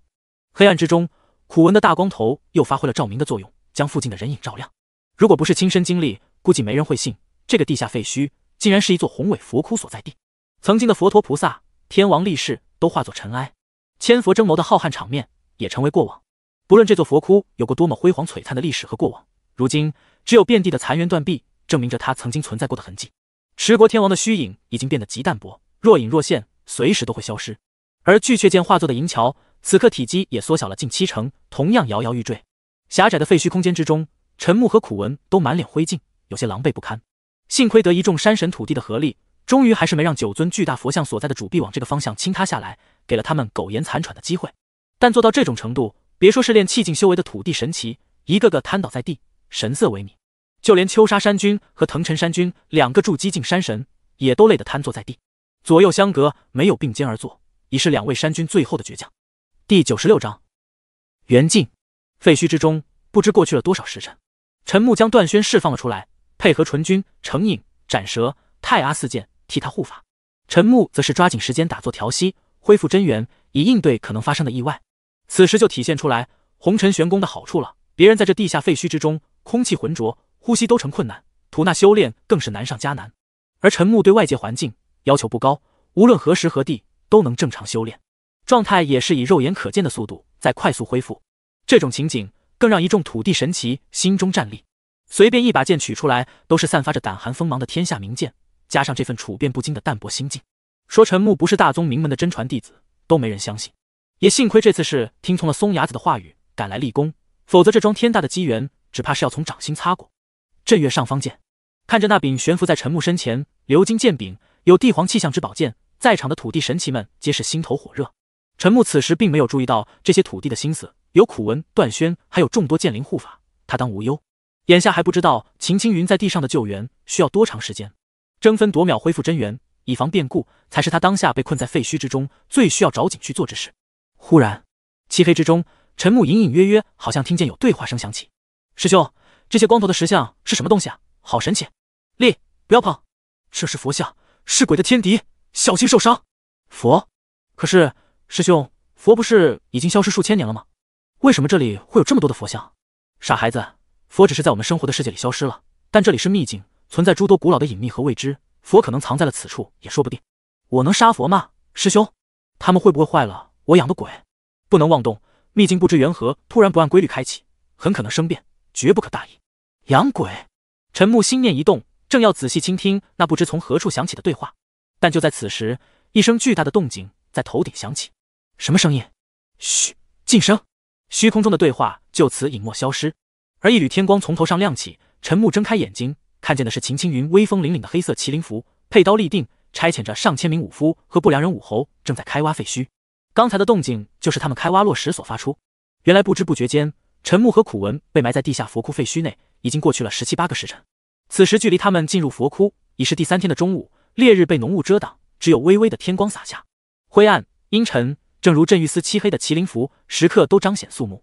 [SPEAKER 1] 黑暗之中，苦文的大光头又发挥了照明的作用，将附近的人影照亮。如果不是亲身经历，估计没人会信，这个地下废墟竟然是一座宏伟佛窟所在地。曾经的佛陀菩萨、天王力士都化作尘埃，千佛争谋的浩瀚场面也成为过往。不论这座佛窟有过多么辉煌璀璨的历史和过往，如今只有遍地的残垣断壁证明着它曾经存在过的痕迹。持国天王的虚影已经变得极淡薄，若隐若现，随时都会消失。而巨阙剑化作的银桥，此刻体积也缩小了近七成，同样摇摇欲坠。狭窄的废墟空间之中，陈木和苦文都满脸灰烬。有些狼狈不堪，幸亏得一众山神土地的合力，终于还是没让九尊巨大佛像所在的主壁往这个方向倾塌下来，给了他们苟延残喘的机会。但做到这种程度，别说是练气境修为的土地神奇，一个个瘫倒在地，神色萎靡；就连秋沙山君和腾尘山君两个筑基境山神，也都累得瘫坐在地，左右相隔，没有并肩而坐，已是两位山君最后的倔强。第九十六章，元境废墟之中，不知过去了多少时辰，陈木将段轩释放了出来。配合纯君、成影、斩蛇、太阿四剑替他护法，陈木则是抓紧时间打坐调息，恢复真元，以应对可能发生的意外。此时就体现出来红尘玄功的好处了。别人在这地下废墟之中，空气浑浊，呼吸都成困难，吐纳修炼更是难上加难。而陈木对外界环境要求不高，无论何时何地都能正常修炼，状态也是以肉眼可见的速度在快速恢复。这种情景更让一众土地神奇心中战栗。随便一把剑取出来，都是散发着胆寒锋芒的天下名剑，加上这份处变不惊的淡泊心境，说陈木不是大宗名门的真传弟子，都没人相信。也幸亏这次是听从了松牙子的话语赶来立功，否则这桩天大的机缘，只怕是要从掌心擦过。镇月上方剑，看着那柄悬浮在陈木身前，鎏金剑柄，有帝皇气象之宝剑，在场的土地神奇们皆是心头火热。陈木此时并没有注意到这些土地的心思，有苦文、段轩，还有众多剑灵护法，他当无忧。眼下还不知道秦青云在地上的救援需要多长时间，争分夺秒恢复真元，以防变故，才是他当下被困在废墟之中最需要找紧去做之事。忽然，漆黑之中，陈木隐隐约约好像听见有对话声响起：“师兄，这些光头的石像是什么东西啊？好神奇！”“立，不要碰，这是佛像，是鬼的天敌，小心受伤。”“佛？”“可是师兄，佛不是已经消失数千年了吗？为什么这里会有这么多的佛像？”“傻孩子。”佛只是在我们生活的世界里消失了，但这里是秘境，存在诸多古老的隐秘和未知，佛可能藏在了此处，也说不定。我能杀佛吗，师兄？他们会不会坏了我养的鬼？不能妄动，秘境不知缘何突然不按规律开启，很可能生变，绝不可大意。养鬼？陈木心念一动，正要仔细倾听那不知从何处响起的对话，但就在此时，一声巨大的动静在头顶响起。什么声音？嘘，静声。虚空中的对话就此隐没消失。而一缕天光从头上亮起，陈木睁开眼睛，看见的是秦青云威风凛凛的黑色麒麟符，佩刀立定，差遣着上千名武夫和不良人武侯正在开挖废墟。刚才的动静就是他们开挖落石所发出。原来不知不觉间，陈木和苦文被埋在地下佛窟废墟内，已经过去了十七八个时辰。此时距离他们进入佛窟已是第三天的中午，烈日被浓雾遮挡，只有微微的天光洒下，灰暗阴沉，正如镇域司漆黑的麒麟符，时刻都彰显肃穆。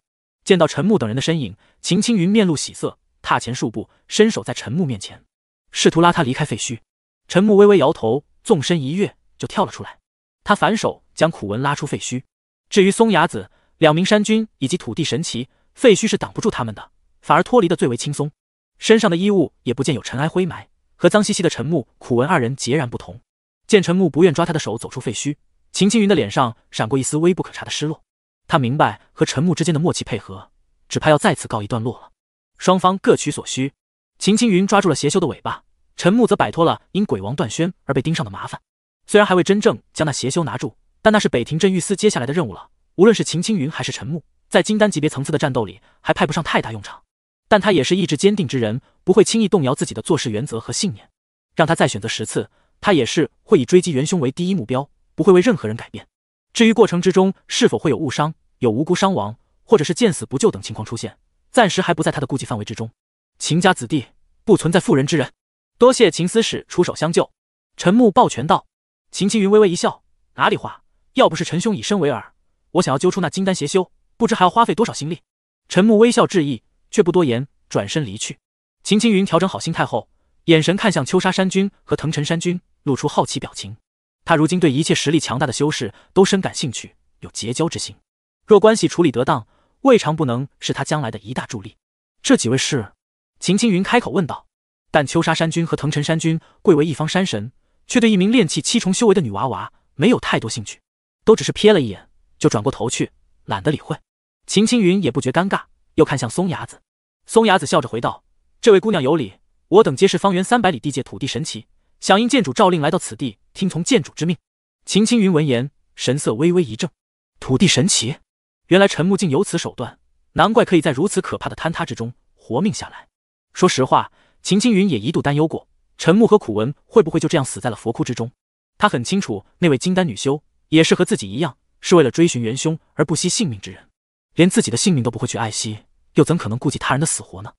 [SPEAKER 1] 见到陈木等人的身影，秦青云面露喜色，踏前数步，伸手在陈木面前，试图拉他离开废墟。陈木微微摇头，纵身一跃就跳了出来。他反手将苦文拉出废墟。至于松雅子、两名山君以及土地神奇，废墟是挡不住他们的，反而脱离的最为轻松，身上的衣物也不见有尘埃灰霾，和脏兮兮的陈木、苦文二人截然不同。见陈木不愿抓他的手走出废墟，秦青云的脸上闪过一丝微不可察的失落。他明白，和陈木之间的默契配合，只怕要再次告一段落了。双方各取所需，秦青云抓住了邪修的尾巴，陈木则摆脱了因鬼王断轩而被盯上的麻烦。虽然还未真正将那邪修拿住，但那是北庭镇御司接下来的任务了。无论是秦青云还是陈木，在金丹级别层次的战斗里，还派不上太大用场。但他也是意志坚定之人，不会轻易动摇自己的做事原则和信念。让他再选择十次，他也是会以追击元凶为第一目标，不会为任何人改变。至于过程之中是否会有误伤，有无辜伤亡，或者是见死不救等情况出现，暂时还不在他的顾忌范围之中。秦家子弟不存在妇人之仁，多谢秦司使出手相救。陈木抱拳道。秦青云微微一笑，哪里话？要不是陈兄以身为饵，我想要揪出那金丹邪修，不知还要花费多少心力。陈木微笑致意，却不多言，转身离去。秦青云调整好心态后，眼神看向秋沙山君和藤尘山君，露出好奇表情。他如今对一切实力强大的修士都深感兴趣，有结交之心。若关系处理得当，未尝不能是他将来的一大助力。这几位是？秦青云开口问道。但秋沙山君和腾城山君贵为一方山神，却对一名练气七重修为的女娃娃没有太多兴趣，都只是瞥了一眼，就转过头去，懒得理会。秦青云也不觉尴尬，又看向松雅子。松雅子笑着回道：“这位姑娘有礼，我等皆是方圆三百里地界土地神奇，响应剑主诏令来到此地，听从剑主之命。”秦青云闻言，神色微微一怔，土地神奇？”原来陈木竟有此手段，难怪可以在如此可怕的坍塌之中活命下来。说实话，秦青云也一度担忧过陈木和苦文会不会就这样死在了佛窟之中。他很清楚，那位金丹女修也是和自己一样，是为了追寻元凶而不惜性命之人。连自己的性命都不会去爱惜，又怎可能顾及他人的死活呢？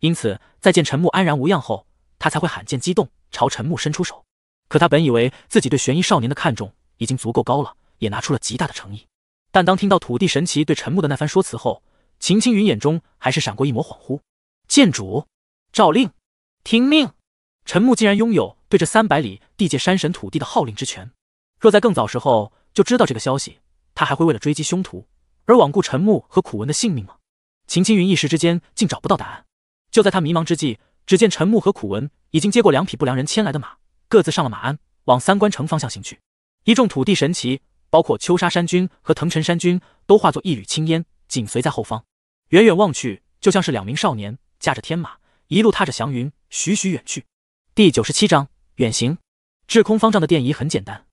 [SPEAKER 1] 因此，在见陈木安然无恙后，他才会罕见激动，朝陈木伸出手。可他本以为自己对玄一少年的看重已经足够高了，也拿出了极大的诚意。但当听到土地神奇对陈木的那番说辞后，秦青云眼中还是闪过一抹恍惚。剑主，诏令，听命。陈木竟然拥有对这三百里地界山神土地的号令之权。若在更早时候就知道这个消息，他还会为了追击凶徒而罔顾陈木和苦文的性命吗？秦青云一时之间竟找不到答案。就在他迷茫之际，只见陈木和苦文已经接过两匹不良人牵来的马，各自上了马鞍，往三关城方向行去。一众土地神奇包括秋沙山君和腾城山君，都化作一缕青烟，紧随在后方。远远望去，就像是两名少年驾着天马，一路踏着祥云，徐徐远去。第九十七章远行。智空方丈的电仪很简单，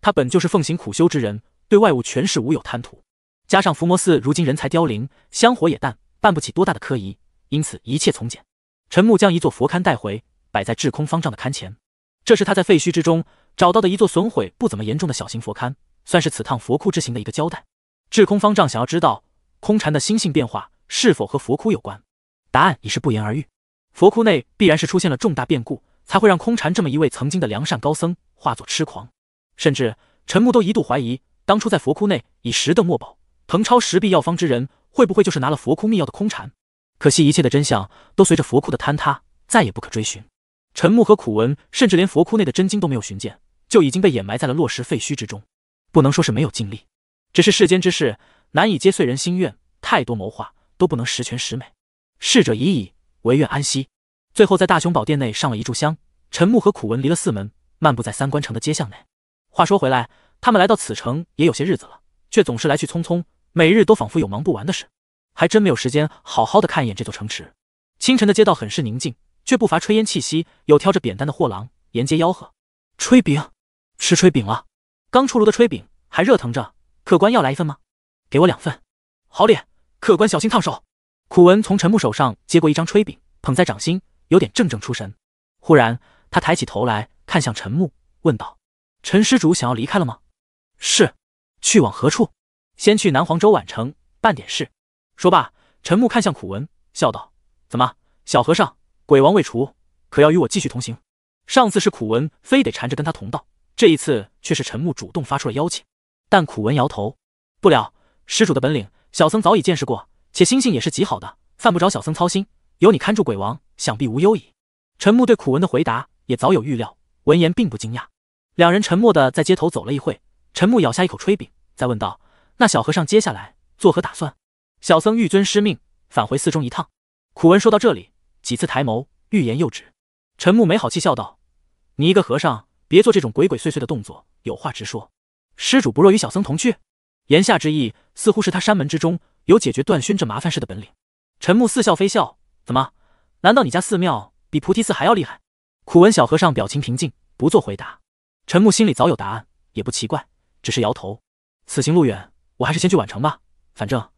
[SPEAKER 1] 他本就是奉行苦修之人，对外物权势无有贪图。加上伏魔寺如今人才凋零，香火也淡，办不起多大的科仪，因此一切从简。陈木将一座佛龛带回，摆在智空方丈的龛前。这是他在废墟之中找到的一座损毁不怎么严重的小型佛龛。算是此趟佛窟之行的一个交代。智空方丈想要知道空禅的心性变化是否和佛窟有关，答案已是不言而喻。佛窟内必然是出现了重大变故，才会让空禅这么一位曾经的良善高僧化作痴狂。甚至陈木都一度怀疑，当初在佛窟内以石的墨宝腾抄石壁药方之人，会不会就是拿了佛窟秘药的空禅？可惜一切的真相都随着佛窟的坍塌，再也不可追寻。陈木和苦文甚至连佛窟内的真经都没有寻见，就已经被掩埋在了落石废墟之中。不能说是没有尽力，只是世间之事难以皆遂人心愿，太多谋划都不能十全十美。逝者已矣，唯愿安息。最后在大雄宝殿内上了一炷香，陈木和苦文离了寺门，漫步在三关城的街巷内。话说回来，他们来到此城也有些日子了，却总是来去匆匆，每日都仿佛有忙不完的事，还真没有时间好好的看一眼这座城池。清晨的街道很是宁静，却不乏炊烟气息，有挑着扁担的货郎沿街吆喝：“炊饼，吃炊饼了。”刚出炉的炊饼还热腾着，客官要来一份吗？给我两份。好脸，客官小心烫手。苦文从陈木手上接过一张炊饼，捧在掌心，有点怔怔出神。忽然，他抬起头来看向陈木，问道：“陈施主想要离开了吗？”“是。”“去往何处？”“先去南黄州宛城办点事。”说罢，陈木看向苦文，笑道：“怎么，小和尚，鬼王未除，可要与我继续同行？上次是苦文非得缠着跟他同道。”这一次却是陈木主动发出了邀请，但苦文摇头，不了。施主的本领，小僧早已见识过，且心性也是极好的，犯不着小僧操心。有你看住鬼王，想必无忧矣。陈木对苦文的回答也早有预料，闻言并不惊讶。两人沉默的在街头走了一会，陈木咬下一口炊饼，再问道：“那小和尚接下来作何打算？”小僧欲遵师命，返回寺中一趟。苦文说到这里，几次抬眸，欲言又止。陈木没好气笑道：“你一个和尚。”别做这种鬼鬼祟祟的动作，有话直说。施主不若与小僧同去。言下之意，似乎是他山门之中有解决断勋这麻烦事的本领。陈木似笑非笑，怎么？难道你家寺庙比菩提寺还要厉害？苦闻小和尚表情平静，不做回答。陈木心里早有答案，也不奇怪，只是摇头。此行路远，我还是先去宛城吧。反正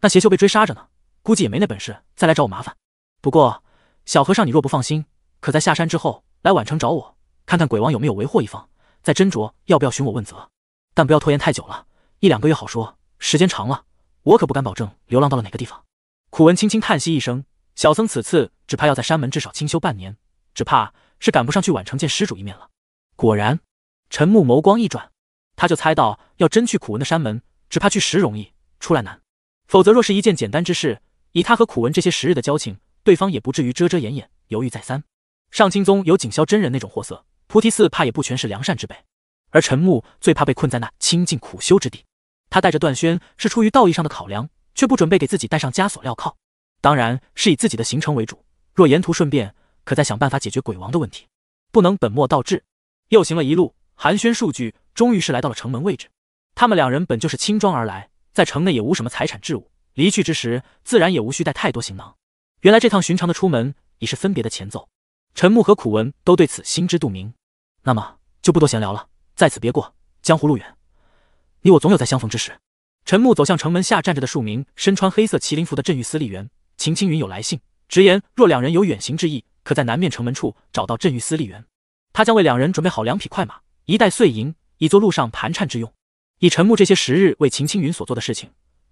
[SPEAKER 1] 那邪修被追杀着呢，估计也没那本事再来找我麻烦。不过，小和尚你若不放心，可在下山之后来宛城找我。看看鬼王有没有为祸一方，再斟酌要不要寻我问责，但不要拖延太久了，一两个月好说，时间长了，我可不敢保证流浪到了哪个地方。苦文轻轻叹息一声，小僧此次只怕要在山门至少清修半年，只怕是赶不上去宛城见施主一面了。果然，陈木眸光一转，他就猜到要真去苦文的山门，只怕去时容易，出来难。否则若是一件简单之事，以他和苦文这些时日的交情，对方也不至于遮遮掩掩，犹豫再三。上清宗有景霄真人那种货色。菩提寺怕也不全是良善之辈，而陈木最怕被困在那清净苦修之地。他带着段轩是出于道义上的考量，却不准备给自己带上枷锁镣铐。当然是以自己的行程为主，若沿途顺便，可再想办法解决鬼王的问题，不能本末倒置。又行了一路，寒暄数句，终于是来到了城门位置。他们两人本就是轻装而来，在城内也无什么财产置物，离去之时自然也无需带太多行囊。原来这趟寻常的出门，已是分别的前奏。陈木和苦文都对此心知肚明，那么就不多闲聊了，在此别过，江湖路远，你我总有再相逢之时。陈木走向城门下站着的数名身穿黑色麒麟服的镇域司吏员，秦青云有来信，直言若两人有远行之意，可在南面城门处找到镇域司吏员，他将为两人准备好两匹快马，一袋碎银，以做路上盘缠之用。以陈木这些时日为秦青云所做的事情，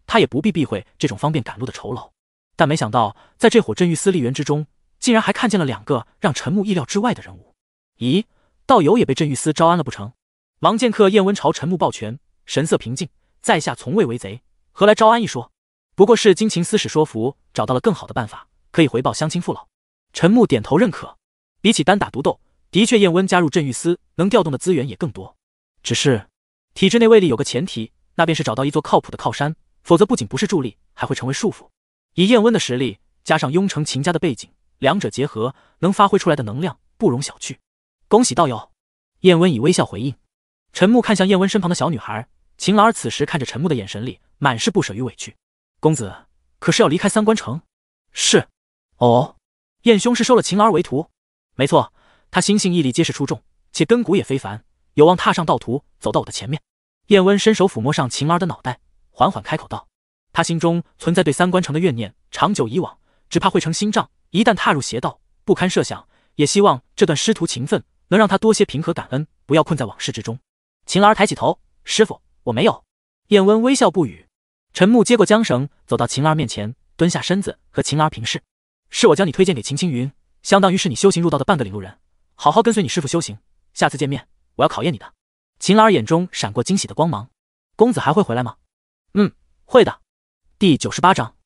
[SPEAKER 1] 他也不必避讳这种方便赶路的酬劳。但没想到在这伙镇域司吏员之中。竟然还看见了两个让陈木意料之外的人物。咦，道友也被镇狱司招安了不成？王剑客燕温朝陈木抱拳，神色平静：“在下从未为贼，何来招安一说？不过是金秦司使说服，找到了更好的办法，可以回报乡亲父老。”陈木点头认可。比起单打独斗，的确，燕温加入镇狱司能调动的资源也更多。只是，体制内位力有个前提，那便是找到一座靠谱的靠山，否则不仅不是助力，还会成为束缚。以燕温的实力，加上雍城秦家的背景。两者结合，能发挥出来的能量不容小觑。恭喜道友，燕温以微笑回应。陈木看向燕温身旁的小女孩晴儿，此时看着陈木的眼神里满是不舍与委屈。公子可是要离开三关城？是。哦，燕兄是收了晴儿为徒？没错，他心性毅力皆是出众，且根骨也非凡，有望踏上道途，走到我的前面。燕温伸手抚摸上晴儿的脑袋，缓缓开口道：“他心中存在对三关城的怨念，长久以往，只怕会成心障。”一旦踏入邪道，不堪设想。也希望这段师徒情分能让他多些平和感恩，不要困在往事之中。秦儿抬起头，师傅，我没有。燕温微笑不语。陈木接过缰绳，走到秦儿面前，蹲下身子，和秦儿平视：“是我将你推荐给秦青云，相当于是你修行入道的半个领路人。好好跟随你师傅修行，下次见面我要考验你。”的秦儿眼中闪过惊喜的光芒：“公子还会回来吗？”“嗯，会的。”第九十八章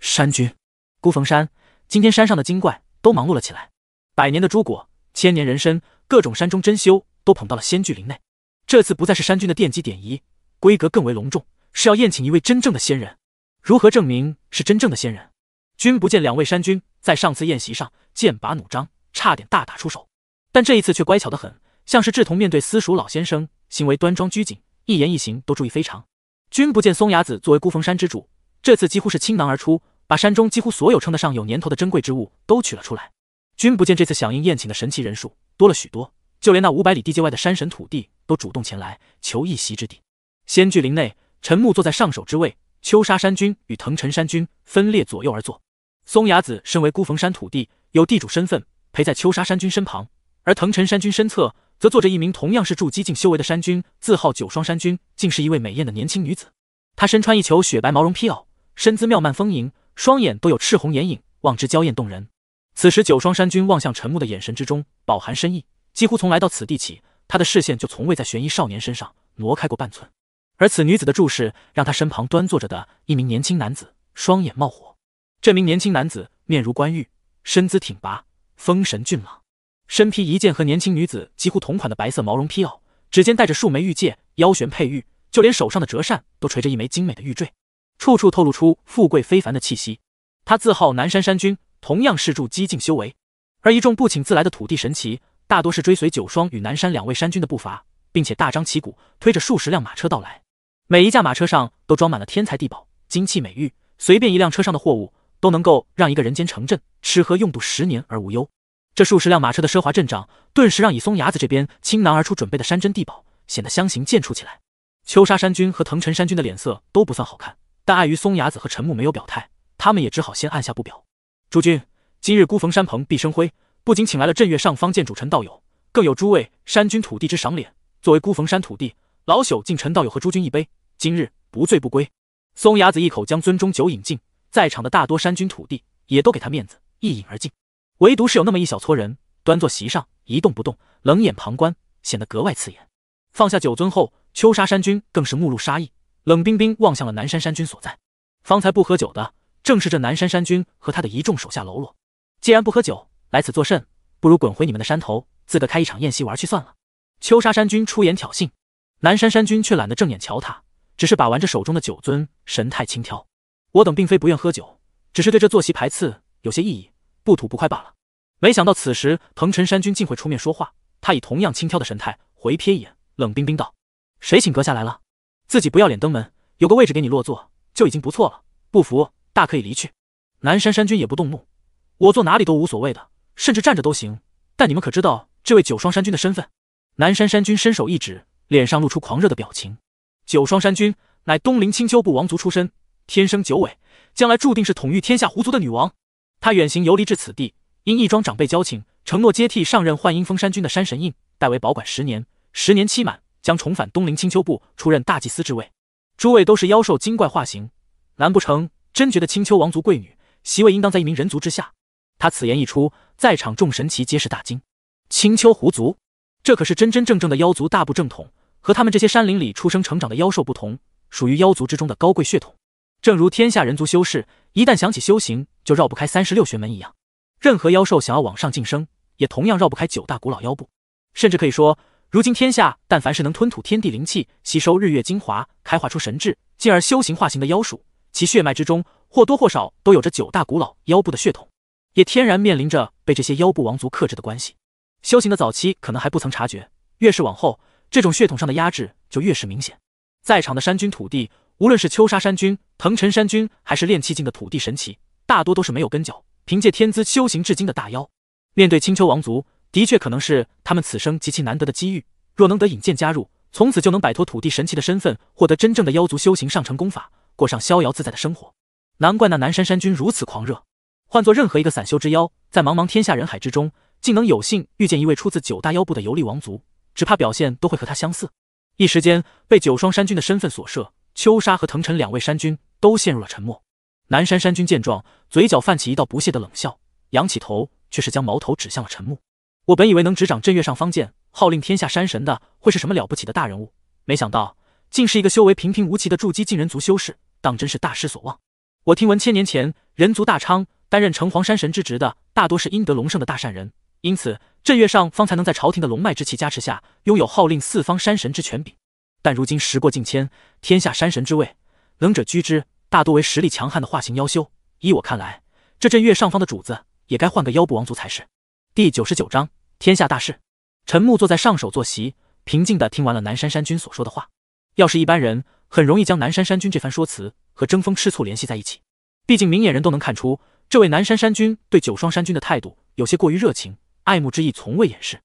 [SPEAKER 1] 山君孤峰山。今天山上的精怪都忙碌了起来，百年的朱果、千年人参、各种山中珍馐都捧到了仙聚林内。这次不再是山君的奠基典仪，规格更为隆重，是要宴请一位真正的仙人。如何证明是真正的仙人？君不见两位山君在上次宴席上剑拔弩张，差点大打出手，但这一次却乖巧得很，像是志同面对私塾老先生，行为端庄拘谨，一言一行都注意非常。君不见松雅子作为孤峰山之主，这次几乎是倾囊而出。把山中几乎所有称得上有年头的珍贵之物都取了出来。君不见，这次响应宴请的神奇人数多了许多，就连那五百里地界外的山神土地都主动前来求一席之地。仙聚林内，陈木坐在上首之位，秋沙山君与腾辰山君分列左右而坐。松雅子身为孤逢山土地，有地主身份，陪在秋沙山君身旁，而腾辰山君身侧则坐着一名同样是筑基境修为的山君，自号九霜山君，竟是一位美艳的年轻女子。她身穿一裘雪白毛绒披袄，身姿妙曼丰盈。双眼都有赤红眼影，望之娇艳动人。此时九霜山君望向陈木的眼神之中饱含深意，几乎从来到此地起，他的视线就从未在悬疑少年身上挪开过半寸。而此女子的注视，让他身旁端坐着的一名年轻男子双眼冒火。这名年轻男子面如冠玉，身姿挺拔，风神俊朗，身披一件和年轻女子几乎同款的白色毛绒披袄，指尖带着数枚玉戒，腰悬佩玉，就连手上的折扇都垂着一枚精美的玉坠。处处透露出富贵非凡的气息。他自号南山山君，同样是筑基境修为。而一众不请自来的土地神奇，大多是追随九霜与南山两位山君的步伐，并且大张旗鼓推着数十辆马车到来。每一架马车上都装满了天材地宝、金器美玉，随便一辆车上的货物，都能够让一个人间城镇吃喝用度十年而无忧。这数十辆马车的奢华阵仗，顿时让以松牙子这边倾囊而出准备的山珍地宝显得相形见绌起来。秋沙山君和腾城山君的脸色都不算好看。但碍于松雅子和陈木没有表态，他们也只好先按下不表。诸君，今日孤逢山鹏必生辉，不仅请来了镇岳上方见主陈道友，更有诸位山君土地之赏脸。作为孤逢山土地，老朽敬陈道友和诸君一杯，今日不醉不归。松雅子一口将尊中酒饮尽，在场的大多山君土地也都给他面子，一饮而尽。唯独是有那么一小撮人端坐席上一动不动，冷眼旁观，显得格外刺眼。放下酒樽后，秋沙山君更是目露杀意。冷冰冰望向了南山山君所在，方才不喝酒的正是这南山山君和他的一众手下喽啰。既然不喝酒，来此作甚？不如滚回你们的山头，自个开一场宴席玩去算了。秋沙山君出言挑衅，南山山君却懒得正眼瞧他，只是把玩着手中的酒樽，神态轻佻。我等并非不愿喝酒，只是对这坐席排次有些异议，不吐不快罢了。没想到此时彭城山君竟会出面说话，他以同样轻佻的神态回瞥一眼，冷冰冰道：“谁请阁下来了？”自己不要脸登门，有个位置给你落座就已经不错了。不服，大可以离去。南山山君也不动怒，我坐哪里都无所谓的，甚至站着都行。但你们可知道这位九双山君的身份？南山山君伸手一指，脸上露出狂热的表情。九双山君乃东陵青丘部王族出身，天生九尾，将来注定是统御天下狐族的女王。她远行游离至此地，因一桩长辈交情，承诺接替上任幻音峰山君的山神印，代为保管十年。十年期满。将重返东陵青丘部，出任大祭司之位。诸位都是妖兽精怪化形，难不成真觉得青丘王族贵女席位应当在一名人族之下？他此言一出，在场众神奇皆是大惊。青丘狐族，这可是真真正正的妖族大部正统，和他们这些山林里出生成长的妖兽不同，属于妖族之中的高贵血统。正如天下人族修士一旦想起修行，就绕不开三十六玄门一样，任何妖兽想要往上晋升，也同样绕不开九大古老妖部，甚至可以说。如今天下，但凡是能吞吐天地灵气、吸收日月精华、开化出神智，进而修行化形的妖术，其血脉之中或多或少都有着九大古老妖部的血统，也天然面临着被这些妖部王族克制的关系。修行的早期可能还不曾察觉，越是往后，这种血统上的压制就越是明显。在场的山君、土地，无论是秋沙山君、腾尘山君，还是炼气境的土地神奇，大多都是没有根脚、凭借天资修行至今的大妖。面对青丘王族。的确可能是他们此生极其难得的机遇，若能得引荐加入，从此就能摆脱土地神奇的身份，获得真正的妖族修行上乘功法，过上逍遥自在的生活。难怪那南山山君如此狂热，换做任何一个散修之妖，在茫茫天下人海之中，竟能有幸遇见一位出自九大妖部的游历王族，只怕表现都会和他相似。一时间，被九双山君的身份所慑，秋沙和腾晨两位山君都陷入了沉默。南山山君见状，嘴角泛起一道不屑的冷笑，扬起头，却是将矛头指向了陈木。我本以为能执掌镇岳上方剑，号令天下山神的会是什么了不起的大人物，没想到竟是一个修为平平无奇的筑基晋人族修士，当真是大失所望。我听闻千年前人族大昌担任城隍山神之职的大多是阴德隆盛的大善人，因此镇岳上方才能在朝廷的龙脉之气加持下，拥有号令四方山神之权柄。但如今时过境迁，天下山神之位，能者居之，大多为实力强悍的化形妖修。依我看来，这镇岳上方的主子也该换个妖部王族才是。第九十九章。天下大事，陈木坐在上首坐席，平静的听完了南山山君所说的话。要是一般人，很容易将南山山君这番说辞和争风吃醋联系在一起。毕竟明眼人都能看出，这位南山山君对九双山君的态度有些过于热情，爱慕之意从未掩饰。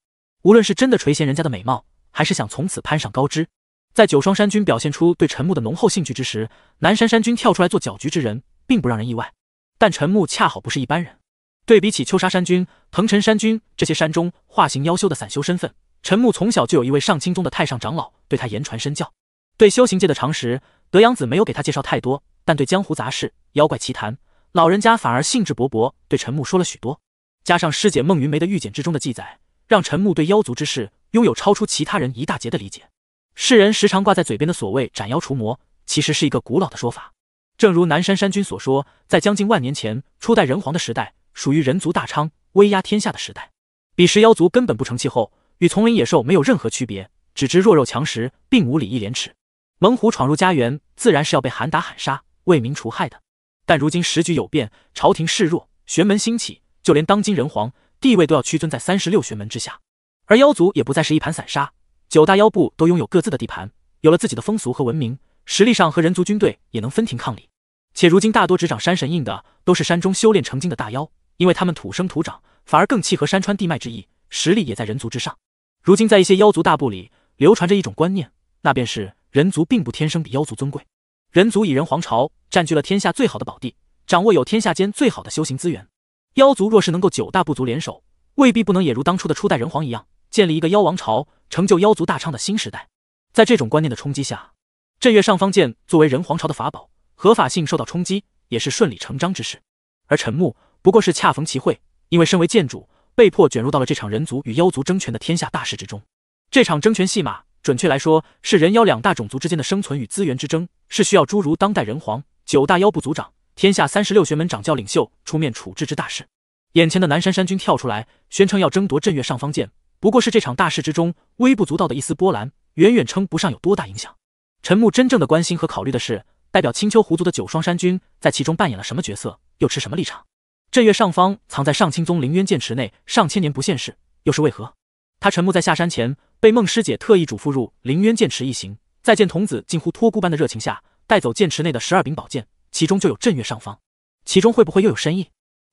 [SPEAKER 1] 无论是真的垂涎人家的美貌，还是想从此攀上高枝，在九双山君表现出对陈木的浓厚兴趣之时，南山山君跳出来做搅局之人，并不让人意外。但陈木恰好不是一般人。对比起秋沙山君、腾城山君这些山中化形妖修的散修身份，陈木从小就有一位上清宗的太上长老对他言传身教，对修行界的常识，德阳子没有给他介绍太多，但对江湖杂事、妖怪奇谈，老人家反而兴致勃勃对陈木说了许多。加上师姐孟云梅的预检之中的记载，让陈木对妖族之事拥有超出其他人一大截的理解。世人时常挂在嘴边的所谓斩妖除魔，其实是一个古老的说法。正如南山山君所说，在将近万年前初代人皇的时代。属于人族大昌、威压天下的时代，彼时妖族根本不成气候，与丛林野兽没有任何区别，只知弱肉强食，并无礼义廉耻。猛虎闯入家园，自然是要被喊打喊杀，为民除害的。但如今时局有变，朝廷势弱，玄门兴起，就连当今人皇地位都要屈尊在三十六玄门之下，而妖族也不再是一盘散沙，九大妖部都拥有各自的地盘，有了自己的风俗和文明，实力上和人族军队也能分庭抗礼，且如今大多执掌山神印的都是山中修炼成精的大妖。因为他们土生土长，反而更契合山川地脉之意，实力也在人族之上。如今在一些妖族大部里流传着一种观念，那便是人族并不天生比妖族尊贵。人族以人皇朝占据了天下最好的宝地，掌握有天下间最好的修行资源。妖族若是能够九大部族联手，未必不能也如当初的初代人皇一样，建立一个妖王朝，成就妖族大昌的新时代。在这种观念的冲击下，镇岳上方剑作为人皇朝的法宝，合法性受到冲击，也是顺理成章之事。而陈木。不过是恰逢其会，因为身为剑主，被迫卷入到了这场人族与妖族争权的天下大事之中。这场争权戏码，准确来说是人妖两大种族之间的生存与资源之争，是需要诸如当代人皇、九大妖部族长、天下三十六玄门掌教领袖出面处置之大事。眼前的南山山君跳出来，宣称要争夺镇岳上方剑，不过是这场大事之中微不足道的一丝波澜，远远称不上有多大影响。陈木真正的关心和考虑的是，代表青丘狐族的九双山君在其中扮演了什么角色，又持什么立场。镇岳上方藏在上清宗凌渊剑池内，上千年不现世，又是为何？他陈木在下山前，被孟师姐特意嘱咐入凌渊剑池一行，在见童子近乎托孤般的热情下，带走剑池内的十二柄宝剑，其中就有镇岳上方。其中会不会又有深意？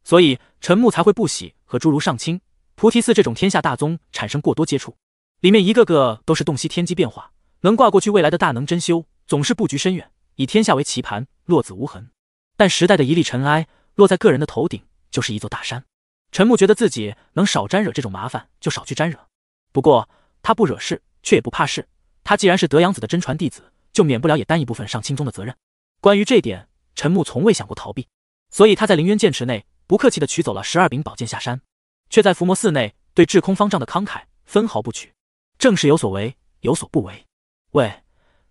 [SPEAKER 1] 所以陈木才会不喜和诸如上清、菩提寺这种天下大宗产生过多接触。里面一个个都是洞悉天机变化，能挂过去未来的大能真修，总是布局深远，以天下为棋盘，落子无痕。但时代的一粒尘埃，落在个人的头顶。就是一座大山，陈木觉得自己能少沾惹这种麻烦就少去沾惹。不过他不惹事，却也不怕事。他既然是德阳子的真传弟子，就免不了也担一部分上清宗的责任。关于这点，陈木从未想过逃避。所以他在凌渊剑池内不客气地取走了十二柄宝剑下山，却在伏魔寺内对制空方丈的慷慨分毫不取。正是有所为，有所不为。喂，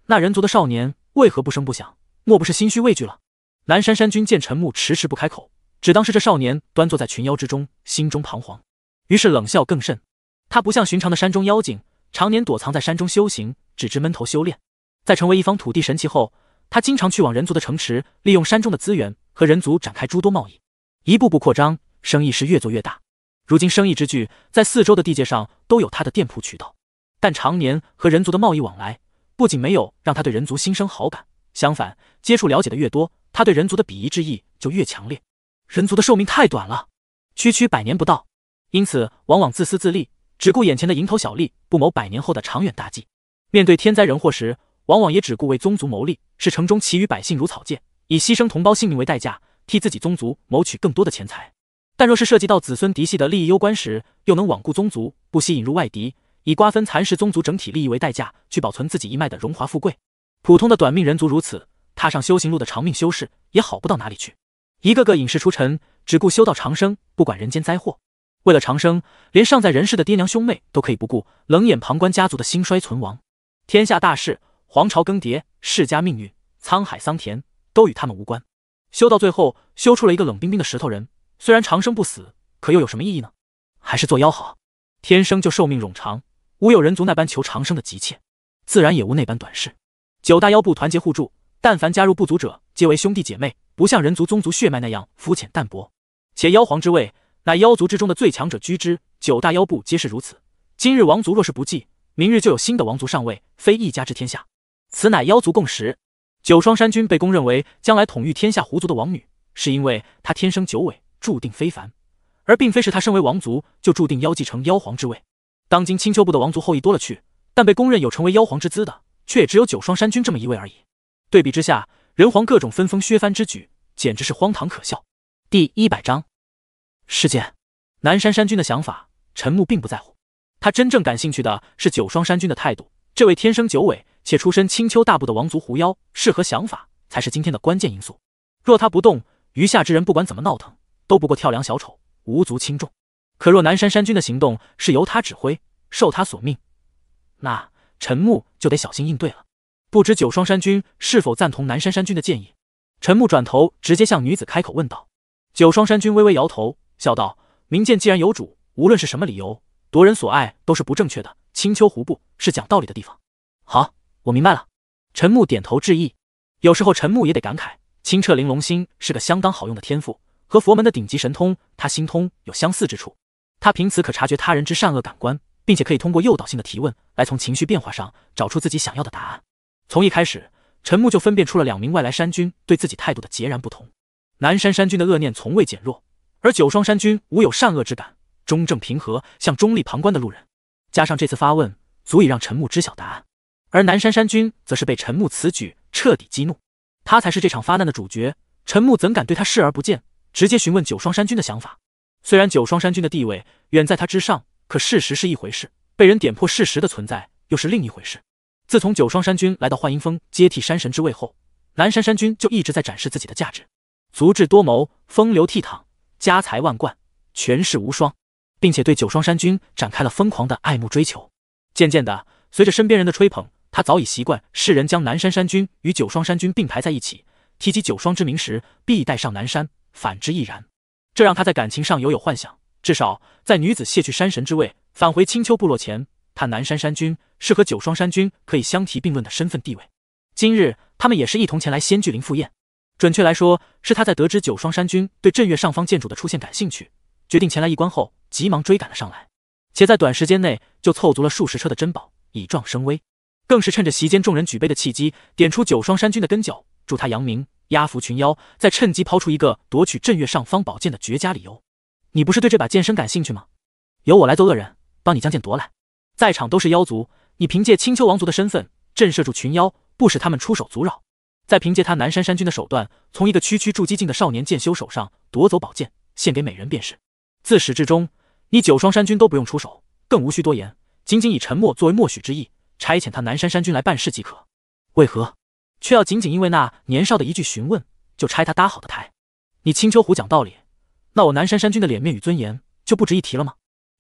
[SPEAKER 1] 那人族的少年为何不声不响？莫不是心虚畏惧了？南山山君见陈木迟迟不开口。只当是这少年端坐在群妖之中，心中彷徨。于是冷笑更甚。他不像寻常的山中妖精，常年躲藏在山中修行，只知闷头修炼。在成为一方土地神奇后，他经常去往人族的城池，利用山中的资源和人族展开诸多贸易，一步步扩张生意，是越做越大。如今生意之巨，在四周的地界上都有他的店铺渠道。但常年和人族的贸易往来，不仅没有让他对人族心生好感，相反，接触了解的越多，他对人族的鄙夷之意就越强烈。人族的寿命太短了，区区百年不到，因此往往自私自利，只顾眼前的蝇头小利，不谋百年后的长远大计。面对天灾人祸时，往往也只顾为宗族谋利，视城中其余百姓如草芥，以牺牲同胞性命为代价，替自己宗族谋取更多的钱财。但若是涉及到子孙嫡系的利益攸关时，又能罔顾宗族，不惜引入外敌，以瓜分蚕食宗族整体利益为代价，去保存自己一脉的荣华富贵。普通的短命人族如此，踏上修行路的长命修士也好不到哪里去。一个个隐世出尘，只顾修道长生，不管人间灾祸。为了长生，连尚在人世的爹娘兄妹都可以不顾，冷眼旁观家族的兴衰存亡。天下大事，皇朝更迭，世家命运，沧海桑田，都与他们无关。修到最后，修出了一个冷冰冰的石头人。虽然长生不死，可又有什么意义呢？还是做妖好，天生就寿命冗长，无有人族那般求长生的急切，自然也无那般短视。九大妖部团结互助，但凡加入部族者，皆为兄弟姐妹。不像人族宗族血脉那样肤浅淡薄，且妖皇之位乃妖族之中的最强者居之，九大妖部皆是如此。今日王族若是不济，明日就有新的王族上位，非一家之天下，此乃妖族共识。九双山君被公认为将来统御天下狐族的王女，是因为她天生九尾，注定非凡，而并非是她身为王族就注定妖继承妖皇之位。当今青丘部的王族后裔多了去，但被公认有成为妖皇之资的，却也只有九双山君这么一位而已。对比之下。人皇各种分封削藩之举，简直是荒唐可笑。第一百章事件，南山山君的想法，陈木并不在乎。他真正感兴趣的是九双山君的态度。这位天生九尾且出身青丘大部的王族狐妖是何想法，才是今天的关键因素。若他不动，余下之人不管怎么闹腾，都不过跳梁小丑，无足轻重。可若南山山君的行动是由他指挥，受他所命，那陈木就得小心应对了。不知九双山君是否赞同南山山君的建议？陈木转头直接向女子开口问道。九双山君微微摇头，笑道：“明剑既然有主，无论是什么理由夺人所爱都是不正确的。青丘湖部是讲道理的地方。”好，我明白了。陈木点头致意。有时候陈木也得感慨，清澈玲珑心是个相当好用的天赋，和佛门的顶级神通他心通有相似之处。他凭此可察觉他人之善恶感官，并且可以通过诱导性的提问来从情绪变化上找出自己想要的答案。从一开始，陈木就分辨出了两名外来山君对自己态度的截然不同。南山山君的恶念从未减弱，而九双山君无有善恶之感，中正平和，像中立旁观的路人。加上这次发问，足以让陈木知晓答案。而南山山君则是被陈木此举彻底激怒，他才是这场发难的主角。陈木怎敢对他视而不见，直接询问九双山君的想法？虽然九双山君的地位远在他之上，可事实是一回事，被人点破事实的存在又是另一回事。自从九双山君来到幻音峰接替山神之位后，南山山君就一直在展示自己的价值，足智多谋，风流倜傥，家财万贯，权势无双，并且对九双山君展开了疯狂的爱慕追求。渐渐的，随着身边人的吹捧，他早已习惯世人将南山山君与九双山君并排在一起，提及九双之名时必带上南山，反之亦然。这让他在感情上犹有幻想，至少在女子卸去山神之位返回青丘部落前。他南山山君是和九双山君可以相提并论的身份地位，今日他们也是一同前来仙聚林赴宴。准确来说，是他在得知九双山君对镇岳上方剑主的出现感兴趣，决定前来一观后，急忙追赶了上来，且在短时间内就凑足了数十车的珍宝，以壮声威。更是趁着席间众人举杯的契机，点出九双山君的跟脚，助他扬名，压服群妖，再趁机抛出一个夺取镇岳上方宝剑的绝佳理由。你不是对这把剑身感兴趣吗？由我来做恶人，帮你将剑夺来。在场都是妖族，你凭借青丘王族的身份震慑住群妖，不使他们出手阻扰；再凭借他南山山君的手段，从一个区区筑基境的少年剑修手上夺走宝剑，献给美人便是。自始至终，你九双山君都不用出手，更无需多言，仅仅以沉默作为默许之意，差遣他南山山君来办事即可。为何却要仅仅因为那年少的一句询问，就拆他搭好的台？你青丘狐讲道理，那我南山山君的脸面与尊严就不值一提了吗？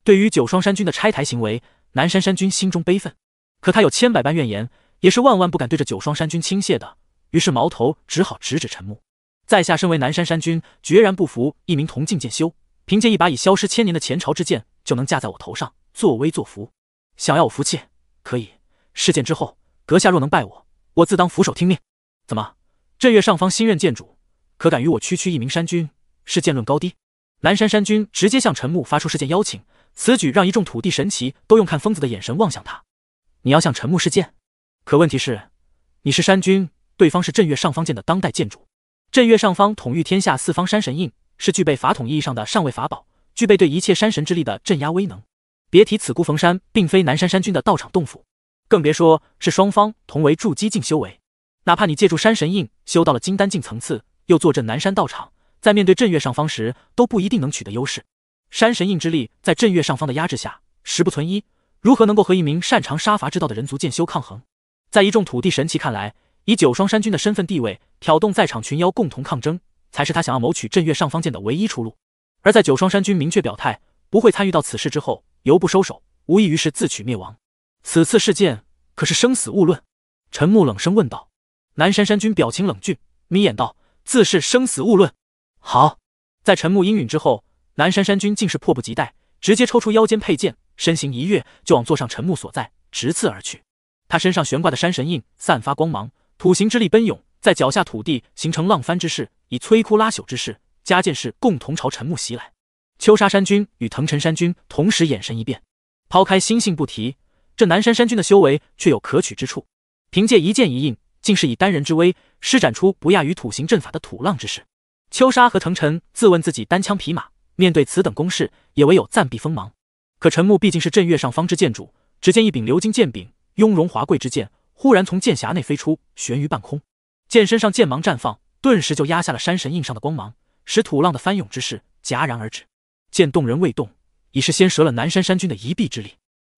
[SPEAKER 1] 对于九双山君的拆台行为。南山山君心中悲愤，可他有千百般怨言，也是万万不敢对着九双山君倾泻的。于是矛头只好直指陈木。在下身为南山山君，决然不服一名铜镜剑修，凭借一把已消失千年的前朝之剑就能架在我头上作威作福，想要我服气？可以。事件之后，阁下若能拜我，我自当俯首听命。怎么？镇岳上方新任剑主，可敢与我区区一名山君是剑论高低？南山山君直接向陈木发出事件邀请。此举让一众土地神奇都用看疯子的眼神望向他。你要向陈木试剑？可问题是，你是山君，对方是镇月上方剑的当代剑主，镇月上方统御天下四方山神印是具备法统意义上的上位法宝，具备对一切山神之力的镇压威能。别提此孤峰山并非南山山君的道场洞府，更别说是双方同为筑基境修为，哪怕你借助山神印修到了金丹境层次，又坐镇南山道场，在面对镇月上方时，都不一定能取得优势。山神印之力在镇岳上方的压制下，实不存一，如何能够和一名擅长杀伐之道的人族剑修抗衡？在一众土地神祇看来，以九双山君的身份地位，挑动在场群妖共同抗争，才是他想要谋取镇岳上方剑的唯一出路。而在九双山君明确表态不会参与到此事之后，犹不收手，无异于是自取灭亡。此次事件可是生死勿论。陈木冷声问道。南山山君表情冷峻，眯眼道：“自是生死勿论。”好，在陈木应允之后。南山山君竟是迫不及待，直接抽出腰间佩剑，身形一跃就往座上沉木所在直刺而去。他身上悬挂的山神印散发光芒，土行之力奔涌，在脚下土地形成浪翻之势，以摧枯拉朽之势加剑势共同朝沉木袭来。秋沙山君与腾尘山君同时眼神一变，抛开心性不提，这南山山君的修为却有可取之处，凭借一剑一印，竟是以单人之威施展出不亚于土行阵法的土浪之势。秋沙和腾尘自问自己单枪匹马。面对此等攻势，也唯有暂避锋芒。可陈木毕竟是镇岳上方之剑主，只见一柄鎏金剑柄、雍容华贵之剑，忽然从剑匣内飞出，悬于半空。剑身上剑芒绽放，顿时就压下了山神印上的光芒，使土浪的翻涌之势戛然而止。剑动人未动，已是先折了南山山君的一臂之力。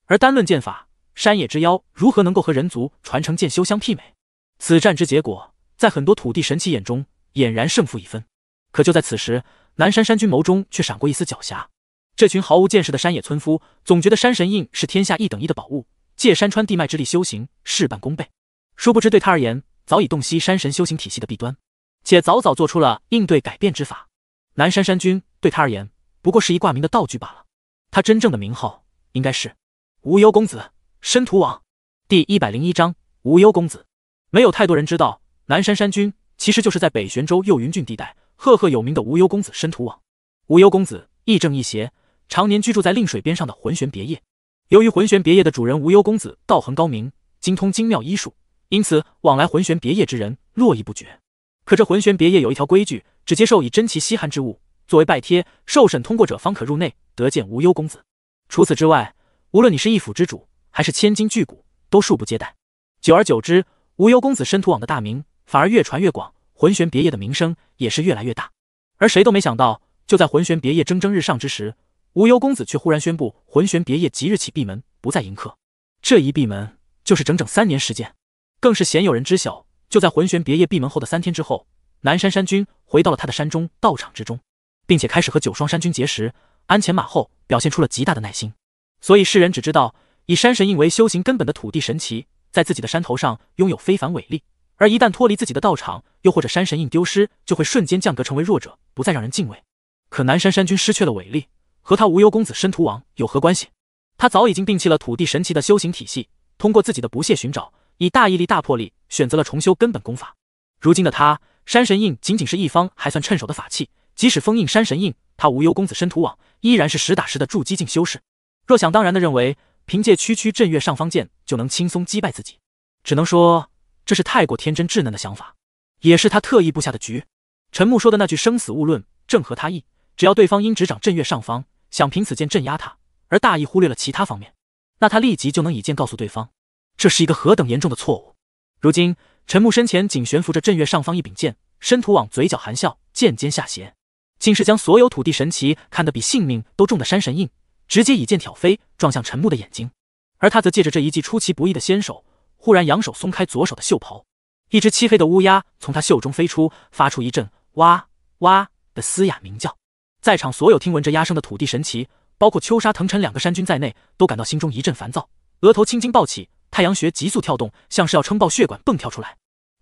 [SPEAKER 1] 而单论剑法，山野之妖如何能够和人族传承剑修相媲美？此战之结果，在很多土地神奇眼中，俨然胜负已分。可就在此时。南山山君眸中却闪过一丝狡黠。这群毫无见识的山野村夫，总觉得山神印是天下一等一的宝物，借山川地脉之力修行，事半功倍。殊不知，对他而言，早已洞悉山神修行体系的弊端，且早早做出了应对改变之法。南山山君对他而言，不过是一挂名的道具罢了。他真正的名号，应该是无忧公子申屠王。第一百零一章无忧公子，没有太多人知道，南山山君其实就是在北玄州右云郡地带。赫赫有名的无忧公子申屠网，无忧公子亦正亦邪，常年居住在令水边上的魂玄别业。由于魂玄别业的主人无忧公子道行高明，精通精妙医术，因此往来魂玄别业之人络绎不绝。可这魂玄别业有一条规矩，只接受以珍奇稀罕之物作为拜贴，受审通过者方可入内得见无忧公子。除此之外，无论你是一府之主，还是千金巨贾，都恕不接待。久而久之，无忧公子申屠网的大名反而越传越广。魂玄别业的名声也是越来越大，而谁都没想到，就在魂玄别业蒸蒸日上之时，无忧公子却忽然宣布魂玄别业即日起闭门，不再迎客。这一闭门就是整整三年时间，更是鲜有人知晓。就在魂玄别业闭门后的三天之后，南山山君回到了他的山中道场之中，并且开始和九双山君结识，鞍前马后，表现出了极大的耐心。所以世人只知道，以山神印为修行根本的土地神奇，在自己的山头上拥有非凡伟力。而一旦脱离自己的道场，又或者山神印丢失，就会瞬间降格成为弱者，不再让人敬畏。可南山山君失去了伟力，和他无忧公子申屠王有何关系？他早已经摒弃了土地神奇的修行体系，通过自己的不懈寻找，以大毅力、大魄力，选择了重修根本功法。如今的他，山神印仅仅是一方还算趁手的法器，即使封印山神印，他无忧公子申屠王依然是实打实的筑基境修士。若想当然的认为凭借区区镇岳上方剑就能轻松击败自己，只能说。这是太过天真稚嫩的想法，也是他特意布下的局。陈木说的那句“生死勿论”正合他意。只要对方因执掌镇岳上方，想凭此剑镇压他，而大意忽略了其他方面，那他立即就能以剑告诉对方，这是一个何等严重的错误。如今，陈木身前仅悬浮着镇岳上方一柄剑，申屠往嘴角含笑，剑尖下斜，竟是将所有土地神奇看得比性命都重的山神印，直接以剑挑飞，撞向陈木的眼睛，而他则借着这一记出其不意的先手。忽然扬手松开左手的袖袍，一只漆黑的乌鸦从他袖中飞出，发出一阵哇哇的嘶哑鸣叫。在场所有听闻这鸦声的土地神奇，包括秋沙、藤尘两个山君在内，都感到心中一阵烦躁，额头青筋暴起，太阳穴急速跳动，像是要撑爆血管蹦跳出来。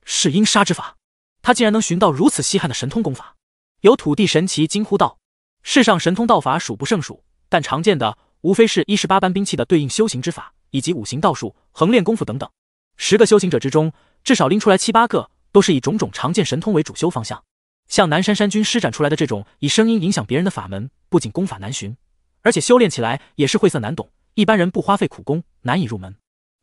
[SPEAKER 1] 是阴杀之法，他竟然能寻到如此稀罕的神通功法！有土地神奇惊呼道：“世上神通道法数不胜数，但常见的无非是一十八般兵器的对应修行之法，以及五行道术、横练功夫等等。”十个修行者之中，至少拎出来七八个都是以种种常见神通为主修方向。像南山山君施展出来的这种以声音影响别人的法门，不仅功法难寻，而且修炼起来也是晦涩难懂，一般人不花费苦功难以入门。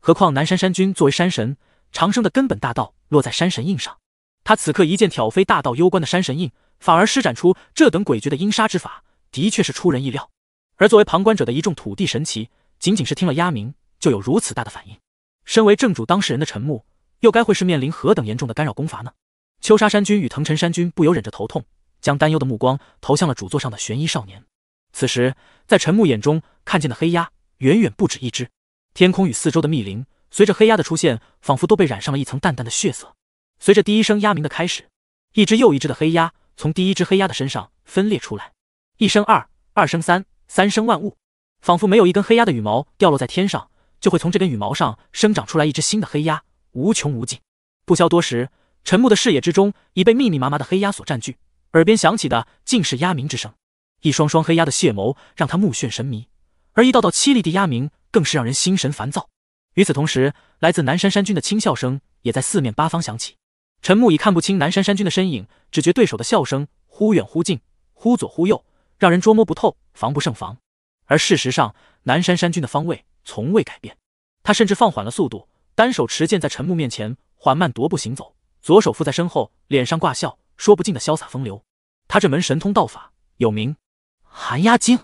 [SPEAKER 1] 何况南山山君作为山神，长生的根本大道落在山神印上，他此刻一剑挑飞大道攸关的山神印，反而施展出这等诡谲的阴杀之法，的确是出人意料。而作为旁观者的一众土地神奇，仅仅是听了鸦鸣，就有如此大的反应。身为正主当事人的陈木，又该会是面临何等严重的干扰攻伐呢？秋沙山君与腾尘山君不由忍着头痛，将担忧的目光投向了主座上的玄衣少年。此时，在陈木眼中看见的黑鸦远远不止一只。天空与四周的密林，随着黑鸦的出现，仿佛都被染上了一层淡淡的血色。随着第一声鸦鸣的开始，一只又一只的黑鸦从第一只黑鸦的身上分裂出来，一声二，二声三，三声万物，仿佛没有一根黑鸦的羽毛掉落在天上。就会从这根羽毛上生长出来一只新的黑鸦，无穷无尽。不消多时，陈木的视野之中已被密密麻麻的黑鸦所占据，耳边响起的尽是鸦鸣之声。一双双黑鸦的血眸让他目眩神迷，而一道道凄厉的鸦鸣更是让人心神烦躁。与此同时，来自南山山君的轻笑声也在四面八方响起。陈木已看不清南山山君的身影，只觉对手的笑声忽远忽近，忽左忽右，让人捉摸不透，防不胜防。而事实上，南山山君的方位……从未改变，他甚至放缓了速度，单手持剑在陈木面前缓慢踱步行走，左手附在身后，脸上挂笑，说不尽的潇洒风流。他这门神通道法有名《寒鸦经》，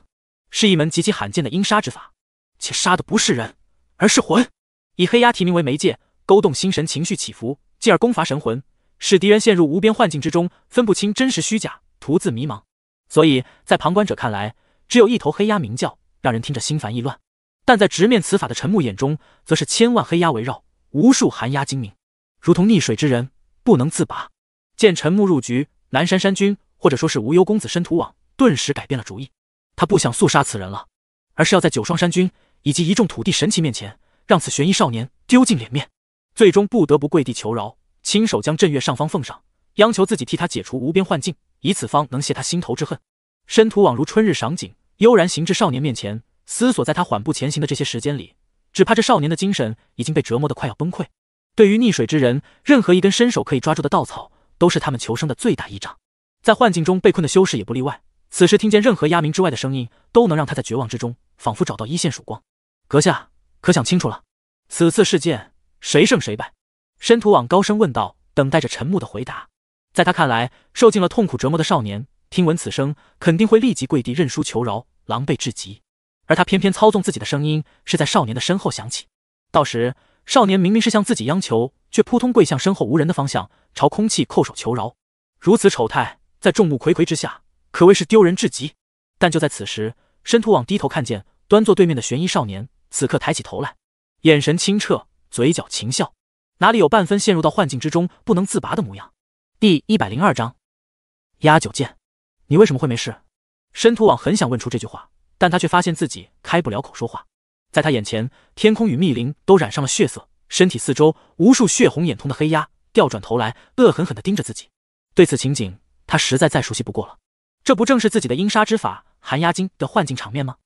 [SPEAKER 1] 是一门极其罕见的阴杀之法，且杀的不是人，而是魂。以黑鸦提名为媒介，勾动心神情绪起伏，进而攻伐神魂，使敌人陷入无边幻境之中，分不清真实虚假，徒自迷茫。所以在旁观者看来，只有一头黑鸦鸣叫，让人听着心烦意乱。但在直面此法的陈木眼中，则是千万黑鸦围绕，无数寒鸦精明，如同溺水之人不能自拔。见陈木入局，南山山君或者说是无忧公子申屠网，顿时改变了主意。他不想速杀此人了，而是要在九霜山君以及一众土地神奇面前，让此悬疑少年丢尽脸面，最终不得不跪地求饶，亲手将镇月上方奉上，央求自己替他解除无边幻境，以此方能泄他心头之恨。申屠网如春日赏景，悠然行至少年面前。思索，在他缓步前行的这些时间里，只怕这少年的精神已经被折磨得快要崩溃。对于溺水之人，任何一根伸手可以抓住的稻草，都是他们求生的最大依仗。在幻境中被困的修士也不例外。此时听见任何压鸣之外的声音，都能让他在绝望之中，仿佛找到一线曙光。阁下可想清楚了，此次事件谁胜谁败？申屠网高声问道，等待着陈木的回答。在他看来，受尽了痛苦折磨的少年，听闻此声，肯定会立即跪地认输求饶，狼狈至极。而他偏偏操纵自己的声音是在少年的身后响起，到时少年明明是向自己央求，却扑通跪向身后无人的方向，朝空气叩首求饶，如此丑态在众目睽睽之下可谓是丢人至极。但就在此时，申屠往低头看见端坐对面的玄疑少年，此刻抬起头来，眼神清澈，嘴角噙笑，哪里有半分陷入到幻境之中不能自拔的模样？第一百零二章，压九剑，你为什么会没事？申屠往很想问出这句话。但他却发现自己开不了口说话，在他眼前，天空与密林都染上了血色，身体四周无数血红眼瞳的黑鸦调转头来，恶狠狠地盯着自己。对此情景，他实在再熟悉不过了，这不正是自己的阴杀之法寒鸦经的幻境场面吗？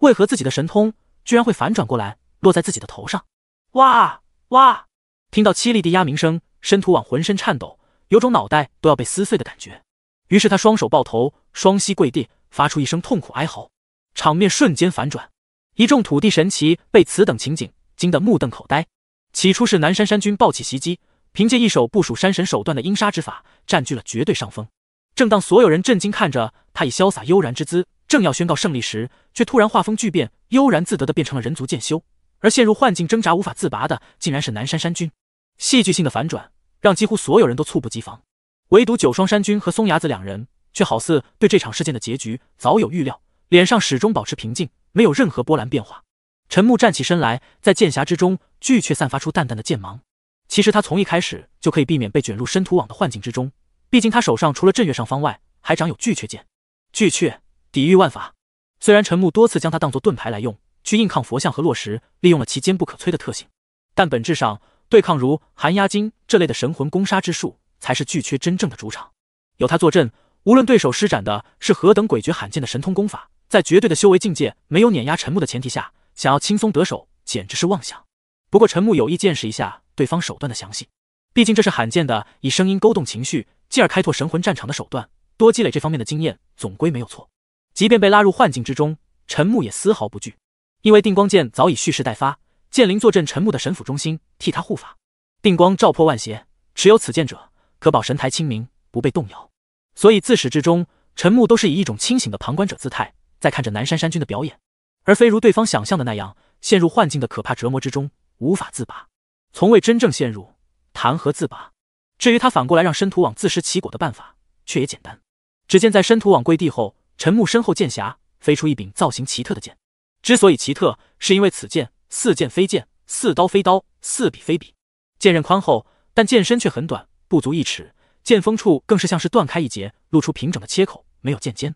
[SPEAKER 1] 为何自己的神通居然会反转过来，落在自己的头上？哇哇！听到凄厉的鸦鸣声，申屠网浑身颤抖，有种脑袋都要被撕碎的感觉。于是他双手抱头，双膝跪地，发出一声痛苦哀嚎。场面瞬间反转，一众土地神奇被此等情景惊得目瞪口呆。起初是南山山君暴起袭击，凭借一手部署山神手段的阴杀之法占据了绝对上风。正当所有人震惊看着他以潇洒悠然之姿正要宣告胜利时，却突然画风巨变，悠然自得的变成了人族剑修，而陷入幻境挣扎无法自拔的竟然是南山山君。戏剧性的反转让几乎所有人都猝不及防，唯独九双山君和松牙子两人却好似对这场事件的结局早有预料。脸上始终保持平静，没有任何波澜变化。陈木站起身来，在剑匣之中，巨阙散发出淡淡的剑芒。其实他从一开始就可以避免被卷入申屠网的幻境之中，毕竟他手上除了镇岳上方外，还长有巨阙剑。巨阙抵御万法，虽然陈木多次将它当作盾牌来用，去硬抗佛像和落石，利用了其坚不可摧的特性，但本质上，对抗如寒鸦金这类的神魂攻杀之术，才是巨阙真正的主场。有他坐镇，无论对手施展的是何等诡谲罕见的神通功法。在绝对的修为境界没有碾压陈木的前提下，想要轻松得手简直是妄想。不过陈木有意见识一下对方手段的详细，毕竟这是罕见的以声音勾动情绪，进而开拓神魂战场的手段。多积累这方面的经验，总归没有错。即便被拉入幻境之中，陈木也丝毫不惧，因为定光剑早已蓄势待发，剑灵坐镇陈木的神府中心，替他护法。定光照破万邪，持有此剑者可保神台清明，不被动摇。所以自始至终，陈木都是以一种清醒的旁观者姿态。在看着南山山君的表演，而非如对方想象的那样陷入幻境的可怕折磨之中无法自拔，从未真正陷入，谈何自拔？至于他反过来让申屠网自食其果的办法，却也简单。只见在申屠网跪地后，陈木身后剑匣飞出一柄造型奇特的剑。之所以奇特，是因为此剑似剑非剑，似刀非刀，似笔非笔。剑刃宽厚，但剑身却很短，不足一尺。剑锋处更是像是断开一截，露出平整的切口，没有剑尖。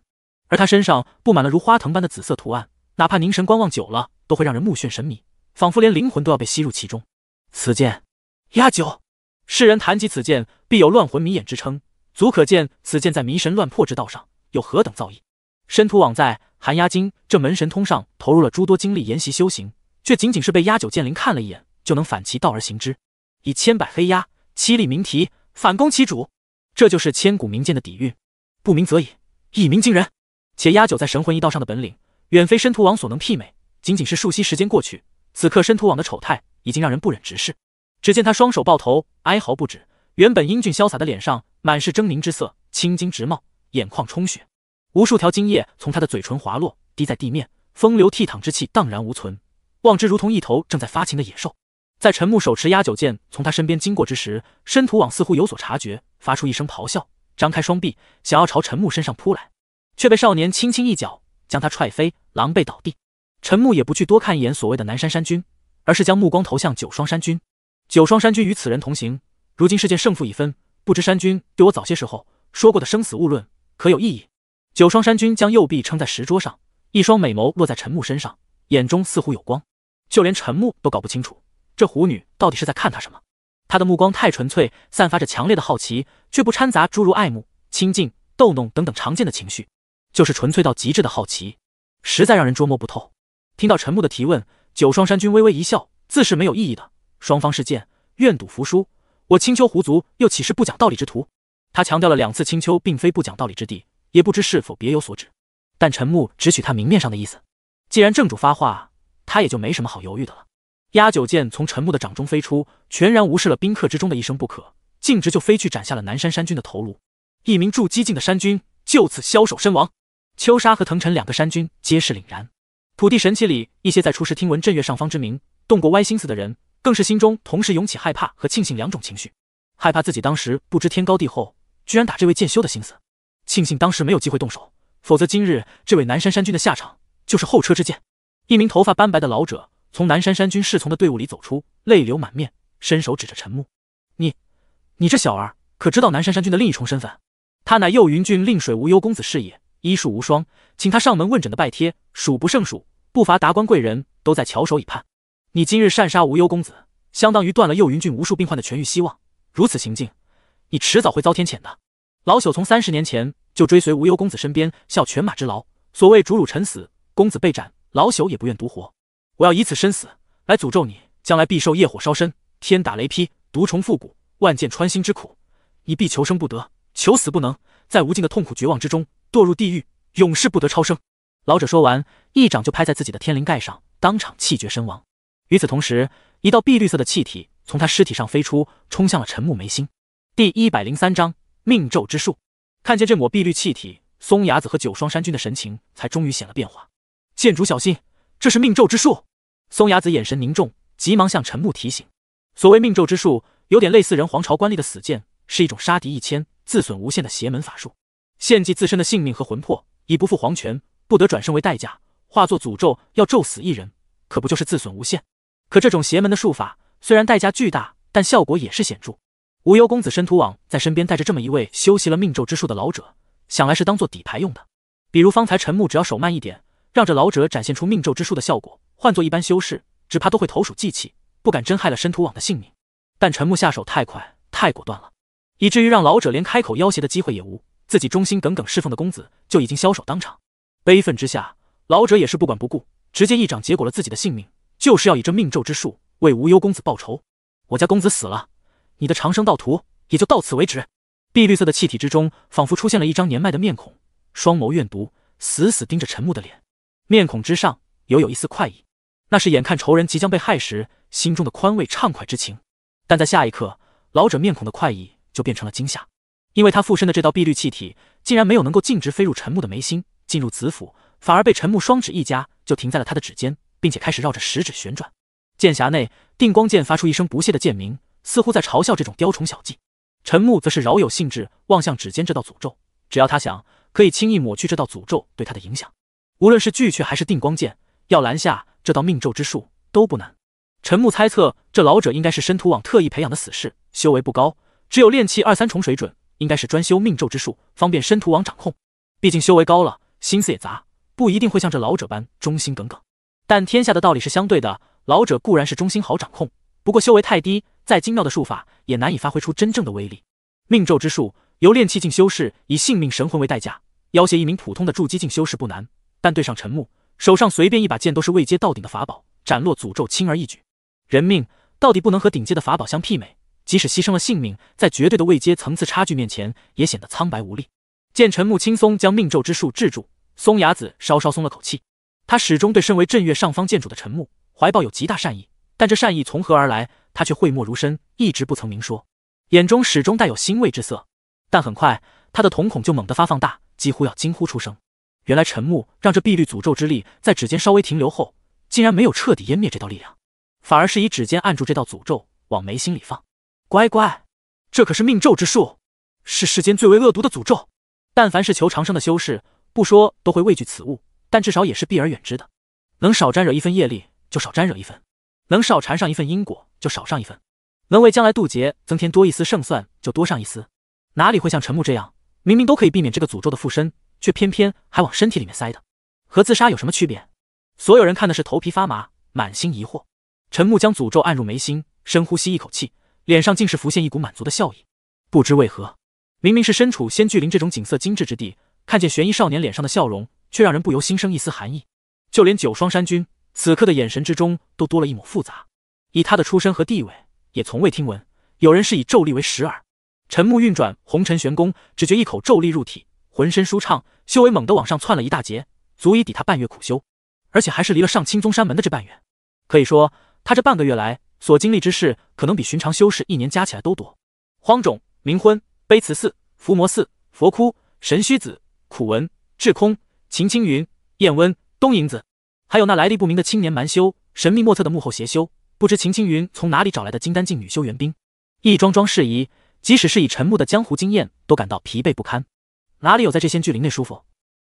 [SPEAKER 1] 而他身上布满了如花藤般的紫色图案，哪怕凝神观望久了，都会让人目眩神迷，仿佛连灵魂都要被吸入其中。此剑，压九。世人谈及此剑，必有乱魂迷眼之称，足可见此剑在迷神乱魄之道上有何等造诣。申屠网在寒鸦经这门神通上投入了诸多精力研习修行，却仅仅是被压九剑灵看了一眼，就能反其道而行之，以千百黑鸦七力名题，反攻其主。这就是千古名剑的底蕴，不鸣则已，一鸣惊人。且压九在神魂一道上的本领，远非申屠王所能媲美。仅仅是数息时间过去，此刻申屠王的丑态已经让人不忍直视。只见他双手抱头，哀嚎不止。原本英俊潇洒的脸上满是狰狞之色，青筋直冒，眼眶充血，无数条精液从他的嘴唇滑落，滴在地面，风流倜傥之气荡然无存，望之如同一头正在发情的野兽。在陈木手持压九剑从他身边经过之时，申屠王似乎有所察觉，发出一声咆哮，张开双臂，想要朝陈木身上扑来。却被少年轻轻一脚将他踹飞，狼狈倒地。陈木也不去多看一眼所谓的南山山君，而是将目光投向九双山君。九双山君与此人同行，如今是见胜负已分，不知山君对我早些时候说过的生死勿论可有异议？九双山君将右臂撑在石桌上，一双美眸落在陈木身上，眼中似乎有光，就连陈木都搞不清楚这狐女到底是在看他什么。他的目光太纯粹，散发着强烈的好奇，却不掺杂诸如爱慕、亲近、逗弄等等常见的情绪。就是纯粹到极致的好奇，实在让人捉摸不透。听到陈木的提问，九双山君微微一笑，自是没有异议的。双方是剑，愿赌服输。我青丘狐族又岂是不讲道理之徒？他强调了两次，青丘并非不讲道理之地，也不知是否别有所指。但陈木只许他明面上的意思。既然正主发话，他也就没什么好犹豫的了。压九剑从陈木的掌中飞出，全然无视了宾客之中的一声不可，径直就飞去斩下了南山山君的头颅。一名筑基境的山君就此枭首身亡。秋沙和腾尘两个山君皆是凛然，土地神奇里一些在初时听闻镇岳上方之名，动过歪心思的人，更是心中同时涌起害怕和庆幸两种情绪。害怕自己当时不知天高地厚，居然打这位剑修的心思；庆幸当时没有机会动手，否则今日这位南山山君的下场就是后车之鉴。一名头发斑白的老者从南山山君侍从的队伍里走出，泪流满面，伸手指着陈木：“你，你这小儿，可知道南山山君的另一重身份？他乃右云郡令水无忧公子是也。”医术无双，请他上门问诊的拜帖数不胜数，不乏达官贵人都在翘首以盼。你今日擅杀无忧公子，相当于断了右云郡无数病患的痊愈希望。如此行径，你迟早会遭天谴的。老朽从三十年前就追随无忧公子身边，效犬马之劳。所谓主辱臣死，公子被斩，老朽也不愿独活。我要以此身死来诅咒你，将来必受业火烧身、天打雷劈、毒虫附骨、万箭穿心之苦，你必求生不得，求死不能，在无尽的痛苦绝望之中。堕入地狱，永世不得超生。老者说完，一掌就拍在自己的天灵盖上，当场气绝身亡。与此同时，一道碧绿色的气体从他尸体上飞出，冲向了陈木眉心。第一百零三章命咒之术。看见这抹碧绿气体，松牙子和九双山君的神情才终于显了变化。剑主小心，这是命咒之术。松牙子眼神凝重，急忙向陈木提醒：所谓命咒之术，有点类似人皇朝官吏的死剑，是一种杀敌一千，自损无限的邪门法术。献祭自身的性命和魂魄，以不复黄泉，不得转生为代价，化作诅咒，要咒死一人，可不就是自损无限？可这种邪门的术法，虽然代价巨大，但效果也是显著。无忧公子申屠网在身边带着这么一位修习了命咒之术的老者，想来是当做底牌用的。比如方才陈木只要手慢一点，让这老者展现出命咒之术的效果，换做一般修士，只怕都会投鼠忌器，不敢真害了申屠网的性命。但陈木下手太快，太果断了，以至于让老者连开口要挟的机会也无。自己忠心耿耿侍奉的公子就已经消首当场，悲愤之下，老者也是不管不顾，直接一掌结果了自己的性命，就是要以这命咒之术为无忧公子报仇。我家公子死了，你的长生道徒也就到此为止。碧绿色的气体之中，仿佛出现了一张年迈的面孔，双眸怨毒，死死盯着陈木的脸，面孔之上犹有一丝快意，那是眼看仇人即将被害时心中的宽慰畅快之情。但在下一刻，老者面孔的快意就变成了惊吓。因为他附身的这道碧绿气体竟然没有能够径直飞入陈木的眉心，进入子府，反而被陈木双指一夹，就停在了他的指尖，并且开始绕着食指旋转。剑匣内，定光剑发出一声不屑的剑鸣，似乎在嘲笑这种雕虫小技。陈木则是饶有兴致望向指尖这道诅咒，只要他想，可以轻易抹去这道诅咒对他的影响。无论是巨阙还是定光剑，要拦下这道命咒之术都不难。陈木猜测，这老者应该是申屠网特意培养的死士，修为不高，只有炼气二三重水准。应该是专修命咒之术，方便申屠王掌控。毕竟修为高了，心思也杂，不一定会像这老者般忠心耿耿。但天下的道理是相对的，老者固然是忠心好掌控，不过修为太低，再精妙的术法也难以发挥出真正的威力。命咒之术由炼气境修士以性命神魂为代价要挟一名普通的筑基境修士不难，但对上陈木，手上随便一把剑都是未阶到顶的法宝，斩落诅咒轻而易举。人命到底不能和顶阶的法宝相媲美。即使牺牲了性命，在绝对的位阶层次差距面前，也显得苍白无力。见陈木轻松将命咒之术制住，松雅子稍稍松了口气。他始终对身为镇岳上方剑主的陈木怀抱有极大善意，但这善意从何而来，他却讳莫如深，一直不曾明说。眼中始终带有欣慰之色，但很快，他的瞳孔就猛地发放大，几乎要惊呼出声。原来陈木让这碧绿诅咒之力在指尖稍微停留后，竟然没有彻底湮灭这道力量，反而是以指尖按住这道诅咒，往眉心里放。乖乖，这可是命咒之术，是世间最为恶毒的诅咒。但凡是求长生的修士，不说都会畏惧此物，但至少也是避而远之的。能少沾惹一分业力就少沾惹一分，能少缠上一份因果就少上一份，能为将来渡劫增添多一丝胜算就多上一丝。哪里会像陈木这样，明明都可以避免这个诅咒的附身，却偏偏还往身体里面塞的，和自杀有什么区别？所有人看的是头皮发麻，满心疑惑。陈木将诅咒按入眉心，深呼吸一口气。脸上竟是浮现一股满足的笑意，不知为何，明明是身处仙聚林这种景色精致之地，看见玄衣少年脸上的笑容，却让人不由心生一丝寒意。就连九霜山君此刻的眼神之中，都多了一抹复杂。以他的出身和地位，也从未听闻有人是以咒力为食耳。陈木运转红尘玄功，只觉一口咒力入体，浑身舒畅，修为猛地往上窜了一大截，足以抵他半月苦修，而且还是离了上清宗山门的这半月。可以说，他这半个月来。所经历之事，可能比寻常修士一年加起来都多。荒冢、冥婚、悲慈寺、伏魔寺、佛窟、神虚子、苦文、智空、秦青云、燕温、东瀛子，还有那来历不明的青年蛮修、神秘莫测的幕后邪修，不知秦青云从哪里找来的金丹境女修援兵，一桩桩事宜，即使是以陈木的江湖经验，都感到疲惫不堪，哪里有在这仙巨林内舒服？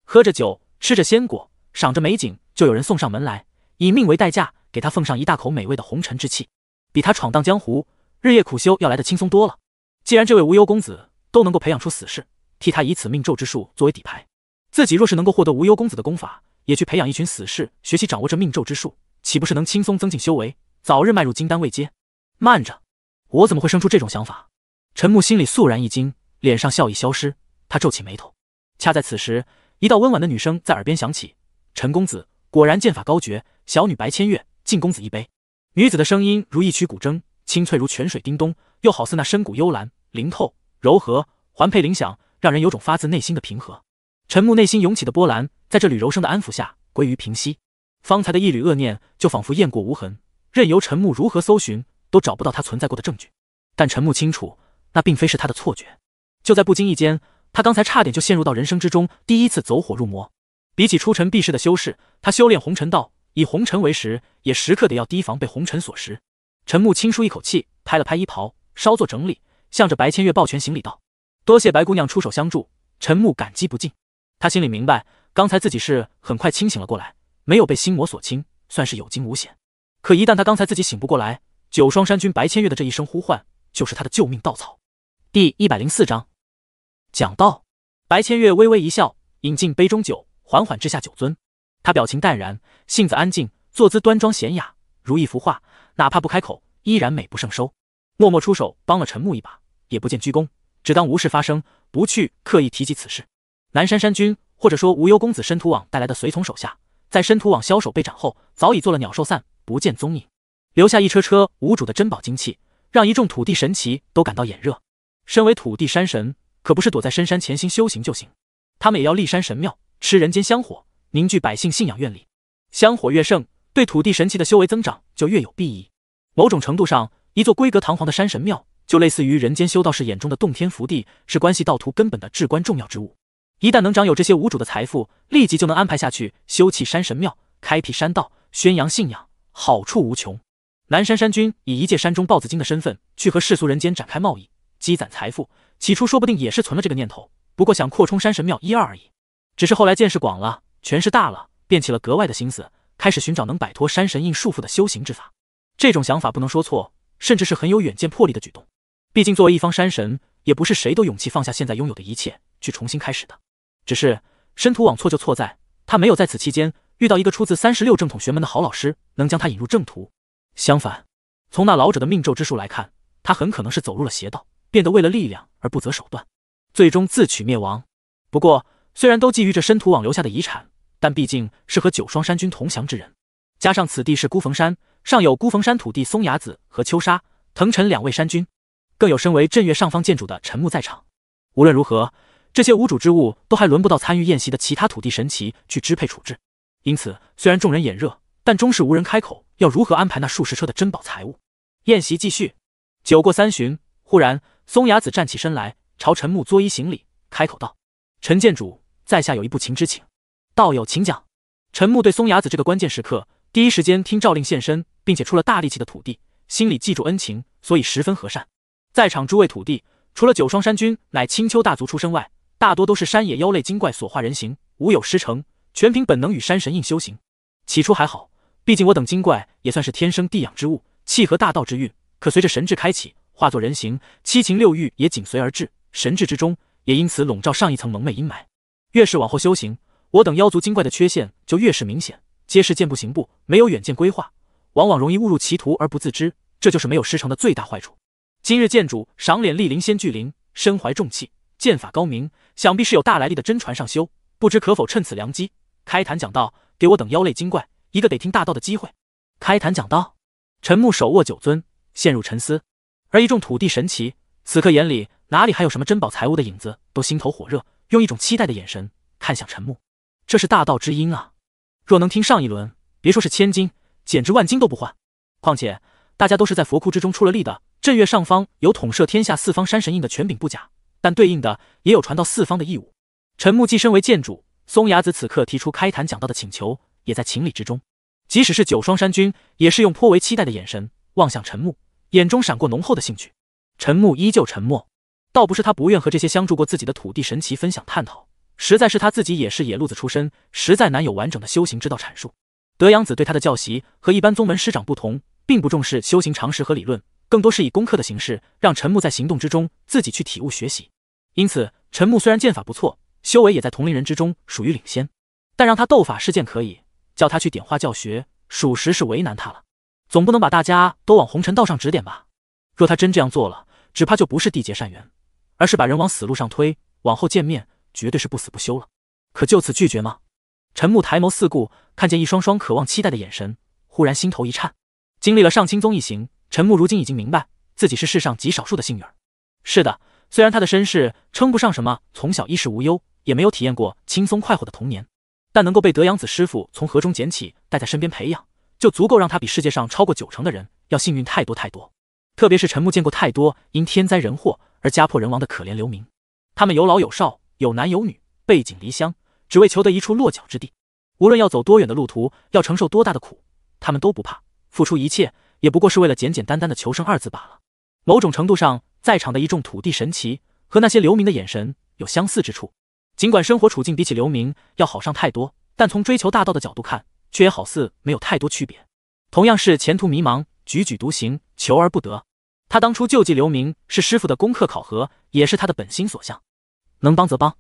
[SPEAKER 1] 喝着酒，吃着鲜果，赏着美景，就有人送上门来，以命为代价，给他奉上一大口美味的红尘之气。比他闯荡江湖、日夜苦修要来的轻松多了。既然这位无忧公子都能够培养出死士，替他以此命咒之术作为底牌，自己若是能够获得无忧公子的功法，也去培养一群死士学习掌握这命咒之术，岂不是能轻松增进修为，早日迈入金丹位阶？慢着，我怎么会生出这种想法？陈木心里肃然一惊，脸上笑意消失，他皱起眉头。恰在此时，一道温婉的女声在耳边响起：“陈公子果然剑法高绝，小女白千月敬公子一杯。”女子的声音如一曲古筝，清脆如泉水叮咚，又好似那深谷幽兰，灵透柔和。环佩铃响，让人有种发自内心的平和。陈木内心涌起的波澜，在这缕柔声的安抚下归于平息。方才的一缕恶念，就仿佛雁过无痕，任由陈木如何搜寻，都找不到他存在过的证据。但陈木清楚，那并非是他的错觉。就在不经意间，他刚才差点就陷入到人生之中第一次走火入魔。比起出尘避世的修士，他修炼红尘道。以红尘为食，也时刻得要提防被红尘所食。陈木轻舒一口气，拍了拍衣袍，稍作整理，向着白千月抱拳行礼道：“多谢白姑娘出手相助，陈木感激不尽。”他心里明白，刚才自己是很快清醒了过来，没有被心魔所侵，算是有惊无险。可一旦他刚才自己醒不过来，九双山君白千月的这一声呼唤就是他的救命稻草。第一百零四章讲道，白千月微微一笑，饮尽杯中酒，缓缓掷下酒樽。他表情淡然，性子安静，坐姿端庄娴雅，如一幅画。哪怕不开口，依然美不胜收。默默出手帮了陈木一把，也不见鞠躬，只当无事发生，不去刻意提及此事。南山山君，或者说无忧公子申屠网带来的随从手下，在申屠网枭首被斩后，早已做了鸟兽散，不见踪影，留下一车车无主的珍宝精器，让一众土地神奇都感到眼热。身为土地山神，可不是躲在深山潜心修行就行，他们也要立山神庙，吃人间香火。凝聚百姓信仰愿力，香火越盛，对土地神奇的修为增长就越有裨益。某种程度上，一座规格堂皇的山神庙，就类似于人间修道士眼中的洞天福地，是关系道途根本的至关重要之物。一旦能掌有这些无主的财富，立即就能安排下去修葺山神庙、开辟山道、宣扬信仰，好处无穷。南山山君以一介山中豹子精的身份去和世俗人间展开贸易，积攒财富，起初说不定也是存了这个念头，不过想扩充山神庙一二而已。只是后来见识广了。权势大了，便起了格外的心思，开始寻找能摆脱山神印束缚的修行之法。这种想法不能说错，甚至是很有远见魄力的举动。毕竟作为一方山神，也不是谁都勇气放下现在拥有的一切去重新开始的。只是申屠网错就错在他没有在此期间遇到一个出自三十六正统玄门的好老师，能将他引入正途。相反，从那老者的命咒之术来看，他很可能是走入了邪道，变得为了力量而不择手段，最终自取灭亡。不过，虽然都觊觎着申屠网留下的遗产，但毕竟是和九双山君同降之人，加上此地是孤峰山，尚有孤峰山土地松雅子和秋沙、腾尘两位山君，更有身为镇岳上方剑主的陈木在场。无论如何，这些无主之物都还轮不到参与宴席的其他土地神奇去支配处置。因此，虽然众人眼热，但终是无人开口要如何安排那数十车的珍宝财物。宴席继续，酒过三巡，忽然松雅子站起身来，朝陈木作揖行礼，开口道：“陈剑主，在下有一不情之请。”道友，请讲。陈木对松雅子这个关键时刻，第一时间听诏令现身，并且出了大力气的土地，心里记住恩情，所以十分和善。在场诸位土地，除了九双山君乃青丘大族出身外，大多都是山野妖类精怪所化人形，无有师承，全凭本能与山神印修行。起初还好，毕竟我等精怪也算是天生地养之物，契合大道之运。可随着神智开启，化作人形，七情六欲也紧随而至，神智之中也因此笼罩上一层蒙昧阴霾。越是往后修行。我等妖族精怪的缺陷就越是明显，皆是见步行步，没有远见规划，往往容易误入歧途而不自知，这就是没有师承的最大坏处。今日剑主赏脸莅临仙聚灵，身怀重器，剑法高明，想必是有大来历的真传上修，不知可否趁此良机开坛讲道，给我等妖类精怪一个得听大道的机会？开坛讲道，陈木手握九尊，陷入沉思，而一众土地神奇此刻眼里哪里还有什么珍宝财物的影子，都心头火热，用一种期待的眼神看向陈木。这是大道之音啊！若能听上一轮，别说是千金，简直万金都不换。况且大家都是在佛窟之中出了力的。镇月上方有统摄天下四方山神印的权柄不假，但对应的也有传到四方的义务。陈木既身为剑主，松雅子此刻提出开坛讲道的请求，也在情理之中。即使是九双山君，也是用颇为期待的眼神望向陈木，眼中闪过浓厚的兴趣。陈木依旧沉默，倒不是他不愿和这些相助过自己的土地神奇分享探讨。实在是他自己也是野路子出身，实在难有完整的修行之道阐述。德阳子对他的教习和一般宗门师长不同，并不重视修行常识和理论，更多是以功课的形式，让陈木在行动之中自己去体悟学习。因此，陈木虽然剑法不错，修为也在同龄人之中属于领先，但让他斗法试剑可以，叫他去点化教学，属实是为难他了。总不能把大家都往红尘道上指点吧？若他真这样做了，只怕就不是缔结善缘，而是把人往死路上推。往后见面。绝对是不死不休了，可就此拒绝吗？陈木抬眸四顾，看见一双双渴望期待的眼神，忽然心头一颤。经历了上清宗一行，陈木如今已经明白，自己是世上极少数的幸运儿。是的，虽然他的身世称不上什么，从小衣食无忧，也没有体验过轻松快活的童年，但能够被德阳子师傅从河中捡起，带在身边培养，就足够让他比世界上超过九成的人要幸运太多太多。特别是陈木见过太多因天灾人祸而家破人亡的可怜流民，他们有老有少。有男有女，背井离乡，只为求得一处落脚之地。无论要走多远的路途，要承受多大的苦，他们都不怕，付出一切，也不过是为了简简单单的求生二字罢了。某种程度上，在场的一众土地神奇和那些流民的眼神有相似之处。尽管生活处境比起流民要好上太多，但从追求大道的角度看，却也好似没有太多区别。同样是前途迷茫，踽踽独行，求而不得。他当初救济流民，是师傅的功课考核，也是他的本心所向。能帮则帮，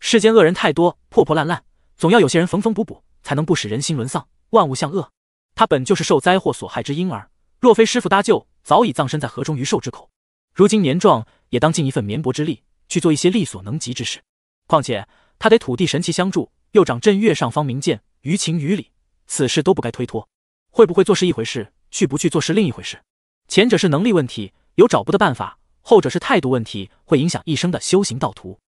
[SPEAKER 1] 世间恶人太多，破破烂烂，总要有些人缝缝补补，才能不使人心沦丧。万物向恶，他本就是受灾祸所害之婴儿，若非师傅搭救，早已葬身在河中鱼兽之口。如今年壮，也当尽一份绵薄之力，去做一些力所能及之事。况且他得土地神奇相助，又掌镇岳上方明剑，于情于理，此事都不该推脱。会不会做是一回事，去不去做是另一回事。前者是能力问题，有找不的办法；后者是态度问题，会影响一生的修行道途。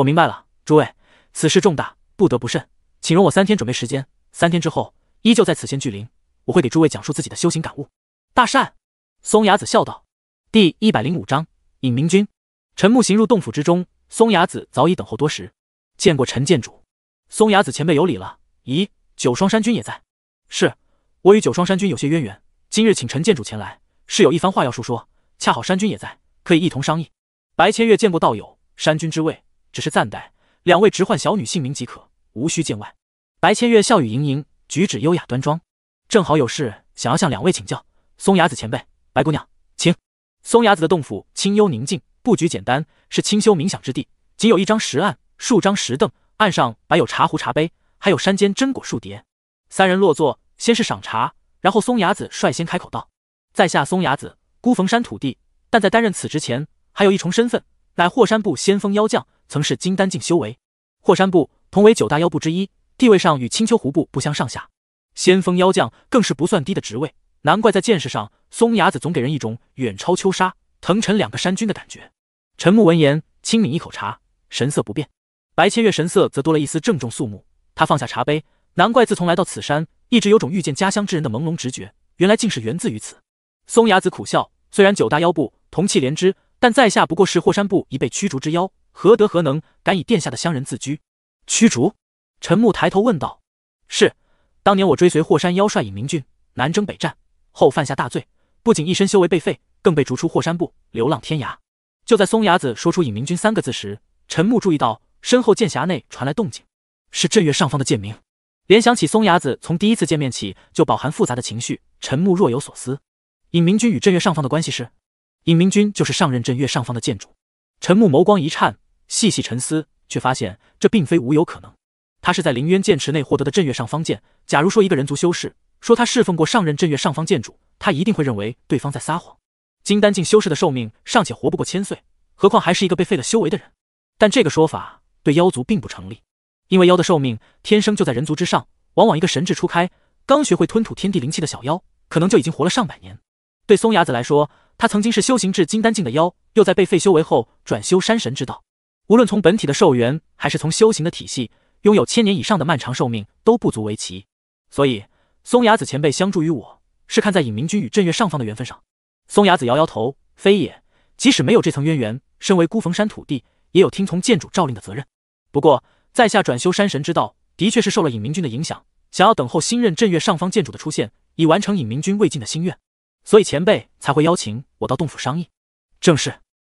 [SPEAKER 1] 我明白了，诸位，此事重大，不得不慎，请容我三天准备时间。三天之后，依旧在此仙聚灵，我会给诸位讲述自己的修行感悟。大善，松雅子笑道。第一百零五章隐明君。陈木行入洞府之中，松雅子早已等候多时。见过陈剑主，松雅子前辈有礼了。咦，九霜山君也在。是我与九霜山君有些渊源，今日请陈剑主前来，是有一番话要述说，恰好山君也在，可以一同商议。白千月见过道友，山君之位。只是暂代，两位直唤小女姓名即可，无需见外。白千月笑语盈盈，举止优雅端庄。正好有事想要向两位请教，松雅子前辈，白姑娘，请。松雅子的洞府清幽宁静，布局简单，是清修冥想之地。仅有一张石案，数张石凳，案上摆有茶壶、茶杯，还有山间真果、树碟。三人落座，先是赏茶，然后松雅子率先开口道：“在下松雅子，孤逢山土地，但在担任此职前，还有一重身份，乃霍山部先锋妖将。”曾是金丹境修为，霍山部同为九大妖部之一，地位上与青丘狐部不相上下。先锋妖将更是不算低的职位，难怪在见识上，松牙子总给人一种远超秋沙、腾尘两个山君的感觉。陈木闻言轻抿一口茶，神色不变。白千月神色则多了一丝郑重肃穆。他放下茶杯，难怪自从来到此山，一直有种遇见家乡之人的朦胧直觉，原来竟是源自于此。松牙子苦笑，虽然九大妖部同气连枝，但在下不过是霍山部一被驱逐之妖。何德何能，敢以殿下的乡人自居？驱逐？陈木抬头问道。是，当年我追随霍山妖帅尹明俊，南征北战后犯下大罪，不仅一身修为被废，更被逐出霍山部，流浪天涯。就在松牙子说出“尹明君三个字时，陈木注意到身后剑匣内传来动静，是镇岳上方的剑鸣。联想起松牙子从第一次见面起就饱含复杂的情绪，陈木若有所思。尹明君与镇岳上方的关系是？尹明君就是上任镇岳上方的剑主。陈木眸光一颤，细细沉思，却发现这并非无有可能。他是在灵渊剑池内获得的镇月上方剑。假如说一个人族修士说他侍奉过上任镇月上方剑主，他一定会认为对方在撒谎。金丹境修士的寿命尚且活不过千岁，何况还是一个被废了修为的人？但这个说法对妖族并不成立，因为妖的寿命天生就在人族之上。往往一个神智初开、刚学会吞吐天地灵气的小妖，可能就已经活了上百年。对松牙子来说，他曾经是修行至金丹境的妖，又在被废修为后转修山神之道。无论从本体的寿元，还是从修行的体系，拥有千年以上的漫长寿命都不足为奇。所以，松雅子前辈相助于我，是看在尹明君与镇月上方的缘分上。松雅子摇摇头，非也。即使没有这层渊源，身为孤峰山土地，也有听从剑主诏令的责任。不过，在下转修山神之道，的确是受了尹明君的影响，想要等候新任镇岳上方剑主的出现，以完成尹明君未尽的心愿。所以前辈才会邀请我到洞府商议，正是。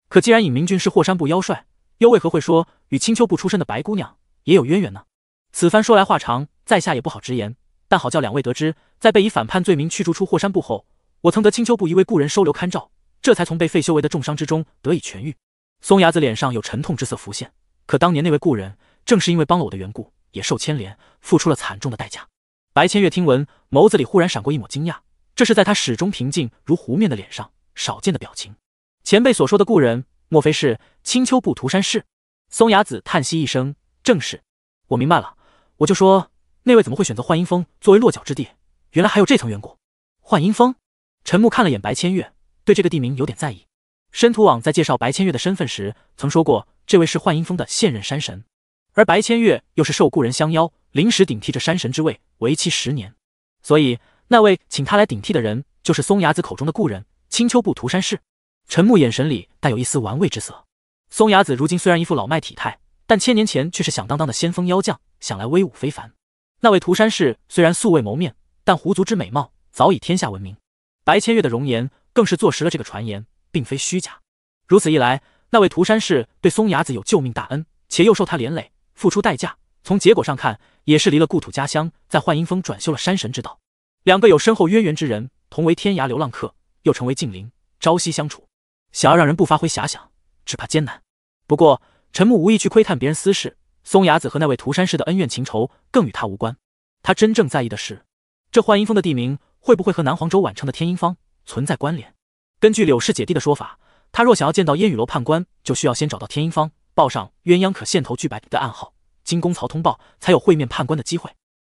[SPEAKER 1] 可既然尹明俊是霍山部妖帅，又为何会说与青丘部出身的白姑娘也有渊源呢？此番说来话长，在下也不好直言，但好叫两位得知，在被以反叛罪名驱逐出霍山部后，我曾得青丘部一位故人收留看照，这才从被废修为的重伤之中得以痊愈。松牙子脸上有沉痛之色浮现，可当年那位故人正是因为帮了我的缘故，也受牵连，付出了惨重的代价。白千月听闻，眸子里忽然闪过一抹惊讶。这是在他始终平静如湖面的脸上少见的表情。前辈所说的故人，莫非是青丘部涂山氏？松雅子叹息一声：“正是。”我明白了，我就说那位怎么会选择幻音峰作为落脚之地，原来还有这层缘故。幻音峰，陈木看了眼白千月，对这个地名有点在意。申屠网在介绍白千月的身份时曾说过，这位是幻音峰的现任山神，而白千月又是受故人相邀，临时顶替这山神之位，为期十年。所以。那位请他来顶替的人，就是松雅子口中的故人青丘部涂山氏。陈木眼神里带有一丝玩味之色。松雅子如今虽然一副老迈体态，但千年前却是响当当的先锋妖将，想来威武非凡。那位涂山氏虽然素未谋面，但狐族之美貌早已天下闻名。白千月的容颜更是坐实了这个传言，并非虚假。如此一来，那位涂山氏对松雅子有救命大恩，且又受他连累付出代价。从结果上看，也是离了故土家乡，在幻音峰转修了山神之道。两个有深厚渊源之人，同为天涯流浪客，又成为近邻，朝夕相处，想要让人不发挥遐想，只怕艰难。不过，陈木无意去窥探别人私事，松牙子和那位涂山氏的恩怨情仇，更与他无关。他真正在意的是，这幻音峰的地名会不会和南黄州宛城的天音坊存在关联？根据柳氏姐弟的说法，他若想要见到烟雨楼判官，就需要先找到天音坊，报上鸳鸯可献头俱白的暗号，经公曹通报，才有会面判官的机会。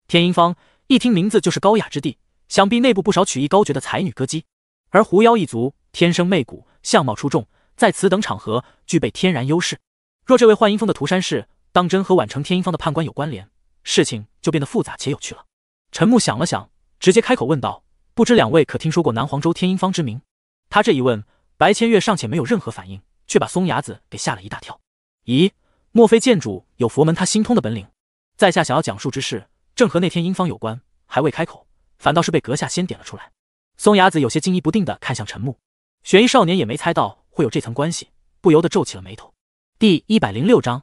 [SPEAKER 1] 天音坊。一听名字就是高雅之地，想必内部不少曲艺高绝的才女歌姬。而狐妖一族天生媚骨，相貌出众，在此等场合具备天然优势。若这位幻音峰的涂山氏当真和宛城天音坊的判官有关联，事情就变得复杂且有趣了。陈木想了想，直接开口问道：“不知两位可听说过南黄州天音坊之名？”他这一问，白千月尚且没有任何反应，却把松牙子给吓了一大跳。咦，莫非剑主有佛门他心通的本领？在下想要讲述之事。正和那天英方有关，还未开口，反倒是被阁下先点了出来。松雅子有些惊疑不定地看向陈木，悬疑少年也没猜到会有这层关系，不由得皱起了眉头。第一百零六章，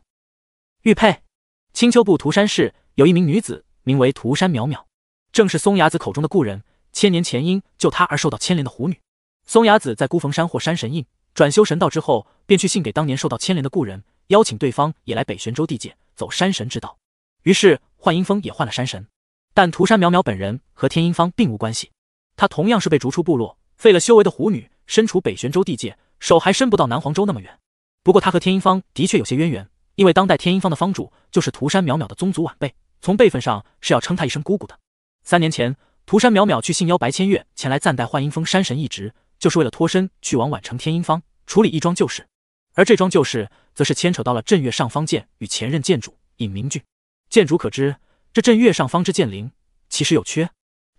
[SPEAKER 1] 玉佩。青丘部涂山氏有一名女子，名为涂山淼淼，正是松雅子口中的故人。千年前因救她而受到牵连的狐女。松雅子在孤峰山获山神印，转修神道之后，便去信给当年受到牵连的故人，邀请对方也来北玄州地界走山神之道。于是幻音峰也换了山神，但涂山淼淼本人和天音方并无关系。她同样是被逐出部落、废了修为的狐女，身处北玄州地界，手还伸不到南黄州那么远。不过她和天音方的确有些渊源，因为当代天音方的方主就是涂山淼淼的宗族晚辈，从辈分上是要称她一声姑姑的。三年前，涂山淼淼去信邀白千月前来暂代幻音峰山神一职，就是为了脱身去往宛城天音方处理一桩旧事，而这桩旧事则是牵扯到了镇岳上方剑与前任剑主尹明俊。剑主可知，这镇岳上方之剑灵，其实有缺。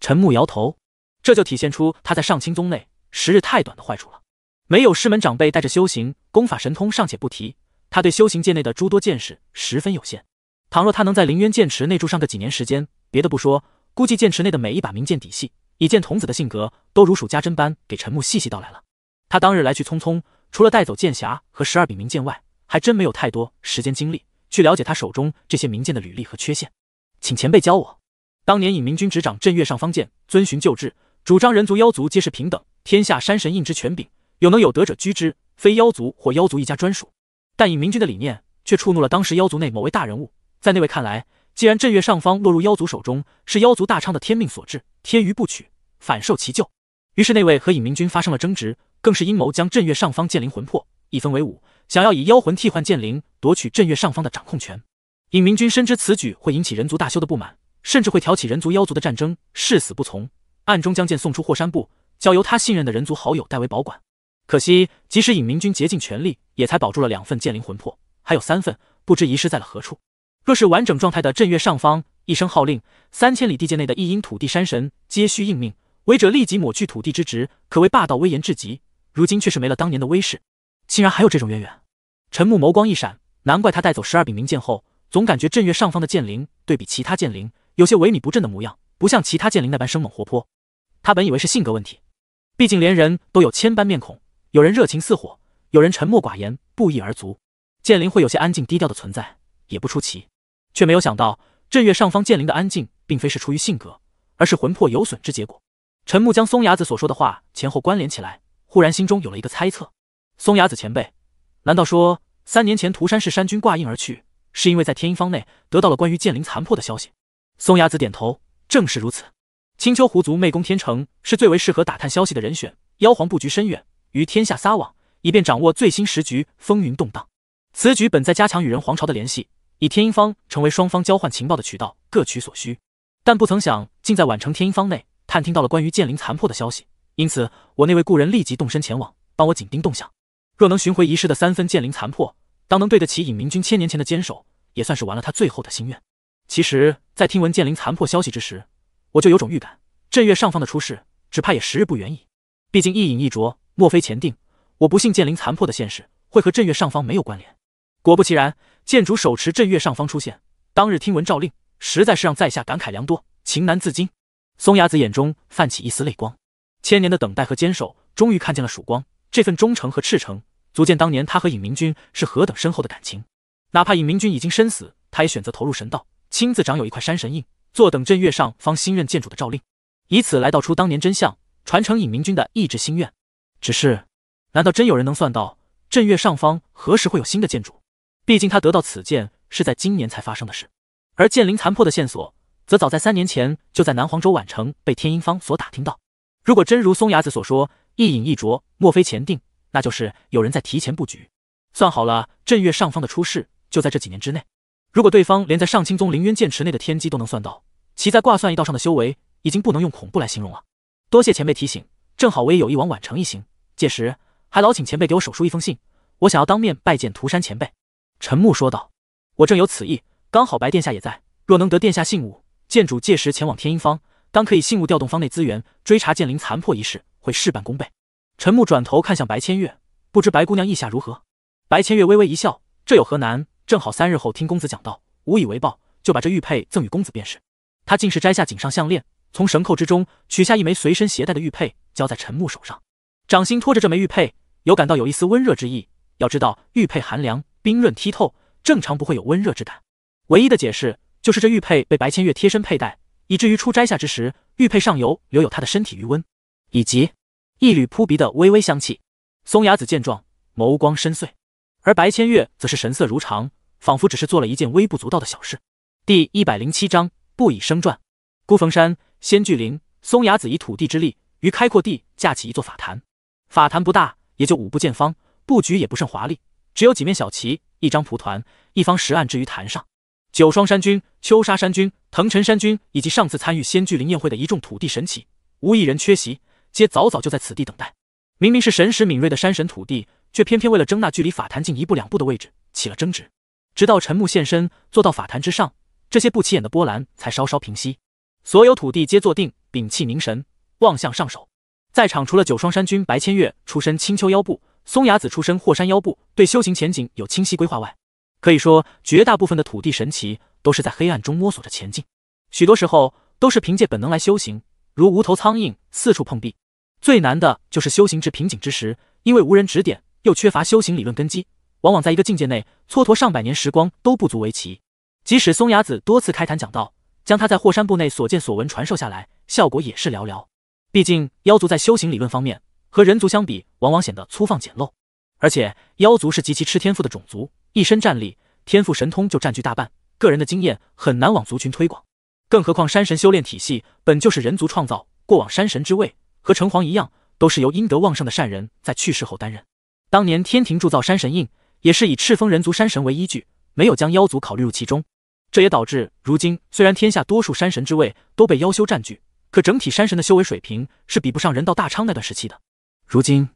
[SPEAKER 1] 陈木摇头，这就体现出他在上清宗内时日太短的坏处了。没有师门长辈带着修行，功法神通尚且不提，他对修行界内的诸多见识十分有限。倘若他能在灵渊剑池内住上个几年时间，别的不说，估计剑池内的每一把名剑底细，以剑童子的性格，都如数家珍般给陈木细细道来了。他当日来去匆匆，除了带走剑匣和十二柄名剑外，还真没有太多时间精力。去了解他手中这些名剑的履历和缺陷，请前辈教我。当年尹明君执掌镇岳上方剑，遵循旧制，主张人族、妖族皆是平等，天下山神印之权柄，有能有德者居之，非妖族或妖族一家专属。但尹明君的理念却触怒了当时妖族内某位大人物。在那位看来，既然镇岳上方落入妖族手中，是妖族大昌的天命所致，天于不取，反受其咎。于是那位和尹明君发生了争执，更是阴谋将镇岳上方剑灵魂魄一分为五。想要以妖魂替换剑灵，夺取镇岳上方的掌控权。尹明君深知此举会引起人族大修的不满，甚至会挑起人族妖族的战争，誓死不从。暗中将剑送出霍山部，交由他信任的人族好友代为保管。可惜，即使尹明君竭尽全力，也才保住了两份剑灵魂魄，还有三份不知遗失在了何处。若是完整状态的镇岳上方一声号令，三千里地界内的一阴土地山神皆需应命，违者立即抹去土地之职，可谓霸道威严至极。如今却是没了当年的威势。竟然还有这种渊源！陈木眸光一闪，难怪他带走十二柄名剑后，总感觉镇月上方的剑灵对比其他剑灵有些萎靡不振的模样，不像其他剑灵那般生猛活泼。他本以为是性格问题，毕竟连人都有千般面孔，有人热情似火，有人沉默寡言，不一而足。剑灵会有些安静低调的存在，也不出奇。却没有想到，镇月上方剑灵的安静，并非是出于性格，而是魂魄有损之结果。陈木将松牙子所说的话前后关联起来，忽然心中有了一个猜测。松雅子前辈，难道说三年前涂山氏山君挂印而去，是因为在天鹰坊内得到了关于剑灵残破的消息？松雅子点头，正是如此。青丘狐族魅宫天成是最为适合打探消息的人选。妖皇布局深远，于天下撒网，以便掌握最新时局，风云动荡。此举本在加强与人皇朝的联系，以天鹰坊成为双方交换情报的渠道，各取所需。但不曾想，竟在宛城天鹰坊内探听到了关于剑灵残破的消息。因此，我那位故人立即动身前往，帮我紧盯动向。若能寻回遗失的三分剑灵残破，当能对得起尹明君千年前的坚守，也算是完了他最后的心愿。其实，在听闻剑灵残破消息之时，我就有种预感，镇岳上方的出事，只怕也时日不远矣。毕竟一饮一啄，莫非前定。我不信剑灵残破的现世会和镇岳上方没有关联。果不其然，剑主手持镇岳上方出现。当日听闻诏令，实在是让在下感慨良多，情难自禁。松雅子眼中泛起一丝泪光，千年的等待和坚守，终于看见了曙光。这份忠诚和赤诚，足见当年他和尹明君是何等深厚的感情。哪怕尹明君已经身死，他也选择投入神道，亲自掌有一块山神印，坐等镇岳上方新任剑主的诏令，以此来道出当年真相，传承尹明君的意志心愿。只是，难道真有人能算到镇岳上方何时会有新的剑主？毕竟他得到此剑是在今年才发生的事，而剑灵残破的线索，则早在三年前就在南黄州宛城被天鹰方所打听到。如果真如松牙子所说，一饮一啄，莫非前定？那就是有人在提前布局，算好了镇岳上方的出世就在这几年之内。如果对方连在上清宗凌渊剑池内的天机都能算到，其在卦算一道上的修为已经不能用恐怖来形容了。多谢前辈提醒，正好我也有意往宛城一行，届时还劳请前辈给我手书一封信，我想要当面拜见涂山前辈。”陈木说道，“我正有此意，刚好白殿下也在，若能得殿下信物，剑主届时前往天音坊，当可以信物调动坊内资源，追查剑灵残破一事。”会事半功倍。陈木转头看向白千月，不知白姑娘意下如何？白千月微微一笑，这有何难？正好三日后听公子讲道，无以为报，就把这玉佩赠与公子便是。他竟是摘下颈上项链，从绳扣之中取下一枚随身携带的玉佩，交在陈木手上。掌心托着这枚玉佩，有感到有一丝温热之意。要知道玉佩寒凉，冰润剔透，正常不会有温热之感。唯一的解释就是这玉佩被白千月贴身佩戴，以至于初摘下之时，玉佩上游留有她的身体余温，以及。一缕扑鼻的微微香气，松雅子见状，眸光深邃；而白千月则是神色如常，仿佛只是做了一件微不足道的小事。第一百零七章不以声传。孤峰山仙聚灵，松雅子以土地之力于开阔地架起一座法坛，法坛不大，也就五步见方，布局也不甚华丽，只有几面小旗、一张蒲团、一方石案置于坛上。九双山君、秋沙山君、腾尘山君以及上次参与仙聚灵宴会的一众土地神祇，无一人缺席。皆早早就在此地等待，明明是神识敏锐的山神土地，却偏偏为了争那距离法坛近一步两步的位置起了争执，直到陈木现身坐到法坛之上，这些不起眼的波澜才稍稍平息。所有土地皆坐定，屏气凝神，望向上首。在场除了九双山君白千月出身青丘妖部，松雅子出身霍山妖部，对修行前景有清晰规划外，可以说绝大部分的土地神奇都是在黑暗中摸索着前进，许多时候都是凭借本能来修行，如无头苍蝇四处碰壁。最难的就是修行至瓶颈之时，因为无人指点，又缺乏修行理论根基，往往在一个境界内蹉跎上百年时光都不足为奇。即使松雅子多次开坛讲道，将他在霍山部内所见所闻传授下来，效果也是寥寥。毕竟妖族在修行理论方面和人族相比，往往显得粗放简陋，而且妖族是极其吃天赋的种族，一身战力、天赋、神通就占据大半，个人的经验很难往族群推广。更何况山神修炼体系本就是人族创造，过往山神之位。和城隍一样，都是由阴德旺盛的善人在去世后担任。当年天庭铸造山神印，也是以赤峰人族山神为依据，没有将妖族考虑入其中。这也导致如今虽然天下多数山神之位都被妖修占据，可整体山神的修为水平是比不上人道大昌那段时期的。如今，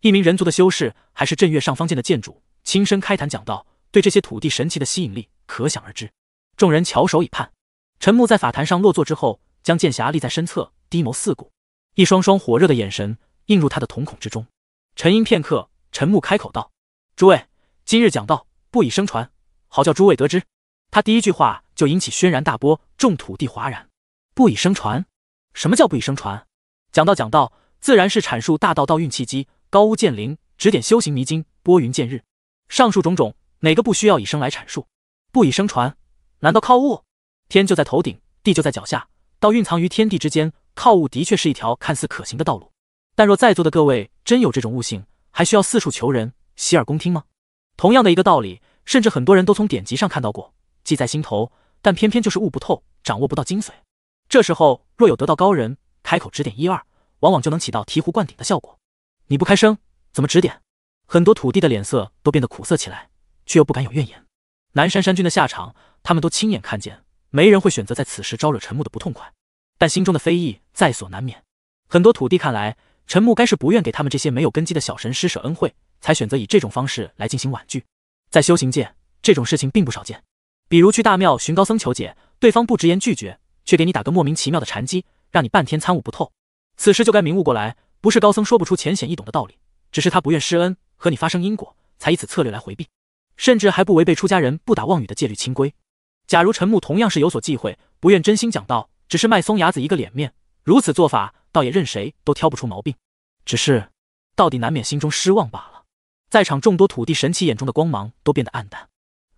[SPEAKER 1] 一名人族的修士还是镇岳上方剑的剑主，亲身开坛讲道，对这些土地神奇的吸引力可想而知。众人翘首以盼。陈木在法坛上落座之后，将剑匣立在身侧，低眸四顾。一双双火热的眼神映入他的瞳孔之中，沉吟片刻，陈木开口道：“诸位，今日讲道不以声传，好叫诸位得知。”他第一句话就引起轩然大波，众土地哗然。不以声传？什么叫不以声传？讲道讲道，自然是阐述大道道运契机，高屋建瓴，指点修行迷津，拨云见日。上述种种，哪个不需要以声来阐述？不以声传，难道靠悟？天就在头顶，地就在脚下，道蕴藏于天地之间。靠悟的确是一条看似可行的道路，但若在座的各位真有这种悟性，还需要四处求人、洗耳恭听吗？同样的一个道理，甚至很多人都从典籍上看到过，记在心头，但偏偏就是悟不透，掌握不到精髓。这时候若有得道高人开口指点一二，往往就能起到醍醐灌顶的效果。你不开声，怎么指点？很多土地的脸色都变得苦涩起来，却又不敢有怨言。南山山君的下场，他们都亲眼看见，没人会选择在此时招惹陈木的不痛快。但心中的非议在所难免，很多土地看来，陈木该是不愿给他们这些没有根基的小神施舍恩惠，才选择以这种方式来进行婉拒。在修行界，这种事情并不少见，比如去大庙寻高僧求解，对方不直言拒绝，却给你打个莫名其妙的禅机，让你半天参悟不透。此时就该明悟过来，不是高僧说不出浅显易懂的道理，只是他不愿施恩和你发生因果，才以此策略来回避，甚至还不违背出家人不打妄语的戒律清规。假如陈木同样是有所忌讳，不愿真心讲道。只是卖松伢子一个脸面，如此做法倒也任谁都挑不出毛病。只是，到底难免心中失望罢了。在场众多土地神奇眼中的光芒都变得暗淡。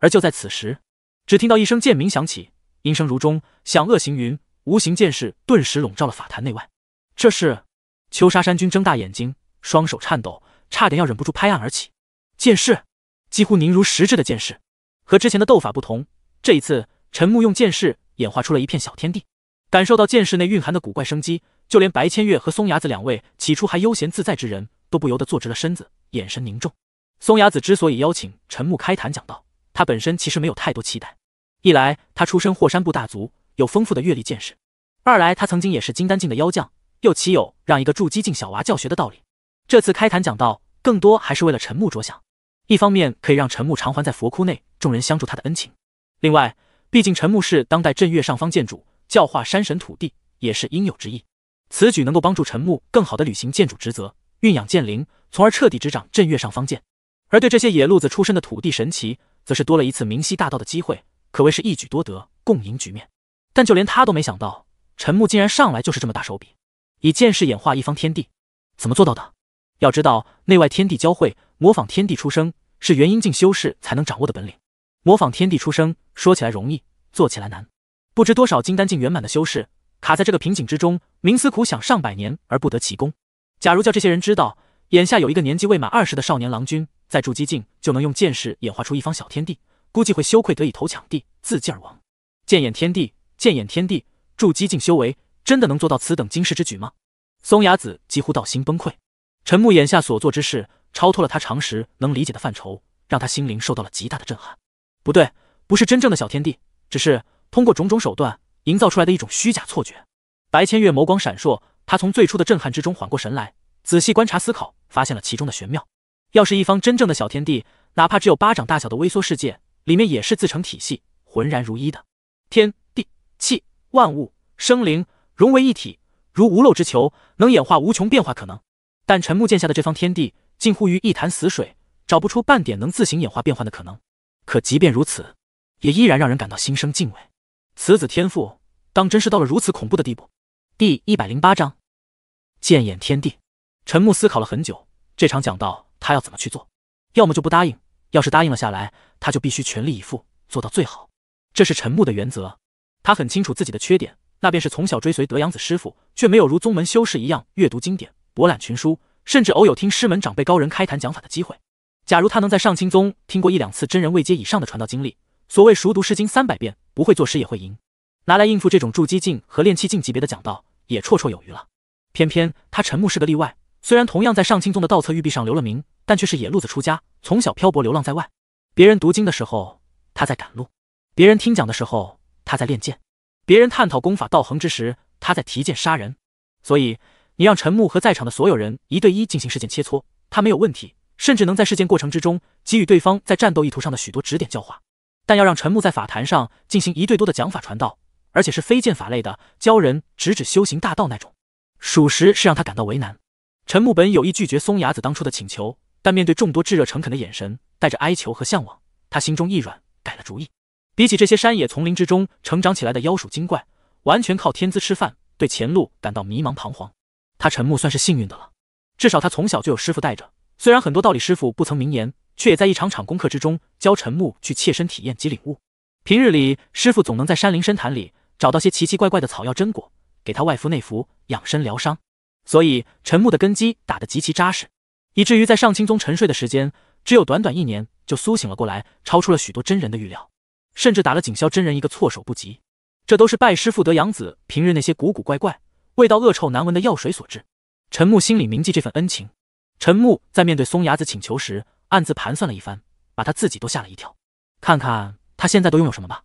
[SPEAKER 1] 而就在此时，只听到一声剑鸣响起，音声如钟，响遏行云。无形剑势顿时笼罩了法坛内外。这是秋沙山君睁大眼睛，双手颤抖，差点要忍不住拍案而起。剑势，几乎凝如实质的剑势，和之前的斗法不同，这一次陈木用剑势演化出了一片小天地。感受到剑室内蕴含的古怪生机，就连白千月和松雅子两位起初还悠闲自在之人都不由得坐直了身子，眼神凝重。松雅子之所以邀请陈木开坛讲道，他本身其实没有太多期待。一来，他出身霍山部大族，有丰富的阅历见识；二来，他曾经也是金丹境的妖将，又岂有让一个筑基境小娃教学的道理？这次开坛讲道，更多还是为了陈木着想。一方面可以让陈木偿还在佛窟内众人相助他的恩情，另外，毕竟陈木是当代镇岳上方剑主。教化山神土地也是应有之意，此举能够帮助陈木更好的履行剑主职责，运养剑灵，从而彻底执掌镇岳上方剑。而对这些野路子出身的土地神奇，则是多了一次明晰大道的机会，可谓是一举多得，共赢局面。但就连他都没想到，陈木竟然上来就是这么大手笔，以剑势演化一方天地，怎么做到的？要知道，内外天地交汇，模仿天地出生，是元婴境修士才能掌握的本领。模仿天地出生，说起来容易，做起来难。不知多少金丹境圆满的修士卡在这个瓶颈之中，冥思苦想上百年而不得其功。假如叫这些人知道，眼下有一个年纪未满二十的少年郎君，在筑基境就能用剑士演化出一方小天地，估计会羞愧得以头抢地，自尽而亡。剑眼天地，剑眼天地，筑基境修为真的能做到此等惊世之举吗？松雅子几乎道心崩溃。陈木眼下所做之事，超脱了他常识能理解的范畴，让他心灵受到了极大的震撼。不对，不是真正的小天地，只是。通过种种手段营造出来的一种虚假错觉。白千月眸光闪烁，他从最初的震撼之中缓过神来，仔细观察思考，发现了其中的玄妙。要是一方真正的小天地，哪怕只有巴掌大小的微缩世界，里面也是自成体系、浑然如一的天地气万物生灵融为一体，如无漏之球，能演化无穷变化可能。但沉木剑下的这方天地，近乎于一潭死水，找不出半点能自行演化变换的可能。可即便如此，也依然让人感到心生敬畏。此子天赋，当真是到了如此恐怖的地步。第一百零八章，剑眼天地。陈木思考了很久，这场讲道他要怎么去做？要么就不答应，要是答应了下来，他就必须全力以赴，做到最好。这是陈木的原则。他很清楚自己的缺点，那便是从小追随德阳子师傅，却没有如宗门修士一样阅读经典、博览群书，甚至偶有听师门长辈高人开坛讲法的机会。假如他能在上清宗听过一两次真人未阶以上的传道经历。所谓熟读《诗经》三百遍，不会作诗也会赢，拿来应付这种筑基境和练气境级别的讲道也绰绰有余了。偏偏他陈木是个例外，虽然同样在上清宗的道册玉壁上留了名，但却是野路子出家，从小漂泊流浪在外。别人读经的时候，他在赶路；别人听讲的时候，他在练剑；别人探讨功法道恒之时，他在提剑杀人。所以，你让陈木和在场的所有人一对一进行事件切磋，他没有问题，甚至能在事件过程之中给予对方在战斗意图上的许多指点教化。但要让陈木在法坛上进行一对多的讲法传道，而且是非剑法类的，教人直指修行大道那种，属实是让他感到为难。陈木本有意拒绝松牙子当初的请求，但面对众多炙热诚恳的眼神，带着哀求和向往，他心中一软，改了主意。比起这些山野丛林之中成长起来的妖鼠精怪，完全靠天资吃饭，对前路感到迷茫彷徨，他陈木算是幸运的了。至少他从小就有师傅带着，虽然很多道理师傅不曾明言。却也在一场场功课之中教陈木去切身体验及领悟。平日里，师傅总能在山林深潭里找到些奇奇怪怪的草药真果，给他外敷内服，养身疗伤。所以陈木的根基打得极其扎实，以至于在上清宗沉睡的时间只有短短一年就苏醒了过来，超出了许多真人的预料，甚至打了景霄真人一个措手不及。这都是拜师傅得养子，平日那些古古怪怪、味道恶臭难闻的药水所致。陈木心里铭记这份恩情。陈木在面对松牙子请求时。暗自盘算了一番，把他自己都吓了一跳。看看他现在都拥有什么吧：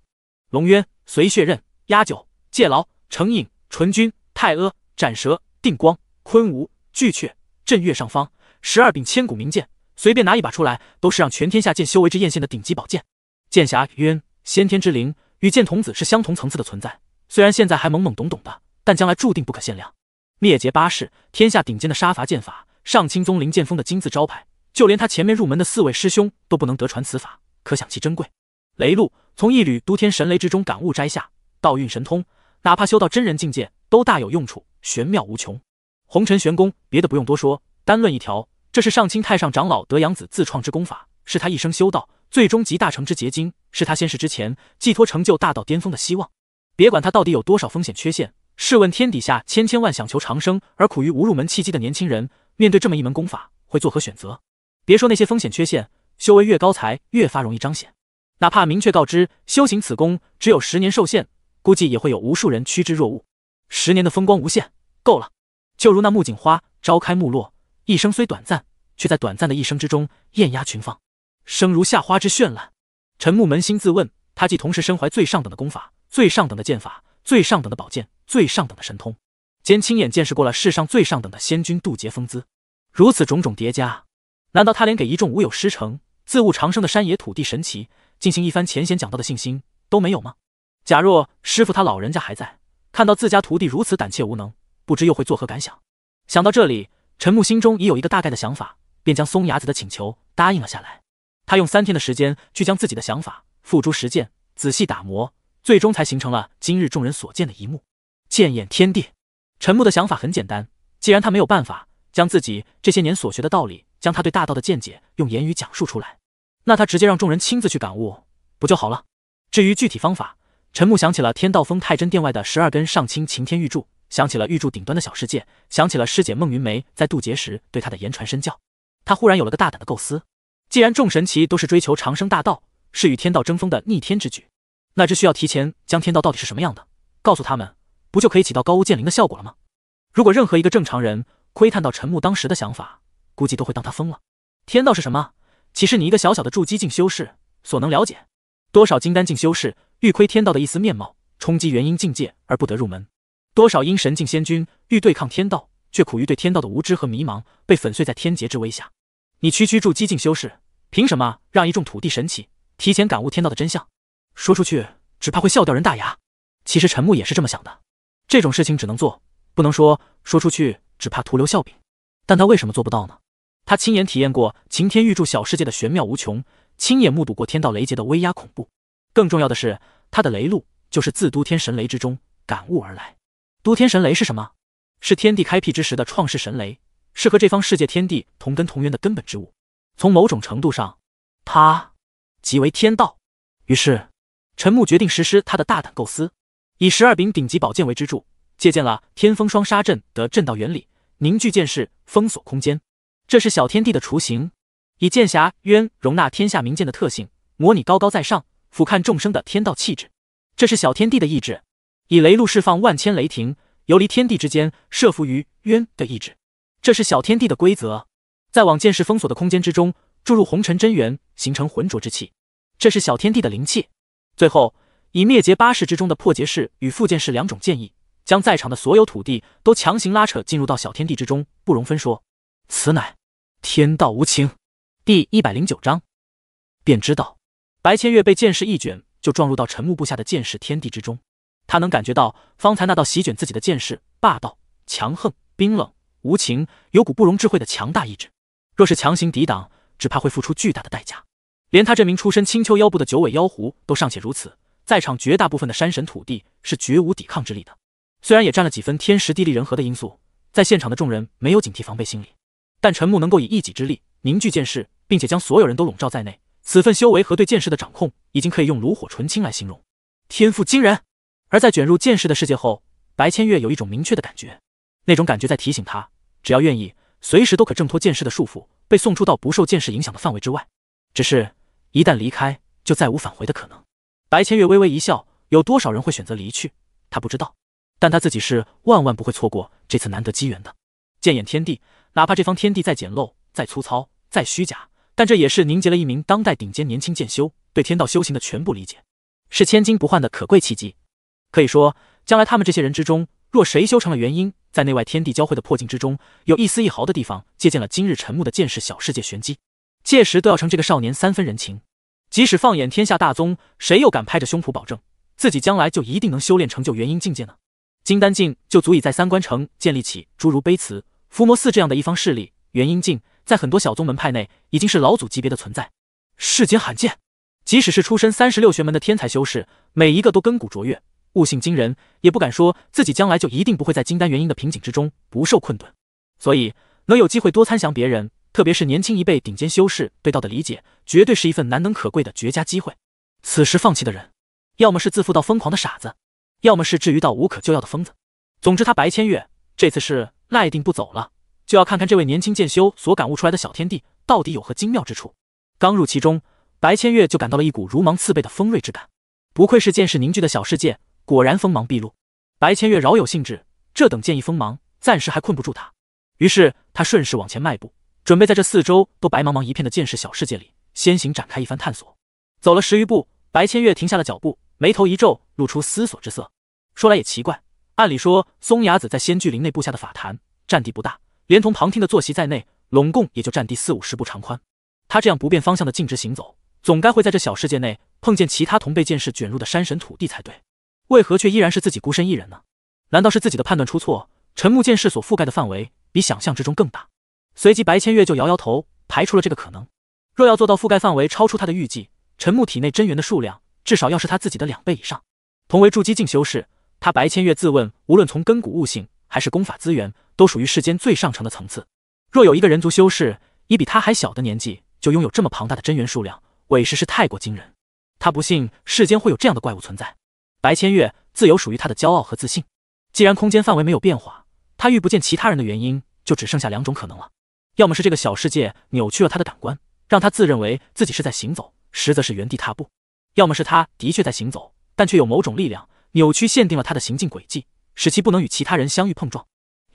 [SPEAKER 1] 龙渊、随血刃、压九、戒牢、成影、纯君、太阿、斩蛇、定光、昆吾、巨阙、镇岳。上方十二柄千古名剑，随便拿一把出来，都是让全天下剑修为之艳羡的顶级宝剑。剑侠渊，先天之灵，与剑童子是相同层次的存在。虽然现在还懵懵懂懂的，但将来注定不可限量。灭劫八式，天下顶尖的杀伐剑法，上清宗林剑峰的金字招牌。就连他前面入门的四位师兄都不能得传此法，可想其珍贵。雷路从一缕都天神雷之中感悟摘下道运神通，哪怕修到真人境界都大有用处，玄妙无穷。红尘玄功，别的不用多说，单论一条，这是上清太上长老德阳子自创之功法，是他一生修道最终集大成之结晶，是他仙世之前寄托成就大道巅峰的希望。别管他到底有多少风险缺陷，试问天底下千千万想求长生而苦于无入门契机的年轻人，面对这么一门功法会作何选择？别说那些风险缺陷，修为越高，才越发容易彰显。哪怕明确告知修行此功只有十年受限，估计也会有无数人趋之若鹜。十年的风光无限，够了。就如那木槿花，朝开暮落，一生虽短暂，却在短暂的一生之中艳压群芳，生如夏花之绚烂。陈木扪心自问，他既同时身怀最上等的功法、最上等的剑法、最上等的宝剑、最上等的神通，兼亲眼见识过了世上最上等的仙君渡劫风姿，如此种种叠加。难道他连给一众无有师承、自悟长生的山野土地神奇进行一番浅显讲道的信心都没有吗？假若师傅他老人家还在，看到自家徒弟如此胆怯无能，不知又会作何感想？想到这里，陈木心中已有一个大概的想法，便将松牙子的请求答应了下来。他用三天的时间去将自己的想法付诸实践，仔细打磨，最终才形成了今日众人所见的一幕。剑眼天地，陈木的想法很简单：既然他没有办法将自己这些年所学的道理。将他对大道的见解用言语讲述出来，那他直接让众人亲自去感悟不就好了？至于具体方法，陈木想起了天道峰太真殿外的十二根上清擎天玉柱，想起了玉柱顶端的小世界，想起了师姐孟云梅在渡劫时对他的言传身教。他忽然有了个大胆的构思：既然众神奇都是追求长生大道，是与天道争锋的逆天之举，那只需要提前将天道到底是什么样的告诉他们，不就可以起到高屋建瓴的效果了吗？如果任何一个正常人窥探到陈木当时的想法，估计都会当他疯了。天道是什么？岂是你一个小小的筑基境修士所能了解？多少金丹境修士欲窥天道的一丝面貌，冲击元婴境界而不得入门；多少阴神境仙君欲对抗天道，却苦于对天道的无知和迷茫，被粉碎在天劫之威下。你区区筑基境修士，凭什么让一众土地神祇提前感悟天道的真相？说出去，只怕会笑掉人大牙。其实陈木也是这么想的。这种事情只能做，不能说，说出去只怕徒留笑柄。但他为什么做不到呢？他亲眼体验过擎天玉柱小世界的玄妙无穷，亲眼目睹过天道雷劫的威压恐怖。更重要的是，他的雷路就是自都天神雷之中感悟而来。都天神雷是什么？是天地开辟之时的创世神雷，是和这方世界天地同根同源的根本之物。从某种程度上，他即为天道。于是，陈木决定实施他的大胆构思，以十二柄顶级宝剑为支柱，借鉴了天风双杀阵的阵道原理，凝聚剑势，封锁空间。这是小天地的雏形，以剑侠渊容纳天下名剑的特性，模拟高高在上俯瞰众生的天道气质。这是小天地的意志，以雷怒释放万千雷霆，游离天地之间，慑服于渊的意志。这是小天地的规则。在往剑士封锁的空间之中注入红尘真元，形成浑浊之气。这是小天地的灵气。最后，以灭劫八式之中的破劫式与复剑式两种剑意，将在场的所有土地都强行拉扯进入到小天地之中，不容分说。此乃天道无情。第一百零九章，便知道白千月被剑势一卷，就撞入到陈木布下的剑势天地之中。他能感觉到方才那道席卷自己的剑势，霸道、强横、冰冷、无情，有股不容智慧的强大意志。若是强行抵挡，只怕会付出巨大的代价。连他这名出身青丘妖部的九尾妖狐都尚且如此，在场绝大部分的山神土地是绝无抵抗之力的。虽然也占了几分天时地利人和的因素，在现场的众人没有警惕防备心理。但陈木能够以一己之力凝聚剑势，并且将所有人都笼罩在内，此份修为和对剑势的掌控，已经可以用炉火纯青来形容，天赋惊人。而在卷入剑势的世界后，白千月有一种明确的感觉，那种感觉在提醒他，只要愿意，随时都可挣脱剑势的束缚，被送出到不受剑势影响的范围之外。只是一旦离开，就再无返回的可能。白千月微微一笑，有多少人会选择离去？他不知道，但他自己是万万不会错过这次难得机缘的。剑眼天地。哪怕这方天地再简陋、再粗糙、再虚假，但这也是凝结了一名当代顶尖年轻剑修对天道修行的全部理解，是千金不换的可贵契机。可以说，将来他们这些人之中，若谁修成了元婴，在内外天地交汇的破境之中，有一丝一毫的地方借鉴了今日沉木的剑士小世界玄机，届时都要成这个少年三分人情。即使放眼天下大宗，谁又敢拍着胸脯保证自己将来就一定能修炼成就元婴境界呢？金丹境就足以在三关城建立起诸如碑祠。伏魔寺这样的一方势力，元婴境在很多小宗门派内已经是老祖级别的存在，世间罕见。即使是出身三十六玄门的天才修士，每一个都根骨卓越，悟性惊人，也不敢说自己将来就一定不会在金丹元婴的瓶颈之中不受困顿。所以，能有机会多参详别人，特别是年轻一辈顶尖修士对道的理解，绝对是一份难能可贵的绝佳机会。此时放弃的人，要么是自负到疯狂的傻子，要么是至于到无可救药的疯子。总之，他白千月这次是。赖定不走了，就要看看这位年轻剑修所感悟出来的小天地到底有何精妙之处。刚入其中，白千月就感到了一股如芒刺背的锋锐之感。不愧是剑士凝聚的小世界，果然锋芒毕露。白千月饶有兴致，这等剑意锋芒，暂时还困不住他。于是他顺势往前迈步，准备在这四周都白茫茫一片的剑士小世界里先行展开一番探索。走了十余步，白千月停下了脚步，眉头一皱，露出思索之色。说来也奇怪。按理说，松雅子在仙聚林内布下的法坛占地不大，连同旁听的坐席在内，拢共也就占地四五十步长宽。他这样不变方向的径直行走，总该会在这小世界内碰见其他同辈剑士卷入的山神土地才对。为何却依然是自己孤身一人呢？难道是自己的判断出错？沉木剑士所覆盖的范围比想象之中更大？随即，白千月就摇摇头，排除了这个可能。若要做到覆盖范围超出他的预计，沉木体内真元的数量至少要是他自己的两倍以上。同为筑基境修士。他白千月自问，无论从根骨悟性还是功法资源，都属于世间最上乘的层次。若有一个人族修士，以比他还小的年纪就拥有这么庞大的真元数量，委实是太过惊人。他不信世间会有这样的怪物存在。白千月自有属于他的骄傲和自信。既然空间范围没有变化，他遇不见其他人的原因，就只剩下两种可能了：要么是这个小世界扭曲了他的感官，让他自认为自己是在行走，实则是原地踏步；要么是他的确在行走，但却有某种力量。扭曲限定了他的行进轨迹，使其不能与其他人相遇碰撞。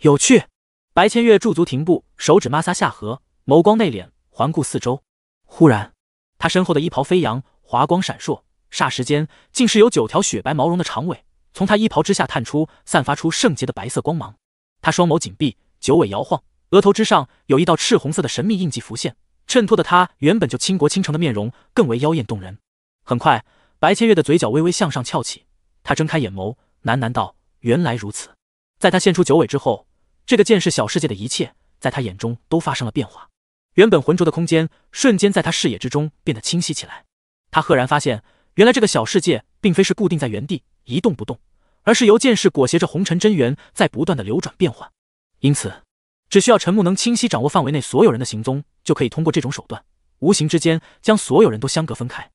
[SPEAKER 1] 有趣。白千月驻足停步，手指摩挲下颌，眸光内敛，环顾四周。忽然，他身后的衣袍飞扬，华光闪烁，霎时间竟是有九条雪白毛绒的长尾从他衣袍之下探出，散发出圣洁的白色光芒。他双眸紧闭，九尾摇晃，额头之上有一道赤红色的神秘印记浮现，衬托的他原本就倾国倾城的面容更为妖艳动人。很快，白千月的嘴角微微向上翘起。他睁开眼眸，喃喃道：“原来如此。”在他现出九尾之后，这个剑士小世界的一切，在他眼中都发生了变化。原本浑浊的空间，瞬间在他视野之中变得清晰起来。他赫然发现，原来这个小世界并非是固定在原地一动不动，而是由剑士裹挟着红尘真元在不断的流转变换。因此，只需要陈木能清晰掌握范围内所有人的行踪，就可以通过这种手段，无形之间将所有人都相隔分开。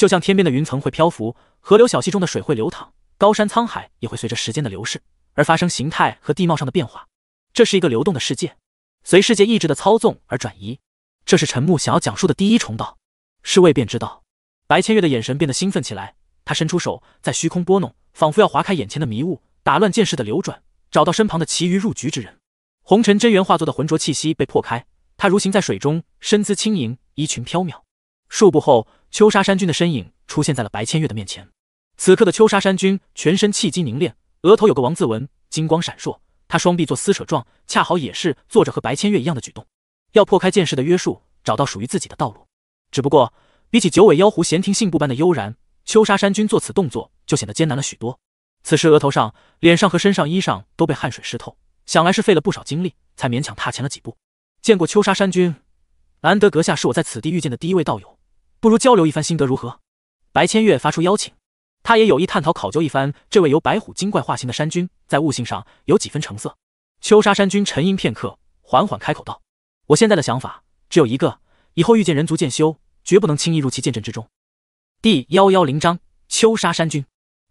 [SPEAKER 1] 就像天边的云层会漂浮，河流小溪中的水会流淌，高山沧海也会随着时间的流逝而发生形态和地貌上的变化。这是一个流动的世界，随世界意志的操纵而转移。这是陈木想要讲述的第一重道，是未变之道。白千月的眼神变得兴奋起来，他伸出手在虚空拨弄，仿佛要划开眼前的迷雾，打乱剑势的流转，找到身旁的其余入局之人。红尘真元化作的浑浊气息被破开，他如行在水中，身姿轻盈，衣裙飘渺。数步后。秋沙山君的身影出现在了白千月的面前。此刻的秋沙山君全身气机凝练，额头有个王字纹，金光闪烁。他双臂做撕扯状，恰好也是做着和白千月一样的举动，要破开剑士的约束，找到属于自己的道路。只不过，比起九尾妖狐闲庭信步般的悠然，秋沙山君做此动作就显得艰难了许多。此时，额头上、脸上和身上衣裳都被汗水湿透，想来是费了不少精力，才勉强踏前了几步。见过秋沙山君，兰德阁下是我在此地遇见的第一位道友。不如交流一番心得如何？白千月发出邀请，他也有意探讨考究一番这位由白虎精怪化形的山君在悟性上有几分成色。秋沙山君沉吟片刻，缓缓开口道：“我现在的想法只有一个，以后遇见人族剑修，绝不能轻易入其剑阵之中。”第幺幺零章秋沙山君。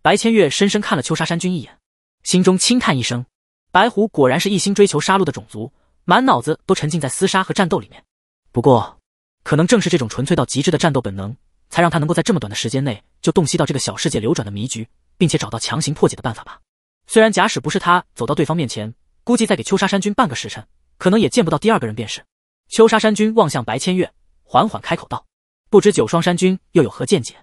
[SPEAKER 1] 白千月深深看了秋沙山君一眼，心中轻叹一声：“白虎果然是一心追求杀戮的种族，满脑子都沉浸在厮杀和战斗里面。”不过。可能正是这种纯粹到极致的战斗本能，才让他能够在这么短的时间内就洞悉到这个小世界流转的迷局，并且找到强行破解的办法吧。虽然假使不是他走到对方面前，估计再给秋沙山君半个时辰，可能也见不到第二个人便是。秋沙山君望向白千月，缓缓开口道：“不知九双山君又有何见解？”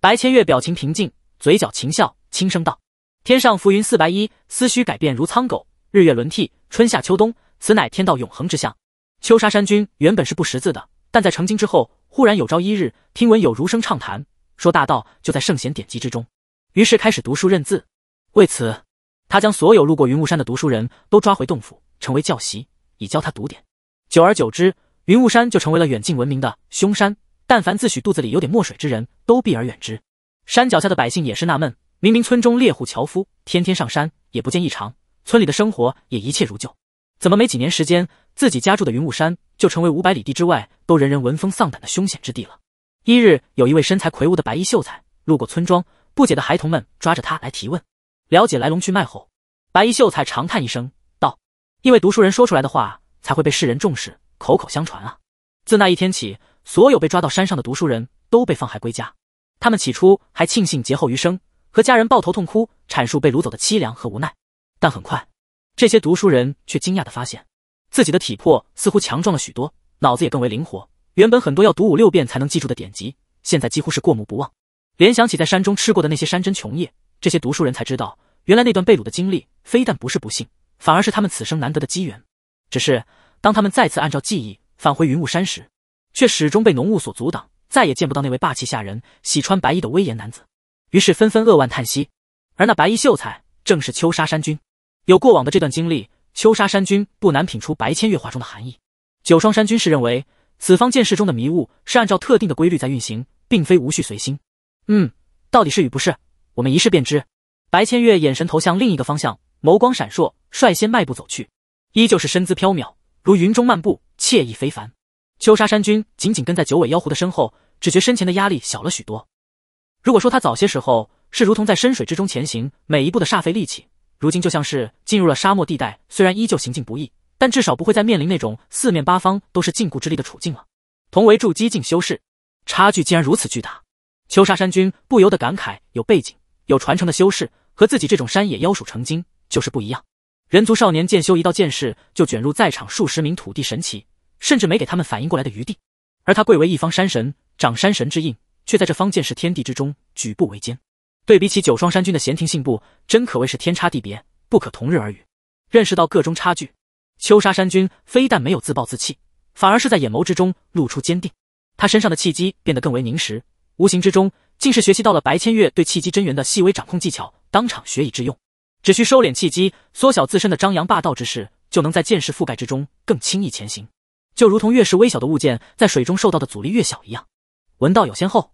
[SPEAKER 1] 白千月表情平静，嘴角噙笑，轻声道：“天上浮云似白衣，思绪改变如苍狗。日月轮替，春夏秋冬，此乃天道永恒之象。”秋沙山君原本是不识字的。但在成精之后，忽然有朝一日听闻有儒生畅谈，说大道就在圣贤典籍之中，于是开始读书认字。为此，他将所有路过云雾山的读书人都抓回洞府，成为教习，以教他读典。久而久之，云雾山就成为了远近闻名的凶山。但凡自诩肚子里有点墨水之人都避而远之。山脚下的百姓也是纳闷，明明村中猎户、樵夫天天上山，也不见异常，村里的生活也一切如旧，怎么没几年时间？自己家住的云雾山，就成为五百里地之外都人人闻风丧胆的凶险之地了。一日，有一位身材魁梧的白衣秀才路过村庄，不解的孩童们抓着他来提问。了解来龙去脉后，白衣秀才长叹一声道：“因为读书人说出来的话，才会被世人重视，口口相传啊。”自那一天起，所有被抓到山上的读书人都被放还归家。他们起初还庆幸劫后余生，和家人抱头痛哭，阐述被掳走的凄凉和无奈。但很快，这些读书人却惊讶的发现。自己的体魄似乎强壮了许多，脑子也更为灵活。原本很多要读五六遍才能记住的典籍，现在几乎是过目不忘。联想起在山中吃过的那些山珍琼叶，这些读书人才知道，原来那段被掳的经历非但不是不幸，反而是他们此生难得的机缘。只是当他们再次按照记忆返回云雾山时，却始终被浓雾所阻挡，再也见不到那位霸气吓人、喜穿白衣的威严男子。于是纷纷扼腕叹息。而那白衣秀才正是秋沙山君，有过往的这段经历。秋沙山君不难品出白千月话中的含义。九双山君是认为此方剑势中的迷雾是按照特定的规律在运行，并非无序随心。嗯，到底是与不是，我们一试便知。白千月眼神投向另一个方向，眸光闪烁，率先迈步走去，依旧是身姿飘渺，如云中漫步，惬意非凡。秋沙山君紧紧跟在九尾妖狐的身后，只觉身前的压力小了许多。如果说他早些时候是如同在深水之中前行，每一步的煞费力气。如今就像是进入了沙漠地带，虽然依旧行进不易，但至少不会再面临那种四面八方都是禁锢之力的处境了。同为筑基境修士，差距竟然如此巨大，秋沙山君不由得感慨：有背景、有传承的修士和自己这种山野妖鼠成精就是不一样。人族少年剑修一道剑士就卷入在场数十名土地神奇，甚至没给他们反应过来的余地。而他贵为一方山神，掌山神之印，却在这方剑士天地之中举步维艰。对比起九霜山君的闲庭信步，真可谓是天差地别，不可同日而语。认识到各中差距，秋沙山君非但没有自暴自弃，反而是在眼眸之中露出坚定。他身上的气机变得更为凝实，无形之中竟是学习到了白千月对气机真元的细微掌控技巧，当场学以致用。只需收敛气机，缩小自身的张扬霸道之势，就能在剑势覆盖之中更轻易前行。就如同越是微小的物件，在水中受到的阻力越小一样。闻道有先后。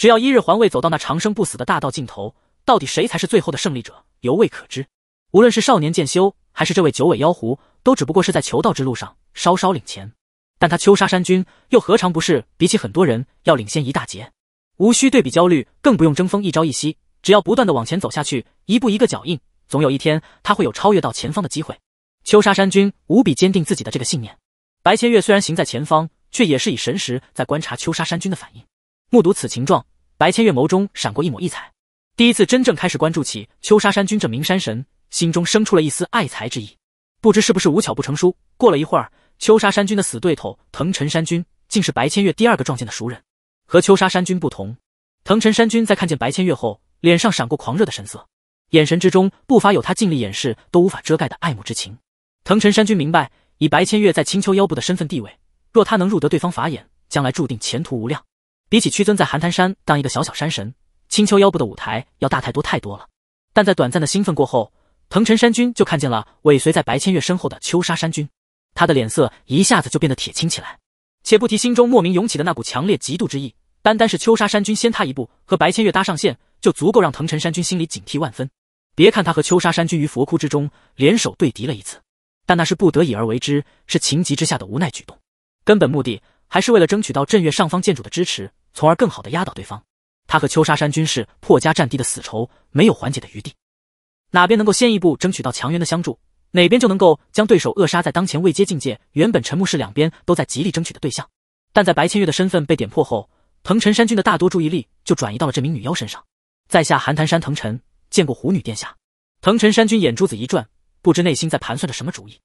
[SPEAKER 1] 只要一日还未走到那长生不死的大道尽头，到底谁才是最后的胜利者，犹未可知。无论是少年剑修，还是这位九尾妖狐，都只不过是在求道之路上稍稍领先。但他秋沙山君又何尝不是比起很多人要领先一大截？无需对比焦虑，更不用争锋一朝一夕。只要不断的往前走下去，一步一个脚印，总有一天他会有超越到前方的机会。秋沙山君无比坚定自己的这个信念。白千月虽然行在前方，却也是以神识在观察秋沙山君的反应。目睹此情状，白千月眸中闪过一抹异彩，第一次真正开始关注起秋沙山君这名山神，心中生出了一丝爱才之意。不知是不是无巧不成书，过了一会儿，秋沙山君的死对头藤尘山君，竟是白千月第二个撞见的熟人。和秋沙山君不同，藤尘山君在看见白千月后，脸上闪过狂热的神色，眼神之中不乏有他尽力掩饰都无法遮盖的爱慕之情。藤尘山君明白，以白千月在青丘腰部的身份地位，若他能入得对方法眼，将来注定前途无量。比起屈尊在寒潭山当一个小小山神，青丘腰部的舞台要大太多太多了。但在短暂的兴奋过后，腾城山君就看见了尾随在白千月身后的秋沙山君，他的脸色一下子就变得铁青起来。且不提心中莫名涌起的那股强烈嫉妒之意，单单是秋沙山君先他一步和白千月搭上线，就足够让腾城山君心里警惕万分。别看他和秋沙山君于佛窟之中联手对敌了一次，但那是不得已而为之，是情急之下的无奈举动，根本目的还是为了争取到镇月上方建筑的支持。从而更好的压倒对方。他和秋沙山君是破家占地的死仇，没有缓解的余地。哪边能够先一步争取到强援的相助，哪边就能够将对手扼杀在当前未阶境界。原本陈木氏两边都在极力争取的对象，但在白千月的身份被点破后，藤城山君的大多注意力就转移到了这名女妖身上。在下寒潭山藤晨，见过狐女殿下。藤城山君眼珠子一转，不知内心在盘算着什么主意。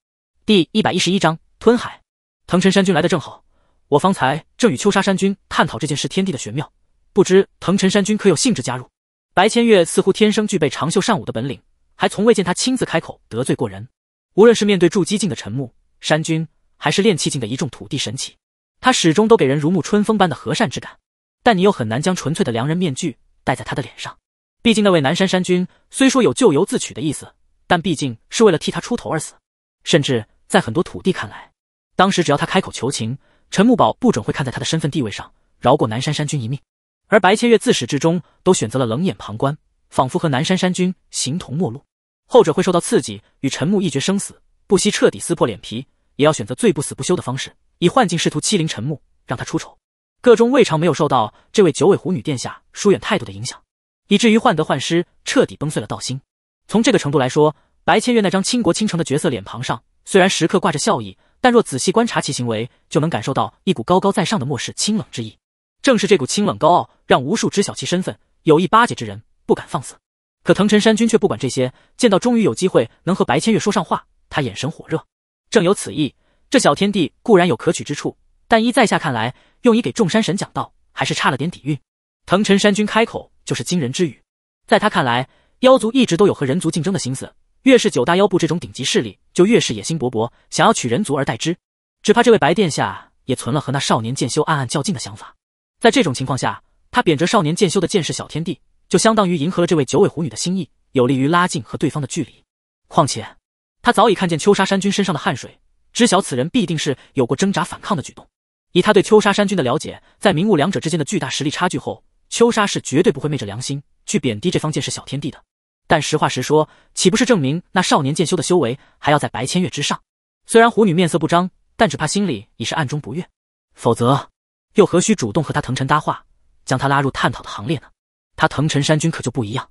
[SPEAKER 1] 第一百一十一章吞海。藤城山君来的正好。我方才正与秋沙山君探讨这件事天地的玄妙，不知腾尘山君可有兴致加入？白千月似乎天生具备长袖善舞的本领，还从未见他亲自开口得罪过人。无论是面对筑基境的陈木山君，还是炼气境的一众土地神奇，他始终都给人如沐春风般的和善之感。但你又很难将纯粹的良人面具戴在他的脸上。毕竟那位南山山君虽说有咎由自取的意思，但毕竟是为了替他出头而死。甚至在很多土地看来，当时只要他开口求情。陈木宝不准会看在他的身份地位上饶过南山山君一命，而白千月自始至终都选择了冷眼旁观，仿佛和南山山君形同陌路。后者会受到刺激，与陈木一决生死，不惜彻底撕破脸皮，也要选择最不死不休的方式，以幻境试图欺凌陈木，让他出丑。个中未尝没有受到这位九尾狐女殿下疏远态度的影响，以至于患得患失，彻底崩碎了道心。从这个程度来说，白千月那张倾国倾城的绝色脸庞上，虽然时刻挂着笑意。但若仔细观察其行为，就能感受到一股高高在上的漠视清冷之意。正是这股清冷高傲，让无数知晓其身份有意巴结之人不敢放肆。可腾辰山君却不管这些，见到终于有机会能和白千月说上话，他眼神火热，正有此意。这小天地固然有可取之处，但依在下看来，用以给众山神讲道，还是差了点底蕴。腾辰山君开口就是惊人之语，在他看来，妖族一直都有和人族竞争的心思。越是九大妖部这种顶级势力，就越是野心勃勃，想要取人族而代之。只怕这位白殿下也存了和那少年剑修暗暗较劲的想法。在这种情况下，他贬谪少年剑修的剑士小天地，就相当于迎合了这位九尾狐女的心意，有利于拉近和对方的距离。况且，他早已看见秋沙山君身上的汗水，知晓此人必定是有过挣扎反抗的举动。以他对秋沙山君的了解，在明悟两者之间的巨大实力差距后，秋沙是绝对不会昧着良心去贬低这方剑士小天地的。但实话实说，岂不是证明那少年剑修的修为还要在白千月之上？虽然虎女面色不张，但只怕心里已是暗中不悦。否则，又何须主动和他腾晨搭话，将他拉入探讨的行列呢？他腾晨山君可就不一样，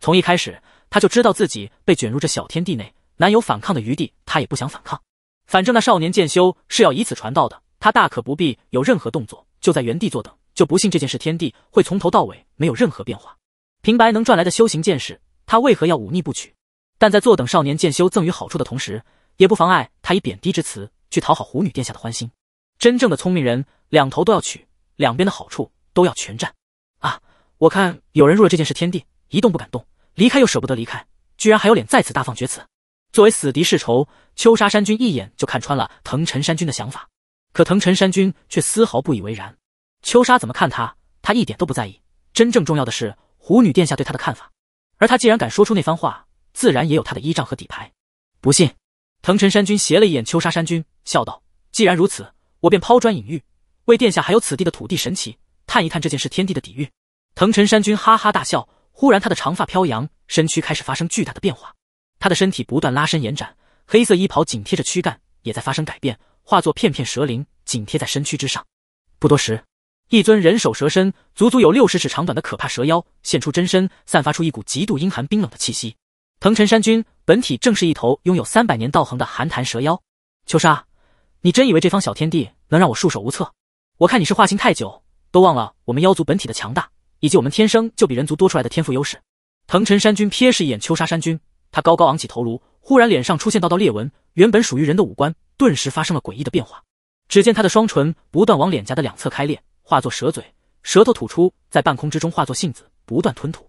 [SPEAKER 1] 从一开始他就知道自己被卷入这小天地内，难有反抗的余地。他也不想反抗，反正那少年剑修是要以此传道的，他大可不必有任何动作，就在原地坐等。就不信这件事天地会从头到尾没有任何变化，平白能赚来的修行见识。他为何要忤逆不娶？但在坐等少年剑修赠予好处的同时，也不妨碍他以贬低之词去讨好虎女殿下的欢心。真正的聪明人，两头都要取，两边的好处都要全占。啊！我看有人入了这件事天地，一动不敢动，离开又舍不得离开，居然还有脸再次大放厥词。作为死敌世仇，秋沙山君一眼就看穿了藤陈山君的想法，可藤陈山君却丝毫不以为然。秋沙怎么看他，他一点都不在意。真正重要的是虎女殿下对他的看法。而他既然敢说出那番话，自然也有他的依仗和底牌。不信，腾城山君斜了一眼秋沙山君，笑道：“既然如此，我便抛砖引玉，为殿下还有此地的土地神奇探一探这件事天地的底蕴。”腾城山君哈哈大笑，忽然他的长发飘扬，身躯开始发生巨大的变化。他的身体不断拉伸延展，黑色衣袍紧贴着躯干，也在发生改变，化作片片蛇鳞紧贴在身躯之上。不多时。一尊人首蛇身，足足有六十尺长短的可怕蛇妖现出真身，散发出一股极度阴寒冰冷的气息。腾尘山君本体正是一头拥有三百年道行的寒潭蛇妖。秋沙，你真以为这方小天地能让我束手无策？我看你是化形太久，都忘了我们妖族本体的强大，以及我们天生就比人族多出来的天赋优势。腾尘山君瞥视一眼秋沙山君，他高高昂起头颅，忽然脸上出现道道裂纹，原本属于人的五官顿时发生了诡异的变化。只见他的双唇不断往脸颊的两侧开裂。化作蛇嘴，舌头吐出，在半空之中化作信子，不断吞吐。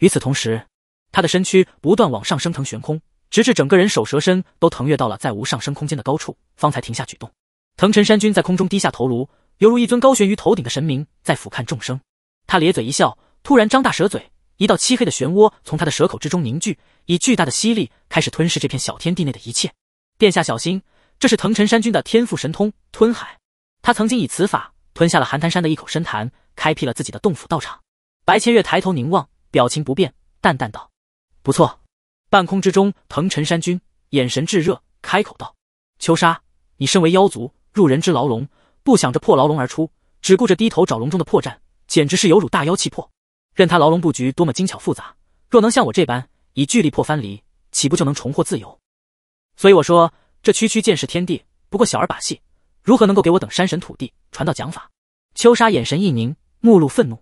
[SPEAKER 1] 与此同时，他的身躯不断往上升腾悬空，直至整个人手蛇身都腾跃到了再无上升空间的高处，方才停下举动。腾尘山君在空中低下头颅，犹如一尊高悬于头顶的神明在俯瞰众生。他咧嘴一笑，突然张大蛇嘴，一道漆黑的漩涡从他的蛇口之中凝聚，以巨大的吸力开始吞噬这片小天地内的一切。殿下小心，这是腾尘山君的天赋神通——吞海。他曾经以此法。吞下了寒潭山的一口深潭，开辟了自己的洞府道场。白千月抬头凝望，表情不变，淡淡道：“不错。”半空之中，腾晨山君眼神炙热，开口道：“秋沙，你身为妖族，入人之牢笼，不想着破牢笼而出，只顾着低头找笼中的破绽，简直是有辱大妖气魄。任他牢笼布局多么精巧复杂，若能像我这般以巨力破藩篱，岂不就能重获自由？所以我说，这区区见识天地，不过小儿把戏。”如何能够给我等山神土地传道讲法？秋沙眼神一凝，目露愤怒。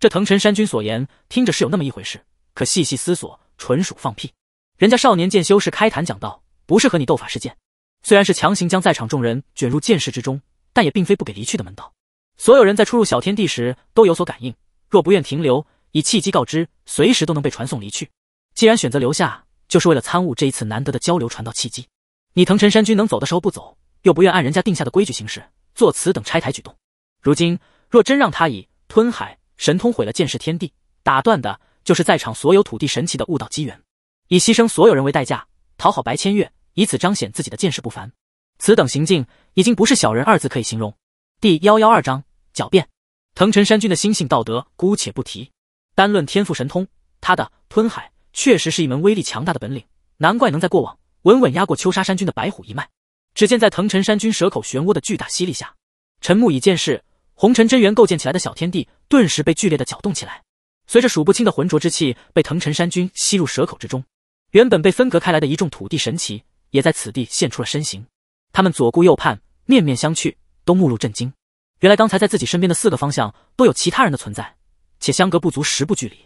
[SPEAKER 1] 这藤城山君所言，听着是有那么一回事，可细细思索，纯属放屁。人家少年剑修士开坛讲道，不是和你斗法试剑。虽然是强行将在场众人卷入剑士之中，但也并非不给离去的门道。所有人在出入小天地时都有所感应，若不愿停留，以契机告知，随时都能被传送离去。既然选择留下，就是为了参悟这一次难得的交流传道契机。你藤城山君能走的时候不走？又不愿按人家定下的规矩行事，做此等拆台举动。如今若真让他以吞海神通毁了剑士天地，打断的，就是在场所有土地神奇的悟道机缘，以牺牲所有人为代价，讨好白千月，以此彰显自己的见识不凡。此等行径，已经不是小人二字可以形容。第幺幺二章狡辩。腾城山君的心性道德姑且不提，单论天赋神通，他的吞海确实是一门威力强大的本领，难怪能在过往稳稳压过秋沙山君的白虎一脉。只见在腾晨山君蛇口漩涡的巨大吸力下，陈木以剑势红尘真元构建起来的小天地顿时被剧烈的搅动起来。随着数不清的浑浊之气被腾晨山君吸入蛇口之中，原本被分隔开来的一众土地神奇也在此地现出了身形。他们左顾右盼，面面相觑，都目露震惊。原来刚才在自己身边的四个方向都有其他人的存在，且相隔不足十步距离。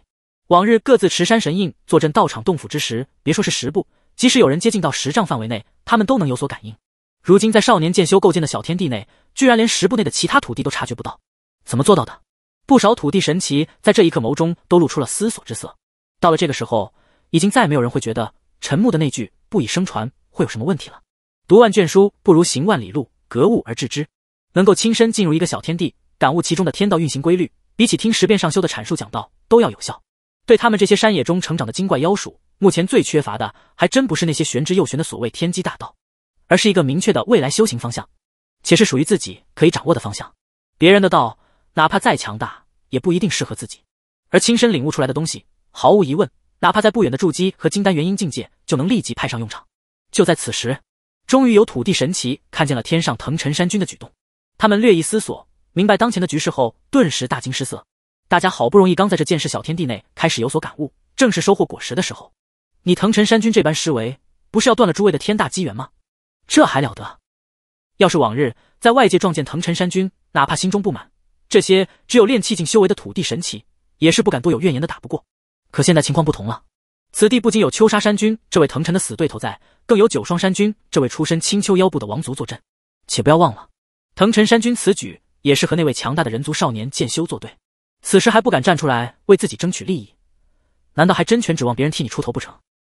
[SPEAKER 1] 往日各自持山神印坐镇道场洞府之时，别说是十步，即使有人接近到十丈范围内，他们都能有所感应。如今在少年剑修构建的小天地内，居然连十步内的其他土地都察觉不到，怎么做到的？不少土地神奇在这一刻眸中都露出了思索之色。到了这个时候，已经再没有人会觉得陈木的那句“不以声传”会有什么问题了。读万卷书不如行万里路，格物而致知，能够亲身进入一个小天地，感悟其中的天道运行规律，比起听十遍上修的阐述讲道都要有效。对他们这些山野中成长的精怪妖鼠，目前最缺乏的还真不是那些玄之又玄的所谓天机大道。而是一个明确的未来修行方向，且是属于自己可以掌握的方向。别人的道，哪怕再强大，也不一定适合自己。而亲身领悟出来的东西，毫无疑问，哪怕在不远的筑基和金丹元婴境界，就能立即派上用场。就在此时，终于有土地神奇看见了天上腾晨山君的举动。他们略一思索，明白当前的局势后，顿时大惊失色。大家好不容易刚在这剑士小天地内开始有所感悟，正是收获果实的时候，你腾晨山君这般施为，不是要断了诸位的天大机缘吗？这还了得！要是往日，在外界撞见腾晨山君，哪怕心中不满，这些只有练气境修为的土地神奇也是不敢多有怨言的，打不过。可现在情况不同了，此地不仅有秋沙山君这位腾晨的死对头在，更有九双山君这位出身青丘腰部的王族坐镇。且不要忘了，腾晨山君此举也是和那位强大的人族少年剑修作对，此时还不敢站出来为自己争取利益，难道还真全指望别人替你出头不成？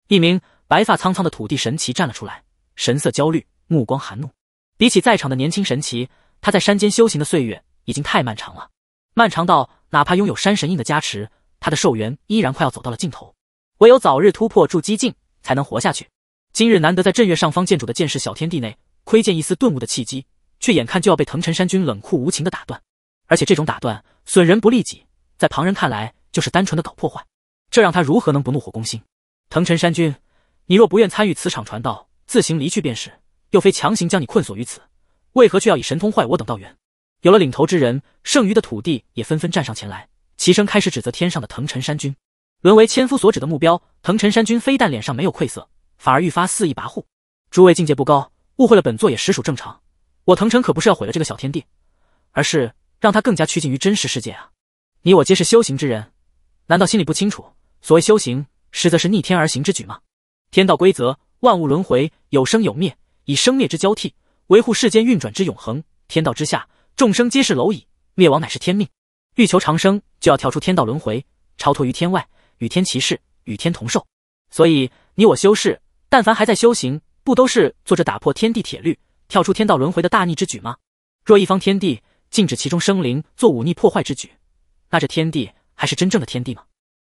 [SPEAKER 1] 一名白发苍苍的土地神奇站了出来。神色焦虑，目光含怒。比起在场的年轻神奇，他在山间修行的岁月已经太漫长了，漫长到哪怕拥有山神印的加持，他的寿元依然快要走到了尽头。唯有早日突破筑基境，才能活下去。今日难得在镇月上方剑主的剑士小天地内窥见一丝顿悟的契机，却眼看就要被腾城山君冷酷无情的打断，而且这种打断损人不利己，在旁人看来就是单纯的搞破坏，这让他如何能不怒火攻心？腾城山君，你若不愿参与此场传道。自行离去便是，又非强行将你困锁于此，为何却要以神通坏我等道缘？有了领头之人，剩余的土地也纷纷站上前来，齐声开始指责天上的腾尘山君，沦为千夫所指的目标。腾尘山君非但脸上没有愧色，反而愈发肆意跋扈。诸位境界不高，误会了本座也实属正常。我腾尘可不是要毁了这个小天地，而是让他更加趋近于真实世界啊！你我皆是修行之人，难道心里不清楚，所谓修行，实则是逆天而行之举吗？天道规则。万物轮回，有生有灭，以生灭之交替维护世间运转之永恒。天道之下，众生皆是蝼蚁，灭亡乃是天命。欲求长生，就要跳出天道轮回，超脱于天外，与天齐视，与天同寿。所以，你我修士，但凡还在修行，不都是做着打破天地铁律、跳出天道轮回的大逆之举吗？若一方天地禁止其中生灵做忤逆破坏之举，那这天地还是真正的天地吗？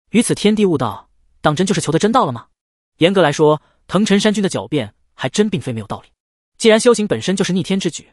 [SPEAKER 1] 于此天地悟道，当真就是求得真道了吗？严格来说，藤城山君的狡辩还真并非没有道理。既然修行本身就是逆天之举，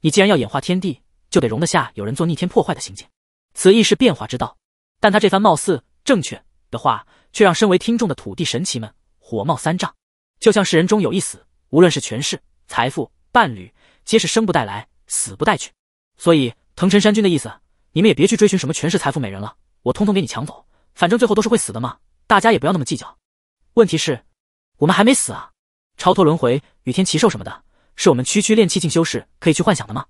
[SPEAKER 1] 你既然要演化天地，就得容得下有人做逆天破坏的行径。此亦是变化之道。但他这番貌似正确的话，却让身为听众的土地神奇们火冒三丈。就像世人终有一死，无论是权势、财富、伴侣，皆是生不带来，死不带去。所以藤城山君的意思，你们也别去追寻什么权势、财富、美人了，我通通给你抢走，反正最后都是会死的嘛。大家也不要那么计较。问题是。我们还没死啊！超脱轮回、雨天奇兽什么的，是我们区区炼气境修士可以去幻想的吗？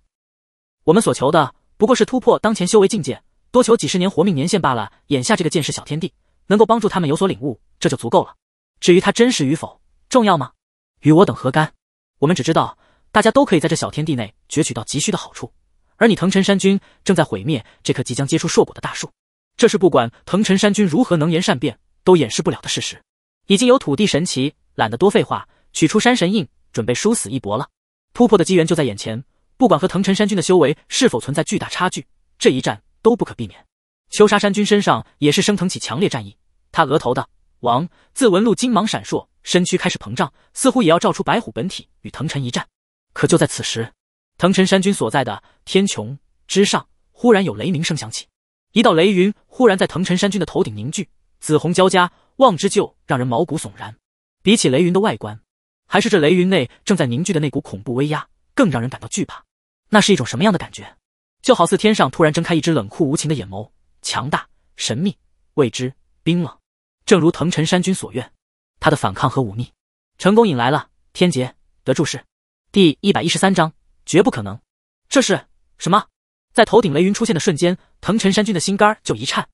[SPEAKER 1] 我们所求的不过是突破当前修为境界，多求几十年活命年限罢了。眼下这个剑士小天地，能够帮助他们有所领悟，这就足够了。至于他真实与否，重要吗？与我等何干？我们只知道，大家都可以在这小天地内攫取到急需的好处。而你腾尘山君正在毁灭这棵即将结出硕果的大树，这是不管腾尘山君如何能言善辩，都掩饰不了的事实。已经有土地神奇，懒得多废话，取出山神印，准备殊死一搏了。突破的机缘就在眼前，不管和腾城山君的修为是否存在巨大差距，这一战都不可避免。秋沙山君身上也是升腾起强烈战意，他额头的王字纹路金芒闪烁，身躯开始膨胀，似乎也要照出白虎本体与腾城一战。可就在此时，腾城山君所在的天穹之上，忽然有雷鸣声响起，一道雷云忽然在腾城山君的头顶凝聚。紫红交加，望之就让人毛骨悚然。比起雷云的外观，还是这雷云内正在凝聚的那股恐怖威压更让人感到惧怕。那是一种什么样的感觉？就好似天上突然睁开一只冷酷无情的眼眸，强大、神秘、未知、冰冷。正如腾尘山君所愿，他的反抗和忤逆，成功引来了天劫的注视。第一百一十三章，绝不可能！这是什么？在头顶雷云出现的瞬间，腾尘山君的心肝就一颤。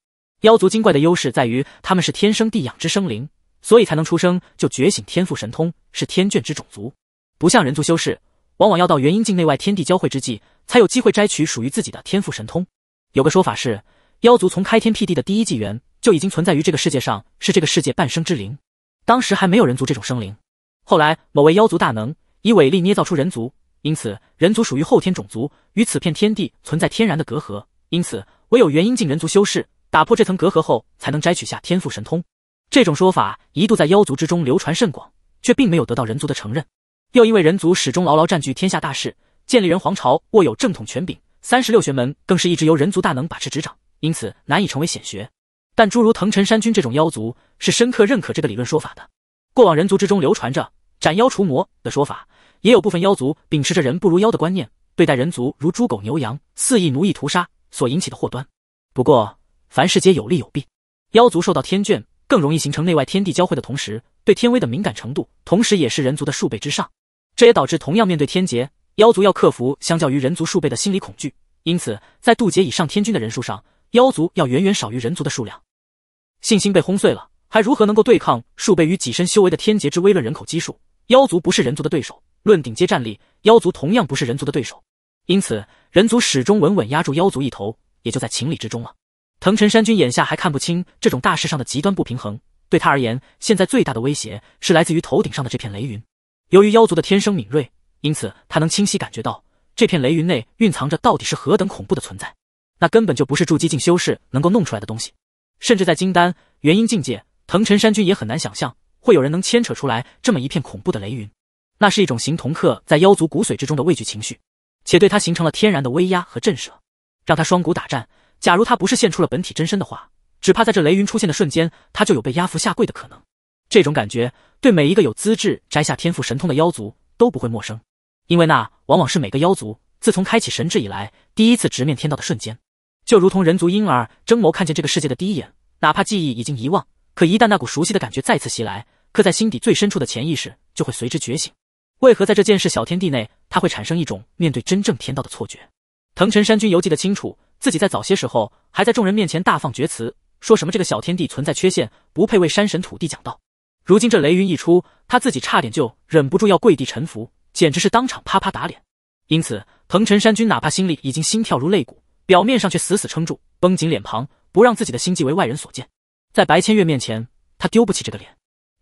[SPEAKER 1] 妖族精怪的优势在于，他们是天生地养之生灵，所以才能出生就觉醒天赋神通，是天眷之种族。不像人族修士，往往要到元婴境内外天地交汇之际，才有机会摘取属于自己的天赋神通。有个说法是，妖族从开天辟地的第一纪元就已经存在于这个世界上，是这个世界半生之灵。当时还没有人族这种生灵。后来某位妖族大能以伟力捏造出人族，因此人族属于后天种族，与此片天地存在天然的隔阂，因此唯有元婴境人族修士。打破这层隔阂后，才能摘取下天赋神通。这种说法一度在妖族之中流传甚广，却并没有得到人族的承认。又因为人族始终牢牢占据天下大势，建立人皇朝，握有正统权柄，三十六玄门更是一直由人族大能把持执掌，因此难以成为显学。但诸如腾尘山君这种妖族，是深刻认可这个理论说法的。过往人族之中流传着斩妖除魔的说法，也有部分妖族秉持着人不如妖的观念，对待人族如猪狗牛羊，肆意奴役屠杀所引起的祸端。不过。凡事皆有利有弊，妖族受到天眷，更容易形成内外天地交汇的同时，对天威的敏感程度，同时也是人族的数倍之上。这也导致同样面对天劫，妖族要克服相较于人族数倍的心理恐惧。因此，在渡劫以上天君的人数上，妖族要远远少于人族的数量。信心被轰碎了，还如何能够对抗数倍于己身修为的天劫之威？论人口基数，妖族不是人族的对手；论顶阶战力，妖族同样不是人族的对手。因此，人族始终稳稳压住妖族一头，也就在情理之中了。腾城山君眼下还看不清这种大事上的极端不平衡，对他而言，现在最大的威胁是来自于头顶上的这片雷云。由于妖族的天生敏锐，因此他能清晰感觉到这片雷云内蕴藏着到底是何等恐怖的存在。那根本就不是筑基境修士能够弄出来的东西，甚至在金丹、元婴境界，腾城山君也很难想象会有人能牵扯出来这么一片恐怖的雷云。那是一种形同刻在妖族骨髓之中的畏惧情绪，且对他形成了天然的威压和震慑，让他双股打颤。假如他不是献出了本体真身的话，只怕在这雷云出现的瞬间，他就有被压服下跪的可能。这种感觉对每一个有资质摘下天赋神通的妖族都不会陌生，因为那往往是每个妖族自从开启神智以来第一次直面天道的瞬间。就如同人族婴儿睁眸看见这个世界的第一眼，哪怕记忆已经遗忘，可一旦那股熟悉的感觉再次袭来，刻在心底最深处的潜意识就会随之觉醒。为何在这剑士小天地内，他会产生一种面对真正天道的错觉？腾城山君犹记得清楚。自己在早些时候还在众人面前大放厥词，说什么这个小天地存在缺陷，不配为山神土地讲道。如今这雷云一出，他自己差点就忍不住要跪地臣服，简直是当场啪啪打脸。因此，腾城山君哪怕心里已经心跳如擂鼓，表面上却死死撑住，绷紧脸庞，不让自己的心计为外人所见。在白千月面前，他丢不起这个脸。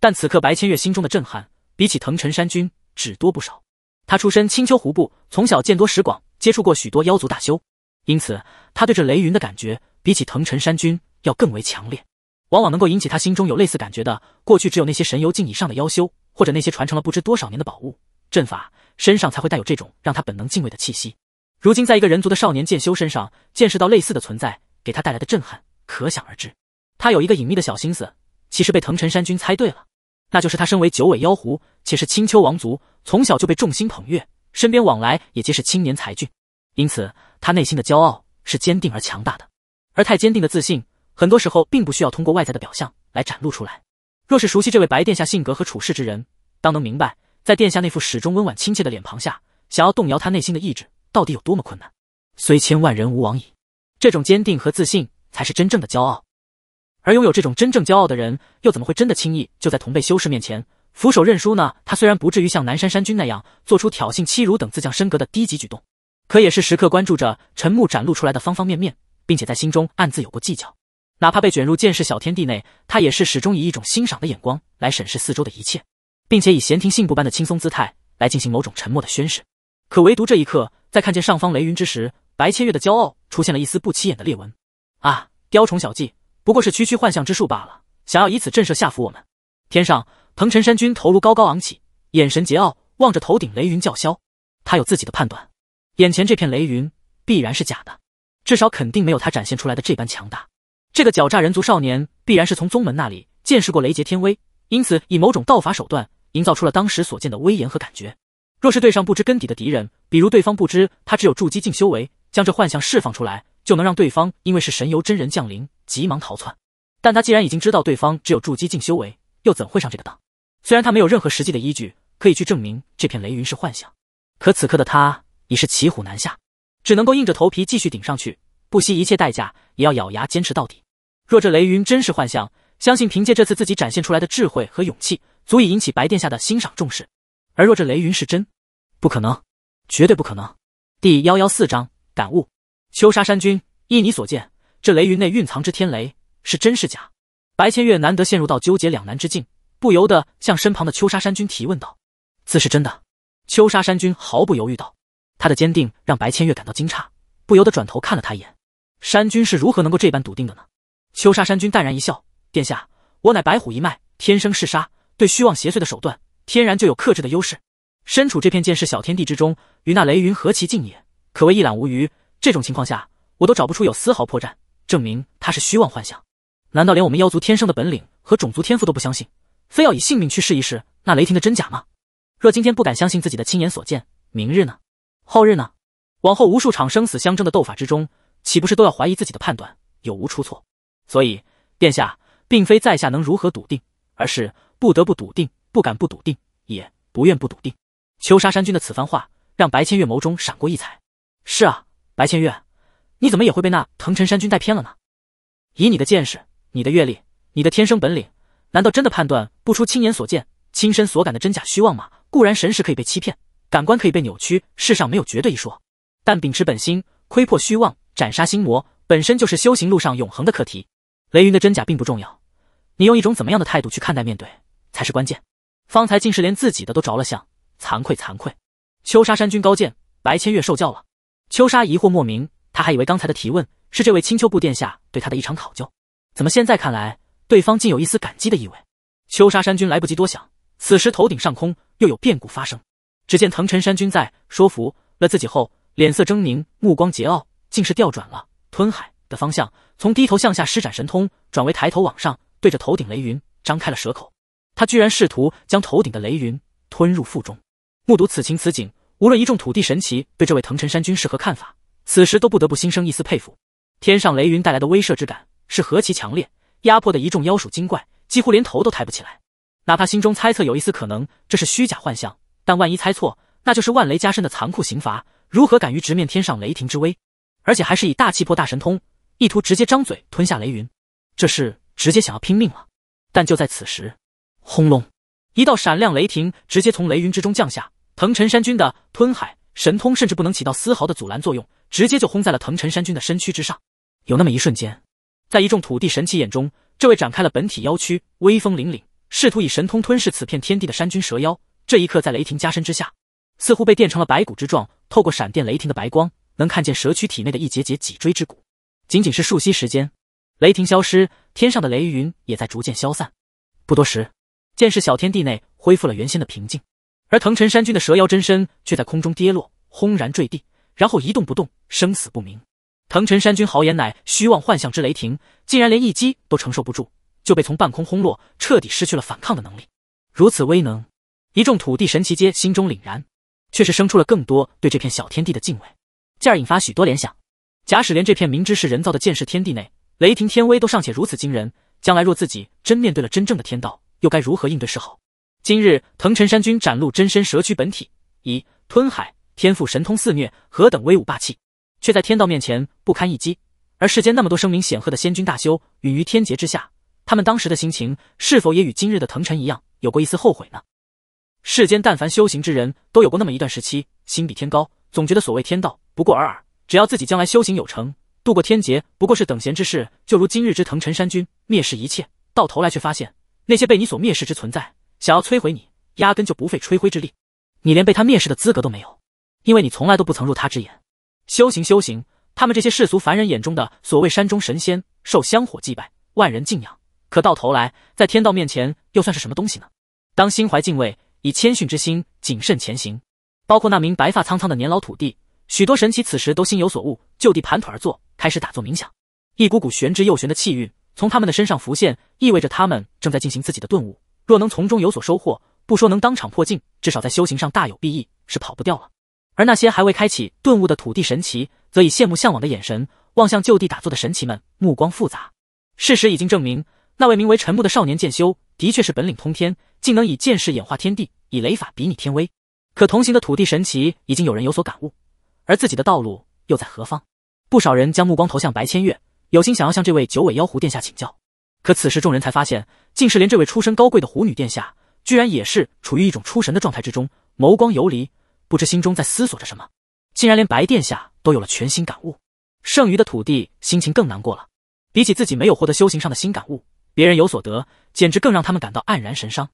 [SPEAKER 1] 但此刻白千月心中的震撼，比起腾城山君只多不少。他出身青丘狐部，从小见多识广，接触过许多妖族大修。因此，他对这雷云的感觉，比起腾尘山君要更为强烈。往往能够引起他心中有类似感觉的，过去只有那些神游境以上的妖修，或者那些传承了不知多少年的宝物、阵法，身上才会带有这种让他本能敬畏的气息。如今在一个人族的少年剑修身上见识到类似的存在，给他带来的震撼，可想而知。他有一个隐秘的小心思，其实被腾尘山君猜对了，那就是他身为九尾妖狐，且是青丘王族，从小就被众星捧月，身边往来也皆是青年才俊。因此，他内心的骄傲是坚定而强大的。而太坚定的自信，很多时候并不需要通过外在的表象来展露出来。若是熟悉这位白殿下性格和处事之人，当能明白，在殿下那副始终温婉亲切的脸庞下，想要动摇他内心的意志，到底有多么困难。虽千万人吾往矣，这种坚定和自信，才是真正的骄傲。而拥有这种真正骄傲的人，又怎么会真的轻易就在同辈修士面前俯首认输呢？他虽然不至于像南山山君那样做出挑衅欺辱等自降身格的低级举动。可也是时刻关注着陈木展露出来的方方面面，并且在心中暗自有过计较。哪怕被卷入剑士小天地内，他也是始终以一种欣赏的眼光来审视四周的一切，并且以闲庭信步般的轻松姿态来进行某种沉默的宣誓。可唯独这一刻，在看见上方雷云之时，白千月的骄傲出现了一丝不起眼的裂纹。啊！雕虫小技，不过是区区幻象之术罢了，想要以此震慑吓服我们？天上彭晨山君头颅高高昂起，眼神桀骜，望着头顶雷云叫嚣。他有自己的判断。眼前这片雷云必然是假的，至少肯定没有他展现出来的这般强大。这个狡诈人族少年必然是从宗门那里见识过雷劫天威，因此以某种道法手段营造出了当时所见的威严和感觉。若是对上不知根底的敌人，比如对方不知他只有筑基境修为，将这幻象释放出来，就能让对方因为是神游真人降临，急忙逃窜。但他既然已经知道对方只有筑基境修为，又怎会上这个当？虽然他没有任何实际的依据可以去证明这片雷云是幻象，可此刻的他。已是骑虎难下，只能够硬着头皮继续顶上去，不惜一切代价也要咬牙坚持到底。若这雷云真是幻象，相信凭借这次自己展现出来的智慧和勇气，足以引起白殿下的欣赏重视。而若这雷云是真，不可能，绝对不可能。第幺幺四章感悟。秋沙山君，依你所见，这雷云内蕴藏之天雷是真是假？白千月难得陷入到纠结两难之境，不由得向身旁的秋沙山君提问道：“自是真的？”秋沙山君毫不犹豫道。他的坚定让白千月感到惊诧，不由得转头看了他一眼。山君是如何能够这般笃定的呢？秋杀山君淡然一笑：“殿下，我乃白虎一脉，天生嗜杀，对虚妄邪祟的手段天然就有克制的优势。身处这片剑士小天地之中，与那雷云何其近也，可谓一览无余。这种情况下，我都找不出有丝毫破绽，证明他是虚妄幻想。难道连我们妖族天生的本领和种族天赋都不相信，非要以性命去试一试那雷霆的真假吗？若今天不敢相信自己的亲眼所见，明日呢？”后日呢？往后无数场生死相争的斗法之中，岂不是都要怀疑自己的判断有无出错？所以，殿下并非在下能如何笃定，而是不得不笃定，不敢不笃定，也不愿不笃定。秋沙山君的此番话，让白千月眸中闪过异彩。是啊，白千月，你怎么也会被那腾晨山君带偏了呢？以你的见识，你的阅历，你的天生本领，难道真的判断不出亲眼所见、亲身所感的真假虚妄吗？固然神识可以被欺骗。感官可以被扭曲，世上没有绝对一说。但秉持本心，窥破虚妄，斩杀心魔，本身就是修行路上永恒的课题。雷云的真假并不重要，你用一种怎么样的态度去看待、面对，才是关键。方才竟是连自己的都着了相，惭愧惭愧。秋沙山君高见，白千月受教了。秋沙疑惑莫名，他还以为刚才的提问是这位青丘部殿下对他的一场考究，怎么现在看来，对方竟有一丝感激的意味？秋沙山君来不及多想，此时头顶上空又有变故发生。只见腾晨山君在说服了自己后，脸色狰狞，目光桀骜，竟是调转了吞海的方向，从低头向下施展神通，转为抬头往上，对着头顶雷云张开了蛇口。他居然试图将头顶的雷云吞入腹中。目睹此情此景，无论一众土地神奇对这位腾晨山君是何看法，此时都不得不心生一丝佩服。天上雷云带来的威慑之感是何其强烈，压迫的一众妖鼠精怪几乎连头都抬不起来，哪怕心中猜测有一丝可能这是虚假幻象。但万一猜错，那就是万雷加身的残酷刑罚。如何敢于直面天上雷霆之威？而且还是以大气魄、大神通，意图直接张嘴吞下雷云，这是直接想要拼命了。但就在此时，轰隆！一道闪亮雷霆直接从雷云之中降下，腾城山君的吞海神通甚至不能起到丝毫的阻拦作用，直接就轰在了腾城山君的身躯之上。有那么一瞬间，在一众土地神奇眼中，这位展开了本体妖躯、威风凛凛，试图以神通吞噬此片天地的山君蛇妖。这一刻，在雷霆加身之下，似乎被电成了白骨之状。透过闪电雷霆的白光，能看见蛇躯体内的一节节脊椎之骨。仅仅是数息时间，雷霆消失，天上的雷云也在逐渐消散。不多时，剑士小天地内恢复了原先的平静，而腾尘山君的蛇妖真身却在空中跌落，轰然坠地，然后一动不动，生死不明。腾尘山君豪言乃虚妄幻象之雷霆，竟然连一击都承受不住，就被从半空轰落，彻底失去了反抗的能力。如此威能。一众土地神奇皆心中凛然，却是生出了更多对这片小天地的敬畏，进而引发许多联想。假使连这片明知是人造的剑士天地内，雷霆天威都尚且如此惊人，将来若自己真面对了真正的天道，又该如何应对是好？今日腾尘山君展露真身蛇躯本体，一吞海天赋神通肆虐，何等威武霸气，却在天道面前不堪一击。而世间那么多声名显赫的仙君大修陨于天劫之下，他们当时的心情是否也与今日的腾尘一样，有过一丝后悔呢？世间但凡修行之人，都有过那么一段时期，心比天高，总觉得所谓天道不过尔尔。只要自己将来修行有成，度过天劫不过是等闲之事。就如今日之腾陈山君，蔑视一切，到头来却发现，那些被你所蔑视之存在，想要摧毁你，压根就不费吹灰之力。你连被他蔑视的资格都没有，因为你从来都不曾入他之眼。修行，修行，他们这些世俗凡人眼中的所谓山中神仙，受香火祭拜，万人敬仰，可到头来，在天道面前又算是什么东西呢？当心怀敬畏。以谦逊之心，谨慎前行。包括那名白发苍苍的年老土地，许多神奇此时都心有所悟，就地盘腿而坐，开始打坐冥想。一股股玄之又玄的气韵从他们的身上浮现，意味着他们正在进行自己的顿悟。若能从中有所收获，不说能当场破境，至少在修行上大有裨益，是跑不掉了。而那些还未开启顿悟的土地神奇，则以羡慕向往的眼神望向就地打坐的神奇们，目光复杂。事实已经证明，那位名为陈木的少年剑修的确是本领通天。竟能以剑势演化天地，以雷法比拟天威。可同行的土地神奇已经有人有所感悟，而自己的道路又在何方？不少人将目光投向白千月，有心想要向这位九尾妖狐殿下请教。可此时众人才发现，竟是连这位出身高贵的狐女殿下，居然也是处于一种出神的状态之中，眸光游离，不知心中在思索着什么。竟然连白殿下都有了全新感悟，剩余的土地心情更难过了。比起自己没有获得修行上的新感悟，别人有所得，简直更让他们感到黯然神伤。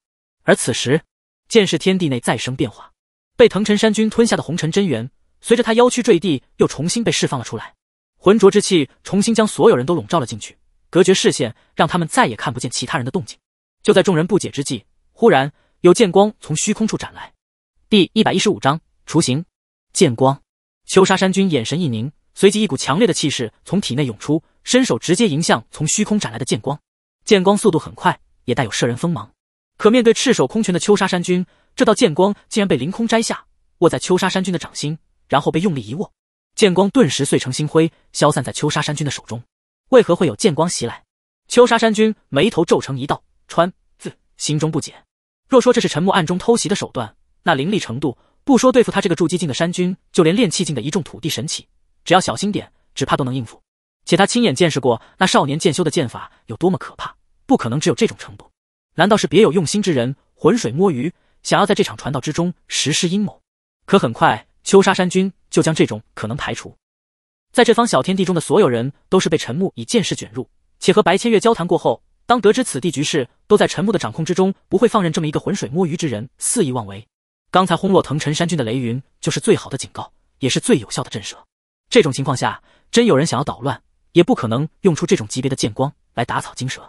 [SPEAKER 1] 而此时，剑识天地内再生变化，被腾尘山君吞下的红尘真元，随着他腰躯坠地，又重新被释放了出来。浑浊之气重新将所有人都笼罩了进去，隔绝视线，让他们再也看不见其他人的动静。就在众人不解之际，忽然有剑光从虚空处斩来。第一百一十五章雏形。剑光。秋沙山君眼神一凝，随即一股强烈的气势从体内涌出，伸手直接迎向从虚空斩来的剑光。剑光速度很快，也带有摄人锋芒。可面对赤手空拳的秋沙山君，这道剑光竟然被凌空摘下，握在秋沙山君的掌心，然后被用力一握，剑光顿时碎成星辉，消散在秋沙山君的手中。为何会有剑光袭来？秋沙山君眉头皱成一道川字，心中不解。若说这是陈默暗中偷袭的手段，那凌厉程度，不说对付他这个筑基境的山君，就连炼气境的一众土地神祇，只要小心点，只怕都能应付。且他亲眼见识过那少年剑修的剑法有多么可怕，不可能只有这种程度。难道是别有用心之人浑水摸鱼，想要在这场传道之中实施阴谋？可很快，秋沙山君就将这种可能排除。在这方小天地中的所有人都是被陈木以剑士卷入，且和白千月交谈过后，当得知此地局势都在陈木的掌控之中，不会放任这么一个浑水摸鱼之人肆意妄为。刚才轰落腾晨山君的雷云就是最好的警告，也是最有效的震慑。这种情况下，真有人想要捣乱，也不可能用出这种级别的剑光来打草惊蛇。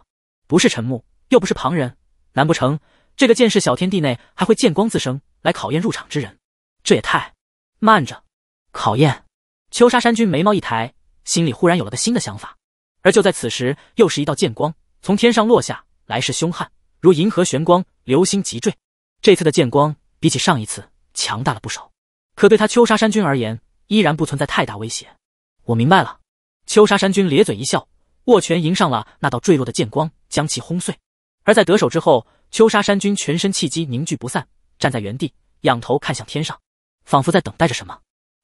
[SPEAKER 1] 不是陈木。又不是旁人，难不成这个剑士小天地内还会剑光自生，来考验入场之人？这也太……慢着，考验！秋沙山君眉毛一抬，心里忽然有了个新的想法。而就在此时，又是一道剑光从天上落下来，势凶悍如银河玄光流星急坠。这次的剑光比起上一次强大了不少，可对他秋沙山君而言，依然不存在太大威胁。我明白了，秋沙山君咧嘴一笑，握拳迎上了那道坠落的剑光，将其轰碎。而在得手之后，秋沙山君全身气机凝聚不散，站在原地，仰头看向天上，仿佛在等待着什么。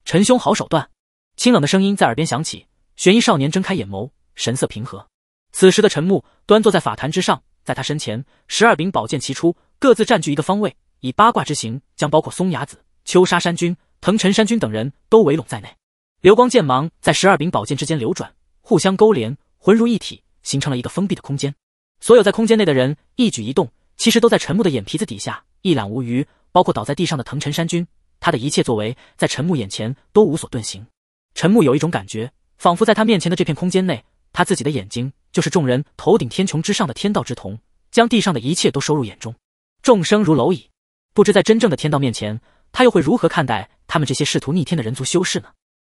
[SPEAKER 1] 陈兄好手段！清冷的声音在耳边响起。玄衣少年睁开眼眸，神色平和。此时的陈木端坐在法坛之上，在他身前，十二柄宝剑齐出，各自占据一个方位，以八卦之形将包括松雅子、秋沙山君、藤陈山君等人都围拢在内。流光剑芒在十二柄宝剑之间流转，互相勾连，浑如一体，形成了一个封闭的空间。所有在空间内的人一举一动，其实都在陈木的眼皮子底下一览无余，包括倒在地上的藤城山君，他的一切作为在陈木眼前都无所遁形。陈木有一种感觉，仿佛在他面前的这片空间内，他自己的眼睛就是众人头顶天穹之上的天道之瞳，将地上的一切都收入眼中。众生如蝼蚁，不知在真正的天道面前，他又会如何看待他们这些试图逆天的人族修士呢？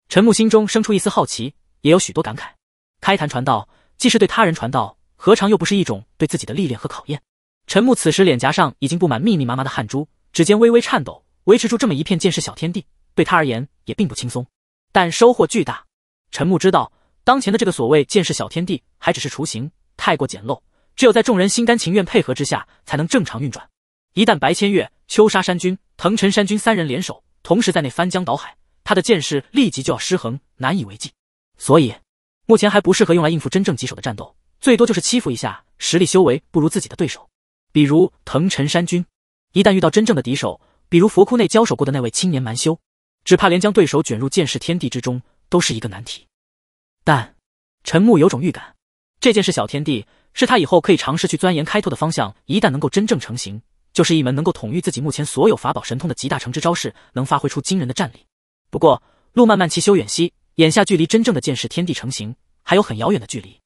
[SPEAKER 1] 陈木心中生出一丝好奇，也有许多感慨。开坛传道，既是对他人传道。何尝又不是一种对自己的历练和考验？陈木此时脸颊上已经布满密密麻麻的汗珠，指尖微微颤抖，维持住这么一片剑士小天地，对他而言也并不轻松，但收获巨大。陈木知道，当前的这个所谓剑士小天地还只是雏形，太过简陋，只有在众人心甘情愿配合之下才能正常运转。一旦白千月、秋沙山君、腾尘山君三人联手，同时在内翻江倒海，他的剑势立即就要失衡，难以为继。所以，目前还不适合用来应付真正棘手的战斗。最多就是欺负一下实力修为不如自己的对手，比如腾尘山君。一旦遇到真正的敌手，比如佛窟内交手过的那位青年蛮修，只怕连将对手卷入剑士天地之中都是一个难题。但陈木有种预感，这件事小天地是他以后可以尝试去钻研开拓的方向。一旦能够真正成型，就是一门能够统御自己目前所有法宝神通的集大成之招式，能发挥出惊人的战力。不过路漫漫其修远兮，眼下距离真正的剑士天地成型还有很遥远的距离。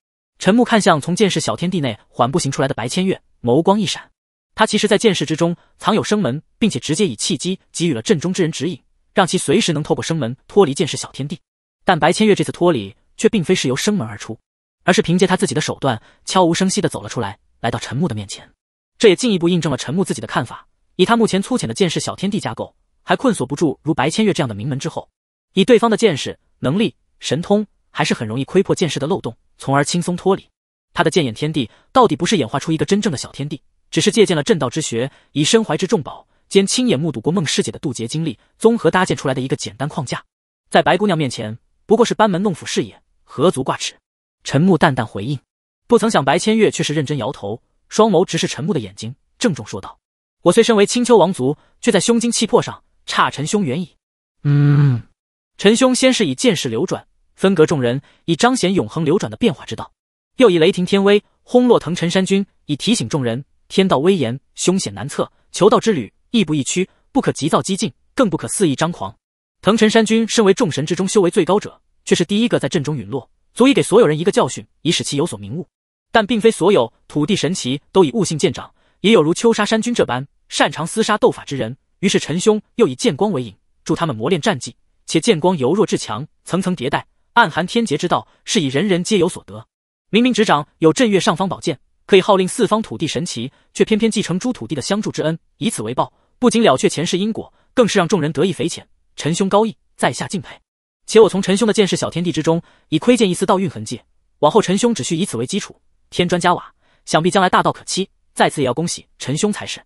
[SPEAKER 1] 陈木看向从剑士小天地内缓步行出来的白千月，眸光一闪。他其实，在剑士之中藏有生门，并且直接以契机给予了阵中之人指引，让其随时能透过生门脱离剑士小天地。但白千月这次脱离却并非是由生门而出，而是凭借他自己的手段，悄无声息地走了出来，来到陈木的面前。这也进一步印证了陈木自己的看法：以他目前粗浅的剑士小天地架构，还困锁不住如白千月这样的名门。之后，以对方的见识、能力、神通。还是很容易窥破剑士的漏洞，从而轻松脱离。他的剑眼天地到底不是演化出一个真正的小天地，只是借鉴了正道之学，以身怀之重宝兼亲眼目睹过孟师姐的渡劫经历，综合搭建出来的一个简单框架。在白姑娘面前，不过是班门弄斧事也，何足挂齿？陈木淡淡回应。不曾想白千月却是认真摇头，双眸直视陈木的眼睛，郑重说道：“我虽身为青丘王族，却在胸襟气魄上差陈兄远矣。
[SPEAKER 2] 嗯，
[SPEAKER 1] 陈兄先是以剑士流转。”分隔众人，以彰显永恒流转的变化之道；又以雷霆天威轰落腾尘山君，以提醒众人：天道威严，凶险难测，求道之旅亦步亦趋，不可急躁激进，更不可肆意张狂。腾尘山君身为众神之中修为最高者，却是第一个在阵中陨落，足以给所有人一个教训，以使其有所明悟。但并非所有土地神奇都以悟性见长，也有如秋沙山君这般擅长厮杀斗法之人。于是陈兄又以剑光为引，助他们磨练战技，且剑光由弱至强，层层迭代。暗含天劫之道，是以人人皆有所得。明明执掌有镇岳上方宝剑，可以号令四方土地神奇，却偏偏继承诸土地的相助之恩，以此为报，不仅了却前世因果，更是让众人得益匪浅。陈兄高义，在下敬佩。且我从陈兄的剑士小天地之中，已窥见一丝道运痕迹。往后陈兄只需以此为基础，添砖加瓦，想必将来大道可期。再次也要恭喜陈兄才是。